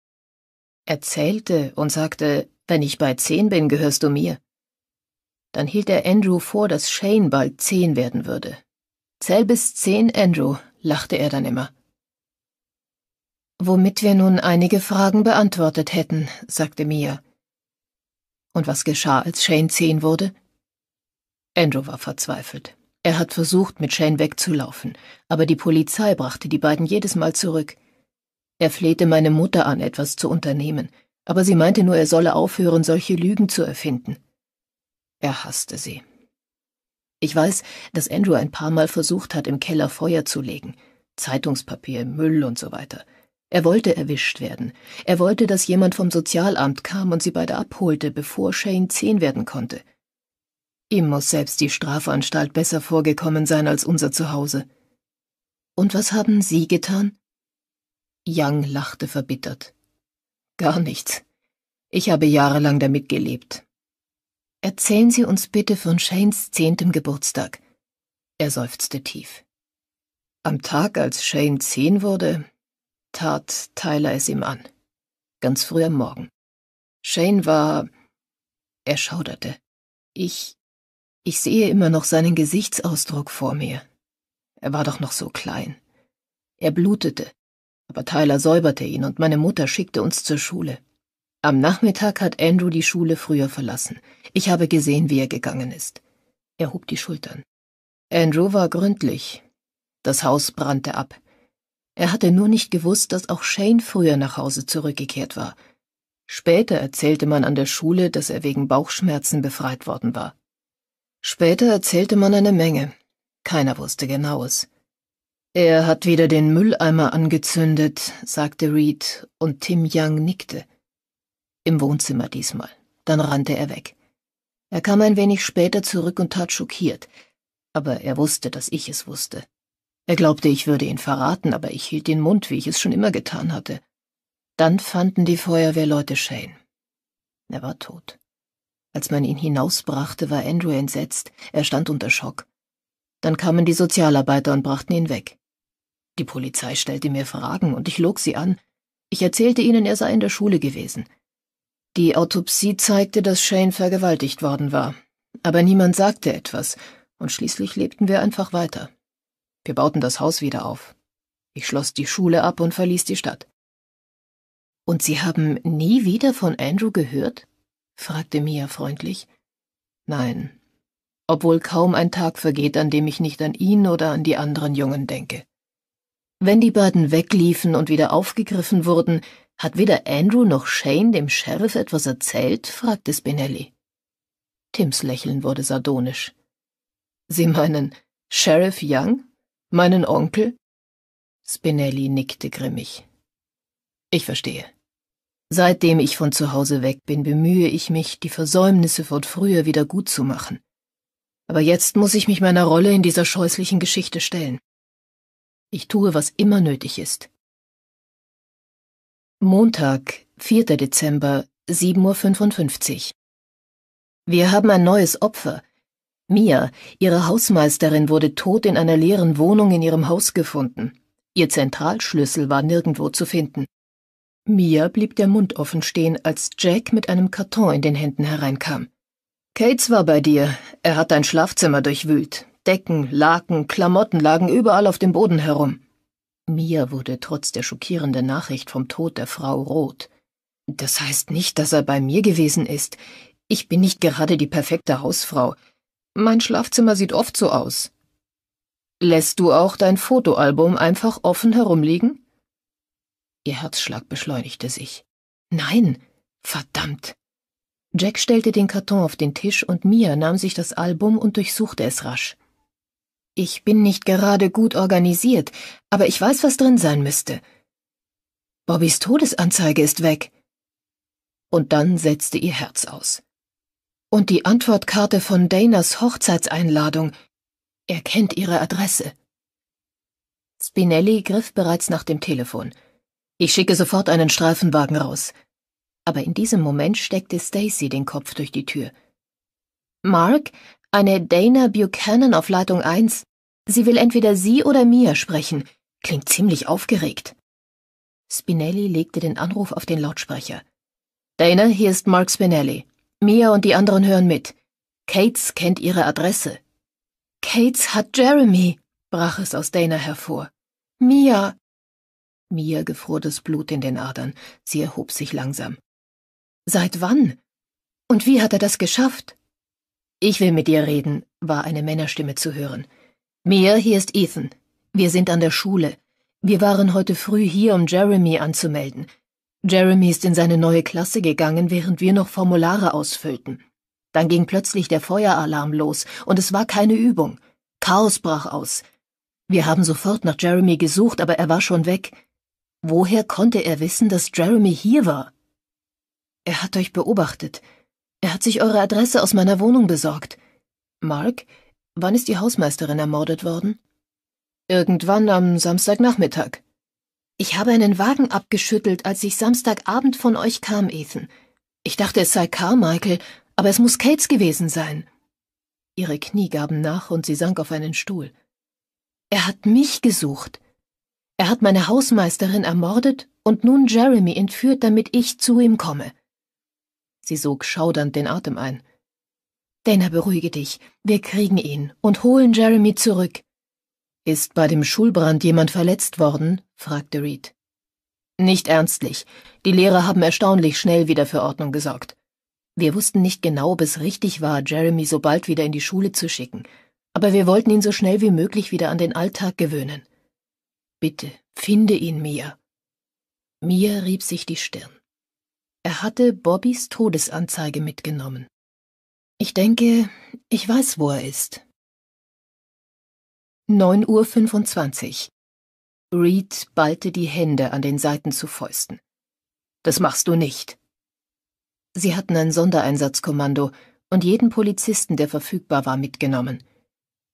S1: Er zählte und sagte, wenn ich bei zehn bin, gehörst du mir. Dann hielt er Andrew vor, dass Shane bald zehn werden würde. Zähl bis zehn, Andrew, lachte er dann immer. Womit wir nun einige Fragen beantwortet hätten, sagte Mia. Und was geschah, als Shane zehn wurde? Andrew war verzweifelt. Er hat versucht, mit Shane wegzulaufen, aber die Polizei brachte die beiden jedes Mal zurück. Er flehte meine Mutter an, etwas zu unternehmen, aber sie meinte nur, er solle aufhören, solche Lügen zu erfinden. Er hasste sie. Ich weiß, dass Andrew ein paar Mal versucht hat, im Keller Feuer zu legen. Zeitungspapier, Müll und so weiter. Er wollte erwischt werden. Er wollte, dass jemand vom Sozialamt kam und sie beide abholte, bevor Shane zehn werden konnte. Ihm muss selbst die Strafanstalt besser vorgekommen sein als unser Zuhause. Und was haben Sie getan? Young lachte verbittert. Gar nichts. Ich habe jahrelang damit gelebt. Erzählen Sie uns bitte von Shanes zehntem Geburtstag. Er seufzte tief. Am Tag, als Shane zehn wurde, tat
S2: Tyler es ihm an. Ganz früh am Morgen. Shane war. Er schauderte. Ich. Ich sehe immer noch seinen Gesichtsausdruck vor mir.
S1: Er war doch noch so klein. Er blutete, aber Tyler säuberte ihn und meine Mutter schickte uns zur Schule. Am Nachmittag hat Andrew die Schule früher verlassen. Ich habe gesehen, wie er gegangen ist. Er hob die Schultern. Andrew war gründlich. Das Haus brannte ab. Er hatte nur nicht gewusst, dass auch Shane früher nach Hause zurückgekehrt war. Später erzählte man an der Schule, dass er wegen Bauchschmerzen befreit worden war. Später erzählte man eine Menge. Keiner wusste genaues. Er hat wieder den Mülleimer angezündet, sagte Reed, und Tim Young nickte. Im Wohnzimmer diesmal. Dann rannte er weg. Er kam ein wenig später zurück und tat schockiert. Aber er wusste, dass ich es wusste. Er glaubte, ich würde ihn verraten, aber ich hielt den Mund, wie ich es schon immer getan hatte. Dann fanden die Feuerwehrleute Shane. Er war tot. Als man ihn hinausbrachte, war Andrew entsetzt. Er stand unter Schock. Dann kamen die Sozialarbeiter und brachten ihn weg. Die Polizei stellte mir Fragen und ich log sie an. Ich erzählte ihnen, er sei in der Schule gewesen. Die Autopsie zeigte, dass Shane vergewaltigt worden war. Aber niemand sagte etwas, und schließlich lebten wir einfach weiter. Wir bauten das Haus wieder auf. Ich schloss die Schule ab und verließ die Stadt. Und Sie haben nie wieder von Andrew gehört? fragte Mia freundlich. Nein, obwohl kaum ein Tag vergeht, an dem ich nicht an ihn oder an die anderen Jungen denke. Wenn die beiden wegliefen und wieder aufgegriffen wurden, hat weder Andrew noch Shane dem Sheriff etwas erzählt? fragte Spinelli. Tims Lächeln wurde sardonisch. Sie meinen Sheriff Young? Meinen Onkel? Spinelli nickte grimmig. Ich verstehe. Seitdem ich von zu Hause weg bin, bemühe ich mich, die Versäumnisse
S2: von früher wieder gut zu machen. Aber jetzt muss ich mich meiner Rolle in dieser scheußlichen Geschichte stellen. Ich tue, was immer nötig ist. Montag, 4. Dezember, 7.55 Uhr.
S1: Wir haben ein neues Opfer. Mia, ihre Hausmeisterin, wurde tot in einer leeren Wohnung in ihrem Haus gefunden. Ihr Zentralschlüssel war nirgendwo zu finden. Mia blieb der Mund offen stehen, als Jack mit einem Karton in den Händen hereinkam. Cates war bei dir. Er hat dein Schlafzimmer durchwühlt. Decken, Laken, Klamotten lagen überall auf dem Boden herum. Mir wurde trotz der schockierenden Nachricht vom Tod der Frau rot. Das heißt nicht, dass er bei mir gewesen ist. Ich bin nicht gerade die perfekte Hausfrau. Mein Schlafzimmer sieht oft so aus. Lässt du auch dein Fotoalbum einfach offen herumliegen? Ihr Herzschlag beschleunigte sich. Nein, verdammt. Jack stellte den Karton auf den Tisch und Mia nahm sich das Album und durchsuchte es rasch. Ich bin nicht gerade gut organisiert, aber ich weiß, was drin sein müsste. Bobbys Todesanzeige ist weg. Und dann setzte ihr Herz aus. Und die Antwortkarte von Danas Hochzeitseinladung. Er kennt ihre Adresse. Spinelli griff bereits nach dem Telefon. Ich schicke sofort einen Streifenwagen raus. Aber in diesem Moment steckte Stacy den Kopf durch die Tür. Mark, eine Dana Buchanan auf Leitung 1. Sie will entweder Sie oder mir sprechen. Klingt ziemlich aufgeregt. Spinelli legte den Anruf auf den Lautsprecher. Dana, hier ist Mark Spinelli. Mia und die anderen hören mit. Kates kennt ihre Adresse. Kates hat Jeremy, brach es aus Dana hervor. Mia! Mia gefror das Blut in den Adern. Sie erhob sich langsam. Seit wann? Und wie hat er das geschafft? Ich will mit dir reden, war eine Männerstimme zu hören. Mir, hier ist Ethan. Wir sind an der Schule. Wir waren heute früh hier, um Jeremy anzumelden. Jeremy ist in seine neue Klasse gegangen, während wir noch Formulare ausfüllten. Dann ging plötzlich der Feueralarm los, und es war keine Übung. Chaos brach aus. Wir haben sofort nach Jeremy gesucht, aber er war schon weg. Woher konnte er wissen, dass Jeremy hier war? Er hat euch beobachtet, er hat sich eure Adresse aus meiner Wohnung besorgt. Mark, wann ist die Hausmeisterin ermordet worden? Irgendwann am Samstagnachmittag. Ich habe einen Wagen abgeschüttelt, als ich Samstagabend von euch kam, Ethan. Ich dachte, es sei Carmichael, aber es muss Kates gewesen sein. Ihre Knie gaben nach und sie sank auf einen Stuhl. Er hat mich gesucht. Er hat meine Hausmeisterin ermordet und nun Jeremy entführt, damit ich zu ihm komme. Sie sog schaudernd den Atem ein. Dana, beruhige dich. Wir kriegen ihn und holen Jeremy zurück. Ist bei dem Schulbrand jemand verletzt worden? fragte Reed. Nicht ernstlich. Die Lehrer haben erstaunlich schnell wieder für Ordnung gesorgt. Wir wussten nicht genau, ob es richtig war, Jeremy so bald wieder in die Schule zu schicken, aber wir wollten ihn so schnell wie möglich wieder an den Alltag gewöhnen. Bitte, finde ihn, Mia. Mia
S2: rieb sich die Stirn. Er hatte Bobbys Todesanzeige mitgenommen. Ich denke, ich weiß, wo er ist. 9.25 Uhr. Reed ballte die Hände an den Seiten zu Fäusten.
S1: Das machst du nicht. Sie hatten ein Sondereinsatzkommando und jeden Polizisten, der verfügbar war, mitgenommen.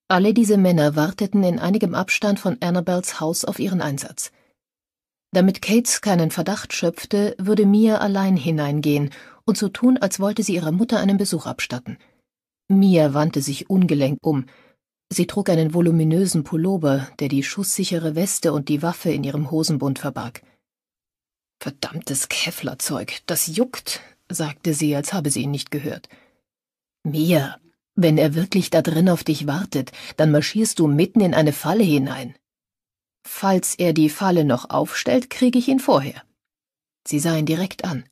S1: Alle diese Männer warteten in einigem Abstand von Annabels Haus auf ihren Einsatz. Damit Kates keinen Verdacht schöpfte, würde Mia allein hineingehen und so tun, als wollte sie ihrer Mutter einen Besuch abstatten. Mia wandte sich ungelenk um. Sie trug einen voluminösen Pullover, der die schusssichere Weste und die Waffe in ihrem Hosenbund verbarg. Verdammtes Kevlarzeug, das juckt, sagte sie, als habe sie ihn nicht gehört. Mia, wenn er wirklich da drin auf dich wartet, dann marschierst du mitten in eine Falle hinein. Falls er die Falle noch aufstellt, kriege ich ihn vorher. Sie sah ihn direkt an.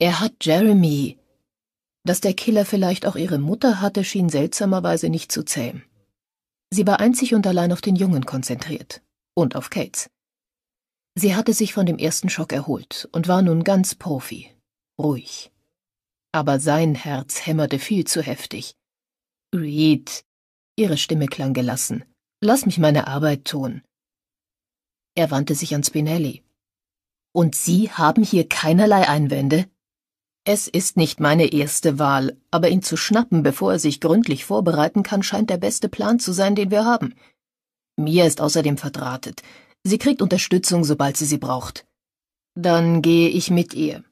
S1: Er hat Jeremy. Dass der Killer vielleicht auch ihre Mutter hatte, schien seltsamerweise nicht zu zähmen. Sie war einzig und allein auf den Jungen konzentriert und auf Kates. Sie hatte sich von dem ersten Schock erholt und war nun ganz Profi, ruhig. Aber sein Herz hämmerte viel zu heftig. Reed, ihre Stimme klang gelassen, lass mich meine Arbeit tun. Er wandte sich an Spinelli. Und Sie haben hier keinerlei Einwände? Es ist nicht meine erste Wahl, aber ihn zu schnappen, bevor er sich gründlich vorbereiten kann, scheint der beste Plan zu sein, den wir haben. Mia ist außerdem verdrahtet. Sie kriegt Unterstützung, sobald sie sie braucht. Dann gehe ich mit ihr.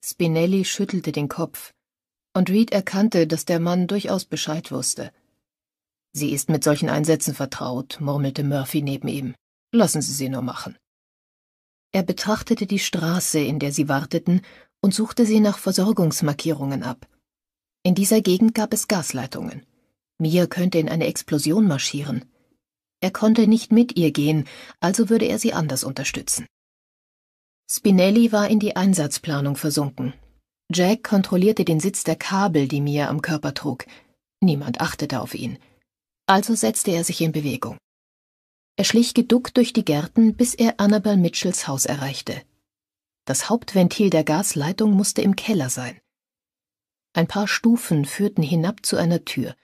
S1: Spinelli schüttelte den Kopf, und Reed erkannte, dass der Mann durchaus Bescheid wusste. Sie ist mit solchen Einsätzen vertraut, murmelte Murphy neben ihm. Lassen Sie sie nur machen. Er betrachtete die Straße, in der sie warteten, und suchte sie nach Versorgungsmarkierungen ab. In dieser Gegend gab es Gasleitungen. Mia könnte in eine Explosion marschieren. Er konnte nicht mit ihr gehen, also würde er sie anders unterstützen. Spinelli war in die Einsatzplanung versunken. Jack kontrollierte den Sitz der Kabel, die Mia am Körper trug. Niemand achtete auf ihn. Also setzte er sich in Bewegung. Er schlich geduckt durch die Gärten, bis er Annabel Mitchells Haus erreichte. Das Hauptventil der Gasleitung musste im Keller sein. Ein paar Stufen führten hinab zu einer Tür,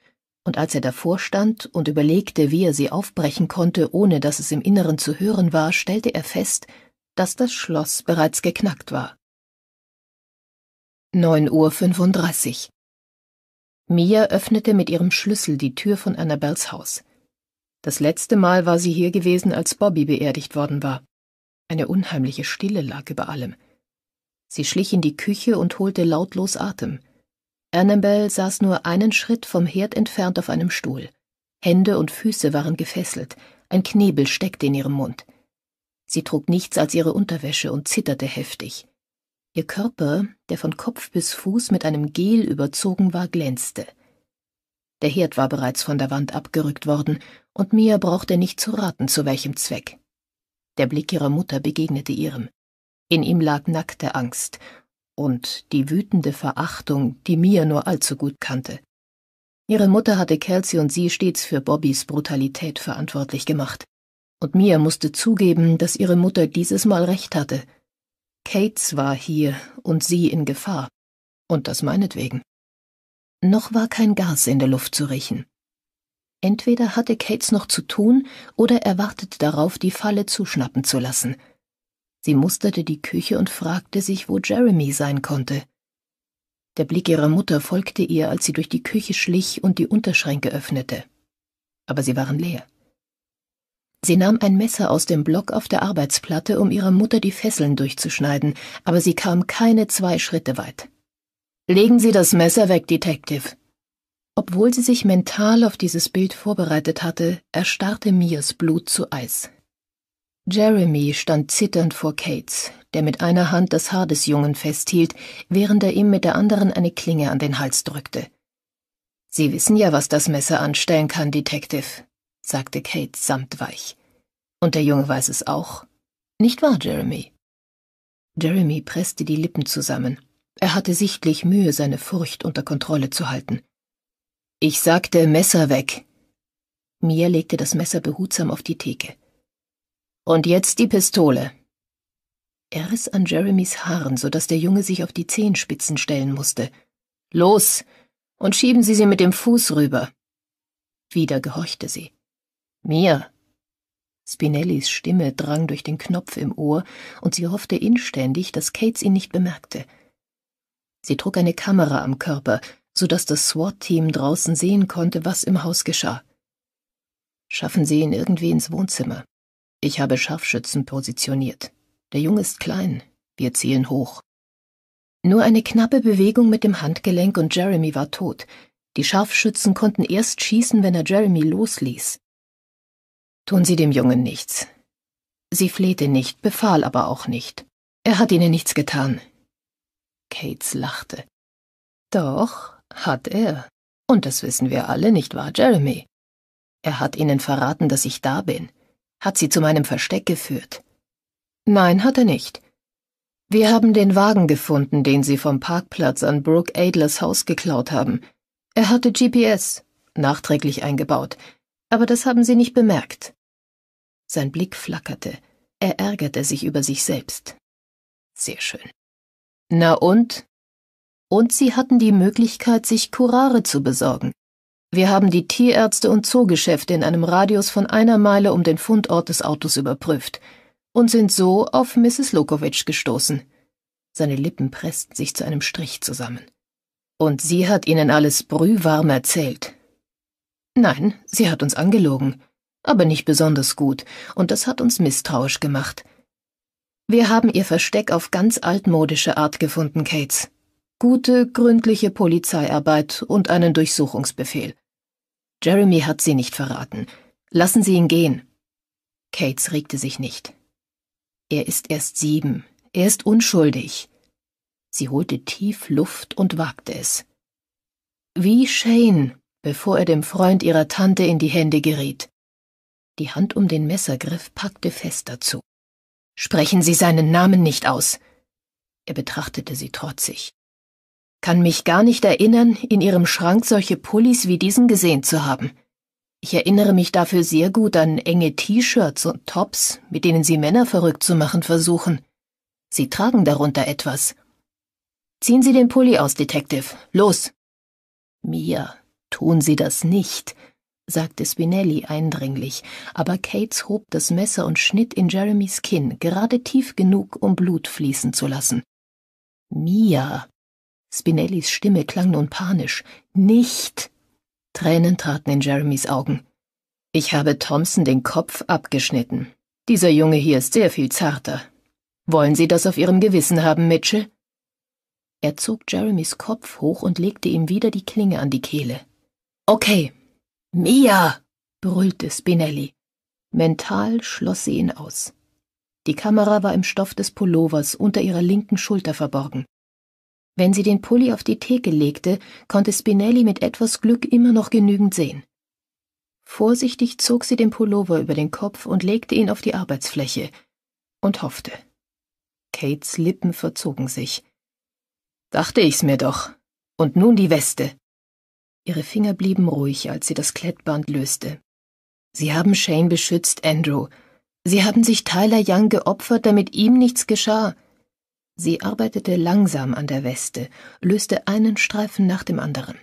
S1: und als er davor stand und überlegte, wie er sie aufbrechen konnte, ohne dass es im Inneren zu hören war, stellte er fest, dass das Schloss
S2: bereits geknackt war. 9.35 Uhr Mia öffnete mit ihrem Schlüssel die Tür von Annabels Haus.
S1: Das letzte Mal war sie hier gewesen, als Bobby beerdigt worden war. Eine unheimliche Stille lag über allem. Sie schlich in die Küche und holte lautlos Atem. Annabel saß nur einen Schritt vom Herd entfernt auf einem Stuhl. Hände und Füße waren gefesselt, ein Knebel steckte in ihrem Mund. Sie trug nichts als ihre Unterwäsche und zitterte heftig. Ihr Körper, der von Kopf bis Fuß mit einem Gel überzogen war, glänzte. Der Herd war bereits von der Wand abgerückt worden, und Mia brauchte nicht zu raten, zu welchem Zweck. Der Blick ihrer Mutter begegnete ihrem. In ihm lag nackte Angst und die wütende Verachtung, die Mia nur allzu gut kannte. Ihre Mutter hatte Kelsey und sie stets für Bobbys Brutalität verantwortlich gemacht, und Mia musste zugeben, dass ihre Mutter dieses Mal recht hatte. Kates war hier und sie in Gefahr, und das meinetwegen. Noch war kein Gas in der Luft zu riechen. Entweder hatte Kates noch zu tun oder er wartete darauf, die Falle zuschnappen zu lassen. Sie musterte die Küche und fragte sich, wo Jeremy sein konnte. Der Blick ihrer Mutter folgte ihr, als sie durch die Küche schlich und die Unterschränke öffnete. Aber sie waren leer. Sie nahm ein Messer aus dem Block auf der Arbeitsplatte, um ihrer Mutter die Fesseln durchzuschneiden, aber sie kam keine zwei Schritte weit. Legen Sie das Messer weg, Detective. Obwohl sie sich mental auf dieses Bild vorbereitet hatte, erstarrte Mias Blut zu Eis. Jeremy stand zitternd vor Kates, der mit einer Hand das Haar des Jungen festhielt, während er ihm mit der anderen eine Klinge an den Hals drückte. Sie wissen ja, was das Messer anstellen kann, Detective, sagte Kate samtweich. Und der Junge weiß es auch. Nicht wahr, Jeremy? Jeremy presste die Lippen zusammen. Er hatte sichtlich Mühe, seine Furcht unter Kontrolle zu halten. Ich sagte Messer weg. Mia legte das Messer behutsam auf die Theke. Und jetzt die Pistole. Er riss an Jeremys Haaren, so dass der Junge sich auf die Zehenspitzen stellen musste. Los! Und schieben Sie sie mit dem Fuß rüber. Wieder gehorchte sie. Mia! Spinellis Stimme drang durch den Knopf im Ohr, und sie hoffte inständig, dass Kates ihn nicht bemerkte. Sie trug eine Kamera am Körper, so dass das SWAT-Team draußen sehen konnte, was im Haus geschah. Schaffen Sie ihn irgendwie ins Wohnzimmer. Ich habe Scharfschützen positioniert. Der Junge ist klein. Wir zielen hoch. Nur eine knappe Bewegung mit dem Handgelenk und Jeremy war tot. Die Scharfschützen konnten erst schießen, wenn er Jeremy losließ. Tun Sie dem Jungen nichts. Sie flehte nicht, befahl aber auch nicht. Er hat ihnen nichts getan. Cates lachte. Doch hat er. Und das wissen wir alle, nicht wahr, Jeremy? Er hat ihnen verraten, dass ich da bin. Hat sie zu meinem Versteck geführt. Nein, hat er nicht. Wir haben den Wagen gefunden, den sie vom Parkplatz an Brooke Adlers Haus geklaut haben. Er hatte GPS, nachträglich eingebaut, aber das haben sie nicht
S2: bemerkt. Sein Blick flackerte. Er ärgerte sich über sich selbst. Sehr schön. Na und? Und sie hatten die Möglichkeit,
S1: sich Kurare zu besorgen. Wir haben die Tierärzte und Zoogeschäfte in einem Radius von einer Meile um den Fundort des Autos überprüft und sind so auf Mrs. Lukowitsch gestoßen. Seine Lippen pressten sich zu einem Strich zusammen. Und sie hat Ihnen alles brühwarm erzählt. Nein, sie hat uns angelogen, aber nicht besonders gut, und das hat uns misstrauisch gemacht. Wir haben ihr Versteck auf ganz altmodische Art gefunden, Kates. Gute, gründliche Polizeiarbeit und einen Durchsuchungsbefehl. Jeremy hat sie nicht verraten. Lassen Sie ihn gehen. Kates regte sich nicht. Er ist erst sieben. Er ist unschuldig. Sie holte tief Luft und wagte es. Wie Shane, bevor er dem Freund ihrer Tante in die Hände geriet. Die Hand um den Messergriff packte fest dazu. Sprechen Sie seinen Namen nicht aus. Er betrachtete sie trotzig. Kann mich gar nicht erinnern, in Ihrem Schrank solche Pullis wie diesen gesehen zu haben. Ich erinnere mich dafür sehr gut an enge T-Shirts und Tops, mit denen Sie Männer verrückt zu machen versuchen. Sie tragen darunter etwas. Ziehen Sie den Pulli aus, Detective. Los! Mir, tun Sie das nicht sagte Spinelli eindringlich, aber Cates hob das Messer und schnitt in Jeremys Kinn, gerade tief genug, um Blut fließen zu lassen. Mia. Spinellis Stimme klang nun panisch. Nicht. Tränen traten in Jeremys Augen. Ich habe Thompson den Kopf abgeschnitten. Dieser Junge hier ist sehr viel zarter. Wollen Sie das auf Ihrem Gewissen haben, Mitchell? Er zog Jeremys Kopf hoch und legte ihm wieder die Klinge an die Kehle. Okay, Mia! brüllte Spinelli. Mental schloss sie ihn aus. Die Kamera war im Stoff des Pullovers unter ihrer linken Schulter verborgen. Wenn sie den Pulli auf die Theke legte, konnte Spinelli mit etwas Glück immer noch genügend sehen. Vorsichtig zog sie den Pullover über den Kopf und legte ihn auf die Arbeitsfläche und hoffte. Kates Lippen verzogen sich. Dachte ich's mir doch. Und nun die Weste. Ihre Finger blieben ruhig, als sie das Klettband löste. Sie haben Shane beschützt, Andrew. Sie haben sich Tyler Young geopfert, damit ihm nichts geschah. Sie arbeitete langsam an der Weste, löste einen Streifen nach dem anderen.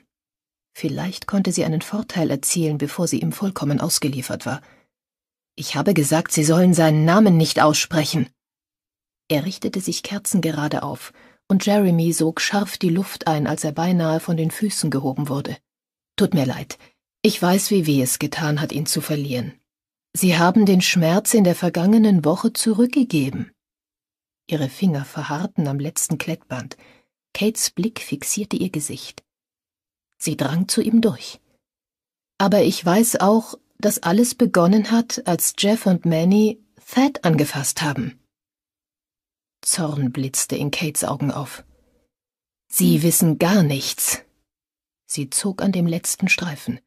S1: Vielleicht konnte sie einen Vorteil erzielen, bevor sie ihm vollkommen ausgeliefert war. Ich habe gesagt, Sie sollen seinen Namen nicht aussprechen. Er richtete sich kerzengerade auf, und Jeremy sog scharf die Luft ein, als er beinahe von den Füßen gehoben wurde. Tut mir leid. Ich weiß, wie weh es getan hat, ihn zu verlieren. Sie haben den Schmerz in der vergangenen Woche zurückgegeben. Ihre Finger verharrten am letzten Klettband. Kates Blick fixierte ihr Gesicht. Sie drang zu ihm durch. Aber ich weiß auch, dass alles begonnen hat, als Jeff und Manny Thad angefasst haben. Zorn blitzte in Kates Augen auf. Sie wissen gar nichts, Sie zog an dem letzten Streifen.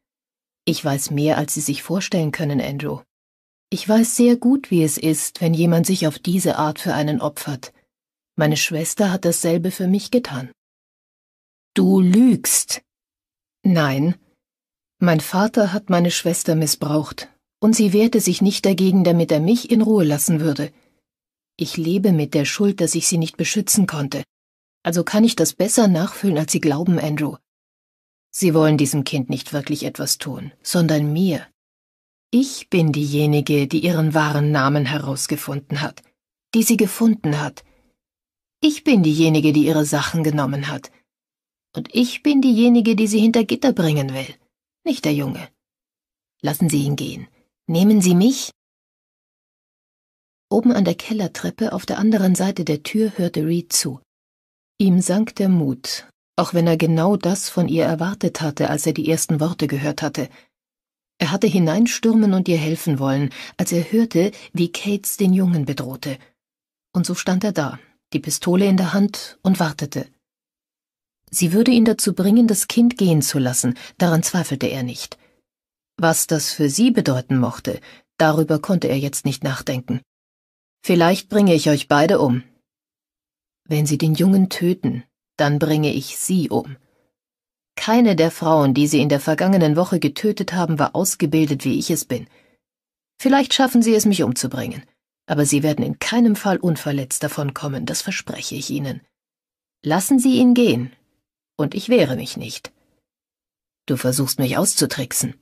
S1: Ich weiß mehr, als Sie sich vorstellen können, Andrew. Ich weiß sehr gut, wie es ist, wenn jemand sich auf diese Art für einen opfert. Meine Schwester hat dasselbe für mich getan. Du lügst. Nein. Mein Vater hat meine Schwester missbraucht, und sie wehrte sich nicht dagegen, damit er mich in Ruhe lassen würde. Ich lebe mit der Schuld, dass ich sie nicht beschützen konnte. Also kann ich das besser nachfühlen, als Sie glauben, Andrew. Sie wollen diesem Kind nicht wirklich etwas tun, sondern mir. Ich bin diejenige, die ihren wahren Namen herausgefunden hat, die sie gefunden hat. Ich bin diejenige, die ihre Sachen genommen hat. Und ich bin diejenige, die
S2: sie hinter Gitter bringen will, nicht der Junge. Lassen Sie ihn gehen. Nehmen Sie mich? Oben an der Kellertreppe auf der anderen Seite der Tür hörte Reed zu. Ihm sank der Mut, auch wenn er genau das von ihr
S1: erwartet hatte, als er die ersten Worte gehört hatte. Er hatte hineinstürmen und ihr helfen wollen, als er hörte, wie Kates den Jungen bedrohte. Und so stand er da, die Pistole in der Hand, und wartete. Sie würde ihn dazu bringen, das Kind gehen zu lassen, daran zweifelte er nicht. Was das für sie bedeuten mochte, darüber konnte er jetzt nicht nachdenken. Vielleicht bringe ich euch beide um. Wenn sie den Jungen töten, dann bringe ich sie um. Keine der Frauen, die sie in der vergangenen Woche getötet haben, war ausgebildet, wie ich es bin. Vielleicht schaffen sie es, mich umzubringen, aber sie werden in keinem Fall unverletzt davonkommen, das verspreche ich ihnen. Lassen Sie ihn gehen, und ich wehre mich nicht. Du versuchst mich auszutricksen.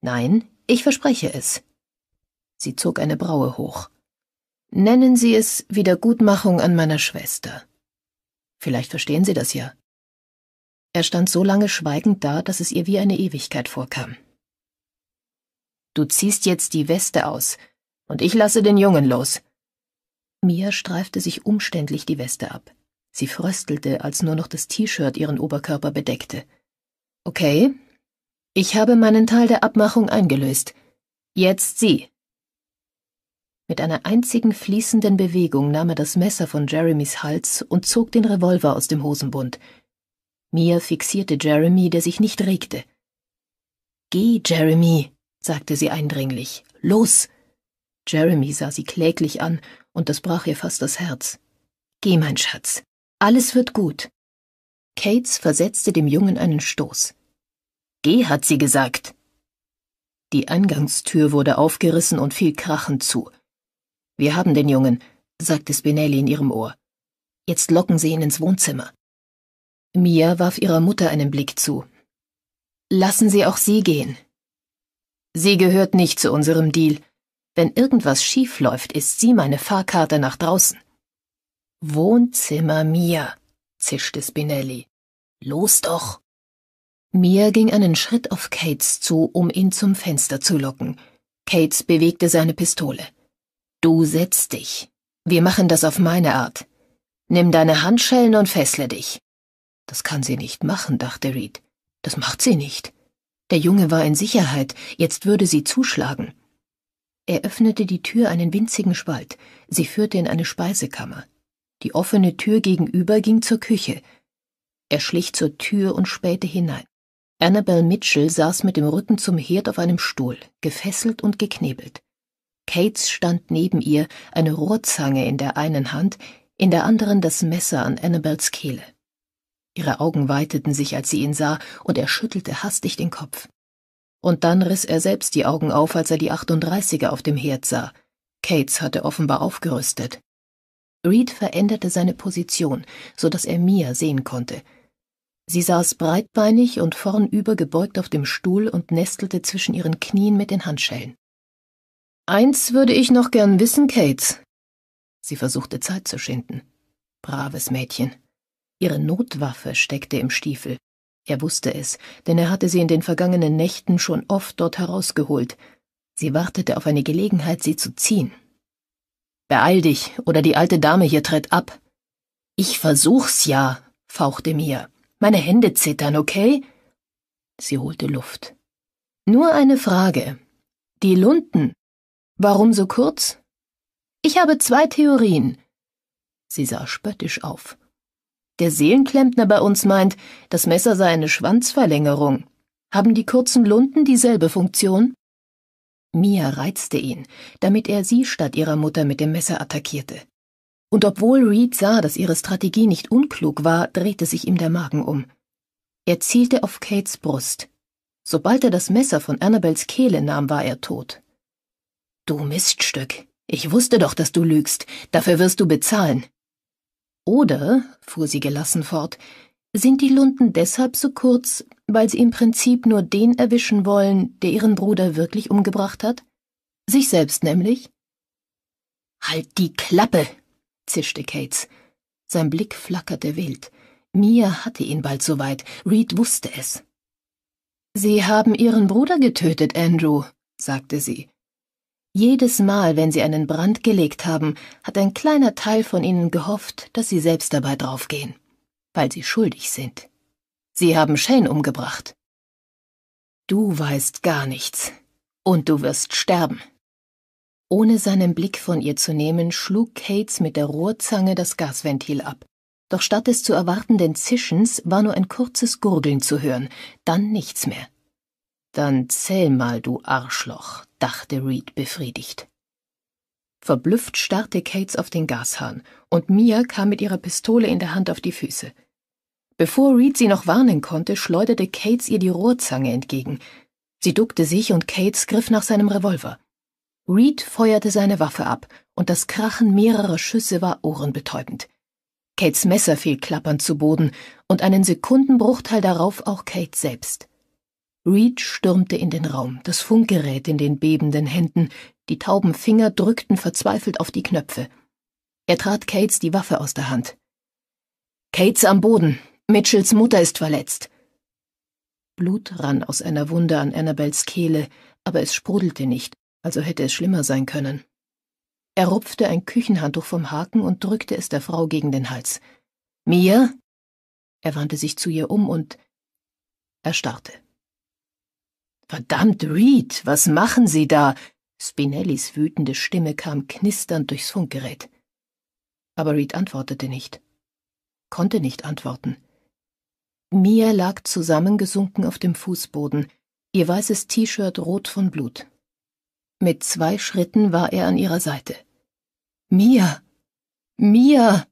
S1: Nein, ich verspreche es. Sie zog eine Braue hoch. Nennen Sie es Wiedergutmachung an meiner Schwester. Vielleicht verstehen Sie das ja. Er stand so lange schweigend da, dass es ihr wie eine Ewigkeit vorkam. Du ziehst jetzt die Weste aus, und ich lasse den Jungen los. Mia streifte sich umständlich die Weste ab. Sie fröstelte, als nur noch das T-Shirt ihren Oberkörper bedeckte. Okay, ich habe meinen Teil der Abmachung eingelöst. Jetzt Sie. Mit einer einzigen fließenden Bewegung nahm er das Messer von Jeremys Hals und zog den Revolver aus dem Hosenbund. Mia fixierte Jeremy, der sich nicht regte. Geh, Jeremy, sagte sie eindringlich. Los! Jeremy sah sie kläglich an, und das brach ihr fast das Herz. Geh, mein Schatz. Alles wird gut. Kates versetzte dem Jungen einen Stoß. Geh, hat sie gesagt. Die Eingangstür wurde aufgerissen und fiel krachend zu. Wir haben den Jungen, sagte Spinelli in ihrem Ohr. Jetzt locken Sie ihn ins Wohnzimmer. Mia warf ihrer Mutter einen Blick zu. Lassen Sie auch sie gehen. Sie gehört nicht zu unserem Deal. Wenn irgendwas schief läuft, ist sie meine Fahrkarte nach draußen. Wohnzimmer Mia, zischte Spinelli. Los doch. Mia ging einen Schritt auf Kates zu, um ihn zum Fenster zu locken. Kates bewegte seine Pistole. Du setzt dich. Wir machen das auf meine Art. Nimm deine Handschellen und fessle dich. Das kann sie nicht machen, dachte Reed. Das macht sie nicht. Der Junge war in Sicherheit, jetzt würde sie zuschlagen. Er öffnete die Tür einen winzigen Spalt, sie führte in eine Speisekammer. Die offene Tür gegenüber ging zur Küche. Er schlich zur Tür und spähte hinein. Annabel Mitchell saß mit dem Rücken zum Herd auf einem Stuhl, gefesselt und geknebelt. Cates stand neben ihr, eine Rohrzange in der einen Hand, in der anderen das Messer an Annabels Kehle. Ihre Augen weiteten sich, als sie ihn sah, und er schüttelte hastig den Kopf. Und dann riss er selbst die Augen auf, als er die 38er auf dem Herd sah. Cates hatte offenbar aufgerüstet. Reed veränderte seine Position, so dass er Mia sehen konnte. Sie saß breitbeinig und vornüber gebeugt auf dem Stuhl und nestelte zwischen ihren Knien mit den Handschellen. Eins würde ich noch gern wissen, Kate. Sie versuchte Zeit zu schinden. Braves Mädchen. Ihre Notwaffe steckte im Stiefel. Er wusste es, denn er hatte sie in den vergangenen Nächten schon oft dort herausgeholt. Sie wartete auf eine Gelegenheit, sie zu ziehen. Beeil dich, oder die alte Dame hier tritt ab. Ich versuch's ja, fauchte mir. Meine Hände zittern, okay? Sie holte Luft. Nur eine Frage. Die Lunden, Warum so kurz? Ich habe zwei Theorien. Sie sah spöttisch auf. Der Seelenklempner bei uns meint, das Messer sei eine Schwanzverlängerung. Haben die kurzen Lunden dieselbe Funktion? Mia reizte ihn, damit er sie statt ihrer Mutter mit dem Messer attackierte. Und obwohl Reed sah, dass ihre Strategie nicht unklug war, drehte sich ihm der Magen um. Er zielte auf Kates Brust. Sobald er das Messer von Annabels Kehle nahm, war er tot. Du Miststück, ich wusste doch, dass du lügst, dafür wirst du bezahlen. Oder, fuhr sie gelassen fort, sind die Lunden deshalb so kurz, weil sie im Prinzip nur den erwischen wollen, der ihren Bruder wirklich umgebracht hat? Sich selbst nämlich? Halt die Klappe! zischte Kates. Sein Blick flackerte wild. Mia hatte ihn bald soweit. Reed wusste es. Sie haben Ihren Bruder getötet, Andrew, sagte sie. Jedes Mal, wenn sie einen Brand gelegt haben, hat ein kleiner Teil von ihnen gehofft, dass sie selbst dabei draufgehen, weil sie schuldig sind. Sie haben Shane umgebracht. Du weißt gar nichts. Und du wirst sterben. Ohne seinen Blick von ihr zu nehmen, schlug Cates mit der Rohrzange das Gasventil ab. Doch statt des zu erwartenden Zischens war nur ein kurzes Gurgeln zu hören, dann nichts mehr. Dann zähl mal, du Arschloch, dachte Reed befriedigt. Verblüfft starrte Cates auf den Gashahn, und Mia kam mit ihrer Pistole in der Hand auf die Füße. Bevor Reed sie noch warnen konnte, schleuderte Cates ihr die Rohrzange entgegen. Sie duckte sich und Cates griff nach seinem Revolver. Reed feuerte seine Waffe ab, und das Krachen mehrerer Schüsse war ohrenbetäubend. Cates Messer fiel klappernd zu Boden und einen Sekundenbruchteil darauf auch Kate selbst. Reed stürmte in den Raum, das Funkgerät in den bebenden Händen, die tauben Finger drückten verzweifelt auf die Knöpfe. Er trat Kates die Waffe aus der Hand. Kates am Boden. Mitchells Mutter ist verletzt. Blut rann aus einer Wunde an Annabels Kehle, aber es sprudelte nicht, also hätte es schlimmer sein können. Er rupfte ein Küchenhandtuch vom Haken und drückte es der Frau gegen den Hals. Mia? Er wandte sich zu ihr um und erstarrte. Verdammt, Reed, was machen Sie da? Spinellis wütende Stimme kam knisternd durchs Funkgerät. Aber Reed antwortete nicht, konnte nicht antworten. Mia lag zusammengesunken auf dem Fußboden, ihr weißes T-Shirt rot von Blut. Mit zwei Schritten war er an ihrer Seite. Mia! Mia!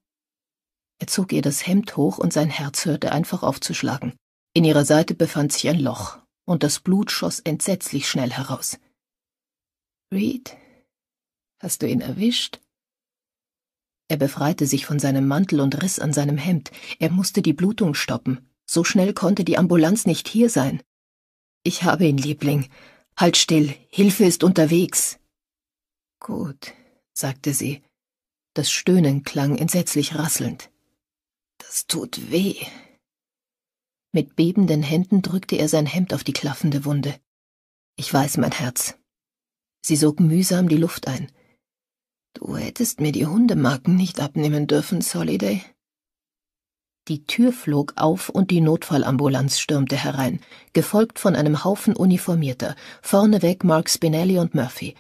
S1: Er zog ihr das Hemd hoch und sein Herz hörte einfach aufzuschlagen. In ihrer Seite befand sich ein Loch, und das Blut schoss entsetzlich schnell heraus. Reed, hast du ihn erwischt? Er befreite sich von seinem Mantel und riss an seinem Hemd. Er musste die Blutung stoppen. So schnell konnte die Ambulanz nicht hier sein. Ich habe ihn, Liebling. Halt still, Hilfe ist unterwegs. Gut, sagte sie. Das Stöhnen klang entsetzlich
S2: rasselnd. Das tut weh,
S1: mit bebenden Händen drückte er sein Hemd auf die klaffende Wunde. Ich weiß, mein Herz. Sie sog mühsam die Luft ein. Du hättest mir die Hundemarken nicht abnehmen dürfen, Soliday. Die Tür flog auf und die Notfallambulanz stürmte herein, gefolgt von einem Haufen Uniformierter, vorneweg Mark Spinelli und Murphy.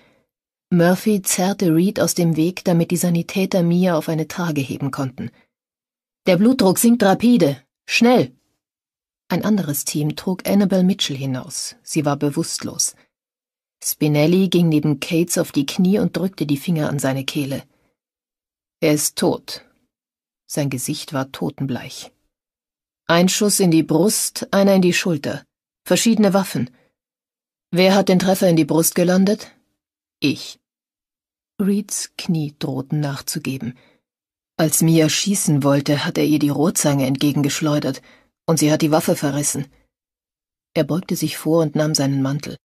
S1: Murphy zerrte Reed aus dem Weg, damit die Sanitäter Mia auf eine Trage heben konnten. Der Blutdruck sinkt rapide. Schnell! Ein anderes Team trug Annabel Mitchell hinaus. Sie war bewusstlos. Spinelli ging neben Cates auf die Knie und drückte die Finger an seine Kehle. Er ist tot. Sein Gesicht war totenbleich. Ein Schuss in die Brust, einer in die Schulter. Verschiedene Waffen. Wer hat den Treffer in die Brust gelandet? Ich. Reeds Knie drohten nachzugeben. Als Mia schießen wollte, hat er ihr die Rohrzange entgegengeschleudert und sie hat die Waffe verrissen. Er beugte sich vor und nahm seinen Mantel.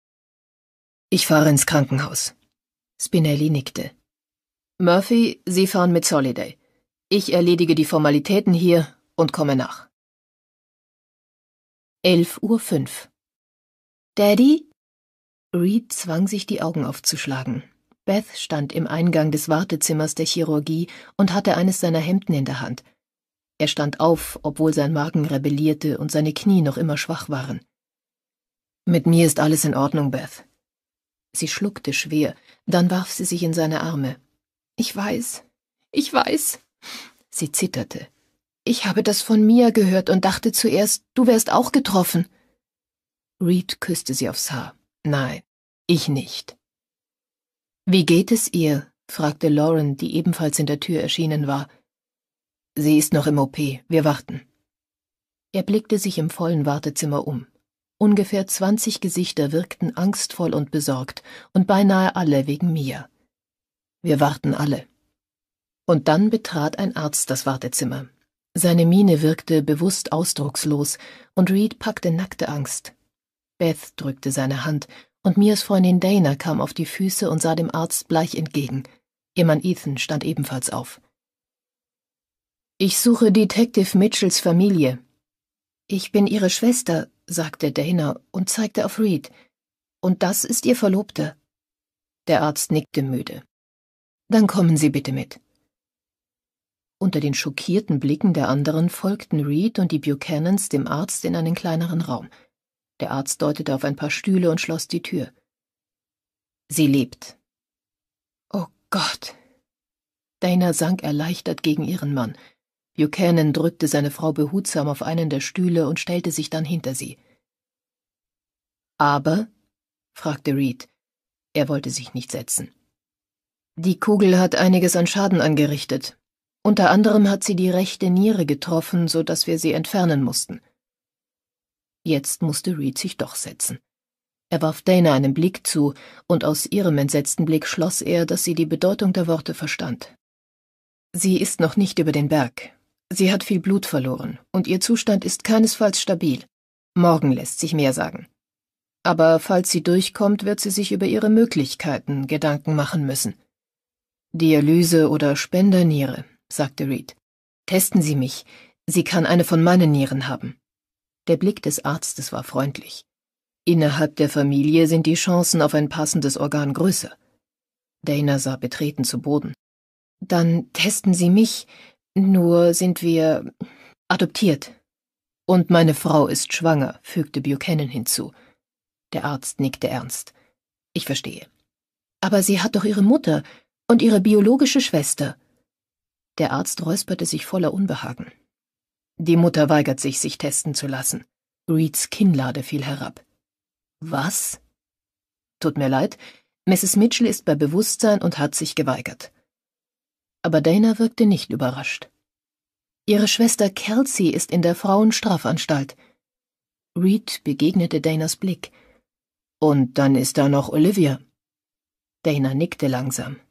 S1: Ich fahre ins Krankenhaus.
S2: Spinelli nickte. Murphy, Sie fahren mit Soliday. Ich erledige die Formalitäten hier und komme nach. 11.05 Uhr. Daddy? Reed zwang sich, die Augen aufzuschlagen.
S1: Beth stand im Eingang des Wartezimmers der Chirurgie und hatte eines seiner Hemden in der Hand – er stand auf, obwohl sein Magen rebellierte und seine Knie noch immer schwach waren. Mit mir ist alles in Ordnung, Beth. Sie schluckte schwer, dann warf sie sich in seine Arme. Ich weiß, ich weiß. Sie zitterte. Ich habe das von Mia gehört und dachte zuerst, du wärst auch getroffen. Reed küsste sie aufs Haar. Nein, ich nicht. Wie geht es ihr? fragte Lauren, die ebenfalls in der Tür erschienen war. Sie ist noch im OP, wir warten. Er blickte sich im vollen Wartezimmer um. Ungefähr zwanzig Gesichter wirkten angstvoll und besorgt, und beinahe alle wegen mir. Wir warten alle. Und dann betrat ein Arzt das Wartezimmer. Seine Miene wirkte bewusst ausdruckslos, und Reed packte nackte Angst. Beth drückte seine Hand, und Mias Freundin Dana kam auf die Füße und sah dem Arzt bleich entgegen. Ihr Mann Ethan stand ebenfalls auf. Ich suche Detective Mitchells Familie. Ich bin ihre Schwester, sagte Dana und zeigte auf Reed. Und das ist ihr Verlobter. Der Arzt nickte müde. Dann kommen Sie bitte mit. Unter den schockierten Blicken der anderen folgten Reed und die Buchanans dem Arzt in einen kleineren Raum. Der Arzt deutete auf ein paar Stühle und schloss die Tür. Sie lebt. Oh Gott. Dana sank erleichtert gegen ihren Mann. Buchanan drückte seine Frau behutsam auf einen der Stühle und stellte sich dann hinter sie. Aber? fragte Reed. Er wollte sich nicht setzen. Die Kugel hat einiges an Schaden angerichtet. Unter anderem hat sie die rechte Niere getroffen, so dass wir sie entfernen mussten. Jetzt musste Reed sich doch setzen. Er warf Dana einen Blick zu, und aus ihrem entsetzten Blick schloss er, dass sie die Bedeutung der Worte verstand. Sie ist noch nicht über den Berg, Sie hat viel Blut verloren und ihr Zustand ist keinesfalls stabil. Morgen lässt sich mehr sagen. Aber falls sie durchkommt, wird sie sich über ihre Möglichkeiten Gedanken machen müssen. Dialyse oder Spenderniere, sagte Reed. Testen Sie mich. Sie kann eine von meinen Nieren haben. Der Blick des Arztes war freundlich. Innerhalb der Familie sind die Chancen auf ein passendes Organ größer. Dana sah betreten zu Boden. Dann testen Sie mich, nur sind wir adoptiert. Und meine Frau ist schwanger, fügte Buchanan hinzu. Der Arzt nickte ernst. Ich verstehe. Aber sie hat doch ihre Mutter und ihre biologische Schwester. Der Arzt räusperte sich voller Unbehagen. Die Mutter weigert sich, sich testen zu lassen. Reeds Kinnlade fiel herab. Was? Tut mir leid, Mrs. Mitchell ist bei Bewusstsein und hat sich geweigert aber Dana wirkte nicht überrascht. Ihre Schwester Kelsey ist in der Frauenstrafanstalt. Reed begegnete Danas Blick. Und dann ist da noch Olivia. Dana nickte langsam.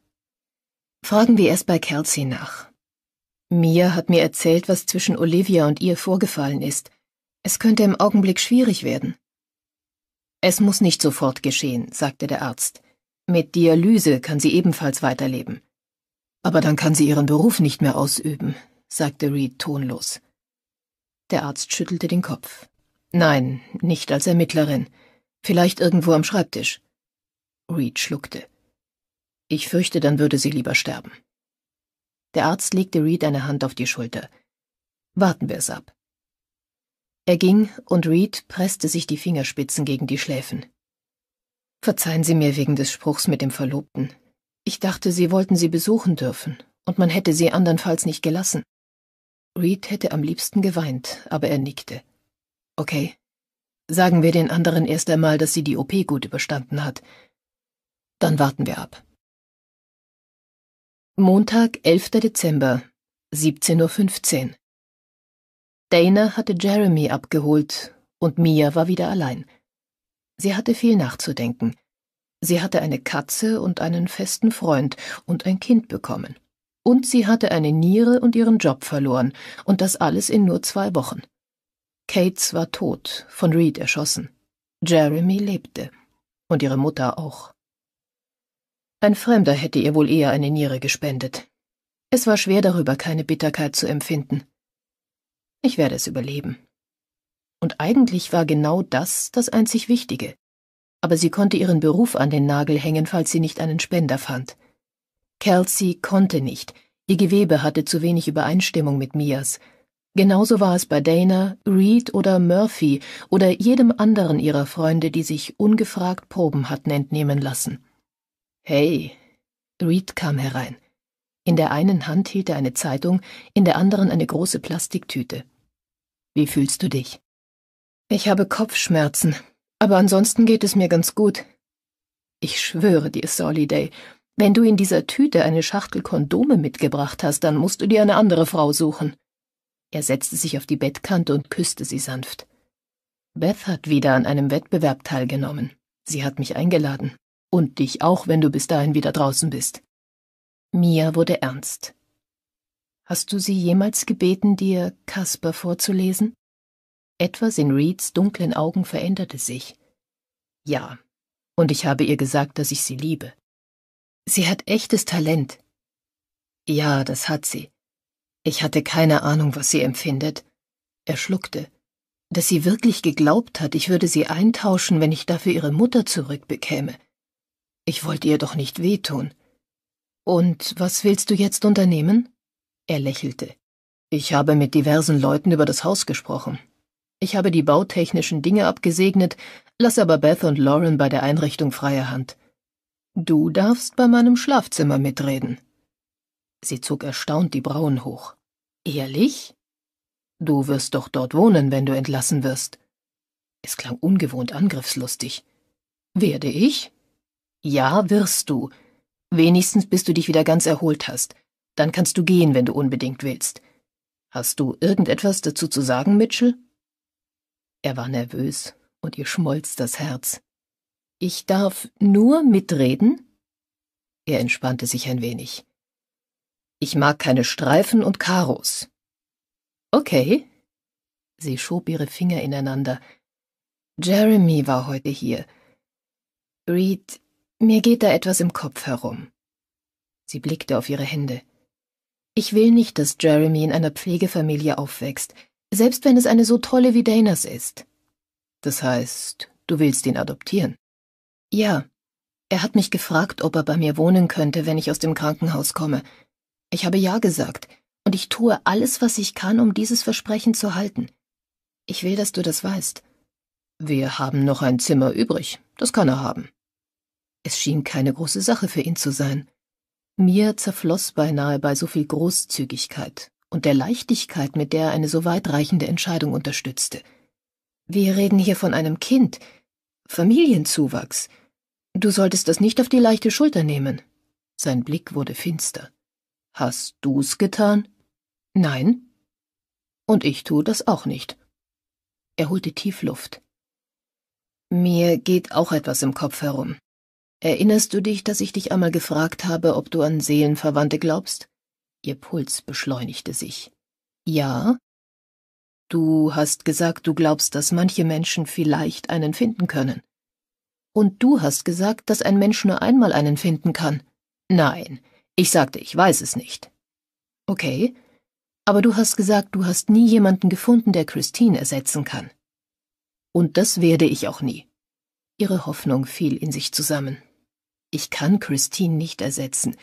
S1: Fragen wir erst bei Kelsey nach. Mia hat mir erzählt, was zwischen Olivia und ihr vorgefallen ist. Es könnte im Augenblick schwierig werden. Es muss nicht sofort geschehen, sagte der Arzt. Mit Dialyse kann sie ebenfalls weiterleben. Aber dann kann sie ihren Beruf nicht mehr ausüben, sagte Reed tonlos. Der Arzt schüttelte den Kopf. Nein, nicht als Ermittlerin. Vielleicht irgendwo am Schreibtisch. Reed schluckte. Ich fürchte, dann würde sie lieber sterben. Der Arzt legte Reed eine Hand auf die Schulter. Warten wir es ab. Er ging, und Reed presste sich die Fingerspitzen gegen die Schläfen. Verzeihen Sie mir wegen des Spruchs mit dem Verlobten, ich dachte, Sie wollten sie besuchen dürfen, und man hätte sie andernfalls nicht gelassen. Reed hätte am liebsten geweint, aber er nickte. Okay. Sagen
S2: wir den anderen erst einmal, dass sie die OP gut überstanden hat. Dann warten wir ab. Montag, 11. Dezember, 17.15 Uhr. Dana hatte Jeremy abgeholt und Mia war wieder
S1: allein. Sie hatte viel nachzudenken. Sie hatte eine Katze und einen festen Freund und ein Kind bekommen. Und sie hatte eine Niere und ihren Job verloren, und das alles in nur zwei Wochen. Cates war tot, von Reed erschossen. Jeremy lebte. Und ihre Mutter auch. Ein Fremder hätte ihr wohl eher eine Niere gespendet. Es war schwer darüber, keine Bitterkeit zu empfinden. Ich werde es überleben. Und eigentlich war genau das das einzig Wichtige aber sie konnte ihren Beruf an den Nagel hängen, falls sie nicht einen Spender fand. Kelsey konnte nicht, ihr Gewebe hatte zu wenig Übereinstimmung mit Mias. Genauso war es bei Dana, Reed oder Murphy oder jedem anderen ihrer Freunde, die sich ungefragt Proben hatten entnehmen lassen. Hey, Reed kam herein. In der einen Hand hielt er eine Zeitung, in der anderen eine große Plastiktüte. Wie fühlst du dich? Ich habe Kopfschmerzen, aber ansonsten geht es mir ganz gut. Ich schwöre dir, Soliday, wenn du in dieser Tüte eine Schachtel Kondome mitgebracht hast, dann musst du dir eine andere Frau suchen. Er setzte sich auf die Bettkante und küsste sie sanft. Beth hat wieder an einem Wettbewerb teilgenommen. Sie hat mich eingeladen. Und dich auch, wenn du bis dahin wieder draußen bist. Mia wurde ernst. Hast du sie jemals gebeten, dir Kasper vorzulesen? Etwas in Reeds dunklen Augen veränderte sich. Ja, und ich habe ihr gesagt, dass ich sie liebe. Sie hat echtes Talent. Ja, das hat sie. Ich hatte keine Ahnung, was sie empfindet. Er schluckte. Dass sie wirklich geglaubt hat, ich würde sie eintauschen, wenn ich dafür ihre Mutter zurückbekäme. Ich wollte ihr doch nicht wehtun. Und was willst du jetzt unternehmen? Er lächelte. Ich habe mit diversen Leuten über das Haus gesprochen. Ich habe die bautechnischen Dinge abgesegnet, lass aber Beth und Lauren bei der Einrichtung freie Hand. Du darfst bei meinem Schlafzimmer mitreden. Sie zog erstaunt die Brauen hoch. Ehrlich? Du wirst doch dort wohnen, wenn du entlassen wirst. Es klang ungewohnt angriffslustig. Werde ich? Ja, wirst du. Wenigstens bis du dich wieder ganz erholt hast. Dann kannst du gehen, wenn du unbedingt willst. Hast du irgendetwas dazu zu sagen, Mitchell? Er war nervös und ihr schmolz das Herz. Ich darf nur mitreden? Er entspannte sich ein wenig. Ich mag keine Streifen und Karos. Okay. Sie schob ihre Finger ineinander. Jeremy war heute hier. Reed, mir geht da etwas im Kopf herum. Sie blickte auf ihre Hände. Ich will nicht, dass Jeremy in einer Pflegefamilie aufwächst. Selbst wenn es eine so tolle wie Danas ist. Das heißt, du willst ihn adoptieren? Ja. Er hat mich gefragt, ob er bei mir wohnen könnte, wenn ich aus dem Krankenhaus komme. Ich habe ja gesagt, und ich tue alles, was ich kann, um dieses Versprechen zu halten. Ich will, dass du das weißt. Wir haben noch ein Zimmer übrig, das kann er haben. Es schien keine große Sache für ihn zu sein. Mir zerfloß beinahe bei so viel Großzügigkeit und der Leichtigkeit, mit der er eine so weitreichende Entscheidung unterstützte. Wir reden hier von einem Kind, Familienzuwachs. Du solltest das nicht auf die leichte Schulter nehmen. Sein Blick wurde finster. Hast du's getan? Nein. Und ich tue das auch nicht. Er holte tief Luft. Mir geht auch etwas im Kopf herum. Erinnerst du dich, dass ich dich einmal gefragt habe, ob du an Seelenverwandte glaubst? Ihr Puls beschleunigte sich. Ja? Du hast gesagt, du glaubst, dass manche Menschen vielleicht einen finden können. Und du hast gesagt, dass ein Mensch nur einmal einen finden kann. Nein, ich sagte, ich weiß es nicht. Okay, aber du hast gesagt, du hast nie jemanden gefunden, der Christine ersetzen kann. Und das werde ich auch nie. Ihre Hoffnung fiel in sich zusammen. Ich kann Christine nicht ersetzen,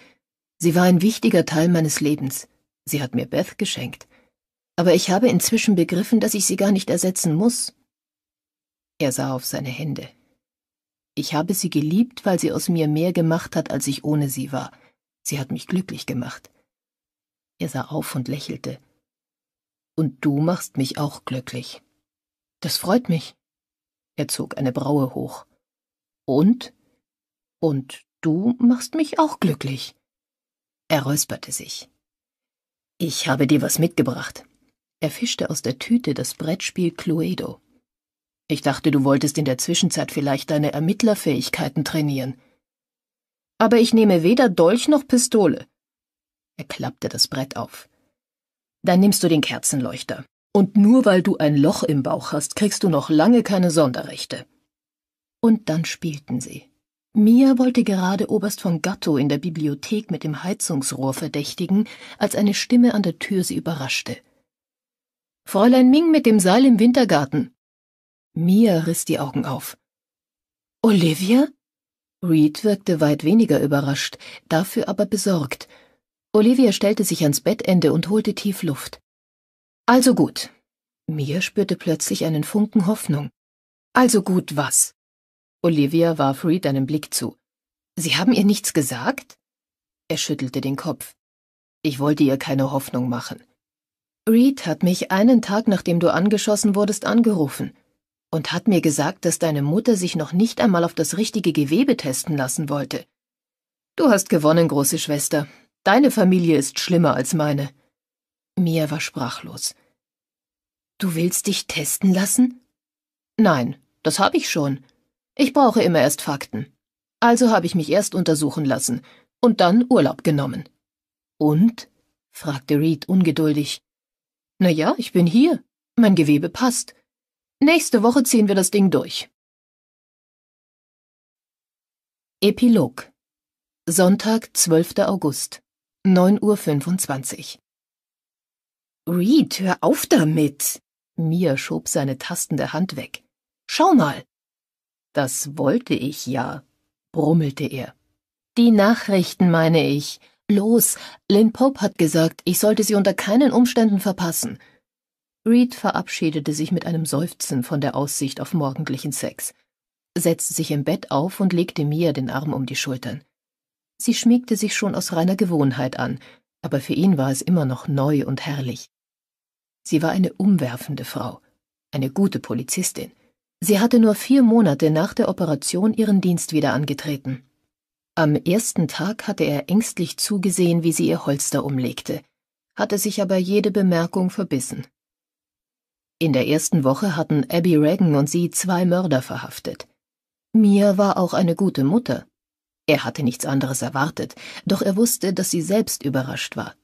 S1: Sie war ein wichtiger Teil meines Lebens. Sie hat mir Beth geschenkt. Aber ich habe inzwischen begriffen, dass ich sie gar nicht ersetzen muss. Er sah auf seine Hände. Ich habe sie geliebt, weil sie aus mir mehr gemacht hat, als ich ohne sie war. Sie hat mich glücklich gemacht. Er sah auf und lächelte. Und du machst mich auch glücklich. Das freut mich. Er zog eine Braue hoch. Und? Und du machst mich auch glücklich. Er räusperte sich. Ich habe dir was mitgebracht. Er fischte aus der Tüte das Brettspiel Cluedo. Ich dachte, du wolltest in der Zwischenzeit vielleicht deine Ermittlerfähigkeiten trainieren. Aber ich nehme weder Dolch noch Pistole. Er klappte das Brett auf. Dann nimmst du den Kerzenleuchter. Und nur weil du ein Loch im Bauch hast, kriegst du noch lange keine Sonderrechte. Und dann spielten sie. Mia wollte gerade Oberst von Gatto in der Bibliothek mit dem Heizungsrohr verdächtigen, als eine Stimme an der Tür sie überraschte. Fräulein Ming mit dem Seil im Wintergarten. Mia riss die Augen auf. Olivia? Reed wirkte weit weniger überrascht, dafür aber besorgt. Olivia stellte sich ans Bettende und holte tief Luft. Also gut. Mia spürte plötzlich einen Funken Hoffnung. Also gut was? Olivia warf Reed einen Blick zu. Sie haben ihr nichts gesagt? Er schüttelte den Kopf. Ich wollte ihr keine Hoffnung machen. Reed hat mich einen Tag nachdem du angeschossen wurdest angerufen und hat mir gesagt, dass deine Mutter sich noch nicht einmal auf das richtige Gewebe testen lassen wollte. Du hast gewonnen, große Schwester. Deine Familie ist schlimmer als meine. Mia war sprachlos. Du willst dich testen lassen? Nein, das habe ich schon. Ich brauche immer erst Fakten. Also habe ich mich erst untersuchen lassen und dann Urlaub genommen. Und? fragte Reed ungeduldig.
S2: Na ja, ich bin hier. Mein Gewebe passt. Nächste Woche ziehen wir das Ding durch. Epilog Sonntag, 12. August, 9.25 Uhr.
S1: Reed, hör auf damit! Mia schob seine tastende Hand weg. Schau mal! Das wollte ich ja, brummelte er. Die Nachrichten meine ich. Los, Lynn Pope hat gesagt, ich sollte sie unter keinen Umständen verpassen. Reed verabschiedete sich mit einem Seufzen von der Aussicht auf morgendlichen Sex, setzte sich im Bett auf und legte Mia den Arm um die Schultern. Sie schmiegte sich schon aus reiner Gewohnheit an, aber für ihn war es immer noch neu und herrlich. Sie war eine umwerfende Frau, eine gute Polizistin. Sie hatte nur vier Monate nach der Operation ihren Dienst wieder angetreten. Am ersten Tag hatte er ängstlich zugesehen, wie sie ihr Holster umlegte, hatte sich aber jede Bemerkung verbissen. In der ersten Woche hatten Abby Reagan und sie zwei Mörder verhaftet. Mia war auch eine gute Mutter. Er hatte nichts anderes erwartet, doch er wusste, dass sie selbst überrascht war.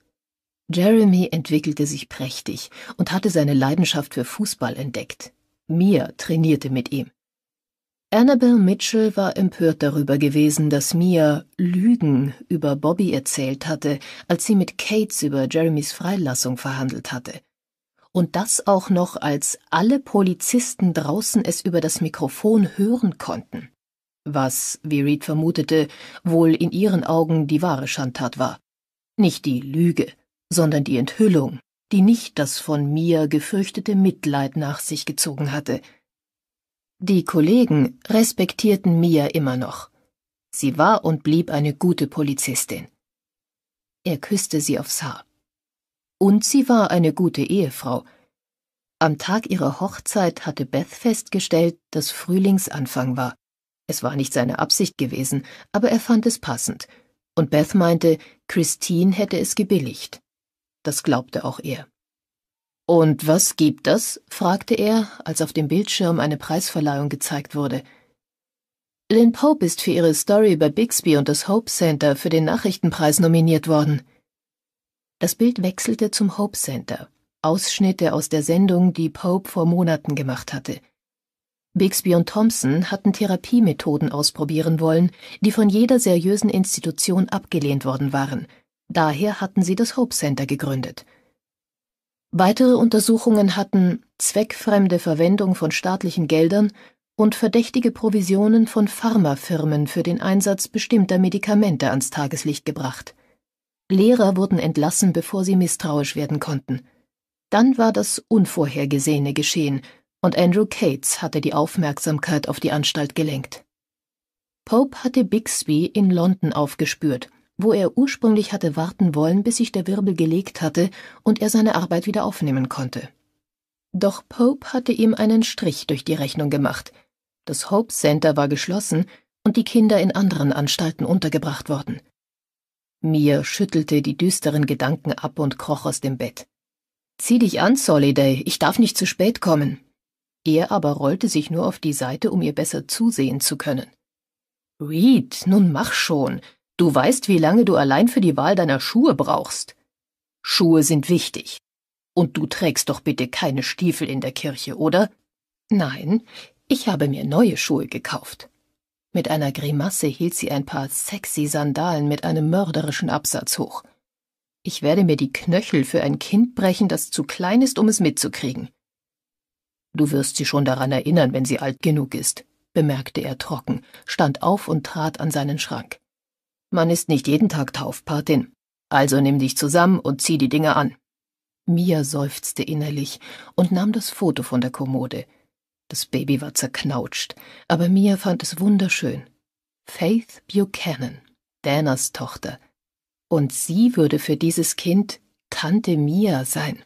S1: Jeremy entwickelte sich prächtig und hatte seine Leidenschaft für Fußball entdeckt. Mia trainierte mit ihm. Annabel Mitchell war empört darüber gewesen, dass Mia Lügen über Bobby erzählt hatte, als sie mit Cates über Jeremys Freilassung verhandelt hatte. Und das auch noch, als alle Polizisten draußen es über das Mikrofon hören konnten. Was, wie Reed vermutete, wohl in ihren Augen die wahre Schandtat war. Nicht die Lüge, sondern die Enthüllung die nicht das von mir gefürchtete Mitleid nach sich gezogen hatte. Die Kollegen respektierten Mia immer noch. Sie war und blieb eine gute Polizistin. Er küsste sie aufs Haar. Und sie war eine gute Ehefrau. Am Tag ihrer Hochzeit hatte Beth festgestellt, dass Frühlingsanfang war. Es war nicht seine Absicht gewesen, aber er fand es passend. Und Beth meinte, Christine hätte es gebilligt das glaubte auch er. Und was gibt das? fragte er, als auf dem Bildschirm eine Preisverleihung gezeigt wurde. Lynn Pope ist für ihre Story über Bixby und das Hope Center für den Nachrichtenpreis nominiert worden. Das Bild wechselte zum Hope Center, Ausschnitte aus der Sendung, die Pope vor Monaten gemacht hatte. Bixby und Thompson hatten Therapiemethoden ausprobieren wollen, die von jeder seriösen Institution abgelehnt worden waren – Daher hatten sie das Hope Center gegründet. Weitere Untersuchungen hatten zweckfremde Verwendung von staatlichen Geldern und verdächtige Provisionen von Pharmafirmen für den Einsatz bestimmter Medikamente ans Tageslicht gebracht. Lehrer wurden entlassen, bevor sie misstrauisch werden konnten. Dann war das Unvorhergesehene geschehen, und Andrew Cates hatte die Aufmerksamkeit auf die Anstalt gelenkt. Pope hatte Bixby in London aufgespürt wo er ursprünglich hatte warten wollen, bis sich der Wirbel gelegt hatte und er seine Arbeit wieder aufnehmen konnte. Doch Pope hatte ihm einen Strich durch die Rechnung gemacht. Das Hope Center war geschlossen und die Kinder in anderen Anstalten untergebracht worden. Mir schüttelte die düsteren Gedanken ab und kroch aus dem Bett. Zieh dich an, Soliday, ich darf nicht zu spät kommen. Er aber rollte sich nur auf die Seite, um ihr besser zusehen zu können. Reed, nun mach schon, Du weißt, wie lange du allein für die Wahl deiner Schuhe brauchst. Schuhe sind wichtig. Und du trägst doch bitte keine Stiefel in der Kirche, oder? Nein, ich habe mir neue Schuhe gekauft. Mit einer Grimasse hielt sie ein paar sexy Sandalen mit einem mörderischen Absatz hoch. Ich werde mir die Knöchel für ein Kind brechen, das zu klein ist, um es mitzukriegen. Du wirst sie schon daran erinnern, wenn sie alt genug ist, bemerkte er trocken, stand auf und trat an seinen Schrank. Man ist nicht jeden Tag Taufpatin. Also nimm dich zusammen und zieh die Dinge an. Mia seufzte innerlich und nahm das Foto von der Kommode. Das Baby war zerknautscht, aber Mia fand es wunderschön. Faith Buchanan, Danas Tochter. Und sie würde für dieses Kind Tante Mia sein.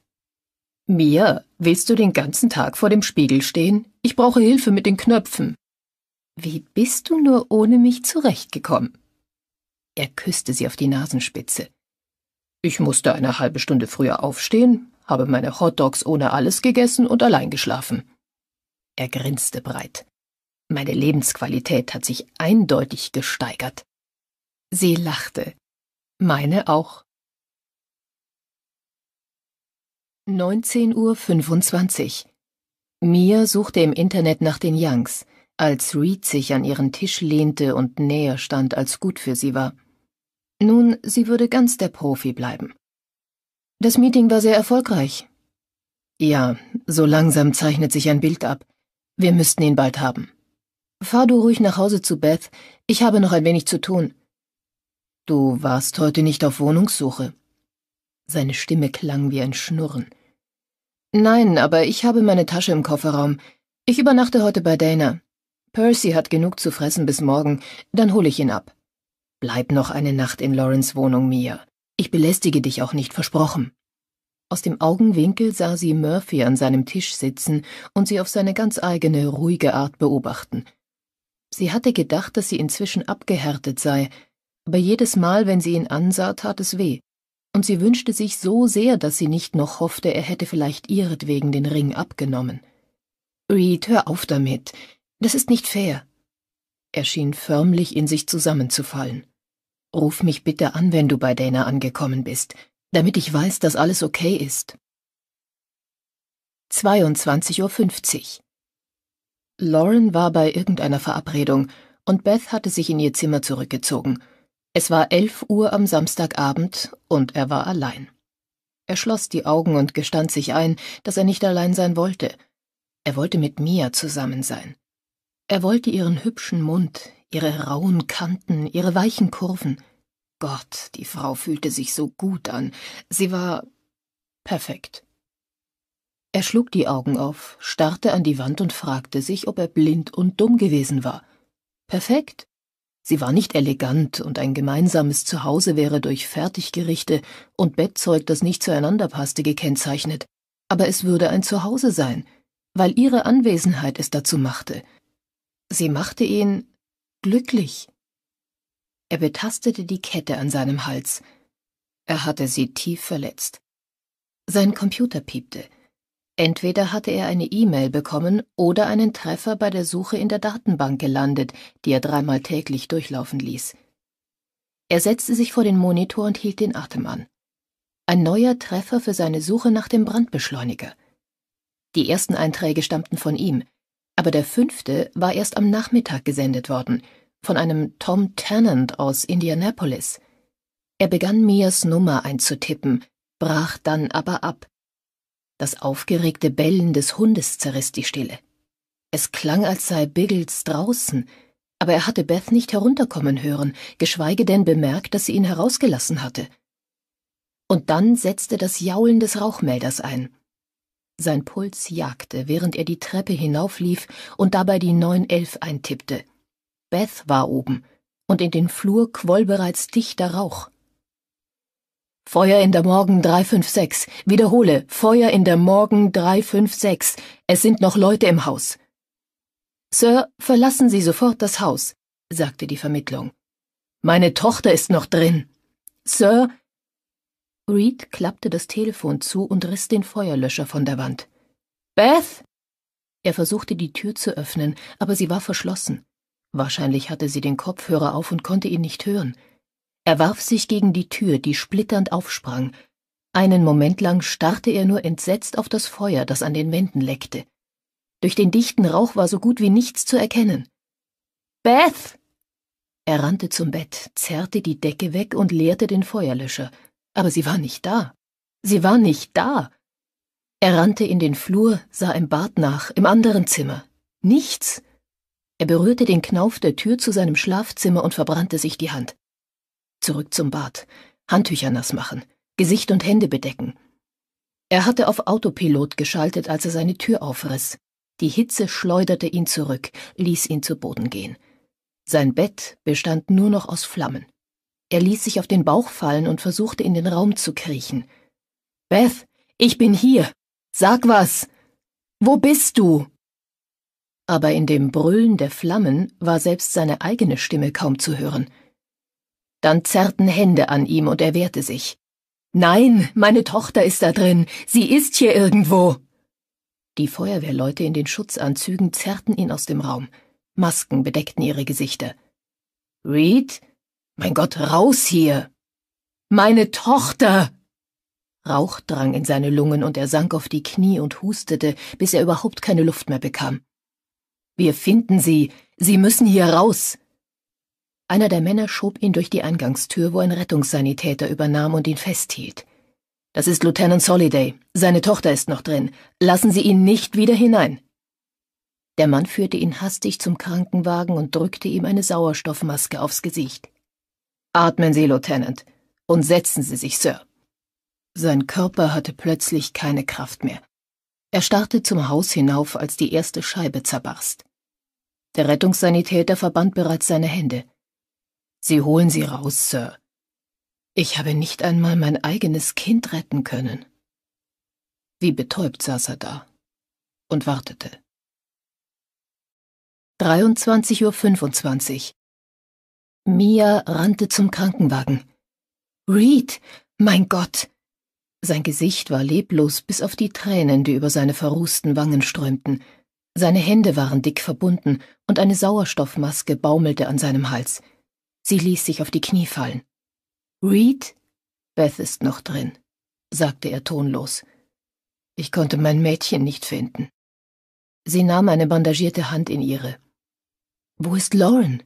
S1: Mia, willst du den ganzen Tag vor dem Spiegel stehen? Ich brauche Hilfe mit den Knöpfen. Wie bist du nur ohne mich zurechtgekommen? Er küsste sie auf die Nasenspitze. Ich musste eine halbe Stunde früher aufstehen, habe meine Hotdogs ohne alles gegessen und allein geschlafen. Er grinste breit. Meine Lebensqualität hat sich eindeutig gesteigert. Sie lachte. Meine auch. 19.25 Uhr. Mia suchte im Internet nach den Youngs, als Reed sich an ihren Tisch lehnte und näher stand, als gut für sie war. Nun, sie würde ganz der Profi bleiben. Das Meeting war sehr erfolgreich. Ja, so langsam zeichnet sich ein Bild ab. Wir müssten ihn bald haben. Fahr du ruhig nach Hause zu Beth, ich habe noch ein wenig zu tun. Du warst heute nicht auf Wohnungssuche. Seine Stimme klang wie ein Schnurren. Nein, aber ich habe meine Tasche im Kofferraum. Ich übernachte heute bei Dana. Percy hat genug zu fressen bis morgen, dann hole ich ihn ab. Bleib noch eine Nacht in Lawrence Wohnung, Mia. Ich belästige dich auch nicht, versprochen. Aus dem Augenwinkel sah sie Murphy an seinem Tisch sitzen und sie auf seine ganz eigene, ruhige Art beobachten. Sie hatte gedacht, dass sie inzwischen abgehärtet sei, aber jedes Mal, wenn sie ihn ansah, tat es weh, und sie wünschte sich so sehr, dass sie nicht noch hoffte, er hätte vielleicht ihretwegen den Ring abgenommen. Reed, hör auf damit. Das ist nicht fair. Er schien förmlich in sich zusammenzufallen. Ruf mich bitte an, wenn du bei Dana angekommen bist, damit ich weiß, dass alles okay ist. 22.50 Uhr Lauren war bei irgendeiner Verabredung und Beth hatte sich in ihr Zimmer zurückgezogen. Es war elf Uhr am Samstagabend und er war allein. Er schloss die Augen und gestand sich ein, dass er nicht allein sein wollte. Er wollte mit Mia zusammen sein. Er wollte ihren hübschen Mund, ihre rauen Kanten, ihre weichen Kurven. Gott, die Frau fühlte sich so gut an. Sie war perfekt. Er schlug die Augen auf, starrte an die Wand und fragte sich, ob er blind und dumm gewesen war. Perfekt. Sie war nicht elegant, und ein gemeinsames Zuhause wäre durch Fertiggerichte und Bettzeug, das nicht zueinander passte, gekennzeichnet. Aber es würde ein Zuhause sein, weil ihre Anwesenheit es dazu machte. Sie machte ihn glücklich. Er betastete die Kette an seinem Hals. Er hatte sie tief verletzt. Sein Computer piepte. Entweder hatte er eine E-Mail bekommen oder einen Treffer bei der Suche in der Datenbank gelandet, die er dreimal täglich durchlaufen ließ. Er setzte sich vor den Monitor und hielt den Atem an. Ein neuer Treffer für seine Suche nach dem Brandbeschleuniger. Die ersten Einträge stammten von ihm aber der fünfte war erst am Nachmittag gesendet worden, von einem Tom Tennant aus Indianapolis. Er begann Mias Nummer einzutippen, brach dann aber ab. Das aufgeregte Bellen des Hundes zerriss die Stille. Es klang, als sei Biggles draußen, aber er hatte Beth nicht herunterkommen hören, geschweige denn bemerkt, dass sie ihn herausgelassen hatte. Und dann setzte das Jaulen des Rauchmelders ein. Sein Puls jagte, während er die Treppe hinauflief und dabei die 911 eintippte. Beth war oben, und in den Flur quoll bereits dichter Rauch. Feuer in der Morgen 356. Wiederhole, Feuer in der Morgen 356. Es sind noch Leute im Haus. Sir, verlassen Sie sofort das Haus, sagte die Vermittlung. Meine Tochter ist noch drin. Sir, Reed klappte das Telefon zu und riss den Feuerlöscher von der Wand. Beth! Er versuchte die Tür zu öffnen, aber sie war verschlossen. Wahrscheinlich hatte sie den Kopfhörer auf und konnte ihn nicht hören. Er warf sich gegen die Tür, die splitternd aufsprang. Einen Moment lang starrte er nur entsetzt auf das Feuer, das an den Wänden leckte. Durch den dichten Rauch war so gut wie nichts zu erkennen. Beth! Er rannte zum Bett, zerrte die Decke weg und leerte den Feuerlöscher, aber sie war nicht da. Sie war nicht da. Er rannte in den Flur, sah im Bad nach, im anderen Zimmer. Nichts. Er berührte den Knauf der Tür zu seinem Schlafzimmer und verbrannte sich die Hand. Zurück zum Bad, Handtücher nass machen, Gesicht und Hände bedecken. Er hatte auf Autopilot geschaltet, als er seine Tür aufriss. Die Hitze schleuderte ihn zurück, ließ ihn zu Boden gehen. Sein Bett bestand nur noch aus Flammen. Er ließ sich auf den Bauch fallen und versuchte in den Raum zu kriechen. Beth, ich bin hier. Sag was. Wo bist du? Aber in dem Brüllen der Flammen war selbst seine eigene Stimme kaum zu hören. Dann zerrten Hände an ihm und er wehrte sich. Nein, meine Tochter ist da drin. Sie ist hier irgendwo. Die Feuerwehrleute in den Schutzanzügen zerrten ihn aus dem Raum. Masken bedeckten ihre Gesichter. Reed? Mein Gott, raus hier! Meine Tochter! Rauch drang in seine Lungen und er sank auf die Knie und hustete, bis er überhaupt keine Luft mehr bekam. Wir finden sie! Sie müssen hier raus! Einer der Männer schob ihn durch die Eingangstür, wo ein Rettungssanitäter übernahm und ihn festhielt. Das ist Lieutenant Soliday. Seine Tochter ist noch drin. Lassen Sie ihn nicht wieder hinein. Der Mann führte ihn hastig zum Krankenwagen und drückte ihm eine Sauerstoffmaske aufs Gesicht. Atmen Sie, Lieutenant, und setzen Sie sich, Sir. Sein Körper hatte plötzlich keine Kraft mehr. Er starrte zum Haus hinauf, als die erste Scheibe zerbarst. Der Rettungssanitäter verband bereits seine Hände. Sie holen sie raus, Sir. Ich habe nicht einmal mein eigenes Kind retten können. Wie betäubt
S2: saß er da und wartete. 23.25 Uhr. Mia rannte zum Krankenwagen.
S1: Reed, mein Gott! Sein Gesicht war leblos bis auf die Tränen, die über seine verrußten Wangen strömten. Seine Hände waren dick verbunden und eine Sauerstoffmaske baumelte an seinem Hals. Sie ließ sich auf die Knie fallen. Reed? Beth ist noch drin, sagte er tonlos. Ich konnte mein Mädchen nicht finden. Sie nahm eine bandagierte Hand in ihre. Wo ist Lauren?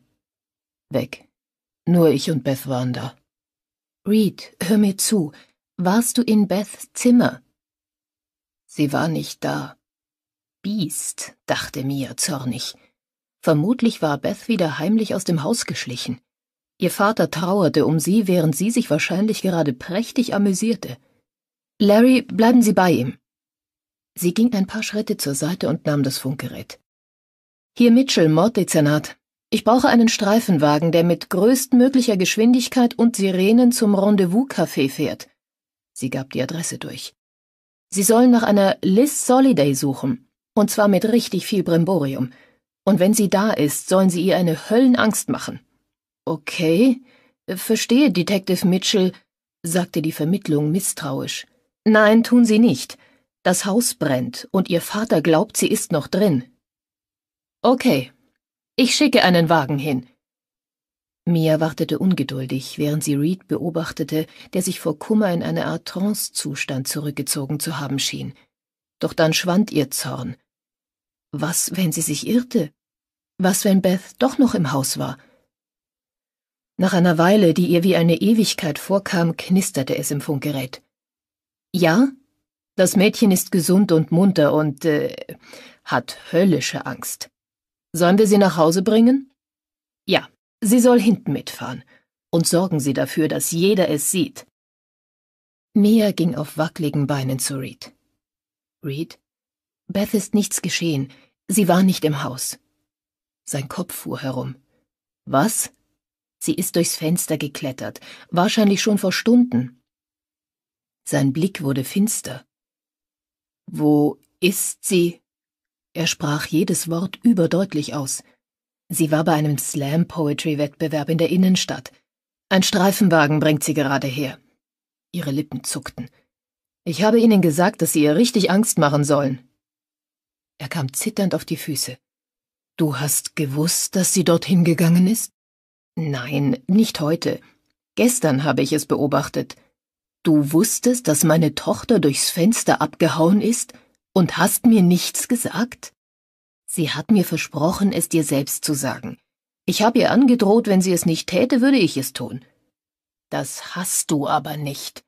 S1: Weg. Nur ich und Beth waren da. Reed, hör mir zu. Warst du in Beths Zimmer? Sie war nicht da. Biest, dachte Mia zornig. Vermutlich war Beth wieder heimlich aus dem Haus geschlichen. Ihr Vater trauerte um sie, während sie sich wahrscheinlich gerade prächtig amüsierte. Larry, bleiben Sie bei ihm. Sie ging ein paar Schritte zur Seite und nahm das Funkgerät. Hier Mitchell, Morddezernat. Ich brauche einen Streifenwagen, der mit größtmöglicher Geschwindigkeit und Sirenen zum Rendezvous-Café fährt. Sie gab die Adresse durch. Sie sollen nach einer Liz Soliday suchen, und zwar mit richtig viel Brimborium. Und wenn sie da ist, sollen sie ihr eine Höllenangst machen. Okay, verstehe, Detective Mitchell, sagte die Vermittlung misstrauisch. Nein, tun Sie nicht. Das Haus brennt, und Ihr Vater glaubt, sie ist noch drin. Okay, ich schicke einen Wagen hin. Mia wartete ungeduldig, während sie Reed beobachtete, der sich vor Kummer in eine Art Trancezustand zurückgezogen zu haben schien. Doch dann schwand ihr Zorn. Was, wenn sie sich irrte? Was, wenn Beth doch noch im Haus war? Nach einer Weile, die ihr wie eine Ewigkeit vorkam, knisterte es im Funkgerät. Ja, das Mädchen ist gesund und munter und äh, hat höllische Angst. Sollen wir sie nach Hause bringen? Ja, sie soll hinten mitfahren. Und sorgen Sie dafür, dass jeder es sieht. Mia ging auf wackligen Beinen zu Reed. Reed? Beth ist nichts geschehen. Sie war nicht im Haus. Sein Kopf fuhr herum. Was? Sie ist durchs Fenster geklettert, wahrscheinlich schon vor Stunden. Sein Blick wurde finster. Wo ist sie? Er sprach jedes Wort überdeutlich aus. Sie war bei einem Slam-Poetry-Wettbewerb in der Innenstadt. Ein Streifenwagen bringt sie gerade her. Ihre Lippen zuckten. Ich habe ihnen gesagt, dass sie ihr richtig Angst machen sollen. Er kam zitternd auf die Füße. Du hast gewusst, dass sie dorthin gegangen ist? Nein, nicht heute. Gestern habe ich es beobachtet. Du wusstest, dass meine Tochter durchs Fenster abgehauen ist? Und hast mir nichts gesagt? Sie hat mir versprochen, es dir selbst zu sagen. Ich habe ihr angedroht, wenn sie es nicht täte, würde ich es tun. Das hast du aber nicht.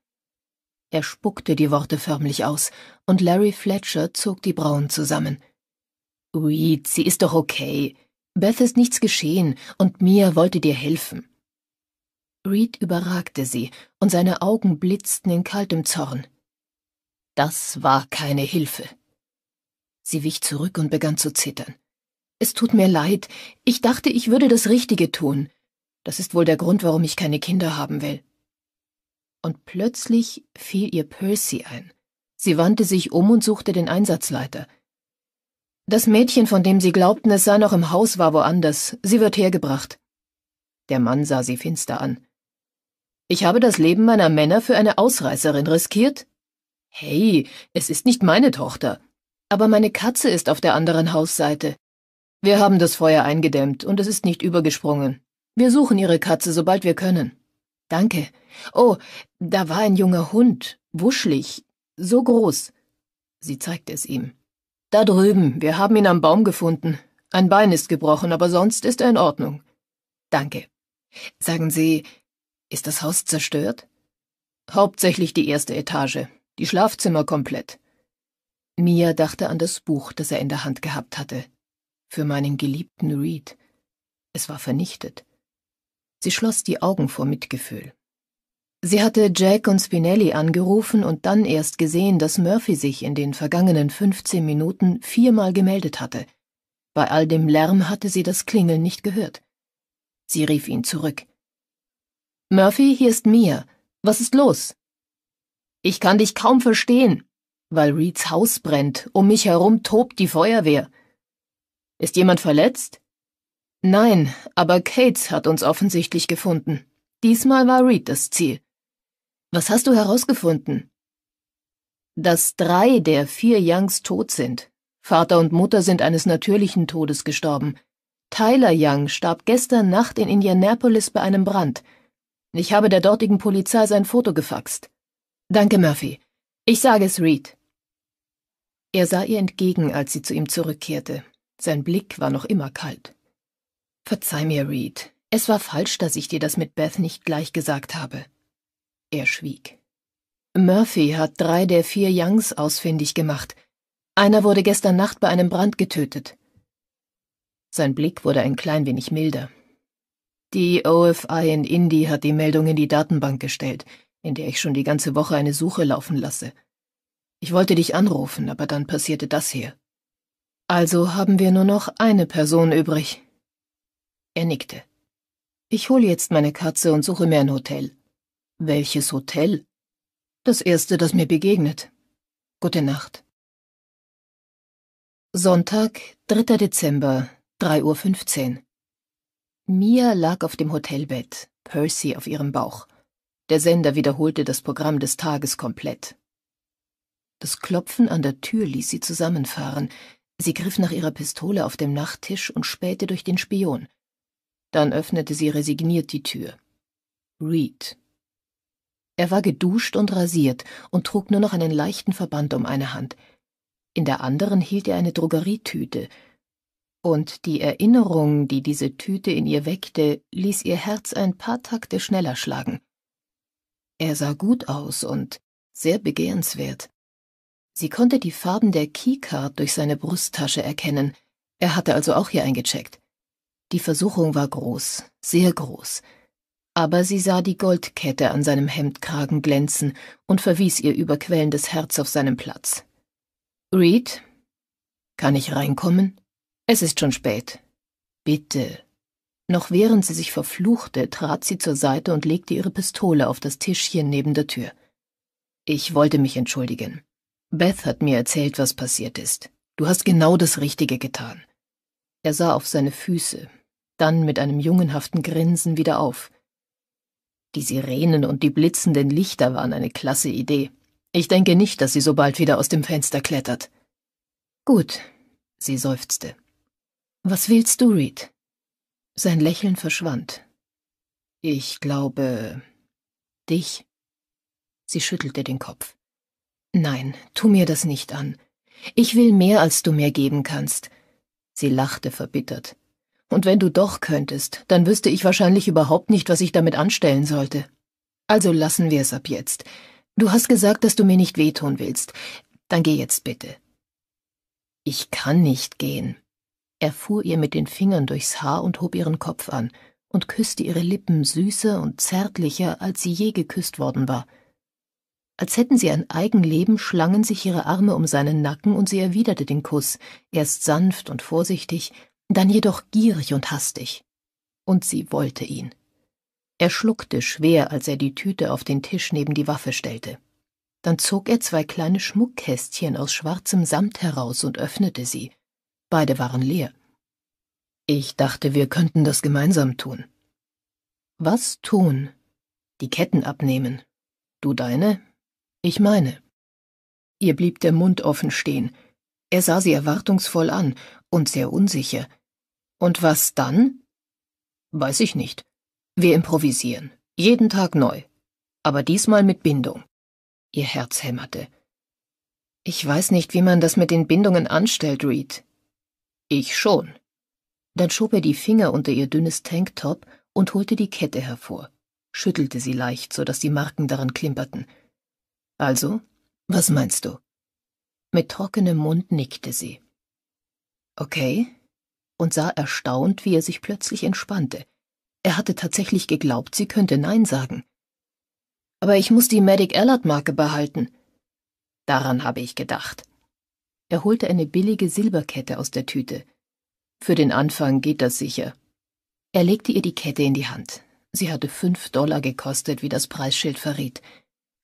S1: Er spuckte die Worte förmlich aus, und Larry Fletcher zog die Brauen zusammen. Reed, sie ist doch okay. Beth ist nichts geschehen, und Mia wollte dir helfen. Reed überragte sie, und seine Augen blitzten in kaltem Zorn. Das war keine Hilfe. Sie wich zurück und begann zu zittern. Es tut mir leid. Ich dachte, ich würde das Richtige tun. Das ist wohl der Grund, warum ich keine Kinder haben will. Und plötzlich fiel ihr Percy ein. Sie wandte sich um und suchte den Einsatzleiter. Das Mädchen, von dem sie glaubten, es sei noch im Haus, war woanders. Sie wird hergebracht. Der Mann sah sie finster an. Ich habe das Leben meiner Männer für eine Ausreißerin riskiert? Hey, es ist nicht meine Tochter. Aber meine Katze ist auf der anderen Hausseite. Wir haben das Feuer eingedämmt und es ist nicht übergesprungen. Wir suchen ihre Katze, sobald wir können. Danke. Oh, da war ein junger Hund, wuschlig, so groß. Sie zeigte es ihm. Da drüben, wir haben ihn am Baum gefunden. Ein Bein ist gebrochen, aber sonst ist er in Ordnung. Danke. Sagen Sie, ist das Haus zerstört? Hauptsächlich die erste Etage, die Schlafzimmer komplett. Mia dachte an das Buch, das er in der Hand gehabt hatte. Für meinen geliebten Reed. Es war vernichtet. Sie schloss die Augen vor Mitgefühl. Sie hatte Jack und Spinelli angerufen und dann erst gesehen, dass Murphy sich in den vergangenen 15 Minuten viermal gemeldet hatte. Bei all dem Lärm hatte sie das Klingeln nicht gehört. Sie rief ihn zurück. Murphy, hier ist Mia. Was ist los? Ich kann dich kaum verstehen, weil Reeds Haus brennt. Um mich herum tobt die Feuerwehr. Ist jemand verletzt? Nein, aber Cates hat uns offensichtlich gefunden. Diesmal war Reed das Ziel. Was hast du herausgefunden? Dass drei der vier Youngs tot sind. Vater und Mutter sind eines natürlichen Todes gestorben. Tyler Young starb gestern Nacht in Indianapolis bei einem Brand. Ich habe der dortigen Polizei sein Foto gefaxt. Danke, Murphy. Ich sage es Reed. Er sah ihr entgegen, als sie zu ihm zurückkehrte. Sein Blick war noch immer kalt. Verzeih mir, Reed. Es war falsch, dass ich dir das mit Beth nicht gleich gesagt habe. Er schwieg. Murphy hat drei der vier Youngs ausfindig gemacht. Einer wurde gestern Nacht bei einem Brand getötet. Sein Blick wurde ein klein wenig milder. Die OFI in Indy hat die Meldung in die Datenbank gestellt, in der ich schon die ganze Woche eine Suche laufen lasse. Ich wollte dich anrufen, aber dann passierte das hier. Also haben wir nur noch eine Person übrig. Er nickte. Ich hole jetzt meine Katze und suche mir ein Hotel.
S2: Welches Hotel? Das erste, das mir begegnet. Gute Nacht. Sonntag, 3. Dezember, 3.15 Uhr.
S1: Mia lag auf dem Hotelbett, Percy auf ihrem Bauch. Der Sender wiederholte das Programm des Tages komplett. Das Klopfen an der Tür ließ sie zusammenfahren. Sie griff nach ihrer Pistole auf dem Nachttisch und spähte durch den Spion. Dann öffnete sie resigniert die Tür. Reed. Er war geduscht und rasiert und trug nur noch einen leichten Verband um eine Hand. In der anderen hielt er eine Drogerietüte. Und die Erinnerung, die diese Tüte in ihr weckte, ließ ihr Herz ein paar Takte schneller schlagen. Er sah gut aus und sehr begehrenswert. Sie konnte die Farben der Keycard durch seine Brusttasche erkennen. Er hatte also auch hier eingecheckt. Die Versuchung war groß, sehr groß. Aber sie sah die Goldkette an seinem Hemdkragen glänzen und verwies ihr überquellendes Herz auf seinem Platz. Reed? Kann ich reinkommen? Es ist schon spät. Bitte. Noch während sie sich verfluchte, trat sie zur Seite und legte ihre Pistole auf das Tischchen neben der Tür. Ich wollte mich entschuldigen. Beth hat mir erzählt, was passiert ist. Du hast genau das Richtige getan. Er sah auf seine Füße, dann mit einem jungenhaften Grinsen wieder auf. Die Sirenen und die blitzenden Lichter waren eine klasse Idee. Ich denke nicht, dass sie so bald wieder aus dem Fenster klettert. Gut, sie seufzte. Was willst du, Reed? Sein Lächeln verschwand. Ich glaube, dich. Sie schüttelte den Kopf. Nein, tu mir das nicht an. Ich will mehr, als du mir geben kannst. Sie lachte verbittert. Und wenn du doch könntest, dann wüsste ich wahrscheinlich überhaupt nicht, was ich damit anstellen sollte. Also lassen wir es ab jetzt. Du hast gesagt, dass du mir nicht wehtun willst. Dann geh jetzt bitte. Ich kann nicht gehen. Er fuhr ihr mit den Fingern durchs Haar und hob ihren Kopf an und küsste ihre Lippen süßer und zärtlicher, als sie je geküsst worden war. Als hätten sie ein Eigenleben, schlangen sich ihre Arme um seinen Nacken und sie erwiderte den Kuss, erst sanft und vorsichtig, dann jedoch gierig und hastig. Und sie wollte ihn. Er schluckte schwer, als er die Tüte auf den Tisch neben die Waffe stellte. Dann zog er zwei kleine Schmuckkästchen aus schwarzem Samt heraus und öffnete sie. Beide waren leer. Ich dachte, wir könnten das gemeinsam tun. Was tun? Die Ketten abnehmen. Du deine, ich meine. Ihr blieb der Mund offen stehen. Er sah sie erwartungsvoll an und sehr unsicher. Und was dann? Weiß ich nicht. Wir improvisieren. Jeden Tag neu. Aber diesmal mit Bindung. Ihr Herz hämmerte. Ich weiß nicht, wie man das mit den Bindungen anstellt, Reed. Ich schon. Dann schob er die Finger unter ihr dünnes Tanktop und holte die Kette hervor, schüttelte sie leicht, so dass die Marken daran klimperten. Also, was meinst du? Mit trockenem Mund nickte sie. Okay, und sah erstaunt, wie er sich plötzlich entspannte. Er hatte tatsächlich geglaubt, sie könnte Nein sagen. Aber ich muss die Medic Alert marke behalten. Daran habe ich gedacht. Er holte eine billige Silberkette aus der Tüte. Für den Anfang geht das sicher. Er legte ihr die Kette in die Hand. Sie hatte fünf Dollar gekostet, wie das Preisschild verriet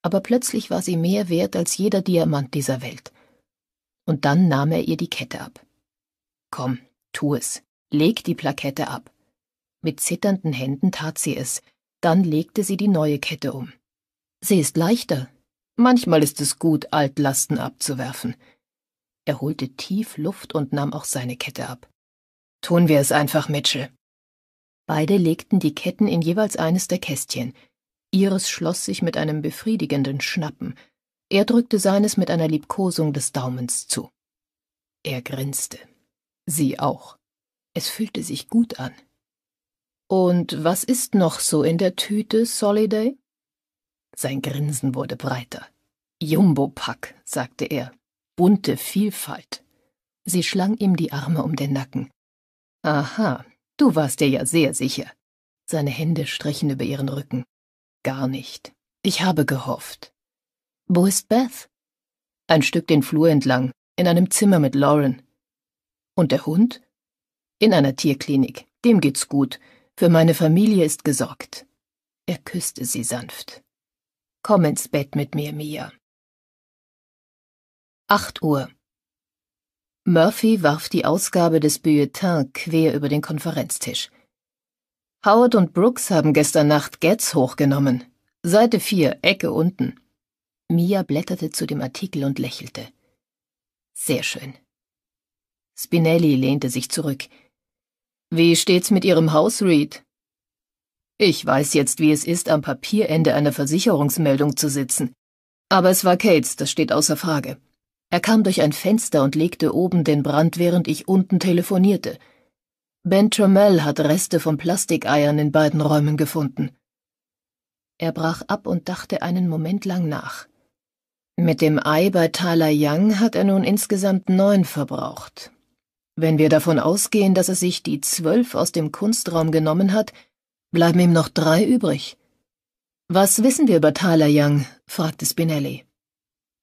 S1: aber plötzlich war sie mehr wert als jeder Diamant dieser Welt. Und dann nahm er ihr die Kette ab. Komm, tu es, leg die Plakette ab. Mit zitternden Händen tat sie es, dann legte sie die neue Kette um. Sie ist leichter. Manchmal ist es gut, Altlasten abzuwerfen. Er holte tief Luft und nahm auch seine Kette ab. Tun wir es einfach, Mitchell. Beide legten die Ketten in jeweils eines der Kästchen, Ihres schloss sich mit einem befriedigenden Schnappen. Er drückte seines mit einer Liebkosung des Daumens zu. Er grinste. Sie auch. Es fühlte sich gut an. Und was ist noch so in der Tüte, Soliday? Sein Grinsen wurde breiter. Jumbo-Pack, sagte er. Bunte Vielfalt. Sie schlang ihm die Arme um den Nacken. Aha, du warst dir ja sehr sicher. Seine Hände strichen über ihren Rücken gar nicht. Ich habe gehofft. Wo ist Beth? Ein Stück den Flur entlang, in einem Zimmer mit Lauren. Und der Hund? In einer Tierklinik. Dem
S2: geht's gut. Für meine Familie ist gesorgt. Er küsste sie sanft. Komm ins Bett mit mir, Mia. Acht Uhr. Murphy warf die Ausgabe des Bulletin quer über den Konferenztisch.
S1: Howard und Brooks haben gestern Nacht Getz hochgenommen. Seite 4, Ecke unten. Mia blätterte zu dem Artikel und lächelte. Sehr schön. Spinelli lehnte sich zurück. Wie steht's mit Ihrem Haus, Reed? Ich weiß jetzt, wie es ist, am Papierende einer Versicherungsmeldung zu sitzen. Aber es war Cates, das steht außer Frage. Er kam durch ein Fenster und legte oben den Brand, während ich unten telefonierte. Ben Tromel hat Reste von Plastikeiern in beiden Räumen gefunden. Er brach ab und dachte einen Moment lang nach. Mit dem Ei bei Thaler Young hat er nun insgesamt neun verbraucht. Wenn wir davon ausgehen, dass er sich die zwölf aus dem Kunstraum genommen hat, bleiben ihm noch drei übrig. Was wissen wir über Thaler Young? fragte Spinelli.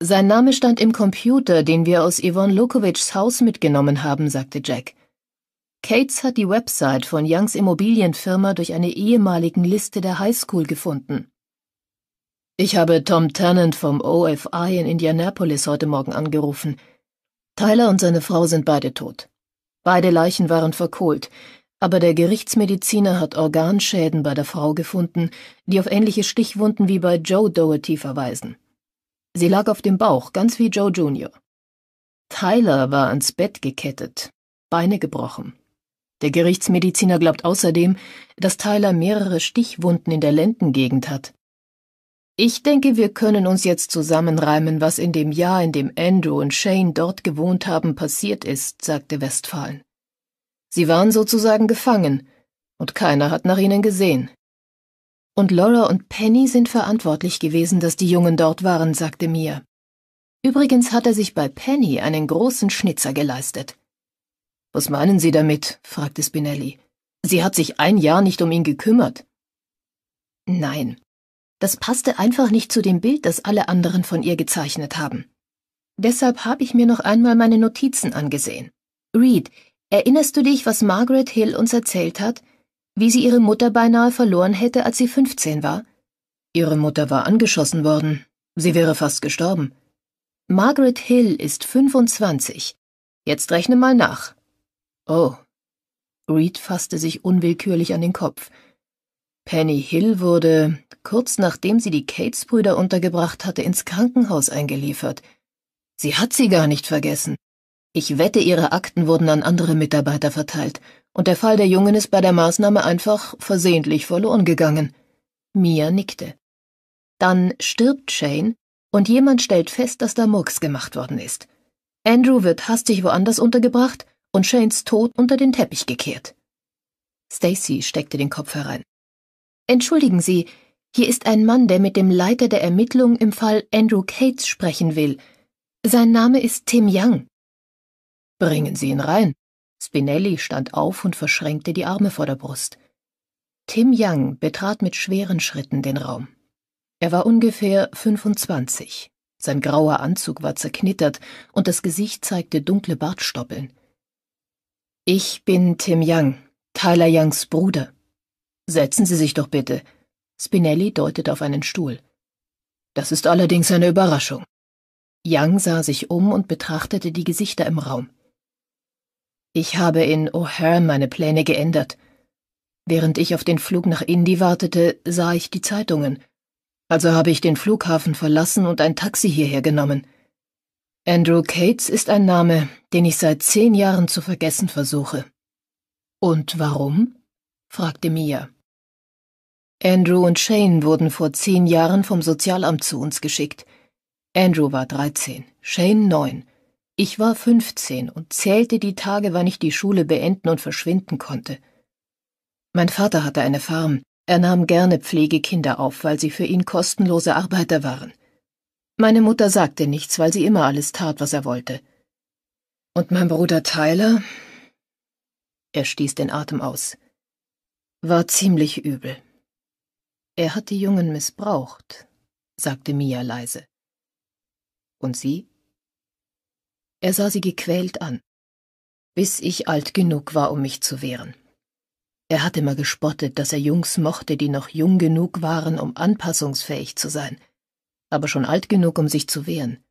S1: Sein Name stand im Computer, den wir aus Yvonne Lukowitschs Haus mitgenommen haben, sagte Jack. Cates hat die Website von Youngs Immobilienfirma durch eine ehemaligen Liste der Highschool gefunden. Ich habe Tom Tennant vom OFI in Indianapolis heute Morgen angerufen. Tyler und seine Frau sind beide tot. Beide Leichen waren verkohlt, aber der Gerichtsmediziner hat Organschäden bei der Frau gefunden, die auf ähnliche Stichwunden wie bei Joe Doherty verweisen. Sie lag auf dem Bauch, ganz wie Joe Jr. Tyler war ans Bett gekettet, Beine gebrochen. Der Gerichtsmediziner glaubt außerdem, dass Tyler mehrere Stichwunden in der Lendengegend hat. Ich denke, wir können uns jetzt zusammenreimen, was in dem Jahr, in dem Andrew und Shane dort gewohnt haben, passiert ist, sagte Westphalen. Sie waren sozusagen gefangen, und keiner hat nach ihnen gesehen. Und Laura und Penny sind verantwortlich gewesen, dass die Jungen dort waren, sagte Mia. Übrigens hat er sich bei Penny einen großen Schnitzer geleistet. Was meinen Sie damit? fragte Spinelli. Sie hat sich ein Jahr nicht um ihn gekümmert. Nein, das passte einfach nicht zu dem Bild, das alle anderen von ihr gezeichnet haben. Deshalb habe ich mir noch einmal meine Notizen angesehen. Reed, erinnerst du dich, was Margaret Hill uns erzählt hat? Wie sie ihre Mutter beinahe verloren hätte, als sie 15 war? Ihre Mutter war angeschossen worden. Sie wäre fast gestorben. Margaret Hill ist 25. Jetzt rechne mal nach. Oh. Reed fasste sich unwillkürlich an den Kopf. Penny Hill wurde, kurz nachdem sie die Cates-Brüder untergebracht hatte, ins Krankenhaus eingeliefert. Sie hat sie gar nicht vergessen. Ich wette, ihre Akten wurden an andere Mitarbeiter verteilt, und der Fall der Jungen ist bei der Maßnahme einfach versehentlich verloren gegangen. Mia nickte. Dann stirbt Shane, und jemand stellt fest, dass da Murks gemacht worden ist. Andrew wird hastig woanders untergebracht, und Shanes Tod unter den Teppich gekehrt. Stacy steckte den Kopf herein. Entschuldigen Sie, hier ist ein Mann, der mit dem Leiter der Ermittlungen im Fall Andrew Cates sprechen will. Sein Name ist Tim Young. Bringen Sie ihn rein. Spinelli stand auf und verschränkte die Arme vor der Brust. Tim Young betrat mit schweren Schritten den Raum. Er war ungefähr 25. Sein grauer Anzug war zerknittert und das Gesicht zeigte dunkle Bartstoppeln. Ich bin Tim Young, Tyler Youngs Bruder. Setzen Sie sich doch bitte. Spinelli deutet auf einen Stuhl. Das ist allerdings eine Überraschung. Young sah sich um und betrachtete die Gesichter im Raum. Ich habe in O'Hare meine Pläne geändert. Während ich auf den Flug nach Indy wartete, sah ich die Zeitungen. Also habe ich den Flughafen verlassen und ein Taxi hierher genommen. Andrew Cates ist ein Name, den ich seit zehn Jahren zu vergessen versuche. Und warum? fragte Mia. Andrew und Shane wurden vor zehn Jahren vom Sozialamt zu uns geschickt. Andrew war dreizehn, Shane neun. Ich war fünfzehn und zählte die Tage, wann ich die Schule beenden und verschwinden konnte. Mein Vater hatte eine Farm. Er nahm gerne Pflegekinder auf, weil sie für ihn kostenlose Arbeiter waren. Meine Mutter sagte nichts, weil sie immer alles tat, was er wollte. Und mein Bruder Tyler? Er stieß den Atem aus. War ziemlich übel. Er hat die Jungen missbraucht, sagte Mia leise. Und sie? Er sah sie gequält an, bis ich alt genug war, um mich zu wehren. Er hat immer gespottet, dass er Jungs mochte, die noch jung genug waren, um anpassungsfähig zu sein – aber schon alt genug, um sich zu wehren.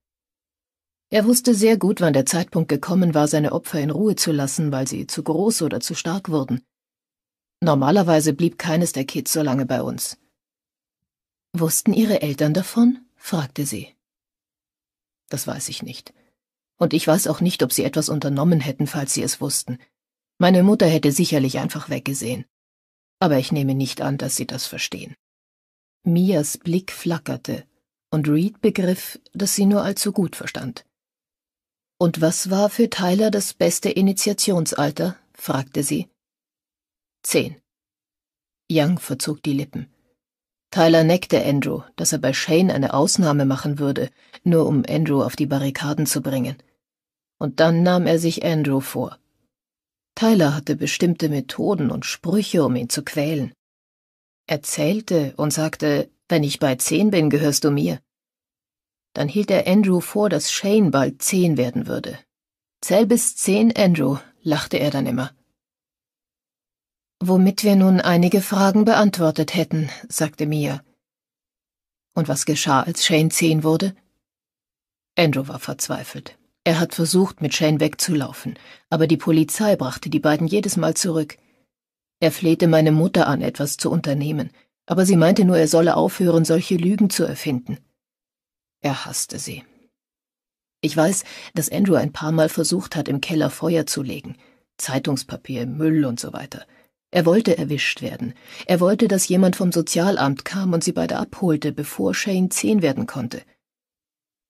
S1: Er wusste sehr gut, wann der Zeitpunkt gekommen war, seine Opfer in Ruhe zu lassen, weil sie zu groß oder zu stark wurden. Normalerweise blieb keines der Kids so lange bei uns. Wussten Ihre Eltern davon? fragte sie. Das weiß ich nicht. Und ich weiß auch nicht, ob sie etwas unternommen hätten, falls sie es wussten. Meine Mutter hätte sicherlich einfach weggesehen. Aber ich nehme nicht an, dass sie das verstehen. Mias Blick flackerte, und Reed begriff, dass sie nur allzu gut verstand. Und was war für Tyler das beste Initiationsalter? fragte sie. Zehn. Young verzog die Lippen. Tyler neckte Andrew, dass er bei Shane eine Ausnahme machen würde, nur um Andrew auf die Barrikaden zu bringen. Und dann nahm er sich Andrew vor. Tyler hatte bestimmte Methoden und Sprüche, um ihn zu quälen. Er zählte und sagte, wenn ich bei zehn bin, gehörst du mir. Dann hielt er Andrew vor, dass Shane bald zehn werden würde. Zähl bis zehn, Andrew, lachte er dann immer. Womit wir nun einige Fragen beantwortet hätten, sagte Mia. Und was geschah, als Shane zehn wurde? Andrew war verzweifelt. Er hat versucht, mit Shane wegzulaufen, aber die Polizei brachte die beiden jedes Mal zurück. Er flehte meine Mutter an, etwas zu unternehmen, aber sie meinte nur, er solle aufhören, solche Lügen zu erfinden. Er hasste sie. Ich weiß, dass Andrew ein paar Mal versucht hat, im Keller Feuer zu legen. Zeitungspapier, Müll und so weiter. Er wollte erwischt werden. Er wollte, dass jemand vom Sozialamt kam und sie beide abholte, bevor Shane zehn werden konnte.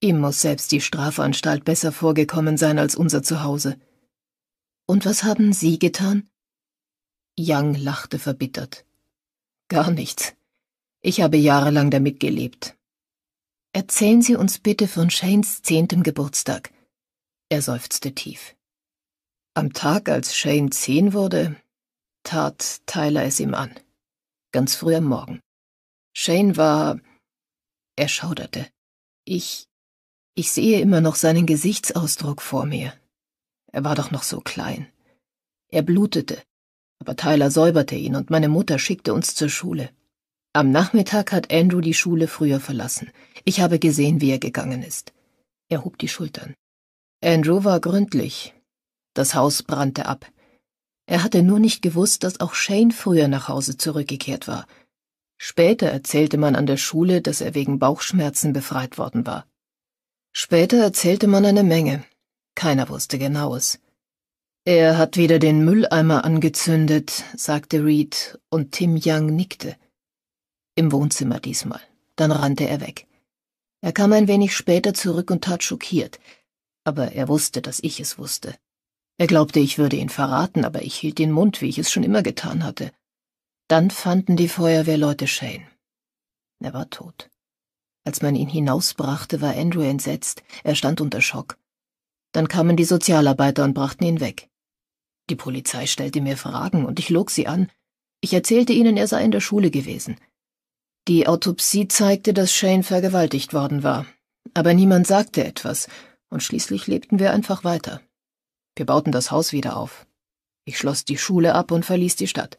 S1: Ihm muss selbst die Strafanstalt besser vorgekommen sein als unser Zuhause. Und was haben Sie getan? Young lachte verbittert. Gar nichts. Ich habe jahrelang damit gelebt. Erzählen Sie uns bitte von Shanes zehntem Geburtstag. Er seufzte tief. Am Tag, als Shane zehn wurde, tat Tyler es ihm an. Ganz früh am Morgen. Shane war. Er
S2: schauderte. Ich. Ich sehe immer noch seinen Gesichtsausdruck vor mir. Er war doch noch so klein. Er blutete aber Tyler säuberte
S1: ihn und meine Mutter schickte uns zur Schule. Am Nachmittag hat Andrew die Schule früher verlassen. Ich habe gesehen, wie er gegangen ist. Er hob die Schultern. Andrew war gründlich. Das Haus brannte ab. Er hatte nur nicht gewusst, dass auch Shane früher nach Hause zurückgekehrt war. Später erzählte man an der Schule, dass er wegen Bauchschmerzen befreit worden war. Später erzählte man eine Menge. Keiner wusste genaues. Er hat wieder den Mülleimer angezündet, sagte Reed, und Tim Young nickte. Im Wohnzimmer diesmal. Dann rannte er weg. Er kam ein wenig später zurück und tat schockiert, aber er wusste, dass ich es wusste. Er glaubte, ich würde ihn verraten, aber ich hielt den Mund, wie ich es schon immer getan hatte. Dann fanden die Feuerwehrleute Shane. Er war tot. Als man ihn hinausbrachte, war Andrew entsetzt, er stand unter Schock. Dann kamen die Sozialarbeiter und brachten ihn weg. Die Polizei stellte mir Fragen und ich log sie an. Ich erzählte ihnen, er sei in der Schule gewesen. Die Autopsie zeigte, dass Shane vergewaltigt worden war. Aber niemand sagte etwas, und schließlich lebten wir einfach weiter. Wir bauten das Haus wieder auf. Ich schloss die Schule ab und verließ die Stadt.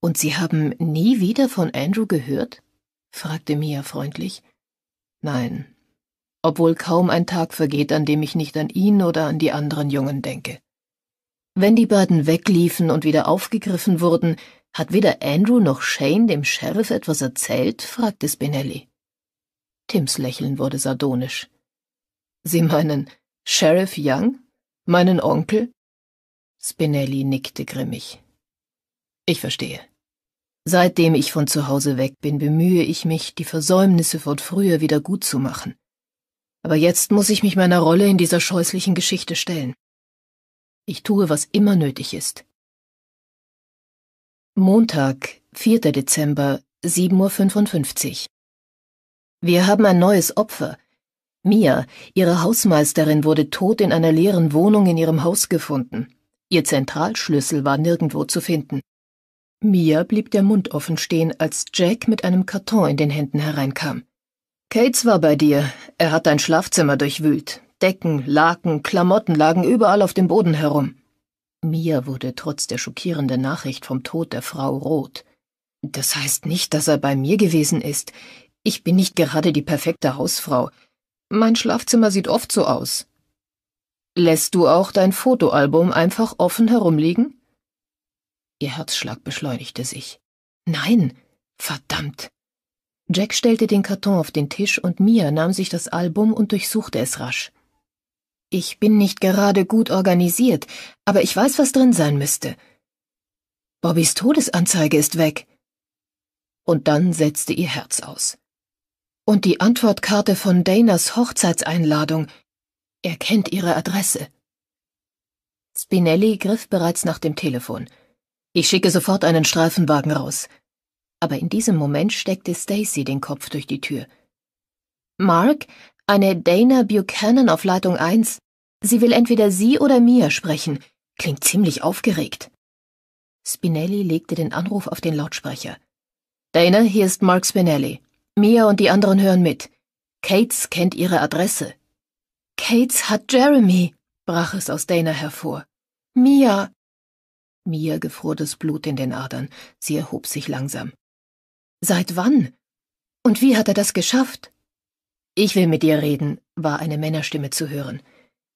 S1: Und Sie haben nie wieder von Andrew gehört? fragte Mia freundlich. Nein, obwohl kaum ein Tag vergeht, an dem ich nicht an ihn oder an die anderen Jungen denke. Wenn die beiden wegliefen und wieder aufgegriffen wurden, hat weder Andrew noch Shane dem Sheriff etwas erzählt? fragte Spinelli. Tims Lächeln wurde sardonisch. Sie meinen Sheriff Young? Meinen Onkel? Spinelli nickte grimmig. Ich verstehe. Seitdem ich von zu Hause weg bin, bemühe ich mich, die Versäumnisse
S2: von früher wieder gut zu machen. Aber jetzt muss ich mich meiner Rolle in dieser scheußlichen Geschichte stellen. Ich tue, was immer nötig ist. Montag, 4. Dezember, 7.55 Uhr.
S1: Wir haben ein neues Opfer. Mia, ihre Hausmeisterin, wurde tot in einer leeren Wohnung in ihrem Haus gefunden. Ihr Zentralschlüssel war nirgendwo zu finden. Mia blieb der Mund offen stehen, als Jack mit einem Karton in den Händen hereinkam. Cates war bei dir. Er hat dein Schlafzimmer durchwühlt. Decken, Laken, Klamotten lagen überall auf dem Boden herum. Mia wurde trotz der schockierenden Nachricht vom Tod der Frau rot. Das heißt nicht, dass er bei mir gewesen ist. Ich bin nicht gerade die perfekte Hausfrau. Mein Schlafzimmer sieht oft so aus. Lässt du auch dein Fotoalbum einfach offen herumliegen? Ihr Herzschlag beschleunigte sich. Nein, verdammt. Jack stellte den Karton auf den Tisch und Mia nahm sich das Album und durchsuchte es rasch. Ich bin nicht gerade gut organisiert, aber ich weiß, was drin sein müsste. Bobbys Todesanzeige ist weg. Und dann setzte ihr Herz aus. Und die Antwortkarte von Danas Hochzeitseinladung. Er kennt ihre Adresse. Spinelli griff bereits nach dem Telefon. Ich schicke sofort einen Streifenwagen raus. Aber in diesem Moment steckte Stacy den Kopf durch die Tür. Mark, eine Dana Buchanan auf Leitung 1. Sie will entweder Sie oder mir sprechen. Klingt ziemlich aufgeregt. Spinelli legte den Anruf auf den Lautsprecher. Dana, hier ist Mark Spinelli. Mia und die anderen hören mit. Cates kennt ihre Adresse. Cates hat Jeremy, brach es aus Dana hervor. Mia! Mia gefror das Blut in den Adern. Sie erhob sich langsam. Seit wann? Und wie hat er das geschafft? Ich will mit dir reden, war eine Männerstimme zu hören.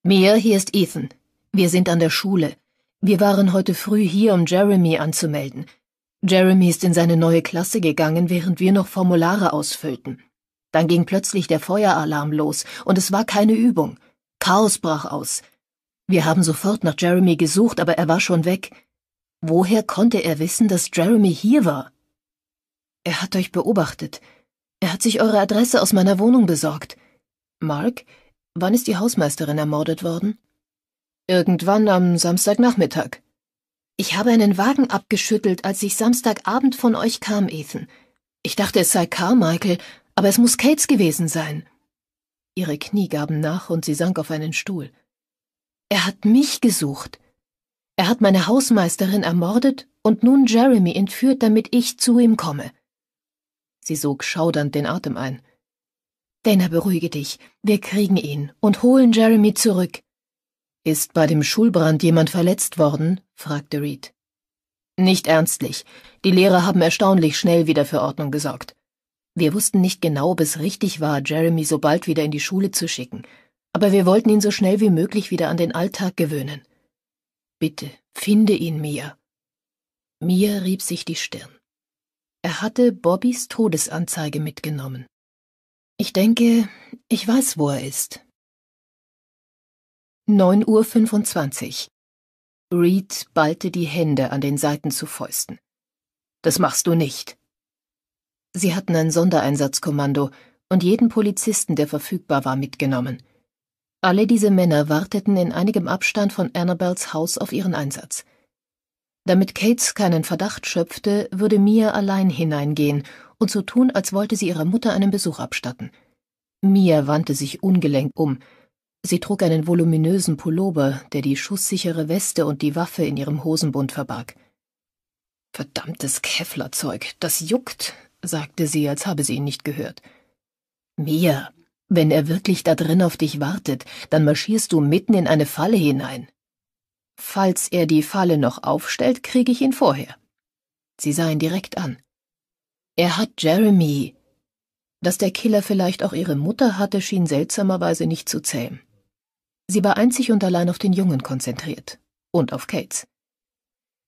S1: Mir, hier ist Ethan. Wir sind an der Schule. Wir waren heute früh hier, um Jeremy anzumelden. Jeremy ist in seine neue Klasse gegangen, während wir noch Formulare ausfüllten. Dann ging plötzlich der Feueralarm los, und es war keine Übung. Chaos brach aus. Wir haben sofort nach Jeremy gesucht, aber er war schon weg. Woher konnte er wissen, dass Jeremy hier war? Er hat euch beobachtet. Er hat sich eure Adresse aus meiner Wohnung besorgt. Mark, wann ist die Hausmeisterin ermordet worden? Irgendwann am Samstagnachmittag. Ich habe einen Wagen abgeschüttelt, als ich Samstagabend von euch kam, Ethan. Ich dachte, es sei Carmichael, aber es muss Kates gewesen sein. Ihre Knie gaben nach und sie sank auf einen Stuhl. Er hat mich gesucht. Er hat meine Hausmeisterin ermordet und nun Jeremy entführt, damit ich zu ihm komme. Sie sog schaudernd den Atem ein. Dana, beruhige dich. Wir kriegen ihn und holen Jeremy zurück. Ist bei dem Schulbrand jemand verletzt worden? fragte Reed. Nicht ernstlich. Die Lehrer haben erstaunlich schnell wieder für Ordnung gesorgt. Wir wussten nicht genau, ob es richtig war, Jeremy so bald wieder in die Schule zu schicken, aber wir wollten ihn so schnell wie möglich wieder an den Alltag gewöhnen. Bitte, finde ihn, Mia. Mia
S2: rieb sich die Stirn. Er hatte Bobbys Todesanzeige mitgenommen. Ich denke, ich weiß, wo er ist. 9.25 Uhr. Reed ballte die Hände an den Seiten zu Fäusten.
S1: Das machst du nicht. Sie hatten ein Sondereinsatzkommando und jeden Polizisten, der verfügbar war, mitgenommen. Alle diese Männer warteten in einigem Abstand von Annabels Haus auf ihren Einsatz. Damit Cates keinen Verdacht schöpfte, würde Mia allein hineingehen und so tun, als wollte sie ihrer Mutter einen Besuch abstatten. Mia wandte sich ungelenk um. Sie trug einen voluminösen Pullover, der die schusssichere Weste und die Waffe in ihrem Hosenbund verbarg. Verdammtes Kevlarzeug, das juckt, sagte sie, als habe sie ihn nicht gehört. Mia, wenn er wirklich da drin auf dich wartet, dann marschierst du mitten in eine Falle hinein. Falls er die Falle noch aufstellt, kriege ich ihn vorher. Sie sah ihn direkt an. Er hat Jeremy. Dass der Killer vielleicht auch ihre Mutter hatte, schien seltsamerweise nicht zu zählen. Sie war einzig und allein auf den Jungen konzentriert. Und auf Kates.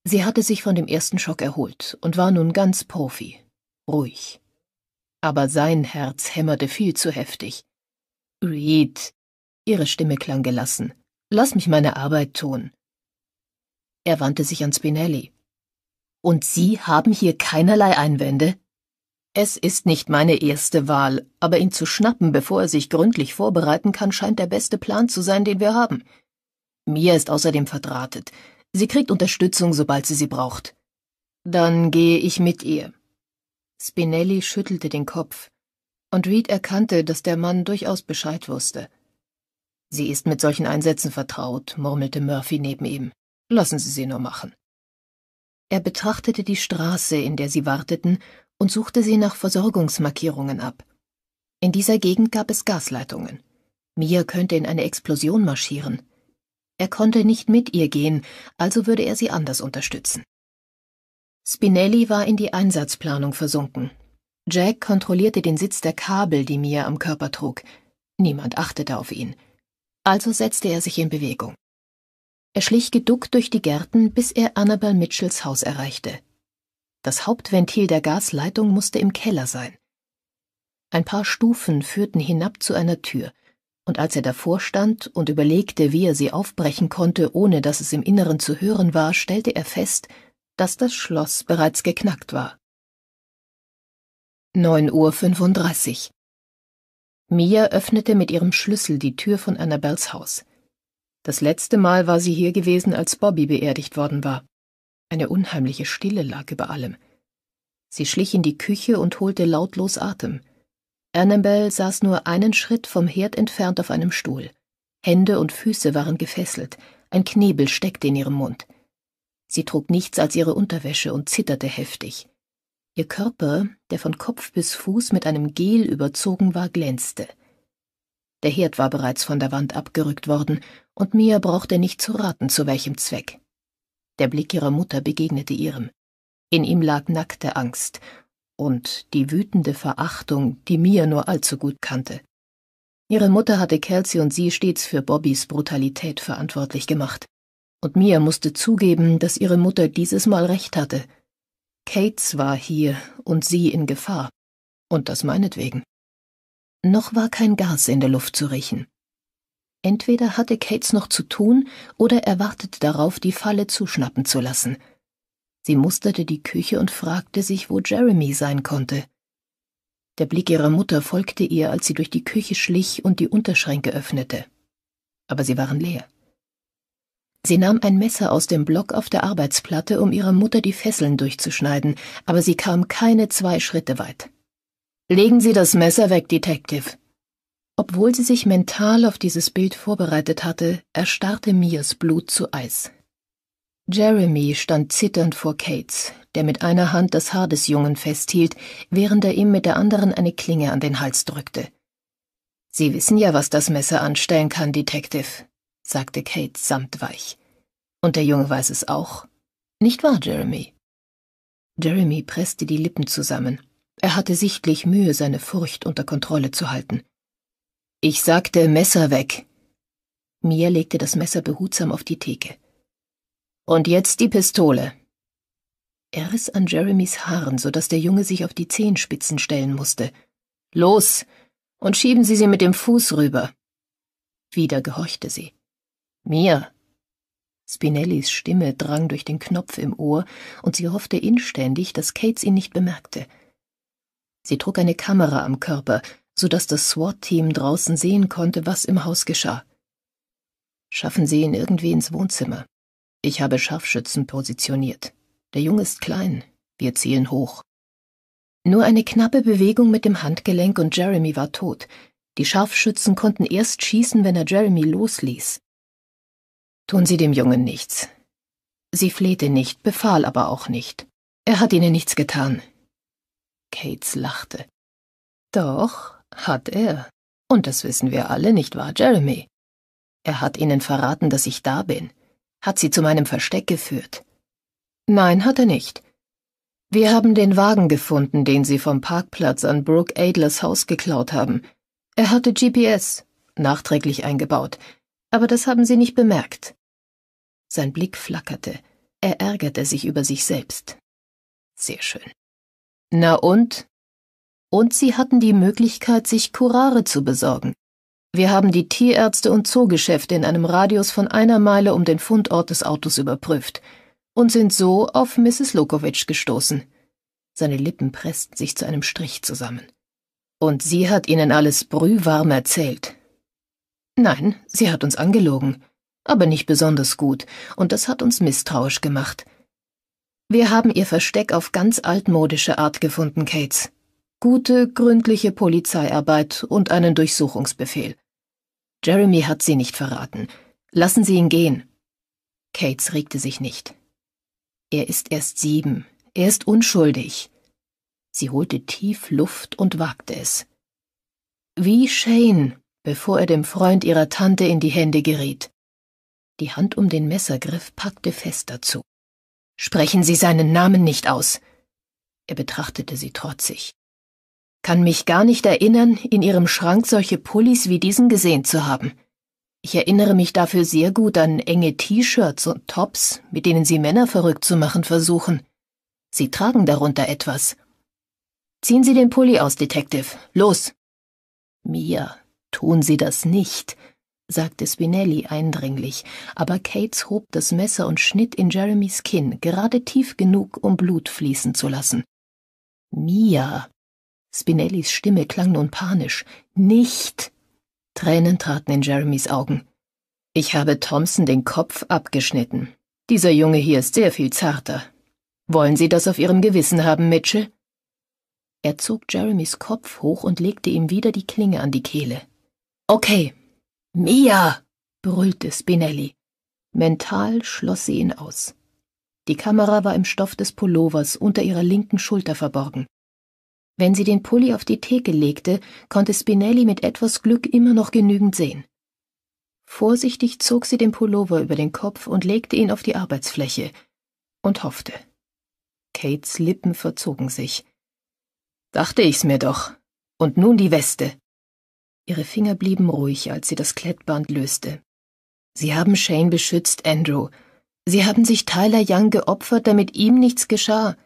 S1: Sie hatte sich von dem ersten Schock erholt und war nun ganz Profi. Ruhig. Aber sein Herz hämmerte viel zu heftig. Reed. Ihre Stimme klang gelassen. Lass mich meine Arbeit tun. Er wandte sich an Spinelli. Und Sie haben hier keinerlei Einwände? Es ist nicht meine erste Wahl, aber ihn zu schnappen, bevor er sich gründlich vorbereiten kann, scheint der beste Plan zu sein, den wir haben. Mia ist außerdem verdrahtet. Sie kriegt Unterstützung, sobald sie sie braucht. Dann gehe ich mit ihr. Spinelli schüttelte den Kopf, und Reed erkannte, dass der Mann durchaus Bescheid wusste. Sie ist mit solchen Einsätzen vertraut, murmelte Murphy neben ihm. Lassen Sie sie nur machen. Er betrachtete die Straße, in der sie warteten, und suchte sie nach Versorgungsmarkierungen ab. In dieser Gegend gab es Gasleitungen. Mia könnte in eine Explosion marschieren. Er konnte nicht mit ihr gehen, also würde er sie anders unterstützen. Spinelli war in die Einsatzplanung versunken. Jack kontrollierte den Sitz der Kabel, die Mia am Körper trug. Niemand achtete auf ihn. Also setzte er sich in Bewegung. Er schlich geduckt durch die Gärten, bis er Annabel Mitchells Haus erreichte. Das Hauptventil der Gasleitung musste im Keller sein. Ein paar Stufen führten hinab zu einer Tür, und als er davor stand und überlegte, wie er sie aufbrechen konnte, ohne dass es im Inneren zu hören war, stellte er fest, dass das Schloss
S2: bereits geknackt war. 9.35 Uhr. Mia öffnete mit ihrem Schlüssel die Tür von Annabels Haus. Das
S1: letzte Mal war sie hier gewesen, als Bobby beerdigt worden war. Eine unheimliche Stille lag über allem. Sie schlich in die Küche und holte lautlos Atem. Annabel saß nur einen Schritt vom Herd entfernt auf einem Stuhl. Hände und Füße waren gefesselt, ein Knebel steckte in ihrem Mund. Sie trug nichts als ihre Unterwäsche und zitterte heftig. Ihr Körper, der von Kopf bis Fuß mit einem Gel überzogen war, glänzte. Der Herd war bereits von der Wand abgerückt worden und Mia brauchte nicht zu raten, zu welchem Zweck. Der Blick ihrer Mutter begegnete ihrem. In ihm lag nackte Angst und die wütende Verachtung, die Mia nur allzu gut kannte. Ihre Mutter hatte Kelsey und sie stets für Bobbys Brutalität verantwortlich gemacht, und Mia musste zugeben, dass ihre Mutter dieses Mal recht hatte. Kates war hier und sie in Gefahr, und das meinetwegen. Noch war kein Gas in der Luft zu riechen. Entweder hatte Kates noch zu tun oder er wartete darauf, die Falle zuschnappen zu lassen. Sie musterte die Küche und fragte sich, wo Jeremy sein konnte. Der Blick ihrer Mutter folgte ihr, als sie durch die Küche schlich und die Unterschränke öffnete. Aber sie waren leer. Sie nahm ein Messer aus dem Block auf der Arbeitsplatte, um ihrer Mutter die Fesseln durchzuschneiden, aber sie kam keine zwei Schritte weit. Legen Sie das Messer weg, Detective, obwohl sie sich mental auf dieses Bild vorbereitet hatte, erstarrte Mias Blut zu Eis. Jeremy stand zitternd vor Kates, der mit einer Hand das Haar des Jungen festhielt, während er ihm mit der anderen eine Klinge an den Hals drückte. Sie wissen ja, was das Messer anstellen kann, Detective, sagte Kate samtweich. Und der Junge weiß es auch. Nicht wahr, Jeremy? Jeremy presste die Lippen zusammen. Er hatte sichtlich Mühe, seine Furcht unter Kontrolle zu halten. Ich sagte Messer weg. Mia legte das Messer behutsam auf die Theke. Und jetzt die Pistole. Er riss an Jeremys Haaren, so dass der Junge sich auf die Zehenspitzen stellen musste. Los! Und schieben Sie sie mit dem Fuß rüber. Wieder gehorchte sie. Mir. Spinellis Stimme drang durch den Knopf im Ohr, und sie hoffte inständig, dass Kates ihn nicht bemerkte. Sie trug eine Kamera am Körper, sodass das SWAT-Team draußen sehen konnte, was im Haus geschah. Schaffen Sie ihn irgendwie ins Wohnzimmer. Ich habe Scharfschützen positioniert. Der Junge ist klein. Wir zielen hoch. Nur eine knappe Bewegung mit dem Handgelenk und Jeremy war tot. Die Scharfschützen konnten erst schießen, wenn er Jeremy losließ. Tun Sie dem Jungen nichts. Sie flehte nicht, befahl aber auch nicht. Er hat Ihnen nichts getan. Kates lachte. Doch, hat er. Und das wissen wir alle, nicht wahr, Jeremy? Er hat ihnen verraten, dass ich da bin. Hat sie zu meinem Versteck geführt. Nein, hat er nicht. Wir haben den Wagen gefunden, den sie vom Parkplatz an Brooke Adlers Haus geklaut haben. Er hatte GPS, nachträglich eingebaut, aber das haben sie nicht
S2: bemerkt. Sein Blick flackerte. Er ärgerte sich über sich selbst. Sehr schön. Na und? Und sie hatten die Möglichkeit,
S1: sich Kurare zu besorgen. Wir haben die Tierärzte und Zoogeschäfte in einem Radius von einer Meile um den Fundort des Autos überprüft und sind so auf Mrs. Lokovic gestoßen. Seine Lippen pressten sich zu einem Strich zusammen. Und sie hat ihnen alles brühwarm erzählt. Nein, sie hat uns angelogen, aber nicht besonders gut, und das hat uns misstrauisch gemacht. Wir haben ihr Versteck auf ganz altmodische Art gefunden, Kates. Gute, gründliche Polizeiarbeit und einen Durchsuchungsbefehl. Jeremy hat sie nicht verraten. Lassen Sie ihn gehen. Kates regte sich nicht. Er ist erst sieben. Er ist unschuldig. Sie holte tief Luft und wagte es. Wie Shane, bevor er dem Freund ihrer Tante in die Hände geriet. Die Hand um den Messergriff packte fest dazu. Sprechen Sie seinen Namen nicht aus. Er betrachtete sie trotzig kann mich gar nicht erinnern, in ihrem Schrank solche Pullis wie diesen gesehen zu haben. Ich erinnere mich dafür sehr gut an enge T-Shirts und Tops, mit denen sie Männer verrückt zu machen versuchen. Sie tragen darunter etwas. Ziehen Sie den Pulli aus, Detective. Los! Mia, tun Sie das nicht, sagte Spinelli eindringlich, aber Cates hob das Messer und schnitt in Jeremys Kinn, gerade tief genug, um Blut fließen zu lassen. Mia, Spinellis Stimme klang nun panisch. Nicht! Tränen traten in Jeremys Augen. Ich habe Thompson den Kopf abgeschnitten. Dieser Junge hier ist sehr viel zarter. Wollen Sie das auf Ihrem Gewissen haben, Mitchell? Er zog Jeremys Kopf hoch und legte ihm wieder die Klinge an die Kehle. Okay. Mia! brüllte Spinelli. Mental schloss sie ihn aus. Die Kamera war im Stoff des Pullovers unter ihrer linken Schulter verborgen. Wenn sie den Pulli auf die Theke legte, konnte Spinelli mit etwas Glück immer noch genügend sehen. Vorsichtig zog sie den Pullover über den Kopf und legte ihn auf die Arbeitsfläche und hoffte. Kates Lippen verzogen sich. Dachte ich's mir doch. Und nun die Weste. Ihre Finger blieben ruhig, als sie das Klettband löste. Sie haben Shane beschützt, Andrew. Sie haben sich Tyler Young geopfert, damit ihm nichts geschah.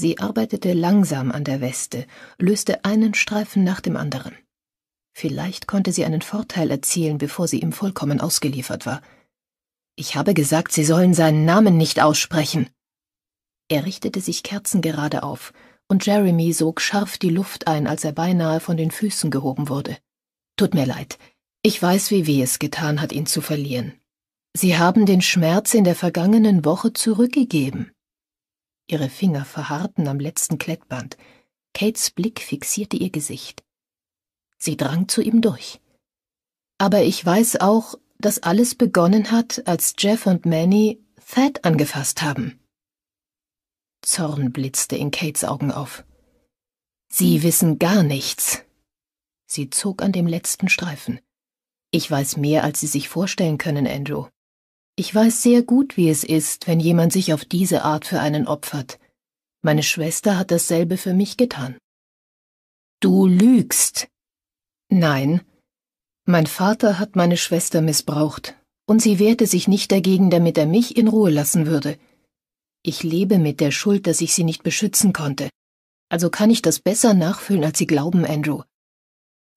S1: Sie arbeitete langsam an der Weste, löste einen Streifen nach dem anderen. Vielleicht konnte sie einen Vorteil erzielen, bevor sie ihm vollkommen ausgeliefert war. Ich habe gesagt, Sie sollen seinen Namen nicht aussprechen. Er richtete sich kerzengerade auf, und Jeremy sog scharf die Luft ein, als er beinahe von den Füßen gehoben wurde. Tut mir leid, ich weiß, wie weh es getan hat, ihn zu verlieren. Sie haben den Schmerz in der vergangenen Woche zurückgegeben. Ihre Finger verharrten am letzten Klettband. Kates Blick fixierte ihr Gesicht. Sie drang zu ihm durch. Aber ich weiß auch, dass alles begonnen hat, als Jeff und Manny Thad angefasst haben. Zorn blitzte in Kates Augen auf. Sie wissen gar nichts. Sie zog an dem letzten Streifen. Ich weiß mehr, als Sie sich vorstellen können, Andrew. Ich weiß sehr gut, wie es ist, wenn jemand sich auf diese Art für einen opfert. Meine Schwester hat dasselbe für mich getan. Du lügst. Nein. Mein Vater hat meine Schwester missbraucht, und sie wehrte sich nicht dagegen, damit er mich in Ruhe lassen würde. Ich lebe mit der Schuld, dass ich sie nicht beschützen konnte. Also kann ich das besser nachfühlen, als Sie glauben, Andrew.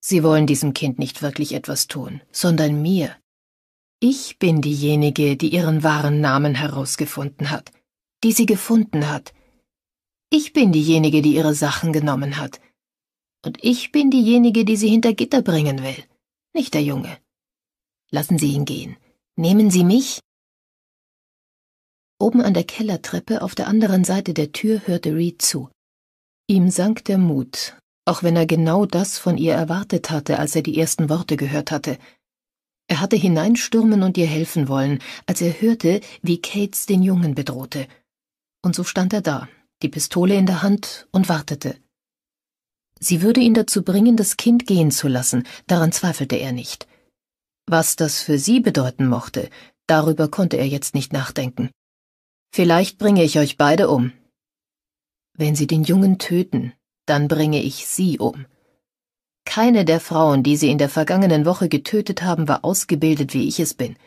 S1: Sie wollen diesem Kind nicht wirklich etwas tun, sondern mir. Ich bin diejenige, die ihren wahren Namen herausgefunden hat, die sie gefunden hat. Ich bin diejenige, die ihre Sachen genommen hat. Und ich bin diejenige, die sie
S2: hinter Gitter bringen will, nicht der Junge. Lassen Sie ihn gehen. Nehmen Sie mich? Oben an der Kellertreppe auf der anderen Seite der Tür hörte Reed zu. Ihm sank der Mut, auch wenn er genau das von ihr
S1: erwartet hatte, als er die ersten Worte gehört hatte – er hatte hineinstürmen und ihr helfen wollen, als er hörte, wie Kates den Jungen bedrohte. Und so stand er da, die Pistole in der Hand, und wartete. Sie würde ihn dazu bringen, das Kind gehen zu lassen, daran zweifelte er nicht. Was das für sie bedeuten mochte, darüber konnte er jetzt nicht nachdenken. Vielleicht bringe ich euch beide um. Wenn sie den Jungen töten, dann bringe ich sie um. Keine der Frauen, die Sie in der vergangenen Woche getötet haben, war ausgebildet, wie ich es bin.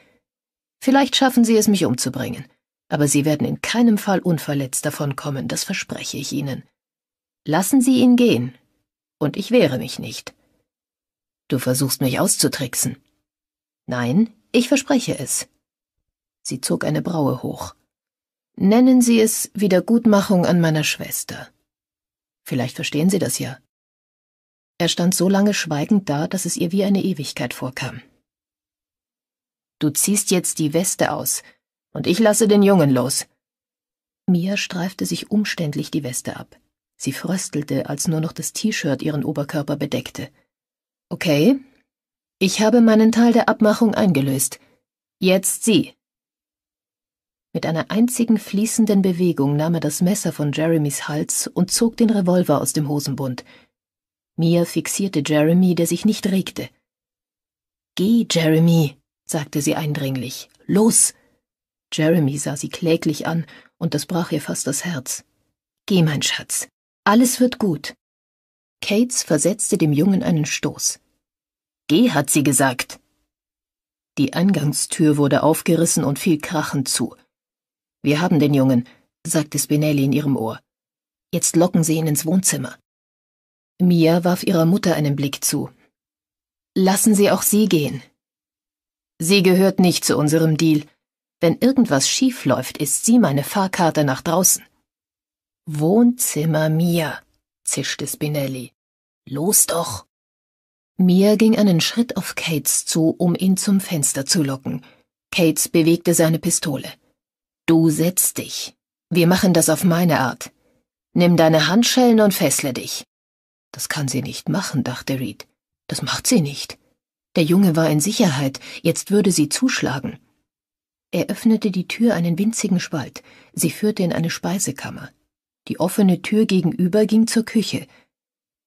S1: Vielleicht schaffen Sie es, mich umzubringen, aber Sie werden in keinem Fall unverletzt davonkommen, das verspreche ich Ihnen. Lassen Sie ihn gehen, und ich wehre mich nicht. Du versuchst mich auszutricksen. Nein, ich verspreche es. Sie zog eine Braue hoch. Nennen Sie es Wiedergutmachung an meiner Schwester. Vielleicht verstehen Sie das ja. Er stand so lange schweigend da, dass es ihr wie eine Ewigkeit vorkam. Du ziehst jetzt die Weste aus, und ich lasse den Jungen los. Mia streifte sich umständlich die Weste ab. Sie fröstelte, als nur noch das T-Shirt ihren Oberkörper bedeckte. Okay, ich habe meinen Teil der Abmachung eingelöst. Jetzt sie. Mit einer einzigen fließenden Bewegung nahm er das Messer von Jeremys Hals und zog den Revolver aus dem Hosenbund – Mia fixierte Jeremy, der sich nicht regte. Geh, Jeremy, sagte sie eindringlich. Los! Jeremy sah sie kläglich an, und das brach ihr fast das Herz. Geh, mein Schatz. Alles wird gut. Kates versetzte dem Jungen einen Stoß. Geh, hat sie gesagt. Die Eingangstür wurde aufgerissen und fiel krachend zu. Wir haben den Jungen, sagte Spinelli in ihrem Ohr. Jetzt locken Sie ihn ins Wohnzimmer. Mia warf ihrer Mutter einen Blick zu. Lassen Sie auch sie gehen. Sie gehört nicht zu unserem Deal. Wenn irgendwas schief läuft, ist sie meine Fahrkarte nach draußen. Wohnzimmer Mia, zischte Spinelli. Los doch. Mia ging einen Schritt auf Kates zu, um ihn zum Fenster zu locken. Kates bewegte seine Pistole. Du setzt dich. Wir machen das auf meine Art. Nimm deine Handschellen und fessle dich. Das kann sie nicht machen, dachte Reed. Das macht sie nicht. Der Junge war in Sicherheit, jetzt würde sie zuschlagen. Er öffnete die Tür einen winzigen Spalt, sie führte in eine Speisekammer. Die offene Tür gegenüber ging zur Küche.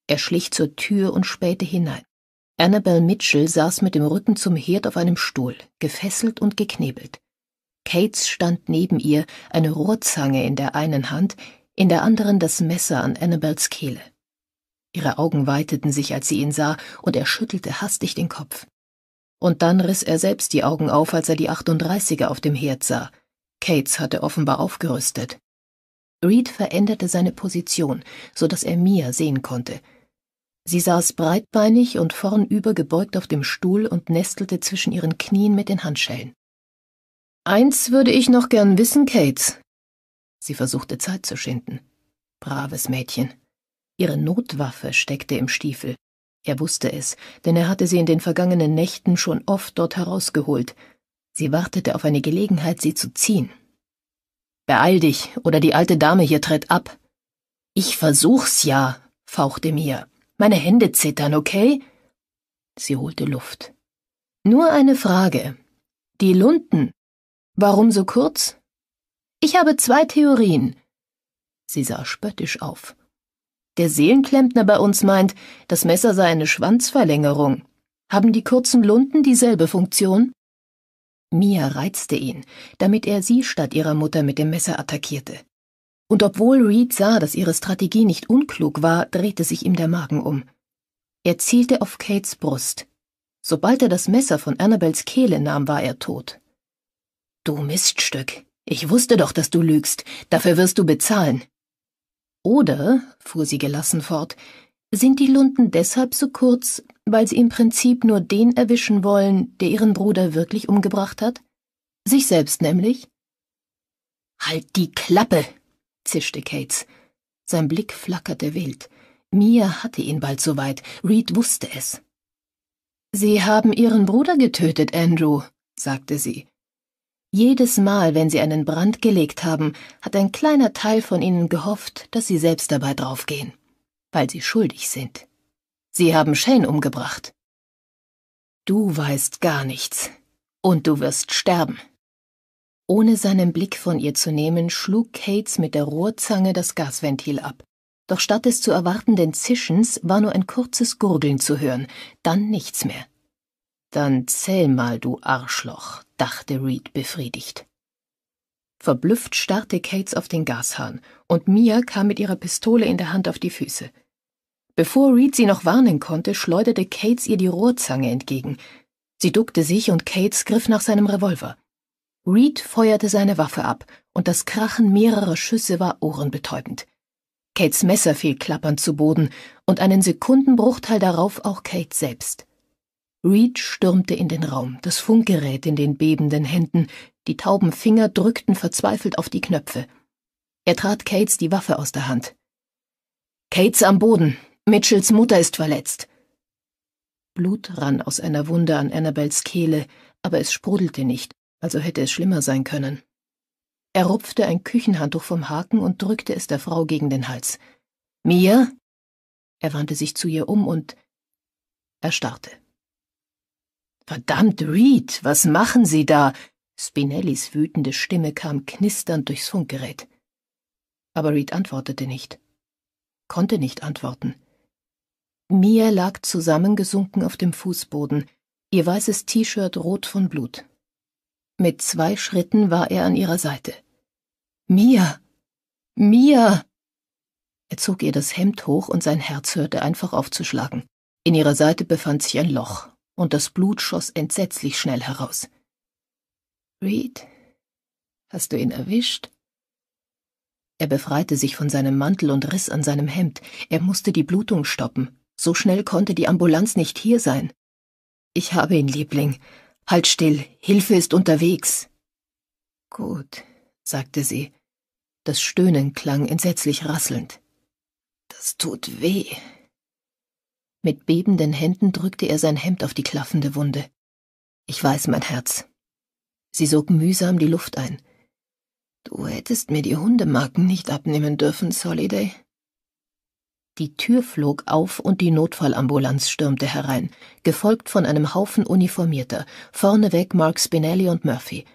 S1: Er schlich zur Tür und spähte hinein. Annabel Mitchell saß mit dem Rücken zum Herd auf einem Stuhl, gefesselt und geknebelt. Cates stand neben ihr, eine Rohrzange in der einen Hand, in der anderen das Messer an Annabels Kehle. Ihre Augen weiteten sich, als sie ihn sah, und er schüttelte hastig den Kopf. Und dann riss er selbst die Augen auf, als er die 38er auf dem Herd sah. Cates hatte offenbar aufgerüstet. Reed veränderte seine Position, so dass er Mia sehen konnte. Sie saß breitbeinig und vornüber gebeugt auf dem Stuhl und nestelte zwischen ihren Knien mit den Handschellen. Eins würde ich noch gern wissen, Cates. Sie versuchte Zeit zu schinden. Braves Mädchen. Ihre Notwaffe steckte im Stiefel. Er wusste es, denn er hatte sie in den vergangenen Nächten schon oft dort herausgeholt. Sie wartete auf eine Gelegenheit, sie zu ziehen. Beeil dich, oder die alte Dame hier tritt ab. Ich versuch's ja, fauchte mir. Meine Hände zittern, okay?
S2: Sie holte Luft.
S1: Nur eine Frage. Die Lunden. Warum so kurz? Ich habe zwei Theorien. Sie sah spöttisch auf. Der Seelenklempner bei uns meint, das Messer sei eine Schwanzverlängerung. Haben die kurzen Lunden dieselbe Funktion? Mia reizte ihn, damit er sie statt ihrer Mutter mit dem Messer attackierte. Und obwohl Reed sah, dass ihre Strategie nicht unklug war, drehte sich ihm der Magen um. Er zielte auf Kates Brust. Sobald er das Messer von Annabels Kehle nahm, war er tot. Du Miststück. Ich wusste doch, dass du lügst. Dafür wirst du bezahlen. Oder, fuhr sie gelassen fort, sind die Lunden deshalb so kurz, weil sie im Prinzip nur den erwischen wollen, der ihren Bruder wirklich umgebracht hat? Sich selbst nämlich? Halt die Klappe! zischte Kates. Sein Blick flackerte wild. Mia hatte ihn bald soweit. Reed wusste es. Sie haben Ihren Bruder getötet, Andrew, sagte sie. Jedes Mal, wenn sie einen Brand gelegt haben, hat ein kleiner Teil von ihnen gehofft, dass sie selbst dabei draufgehen, weil sie schuldig sind. Sie haben Shane umgebracht. Du weißt gar nichts. Und du wirst sterben. Ohne seinen Blick von ihr zu nehmen, schlug Cates mit der Rohrzange das Gasventil ab. Doch statt des zu erwartenden Zischens war nur ein kurzes Gurgeln zu hören, dann nichts mehr. Dann zähl mal, du Arschloch, dachte Reed befriedigt. Verblüfft starrte Cates auf den Gashahn, und Mia kam mit ihrer Pistole in der Hand auf die Füße. Bevor Reed sie noch warnen konnte, schleuderte Cates ihr die Rohrzange entgegen. Sie duckte sich und Cates griff nach seinem Revolver. Reed feuerte seine Waffe ab, und das Krachen mehrerer Schüsse war ohrenbetäubend. Cates Messer fiel klappernd zu Boden, und einen Sekundenbruchteil darauf auch Kate selbst. Reed stürmte in den Raum, das Funkgerät in den bebenden Händen, die tauben Finger drückten verzweifelt auf die Knöpfe. Er trat Cates die Waffe aus der Hand. Cates am Boden. Mitchells Mutter ist verletzt. Blut rann aus einer Wunde an Annabels Kehle, aber es sprudelte nicht, also hätte es schlimmer sein können. Er rupfte ein Küchenhandtuch vom Haken und drückte es der Frau gegen den Hals. Mia? Er wandte sich zu ihr um und erstarrte. Verdammt, Reed, was machen Sie da? Spinellis wütende Stimme kam knisternd durchs Funkgerät. Aber Reed antwortete nicht, konnte nicht antworten. Mia lag zusammengesunken auf dem Fußboden, ihr weißes T-Shirt rot von Blut. Mit zwei Schritten war er an ihrer Seite. Mia! Mia! Er zog ihr das Hemd hoch und sein Herz hörte einfach aufzuschlagen. In ihrer Seite befand sich ein Loch, und das Blut schoss entsetzlich schnell heraus. Reed, hast du ihn erwischt? Er befreite sich von seinem Mantel und riss an seinem Hemd. Er musste die Blutung stoppen. So schnell konnte die Ambulanz nicht hier sein. Ich habe ihn, Liebling. Halt still, Hilfe ist unterwegs. Gut, sagte sie. Das Stöhnen klang entsetzlich rasselnd. Das tut weh, mit bebenden Händen drückte er sein Hemd auf die klaffende Wunde. Ich weiß, mein Herz. Sie sog mühsam die Luft ein. Du hättest mir die Hundemarken nicht abnehmen dürfen, Soliday. Die Tür flog auf und die Notfallambulanz stürmte herein, gefolgt von einem Haufen Uniformierter, vorneweg Mark Spinelli und Murphy.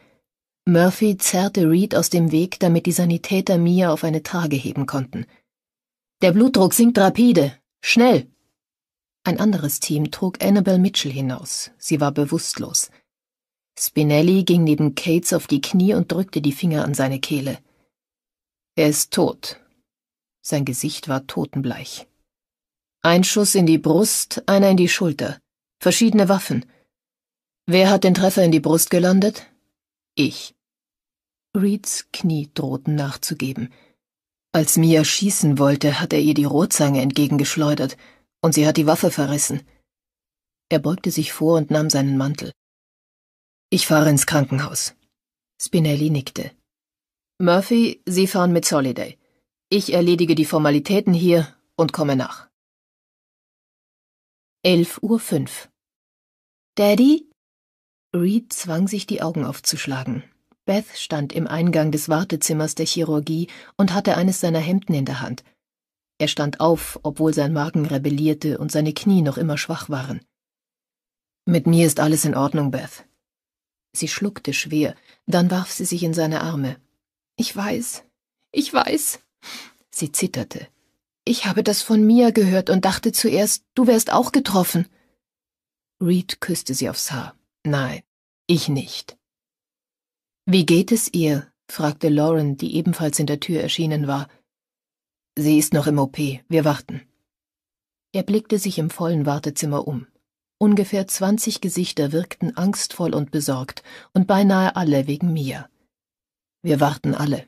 S1: Murphy zerrte Reed aus dem Weg, damit die Sanitäter Mia auf eine Trage heben konnten. Der Blutdruck sinkt rapide. Schnell! Ein anderes Team trug Annabel Mitchell hinaus. Sie war bewusstlos. Spinelli ging neben Cates auf die Knie und drückte die Finger an seine Kehle. Er ist tot. Sein Gesicht war totenbleich. Ein Schuss in die Brust, einer in die Schulter. Verschiedene Waffen. Wer hat den Treffer in die Brust gelandet? Ich. Reeds Knie drohten nachzugeben. Als Mia schießen wollte, hat er ihr die Rohrzange entgegengeschleudert. Und sie hat die Waffe verrissen. Er beugte sich vor und nahm seinen Mantel. Ich fahre ins Krankenhaus.
S2: Spinelli nickte. Murphy, Sie fahren mit Soliday. Ich erledige die Formalitäten hier und komme nach. 11.05 Uhr. Daddy? Reed zwang sich, die Augen aufzuschlagen.
S1: Beth stand im Eingang des Wartezimmers der Chirurgie und hatte eines seiner Hemden in der Hand. Er stand auf, obwohl sein Magen rebellierte und seine Knie noch immer schwach waren. Mit mir ist alles in Ordnung, Beth. Sie schluckte schwer, dann warf sie sich in seine Arme. Ich weiß, ich weiß. Sie zitterte. Ich habe das von Mia gehört und dachte zuerst, du wärst auch getroffen. Reed küsste sie aufs Haar. Nein, ich nicht. Wie geht es ihr? fragte Lauren, die ebenfalls in der Tür erschienen war. Sie ist noch im OP, wir warten. Er blickte sich im vollen Wartezimmer um. Ungefähr zwanzig Gesichter wirkten angstvoll und besorgt, und beinahe alle wegen mir. Wir warten alle.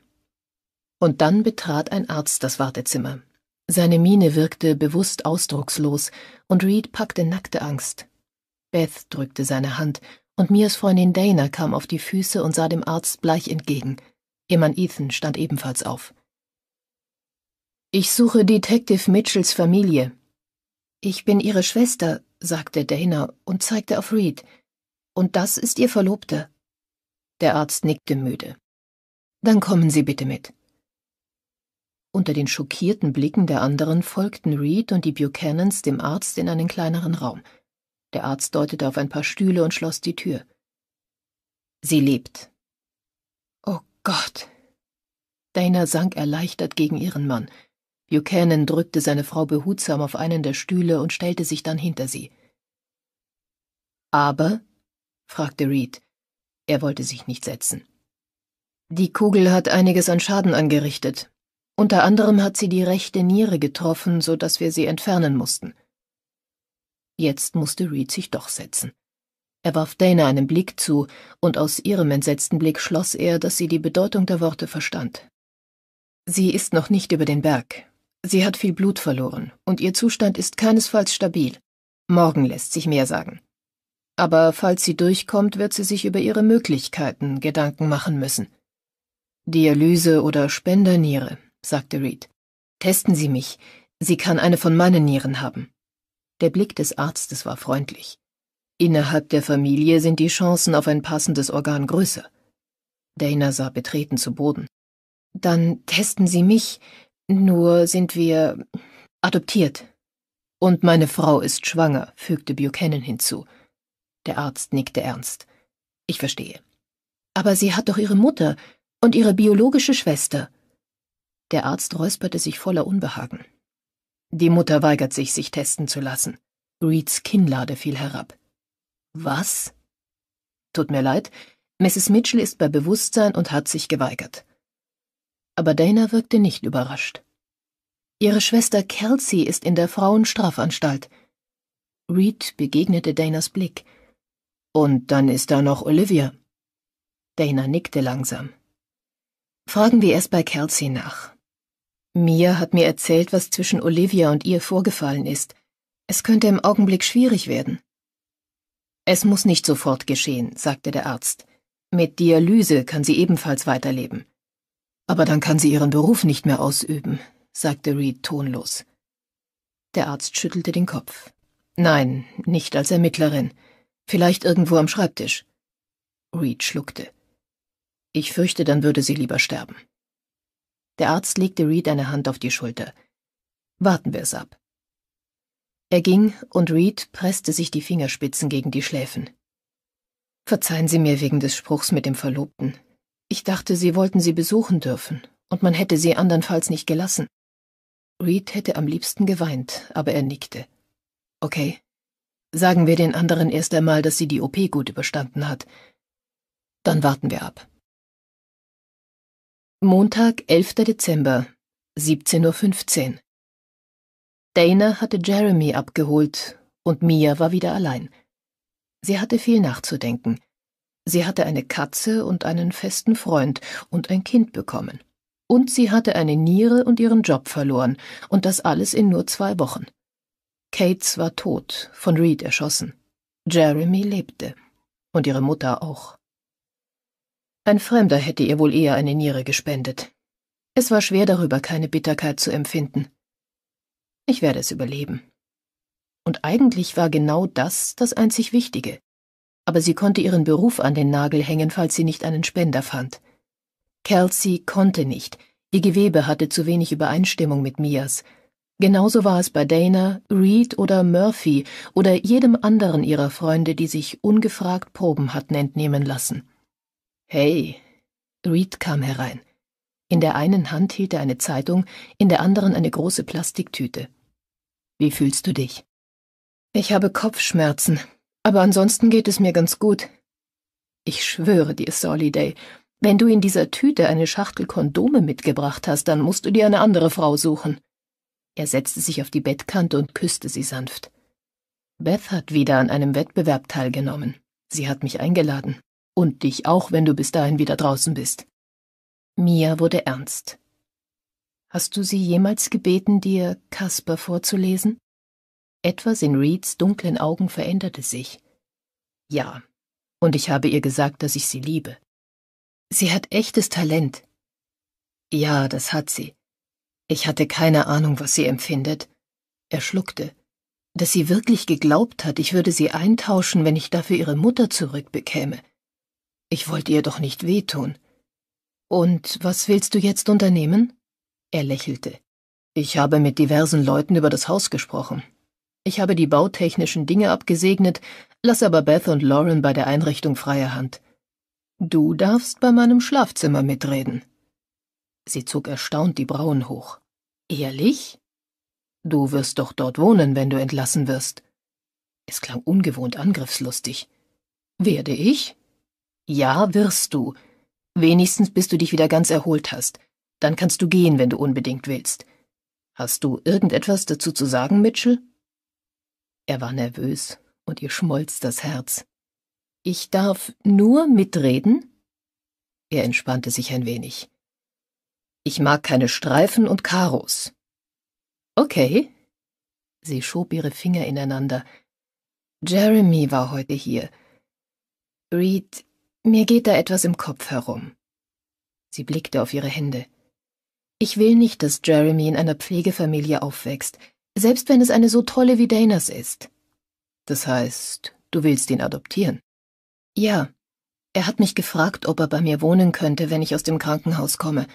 S1: Und dann betrat ein Arzt das Wartezimmer. Seine Miene wirkte bewusst ausdruckslos, und Reed packte nackte Angst. Beth drückte seine Hand, und Mias Freundin Dana kam auf die Füße und sah dem Arzt bleich entgegen. Ihr Mann Ethan stand ebenfalls auf. Ich suche Detective Mitchells Familie. Ich bin ihre Schwester, sagte Dana und zeigte auf Reed. Und das ist ihr Verlobter. Der Arzt nickte müde. Dann kommen Sie bitte mit. Unter den schockierten Blicken der anderen folgten Reed und die Buchanans dem Arzt in einen kleineren Raum. Der Arzt deutete auf ein paar Stühle und schloss die Tür. Sie lebt. Oh Gott. Dana sank erleichtert gegen ihren Mann. Buchanan drückte seine Frau behutsam auf einen der Stühle und stellte sich dann hinter sie. Aber? fragte Reed. Er wollte sich nicht setzen. Die Kugel hat einiges an Schaden angerichtet. Unter anderem hat sie die rechte Niere getroffen, so dass wir sie entfernen mussten. Jetzt musste Reed sich doch setzen. Er warf Dana einen Blick zu, und aus ihrem entsetzten Blick schloss er, dass sie die Bedeutung der Worte verstand. Sie ist noch nicht über den Berg, Sie hat viel Blut verloren und ihr Zustand ist keinesfalls stabil. Morgen lässt sich mehr sagen. Aber falls sie durchkommt, wird sie sich über ihre Möglichkeiten Gedanken machen müssen. Dialyse oder Spenderniere, sagte Reed. Testen Sie mich. Sie kann eine von meinen Nieren haben. Der Blick des Arztes war freundlich. Innerhalb der Familie sind die Chancen auf ein passendes Organ größer. Dana sah betreten zu Boden. Dann testen Sie mich, nur sind wir adoptiert. Und meine Frau ist schwanger, fügte Buchanan hinzu. Der Arzt nickte ernst. Ich verstehe. Aber sie hat doch ihre Mutter und ihre biologische Schwester. Der Arzt räusperte sich voller Unbehagen. Die Mutter weigert sich, sich testen zu lassen. Reeds Kinnlade fiel herab. Was? Tut mir leid, Mrs. Mitchell ist bei Bewusstsein und hat sich geweigert aber Dana wirkte nicht überrascht. Ihre Schwester Kelsey ist in der Frauenstrafanstalt. Reed begegnete Danas Blick. Und dann ist da noch Olivia. Dana nickte langsam. Fragen wir erst bei Kelsey nach. Mia hat mir erzählt, was zwischen Olivia und ihr vorgefallen ist. Es könnte im Augenblick schwierig werden. Es muss nicht sofort geschehen, sagte der Arzt. Mit Dialyse kann sie ebenfalls weiterleben. Aber dann kann sie ihren Beruf nicht mehr ausüben, sagte Reed tonlos. Der Arzt schüttelte den Kopf. Nein, nicht als Ermittlerin. Vielleicht irgendwo am Schreibtisch. Reed schluckte. Ich fürchte, dann würde sie lieber sterben. Der Arzt legte Reed eine Hand auf die Schulter. Warten wir es ab. Er ging, und Reed presste sich die Fingerspitzen gegen die Schläfen. Verzeihen Sie mir wegen des Spruchs mit dem Verlobten, ich dachte, sie wollten sie besuchen dürfen, und man hätte sie andernfalls nicht gelassen. Reed hätte am liebsten geweint, aber er nickte. Okay. Sagen wir den anderen erst einmal, dass sie die OP gut überstanden hat. Dann warten wir ab.
S2: Montag, 11. Dezember, 17.15 Uhr. Dana hatte Jeremy abgeholt und Mia war wieder
S1: allein. Sie hatte viel nachzudenken. Sie hatte eine Katze und einen festen Freund und ein Kind bekommen. Und sie hatte eine Niere und ihren Job verloren, und das alles in nur zwei Wochen. Cates war tot, von Reed erschossen. Jeremy lebte. Und ihre Mutter auch. Ein Fremder hätte ihr wohl eher eine Niere gespendet. Es war schwer darüber, keine Bitterkeit zu empfinden. Ich werde es überleben. Und eigentlich war genau das das einzig Wichtige aber sie konnte ihren Beruf an den Nagel hängen, falls sie nicht einen Spender fand. Kelsey konnte nicht, ihr Gewebe hatte zu wenig Übereinstimmung mit Mias. Genauso war es bei Dana, Reed oder Murphy oder jedem anderen ihrer Freunde, die sich ungefragt Proben hatten entnehmen lassen. Hey, Reed kam herein. In der einen Hand hielt er eine Zeitung, in der anderen eine große Plastiktüte. Wie fühlst du dich? Ich habe Kopfschmerzen, aber ansonsten geht es mir ganz gut. Ich schwöre dir, Soliday, wenn du in dieser Tüte eine Schachtel Kondome mitgebracht hast, dann musst du dir eine andere Frau suchen. Er setzte sich auf die Bettkante und küsste sie sanft. Beth hat wieder an einem Wettbewerb teilgenommen. Sie hat mich eingeladen. Und dich auch, wenn du bis dahin wieder draußen bist. Mia wurde ernst. Hast du sie jemals gebeten, dir Kasper vorzulesen? Etwas in Reeds dunklen Augen veränderte sich. Ja, und ich habe ihr gesagt, dass ich sie liebe. Sie hat echtes Talent. Ja, das hat sie. Ich hatte keine Ahnung, was sie empfindet. Er schluckte. Dass sie wirklich geglaubt hat, ich würde sie eintauschen, wenn ich dafür ihre Mutter zurückbekäme. Ich wollte ihr doch nicht wehtun. Und was willst du jetzt unternehmen? Er lächelte. Ich habe mit diversen Leuten über das Haus gesprochen. Ich habe die bautechnischen Dinge abgesegnet, lasse aber Beth und Lauren bei der Einrichtung freie Hand. Du darfst bei meinem Schlafzimmer mitreden. Sie zog erstaunt die Brauen hoch. Ehrlich? Du wirst doch dort wohnen, wenn du entlassen wirst. Es klang ungewohnt angriffslustig. Werde ich? Ja, wirst du. Wenigstens bis du dich wieder ganz erholt hast. Dann kannst du gehen, wenn du unbedingt willst. Hast du irgendetwas dazu zu sagen, Mitchell? Er war nervös und ihr schmolz das Herz. Ich darf nur mitreden? Er entspannte sich ein wenig. Ich mag keine Streifen und Karos. Okay. Sie schob ihre Finger ineinander. Jeremy war heute hier. Reed, mir geht da etwas im Kopf herum. Sie blickte auf ihre Hände. Ich will nicht, dass Jeremy in einer Pflegefamilie aufwächst. Selbst wenn es eine so tolle wie Danas ist. Das heißt, du willst ihn adoptieren? Ja. Er hat mich gefragt, ob er bei mir wohnen könnte, wenn ich aus dem Krankenhaus komme.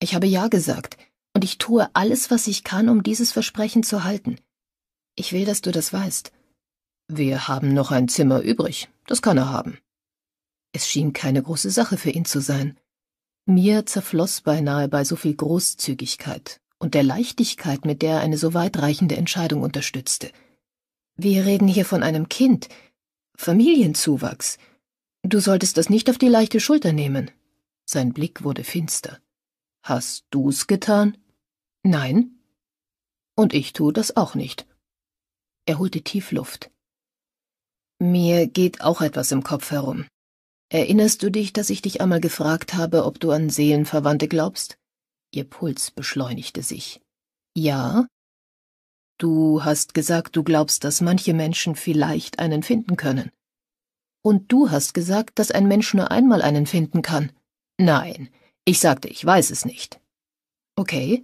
S1: Ich habe ja gesagt, und ich tue alles, was ich kann, um dieses Versprechen zu halten. Ich will, dass du das weißt. Wir haben noch ein Zimmer übrig, das kann er haben. Es schien keine große Sache für ihn zu sein. Mir zerfloß beinahe bei so viel Großzügigkeit, und der Leichtigkeit, mit der er eine so weitreichende Entscheidung unterstützte. Wir reden hier von einem Kind, Familienzuwachs. Du solltest das nicht auf die leichte Schulter nehmen. Sein Blick wurde finster. Hast du's getan? Nein. Und ich tue das auch nicht. Er holte tief Luft. Mir geht auch etwas im Kopf herum. Erinnerst du dich, dass ich dich einmal gefragt habe, ob du an Seelenverwandte glaubst? Ihr Puls beschleunigte sich. Ja? Du hast gesagt, du glaubst, dass manche Menschen vielleicht einen finden können. Und du hast gesagt, dass ein Mensch nur einmal einen finden kann. Nein, ich sagte, ich weiß es nicht. Okay,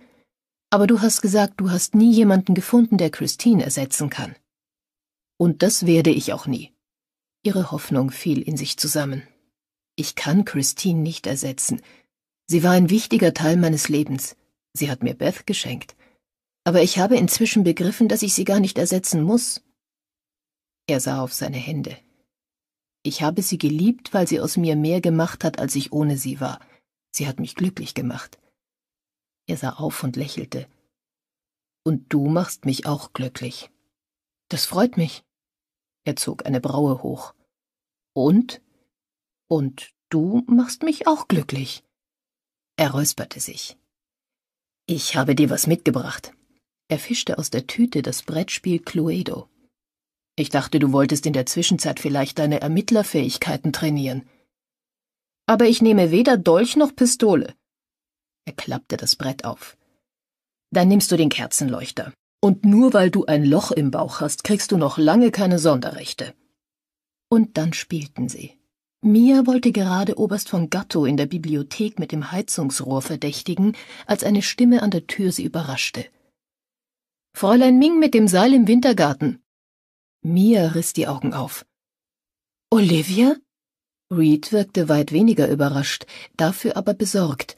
S1: aber du hast gesagt, du hast nie jemanden gefunden, der Christine ersetzen kann. Und das werde ich auch nie. Ihre Hoffnung fiel in sich zusammen. Ich kann Christine nicht ersetzen, Sie war ein wichtiger Teil meines Lebens. Sie hat mir Beth geschenkt. Aber ich habe inzwischen begriffen, dass ich sie gar nicht ersetzen muss. Er sah auf seine Hände. Ich habe sie geliebt, weil sie aus mir mehr gemacht hat, als ich ohne sie war. Sie hat mich glücklich gemacht. Er sah auf und lächelte. Und du machst mich auch glücklich. Das freut mich. Er zog eine Braue hoch. Und? Und du machst mich auch glücklich. Er räusperte sich. Ich habe dir was mitgebracht. Er fischte aus der Tüte das Brettspiel Cluedo. Ich dachte, du wolltest in der Zwischenzeit vielleicht deine Ermittlerfähigkeiten trainieren. Aber ich nehme weder Dolch noch Pistole. Er klappte das Brett auf. Dann nimmst du den Kerzenleuchter. Und nur weil du ein Loch im Bauch hast, kriegst du noch lange keine Sonderrechte. Und dann spielten sie. Mia wollte gerade Oberst von Gatto in der Bibliothek mit dem Heizungsrohr verdächtigen, als eine Stimme an der Tür sie überraschte. Fräulein Ming mit dem Seil im Wintergarten. Mia riss die Augen auf. Olivia? Reed wirkte weit weniger überrascht, dafür aber besorgt.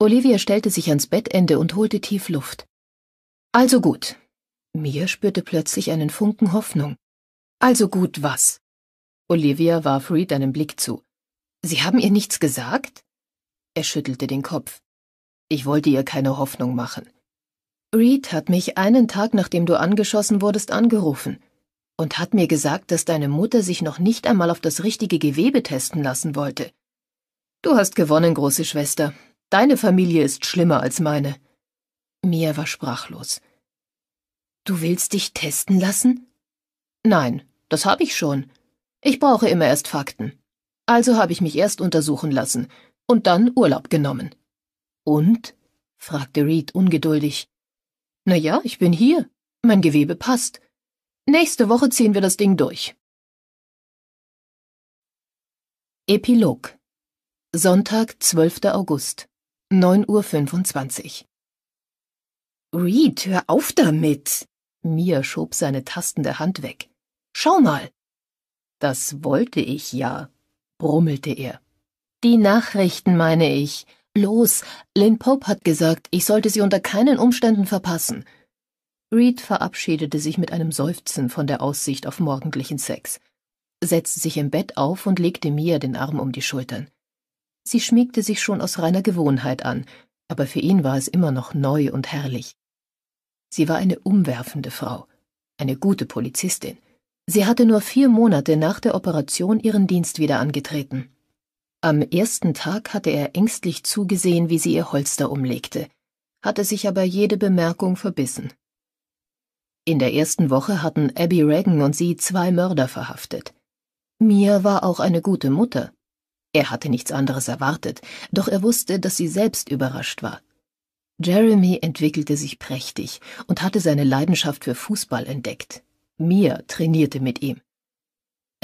S1: Olivia stellte sich ans Bettende und holte tief Luft. Also gut. Mia spürte plötzlich einen Funken Hoffnung. Also gut was? Olivia warf Reed einen Blick zu. Sie haben ihr nichts gesagt? Er schüttelte den Kopf. Ich wollte ihr keine Hoffnung machen. Reed hat mich einen Tag nachdem du angeschossen wurdest angerufen und hat mir gesagt, dass deine Mutter sich noch nicht einmal auf das richtige Gewebe testen lassen wollte. Du hast gewonnen, große Schwester. Deine Familie ist schlimmer als meine. Mia war sprachlos. Du willst dich testen lassen? Nein, das habe ich schon. Ich brauche immer erst Fakten. Also habe ich mich erst untersuchen lassen und dann Urlaub genommen. Und? fragte Reed ungeduldig.
S2: Na ja, ich bin hier. Mein Gewebe passt. Nächste Woche ziehen wir das Ding durch. Epilog Sonntag, 12. August, 9.25 Uhr.
S1: Reed, hör auf damit! Mia schob seine tastende Hand weg. Schau mal! Das wollte ich ja, brummelte er. Die Nachrichten, meine ich. Los, Lynn Pope hat gesagt, ich sollte sie unter keinen Umständen verpassen. Reed verabschiedete sich mit einem Seufzen von der Aussicht auf morgendlichen Sex, setzte sich im Bett auf und legte Mia den Arm um die Schultern. Sie schmiegte sich schon aus reiner Gewohnheit an, aber für ihn war es immer noch neu und herrlich. Sie war eine umwerfende Frau, eine gute Polizistin, Sie hatte nur vier Monate nach der Operation ihren Dienst wieder angetreten. Am ersten Tag hatte er ängstlich zugesehen, wie sie ihr Holster umlegte, hatte sich aber jede Bemerkung verbissen. In der ersten Woche hatten Abby Reagan und sie zwei Mörder verhaftet. Mia war auch eine gute Mutter. Er hatte nichts anderes erwartet, doch er wusste, dass sie selbst überrascht war. Jeremy entwickelte sich prächtig und hatte seine Leidenschaft für Fußball entdeckt. Mir trainierte mit ihm.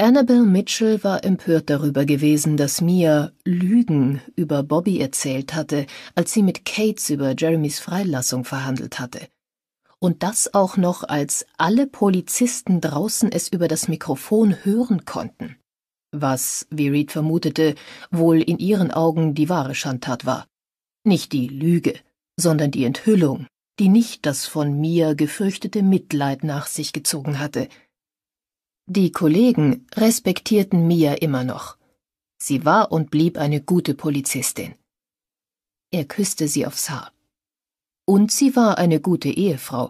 S1: Annabel Mitchell war empört darüber gewesen, dass Mia Lügen über Bobby erzählt hatte, als sie mit Cates über Jeremys Freilassung verhandelt hatte. Und das auch noch, als alle Polizisten draußen es über das Mikrofon hören konnten. Was, wie Reed vermutete, wohl in ihren Augen die wahre Schandtat war. Nicht die Lüge, sondern die Enthüllung die nicht das von mir gefürchtete Mitleid nach sich gezogen hatte. Die Kollegen respektierten Mia immer noch. Sie war und blieb eine gute Polizistin. Er küsste sie aufs Haar. Und sie war eine gute Ehefrau.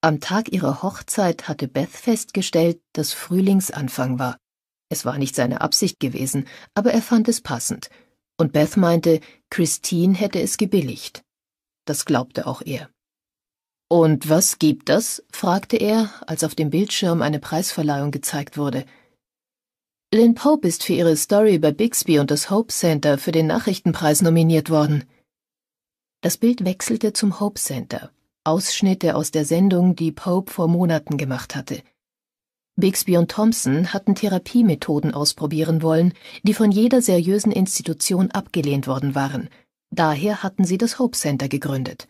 S1: Am Tag ihrer Hochzeit hatte Beth festgestellt, dass Frühlingsanfang war. Es war nicht seine Absicht gewesen, aber er fand es passend. Und Beth meinte, Christine hätte es gebilligt das glaubte auch er. Und was gibt das? fragte er, als auf dem Bildschirm eine Preisverleihung gezeigt wurde. Lynn Pope ist für ihre Story bei Bixby und das Hope Center für den Nachrichtenpreis nominiert worden. Das Bild wechselte zum Hope Center, Ausschnitte aus der Sendung, die Pope vor Monaten gemacht hatte. Bixby und Thompson hatten Therapiemethoden ausprobieren wollen, die von jeder seriösen Institution abgelehnt worden waren – Daher hatten sie das Hope Center gegründet.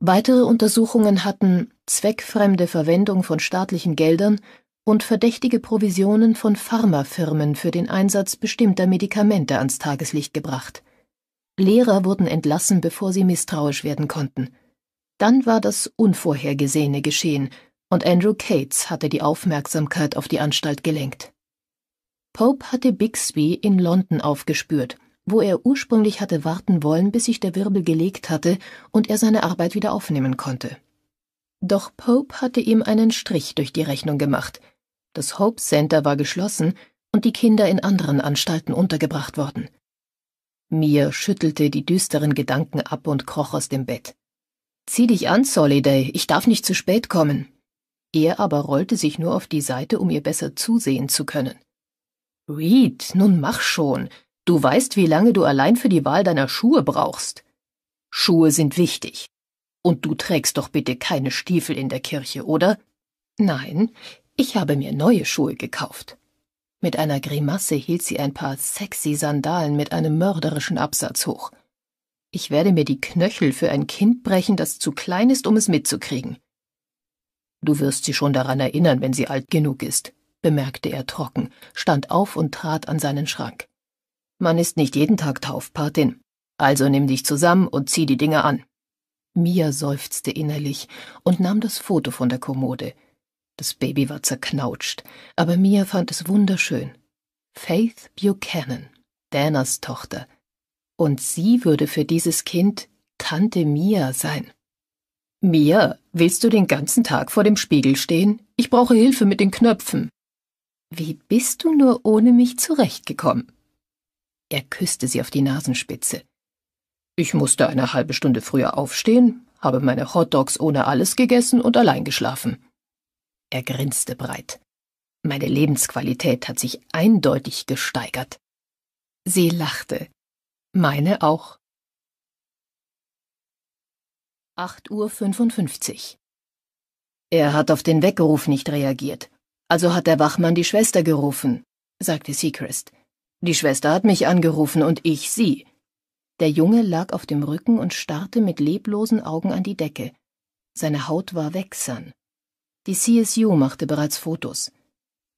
S1: Weitere Untersuchungen hatten zweckfremde Verwendung von staatlichen Geldern und verdächtige Provisionen von Pharmafirmen für den Einsatz bestimmter Medikamente ans Tageslicht gebracht. Lehrer wurden entlassen, bevor sie misstrauisch werden konnten. Dann war das Unvorhergesehene geschehen, und Andrew Cates hatte die Aufmerksamkeit auf die Anstalt gelenkt. Pope hatte Bixby in London aufgespürt wo er ursprünglich hatte warten wollen, bis sich der Wirbel gelegt hatte und er seine Arbeit wieder aufnehmen konnte. Doch Pope hatte ihm einen Strich durch die Rechnung gemacht. Das Hope Center war geschlossen und die Kinder in anderen Anstalten untergebracht worden. Mir schüttelte die düsteren Gedanken ab und kroch aus dem Bett. Zieh dich an, Soliday, ich darf nicht zu spät kommen. Er aber rollte sich nur auf die Seite, um ihr besser zusehen zu können. Reed, nun mach schon, Du weißt, wie lange du allein für die Wahl deiner Schuhe brauchst. Schuhe sind wichtig. Und du trägst doch bitte keine Stiefel in der Kirche, oder? Nein, ich habe mir neue Schuhe gekauft. Mit einer Grimasse hielt sie ein paar sexy Sandalen mit einem mörderischen Absatz hoch. Ich werde mir die Knöchel für ein Kind brechen, das zu klein ist, um es mitzukriegen. Du wirst sie schon daran erinnern, wenn sie alt genug ist, bemerkte er trocken, stand auf und trat an seinen Schrank. Man ist nicht jeden Tag Taufpatin. Also nimm dich zusammen und zieh die Dinge an. Mia seufzte innerlich und nahm das Foto von der Kommode. Das Baby war zerknautscht, aber Mia fand es wunderschön. Faith Buchanan, Danas Tochter. Und sie würde für dieses Kind Tante Mia sein. Mia, willst du den ganzen Tag vor dem Spiegel stehen? Ich brauche Hilfe mit den Knöpfen. Wie bist du nur ohne mich zurechtgekommen? Er küsste sie auf die Nasenspitze. Ich musste eine halbe Stunde früher aufstehen, habe meine Hotdogs ohne alles gegessen und allein geschlafen. Er grinste breit. Meine Lebensqualität hat sich eindeutig gesteigert. Sie lachte. Meine auch. 8.55 Uhr. Er hat auf den Weckruf nicht reagiert. Also hat der Wachmann die Schwester gerufen, sagte Seacrest. Die Schwester hat mich angerufen und ich sie. Der Junge lag auf dem Rücken und starrte mit leblosen Augen an die Decke. Seine Haut war wächsern. Die CSU machte bereits Fotos.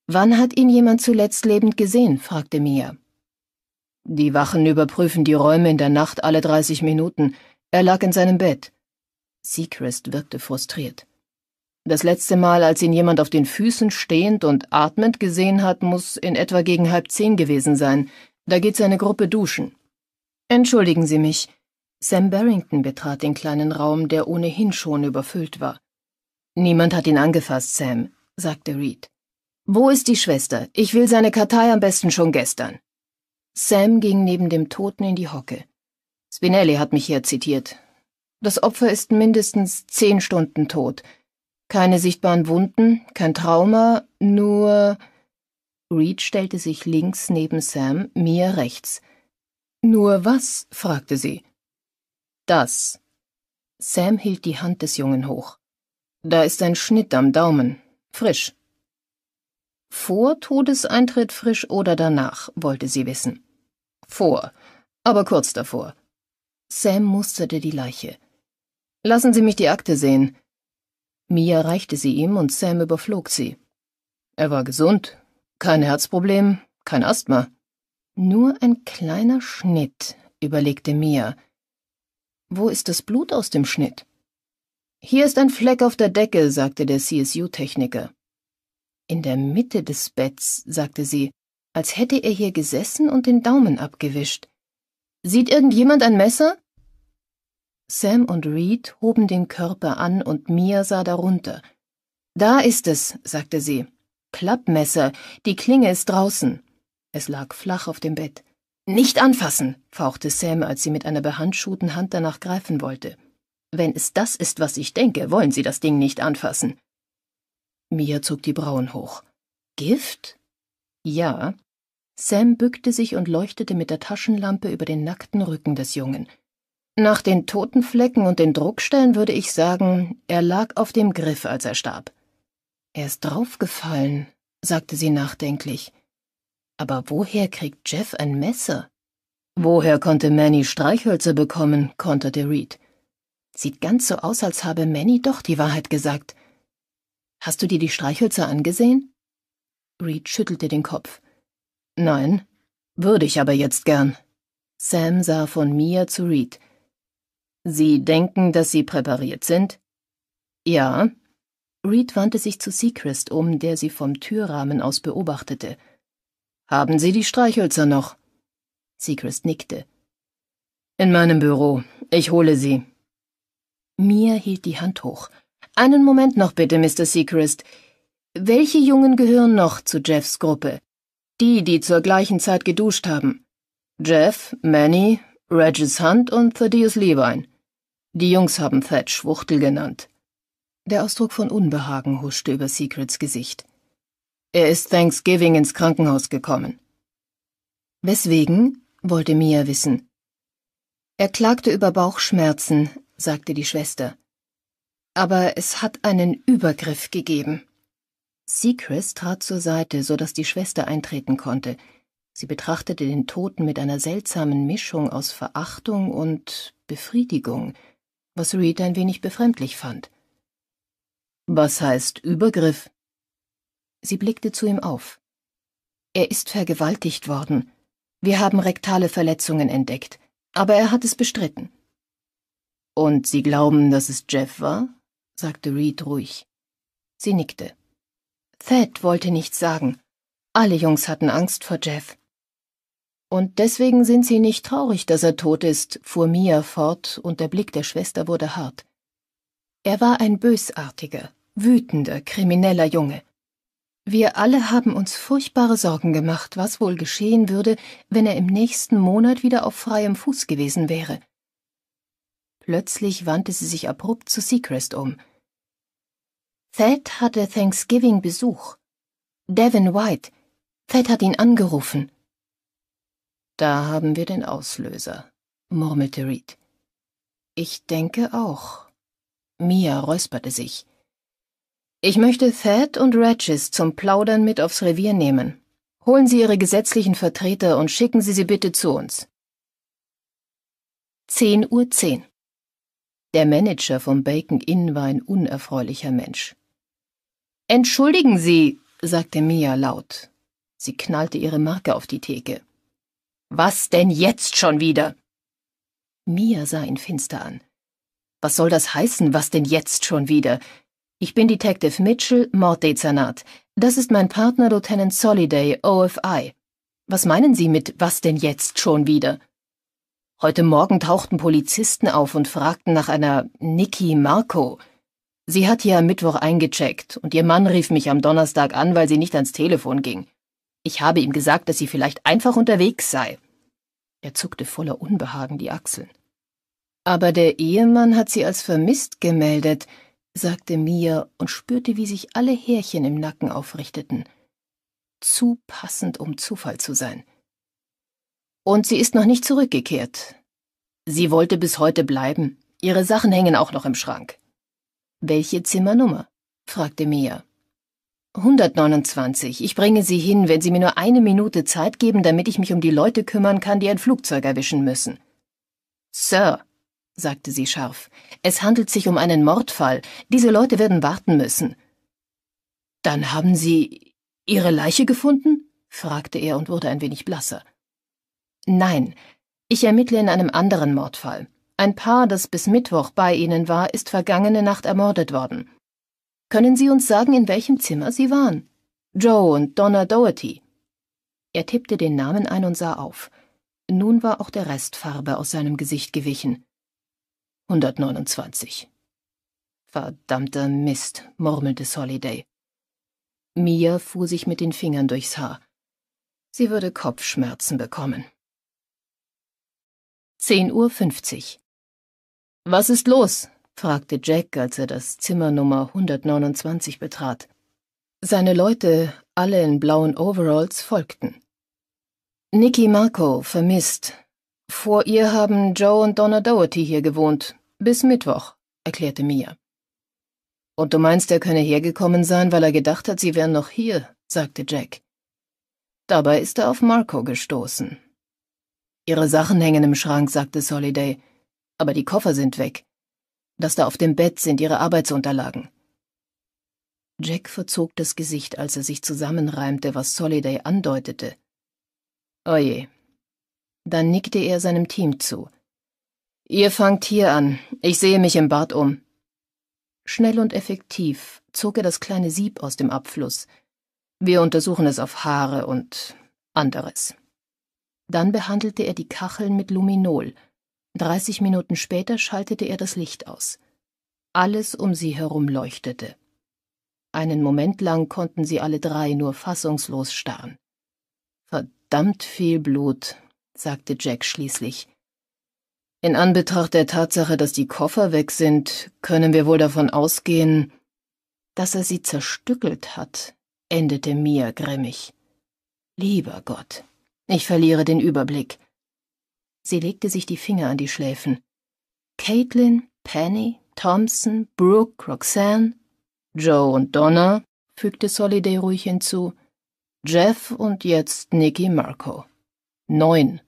S1: Wann hat ihn jemand zuletzt lebend gesehen? fragte Mia. Die Wachen überprüfen die Räume in der Nacht alle 30 Minuten. Er lag in seinem Bett. Seacrest wirkte frustriert. Das letzte Mal, als ihn jemand auf den Füßen stehend und atmend gesehen hat, muss in etwa gegen halb zehn gewesen sein. Da geht seine Gruppe duschen. Entschuldigen Sie mich. Sam Barrington betrat den kleinen Raum, der ohnehin schon überfüllt war. Niemand hat ihn angefasst, Sam, sagte Reed. Wo ist die Schwester? Ich will seine Kartei am besten schon gestern. Sam ging neben dem Toten in die Hocke. Spinelli hat mich hier zitiert. Das Opfer ist mindestens zehn Stunden tot. Keine sichtbaren Wunden, kein Trauma, nur. Reed stellte sich links neben Sam, mir rechts. Nur was? fragte sie. Das. Sam hielt die Hand des Jungen hoch. Da ist ein Schnitt am Daumen. Frisch. Vor Todeseintritt frisch oder danach, wollte sie wissen. Vor, aber kurz davor. Sam musterte die Leiche. Lassen Sie mich die Akte sehen. Mia reichte sie ihm und Sam überflog sie. Er war gesund, kein Herzproblem, kein Asthma. Nur ein kleiner Schnitt, überlegte Mia. Wo ist das Blut aus dem Schnitt? Hier ist ein Fleck auf der Decke, sagte der CSU-Techniker. In der Mitte des Betts, sagte sie, als hätte er hier gesessen und den Daumen abgewischt. Sieht irgendjemand ein Messer? Sam und Reed hoben den Körper an und Mia sah darunter. Da ist es, sagte sie. Klappmesser, die Klinge ist draußen. Es lag flach auf dem Bett. Nicht anfassen, fauchte Sam, als sie mit einer behandschuhten Hand danach greifen wollte. Wenn es das ist, was ich denke, wollen Sie das Ding nicht anfassen. Mia zog die Brauen hoch. Gift? Ja. Sam bückte sich und leuchtete mit der Taschenlampe über den nackten Rücken des Jungen. Nach den toten Flecken und den Druckstellen würde ich sagen, er lag auf dem Griff, als er starb. Er ist draufgefallen, sagte sie nachdenklich. Aber woher kriegt Jeff ein Messer? Woher konnte Manny Streichhölzer bekommen, konterte Reed. Sieht ganz so aus, als habe Manny doch die Wahrheit gesagt. Hast du dir die Streichhölzer angesehen? Reed schüttelte den Kopf. Nein, würde ich aber jetzt gern. Sam sah von mir zu Reed. Sie denken, dass Sie präpariert sind? Ja. Reed wandte sich zu Seacrest um, der sie vom Türrahmen aus beobachtete. Haben Sie die Streichhölzer noch? Seacrest nickte. In meinem Büro. Ich hole sie. Mia hielt die Hand hoch. Einen Moment noch bitte, Mr. Seacrest. Welche Jungen gehören noch zu Jeffs Gruppe? Die, die zur gleichen Zeit geduscht haben. Jeff, Manny, Regis Hunt und Thaddeus Levine. Die Jungs haben Fett Schwuchtel genannt. Der Ausdruck von Unbehagen huschte über Secrets Gesicht. Er ist Thanksgiving ins Krankenhaus gekommen. Weswegen? wollte Mia wissen. Er klagte über Bauchschmerzen, sagte die Schwester. Aber es hat einen Übergriff gegeben. Secrets trat zur Seite, so dass die Schwester eintreten konnte. Sie betrachtete den Toten mit einer seltsamen Mischung aus Verachtung und Befriedigung was Reed ein wenig befremdlich fand. Was heißt Übergriff? Sie blickte zu ihm auf. Er ist vergewaltigt worden. Wir haben rektale Verletzungen entdeckt, aber er hat es bestritten. Und Sie glauben, dass es Jeff war? sagte Reed ruhig. Sie nickte. Thad wollte nichts sagen. Alle Jungs hatten Angst vor Jeff. Und deswegen sind Sie nicht traurig, dass er tot ist, fuhr Mia fort, und der Blick der Schwester wurde hart. Er war ein bösartiger, wütender, krimineller Junge. Wir alle haben uns furchtbare Sorgen gemacht, was wohl geschehen würde, wenn er im nächsten Monat wieder auf freiem Fuß gewesen wäre. Plötzlich wandte sie sich abrupt zu Seacrest um. Thad hatte Thanksgiving Besuch. Devin White. Thad hat ihn angerufen. Da haben wir den Auslöser, murmelte Reed. Ich denke auch. Mia räusperte sich. Ich möchte Thad und Regis zum Plaudern mit aufs Revier nehmen. Holen Sie Ihre gesetzlichen Vertreter und schicken Sie sie bitte zu uns. 10.10 Uhr. Der Manager vom Bacon Inn war ein unerfreulicher Mensch. Entschuldigen Sie, sagte Mia laut. Sie knallte ihre Marke auf die Theke. Was denn jetzt schon wieder? Mia sah ihn finster an. Was soll das heißen, was denn jetzt schon wieder? Ich bin Detective Mitchell, Morddezernat. Das ist mein Partner Lieutenant Soliday, OFI. Was meinen Sie mit was denn jetzt schon wieder? Heute Morgen tauchten Polizisten auf und fragten nach einer Nikki Marco. Sie hat hier am Mittwoch eingecheckt und ihr Mann rief mich am Donnerstag an, weil sie nicht ans Telefon ging. Ich habe ihm gesagt, dass sie vielleicht einfach unterwegs sei. Er zuckte voller Unbehagen die Achseln. Aber der Ehemann hat sie als vermisst gemeldet, sagte Mia und spürte, wie sich alle Härchen im Nacken aufrichteten. Zu passend, um Zufall zu sein. Und sie ist noch nicht zurückgekehrt. Sie wollte bis heute bleiben. Ihre Sachen hängen auch noch im Schrank. Welche Zimmernummer? fragte Mia. 129. Ich bringe Sie hin, wenn Sie mir nur eine Minute Zeit geben, damit ich mich um die Leute kümmern kann, die ein Flugzeug erwischen müssen. Sir, sagte sie scharf, es handelt sich um einen Mordfall. Diese Leute werden warten müssen. Dann haben Sie Ihre Leiche gefunden? fragte er und wurde ein wenig blasser. Nein, ich ermittle in einem anderen Mordfall. Ein Paar, das bis Mittwoch bei Ihnen war, ist vergangene Nacht ermordet worden. Können Sie uns sagen, in welchem Zimmer Sie waren? Joe und Donna Doherty. Er tippte den Namen ein und sah auf. Nun war auch der Rest Farbe aus seinem Gesicht gewichen. 129. Verdammter Mist, murmelte Soliday. Mia fuhr sich mit den Fingern durchs Haar. Sie würde Kopfschmerzen bekommen. 10.50 Uhr. Was ist los? fragte Jack, als er das Zimmer Nummer 129 betrat. Seine Leute, alle in blauen Overalls, folgten. Nikki Marco, vermisst. Vor ihr haben Joe und Donna Doherty hier gewohnt. Bis Mittwoch, erklärte Mia. Und du meinst, er könne hergekommen sein, weil er gedacht hat, sie wären noch hier, sagte Jack. Dabei ist er auf Marco gestoßen. Ihre Sachen hängen im Schrank, sagte Soliday, aber die Koffer sind weg. Das da auf dem Bett sind Ihre Arbeitsunterlagen. Jack verzog das Gesicht, als er sich zusammenreimte, was Soliday andeutete. Oje. Oh Dann nickte er seinem Team zu. Ihr fangt hier an. Ich sehe mich im Bad um. Schnell und effektiv zog er das kleine Sieb aus dem Abfluss. Wir untersuchen es auf Haare und anderes. Dann behandelte er die Kacheln mit Luminol – Dreißig Minuten später schaltete er das Licht aus. Alles um sie herum leuchtete. Einen Moment lang konnten sie alle drei nur fassungslos starren. Verdammt viel Blut, sagte Jack schließlich. In Anbetracht der Tatsache, dass die Koffer weg sind, können wir wohl davon ausgehen, dass er sie zerstückelt hat, endete Mia grimmig. Lieber Gott, ich verliere den Überblick. Sie legte sich die Finger an die Schläfen. Caitlin, Penny, Thompson, Brooke, Roxanne, Joe und Donna, fügte Soliday ruhig hinzu, Jeff und jetzt Nicky Marco. Neun.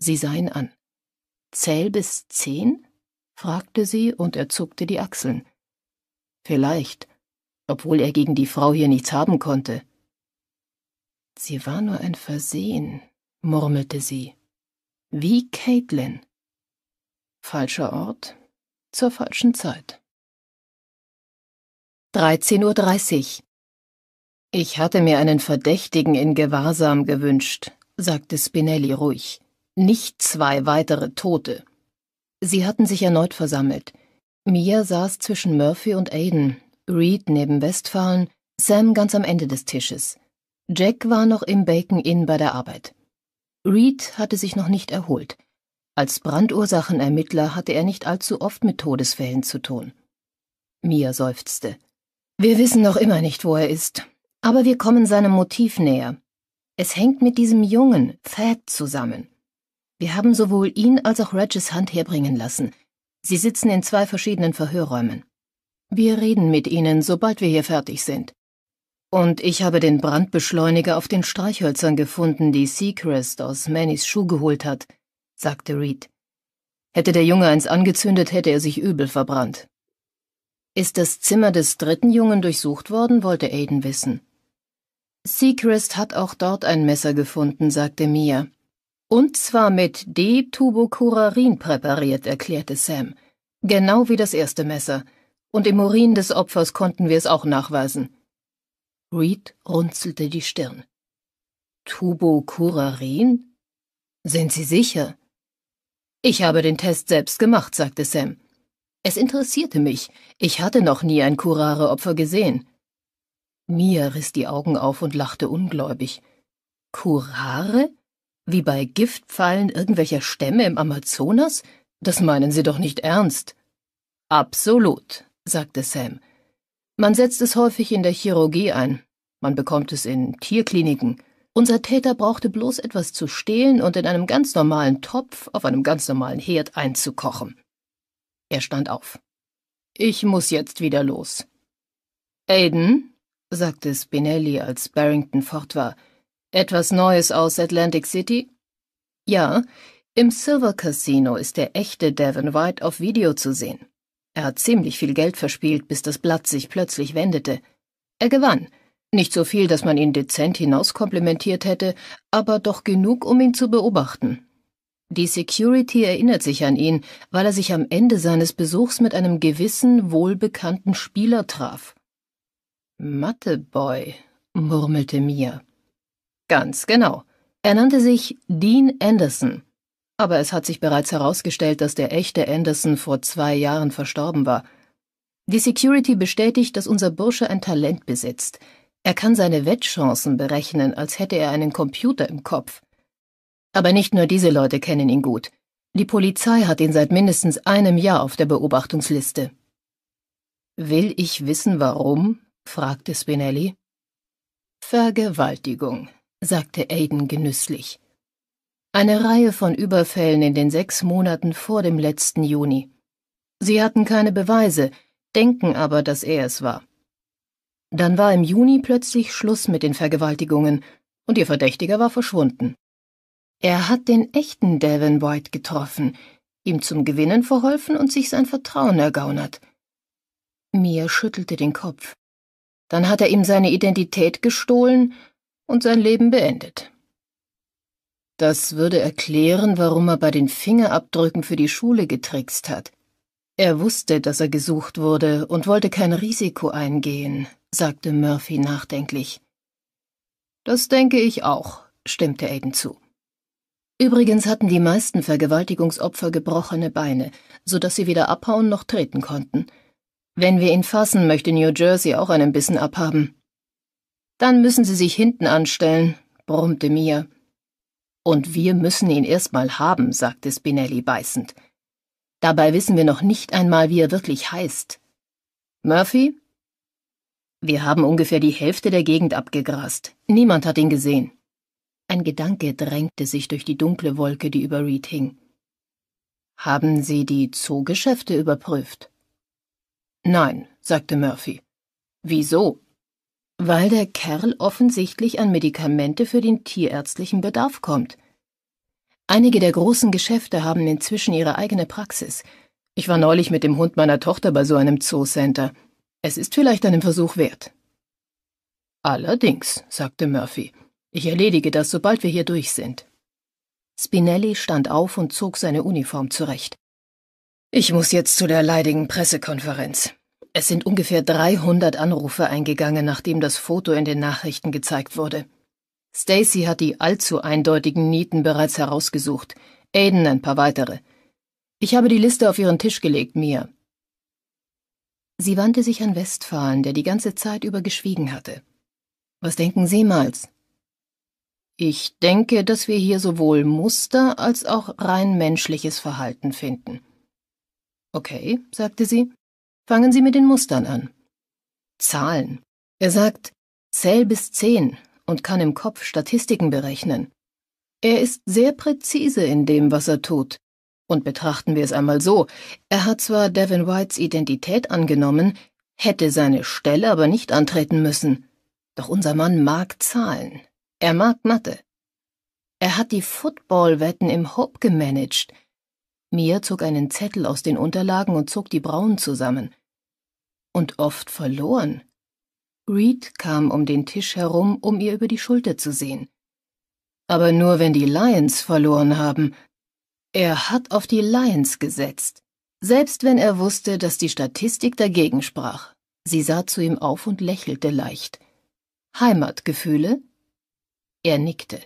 S1: Sie sah ihn an. Zähl bis zehn? fragte sie und er zuckte die Achseln. Vielleicht, obwohl er gegen die Frau hier nichts haben konnte. Sie war nur ein Versehen, murmelte sie. Wie
S2: Caitlin. Falscher Ort zur falschen Zeit. 13.30 Uhr. Ich hatte mir einen Verdächtigen in Gewahrsam gewünscht, sagte Spinelli ruhig. Nicht
S1: zwei weitere Tote. Sie hatten sich erneut versammelt. Mia saß zwischen Murphy und Aiden, Reed neben Westphalen, Sam ganz am Ende des Tisches. Jack war noch im Bacon Inn bei der Arbeit. Reed hatte sich noch nicht erholt. Als Brandursachenermittler hatte er nicht allzu oft mit Todesfällen zu tun. Mia seufzte. Wir wissen noch immer nicht, wo er ist, aber wir kommen seinem Motiv näher. Es hängt mit diesem Jungen, Thad, zusammen. Wir haben sowohl ihn als auch Regis Hand herbringen lassen. Sie sitzen in zwei verschiedenen Verhörräumen. Wir reden mit Ihnen, sobald wir hier fertig sind. Und ich habe den Brandbeschleuniger auf den Streichhölzern gefunden, die Seacrest aus Mannys Schuh geholt hat, sagte Reed. Hätte der Junge eins angezündet, hätte er sich übel verbrannt. Ist das Zimmer des dritten Jungen durchsucht worden, wollte Aiden wissen. Seacrest hat auch dort ein Messer gefunden, sagte Mia. Und zwar mit D-Tubocurarin präpariert, erklärte Sam. Genau wie das erste Messer. Und im Urin des Opfers konnten wir es auch nachweisen. Reed runzelte die Stirn. Tubokurarin? Sind Sie sicher? Ich habe den Test selbst gemacht, sagte Sam. Es interessierte mich. Ich hatte noch nie ein Curare-Opfer gesehen. Mia riss die Augen auf und lachte ungläubig. Kurare? Wie bei Giftpfeilen irgendwelcher Stämme im Amazonas? Das meinen Sie doch nicht ernst. Absolut, sagte Sam. Man setzt es häufig in der Chirurgie ein, man bekommt es in Tierkliniken. Unser Täter brauchte bloß etwas zu stehlen und in einem ganz normalen Topf auf einem ganz normalen Herd einzukochen. Er stand auf. Ich muss jetzt wieder los. Aiden, sagte Spinelli, als Barrington fort war, etwas Neues aus Atlantic City? Ja, im Silver Casino ist der echte Devon White auf Video zu sehen. Er hat ziemlich viel Geld verspielt, bis das Blatt sich plötzlich wendete. Er gewann. Nicht so viel, dass man ihn dezent hinauskomplimentiert hätte, aber doch genug, um ihn zu beobachten. Die Security erinnert sich an ihn, weil er sich am Ende seines Besuchs mit einem gewissen, wohlbekannten Spieler traf. Matheboy, murmelte Mia. Ganz genau. Er nannte sich Dean Anderson aber es hat sich bereits herausgestellt, dass der echte Anderson vor zwei Jahren verstorben war. Die Security bestätigt, dass unser Bursche ein Talent besitzt. Er kann seine Wettchancen berechnen, als hätte er einen Computer im Kopf. Aber nicht nur diese Leute kennen ihn gut. Die Polizei hat ihn seit mindestens einem Jahr auf der Beobachtungsliste. Will ich wissen, warum? fragte Spinelli. Vergewaltigung, sagte Aiden genüsslich. Eine Reihe von Überfällen in den sechs Monaten vor dem letzten Juni. Sie hatten keine Beweise, denken aber, dass er es war. Dann war im Juni plötzlich Schluss mit den Vergewaltigungen und ihr Verdächtiger war verschwunden. Er hat den echten Devin White getroffen, ihm zum Gewinnen verholfen und sich sein Vertrauen ergaunert. Mir schüttelte den Kopf. Dann hat er ihm seine Identität gestohlen und sein Leben beendet. Das würde erklären, warum er bei den Fingerabdrücken für die Schule getrickst hat. Er wusste, dass er gesucht wurde und wollte kein Risiko eingehen, sagte Murphy nachdenklich. Das denke ich auch, stimmte Aiden zu. Übrigens hatten die meisten Vergewaltigungsopfer gebrochene Beine, so dass sie weder abhauen noch treten konnten. Wenn wir ihn fassen, möchte New Jersey auch einen Bissen abhaben. Dann müssen Sie sich hinten anstellen, brummte Mia. Und wir müssen ihn erstmal haben, sagte Spinelli beißend. Dabei wissen wir noch nicht einmal, wie er wirklich heißt. Murphy? Wir haben ungefähr die Hälfte der Gegend abgegrast. Niemand hat ihn gesehen. Ein Gedanke drängte sich durch die dunkle Wolke, die über Reed hing. Haben Sie die Zoogeschäfte überprüft? Nein, sagte Murphy. Wieso? weil der Kerl offensichtlich an Medikamente für den tierärztlichen Bedarf kommt. Einige der großen Geschäfte haben inzwischen ihre eigene Praxis. Ich war neulich mit dem Hund meiner Tochter bei so einem Zoocenter. Es ist vielleicht einen Versuch wert. Allerdings, sagte Murphy. Ich erledige das, sobald wir hier durch sind. Spinelli stand auf und zog seine Uniform zurecht. Ich muss jetzt zu der leidigen Pressekonferenz. Es sind ungefähr 300 Anrufe eingegangen, nachdem das Foto in den Nachrichten gezeigt wurde. Stacy hat die allzu eindeutigen Nieten bereits herausgesucht, Aiden ein paar weitere. Ich habe die Liste auf ihren Tisch gelegt, Mia. Sie wandte sich an Westphalen, der die ganze Zeit über geschwiegen hatte. Was denken Sie, Miles? Ich denke, dass wir hier sowohl Muster als auch rein menschliches Verhalten finden. Okay, sagte sie. Fangen Sie mit den Mustern an. Zahlen. Er sagt, zähl bis zehn und kann im Kopf Statistiken berechnen. Er ist sehr präzise in dem, was er tut. Und betrachten wir es einmal so, er hat zwar Devin Whites Identität angenommen, hätte seine Stelle aber nicht antreten müssen. Doch unser Mann mag Zahlen. Er mag Mathe. Er hat die Football-Wetten im Hope gemanagt. Mia zog einen Zettel aus den Unterlagen und zog die Brauen zusammen und oft verloren. Reed kam um den Tisch herum, um ihr über die Schulter zu sehen. Aber nur wenn die Lions verloren haben. Er hat auf die Lions gesetzt, selbst wenn er wusste, dass die Statistik dagegen sprach. Sie sah zu ihm auf und lächelte leicht. Heimatgefühle? Er nickte.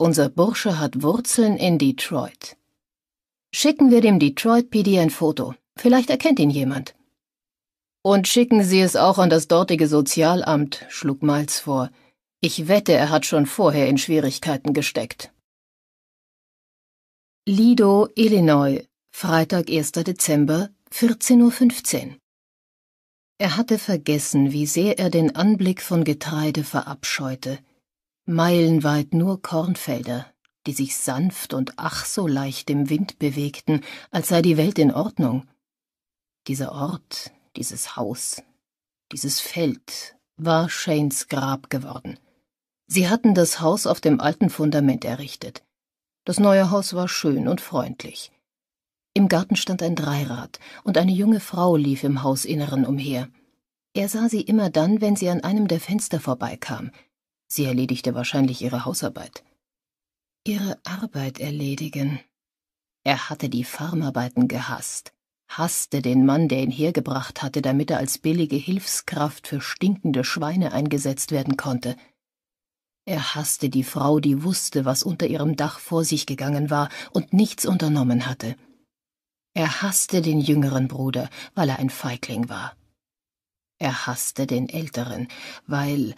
S1: Unser Bursche hat Wurzeln in Detroit. Schicken wir dem Detroit PD ein Foto. Vielleicht erkennt ihn jemand. Und schicken Sie es auch an das dortige Sozialamt, schlug Miles vor. Ich
S2: wette, er hat schon vorher in Schwierigkeiten gesteckt. Lido, Illinois, Freitag, 1. Dezember, 14.15 Uhr.
S1: Er hatte vergessen, wie sehr er den Anblick von Getreide verabscheute. Meilenweit nur Kornfelder, die sich sanft und ach so leicht im Wind bewegten, als sei die Welt in Ordnung. Dieser Ort, dieses Haus, dieses Feld war Shanes Grab geworden. Sie hatten das Haus auf dem alten Fundament errichtet. Das neue Haus war schön und freundlich. Im Garten stand ein Dreirad, und eine junge Frau lief im Hausinneren umher. Er sah sie immer dann, wenn sie an einem der Fenster vorbeikam. Sie erledigte wahrscheinlich ihre Hausarbeit. Ihre Arbeit erledigen. Er hatte die Farmarbeiten gehasst hasste den Mann, der ihn hergebracht hatte, damit er als billige Hilfskraft für stinkende Schweine eingesetzt werden konnte. Er hasste die Frau, die wusste, was unter ihrem Dach vor sich gegangen war und nichts unternommen hatte. Er hasste den jüngeren Bruder, weil er ein Feigling war. Er hasste den älteren, weil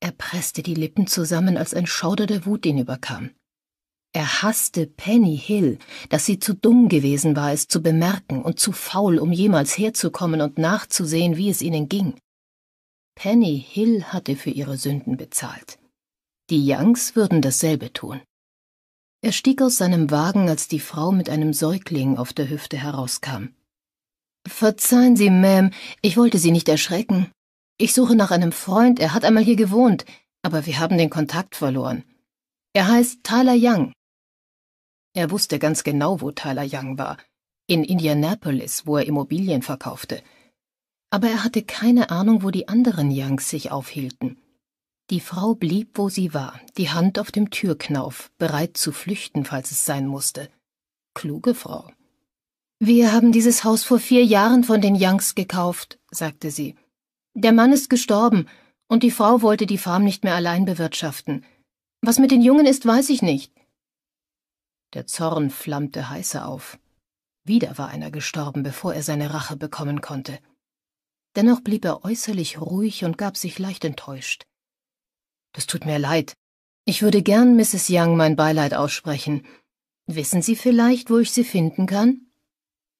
S1: er presste die Lippen zusammen, als ein Schauder der Wut ihn überkam. Er hasste Penny Hill, dass sie zu dumm gewesen war, es zu bemerken und zu faul, um jemals herzukommen und nachzusehen, wie es ihnen ging. Penny Hill hatte für ihre Sünden bezahlt. Die Youngs würden dasselbe tun. Er stieg aus seinem Wagen, als die Frau mit einem Säugling auf der Hüfte herauskam. Verzeihen Sie, Ma'am, ich wollte Sie nicht erschrecken. Ich suche nach einem Freund, er hat einmal hier gewohnt, aber wir haben den Kontakt verloren. Er heißt Tyler Young. Er wusste ganz genau, wo Tyler Young war. In Indianapolis, wo er Immobilien verkaufte. Aber er hatte keine Ahnung, wo die anderen Youngs sich aufhielten. Die Frau blieb, wo sie war, die Hand auf dem Türknauf, bereit zu flüchten, falls es sein musste. Kluge Frau. Wir haben dieses Haus vor vier Jahren von den Youngs gekauft, sagte sie. Der Mann ist gestorben, und die Frau wollte die Farm nicht mehr allein bewirtschaften. Was mit den Jungen ist, weiß ich nicht. Der Zorn flammte heißer auf. Wieder war einer gestorben, bevor er seine Rache bekommen konnte. Dennoch blieb er äußerlich ruhig und gab sich leicht enttäuscht. Das tut mir leid. Ich würde gern Mrs. Young mein Beileid aussprechen. Wissen Sie vielleicht, wo ich sie finden kann?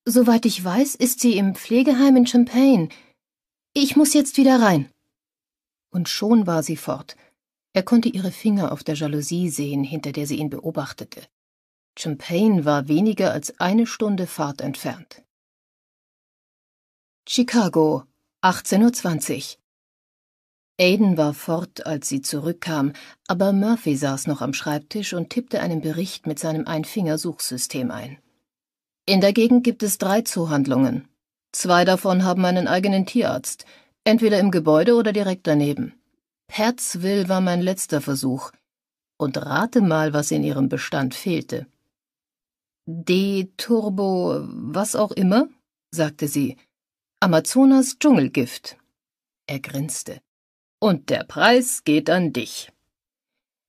S1: Soweit ich weiß, ist sie im Pflegeheim in Champagne. Ich muss jetzt wieder rein. Und schon war sie fort. Er konnte ihre Finger auf der Jalousie sehen, hinter der sie ihn beobachtete. Champagne
S2: war weniger als eine Stunde Fahrt entfernt. Chicago, 18.20 Uhr. Aiden war fort, als sie zurückkam,
S1: aber Murphy saß noch am Schreibtisch und tippte einen Bericht mit seinem Einfingersuchsystem ein. In der Gegend gibt es drei Zoohandlungen. Zwei davon haben einen eigenen Tierarzt, entweder im Gebäude oder direkt daneben. Herzville war mein letzter Versuch. Und rate mal, was in ihrem Bestand fehlte. D-Turbo, was auch immer, sagte sie. Amazonas Dschungelgift. Er grinste. Und der Preis geht an dich.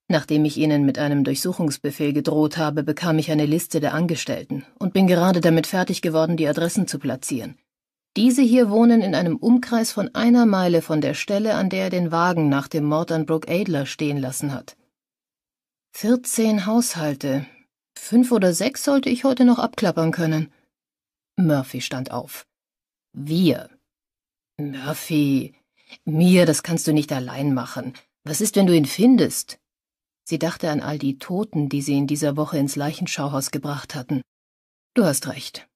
S1: Nachdem ich Ihnen mit einem Durchsuchungsbefehl gedroht habe, bekam ich eine Liste der Angestellten und bin gerade damit fertig geworden, die Adressen zu platzieren. Diese hier wohnen in einem Umkreis von einer Meile von der Stelle, an der er den Wagen nach dem Mord an Brooke Adler stehen lassen hat. Vierzehn Haushalte, Fünf oder sechs sollte ich heute noch abklappern können. Murphy stand auf. Wir. Murphy. Mir, das kannst du nicht allein machen. Was ist, wenn du ihn findest? Sie dachte an all die Toten, die sie in dieser Woche ins Leichenschauhaus gebracht
S2: hatten. Du hast recht.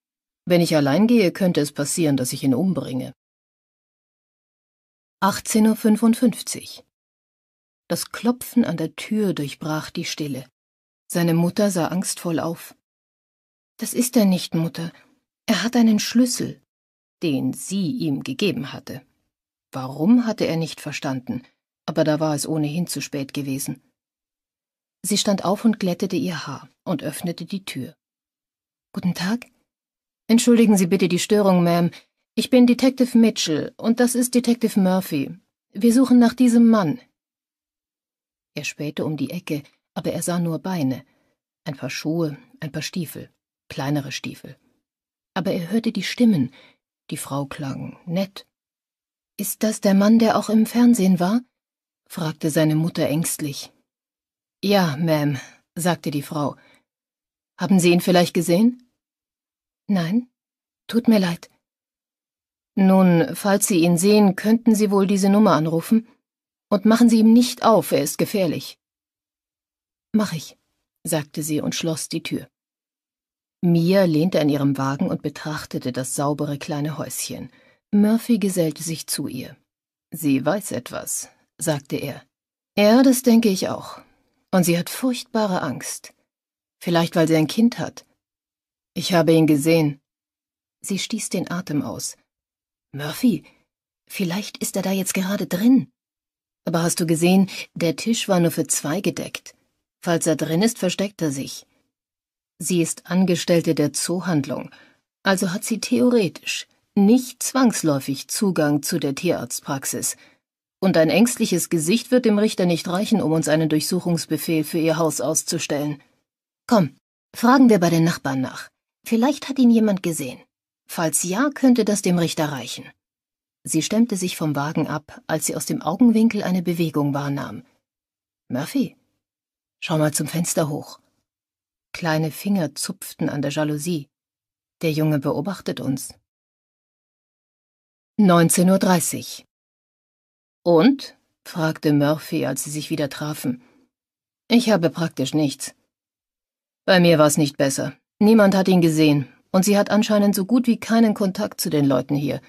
S2: Wenn ich allein gehe, könnte es passieren, dass ich ihn umbringe. 18.55 Uhr. Das Klopfen an der Tür durchbrach die Stille. Seine Mutter sah angstvoll auf.
S1: Das ist er nicht, Mutter. Er hat einen Schlüssel, den sie ihm gegeben hatte. Warum hatte er nicht verstanden, aber da war es ohnehin zu spät gewesen. Sie stand auf und glättete ihr Haar und öffnete die Tür. Guten Tag. Entschuldigen Sie bitte die Störung, Ma'am. Ich bin Detective Mitchell und das ist Detective Murphy. Wir suchen nach diesem Mann. Er spähte um die Ecke, aber er sah nur Beine, ein paar Schuhe, ein paar Stiefel, kleinere Stiefel. Aber er hörte die Stimmen, die Frau klang nett. Ist das der Mann, der auch im Fernsehen war? fragte seine Mutter ängstlich. Ja, Ma'am, sagte die Frau. Haben Sie ihn vielleicht gesehen? Nein, tut mir leid. Nun, falls Sie ihn sehen, könnten Sie wohl diese Nummer anrufen. Und machen Sie ihm nicht auf, er ist gefährlich. Mach ich, sagte sie und schloss die Tür. Mia lehnte an ihrem Wagen und betrachtete das saubere kleine Häuschen. Murphy gesellte sich zu ihr. Sie weiß etwas, sagte er. Ja, das denke ich auch. Und sie hat furchtbare Angst. Vielleicht, weil sie ein Kind hat. Ich habe ihn gesehen. Sie stieß den Atem aus. Murphy, vielleicht ist er da jetzt gerade drin. Aber hast du gesehen, der Tisch war nur für zwei gedeckt. Falls er drin ist, versteckt er sich. Sie ist Angestellte der Zoohandlung, also hat sie theoretisch, nicht zwangsläufig Zugang zu der Tierarztpraxis. Und ein ängstliches Gesicht wird dem Richter nicht reichen, um uns einen Durchsuchungsbefehl für ihr Haus auszustellen. Komm, fragen wir bei den Nachbarn nach. Vielleicht hat ihn jemand gesehen. Falls ja, könnte das dem Richter reichen. Sie stemmte sich vom Wagen ab, als sie aus dem Augenwinkel eine Bewegung wahrnahm.
S2: Murphy, Schau mal zum Fenster hoch. Kleine Finger zupften an der Jalousie. Der Junge beobachtet uns. 19.30 Uhr. Und? fragte Murphy, als sie sich wieder
S1: trafen. Ich habe praktisch nichts. Bei mir war es nicht besser. Niemand hat ihn gesehen, und sie hat anscheinend so gut wie keinen Kontakt zu den Leuten hier.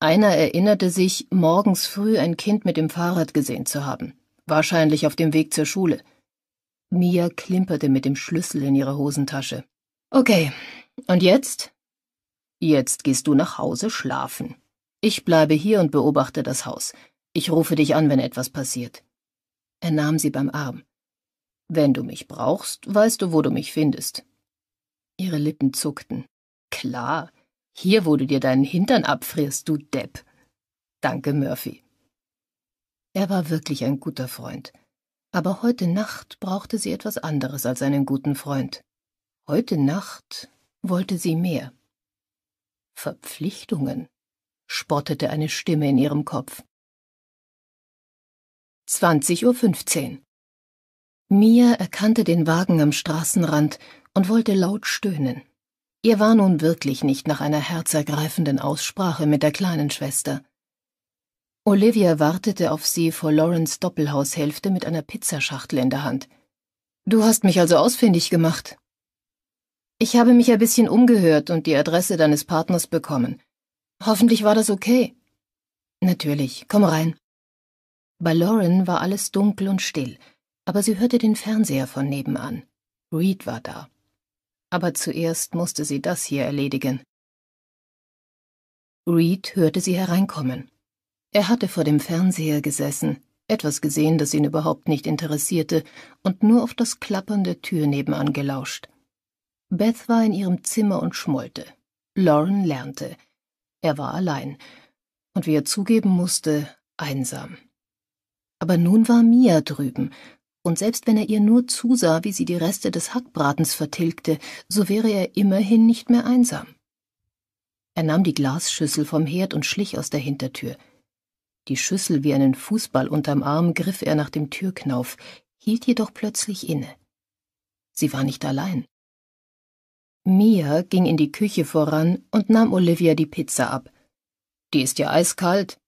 S1: Einer erinnerte sich, morgens früh ein Kind mit dem Fahrrad gesehen zu haben, wahrscheinlich auf dem Weg zur Schule. Mia klimperte mit dem Schlüssel in ihrer Hosentasche. Okay, und jetzt? Jetzt gehst du nach Hause schlafen. Ich bleibe hier und beobachte das Haus. Ich rufe dich an, wenn etwas passiert. Er nahm sie beim Arm. Wenn du mich brauchst, weißt du, wo du mich findest. Ihre Lippen zuckten. Klar, hier, wo du dir deinen Hintern abfrierst, du Depp. Danke, Murphy. Er war wirklich ein guter Freund aber heute Nacht brauchte sie etwas anderes als einen guten Freund. Heute
S2: Nacht wollte sie mehr. Verpflichtungen, spottete eine Stimme in ihrem Kopf. 20.15 Uhr. Mia erkannte den Wagen am Straßenrand und wollte laut
S1: stöhnen. Ihr war nun wirklich nicht nach einer herzergreifenden Aussprache mit der kleinen Schwester. Olivia wartete auf sie vor Lawrence Doppelhaushälfte mit einer Pizzaschachtel in der Hand. Du hast mich also ausfindig gemacht. Ich habe mich ein bisschen umgehört und die Adresse deines Partners bekommen. Hoffentlich war das okay. Natürlich, komm rein. Bei Lauren war alles dunkel und still, aber sie hörte den Fernseher von nebenan. Reed war da. Aber zuerst musste sie das hier erledigen. Reed hörte sie hereinkommen. Er hatte vor dem Fernseher gesessen, etwas gesehen, das ihn überhaupt nicht interessierte, und nur auf das Klappern der Tür nebenan gelauscht. Beth war in ihrem Zimmer und schmollte. Lauren lernte. Er war allein. Und wie er zugeben musste, einsam. Aber nun war Mia drüben, und selbst wenn er ihr nur zusah, wie sie die Reste des Hackbratens vertilgte, so wäre er immerhin nicht mehr einsam. Er nahm die Glasschüssel vom Herd und schlich aus der Hintertür. Die Schüssel wie einen Fußball unterm Arm griff er nach dem Türknauf, hielt jedoch plötzlich inne. Sie war nicht allein. Mia ging in die Küche voran und nahm Olivia die Pizza ab. Die ist ja eiskalt.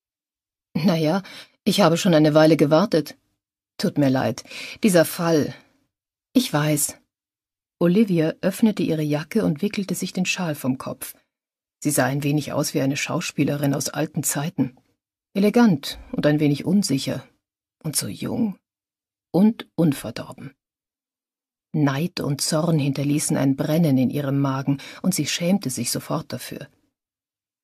S1: Naja, ich habe schon eine Weile gewartet. Tut mir leid, dieser Fall. Ich weiß. Olivia öffnete ihre Jacke und wickelte sich den Schal vom Kopf. Sie sah ein wenig aus wie eine Schauspielerin aus alten Zeiten. Elegant und ein wenig unsicher und so jung und unverdorben. Neid und Zorn hinterließen ein Brennen in ihrem Magen, und sie schämte sich sofort dafür.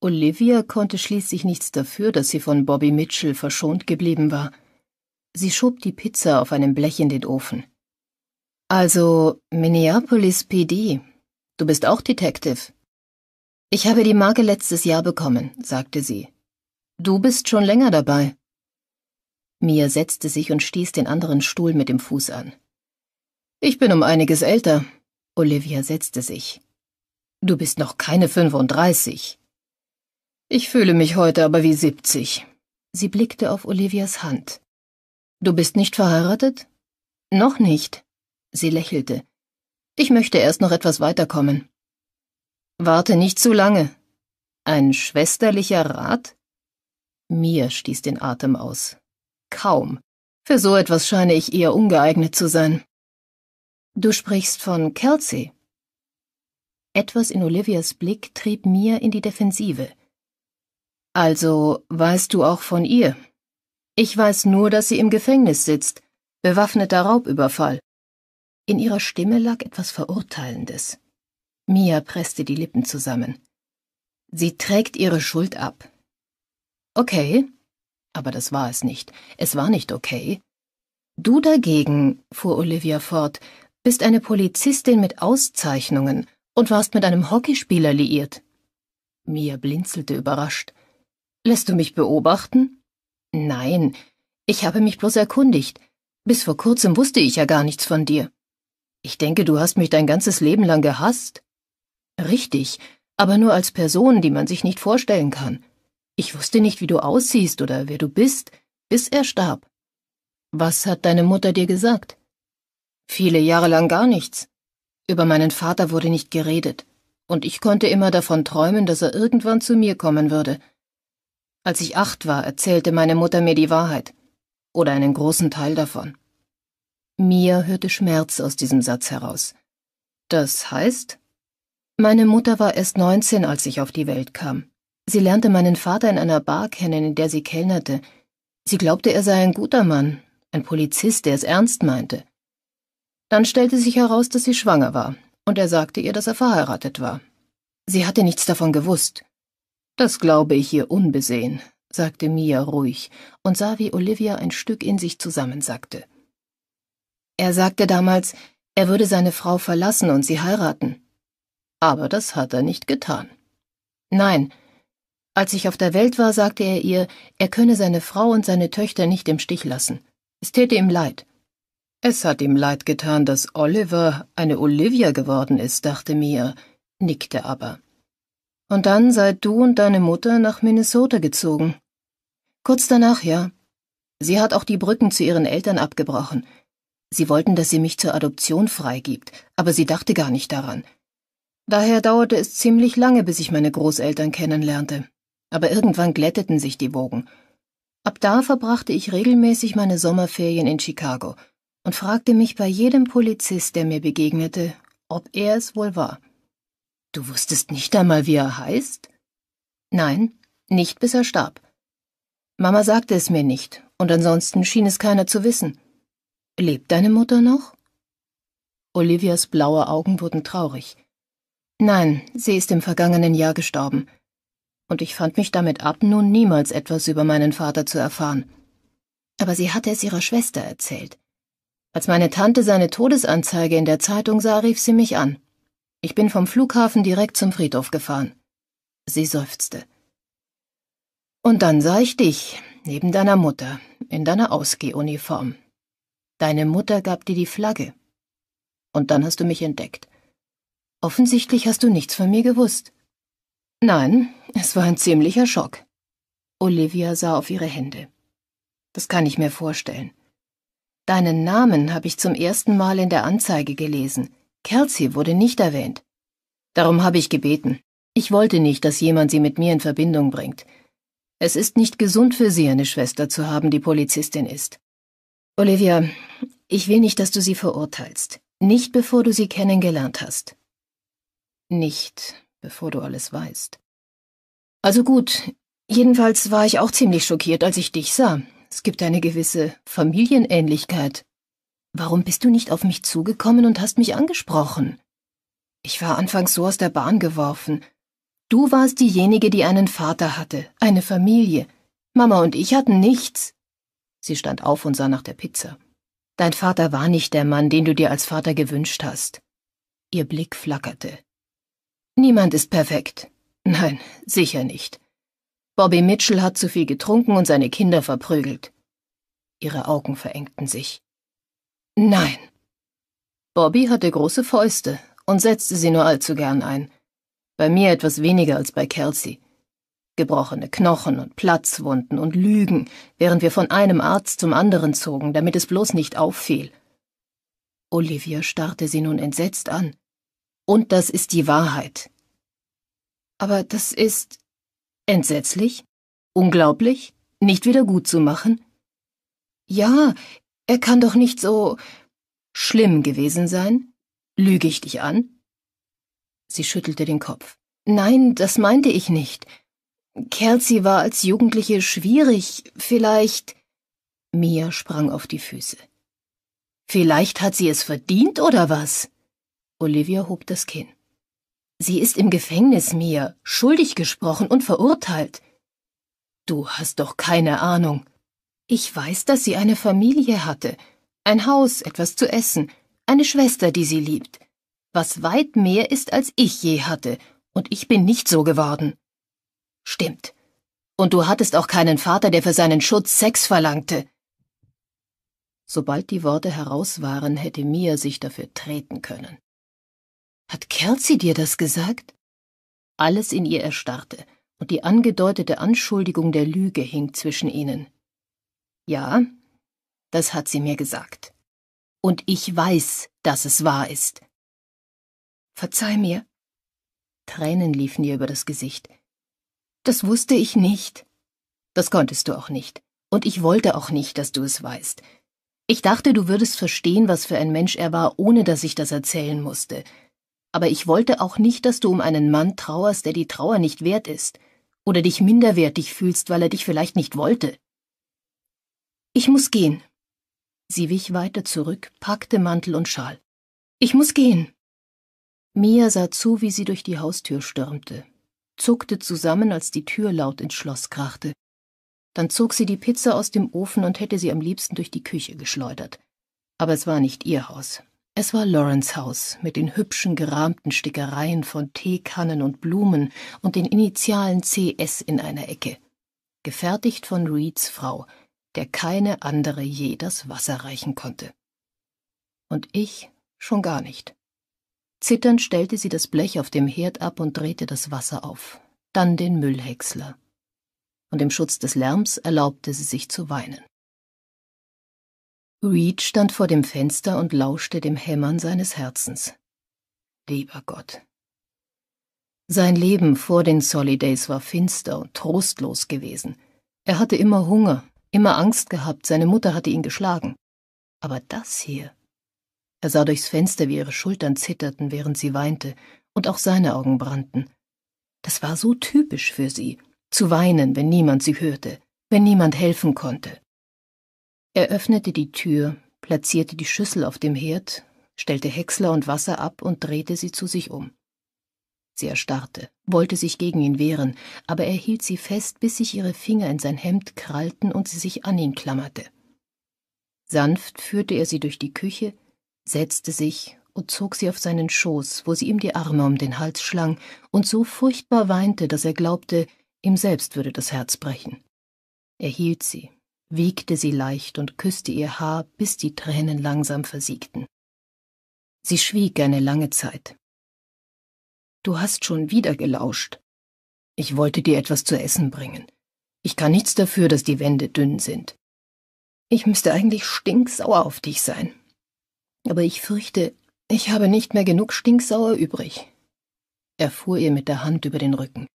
S1: Olivia konnte schließlich nichts dafür, dass sie von Bobby Mitchell verschont geblieben war. Sie schob die Pizza auf einem Blech in den Ofen. Also, Minneapolis PD, du bist auch Detective. Ich habe die Marke letztes Jahr bekommen, sagte sie Du bist schon länger dabei. Mia setzte sich und stieß den anderen Stuhl mit dem Fuß an. Ich bin um einiges älter. Olivia setzte sich. Du bist noch keine 35. Ich fühle mich heute aber wie 70. Sie blickte auf Olivias Hand. Du bist nicht verheiratet? Noch nicht. Sie lächelte. Ich möchte erst noch etwas weiterkommen. Warte nicht zu lange. Ein schwesterlicher Rat? Mir stieß den Atem aus. Kaum. Für so etwas scheine ich eher ungeeignet zu sein. Du sprichst von Kelsey. Etwas in Olivias Blick trieb mir in die Defensive. Also weißt du auch von ihr? Ich weiß nur, dass sie im Gefängnis sitzt, bewaffneter Raubüberfall. In ihrer Stimme lag etwas Verurteilendes. Mia presste die Lippen zusammen. Sie trägt ihre Schuld ab, Okay. Aber das war es nicht. Es war nicht okay. Du dagegen, fuhr Olivia fort, bist eine Polizistin mit Auszeichnungen und warst mit einem Hockeyspieler liiert. Mia blinzelte überrascht. Lässt du mich beobachten? Nein, ich habe mich bloß erkundigt. Bis vor kurzem wusste ich ja gar nichts von dir. Ich denke, du hast mich dein ganzes Leben lang gehasst. Richtig, aber nur als Person, die man sich nicht vorstellen kann. Ich wusste nicht, wie du aussiehst oder wer du bist, bis er starb. Was hat deine Mutter dir gesagt? Viele Jahre lang gar nichts. Über meinen Vater wurde nicht geredet, und ich konnte immer davon träumen, dass er irgendwann zu mir kommen würde. Als ich acht war, erzählte meine Mutter mir die Wahrheit, oder einen großen Teil davon. Mia hörte Schmerz aus diesem Satz heraus. Das heißt? Meine Mutter war erst neunzehn, als ich auf die Welt kam. Sie lernte meinen Vater in einer Bar kennen, in der sie kellnerte. Sie glaubte, er sei ein guter Mann, ein Polizist, der es ernst meinte. Dann stellte sich heraus, dass sie schwanger war, und er sagte ihr, dass er verheiratet war. Sie hatte nichts davon gewusst. Das glaube ich ihr unbesehen, sagte Mia ruhig und sah, wie Olivia ein Stück in sich zusammensackte. Er sagte damals, er würde seine Frau verlassen und sie heiraten. Aber das hat er nicht getan. Nein, als ich auf der Welt war, sagte er ihr, er könne seine Frau und seine Töchter nicht im Stich lassen. Es täte ihm leid. Es hat ihm leid getan, dass Oliver eine Olivia geworden ist, dachte Mia, nickte aber. Und dann seid du und deine Mutter nach Minnesota gezogen. Kurz danach, ja. Sie hat auch die Brücken zu ihren Eltern abgebrochen. Sie wollten, dass sie mich zur Adoption freigibt, aber sie dachte gar nicht daran. Daher dauerte es ziemlich lange, bis ich meine Großeltern kennenlernte aber irgendwann glätteten sich die Wogen. Ab da verbrachte ich regelmäßig meine Sommerferien in Chicago und fragte mich bei jedem Polizist, der mir begegnete, ob er es wohl war. Du wusstest nicht einmal, wie er heißt? Nein, nicht bis er starb. Mama sagte es mir nicht, und ansonsten schien es keiner zu wissen. Lebt deine Mutter noch? Olivias blaue Augen wurden traurig. Nein, sie ist im vergangenen Jahr gestorben und ich fand mich damit ab, nun niemals etwas über meinen Vater zu erfahren. Aber sie hatte es ihrer Schwester erzählt. Als meine Tante seine Todesanzeige in der Zeitung sah, rief sie mich an. Ich bin vom Flughafen direkt zum Friedhof gefahren. Sie seufzte. Und dann sah ich dich, neben deiner Mutter, in deiner Ausgehuniform. Deine Mutter gab dir die Flagge. Und dann hast du mich entdeckt. Offensichtlich hast du nichts von mir gewusst. Nein, es war ein ziemlicher Schock. Olivia sah auf ihre Hände. Das kann ich mir vorstellen. Deinen Namen habe ich zum ersten Mal in der Anzeige gelesen. Kelsey wurde nicht erwähnt. Darum habe ich gebeten. Ich wollte nicht, dass jemand sie mit mir in Verbindung bringt. Es ist nicht gesund für sie, eine Schwester zu haben, die Polizistin ist. Olivia, ich will nicht, dass du sie verurteilst. Nicht bevor du sie kennengelernt hast. Nicht, bevor du alles weißt. Also gut, jedenfalls war ich auch ziemlich schockiert, als ich dich sah. Es gibt eine gewisse Familienähnlichkeit. Warum bist du nicht auf mich zugekommen und hast mich angesprochen? Ich war anfangs so aus der Bahn geworfen. Du warst diejenige, die einen Vater hatte, eine Familie. Mama und ich hatten nichts. Sie stand auf und sah nach der Pizza. Dein Vater war nicht der Mann, den du dir als Vater gewünscht hast. Ihr Blick flackerte. Niemand ist perfekt. Nein, sicher nicht. Bobby Mitchell hat zu viel getrunken und seine Kinder verprügelt. Ihre Augen verengten sich. Nein. Bobby hatte große Fäuste und setzte sie nur allzu gern ein. Bei mir etwas weniger als bei Kelsey. Gebrochene Knochen und Platzwunden und Lügen, während wir von einem Arzt zum anderen zogen, damit es bloß nicht auffiel. Olivia starrte sie nun entsetzt an. Und das ist die Wahrheit. Aber das ist entsetzlich, unglaublich, nicht wieder gut zu machen. Ja, er kann doch nicht so schlimm gewesen sein. Lüge ich dich an? Sie schüttelte den Kopf. Nein, das meinte ich nicht. Kelsey war als Jugendliche schwierig, vielleicht. Mia sprang auf die Füße. Vielleicht hat sie es verdient, oder was? Olivia hob das Kinn. Sie ist im Gefängnis, Mia, schuldig gesprochen und verurteilt. Du hast doch keine Ahnung. Ich weiß, dass sie eine Familie hatte, ein Haus, etwas zu essen, eine Schwester, die sie liebt, was weit mehr ist, als ich je hatte, und ich bin nicht so geworden. Stimmt. Und du hattest auch keinen Vater, der für seinen Schutz Sex verlangte. Sobald die Worte heraus waren, hätte Mia sich dafür treten können. Hat Kelsey dir das gesagt? Alles in ihr erstarrte, und die angedeutete Anschuldigung der
S2: Lüge hing zwischen ihnen. Ja, das hat sie mir gesagt. Und ich weiß, dass es wahr ist. Verzeih mir. Tränen liefen ihr über das Gesicht. Das wusste ich nicht.
S1: Das konntest du auch nicht. Und ich wollte auch nicht, dass du es weißt. Ich dachte, du würdest verstehen, was für ein Mensch er war, ohne dass ich das erzählen musste aber ich wollte auch nicht, dass du um einen Mann trauerst, der die Trauer nicht wert ist, oder dich minderwertig fühlst, weil er dich vielleicht nicht wollte. Ich muss gehen. Sie wich weiter zurück, packte Mantel und Schal. Ich muss gehen. Mia sah zu, wie sie durch die Haustür stürmte, zuckte zusammen, als die Tür laut ins Schloss krachte. Dann zog sie die Pizza aus dem Ofen und hätte sie am liebsten durch die Küche geschleudert. Aber es war nicht ihr Haus. Es war Lawrence Haus mit den hübschen gerahmten Stickereien von Teekannen und Blumen und den Initialen CS in einer Ecke, gefertigt von Reeds Frau, der keine andere je das Wasser reichen konnte. Und ich schon gar nicht. Zitternd stellte sie das Blech auf dem Herd ab und drehte das Wasser auf, dann den Müllhäcksler. Und im Schutz des Lärms erlaubte sie sich zu weinen. Reed stand vor dem Fenster und lauschte dem Hämmern seines Herzens. Lieber Gott. Sein Leben vor den Solidays war finster und trostlos gewesen. Er hatte immer Hunger, immer Angst gehabt, seine Mutter hatte ihn geschlagen. Aber das hier. Er sah durchs Fenster, wie ihre Schultern zitterten, während sie weinte, und auch seine Augen brannten. Das war so typisch für sie, zu weinen, wenn niemand sie hörte, wenn niemand helfen konnte. Er öffnete die Tür, platzierte die Schüssel auf dem Herd, stellte Häcksler und Wasser ab und drehte sie zu sich um. Sie erstarrte, wollte sich gegen ihn wehren, aber er hielt sie fest, bis sich ihre Finger in sein Hemd krallten und sie sich an ihn klammerte. Sanft führte er sie durch die Küche, setzte sich und zog sie auf seinen Schoß, wo sie ihm die Arme um den Hals schlang und so furchtbar weinte, dass er glaubte, ihm selbst würde das Herz brechen.
S2: Er hielt sie, wiegte sie leicht und küsste ihr Haar, bis die Tränen langsam versiegten. Sie schwieg eine lange Zeit. Du hast schon wieder gelauscht. Ich wollte dir etwas zu essen bringen. Ich kann
S1: nichts dafür, dass die Wände dünn sind. Ich müsste eigentlich stinksauer auf dich sein. Aber ich fürchte, ich habe nicht mehr genug stinksauer übrig. Er fuhr ihr mit der Hand über den Rücken.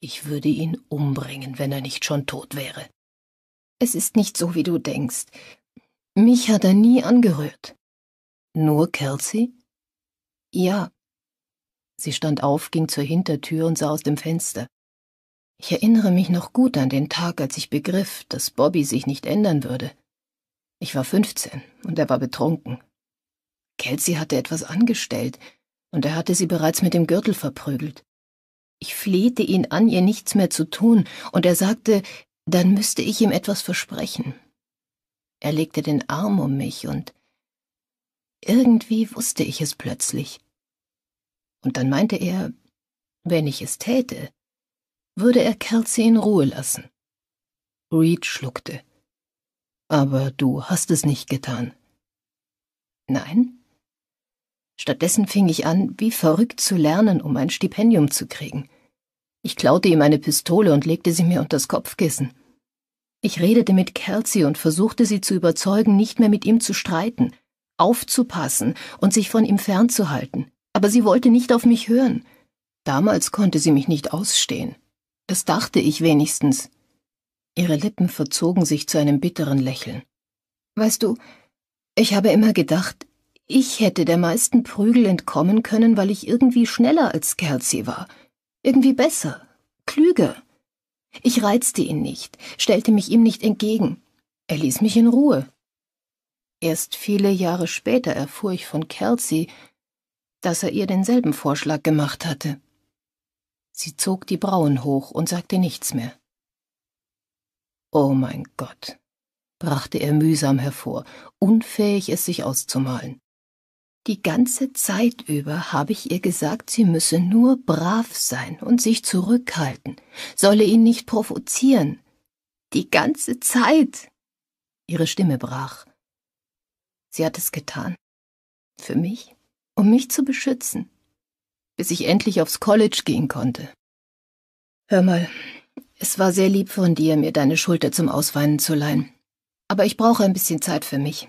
S1: Ich würde ihn umbringen, wenn er
S2: nicht schon tot wäre. Es ist nicht so, wie du denkst. Mich hat er nie angerührt. Nur Kelsey? Ja.
S1: Sie stand auf, ging zur Hintertür und sah aus dem Fenster. Ich erinnere mich noch gut an den Tag, als ich begriff, dass Bobby sich nicht ändern würde. Ich war fünfzehn und er war betrunken. Kelsey hatte etwas angestellt, und er hatte sie bereits mit dem Gürtel verprügelt. Ich flehte ihn an, ihr nichts mehr zu tun, und er sagte, dann müsste ich ihm etwas versprechen. Er legte den Arm um mich und irgendwie wusste ich es plötzlich. Und dann meinte er, wenn ich es täte, würde er Kelsey in Ruhe lassen. Reed schluckte. Aber du hast es nicht getan. Nein? Stattdessen fing ich an, wie verrückt zu lernen, um ein Stipendium zu kriegen. Ich klaute ihm eine Pistole und legte sie mir unter das Kopfkissen. Ich redete mit Kelsey und versuchte sie zu überzeugen, nicht mehr mit ihm zu streiten, aufzupassen und sich von ihm fernzuhalten, aber sie wollte nicht auf mich hören. Damals konnte sie mich nicht ausstehen. Das dachte ich wenigstens. Ihre Lippen verzogen sich zu einem bitteren Lächeln. Weißt du, ich habe immer gedacht, ich hätte der meisten Prügel entkommen können, weil ich irgendwie schneller als Kelsey war. Irgendwie besser, klüger. Ich reizte ihn nicht, stellte mich ihm nicht entgegen. Er ließ mich in Ruhe. Erst viele Jahre später erfuhr ich von Kelsey, dass er ihr denselben Vorschlag gemacht hatte. Sie zog die Brauen hoch und sagte nichts mehr. Oh mein Gott, brachte er mühsam hervor, unfähig es sich auszumalen. Die ganze Zeit über habe ich ihr gesagt, sie müsse nur brav sein und sich zurückhalten, solle ihn nicht provozieren. Die ganze Zeit. Ihre Stimme brach.
S2: Sie hat es getan. Für mich, um mich zu beschützen, bis ich endlich aufs College gehen konnte. Hör mal, es war sehr lieb von
S1: dir, mir deine Schulter zum Ausweinen zu leihen. Aber ich brauche ein bisschen Zeit für mich.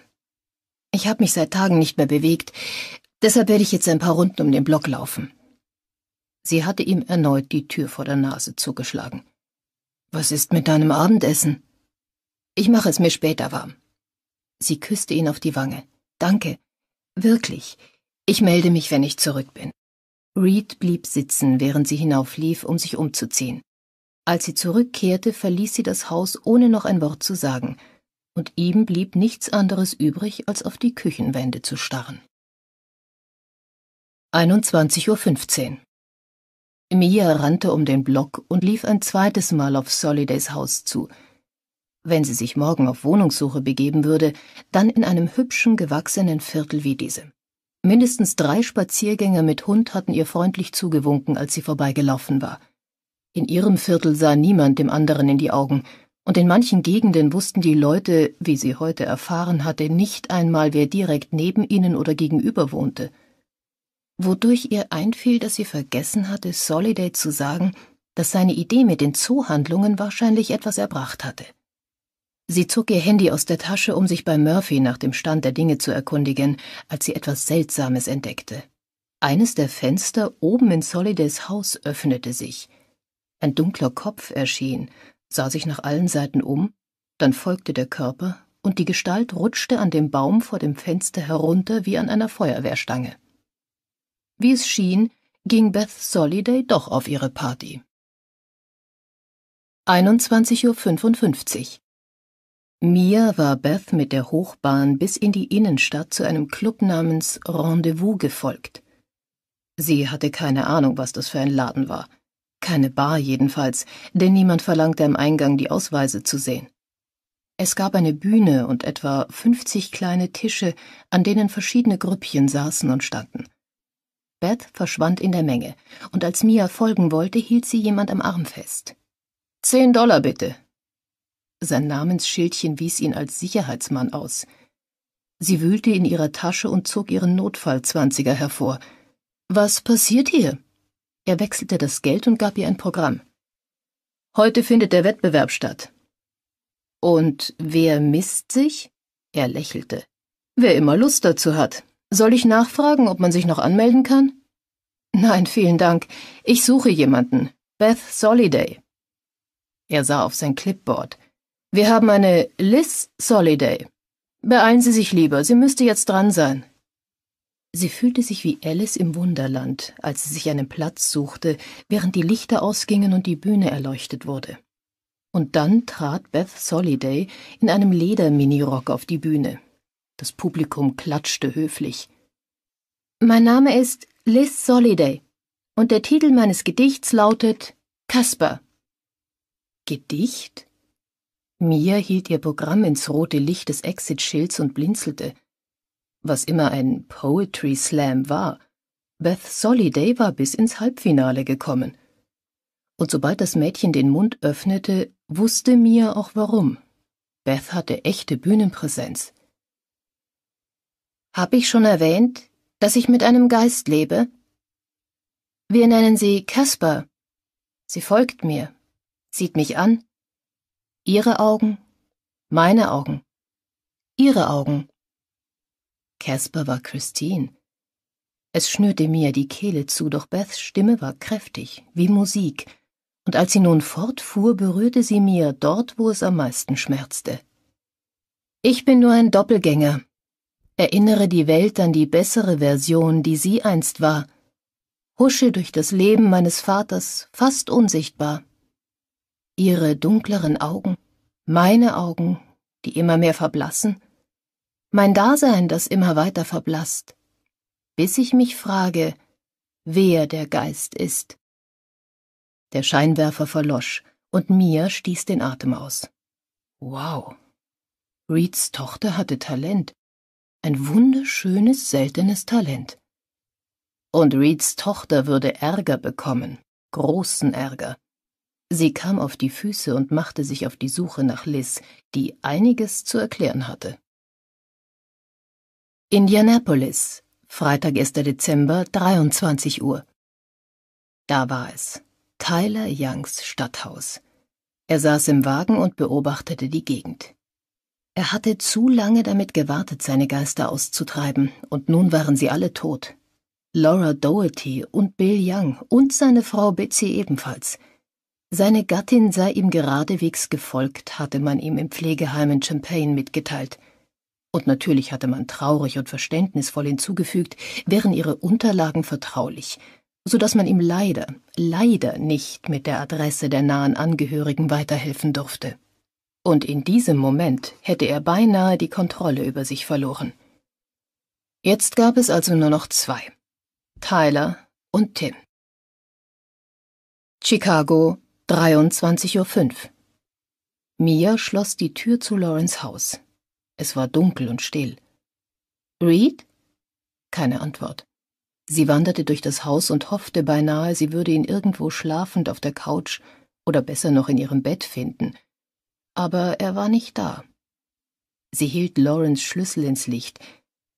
S1: Ich habe mich seit Tagen nicht mehr bewegt, deshalb werde ich jetzt ein paar Runden um den Block laufen. Sie hatte ihm erneut die Tür vor der Nase zugeschlagen. Was ist mit deinem Abendessen? Ich mache es mir später warm. Sie küsste ihn auf die Wange. Danke. Wirklich. Ich melde mich, wenn ich zurück bin. Reed blieb sitzen, während sie hinauflief, um sich umzuziehen. Als sie zurückkehrte, verließ sie das Haus, ohne noch ein Wort zu sagen und ihm blieb nichts anderes übrig, als
S2: auf die Küchenwände zu starren. 21.15 Uhr. Mia rannte um den Block und lief ein zweites Mal auf Solidays
S1: Haus zu. Wenn sie sich morgen auf Wohnungssuche begeben würde, dann in einem hübschen, gewachsenen Viertel wie diesem. Mindestens drei Spaziergänger mit Hund hatten ihr freundlich zugewunken, als sie vorbeigelaufen war. In ihrem Viertel sah niemand dem anderen in die Augen, und in manchen Gegenden wussten die Leute, wie sie heute erfahren hatte, nicht einmal, wer direkt neben ihnen oder gegenüber wohnte, wodurch ihr einfiel, dass sie vergessen hatte, Soliday zu sagen, dass seine Idee mit den Zoohandlungen wahrscheinlich etwas erbracht hatte. Sie zog ihr Handy aus der Tasche, um sich bei Murphy nach dem Stand der Dinge zu erkundigen, als sie etwas Seltsames entdeckte. Eines der Fenster oben in Solidays Haus öffnete sich. Ein dunkler Kopf erschien, sah sich nach allen Seiten um, dann folgte der Körper, und die Gestalt rutschte an dem Baum vor dem Fenster herunter wie an einer Feuerwehrstange. Wie es schien, ging
S2: Beth Soliday doch auf ihre Party. 21.55 Uhr Mia war Beth mit der Hochbahn bis in die
S1: Innenstadt zu einem Club namens Rendezvous gefolgt. Sie hatte keine Ahnung, was das für ein Laden war – keine Bar jedenfalls, denn niemand verlangte am Eingang die Ausweise zu sehen. Es gab eine Bühne und etwa fünfzig kleine Tische, an denen verschiedene Grüppchen saßen und standen. Beth verschwand in der Menge, und als Mia folgen wollte, hielt sie jemand am Arm fest. Zehn Dollar bitte. Sein Namensschildchen wies ihn als Sicherheitsmann aus. Sie wühlte in ihrer Tasche und zog ihren Notfallzwanziger hervor. Was passiert hier? Er wechselte das Geld und gab ihr ein Programm. Heute findet der Wettbewerb statt. Und wer misst sich? Er lächelte. Wer immer Lust dazu hat. Soll ich nachfragen, ob man sich noch anmelden kann? Nein, vielen Dank. Ich suche jemanden. Beth Soliday. Er sah auf sein Clipboard. Wir haben eine Liz Soliday. Beeilen Sie sich lieber, sie müsste jetzt dran sein. Sie fühlte sich wie Alice im Wunderland, als sie sich einen Platz suchte, während die Lichter ausgingen und die Bühne erleuchtet wurde. Und dann trat Beth Soliday in einem Lederminirock auf die Bühne. Das Publikum klatschte höflich. Mein Name ist Liz Soliday und der Titel meines Gedichts lautet Kasper. Gedicht? Mia hielt ihr Programm ins rote Licht des Exit-Schilds und blinzelte was immer ein Poetry Slam war, Beth Soliday war bis ins Halbfinale gekommen. Und sobald das Mädchen den Mund öffnete, wusste Mia auch warum. Beth hatte echte Bühnenpräsenz. Hab ich schon erwähnt, dass ich mit einem Geist lebe? Wir nennen sie Casper. Sie folgt mir, sieht mich an. Ihre Augen, meine Augen, ihre Augen. Casper war Christine. Es schnürte mir die Kehle zu, doch Beths Stimme war kräftig, wie Musik, und als sie nun fortfuhr, berührte sie mir dort, wo es am meisten schmerzte. Ich bin nur ein Doppelgänger. Erinnere die Welt an die bessere Version, die sie einst war. Husche durch das Leben meines Vaters, fast unsichtbar. Ihre dunkleren Augen, meine Augen, die immer mehr verblassen, mein Dasein, das immer weiter verblasst, bis ich mich frage, wer der
S2: Geist ist. Der Scheinwerfer verlosch, und mir stieß den Atem aus. Wow. Reeds Tochter hatte Talent.
S1: Ein wunderschönes, seltenes Talent. Und Reeds Tochter würde Ärger bekommen, großen Ärger. Sie kam auf die Füße und machte sich
S2: auf die Suche nach Liz, die einiges zu erklären hatte. Indianapolis, Freitag, 1. Dezember, 23 Uhr.
S1: Da war es, Tyler Youngs Stadthaus. Er saß im Wagen und beobachtete die Gegend. Er hatte zu lange damit gewartet, seine Geister auszutreiben, und nun waren sie alle tot. Laura Doherty und Bill Young und seine Frau Betsy ebenfalls. Seine Gattin sei ihm geradewegs gefolgt, hatte man ihm im Pflegeheim in Champaign mitgeteilt – und natürlich hatte man traurig und verständnisvoll hinzugefügt, wären ihre Unterlagen vertraulich, so dass man ihm leider, leider nicht mit der Adresse der nahen Angehörigen weiterhelfen durfte. Und in diesem Moment hätte er beinahe die Kontrolle über sich verloren.
S2: Jetzt gab es also nur noch zwei. Tyler und Tim. Chicago, 23.05 Uhr. Mia schloss die Tür zu Lawrence Haus. Es war dunkel und still.
S1: Reed? Keine Antwort. Sie wanderte durch das Haus und hoffte beinahe, sie würde ihn irgendwo schlafend auf der Couch oder besser noch in ihrem Bett finden. Aber er war nicht da. Sie hielt Lawrence Schlüssel ins Licht.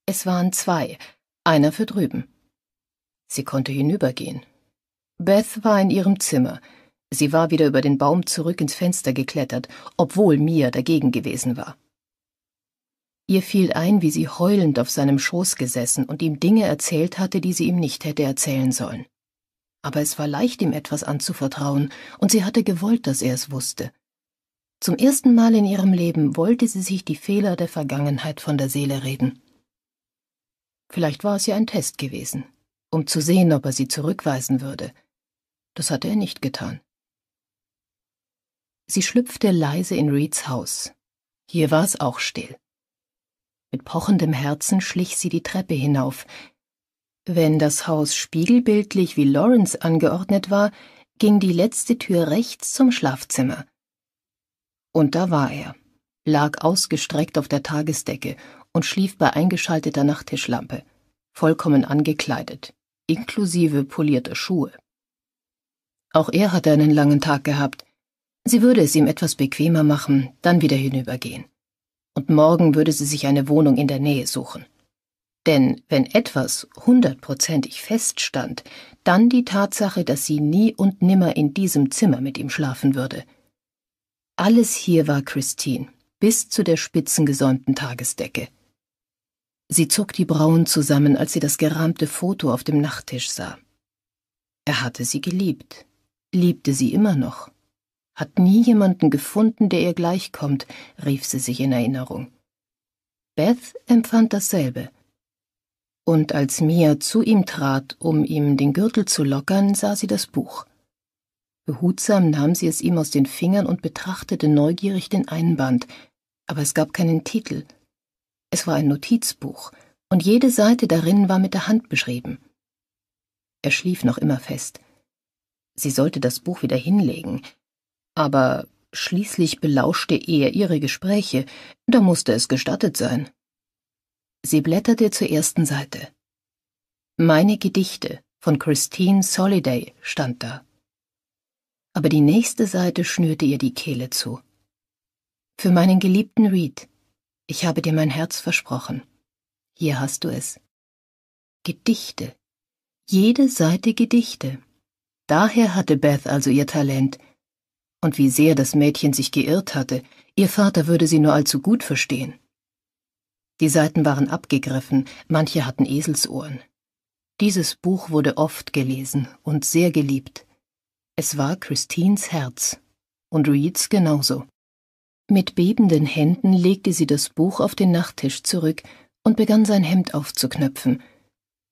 S1: Es waren zwei, einer für drüben. Sie konnte hinübergehen. Beth war in ihrem Zimmer. Sie war wieder über den Baum zurück ins Fenster geklettert, obwohl Mia dagegen gewesen war. Ihr fiel ein, wie sie heulend auf seinem Schoß gesessen und ihm Dinge erzählt hatte, die sie ihm nicht hätte erzählen sollen. Aber es war leicht, ihm etwas anzuvertrauen, und sie hatte gewollt, dass er es wusste. Zum ersten Mal in ihrem Leben wollte sie sich die Fehler der Vergangenheit von der Seele reden. Vielleicht war es ja ein Test gewesen, um zu sehen, ob er sie zurückweisen würde. Das hatte er nicht getan. Sie schlüpfte leise in Reeds Haus. Hier war es auch still. Mit pochendem Herzen schlich sie die Treppe hinauf. Wenn das Haus spiegelbildlich wie Lawrence angeordnet war, ging die letzte Tür rechts zum Schlafzimmer. Und da war er, lag ausgestreckt auf der Tagesdecke und schlief bei eingeschalteter Nachttischlampe, vollkommen angekleidet, inklusive polierter Schuhe. Auch er hatte einen langen Tag gehabt. Sie würde es ihm etwas bequemer machen, dann wieder hinübergehen und morgen würde sie sich eine Wohnung in der Nähe suchen. Denn wenn etwas hundertprozentig feststand, dann die Tatsache, dass sie nie und nimmer in diesem Zimmer mit ihm schlafen würde. Alles hier war Christine, bis zu der spitzengesäumten Tagesdecke. Sie zog die Brauen zusammen, als sie das gerahmte Foto auf dem Nachttisch sah. Er hatte sie geliebt, liebte sie immer noch. Hat nie jemanden gefunden, der ihr gleichkommt, rief sie sich in Erinnerung. Beth empfand dasselbe. Und als Mia zu ihm trat, um ihm den Gürtel zu lockern, sah sie das Buch. Behutsam nahm sie es ihm aus den Fingern und betrachtete neugierig den Einband, aber es gab keinen Titel. Es war ein Notizbuch, und jede Seite darin war mit der Hand beschrieben. Er schlief noch immer fest. Sie sollte das Buch wieder hinlegen, aber schließlich belauschte er ihre Gespräche, da musste es gestattet sein. Sie blätterte zur ersten Seite. Meine Gedichte von Christine Soliday stand da. Aber die nächste Seite schnürte ihr die Kehle zu. Für meinen geliebten Reed, ich habe dir mein Herz versprochen. Hier hast du es. Gedichte. Jede Seite Gedichte. Daher hatte Beth also ihr Talent, und wie sehr das Mädchen sich geirrt hatte, ihr Vater würde sie nur allzu gut verstehen. Die Seiten waren abgegriffen, manche hatten Eselsohren. Dieses Buch wurde oft gelesen und sehr geliebt. Es war Christines Herz und Reeds genauso. Mit bebenden Händen legte sie das Buch auf den Nachttisch zurück und begann sein Hemd aufzuknöpfen.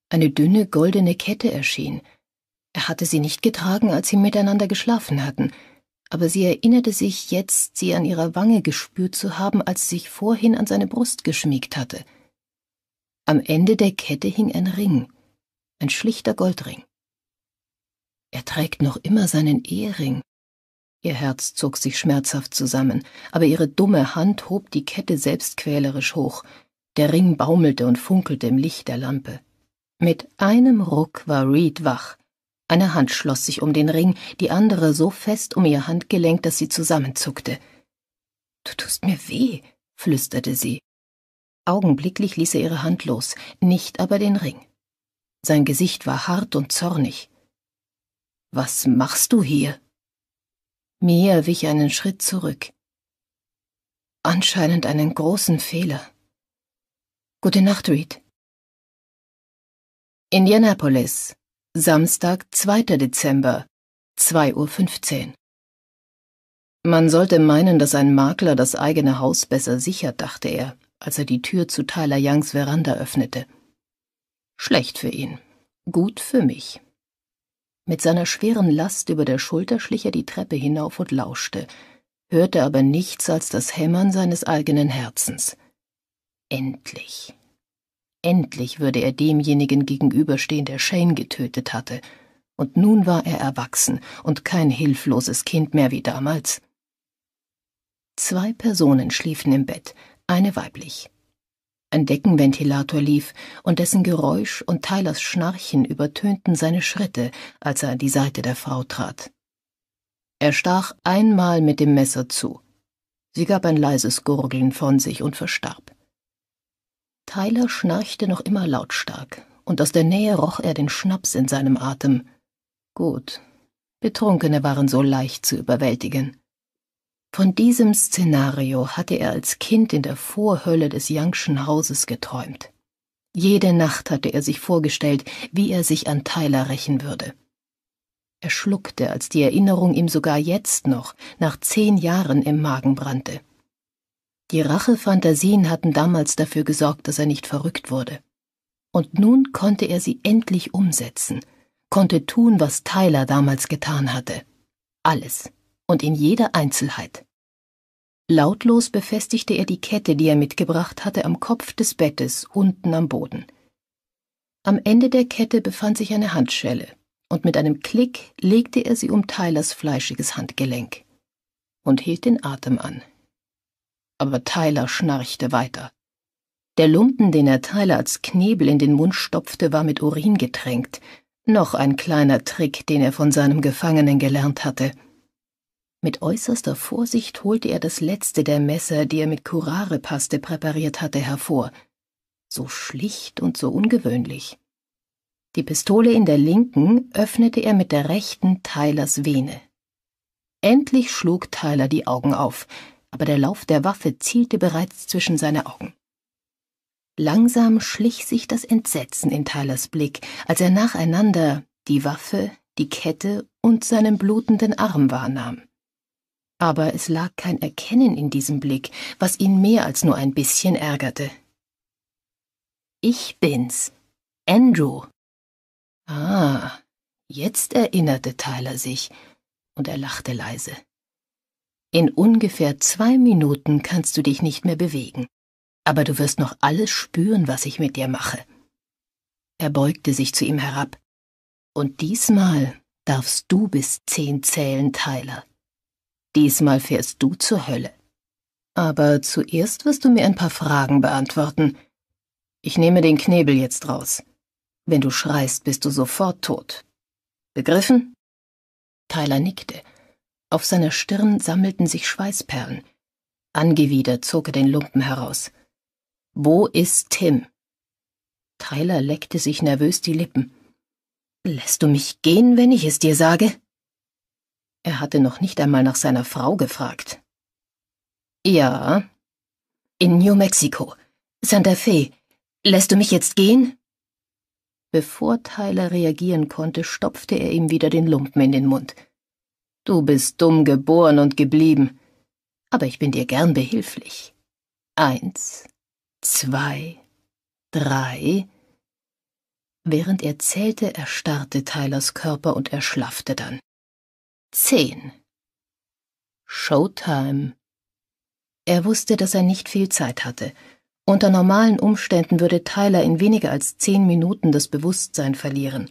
S1: Eine dünne goldene Kette erschien. Er hatte sie nicht getragen, als sie miteinander geschlafen hatten, aber sie erinnerte sich jetzt, sie an ihrer Wange gespürt zu haben, als sie sich vorhin an seine Brust geschmiegt hatte. Am Ende der Kette hing ein Ring, ein schlichter Goldring. Er trägt noch immer seinen Ehering. Ihr Herz zog sich schmerzhaft zusammen, aber ihre dumme Hand hob die Kette selbstquälerisch hoch. Der Ring baumelte und funkelte im Licht der Lampe. Mit einem Ruck war Reed wach. Eine Hand schloss sich um den Ring, die andere so fest um ihr Handgelenk, dass sie zusammenzuckte. Du tust mir weh, flüsterte sie. Augenblicklich ließ er ihre Hand los, nicht aber den Ring. Sein Gesicht war hart und zornig. Was machst du hier? Mia wich einen Schritt zurück.
S2: Anscheinend einen großen Fehler. Gute Nacht, Reed. Indianapolis, Samstag, 2. Dezember, 2.15 Uhr. Man sollte meinen,
S1: dass ein Makler das eigene Haus besser sichert, dachte er, als er die Tür zu Tyler Youngs Veranda öffnete. Schlecht für ihn, gut für mich. Mit seiner schweren Last über der Schulter schlich er die Treppe hinauf und lauschte, hörte aber nichts als das Hämmern seines eigenen Herzens. Endlich. Endlich würde er demjenigen gegenüberstehen, der Shane getötet hatte. Und nun war er erwachsen und kein hilfloses Kind mehr wie damals. Zwei Personen schliefen im Bett, eine weiblich. Ein Deckenventilator lief, und dessen Geräusch und Tylers Schnarchen übertönten seine Schritte, als er an die Seite der Frau trat. Er stach einmal mit dem Messer zu. Sie gab ein leises Gurgeln von sich und verstarb. Tyler schnarchte noch immer lautstark, und aus der Nähe roch er den Schnaps in seinem Atem. Gut, Betrunkene waren so leicht zu überwältigen. Von diesem Szenario hatte er als Kind in der Vorhölle des Youngschen Hauses geträumt. Jede Nacht hatte er sich vorgestellt, wie er sich an Tyler rächen würde. Er schluckte, als die Erinnerung ihm sogar jetzt noch, nach zehn Jahren, im Magen brannte. Die Rachefantasien hatten damals dafür gesorgt, dass er nicht verrückt wurde. Und nun konnte er sie endlich umsetzen, konnte tun, was Tyler damals getan hatte. Alles und in jeder Einzelheit. Lautlos befestigte er die Kette, die er mitgebracht hatte, am Kopf des Bettes, unten am Boden. Am Ende der Kette befand sich eine Handschelle, und mit einem Klick legte er sie um Tylers fleischiges Handgelenk und hielt den Atem an aber Tyler schnarchte weiter. Der Lumpen, den er Tyler als Knebel in den Mund stopfte, war mit Urin getränkt. Noch ein kleiner Trick, den er von seinem Gefangenen gelernt hatte. Mit äußerster Vorsicht holte er das letzte der Messer, die er mit Curare-Paste präpariert hatte, hervor. So schlicht und so ungewöhnlich. Die Pistole in der linken öffnete er mit der rechten Tylers Vene. Endlich schlug Tyler die Augen auf aber der Lauf der Waffe zielte bereits zwischen seine Augen. Langsam schlich sich das Entsetzen in Tylers Blick, als er nacheinander die Waffe, die Kette und seinen blutenden Arm wahrnahm. Aber es lag kein Erkennen in diesem Blick, was ihn mehr als nur ein bisschen ärgerte. Ich bin's, Andrew. Ah, jetzt erinnerte Tyler sich, und er lachte leise. In ungefähr zwei Minuten kannst du dich nicht mehr bewegen, aber du wirst noch alles spüren, was ich mit dir mache. Er beugte sich zu ihm herab. Und diesmal darfst du bis zehn zählen, Tyler. Diesmal fährst du zur Hölle. Aber zuerst wirst du mir ein paar Fragen beantworten. Ich nehme den Knebel jetzt raus. Wenn du schreist, bist du sofort tot. Begriffen? Tyler nickte auf seiner Stirn sammelten sich Schweißperlen. Angewidert zog er den Lumpen heraus. Wo ist Tim? Tyler leckte sich nervös die Lippen. Lässt du mich gehen, wenn ich es dir sage? Er hatte noch nicht einmal nach seiner Frau gefragt. Ja. In New Mexico. Santa Fe. Lässt du mich jetzt gehen? Bevor Tyler reagieren konnte, stopfte er ihm wieder den Lumpen in den Mund. Du bist dumm geboren und geblieben, aber ich bin dir gern behilflich. Eins, zwei,
S2: drei. Während er zählte, erstarrte Tylers Körper und erschlaffte dann. Zehn. Showtime.
S1: Er wusste, dass er nicht viel Zeit hatte. Unter normalen Umständen würde Tyler in weniger als zehn Minuten das Bewusstsein verlieren.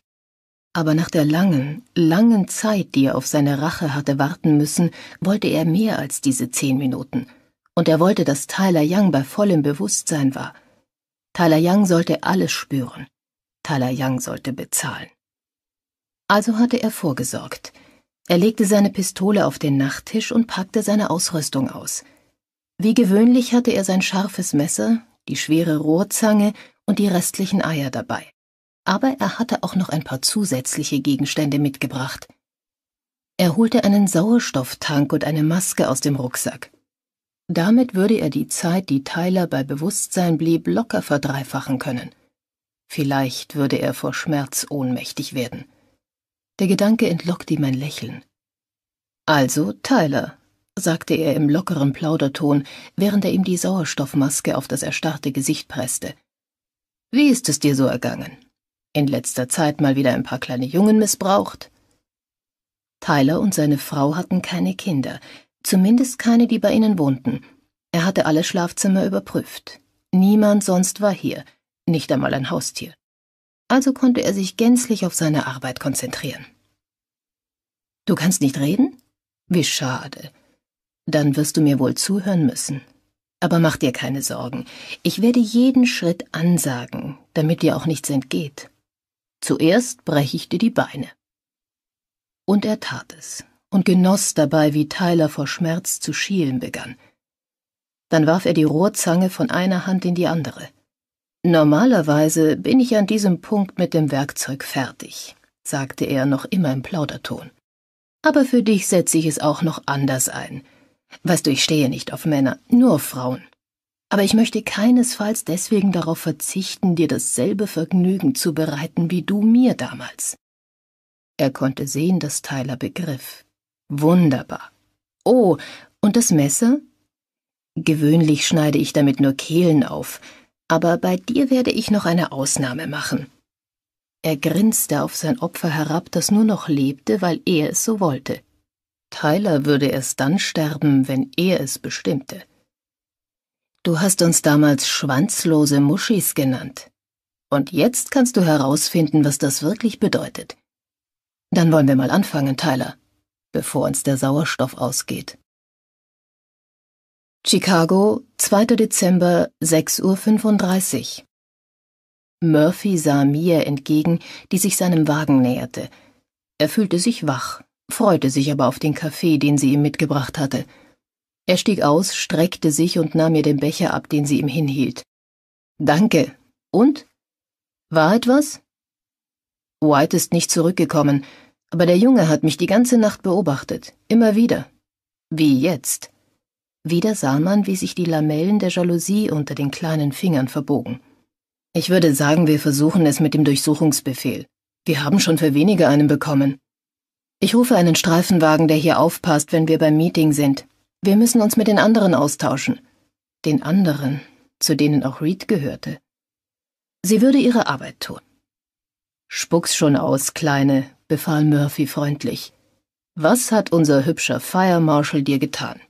S1: Aber nach der langen, langen Zeit, die er auf seine Rache hatte warten müssen, wollte er mehr als diese zehn Minuten. Und er wollte, dass Tyler Young bei vollem Bewusstsein war. Tyler Young sollte alles spüren. Tyler Young sollte bezahlen. Also hatte er vorgesorgt. Er legte seine Pistole auf den Nachttisch und packte seine Ausrüstung aus. Wie gewöhnlich hatte er sein scharfes Messer, die schwere Rohrzange und die restlichen Eier dabei aber er hatte auch noch ein paar zusätzliche Gegenstände mitgebracht. Er holte einen Sauerstofftank und eine Maske aus dem Rucksack. Damit würde er die Zeit, die Tyler bei Bewusstsein blieb, locker verdreifachen können. Vielleicht würde er vor Schmerz ohnmächtig werden. Der Gedanke entlockte ihm ein Lächeln. Also, Tyler, sagte er im lockeren Plauderton, während er ihm die Sauerstoffmaske auf das erstarrte Gesicht presste. Wie ist es dir so ergangen? in letzter Zeit mal wieder ein paar kleine Jungen missbraucht. Tyler und seine Frau hatten keine Kinder, zumindest keine, die bei ihnen wohnten. Er hatte alle Schlafzimmer überprüft. Niemand sonst war hier, nicht einmal ein Haustier. Also konnte er sich gänzlich auf seine Arbeit konzentrieren. Du kannst nicht reden? Wie schade. Dann wirst du mir wohl zuhören müssen. Aber mach dir keine Sorgen. Ich werde jeden Schritt ansagen, damit dir auch nichts entgeht. Zuerst brech ich dir die Beine. Und er tat es und genoss dabei, wie Tyler vor Schmerz zu schielen begann. Dann warf er die Rohrzange von einer Hand in die andere. Normalerweise bin ich an diesem Punkt mit dem Werkzeug fertig, sagte er noch immer im Plauderton. Aber für dich setze ich es auch noch anders ein. Weißt du, ich stehe nicht auf Männer, nur auf Frauen aber ich möchte keinesfalls deswegen darauf verzichten, dir dasselbe Vergnügen zu bereiten, wie du mir damals. Er konnte sehen, dass Tyler begriff. Wunderbar. Oh, und das Messer? Gewöhnlich schneide ich damit nur Kehlen auf, aber bei dir werde ich noch eine Ausnahme machen. Er grinste auf sein Opfer herab, das nur noch lebte, weil er es so wollte. Tyler würde erst dann sterben, wenn er es bestimmte. Du hast uns damals schwanzlose Muschis genannt.
S2: Und jetzt kannst du herausfinden, was das wirklich bedeutet. Dann wollen wir mal anfangen, Tyler, bevor uns der Sauerstoff ausgeht. Chicago, 2. Dezember, 6.35 Uhr.
S1: Murphy sah Mia entgegen, die sich seinem Wagen näherte. Er fühlte sich wach, freute sich aber auf den Kaffee, den sie ihm mitgebracht hatte – er stieg aus, streckte sich und nahm mir den Becher ab, den sie ihm hinhielt. Danke. Und? War etwas? White ist nicht zurückgekommen, aber der Junge hat mich die ganze Nacht beobachtet, immer wieder. Wie jetzt. Wieder sah man, wie sich die Lamellen der Jalousie unter den kleinen Fingern verbogen. Ich würde sagen, wir versuchen es mit dem Durchsuchungsbefehl. Wir haben schon für weniger einen bekommen. Ich rufe einen Streifenwagen, der hier aufpasst, wenn wir beim Meeting sind. Wir müssen uns mit den anderen austauschen. Den anderen, zu denen auch Reed gehörte. Sie würde ihre Arbeit tun. Spuck's schon aus, Kleine, befahl Murphy freundlich. Was hat unser hübscher Fire Marshal dir getan?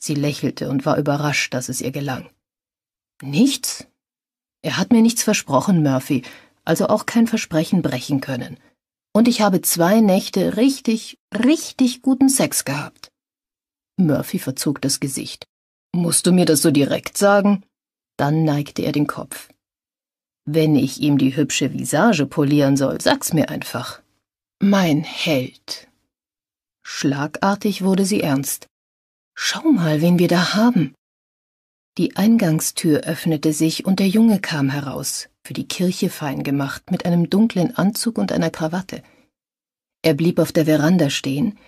S1: Sie lächelte und war überrascht, dass es ihr gelang. Nichts? Er hat mir nichts versprochen, Murphy, also auch kein Versprechen brechen können. Und ich habe zwei Nächte richtig, richtig guten Sex gehabt. Murphy verzog das Gesicht. Musst du mir das so direkt sagen? Dann neigte er den Kopf. Wenn ich ihm die hübsche Visage polieren soll, sag's mir einfach. Mein Held. Schlagartig wurde sie ernst. Schau mal, wen wir da haben. Die Eingangstür öffnete sich und der Junge kam heraus, für die Kirche fein gemacht, mit einem dunklen Anzug und einer Krawatte. Er blieb auf der Veranda stehen,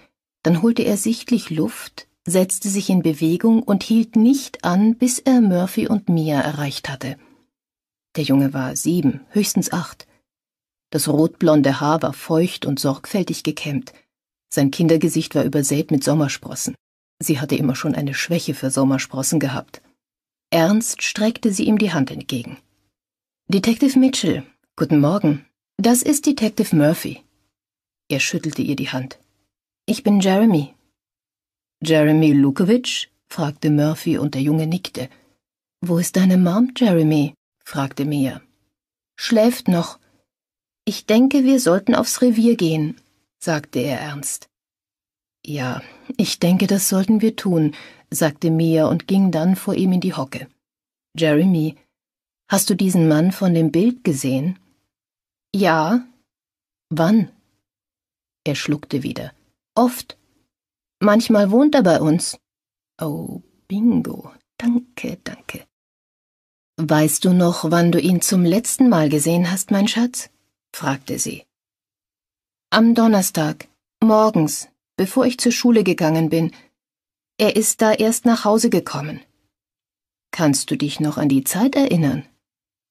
S1: dann holte er sichtlich Luft, setzte sich in Bewegung und hielt nicht an, bis er Murphy und Mia erreicht hatte. Der Junge war sieben, höchstens acht. Das rotblonde Haar war feucht und sorgfältig gekämmt. Sein Kindergesicht war übersät mit Sommersprossen. Sie hatte immer schon eine Schwäche für Sommersprossen gehabt. Ernst streckte sie ihm die Hand entgegen. Detective Mitchell, guten Morgen. Das ist Detective Murphy. Er schüttelte ihr die Hand. Ich bin Jeremy, Jeremy Lukowitsch? fragte Murphy und der Junge nickte. Wo ist deine Mom, Jeremy? fragte Mia. Schläft noch. Ich denke, wir sollten aufs Revier gehen, sagte er ernst. Ja, ich denke, das sollten wir tun, sagte Mia und ging dann vor ihm in die Hocke. Jeremy, hast du diesen Mann von dem Bild gesehen? Ja. Wann? Er schluckte wieder. Oft. Manchmal wohnt er bei uns. Oh, bingo. Danke, danke. Weißt du noch, wann du ihn zum letzten Mal gesehen hast, mein Schatz? fragte sie. Am Donnerstag, morgens, bevor ich zur Schule gegangen bin. Er ist da erst nach Hause gekommen. Kannst du dich noch an die Zeit erinnern?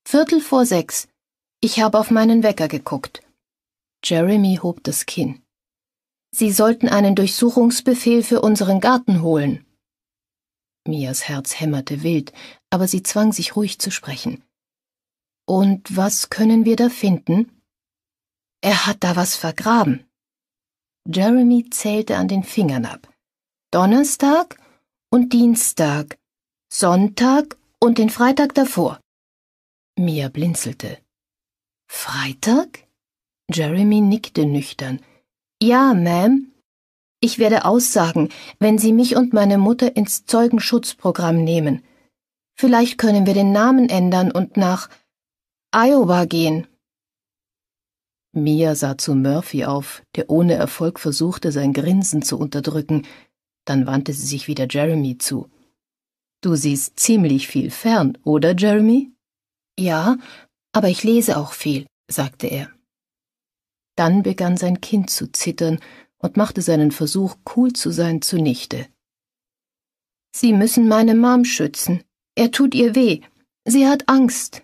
S1: Viertel vor sechs. Ich habe auf meinen Wecker geguckt. Jeremy hob das Kinn. Sie sollten einen Durchsuchungsbefehl für unseren Garten holen. Mias Herz hämmerte wild, aber sie zwang sich ruhig zu sprechen. Und was können wir da finden? Er hat da was vergraben. Jeremy zählte an den Fingern ab. Donnerstag und Dienstag, Sonntag und den Freitag davor. Mia blinzelte. Freitag? Jeremy nickte nüchtern. Ja, Ma'am. Ich werde aussagen, wenn Sie mich und meine Mutter ins Zeugenschutzprogramm nehmen. Vielleicht können wir den Namen ändern und nach Iowa gehen. Mia sah zu Murphy auf, der ohne Erfolg versuchte, sein Grinsen zu unterdrücken. Dann wandte sie sich wieder Jeremy zu. Du siehst ziemlich viel fern, oder Jeremy? Ja, aber ich lese auch viel, sagte er. Dann begann sein Kind zu zittern und machte seinen Versuch, cool zu sein, zunichte. Sie müssen meine Mom schützen. Er tut ihr weh. Sie hat Angst.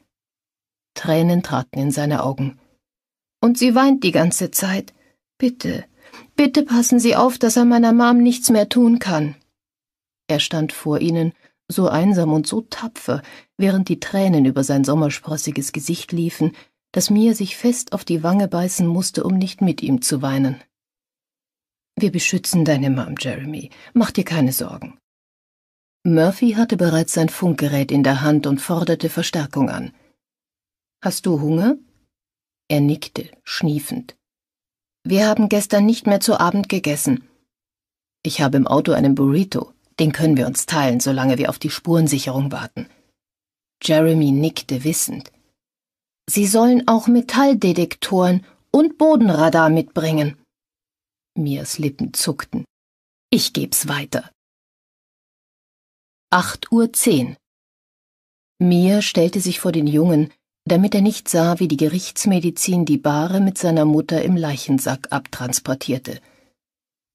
S1: Tränen traten in seine Augen. Und sie weint die ganze Zeit. Bitte, bitte passen Sie auf, dass er meiner Mom nichts mehr tun kann. Er stand vor ihnen, so einsam und so tapfer, während die Tränen über sein sommersprossiges Gesicht liefen dass Mia sich fest auf die Wange beißen musste, um nicht mit ihm zu weinen. Wir beschützen deine Mom, Jeremy. Mach dir keine Sorgen. Murphy hatte bereits sein Funkgerät in der Hand und forderte Verstärkung an. Hast du Hunger? Er nickte, schniefend. Wir haben gestern nicht mehr zu Abend gegessen. Ich habe im Auto einen Burrito. Den können wir uns teilen, solange wir auf die Spurensicherung warten. Jeremy nickte wissend.
S2: Sie sollen auch Metalldetektoren und Bodenradar mitbringen. Mirs Lippen zuckten. Ich geb's weiter. 8.10 Uhr. Mir stellte sich vor den Jungen, damit er
S1: nicht sah, wie die Gerichtsmedizin die Bahre mit seiner Mutter im Leichensack abtransportierte.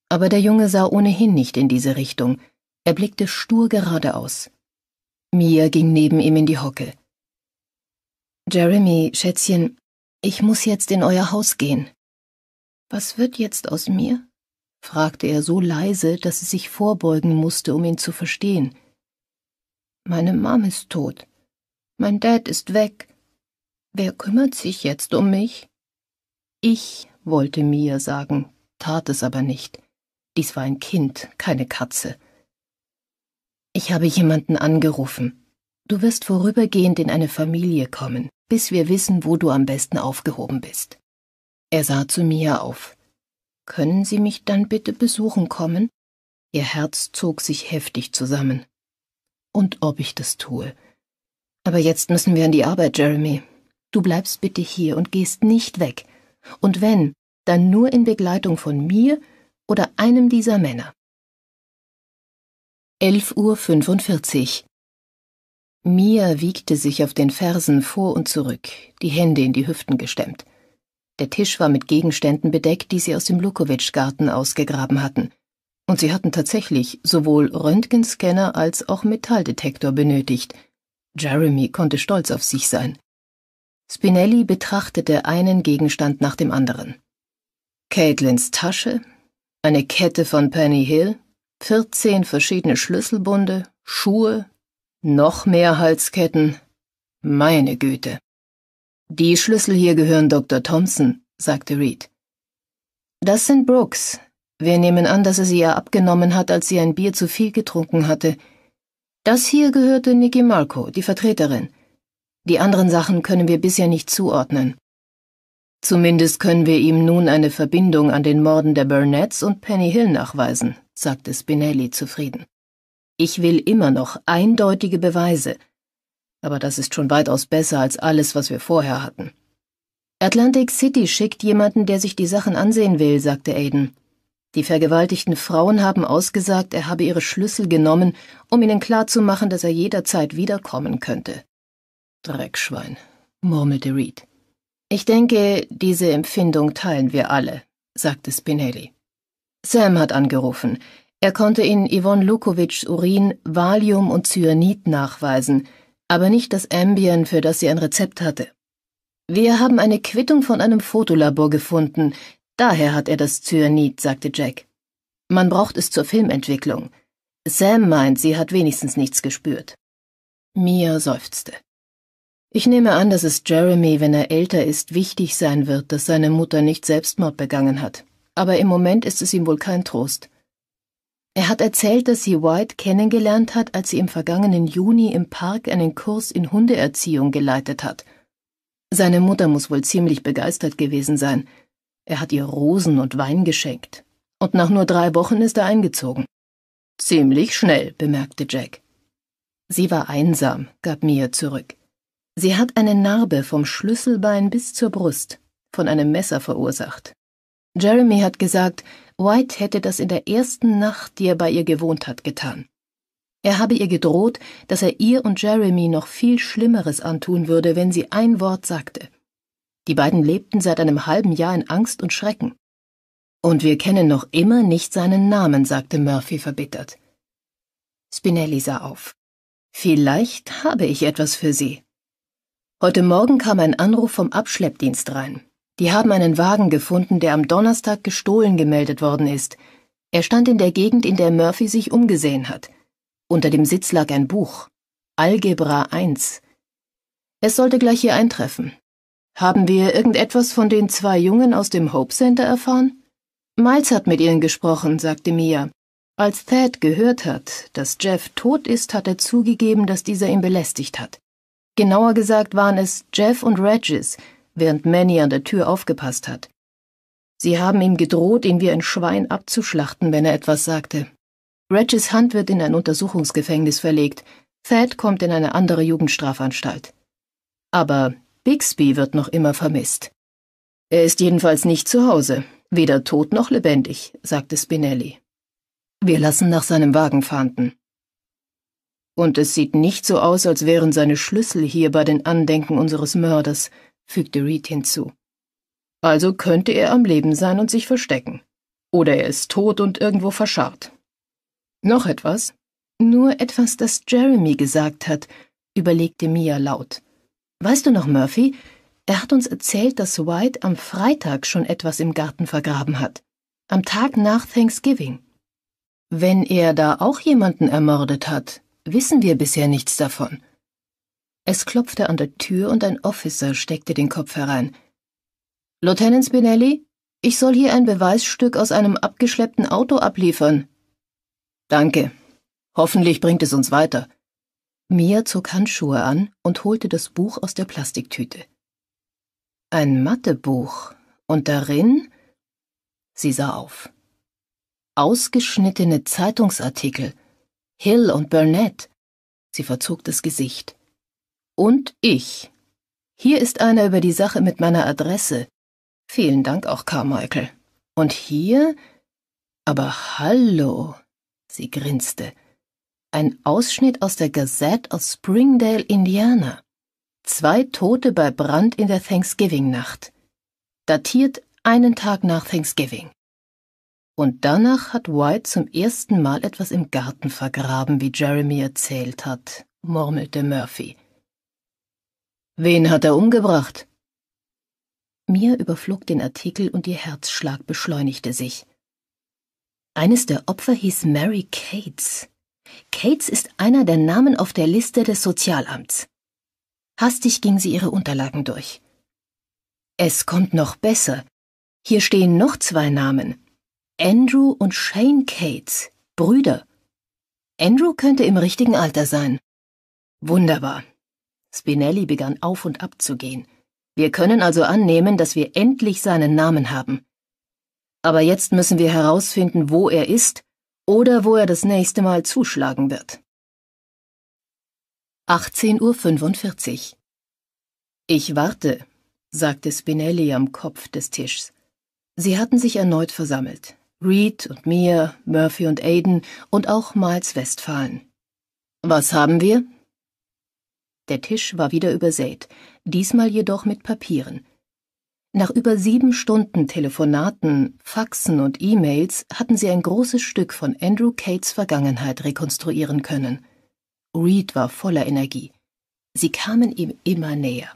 S1: Aber der Junge sah ohnehin nicht in diese Richtung. Er blickte stur geradeaus. Mir ging neben ihm in die Hocke. Jeremy, Schätzchen, ich muss jetzt in euer Haus gehen. Was wird jetzt aus mir? fragte er so leise, dass sie sich vorbeugen musste, um ihn zu verstehen. Meine Mom ist tot. Mein Dad ist weg. Wer kümmert sich jetzt um mich? Ich wollte Mia sagen, tat es aber nicht. Dies war ein Kind, keine Katze. Ich habe jemanden angerufen. Du wirst vorübergehend in eine Familie kommen bis wir wissen, wo du am besten aufgehoben bist. Er sah zu Mia auf. Können Sie mich dann bitte besuchen kommen? Ihr Herz zog sich heftig zusammen. Und ob ich das tue. Aber jetzt müssen wir an die Arbeit, Jeremy. Du bleibst bitte hier und gehst nicht weg. Und wenn, dann nur in Begleitung von
S2: mir oder einem dieser Männer. 11.45 Uhr. Mia wiegte sich auf den Fersen vor und zurück,
S1: die Hände in die Hüften gestemmt. Der Tisch war mit Gegenständen bedeckt, die sie aus dem Lukowitsch-Garten ausgegraben hatten. Und sie hatten tatsächlich sowohl Röntgenscanner als auch Metalldetektor benötigt. Jeremy konnte stolz auf sich sein. Spinelli betrachtete einen Gegenstand nach dem anderen. Caitlins Tasche, eine Kette von Penny Hill, 14 verschiedene Schlüsselbunde, Schuhe, noch mehr Halsketten. Meine Güte. Die Schlüssel hier gehören Dr. Thompson, sagte Reed. Das sind Brooks. Wir nehmen an, dass er sie ihr abgenommen hat, als sie ein Bier zu viel getrunken hatte. Das hier gehörte Nicky Marco, die Vertreterin. Die anderen Sachen können wir bisher nicht zuordnen. Zumindest können wir ihm nun eine Verbindung an den Morden der Burnetts und Penny Hill nachweisen, sagte Spinelli zufrieden. Ich will immer noch eindeutige Beweise. Aber das ist schon weitaus besser als alles, was wir vorher hatten. Atlantic City schickt jemanden, der sich die Sachen ansehen will, sagte Aiden. Die vergewaltigten Frauen haben ausgesagt, er habe ihre Schlüssel genommen, um ihnen klarzumachen, dass er jederzeit wiederkommen könnte. Dreckschwein, murmelte Reed. Ich denke, diese Empfindung teilen wir alle, sagte Spinelli. Sam hat angerufen. Er konnte in Yvonne Lukowitschs Urin Valium und Cyanid nachweisen, aber nicht das Ambien, für das sie ein Rezept hatte. Wir haben eine Quittung von einem Fotolabor gefunden, daher hat er das Cyanid, sagte Jack. Man braucht es zur Filmentwicklung. Sam meint, sie hat wenigstens nichts gespürt. Mia seufzte. Ich nehme an, dass es Jeremy, wenn er älter ist, wichtig sein wird, dass seine Mutter nicht Selbstmord begangen hat. Aber im Moment ist es ihm wohl kein Trost. Er hat erzählt, dass sie White kennengelernt hat, als sie im vergangenen Juni im Park einen Kurs in Hundeerziehung geleitet hat. Seine Mutter muss wohl ziemlich begeistert gewesen sein. Er hat ihr Rosen und Wein geschenkt. Und nach nur drei Wochen ist er eingezogen. Ziemlich schnell, bemerkte Jack. Sie war einsam, gab Mia zurück. Sie hat eine Narbe vom Schlüsselbein bis zur Brust, von einem Messer verursacht. Jeremy hat gesagt, White hätte das in der ersten Nacht, die er bei ihr gewohnt hat, getan. Er habe ihr gedroht, dass er ihr und Jeremy noch viel Schlimmeres antun würde, wenn sie ein Wort sagte. Die beiden lebten seit einem halben Jahr in Angst und Schrecken. Und wir kennen noch immer nicht seinen Namen, sagte Murphy verbittert. Spinelli sah auf. Vielleicht habe ich etwas für Sie. Heute Morgen kam ein Anruf vom Abschleppdienst rein. Die haben einen Wagen gefunden, der am Donnerstag gestohlen gemeldet worden ist. Er stand in der Gegend, in der Murphy sich umgesehen hat. Unter dem Sitz lag ein Buch. Algebra 1. Es sollte gleich hier eintreffen. Haben wir irgendetwas von den zwei Jungen aus dem Hope Center erfahren? Miles hat mit ihnen gesprochen, sagte Mia. Als Thad gehört hat, dass Jeff tot ist, hat er zugegeben, dass dieser ihn belästigt hat. Genauer gesagt waren es Jeff und Regis, während Manny an der Tür aufgepasst hat. Sie haben ihm gedroht, ihn wie ein Schwein abzuschlachten, wenn er etwas sagte. Regis Hand wird in ein Untersuchungsgefängnis verlegt, Thad kommt in eine andere Jugendstrafanstalt. Aber Bixby wird noch immer vermisst. Er ist jedenfalls nicht zu Hause, weder tot noch lebendig, sagte Spinelli. Wir lassen nach seinem Wagen fahnden. Und es sieht nicht so aus, als wären seine Schlüssel hier bei den Andenken unseres Mörders, fügte Reed hinzu. Also könnte er am Leben sein und sich verstecken. Oder er ist tot und irgendwo verscharrt. Noch etwas? Nur etwas, das Jeremy gesagt hat, überlegte Mia laut. Weißt du noch, Murphy? Er hat uns erzählt, dass White am Freitag schon etwas im Garten vergraben hat. Am Tag nach Thanksgiving. Wenn er da auch jemanden ermordet hat, wissen wir bisher nichts davon. Es klopfte an der Tür und ein Officer steckte den Kopf herein. Lieutenant Spinelli, ich soll hier ein Beweisstück aus einem abgeschleppten Auto abliefern. Danke. Hoffentlich bringt es uns weiter. Mia zog Handschuhe an und holte das Buch aus der Plastiktüte. Ein Mathebuch, und darin sie sah auf. Ausgeschnittene Zeitungsartikel, Hill und Burnett. Sie verzog das Gesicht. Und ich. Hier ist einer über die Sache mit meiner Adresse. Vielen Dank auch, Carmichael. Und hier? Aber hallo, sie grinste. Ein Ausschnitt aus der Gazette aus Springdale, Indiana. Zwei Tote bei Brand in der Thanksgiving-Nacht. Datiert einen Tag nach Thanksgiving. Und danach hat White zum ersten Mal etwas im Garten vergraben, wie Jeremy erzählt hat, murmelte Murphy. Wen hat er umgebracht? Mir überflog den Artikel und ihr Herzschlag beschleunigte sich. Eines der Opfer hieß Mary Cates. Cates ist einer der Namen auf der Liste des Sozialamts. Hastig ging sie ihre Unterlagen durch. Es kommt noch besser. Hier stehen noch zwei Namen. Andrew und Shane Cates, Brüder. Andrew könnte im richtigen Alter sein. Wunderbar. Spinelli begann auf und ab zu gehen. Wir können also annehmen, dass wir endlich seinen Namen haben. Aber jetzt müssen wir herausfinden, wo er ist oder wo er das nächste Mal zuschlagen wird. 18.45 Uhr. Ich warte, sagte Spinelli am Kopf des Tisches. Sie hatten sich erneut versammelt. Reed und mir, Murphy und Aiden und auch Miles Westphalen. Was haben wir? Der Tisch war wieder übersät, diesmal jedoch mit Papieren. Nach über sieben Stunden Telefonaten, Faxen und E-Mails hatten sie ein großes Stück von Andrew Cates Vergangenheit rekonstruieren können. Reed war voller Energie. Sie kamen ihm immer näher.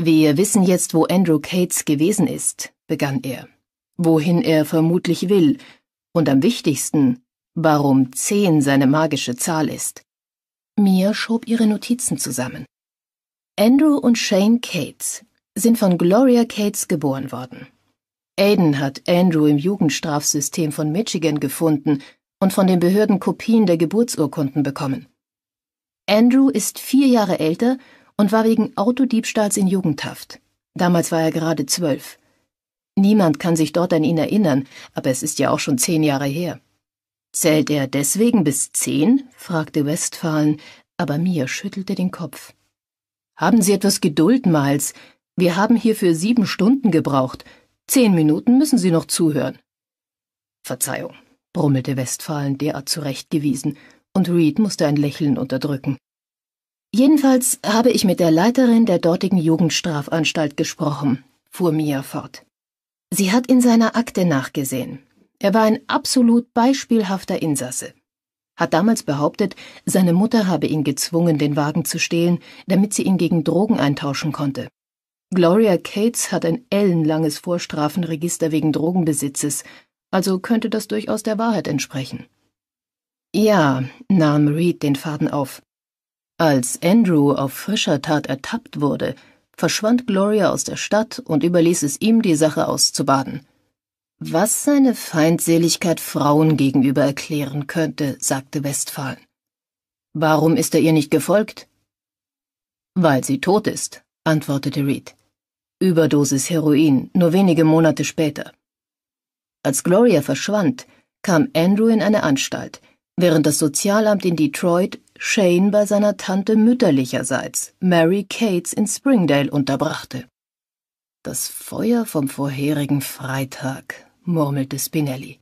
S1: Wir wissen jetzt, wo Andrew Cates gewesen ist, begann er, wohin er vermutlich will und am wichtigsten, warum zehn seine magische Zahl ist. Mia schob ihre Notizen zusammen. Andrew und Shane Cates sind von Gloria Cates geboren worden. Aiden hat Andrew im Jugendstrafsystem von Michigan gefunden und von den Behörden Kopien der Geburtsurkunden bekommen. Andrew ist vier Jahre älter und war wegen Autodiebstahls in Jugendhaft. Damals war er gerade zwölf. Niemand kann sich dort an ihn erinnern, aber es ist ja auch schon zehn Jahre her. Zählt er deswegen bis zehn? fragte Westphalen, aber Mia schüttelte den Kopf. Haben Sie etwas Geduld, Miles. Wir haben hierfür sieben Stunden gebraucht. Zehn Minuten müssen Sie noch zuhören. Verzeihung, brummelte Westphalen derart zurechtgewiesen, und Reed musste ein Lächeln unterdrücken. Jedenfalls habe ich mit der Leiterin der dortigen Jugendstrafanstalt gesprochen, fuhr Mia fort. Sie hat in seiner Akte nachgesehen. Er war ein absolut beispielhafter Insasse, hat damals behauptet, seine Mutter habe ihn gezwungen, den Wagen zu stehlen, damit sie ihn gegen Drogen eintauschen konnte. Gloria Cates hat ein ellenlanges Vorstrafenregister wegen Drogenbesitzes, also könnte das durchaus der Wahrheit entsprechen. Ja, nahm Reed den Faden auf. Als Andrew auf frischer Tat ertappt wurde, verschwand Gloria aus der Stadt und überließ es ihm, die Sache auszubaden was seine Feindseligkeit Frauen gegenüber erklären könnte, sagte Westphalen. Warum ist er ihr nicht gefolgt? Weil sie tot ist, antwortete Reed. Überdosis Heroin, nur wenige Monate später. Als Gloria verschwand, kam Andrew in eine Anstalt, während das Sozialamt in Detroit Shane bei seiner Tante mütterlicherseits, Mary Cates in Springdale, unterbrachte. Das Feuer vom vorherigen Freitag murmelte Spinelli.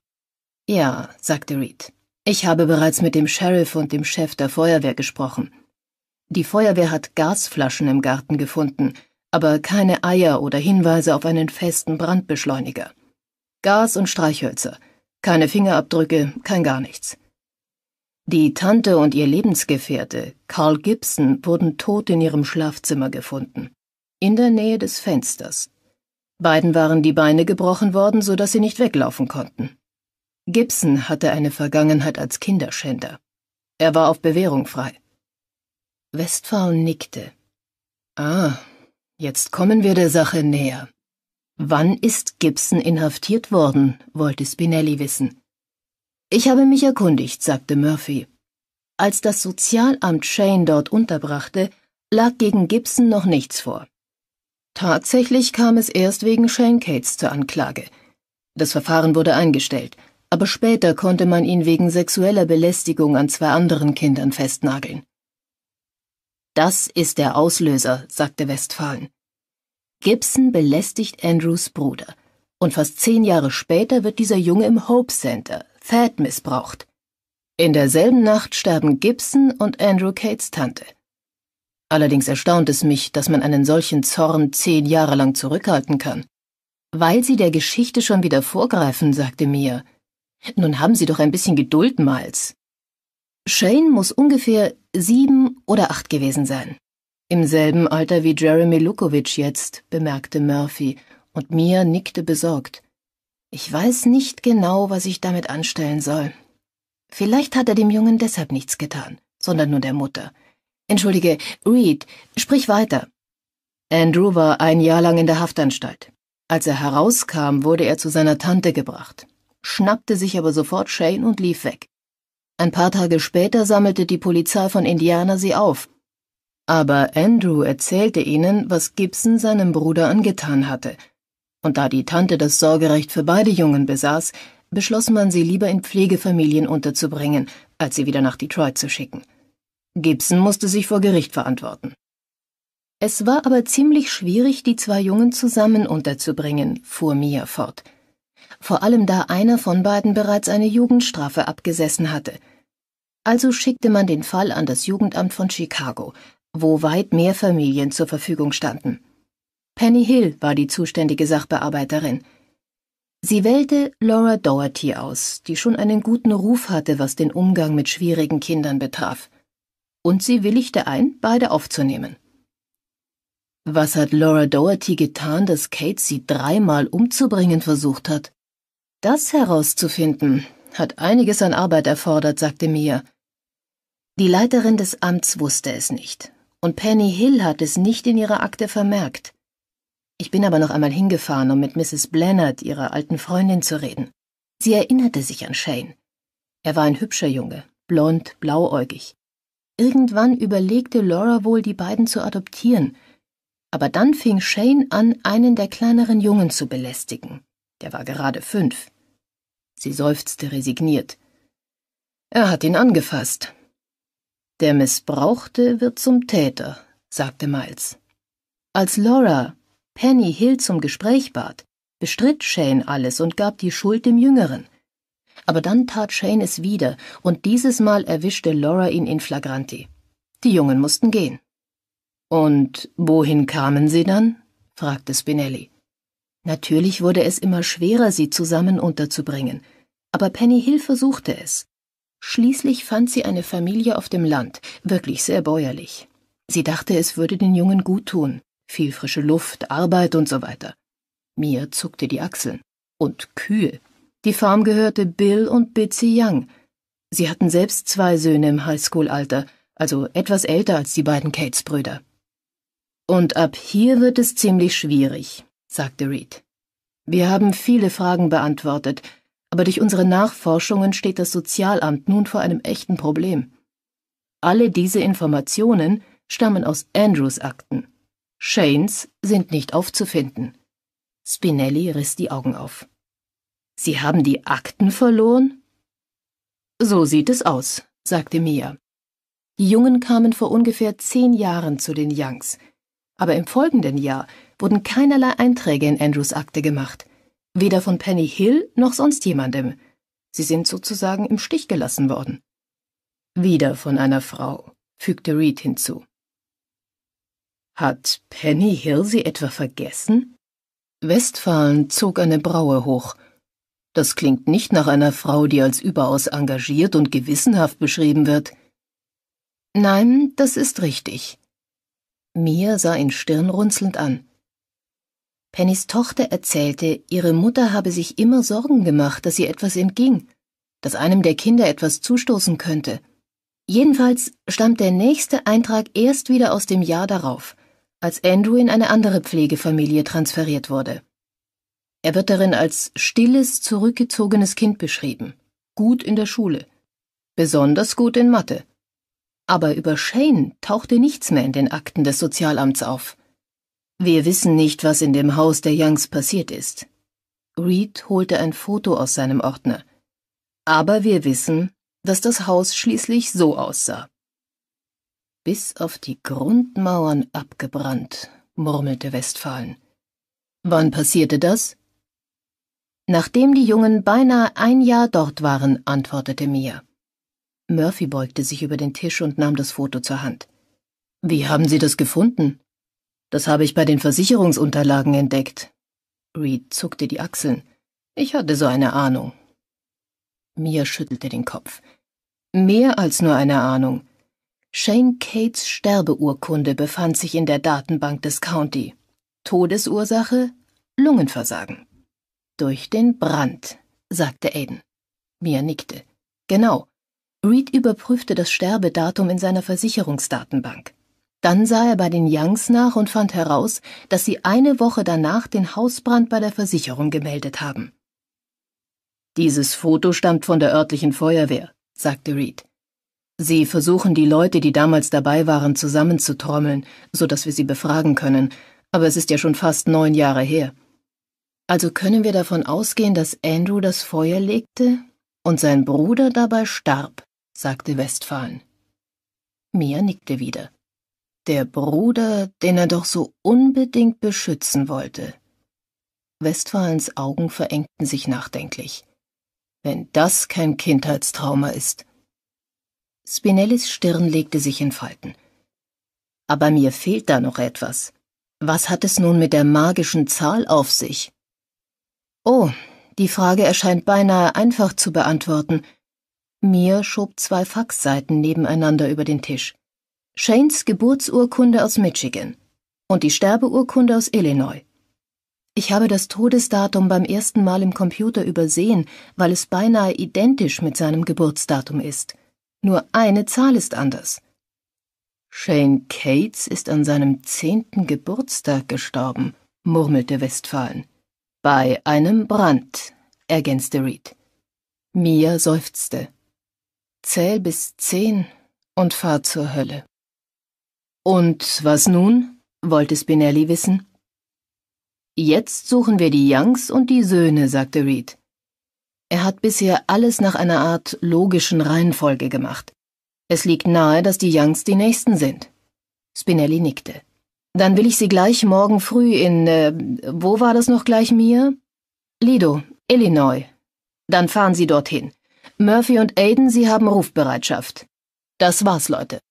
S1: Ja, sagte Reed. Ich habe bereits mit dem Sheriff und dem Chef der Feuerwehr gesprochen. Die Feuerwehr hat Gasflaschen im Garten gefunden, aber keine Eier oder Hinweise auf einen festen Brandbeschleuniger. Gas und Streichhölzer, keine Fingerabdrücke, kein gar nichts. Die Tante und ihr Lebensgefährte, Carl Gibson, wurden tot in ihrem Schlafzimmer gefunden. In der Nähe des Fensters, Beiden waren die Beine gebrochen worden, so dass sie nicht weglaufen konnten. Gibson hatte eine Vergangenheit als Kinderschänder. Er war auf Bewährung frei. Westphal nickte. Ah, jetzt kommen wir der Sache näher. Wann ist Gibson inhaftiert worden, wollte Spinelli wissen. Ich habe mich erkundigt, sagte Murphy. Als das Sozialamt Shane dort unterbrachte, lag gegen Gibson noch nichts vor. Tatsächlich kam es erst wegen Shane Cates zur Anklage. Das Verfahren wurde eingestellt, aber später konnte man ihn wegen sexueller Belästigung an zwei anderen Kindern festnageln. Das ist der Auslöser, sagte Westphalen. Gibson belästigt Andrews Bruder, und fast zehn Jahre später wird dieser Junge im Hope Center, Thad, missbraucht. In derselben Nacht sterben Gibson und Andrew Cates Tante. Allerdings erstaunt es mich, dass man einen solchen Zorn zehn Jahre lang zurückhalten kann. Weil Sie der Geschichte schon wieder vorgreifen, sagte Mia. Nun haben Sie doch ein bisschen Geduld, Miles. Shane muss ungefähr sieben oder acht gewesen sein. Im selben Alter wie Jeremy Lukovic jetzt, bemerkte Murphy, und Mia nickte besorgt. Ich weiß nicht genau, was ich damit anstellen soll. Vielleicht hat er dem Jungen deshalb nichts getan, sondern nur der Mutter. Entschuldige, Reed, sprich weiter. Andrew war ein Jahr lang in der Haftanstalt. Als er herauskam, wurde er zu seiner Tante gebracht, schnappte sich aber sofort Shane und lief weg. Ein paar Tage später sammelte die Polizei von Indiana sie auf. Aber Andrew erzählte ihnen, was Gibson seinem Bruder angetan hatte. Und da die Tante das Sorgerecht für beide Jungen besaß, beschloss man, sie lieber in Pflegefamilien unterzubringen, als sie wieder nach Detroit zu schicken. Gibson musste sich vor Gericht verantworten. Es war aber ziemlich schwierig, die zwei Jungen zusammen unterzubringen, fuhr Mia fort. Vor allem da einer von beiden bereits eine Jugendstrafe abgesessen hatte. Also schickte man den Fall an das Jugendamt von Chicago, wo weit mehr Familien zur Verfügung standen. Penny Hill war die zuständige Sachbearbeiterin. Sie wählte Laura Doherty aus, die schon einen guten Ruf hatte, was den Umgang mit schwierigen Kindern betraf und sie willigte ein, beide aufzunehmen.
S2: Was hat Laura
S1: Doherty getan, dass Kate sie dreimal umzubringen versucht hat? Das herauszufinden, hat einiges an Arbeit erfordert, sagte Mia. Die Leiterin des Amts wusste es nicht, und Penny Hill hat es nicht in ihrer Akte vermerkt. Ich bin aber noch einmal hingefahren, um mit Mrs. Blennard, ihrer alten Freundin, zu reden. Sie erinnerte sich an Shane. Er war ein hübscher Junge, blond, blauäugig. Irgendwann überlegte Laura wohl, die beiden zu adoptieren, aber dann fing Shane an, einen der kleineren Jungen zu belästigen. Der war gerade fünf. Sie seufzte resigniert. Er hat ihn angefasst. Der Missbrauchte wird zum Täter, sagte Miles. Als Laura Penny Hill zum Gespräch bat, bestritt Shane alles und gab die Schuld dem Jüngeren aber dann tat Shane es wieder, und dieses Mal erwischte Laura ihn in flagranti. Die Jungen mussten gehen. Und wohin kamen sie dann? fragte Spinelli. Natürlich wurde es immer schwerer, sie zusammen unterzubringen, aber Penny Hill versuchte es. Schließlich fand sie eine Familie auf dem Land, wirklich sehr bäuerlich. Sie dachte, es würde den Jungen gut tun, viel frische Luft, Arbeit und so weiter. Mir zuckte die Achseln. Und Kühe. Die Farm gehörte Bill und Bitsy Young. Sie hatten selbst zwei Söhne im Highschool-Alter, also etwas älter als die beiden Cates-Brüder. Und ab hier wird es ziemlich schwierig, sagte Reed. Wir haben viele Fragen beantwortet, aber durch unsere Nachforschungen steht das Sozialamt nun vor einem echten Problem. Alle diese Informationen stammen aus Andrews Akten. Shanes sind nicht aufzufinden. Spinelli riss die Augen auf. Sie haben die Akten verloren? So sieht es aus, sagte Mia. Die Jungen kamen vor ungefähr zehn Jahren zu den Youngs. Aber im folgenden Jahr wurden keinerlei Einträge in Andrews Akte gemacht. Weder von Penny Hill noch sonst jemandem. Sie sind sozusagen im Stich gelassen worden. Wieder von einer Frau, fügte Reed hinzu. Hat Penny Hill sie etwa vergessen? Westphalen zog eine Braue hoch. Das klingt nicht nach einer Frau, die als überaus engagiert und gewissenhaft beschrieben wird. Nein, das ist richtig. Mia sah ihn stirnrunzelnd an. Pennys Tochter erzählte, ihre Mutter habe sich immer Sorgen gemacht, dass ihr etwas entging, dass einem der Kinder etwas zustoßen könnte. Jedenfalls stammt der nächste Eintrag erst wieder aus dem Jahr darauf, als Andrew in eine andere Pflegefamilie transferiert wurde. Er wird darin als stilles, zurückgezogenes Kind beschrieben, gut in der Schule, besonders gut in Mathe. Aber über Shane tauchte nichts mehr in den Akten des Sozialamts auf. Wir wissen nicht, was in dem Haus der Youngs passiert ist. Reed holte ein Foto aus seinem Ordner. Aber wir wissen, dass das Haus schließlich so aussah. Bis auf die Grundmauern abgebrannt, murmelte Westphalen. Wann passierte das? Nachdem die Jungen beinahe ein Jahr dort waren, antwortete Mia. Murphy beugte sich über den Tisch und nahm das Foto zur Hand. Wie haben Sie das gefunden? Das habe ich bei den Versicherungsunterlagen entdeckt. Reed zuckte die Achseln. Ich hatte so eine Ahnung. Mia schüttelte den Kopf. Mehr als nur eine Ahnung. Shane Cates Sterbeurkunde befand sich in der Datenbank des County. Todesursache Lungenversagen. Durch den Brand, sagte Aiden. Mia nickte. Genau. Reed überprüfte das Sterbedatum in seiner Versicherungsdatenbank. Dann sah er bei den Youngs nach und fand heraus, dass sie eine Woche danach den Hausbrand bei der Versicherung gemeldet haben. Dieses Foto stammt von der örtlichen Feuerwehr, sagte Reed. Sie versuchen, die Leute, die damals dabei waren, zusammenzutrommeln, so dass wir sie befragen können, aber es ist ja schon fast neun Jahre her. Also können wir davon ausgehen, dass Andrew das Feuer legte und sein Bruder dabei starb, sagte Westphalen. Mia nickte wieder. Der Bruder, den er doch so unbedingt beschützen wollte. Westphalens Augen verengten sich nachdenklich. Wenn das kein Kindheitstrauma ist. Spinellis Stirn legte sich in Falten. Aber mir fehlt da noch etwas. Was hat es nun mit der magischen Zahl auf sich? Oh, die Frage erscheint beinahe einfach zu beantworten. Mir schob zwei Faxseiten nebeneinander über den Tisch. Shanes Geburtsurkunde aus Michigan und die Sterbeurkunde aus Illinois. Ich habe das Todesdatum beim ersten Mal im Computer übersehen, weil es beinahe identisch mit seinem Geburtsdatum ist. Nur eine Zahl ist anders. Shane Cates ist an seinem zehnten Geburtstag gestorben, murmelte Westphalen. Bei einem Brand, ergänzte Reed. Mia seufzte. Zähl bis zehn und fahr zur Hölle. Und was nun? wollte Spinelli wissen. Jetzt suchen wir die Youngs und die Söhne, sagte Reed. Er hat bisher alles nach einer Art logischen Reihenfolge gemacht. Es liegt nahe, dass die Youngs die Nächsten sind. Spinelli nickte. Dann will ich Sie gleich morgen früh in, äh, wo war das noch gleich mir? Lido, Illinois. Dann
S2: fahren Sie dorthin. Murphy und Aiden, Sie haben Rufbereitschaft. Das war's, Leute.